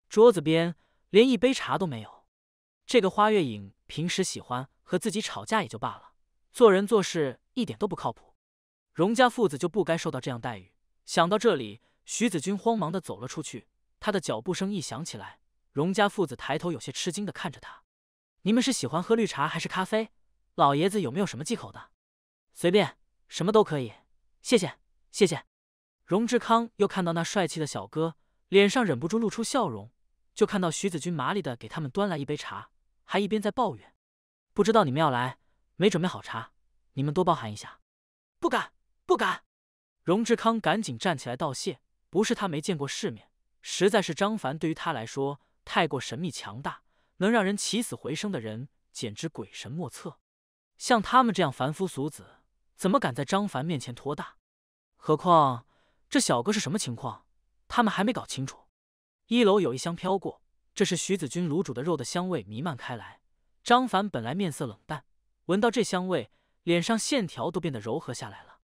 桌子边连一杯茶都没有。这个花月影平时喜欢和自己吵架也就罢了，做人做事一点都不靠谱。荣家父子就不该受到这样待遇。想到这里，徐子君慌忙的走了出去，他的脚步声一响起来。荣家父子抬头，有些吃惊地看着他：“你们是喜欢喝绿茶还是咖啡？老爷子有没有什么忌口的？随便，什么都可以。谢谢，谢谢。”荣志康又看到那帅气的小哥，脸上忍不住露出笑容。就看到徐子君麻利地给他们端来一杯茶，还一边在抱怨：“不知道你们要来，没准备好茶，你们多包涵一下。”“不敢，不敢。”荣志康赶紧站起来道谢：“不是他没见过世面，实在是张凡对于他来说。”太过神秘强大，能让人起死回生的人，简直鬼神莫测。像他们这样凡夫俗子，怎么敢在张凡面前托大？何况这小哥是什么情况，他们还没搞清楚。一楼有一香飘过，这是徐子君卤煮的肉的香味弥漫开来。张凡本来面色冷淡，闻到这香味，脸上线条都变得柔和下来了。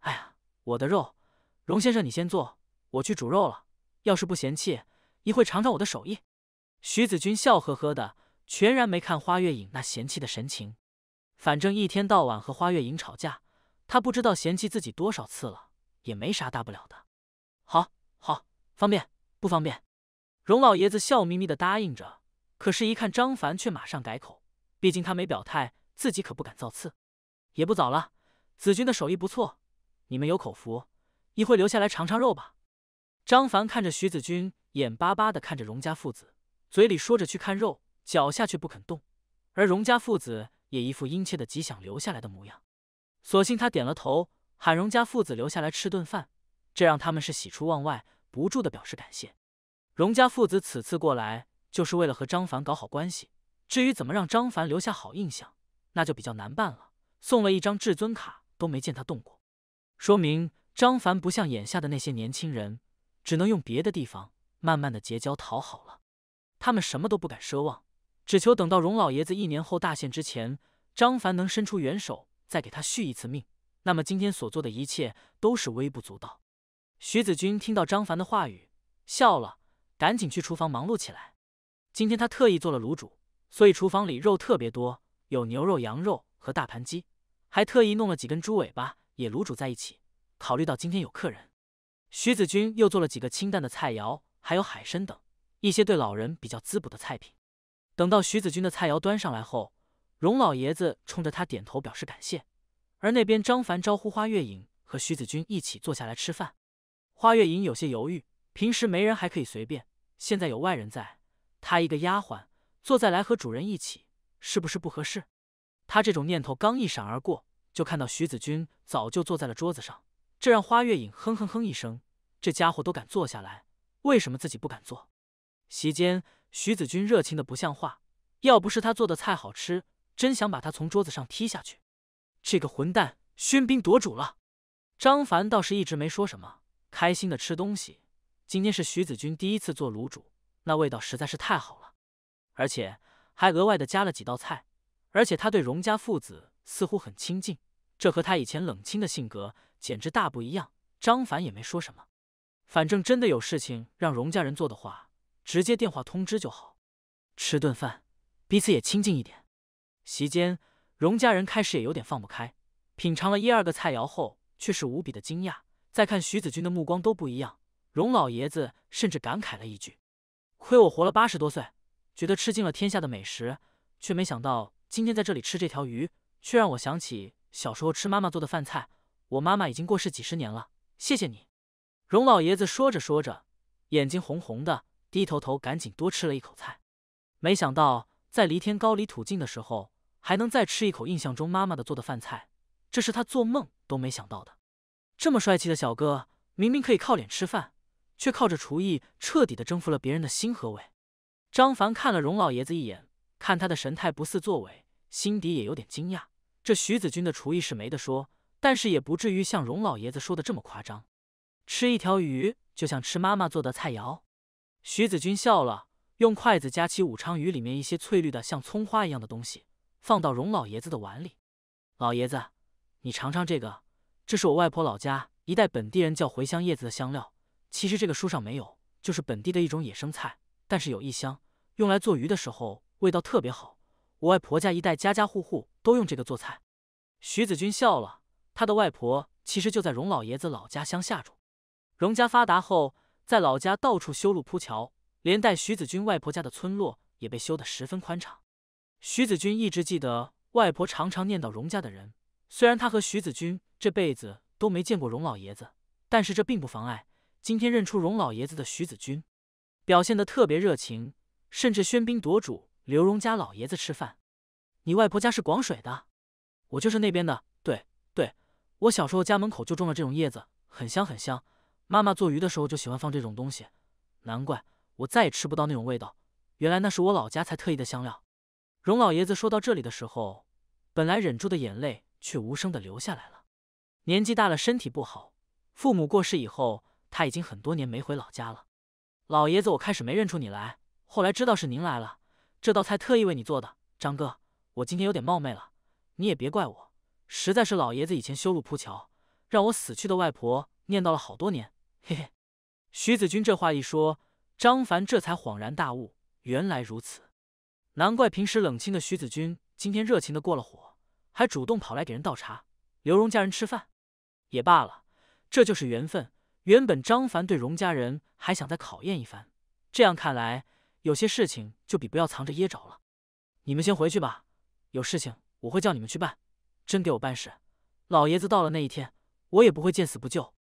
哎呀，我的肉，荣先生你先坐，我去煮肉了。要是不嫌弃，一会尝尝我的手艺。徐子君笑呵呵的，全然没看花月影那嫌弃的神情。反正一天到晚和花月影吵架，他不知道嫌弃自己多少次了，也没啥大不了的。好，好，方便不方便？荣老爷子笑眯眯的答应着，可是，一看张凡，却马上改口。毕竟他没表态，自己可不敢造次。也不早了，子君的手艺不错，你们有口福，一会留下来尝尝肉吧。张凡看着徐子君，眼巴巴的看着荣家父子。嘴里说着去看肉，脚下却不肯动。而荣家父子也一副殷切的极想留下来的模样，索性他点了头，喊荣家父子留下来吃顿饭。这让他们是喜出望外，不住的表示感谢。荣家父子此次过来就是为了和张凡搞好关系，至于怎么让张凡留下好印象，那就比较难办了。送了一张至尊卡都没见他动过，说明张凡不像眼下的那些年轻人，只能用别的地方慢慢的结交讨好了。他们什么都不敢奢望，只求等到荣老爷子一年后大限之前，张凡能伸出援手，再给他续一次命。那么今天所做的一切都是微不足道。徐子君听到张凡的话语，笑了，赶紧去厨房忙碌起来。今天他特意做了卤煮，所以厨房里肉特别多，有牛肉、羊肉和大盘鸡，还特意弄了几根猪尾巴也卤煮在一起。考虑到今天有客人，徐子君又做了几个清淡的菜肴，还有海参等。一些对老人比较滋补的菜品，等到徐子君的菜肴端上来后，荣老爷子冲着他点头表示感谢。而那边张凡招呼花月影和徐子君一起坐下来吃饭。花月影有些犹豫，平时没人还可以随便，现在有外人在，她一个丫鬟坐在来和主人一起，是不是不合适？她这种念头刚一闪而过，就看到徐子君早就坐在了桌子上，这让花月影哼哼哼一声，这家伙都敢坐下来，为什么自己不敢坐？席间，徐子君热情的不像话，要不是他做的菜好吃，真想把他从桌子上踢下去。这个混蛋喧宾夺主了。张凡倒是一直没说什么，开心的吃东西。今天是徐子君第一次做卤煮，那味道实在是太好了，而且还额外的加了几道菜。而且他对荣家父子似乎很亲近，这和他以前冷清的性格简直大不一样。张凡也没说什么，反正真的有事情让荣家人做的话。直接电话通知就好，吃顿饭，彼此也亲近一点。席间，荣家人开始也有点放不开，品尝了一二个菜肴后，却是无比的惊讶。再看徐子君的目光都不一样。荣老爷子甚至感慨了一句：“亏我活了八十多岁，觉得吃尽了天下的美食，却没想到今天在这里吃这条鱼，却让我想起小时候吃妈妈做的饭菜。我妈妈已经过世几十年了。”谢谢你，荣老爷子说着说着，眼睛红红的。低头头赶紧多吃了一口菜，没想到在离天高离土近的时候，还能再吃一口印象中妈妈的做的饭菜，这是他做梦都没想到的。这么帅气的小哥，明明可以靠脸吃饭，却靠着厨艺彻底的征服了别人的心和胃。张凡看了荣老爷子一眼，看他的神态不似作伪，心底也有点惊讶。这徐子君的厨艺是没得说，但是也不至于像荣老爷子说的这么夸张，吃一条鱼就像吃妈妈做的菜肴。徐子君笑了，用筷子夹起武昌鱼里面一些翠绿的、像葱花一样的东西，放到荣老爷子的碗里。老爷子，你尝尝这个，这是我外婆老家一代本地人叫茴香叶子的香料。其实这个书上没有，就是本地的一种野生菜，但是有一香，用来做鱼的时候味道特别好。我外婆家一代家家户户都用这个做菜。徐子君笑了，他的外婆其实就在荣老爷子老家乡下住。荣家发达后。在老家到处修路铺桥，连带徐子君外婆家的村落也被修得十分宽敞。徐子君一直记得外婆常常念叨荣家的人。虽然他和徐子君这辈子都没见过荣老爷子，但是这并不妨碍今天认出荣老爷子的徐子君，表现得特别热情，甚至喧宾夺主，留荣家老爷子吃饭。你外婆家是广水的，我就是那边的。对对，我小时候家门口就种了这种叶子，很香很香。妈妈做鱼的时候就喜欢放这种东西，难怪我再也吃不到那种味道。原来那是我老家才特意的香料。荣老爷子说到这里的时候，本来忍住的眼泪却无声的流下来了。年纪大了，身体不好，父母过世以后，他已经很多年没回老家了。老爷子，我开始没认出你来，后来知道是您来了。这道菜特意为你做的，张哥，我今天有点冒昧了，你也别怪我，实在是老爷子以前修路铺桥，让我死去的外婆念叨了好多年。嘿嘿，徐子君这话一说，张凡这才恍然大悟，原来如此，难怪平时冷清的徐子君今天热情的过了火，还主动跑来给人倒茶，留荣家人吃饭，也罢了，这就是缘分。原本张凡对荣家人还想再考验一番，这样看来，有些事情就比不要藏着掖着了。你们先回去吧，有事情我会叫你们去办，真给我办事，老爷子到了那一天，我也不会见死不救。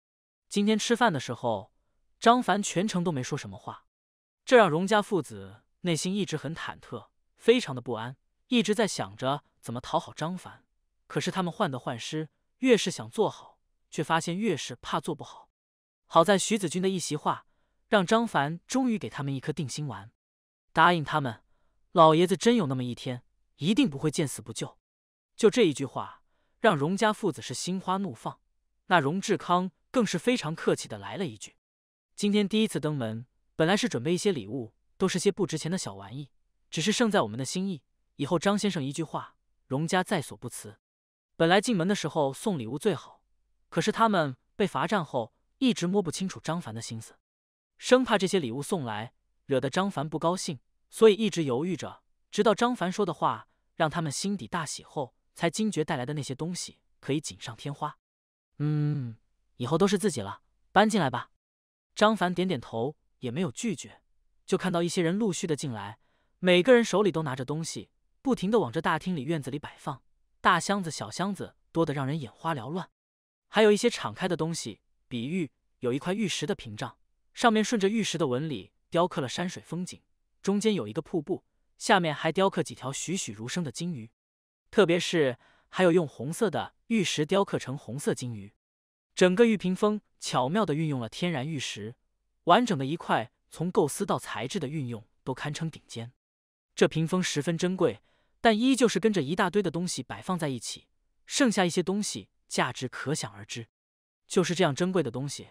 今天吃饭的时候，张凡全程都没说什么话，这让荣家父子内心一直很忐忑，非常的不安，一直在想着怎么讨好张凡。可是他们患得患失，越是想做好，却发现越是怕做不好。好在徐子君的一席话，让张凡终于给他们一颗定心丸，答应他们，老爷子真有那么一天，一定不会见死不救。就这一句话，让荣家父子是心花怒放。那荣志康。更是非常客气的来了一句：“今天第一次登门，本来是准备一些礼物，都是些不值钱的小玩意，只是胜在我们的心意。以后张先生一句话，荣家在所不辞。”本来进门的时候送礼物最好，可是他们被罚站后，一直摸不清楚张凡的心思，生怕这些礼物送来惹得张凡不高兴，所以一直犹豫着。直到张凡说的话让他们心底大喜后，才惊觉带来的那些东西可以锦上添花。嗯。以后都是自己了，搬进来吧。张凡点点头，也没有拒绝。就看到一些人陆续的进来，每个人手里都拿着东西，不停的往这大厅里院子里摆放。大箱子、小箱子多的让人眼花缭乱，还有一些敞开的东西，比喻有一块玉石的屏障，上面顺着玉石的纹理雕刻了山水风景，中间有一个瀑布，下面还雕刻几条栩栩如生的金鱼，特别是还有用红色的玉石雕刻成红色金鱼。整个玉屏风巧妙地运用了天然玉石，完整的一块，从构思到材质的运用都堪称顶尖。这屏风十分珍贵，但依旧是跟着一大堆的东西摆放在一起，剩下一些东西价值可想而知。就是这样珍贵的东西，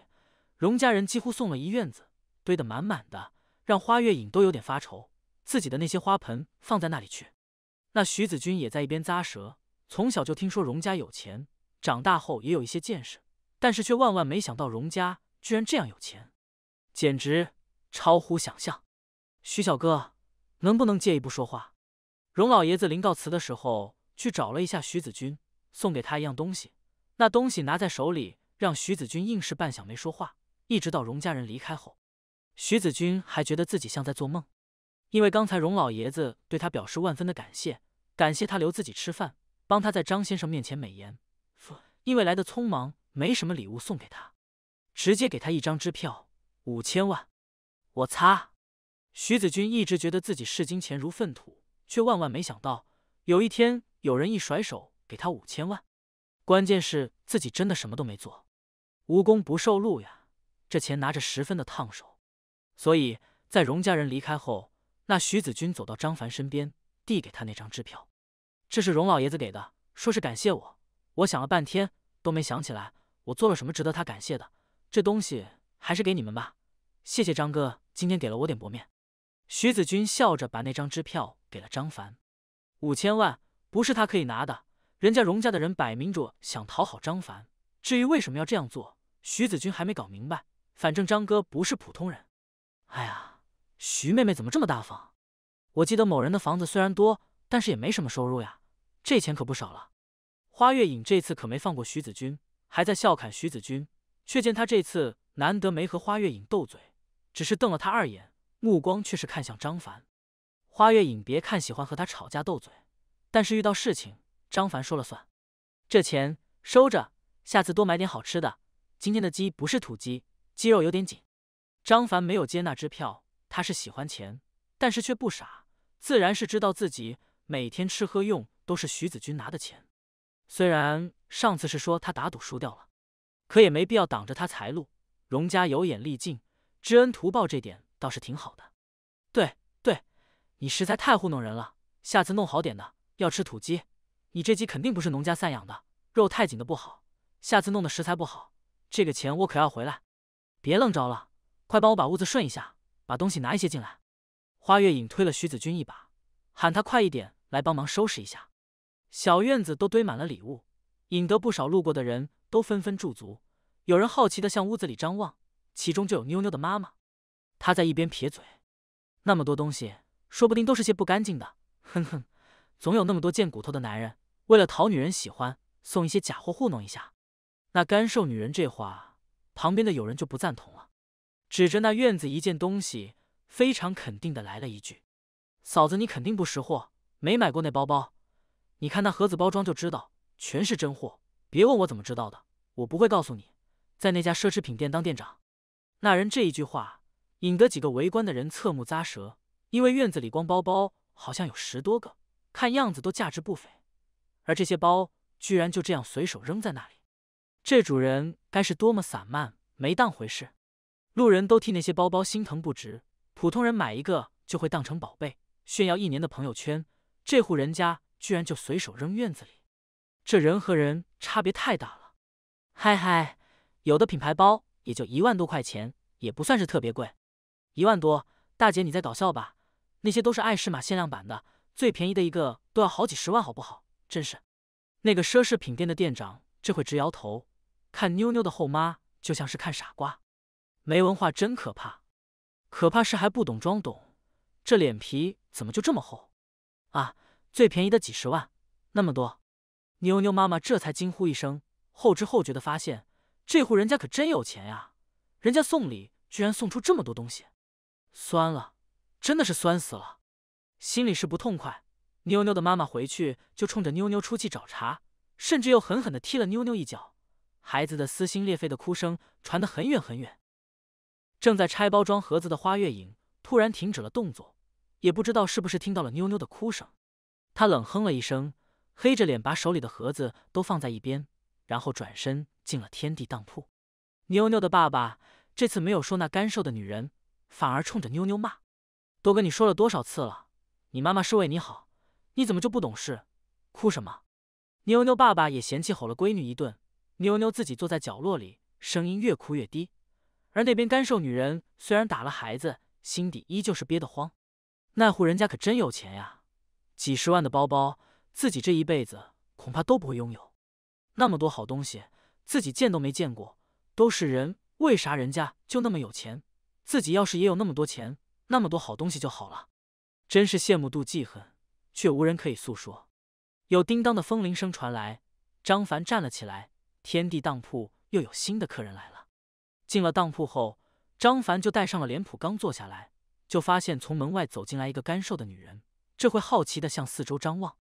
荣家人几乎送了一院子，堆得满满的，让花月影都有点发愁，自己的那些花盆放在那里去？那徐子君也在一边咂舌，从小就听说荣家有钱，长大后也有一些见识。但是却万万没想到，荣家居然这样有钱，简直超乎想象。徐小哥，能不能借一步说话？荣老爷子临告辞的时候，去找了一下徐子君，送给他一样东西。那东西拿在手里，让徐子君硬是半响没说话。一直到荣家人离开后，徐子君还觉得自己像在做梦，因为刚才荣老爷子对他表示万分的感谢，感谢他留自己吃饭，帮他在张先生面前美言。因为来的匆忙。没什么礼物送给他，直接给他一张支票，五千万。我擦！徐子君一直觉得自己视金钱如粪土，却万万没想到有一天有人一甩手给他五千万。关键是自己真的什么都没做，无功不受禄呀！这钱拿着十分的烫手。所以在荣家人离开后，那徐子君走到张凡身边，递给他那张支票。这是荣老爷子给的，说是感谢我。我想了半天都没想起来。我做了什么值得他感谢的？这东西还是给你们吧，谢谢张哥，今天给了我点薄面。徐子君笑着把那张支票给了张凡，五千万不是他可以拿的，人家荣家的人摆明着想讨好张凡。至于为什么要这样做，徐子君还没搞明白，反正张哥不是普通人。哎呀，徐妹妹怎么这么大方？我记得某人的房子虽然多，但是也没什么收入呀，这钱可不少了。花月影这次可没放过徐子君。还在笑侃徐子君，却见他这次难得没和花月影斗嘴，只是瞪了他二眼，目光却是看向张凡。花月影别看喜欢和他吵架斗嘴，但是遇到事情张凡说了算。这钱收着，下次多买点好吃的。今天的鸡不是土鸡，鸡肉有点紧。张凡没有接那支票，他是喜欢钱，但是却不傻，自然是知道自己每天吃喝用都是徐子君拿的钱。虽然上次是说他打赌输掉了，可也没必要挡着他财路。荣家有眼力劲，知恩图报这点倒是挺好的。对对，你实在太糊弄人了，下次弄好点的。要吃土鸡，你这鸡肯定不是农家散养的，肉太紧的不好。下次弄的食材不好，这个钱我可要回来。别愣着了，快帮我把屋子顺一下，把东西拿一些进来。花月影推了徐子君一把，喊他快一点来帮忙收拾一下。小院子都堆满了礼物，引得不少路过的人都纷纷驻足。有人好奇的向屋子里张望，其中就有妞妞的妈妈。她在一边撇嘴：“那么多东西，说不定都是些不干净的。”“哼哼，总有那么多贱骨头的男人，为了讨女人喜欢，送一些假货糊弄一下。”那干瘦女人这话，旁边的友人就不赞同了，指着那院子一件东西，非常肯定的来了一句：“嫂子，你肯定不识货，没买过那包包。”你看那盒子包装就知道全是真货，别问我怎么知道的，我不会告诉你。在那家奢侈品店当店长，那人这一句话引得几个围观的人侧目咂舌，因为院子里光包包好像有十多个，看样子都价值不菲，而这些包居然就这样随手扔在那里，这主人该是多么散漫，没当回事。路人都替那些包包心疼不止，普通人买一个就会当成宝贝炫耀一年的朋友圈，这户人家。居然就随手扔院子里，这人和人差别太大了。嗨嗨，有的品牌包也就一万多块钱，也不算是特别贵。一万多，大姐你在搞笑吧？那些都是爱诗玛限量版的，最便宜的一个都要好几十万，好不好？真是。那个奢侈品店的店长这会直摇头，看妞妞的后妈就像是看傻瓜，没文化真可怕。可怕是还不懂装懂，这脸皮怎么就这么厚？啊！最便宜的几十万，那么多，妞妞妈妈这才惊呼一声，后知后觉的发现，这户人家可真有钱呀，人家送礼居然送出这么多东西，酸了，真的是酸死了，心里是不痛快。妞妞的妈妈回去就冲着妞妞出气找茬，甚至又狠狠地踢了妞妞一脚，孩子的撕心裂肺的哭声传得很远很远。正在拆包装盒子的花月影突然停止了动作，也不知道是不是听到了妞妞的哭声。他冷哼了一声，黑着脸把手里的盒子都放在一边，然后转身进了天地当铺。妞妞的爸爸这次没有说那干瘦的女人，反而冲着妞妞骂：“都跟你说了多少次了，你妈妈是为你好，你怎么就不懂事？哭什么？”妞妞爸爸也嫌弃吼了闺女一顿。妞妞自己坐在角落里，声音越哭越低。而那边干瘦女人虽然打了孩子，心底依旧是憋得慌。那户人家可真有钱呀！几十万的包包，自己这一辈子恐怕都不会拥有。那么多好东西，自己见都没见过，都是人，为啥人家就那么有钱？自己要是也有那么多钱，那么多好东西就好了。真是羡慕妒忌恨，却无人可以诉说。有叮当的风铃声传来，张凡站了起来。天地当铺又有新的客人来了。进了当铺后，张凡就带上了脸谱，刚坐下来，就发现从门外走进来一个干瘦的女人。这会好奇的向四周张望，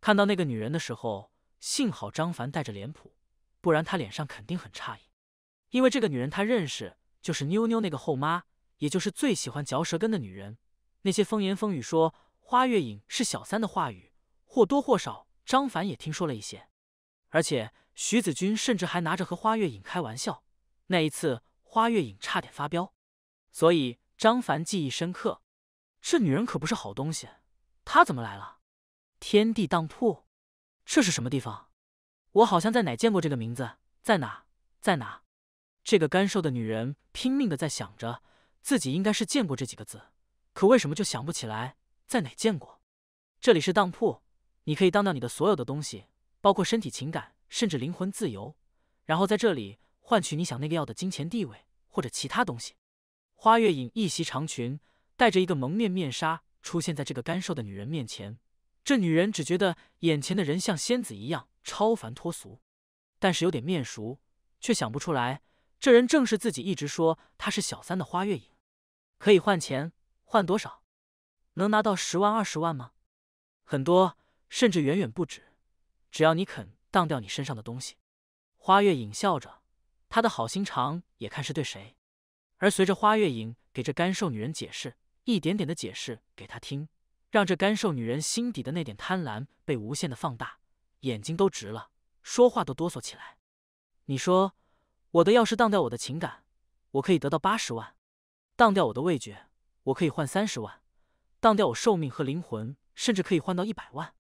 看到那个女人的时候，幸好张凡带着脸谱，不然他脸上肯定很诧异。因为这个女人他认识，就是妞妞那个后妈，也就是最喜欢嚼舌根的女人。那些风言风语说花月影是小三的话语，或多或少张凡也听说了一些。而且徐子君甚至还拿着和花月影开玩笑，那一次花月影差点发飙，所以张凡记忆深刻。这女人可不是好东西。他怎么来了？天地当铺，这是什么地方？我好像在哪见过这个名字，在哪，在哪？这个干瘦的女人拼命的在想着，自己应该是见过这几个字，可为什么就想不起来在哪见过？这里是当铺，你可以当掉你的所有的东西，包括身体、情感，甚至灵魂自由，然后在这里换取你想那个要的金钱、地位或者其他东西。花月影一袭长裙，戴着一个蒙面面纱。出现在这个干瘦的女人面前，这女人只觉得眼前的人像仙子一样超凡脱俗，但是有点面熟，却想不出来，这人正是自己一直说她是小三的花月影。可以换钱，换多少？能拿到十万、二十万吗？很多，甚至远远不止。只要你肯当掉你身上的东西。花月影笑着，她的好心肠也看是对谁。而随着花月影给这干瘦女人解释。一点点的解释给她听，让这干瘦女人心底的那点贪婪被无限的放大，眼睛都直了，说话都哆嗦起来。你说，我的钥匙当掉，我的情感，我可以得到八十万；当掉我的味觉，我可以换三十万；当掉我寿命和灵魂，甚至可以换到一百万。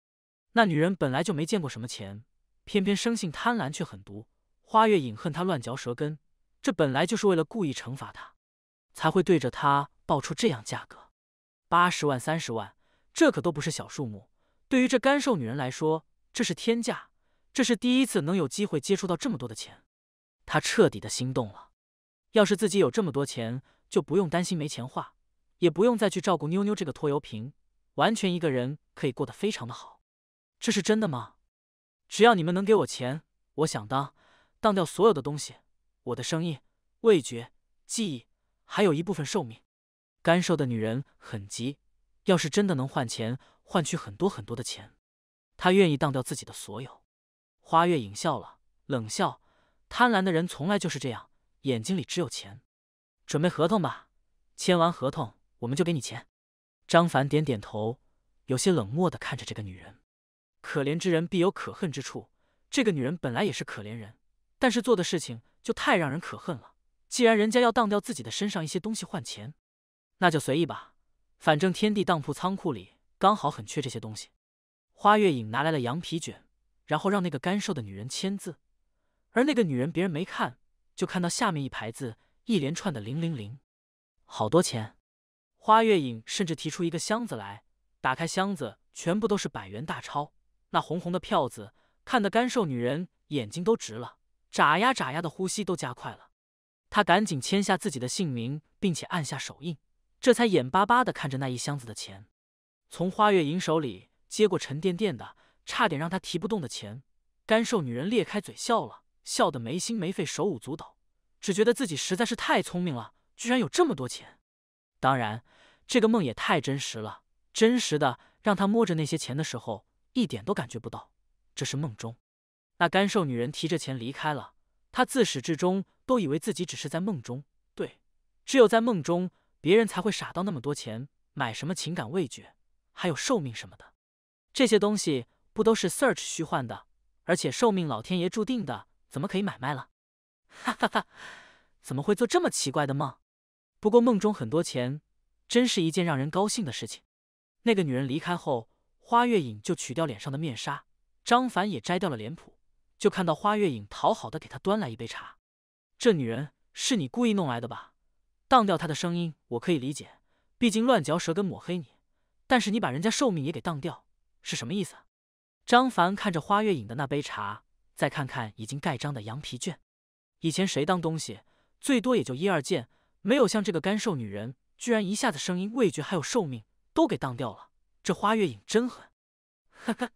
那女人本来就没见过什么钱，偏偏生性贪婪却狠毒。花月隐恨她乱嚼舌根，这本来就是为了故意惩罚她，才会对着她。报出这样价格，八十万、三十万，这可都不是小数目。对于这干瘦女人来说，这是天价。这是第一次能有机会接触到这么多的钱，她彻底的心动了。要是自己有这么多钱，就不用担心没钱花，也不用再去照顾妞妞这个拖油瓶，完全一个人可以过得非常的好。这是真的吗？只要你们能给我钱，我想当当掉所有的东西，我的声音、味觉、记忆，还有一部分寿命。干瘦的女人很急，要是真的能换钱，换取很多很多的钱，她愿意当掉自己的所有。花月影笑了，冷笑：贪婪的人从来就是这样，眼睛里只有钱。准备合同吧，签完合同我们就给你钱。张凡点点头，有些冷漠的看着这个女人。可怜之人必有可恨之处，这个女人本来也是可怜人，但是做的事情就太让人可恨了。既然人家要当掉自己的身上一些东西换钱。那就随意吧，反正天地当铺仓库里刚好很缺这些东西。花月影拿来了羊皮卷，然后让那个干瘦的女人签字。而那个女人别人没看，就看到下面一排字，一连串的零零零，好多钱。花月影甚至提出一个箱子来，打开箱子，全部都是百元大钞，那红红的票子，看得干瘦女人眼睛都直了，眨呀眨呀的，呼吸都加快了。她赶紧签下自己的姓名，并且按下手印。这才眼巴巴地看着那一箱子的钱，从花月影手里接过沉甸甸的，差点让他提不动的钱。干瘦女人裂开嘴笑了，笑得没心没肺，手舞足蹈，只觉得自己实在是太聪明了，居然有这么多钱。当然，这个梦也太真实了，真实的让他摸着那些钱的时候，一点都感觉不到这是梦中。那干瘦女人提着钱离开了，他自始至终都以为自己只是在梦中，对，只有在梦中。别人才会傻到那么多钱买什么情感、味觉，还有寿命什么的，这些东西不都是 search 虚幻的？而且寿命老天爷注定的，怎么可以买卖了？哈哈哈！怎么会做这么奇怪的梦？不过梦中很多钱，真是一件让人高兴的事情。那个女人离开后，花月影就取掉脸上的面纱，张凡也摘掉了脸谱，就看到花月影讨好的给他端来一杯茶。这女人是你故意弄来的吧？当掉他的声音，我可以理解，毕竟乱嚼舌根抹黑你。但是你把人家寿命也给当掉，是什么意思？张凡看着花月影的那杯茶，再看看已经盖章的羊皮卷。以前谁当东西，最多也就一二件，没有像这个干瘦女人，居然一下子声音、味觉还有寿命都给当掉了。这花月影真狠！呵 呵，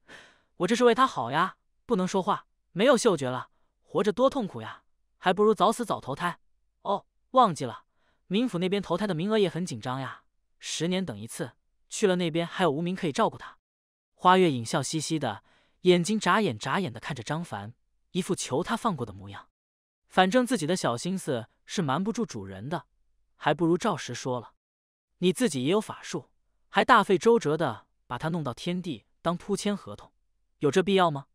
我这是为她好呀。不能说话，没有嗅觉了，活着多痛苦呀，还不如早死早投胎。哦，忘记了。冥府那边投胎的名额也很紧张呀，十年等一次，去了那边还有无名可以照顾他。花月影笑嘻嘻的，眼睛眨眼眨眼的看着张凡，一副求他放过的模样。反正自己的小心思是瞒不住主人的，还不如照实说了。你自己也有法术，还大费周折的把他弄到天地当铺签合同，有这必要吗？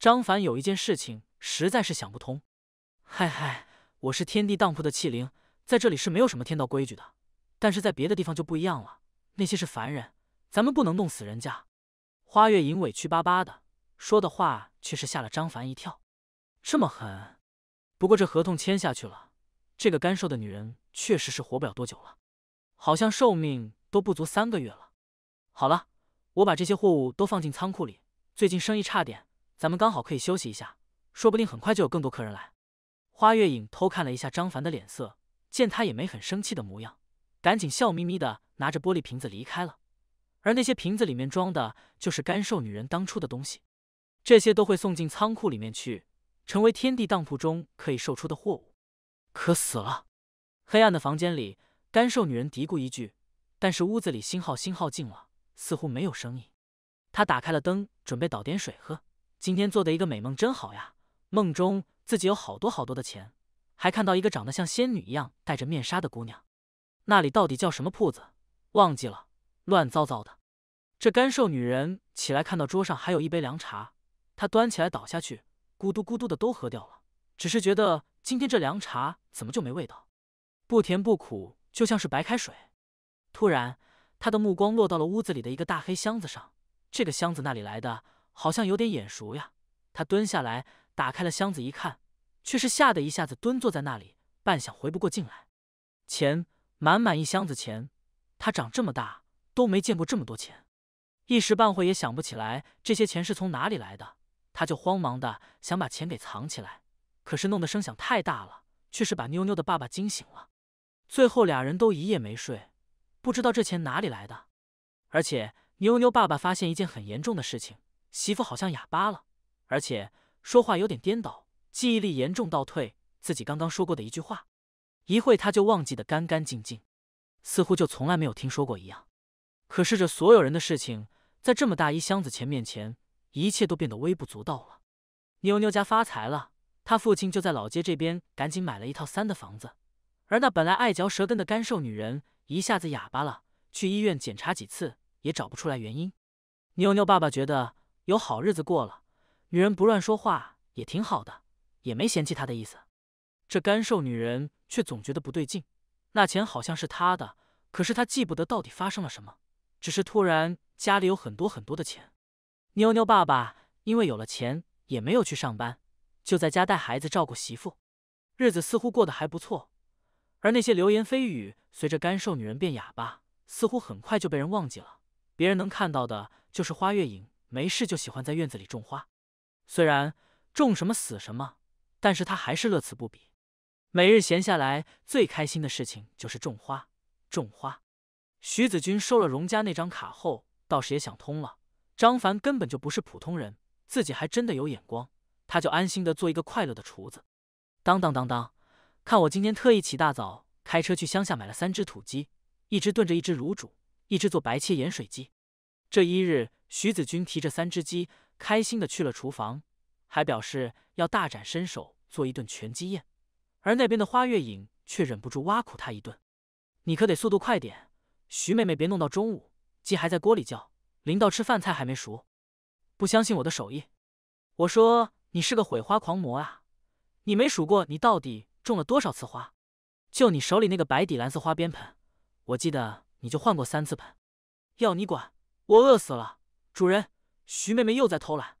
张凡有一件事情实在是想不通。嗨嗨，我是天地当铺的器灵。在这里是没有什么天道规矩的，但是在别的地方就不一样了。那些是凡人，咱们不能弄死人家。花月影委屈巴巴的说的话，却是吓了张凡一跳。这么狠？不过这合同签下去了，这个干瘦的女人确实是活不了多久了，好像寿命都不足三个月了。好了，我把这些货物都放进仓库里。最近生意差点，咱们刚好可以休息一下，说不定很快就有更多客人来。花月影偷看了一下张凡的脸色。见他也没很生气的模样，赶紧笑眯眯的拿着玻璃瓶子离开了。而那些瓶子里面装的就是干瘦女人当初的东西，这些都会送进仓库里面去，成为天地当铺中可以售出的货物。渴死了！黑暗的房间里，干瘦女人嘀咕一句，但是屋子里星号星号静了，似乎没有声音。她打开了灯，准备倒点水喝。今天做的一个美梦真好呀，梦中自己有好多好多的钱。还看到一个长得像仙女一样戴着面纱的姑娘，那里到底叫什么铺子？忘记了，乱糟糟的。这干瘦女人起来看到桌上还有一杯凉茶，她端起来倒下去，咕嘟咕嘟的都喝掉了。只是觉得今天这凉茶怎么就没味道？不甜不苦，就像是白开水。突然，她的目光落到了屋子里的一个大黑箱子上，这个箱子那里来的？好像有点眼熟呀。她蹲下来打开了箱子一看。却是吓得一下子蹲坐在那里，半晌回不过劲来。钱，满满一箱子钱，他长这么大都没见过这么多钱，一时半会也想不起来这些钱是从哪里来的。他就慌忙的想把钱给藏起来，可是弄得声响太大了，却是把妞妞的爸爸惊醒了。最后俩人都一夜没睡，不知道这钱哪里来的。而且妞妞爸爸发现一件很严重的事情，媳妇好像哑巴了，而且说话有点颠倒。记忆力严重倒退，自己刚刚说过的一句话，一会他就忘记的干干净净，似乎就从来没有听说过一样。可是这所有人的事情，在这么大一箱子钱面前，一切都变得微不足道了。妞妞家发财了，她父亲就在老街这边赶紧买了一套三的房子。而那本来爱嚼舌根的干瘦女人一下子哑巴了，去医院检查几次也找不出来原因。妞妞爸爸觉得有好日子过了，女人不乱说话也挺好的。也没嫌弃他的意思，这干瘦女人却总觉得不对劲。那钱好像是他的，可是他记不得到底发生了什么。只是突然家里有很多很多的钱。妞妞爸爸因为有了钱，也没有去上班，就在家带孩子照顾媳妇，日子似乎过得还不错。而那些流言蜚语随着干瘦女人变哑巴，似乎很快就被人忘记了。别人能看到的就是花月影没事就喜欢在院子里种花，虽然种什么死什么。但是他还是乐此不疲，每日闲下来最开心的事情就是种花种花。徐子君收了荣家那张卡后，倒是也想通了，张凡根本就不是普通人，自己还真的有眼光，他就安心的做一个快乐的厨子。当当当当，看我今天特意起大早，开车去乡下买了三只土鸡，一只炖着，一只卤煮，一只做白切盐水鸡。这一日，徐子君提着三只鸡，开心的去了厨房。还表示要大展身手做一顿拳击宴，而那边的花月影却忍不住挖苦他一顿：“你可得速度快点，徐妹妹别弄到中午，鸡还在锅里叫，临到吃饭菜还没熟。”不相信我的手艺？我说你是个毁花狂魔啊！你没数过你到底种了多少次花？就你手里那个白底蓝色花边盆，我记得你就换过三次盆。要你管！我饿死了，主人，徐妹妹又在偷懒。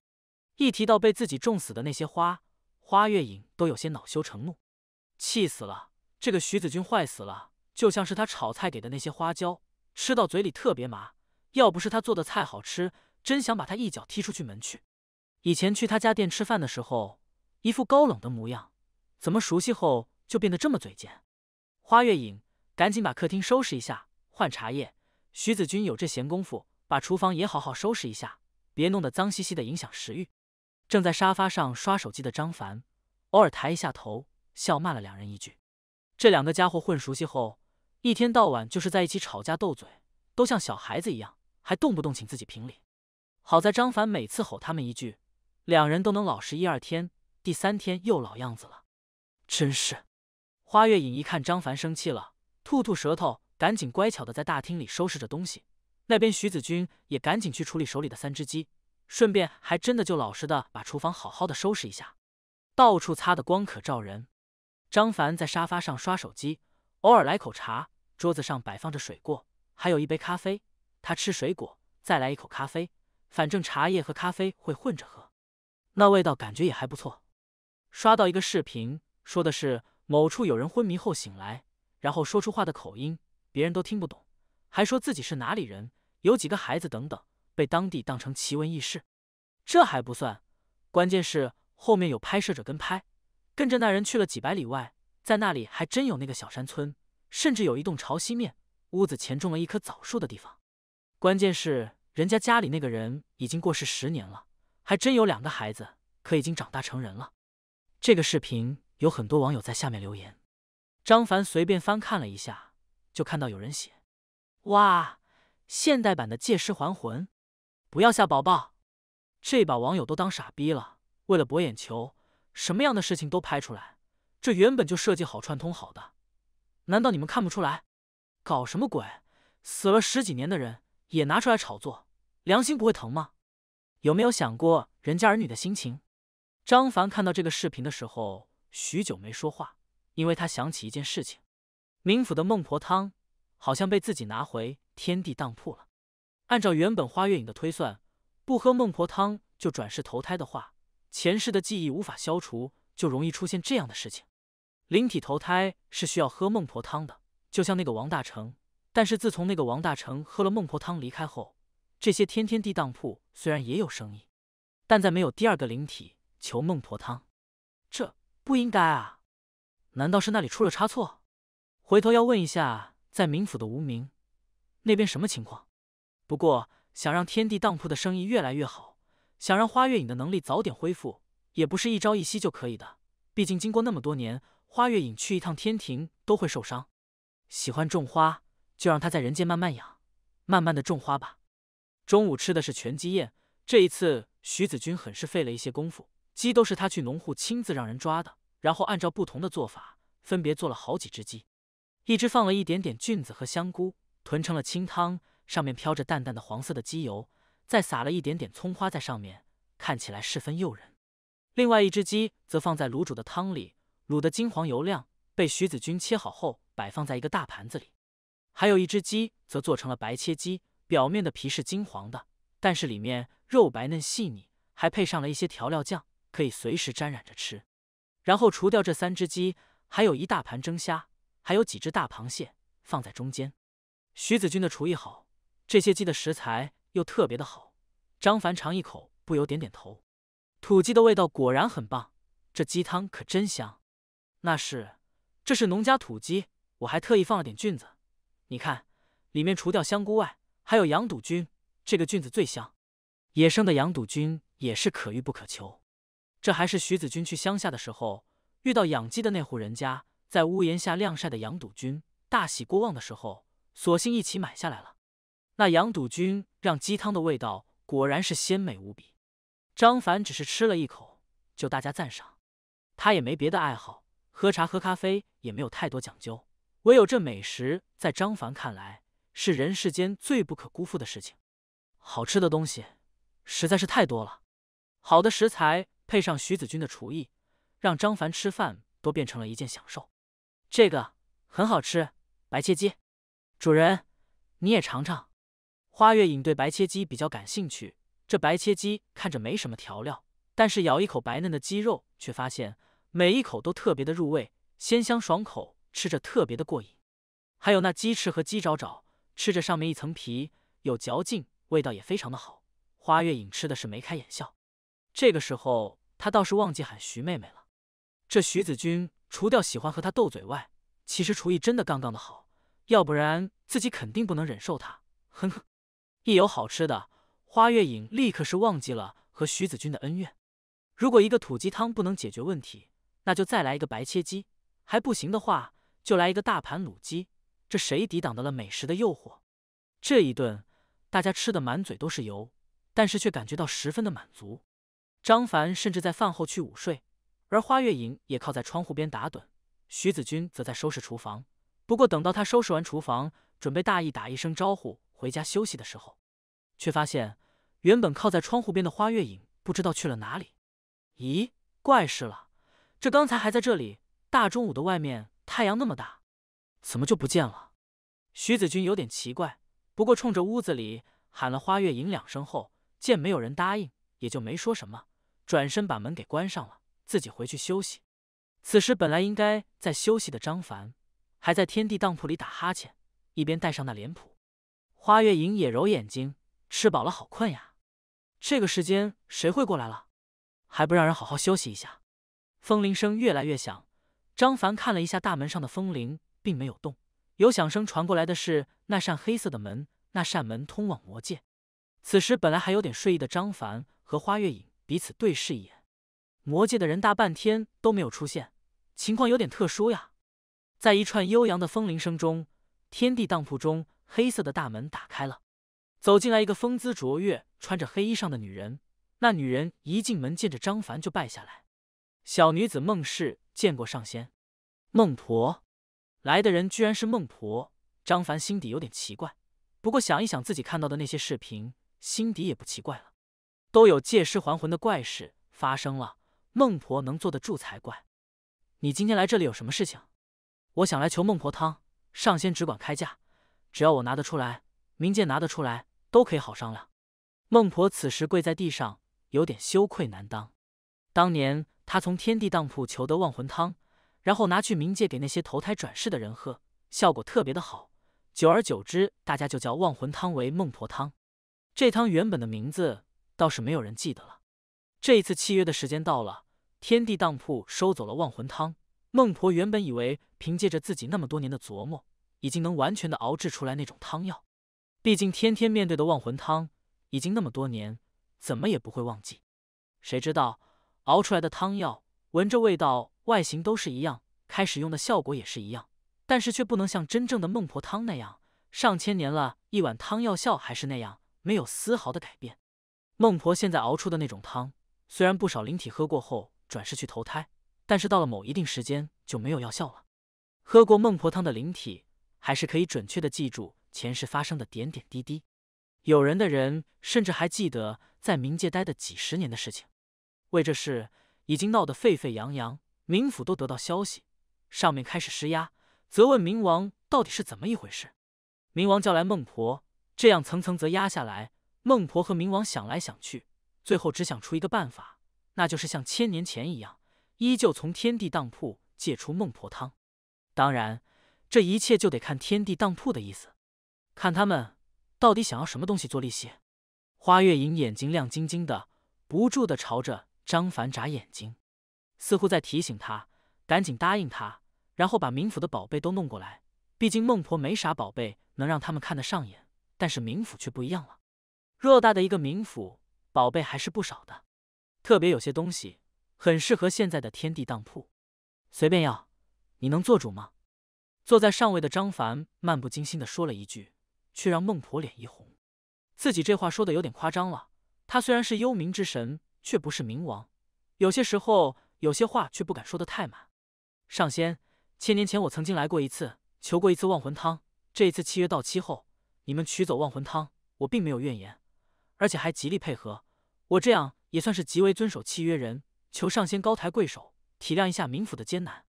一提到被自己种死的那些花，花月影都有些恼羞成怒，气死了！这个徐子君坏死了，就像是他炒菜给的那些花椒，吃到嘴里特别麻。要不是他做的菜好吃，真想把他一脚踢出去门去。以前去他家店吃饭的时候，一副高冷的模样，怎么熟悉后就变得这么嘴贱？花月影赶紧把客厅收拾一下，换茶叶。徐子君有这闲工夫，把厨房也好好收拾一下，别弄得脏兮兮的，影响食欲。正在沙发上刷手机的张凡，偶尔抬一下头，笑骂了两人一句。这两个家伙混熟悉后，一天到晚就是在一起吵架斗嘴，都像小孩子一样，还动不动请自己评理。好在张凡每次吼他们一句，两人都能老实一二天，第三天又老样子了，真是。花月影一看张凡生气了，吐吐舌头，赶紧乖巧的在大厅里收拾着东西。那边徐子君也赶紧去处理手里的三只鸡。顺便还真的就老实的把厨房好好的收拾一下，到处擦的光可照人。张凡在沙发上刷手机，偶尔来口茶。桌子上摆放着水果，还有一杯咖啡。他吃水果，再来一口咖啡，反正茶叶和咖啡会混着喝，那味道感觉也还不错。刷到一个视频，说的是某处有人昏迷后醒来，然后说出话的口音，别人都听不懂，还说自己是哪里人，有几个孩子等等。被当地当成奇闻异事，这还不算，关键是后面有拍摄者跟拍，跟着那人去了几百里外，在那里还真有那个小山村，甚至有一栋朝西面屋子前种了一棵枣树的地方。关键是人家家里那个人已经过世十年了，还真有两个孩子，可已经长大成人了。这个视频有很多网友在下面留言，张凡随便翻看了一下，就看到有人写：“哇，现代版的借尸还魂。”不要吓宝宝！这把网友都当傻逼了。为了博眼球，什么样的事情都拍出来。这原本就设计好、串通好的，难道你们看不出来？搞什么鬼！死了十几年的人也拿出来炒作，良心不会疼吗？有没有想过人家儿女的心情？张凡看到这个视频的时候，许久没说话，因为他想起一件事情：冥府的孟婆汤好像被自己拿回天地当铺了。按照原本花月影的推算，不喝孟婆汤就转世投胎的话，前世的记忆无法消除，就容易出现这样的事情。灵体投胎是需要喝孟婆汤的，就像那个王大成。但是自从那个王大成喝了孟婆汤离开后，这些天天地当铺虽然也有生意，但在没有第二个灵体求孟婆汤，这不应该啊！难道是那里出了差错？回头要问一下在冥府的无名那边什么情况。不过，想让天地当铺的生意越来越好，想让花月影的能力早点恢复，也不是一朝一夕就可以的。毕竟经过那么多年，花月影去一趟天庭都会受伤。喜欢种花，就让它在人间慢慢养，慢慢的种花吧。中午吃的是全鸡宴，这一次徐子君很是费了一些功夫，鸡都是他去农户亲自让人抓的，然后按照不同的做法，分别做了好几只鸡，一只放了一点点菌子和香菇，炖成了清汤。上面飘着淡淡的黄色的鸡油，再撒了一点点葱花在上面，看起来十分诱人。另外一只鸡则放在卤煮的汤里，卤得金黄油亮，被徐子君切好后摆放在一个大盘子里。还有一只鸡则做成了白切鸡，表面的皮是金黄的，但是里面肉白嫩细腻，还配上了一些调料酱，可以随时沾染着吃。然后除掉这三只鸡，还有一大盘蒸虾，还有几只大螃蟹放在中间。徐子君的厨艺好。这些鸡的食材又特别的好，张凡尝一口，不由点点头。土鸡的味道果然很棒，这鸡汤可真香。那是，这是农家土鸡，我还特意放了点菌子。你看，里面除掉香菇外，还有羊肚菌，这个菌子最香。野生的羊肚菌也是可遇不可求。这还是徐子君去乡下的时候遇到养鸡的那户人家，在屋檐下晾晒的羊肚菌。大喜过望的时候，索性一起买下来了。那羊肚菌让鸡汤的味道果然是鲜美无比。张凡只是吃了一口，就大家赞赏。他也没别的爱好，喝茶喝咖啡也没有太多讲究，唯有这美食，在张凡看来是人世间最不可辜负的事情。好吃的东西实在是太多了。好的食材配上徐子君的厨艺，让张凡吃饭都变成了一件享受。这个很好吃，白切鸡。主人，你也尝尝。花月影对白切鸡比较感兴趣，这白切鸡看着没什么调料，但是咬一口白嫩的鸡肉，却发现每一口都特别的入味，鲜香爽口，吃着特别的过瘾。还有那鸡翅和鸡爪爪，吃着上面一层皮有嚼劲，味道也非常的好。花月影吃的是眉开眼笑。这个时候，他倒是忘记喊徐妹妹了。这徐子君除掉喜欢和他斗嘴外，其实厨艺真的杠杠的好，要不然自己肯定不能忍受他。哼哼。一有好吃的，花月影立刻是忘记了和徐子君的恩怨。如果一个土鸡汤不能解决问题，那就再来一个白切鸡，还不行的话，就来一个大盘卤鸡。这谁抵挡得了美食的诱惑？这一顿大家吃的满嘴都是油，但是却感觉到十分的满足。张凡甚至在饭后去午睡，而花月影也靠在窗户边打盹。徐子君则在收拾厨房。不过等到他收拾完厨房，准备大意打一声招呼。回家休息的时候，却发现原本靠在窗户边的花月影不知道去了哪里。咦，怪事了！这刚才还在这里，大中午的外面太阳那么大，怎么就不见了？徐子君有点奇怪，不过冲着屋子里喊了花月影两声后，见没有人答应，也就没说什么，转身把门给关上了，自己回去休息。此时本来应该在休息的张凡，还在天地当铺里打哈欠，一边戴上那脸谱。花月影也揉眼睛，吃饱了好困呀。这个时间谁会过来了？还不让人好好休息一下？风铃声越来越响。张凡看了一下大门上的风铃，并没有动。有响声传过来的是那扇黑色的门，那扇门通往魔界。此时本来还有点睡意的张凡和花月影彼此对视一眼。魔界的人大半天都没有出现，情况有点特殊呀。在一串悠扬的风铃声中，天地当铺中。黑色的大门打开了，走进来一个风姿卓越、穿着黑衣裳的女人。那女人一进门，见着张凡就拜下来：“小女子孟氏，见过上仙。”孟婆。来的人居然是孟婆。张凡心底有点奇怪，不过想一想自己看到的那些视频，心底也不奇怪了。都有借尸还魂的怪事发生了，孟婆能坐得住才怪。你今天来这里有什么事情？我想来求孟婆汤，上仙只管开价。只要我拿得出来，冥界拿得出来，都可以好商量。孟婆此时跪在地上，有点羞愧难当。当年她从天地当铺求得忘魂汤，然后拿去冥界给那些投胎转世的人喝，效果特别的好。久而久之，大家就叫忘魂汤为孟婆汤。这汤原本的名字倒是没有人记得了。这一次契约的时间到了，天地当铺收走了忘魂汤。孟婆原本以为凭借着自己那么多年的琢磨。已经能完全的熬制出来那种汤药，毕竟天天面对的忘魂汤已经那么多年，怎么也不会忘记。谁知道熬出来的汤药，闻着味道、外形都是一样，开始用的效果也是一样，但是却不能像真正的孟婆汤那样，上千年了一碗汤药效还是那样，没有丝毫的改变。孟婆现在熬出的那种汤，虽然不少灵体喝过后转世去投胎，但是到了某一定时间就没有药效了。喝过孟婆汤的灵体。还是可以准确的记住前世发生的点点滴滴，有人的人甚至还记得在冥界待的几十年的事情。为这事已经闹得沸沸扬扬，冥府都得到消息，上面开始施压，责问冥王到底是怎么一回事。冥王叫来孟婆，这样层层则压下来。孟婆和冥王想来想去，最后只想出一个办法，那就是像千年前一样，依旧从天地当铺借出孟婆汤。当然。这一切就得看天地当铺的意思，看他们到底想要什么东西做利息。花月影眼睛亮晶晶的，不住的朝着张凡眨眼睛，似乎在提醒他赶紧答应他，然后把冥府的宝贝都弄过来。毕竟孟婆没啥宝贝能让他们看得上眼，但是冥府却不一样了。偌大的一个冥府，宝贝还是不少的，特别有些东西很适合现在的天地当铺，随便要，你能做主吗？坐在上位的张凡漫不经心的说了一句，却让孟婆脸一红。自己这话说的有点夸张了。他虽然是幽冥之神，却不是冥王，有些时候有些话却不敢说的太满。上仙，千年前我曾经来过一次，求过一次忘魂汤。这一次契约到期后，你们取走忘魂汤，我并没有怨言，而且还极力配合。我这样也算是极为遵守契约人。求上仙高抬贵手，体谅一下冥府的艰难。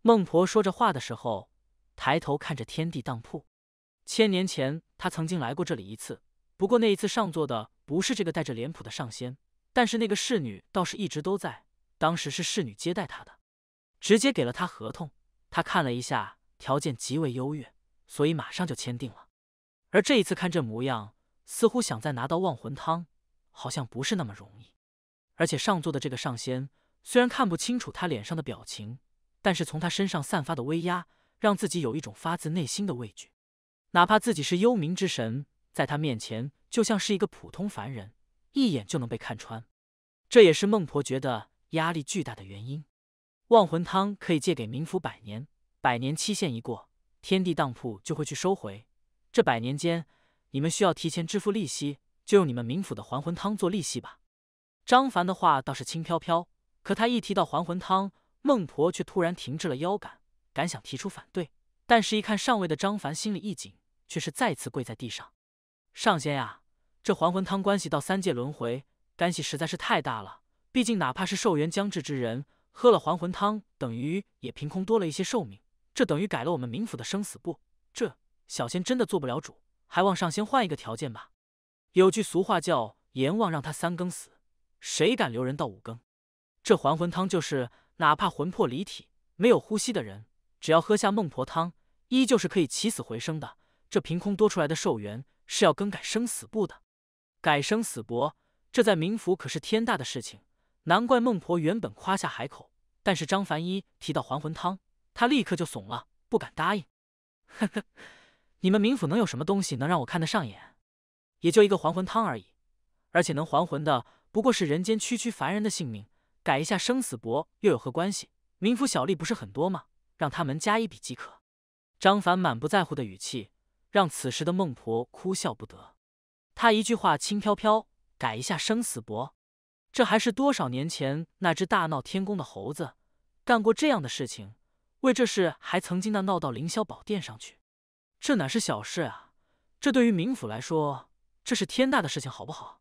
孟婆说着话的时候。抬头看着天地当铺，千年前他曾经来过这里一次，不过那一次上座的不是这个带着脸谱的上仙，但是那个侍女倒是一直都在。当时是侍女接待他的，直接给了他合同。他看了一下，条件极为优越，所以马上就签订了。而这一次看这模样，似乎想再拿到忘魂汤，好像不是那么容易。而且上座的这个上仙虽然看不清楚他脸上的表情，但是从他身上散发的威压。让自己有一种发自内心的畏惧，哪怕自己是幽冥之神，在他面前就像是一个普通凡人，一眼就能被看穿。这也是孟婆觉得压力巨大的原因。忘魂汤可以借给冥府百年，百年期限一过，天地当铺就会去收回。这百年间，你们需要提前支付利息，就用你们冥府的还魂汤做利息吧。张凡的话倒是轻飘飘，可他一提到还魂汤，孟婆却突然停滞了腰杆。敢想提出反对，但是一看上位的张凡，心里一紧，却是再次跪在地上。上仙呀，这还魂汤关系到三界轮回，干系实在是太大了。毕竟哪怕是寿元将至之人，喝了还魂汤，等于也凭空多了一些寿命，这等于改了我们冥府的生死簿。这小仙真的做不了主，还望上仙换一个条件吧。有句俗话叫“阎王让他三更死，谁敢留人到五更”。这还魂汤就是，哪怕魂魄离体、没有呼吸的人。只要喝下孟婆汤，依旧是可以起死回生的。这凭空多出来的寿元是要更改生死簿的，改生死簿，这在冥府可是天大的事情。难怪孟婆原本夸下海口，但是张凡一提到还魂汤，他立刻就怂了，不敢答应。呵呵，你们冥府能有什么东西能让我看得上眼？也就一个还魂汤而已，而且能还魂的不过是人间区区凡人的性命，改一下生死簿又有何关系？冥府小吏不是很多吗？让他们加一笔即可。张凡满不在乎的语气，让此时的孟婆哭笑不得。他一句话轻飘飘：“改一下生死簿。”这还是多少年前那只大闹天宫的猴子干过这样的事情，为这事还曾经那闹到凌霄宝殿上去。这哪是小事啊？这对于冥府来说，这是天大的事情，好不好？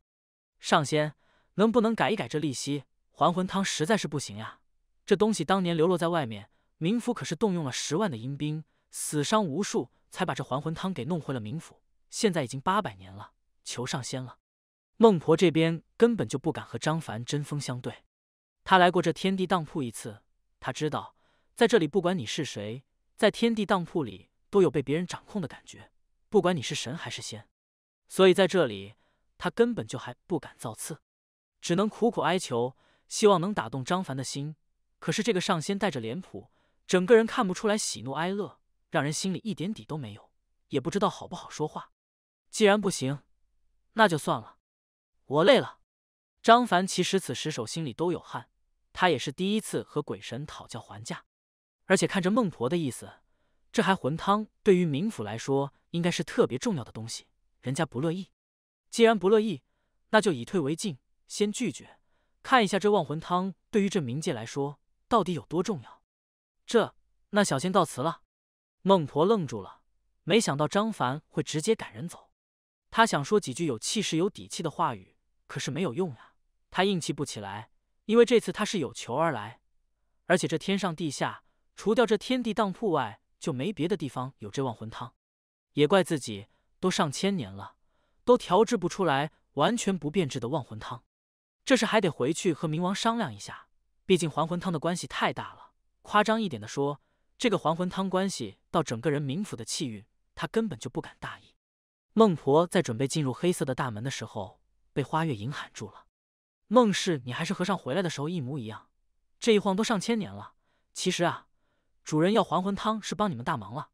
上仙，能不能改一改这利息？还魂汤实在是不行呀，这东西当年流落在外面。冥府可是动用了十万的阴兵，死伤无数，才把这还魂汤给弄回了冥府。现在已经八百年了，求上仙了。孟婆这边根本就不敢和张凡针锋相对，他来过这天地当铺一次，他知道在这里不管你是谁，在天地当铺里都有被别人掌控的感觉，不管你是神还是仙。所以在这里，他根本就还不敢造次，只能苦苦哀求，希望能打动张凡的心。可是这个上仙带着脸谱。整个人看不出来喜怒哀乐，让人心里一点底都没有，也不知道好不好说话。既然不行，那就算了。我累了。张凡其实此时手心里都有汗，他也是第一次和鬼神讨价还价。而且看着孟婆的意思，这还魂汤对于冥府来说应该是特别重要的东西，人家不乐意。既然不乐意，那就以退为进，先拒绝，看一下这忘魂汤对于这冥界来说到底有多重要。这那小仙告辞了。孟婆愣住了，没想到张凡会直接赶人走。他想说几句有气势、有底气的话语，可是没有用呀。他硬气不起来，因为这次他是有求而来，而且这天上地下，除掉这天地当铺外，就没别的地方有这忘魂汤。也怪自己，都上千年了，都调制不出来完全不变质的忘魂汤。这事还得回去和冥王商量一下，毕竟还魂汤的关系太大了。夸张一点的说，这个还魂汤关系到整个人冥府的气运，他根本就不敢大意。孟婆在准备进入黑色的大门的时候，被花月影喊住了：“孟氏，你还是和尚回来的时候一模一样，这一晃都上千年了。其实啊，主人要还魂汤是帮你们大忙了，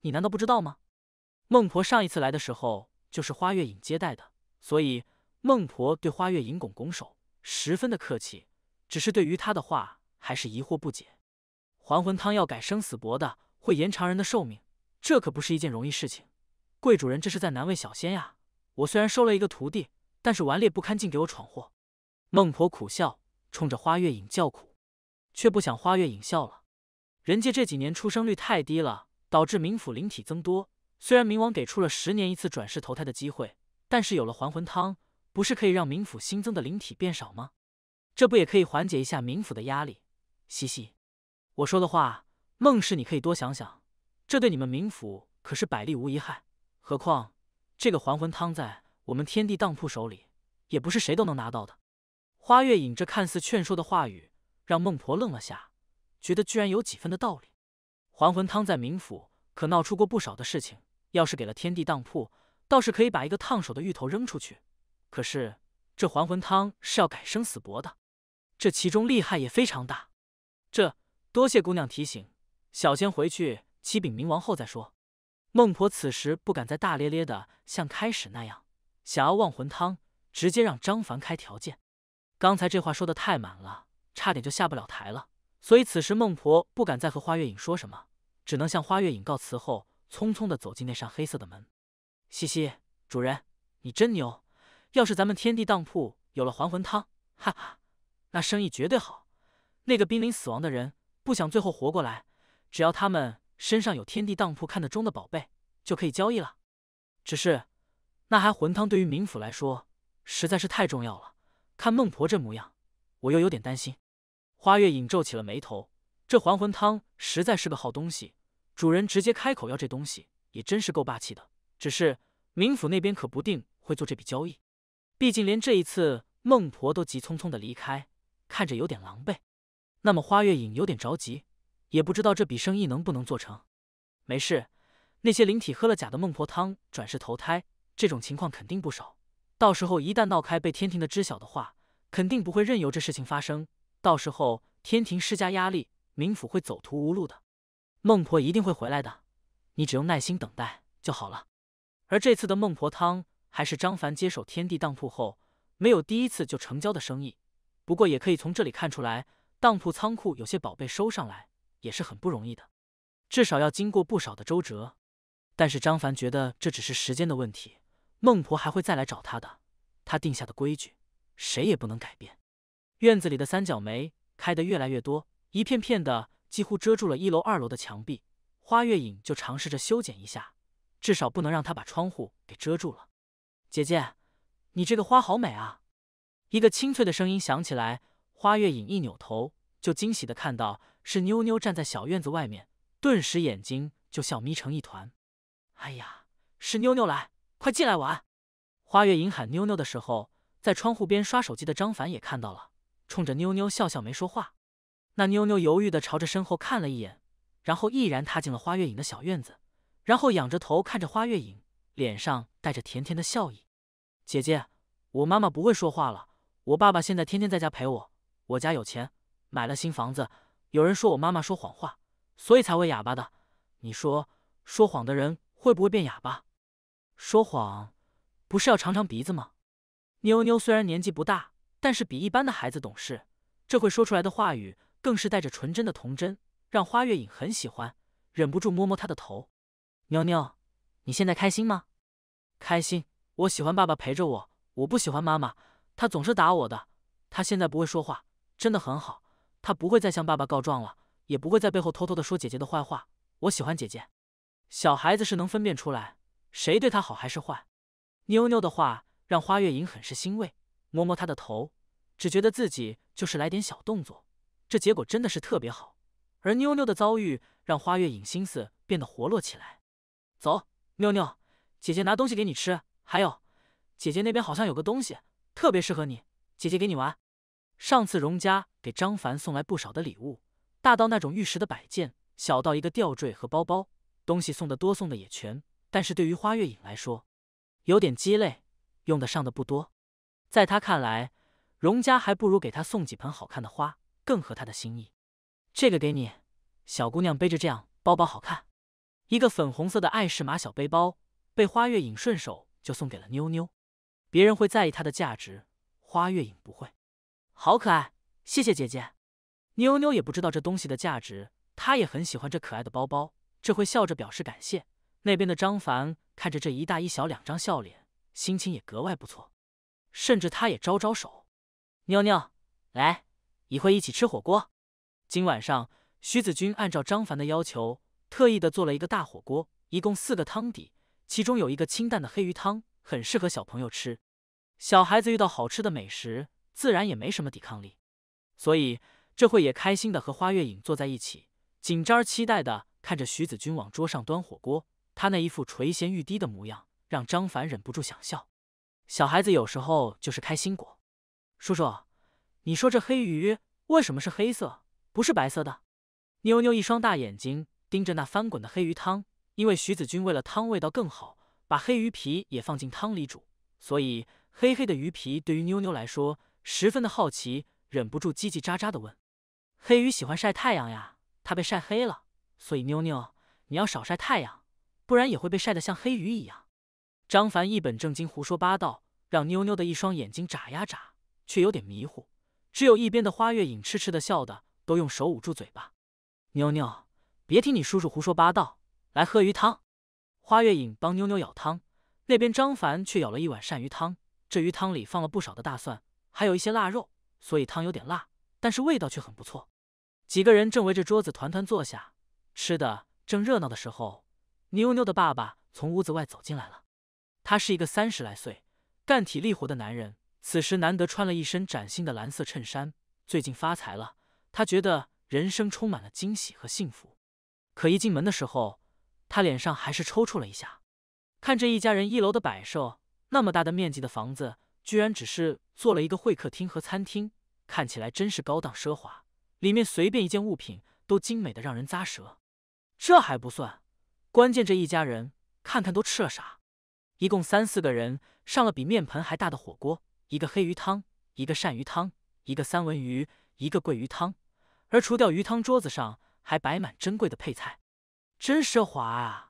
你难道不知道吗？”孟婆上一次来的时候，就是花月影接待的，所以孟婆对花月影拱拱手，十分的客气，只是对于他的话还是疑惑不解。还魂汤要改生死簿的，会延长人的寿命，这可不是一件容易事情。贵主人这是在难为小仙呀！我虽然收了一个徒弟，但是顽劣不堪，竟给我闯祸。孟婆苦笑，冲着花月影叫苦，却不想花月影笑了。人界这几年出生率太低了，导致冥府灵体增多。虽然冥王给出了十年一次转世投胎的机会，但是有了还魂汤，不是可以让冥府新增的灵体变少吗？这不也可以缓解一下冥府的压力？嘻嘻。我说的话，孟氏你可以多想想，这对你们冥府可是百利无一害。何况这个还魂汤在我们天地当铺手里，也不是谁都能拿到的。花月影这看似劝说的话语，让孟婆愣了下，觉得居然有几分的道理。还魂汤在冥府可闹出过不少的事情，要是给了天地当铺，倒是可以把一个烫手的芋头扔出去。可是这还魂汤是要改生死簿的，这其中利害也非常大。这。多谢姑娘提醒，小仙回去启禀冥王后再说。孟婆此时不敢再大咧咧的像开始那样，想要忘魂汤，直接让张凡开条件。刚才这话说的太满了，差点就下不了台了。所以此时孟婆不敢再和花月影说什么，只能向花月影告辞后，匆匆的走进那扇黑色的门。嘻嘻，主人，你真牛！要是咱们天地当铺有了还魂汤，哈哈，那生意绝对好。那个濒临死亡的人。不想最后活过来，只要他们身上有天地当铺看得中的宝贝，就可以交易了。只是那还魂汤对于冥府来说实在是太重要了。看孟婆这模样，我又有点担心。花月影皱起了眉头，这还魂汤实在是个好东西，主人直接开口要这东西，也真是够霸气的。只是冥府那边可不定会做这笔交易，毕竟连这一次孟婆都急匆匆的离开，看着有点狼狈。那么花月影有点着急，也不知道这笔生意能不能做成。没事，那些灵体喝了假的孟婆汤转世投胎，这种情况肯定不少。到时候一旦闹开被天庭的知晓的话，肯定不会任由这事情发生。到时候天庭施加压力，冥府会走投无路的。孟婆一定会回来的，你只用耐心等待就好了。而这次的孟婆汤还是张凡接手天地当铺后没有第一次就成交的生意，不过也可以从这里看出来。当铺仓库有些宝贝收上来也是很不容易的，至少要经过不少的周折。但是张凡觉得这只是时间的问题，孟婆还会再来找他的。他定下的规矩，谁也不能改变。院子里的三角梅开的越来越多，一片片的几乎遮住了一楼二楼的墙壁。花月影就尝试着修剪一下，至少不能让他把窗户给遮住了。姐姐，你这个花好美啊！一个清脆的声音响起来。花月影一扭头，就惊喜的看到是妞妞站在小院子外面，顿时眼睛就笑眯成一团。哎呀，是妞妞来，快进来玩！花月影喊妞妞的时候，在窗户边刷手机的张凡也看到了，冲着妞妞笑笑没说话。那妞妞犹豫的朝着身后看了一眼，然后毅然踏进了花月影的小院子，然后仰着头看着花月影，脸上带着甜甜的笑意。姐姐，我妈妈不会说话了，我爸爸现在天天在家陪我。我家有钱，买了新房子。有人说我妈妈说谎话，所以才会哑巴的。你说说谎的人会不会变哑巴？说谎不是要尝尝鼻子吗？妞妞虽然年纪不大，但是比一般的孩子懂事。这会说出来的话语更是带着纯真的童真，让花月影很喜欢，忍不住摸摸她的头。妞妞，你现在开心吗？开心，我喜欢爸爸陪着我。我不喜欢妈妈，她总是打我的。她现在不会说话。真的很好，他不会再向爸爸告状了，也不会在背后偷偷的说姐姐的坏话。我喜欢姐姐，小孩子是能分辨出来谁对他好还是坏。妞妞的话让花月影很是欣慰，摸摸她的头，只觉得自己就是来点小动作，这结果真的是特别好。而妞妞的遭遇让花月影心思变得活络起来。走，妞妞，姐姐拿东西给你吃，还有，姐姐那边好像有个东西特别适合你，姐姐给你玩。上次荣家给张凡送来不少的礼物，大到那种玉石的摆件，小到一个吊坠和包包，东西送的多，送的也全。但是对于花月影来说，有点鸡肋，用得上的不多。在她看来，荣家还不如给她送几盆好看的花，更合她的心意。这个给你，小姑娘背着这样包包好看，一个粉红色的爱仕玛小背包，被花月影顺手就送给了妞妞。别人会在意它的价值，花月影不会。好可爱，谢谢姐姐。妞妞也不知道这东西的价值，她也很喜欢这可爱的包包，这会笑着表示感谢。那边的张凡看着这一大一小两张笑脸，心情也格外不错，甚至他也招招手：“妞妞，来，一会一起吃火锅。”今晚上，徐子君按照张凡的要求，特意的做了一个大火锅，一共四个汤底，其中有一个清淡的黑鱼汤，很适合小朋友吃。小孩子遇到好吃的美食。自然也没什么抵抗力，所以这会也开心的和花月影坐在一起，紧张而期待的看着徐子君往桌上端火锅。他那一副垂涎欲滴的模样，让张凡忍不住想笑。小孩子有时候就是开心果。叔叔，你说这黑鱼为什么是黑色，不是白色的？妞妞一双大眼睛盯着那翻滚的黑鱼汤，因为徐子君为了汤味道更好，把黑鱼皮也放进汤里煮，所以黑黑的鱼皮对于妞妞来说。十分的好奇，忍不住叽叽喳喳的问：“黑鱼喜欢晒太阳呀，它被晒黑了，所以妞妞你要少晒太阳，不然也会被晒得像黑鱼一样。”张凡一本正经胡说八道，让妞妞的一双眼睛眨呀眨，却有点迷糊。只有一边的花月影痴痴的笑的，都用手捂住嘴巴。妞妞，别听你叔叔胡说八道，来喝鱼汤。花月影帮妞妞舀汤，那边张凡却舀了一碗鳝鱼汤，这鱼汤里放了不少的大蒜。还有一些腊肉，所以汤有点辣，但是味道却很不错。几个人正围着桌子团团坐下，吃的正热闹的时候，妞妞的爸爸从屋子外走进来了。他是一个三十来岁、干体力活的男人，此时难得穿了一身崭新的蓝色衬衫。最近发财了，他觉得人生充满了惊喜和幸福。可一进门的时候，他脸上还是抽搐了一下。看这一家人一楼的摆设，那么大的面积的房子。居然只是做了一个会客厅和餐厅，看起来真是高档奢华。里面随便一件物品都精美的让人咂舌。这还不算，关键这一家人看看都吃了啥？一共三四个人上了比面盆还大的火锅，一个黑鱼汤，一个鳝鱼汤，一个三文鱼，一个桂鱼汤。而除掉鱼汤，桌子上还摆满珍贵的配菜，真奢华啊！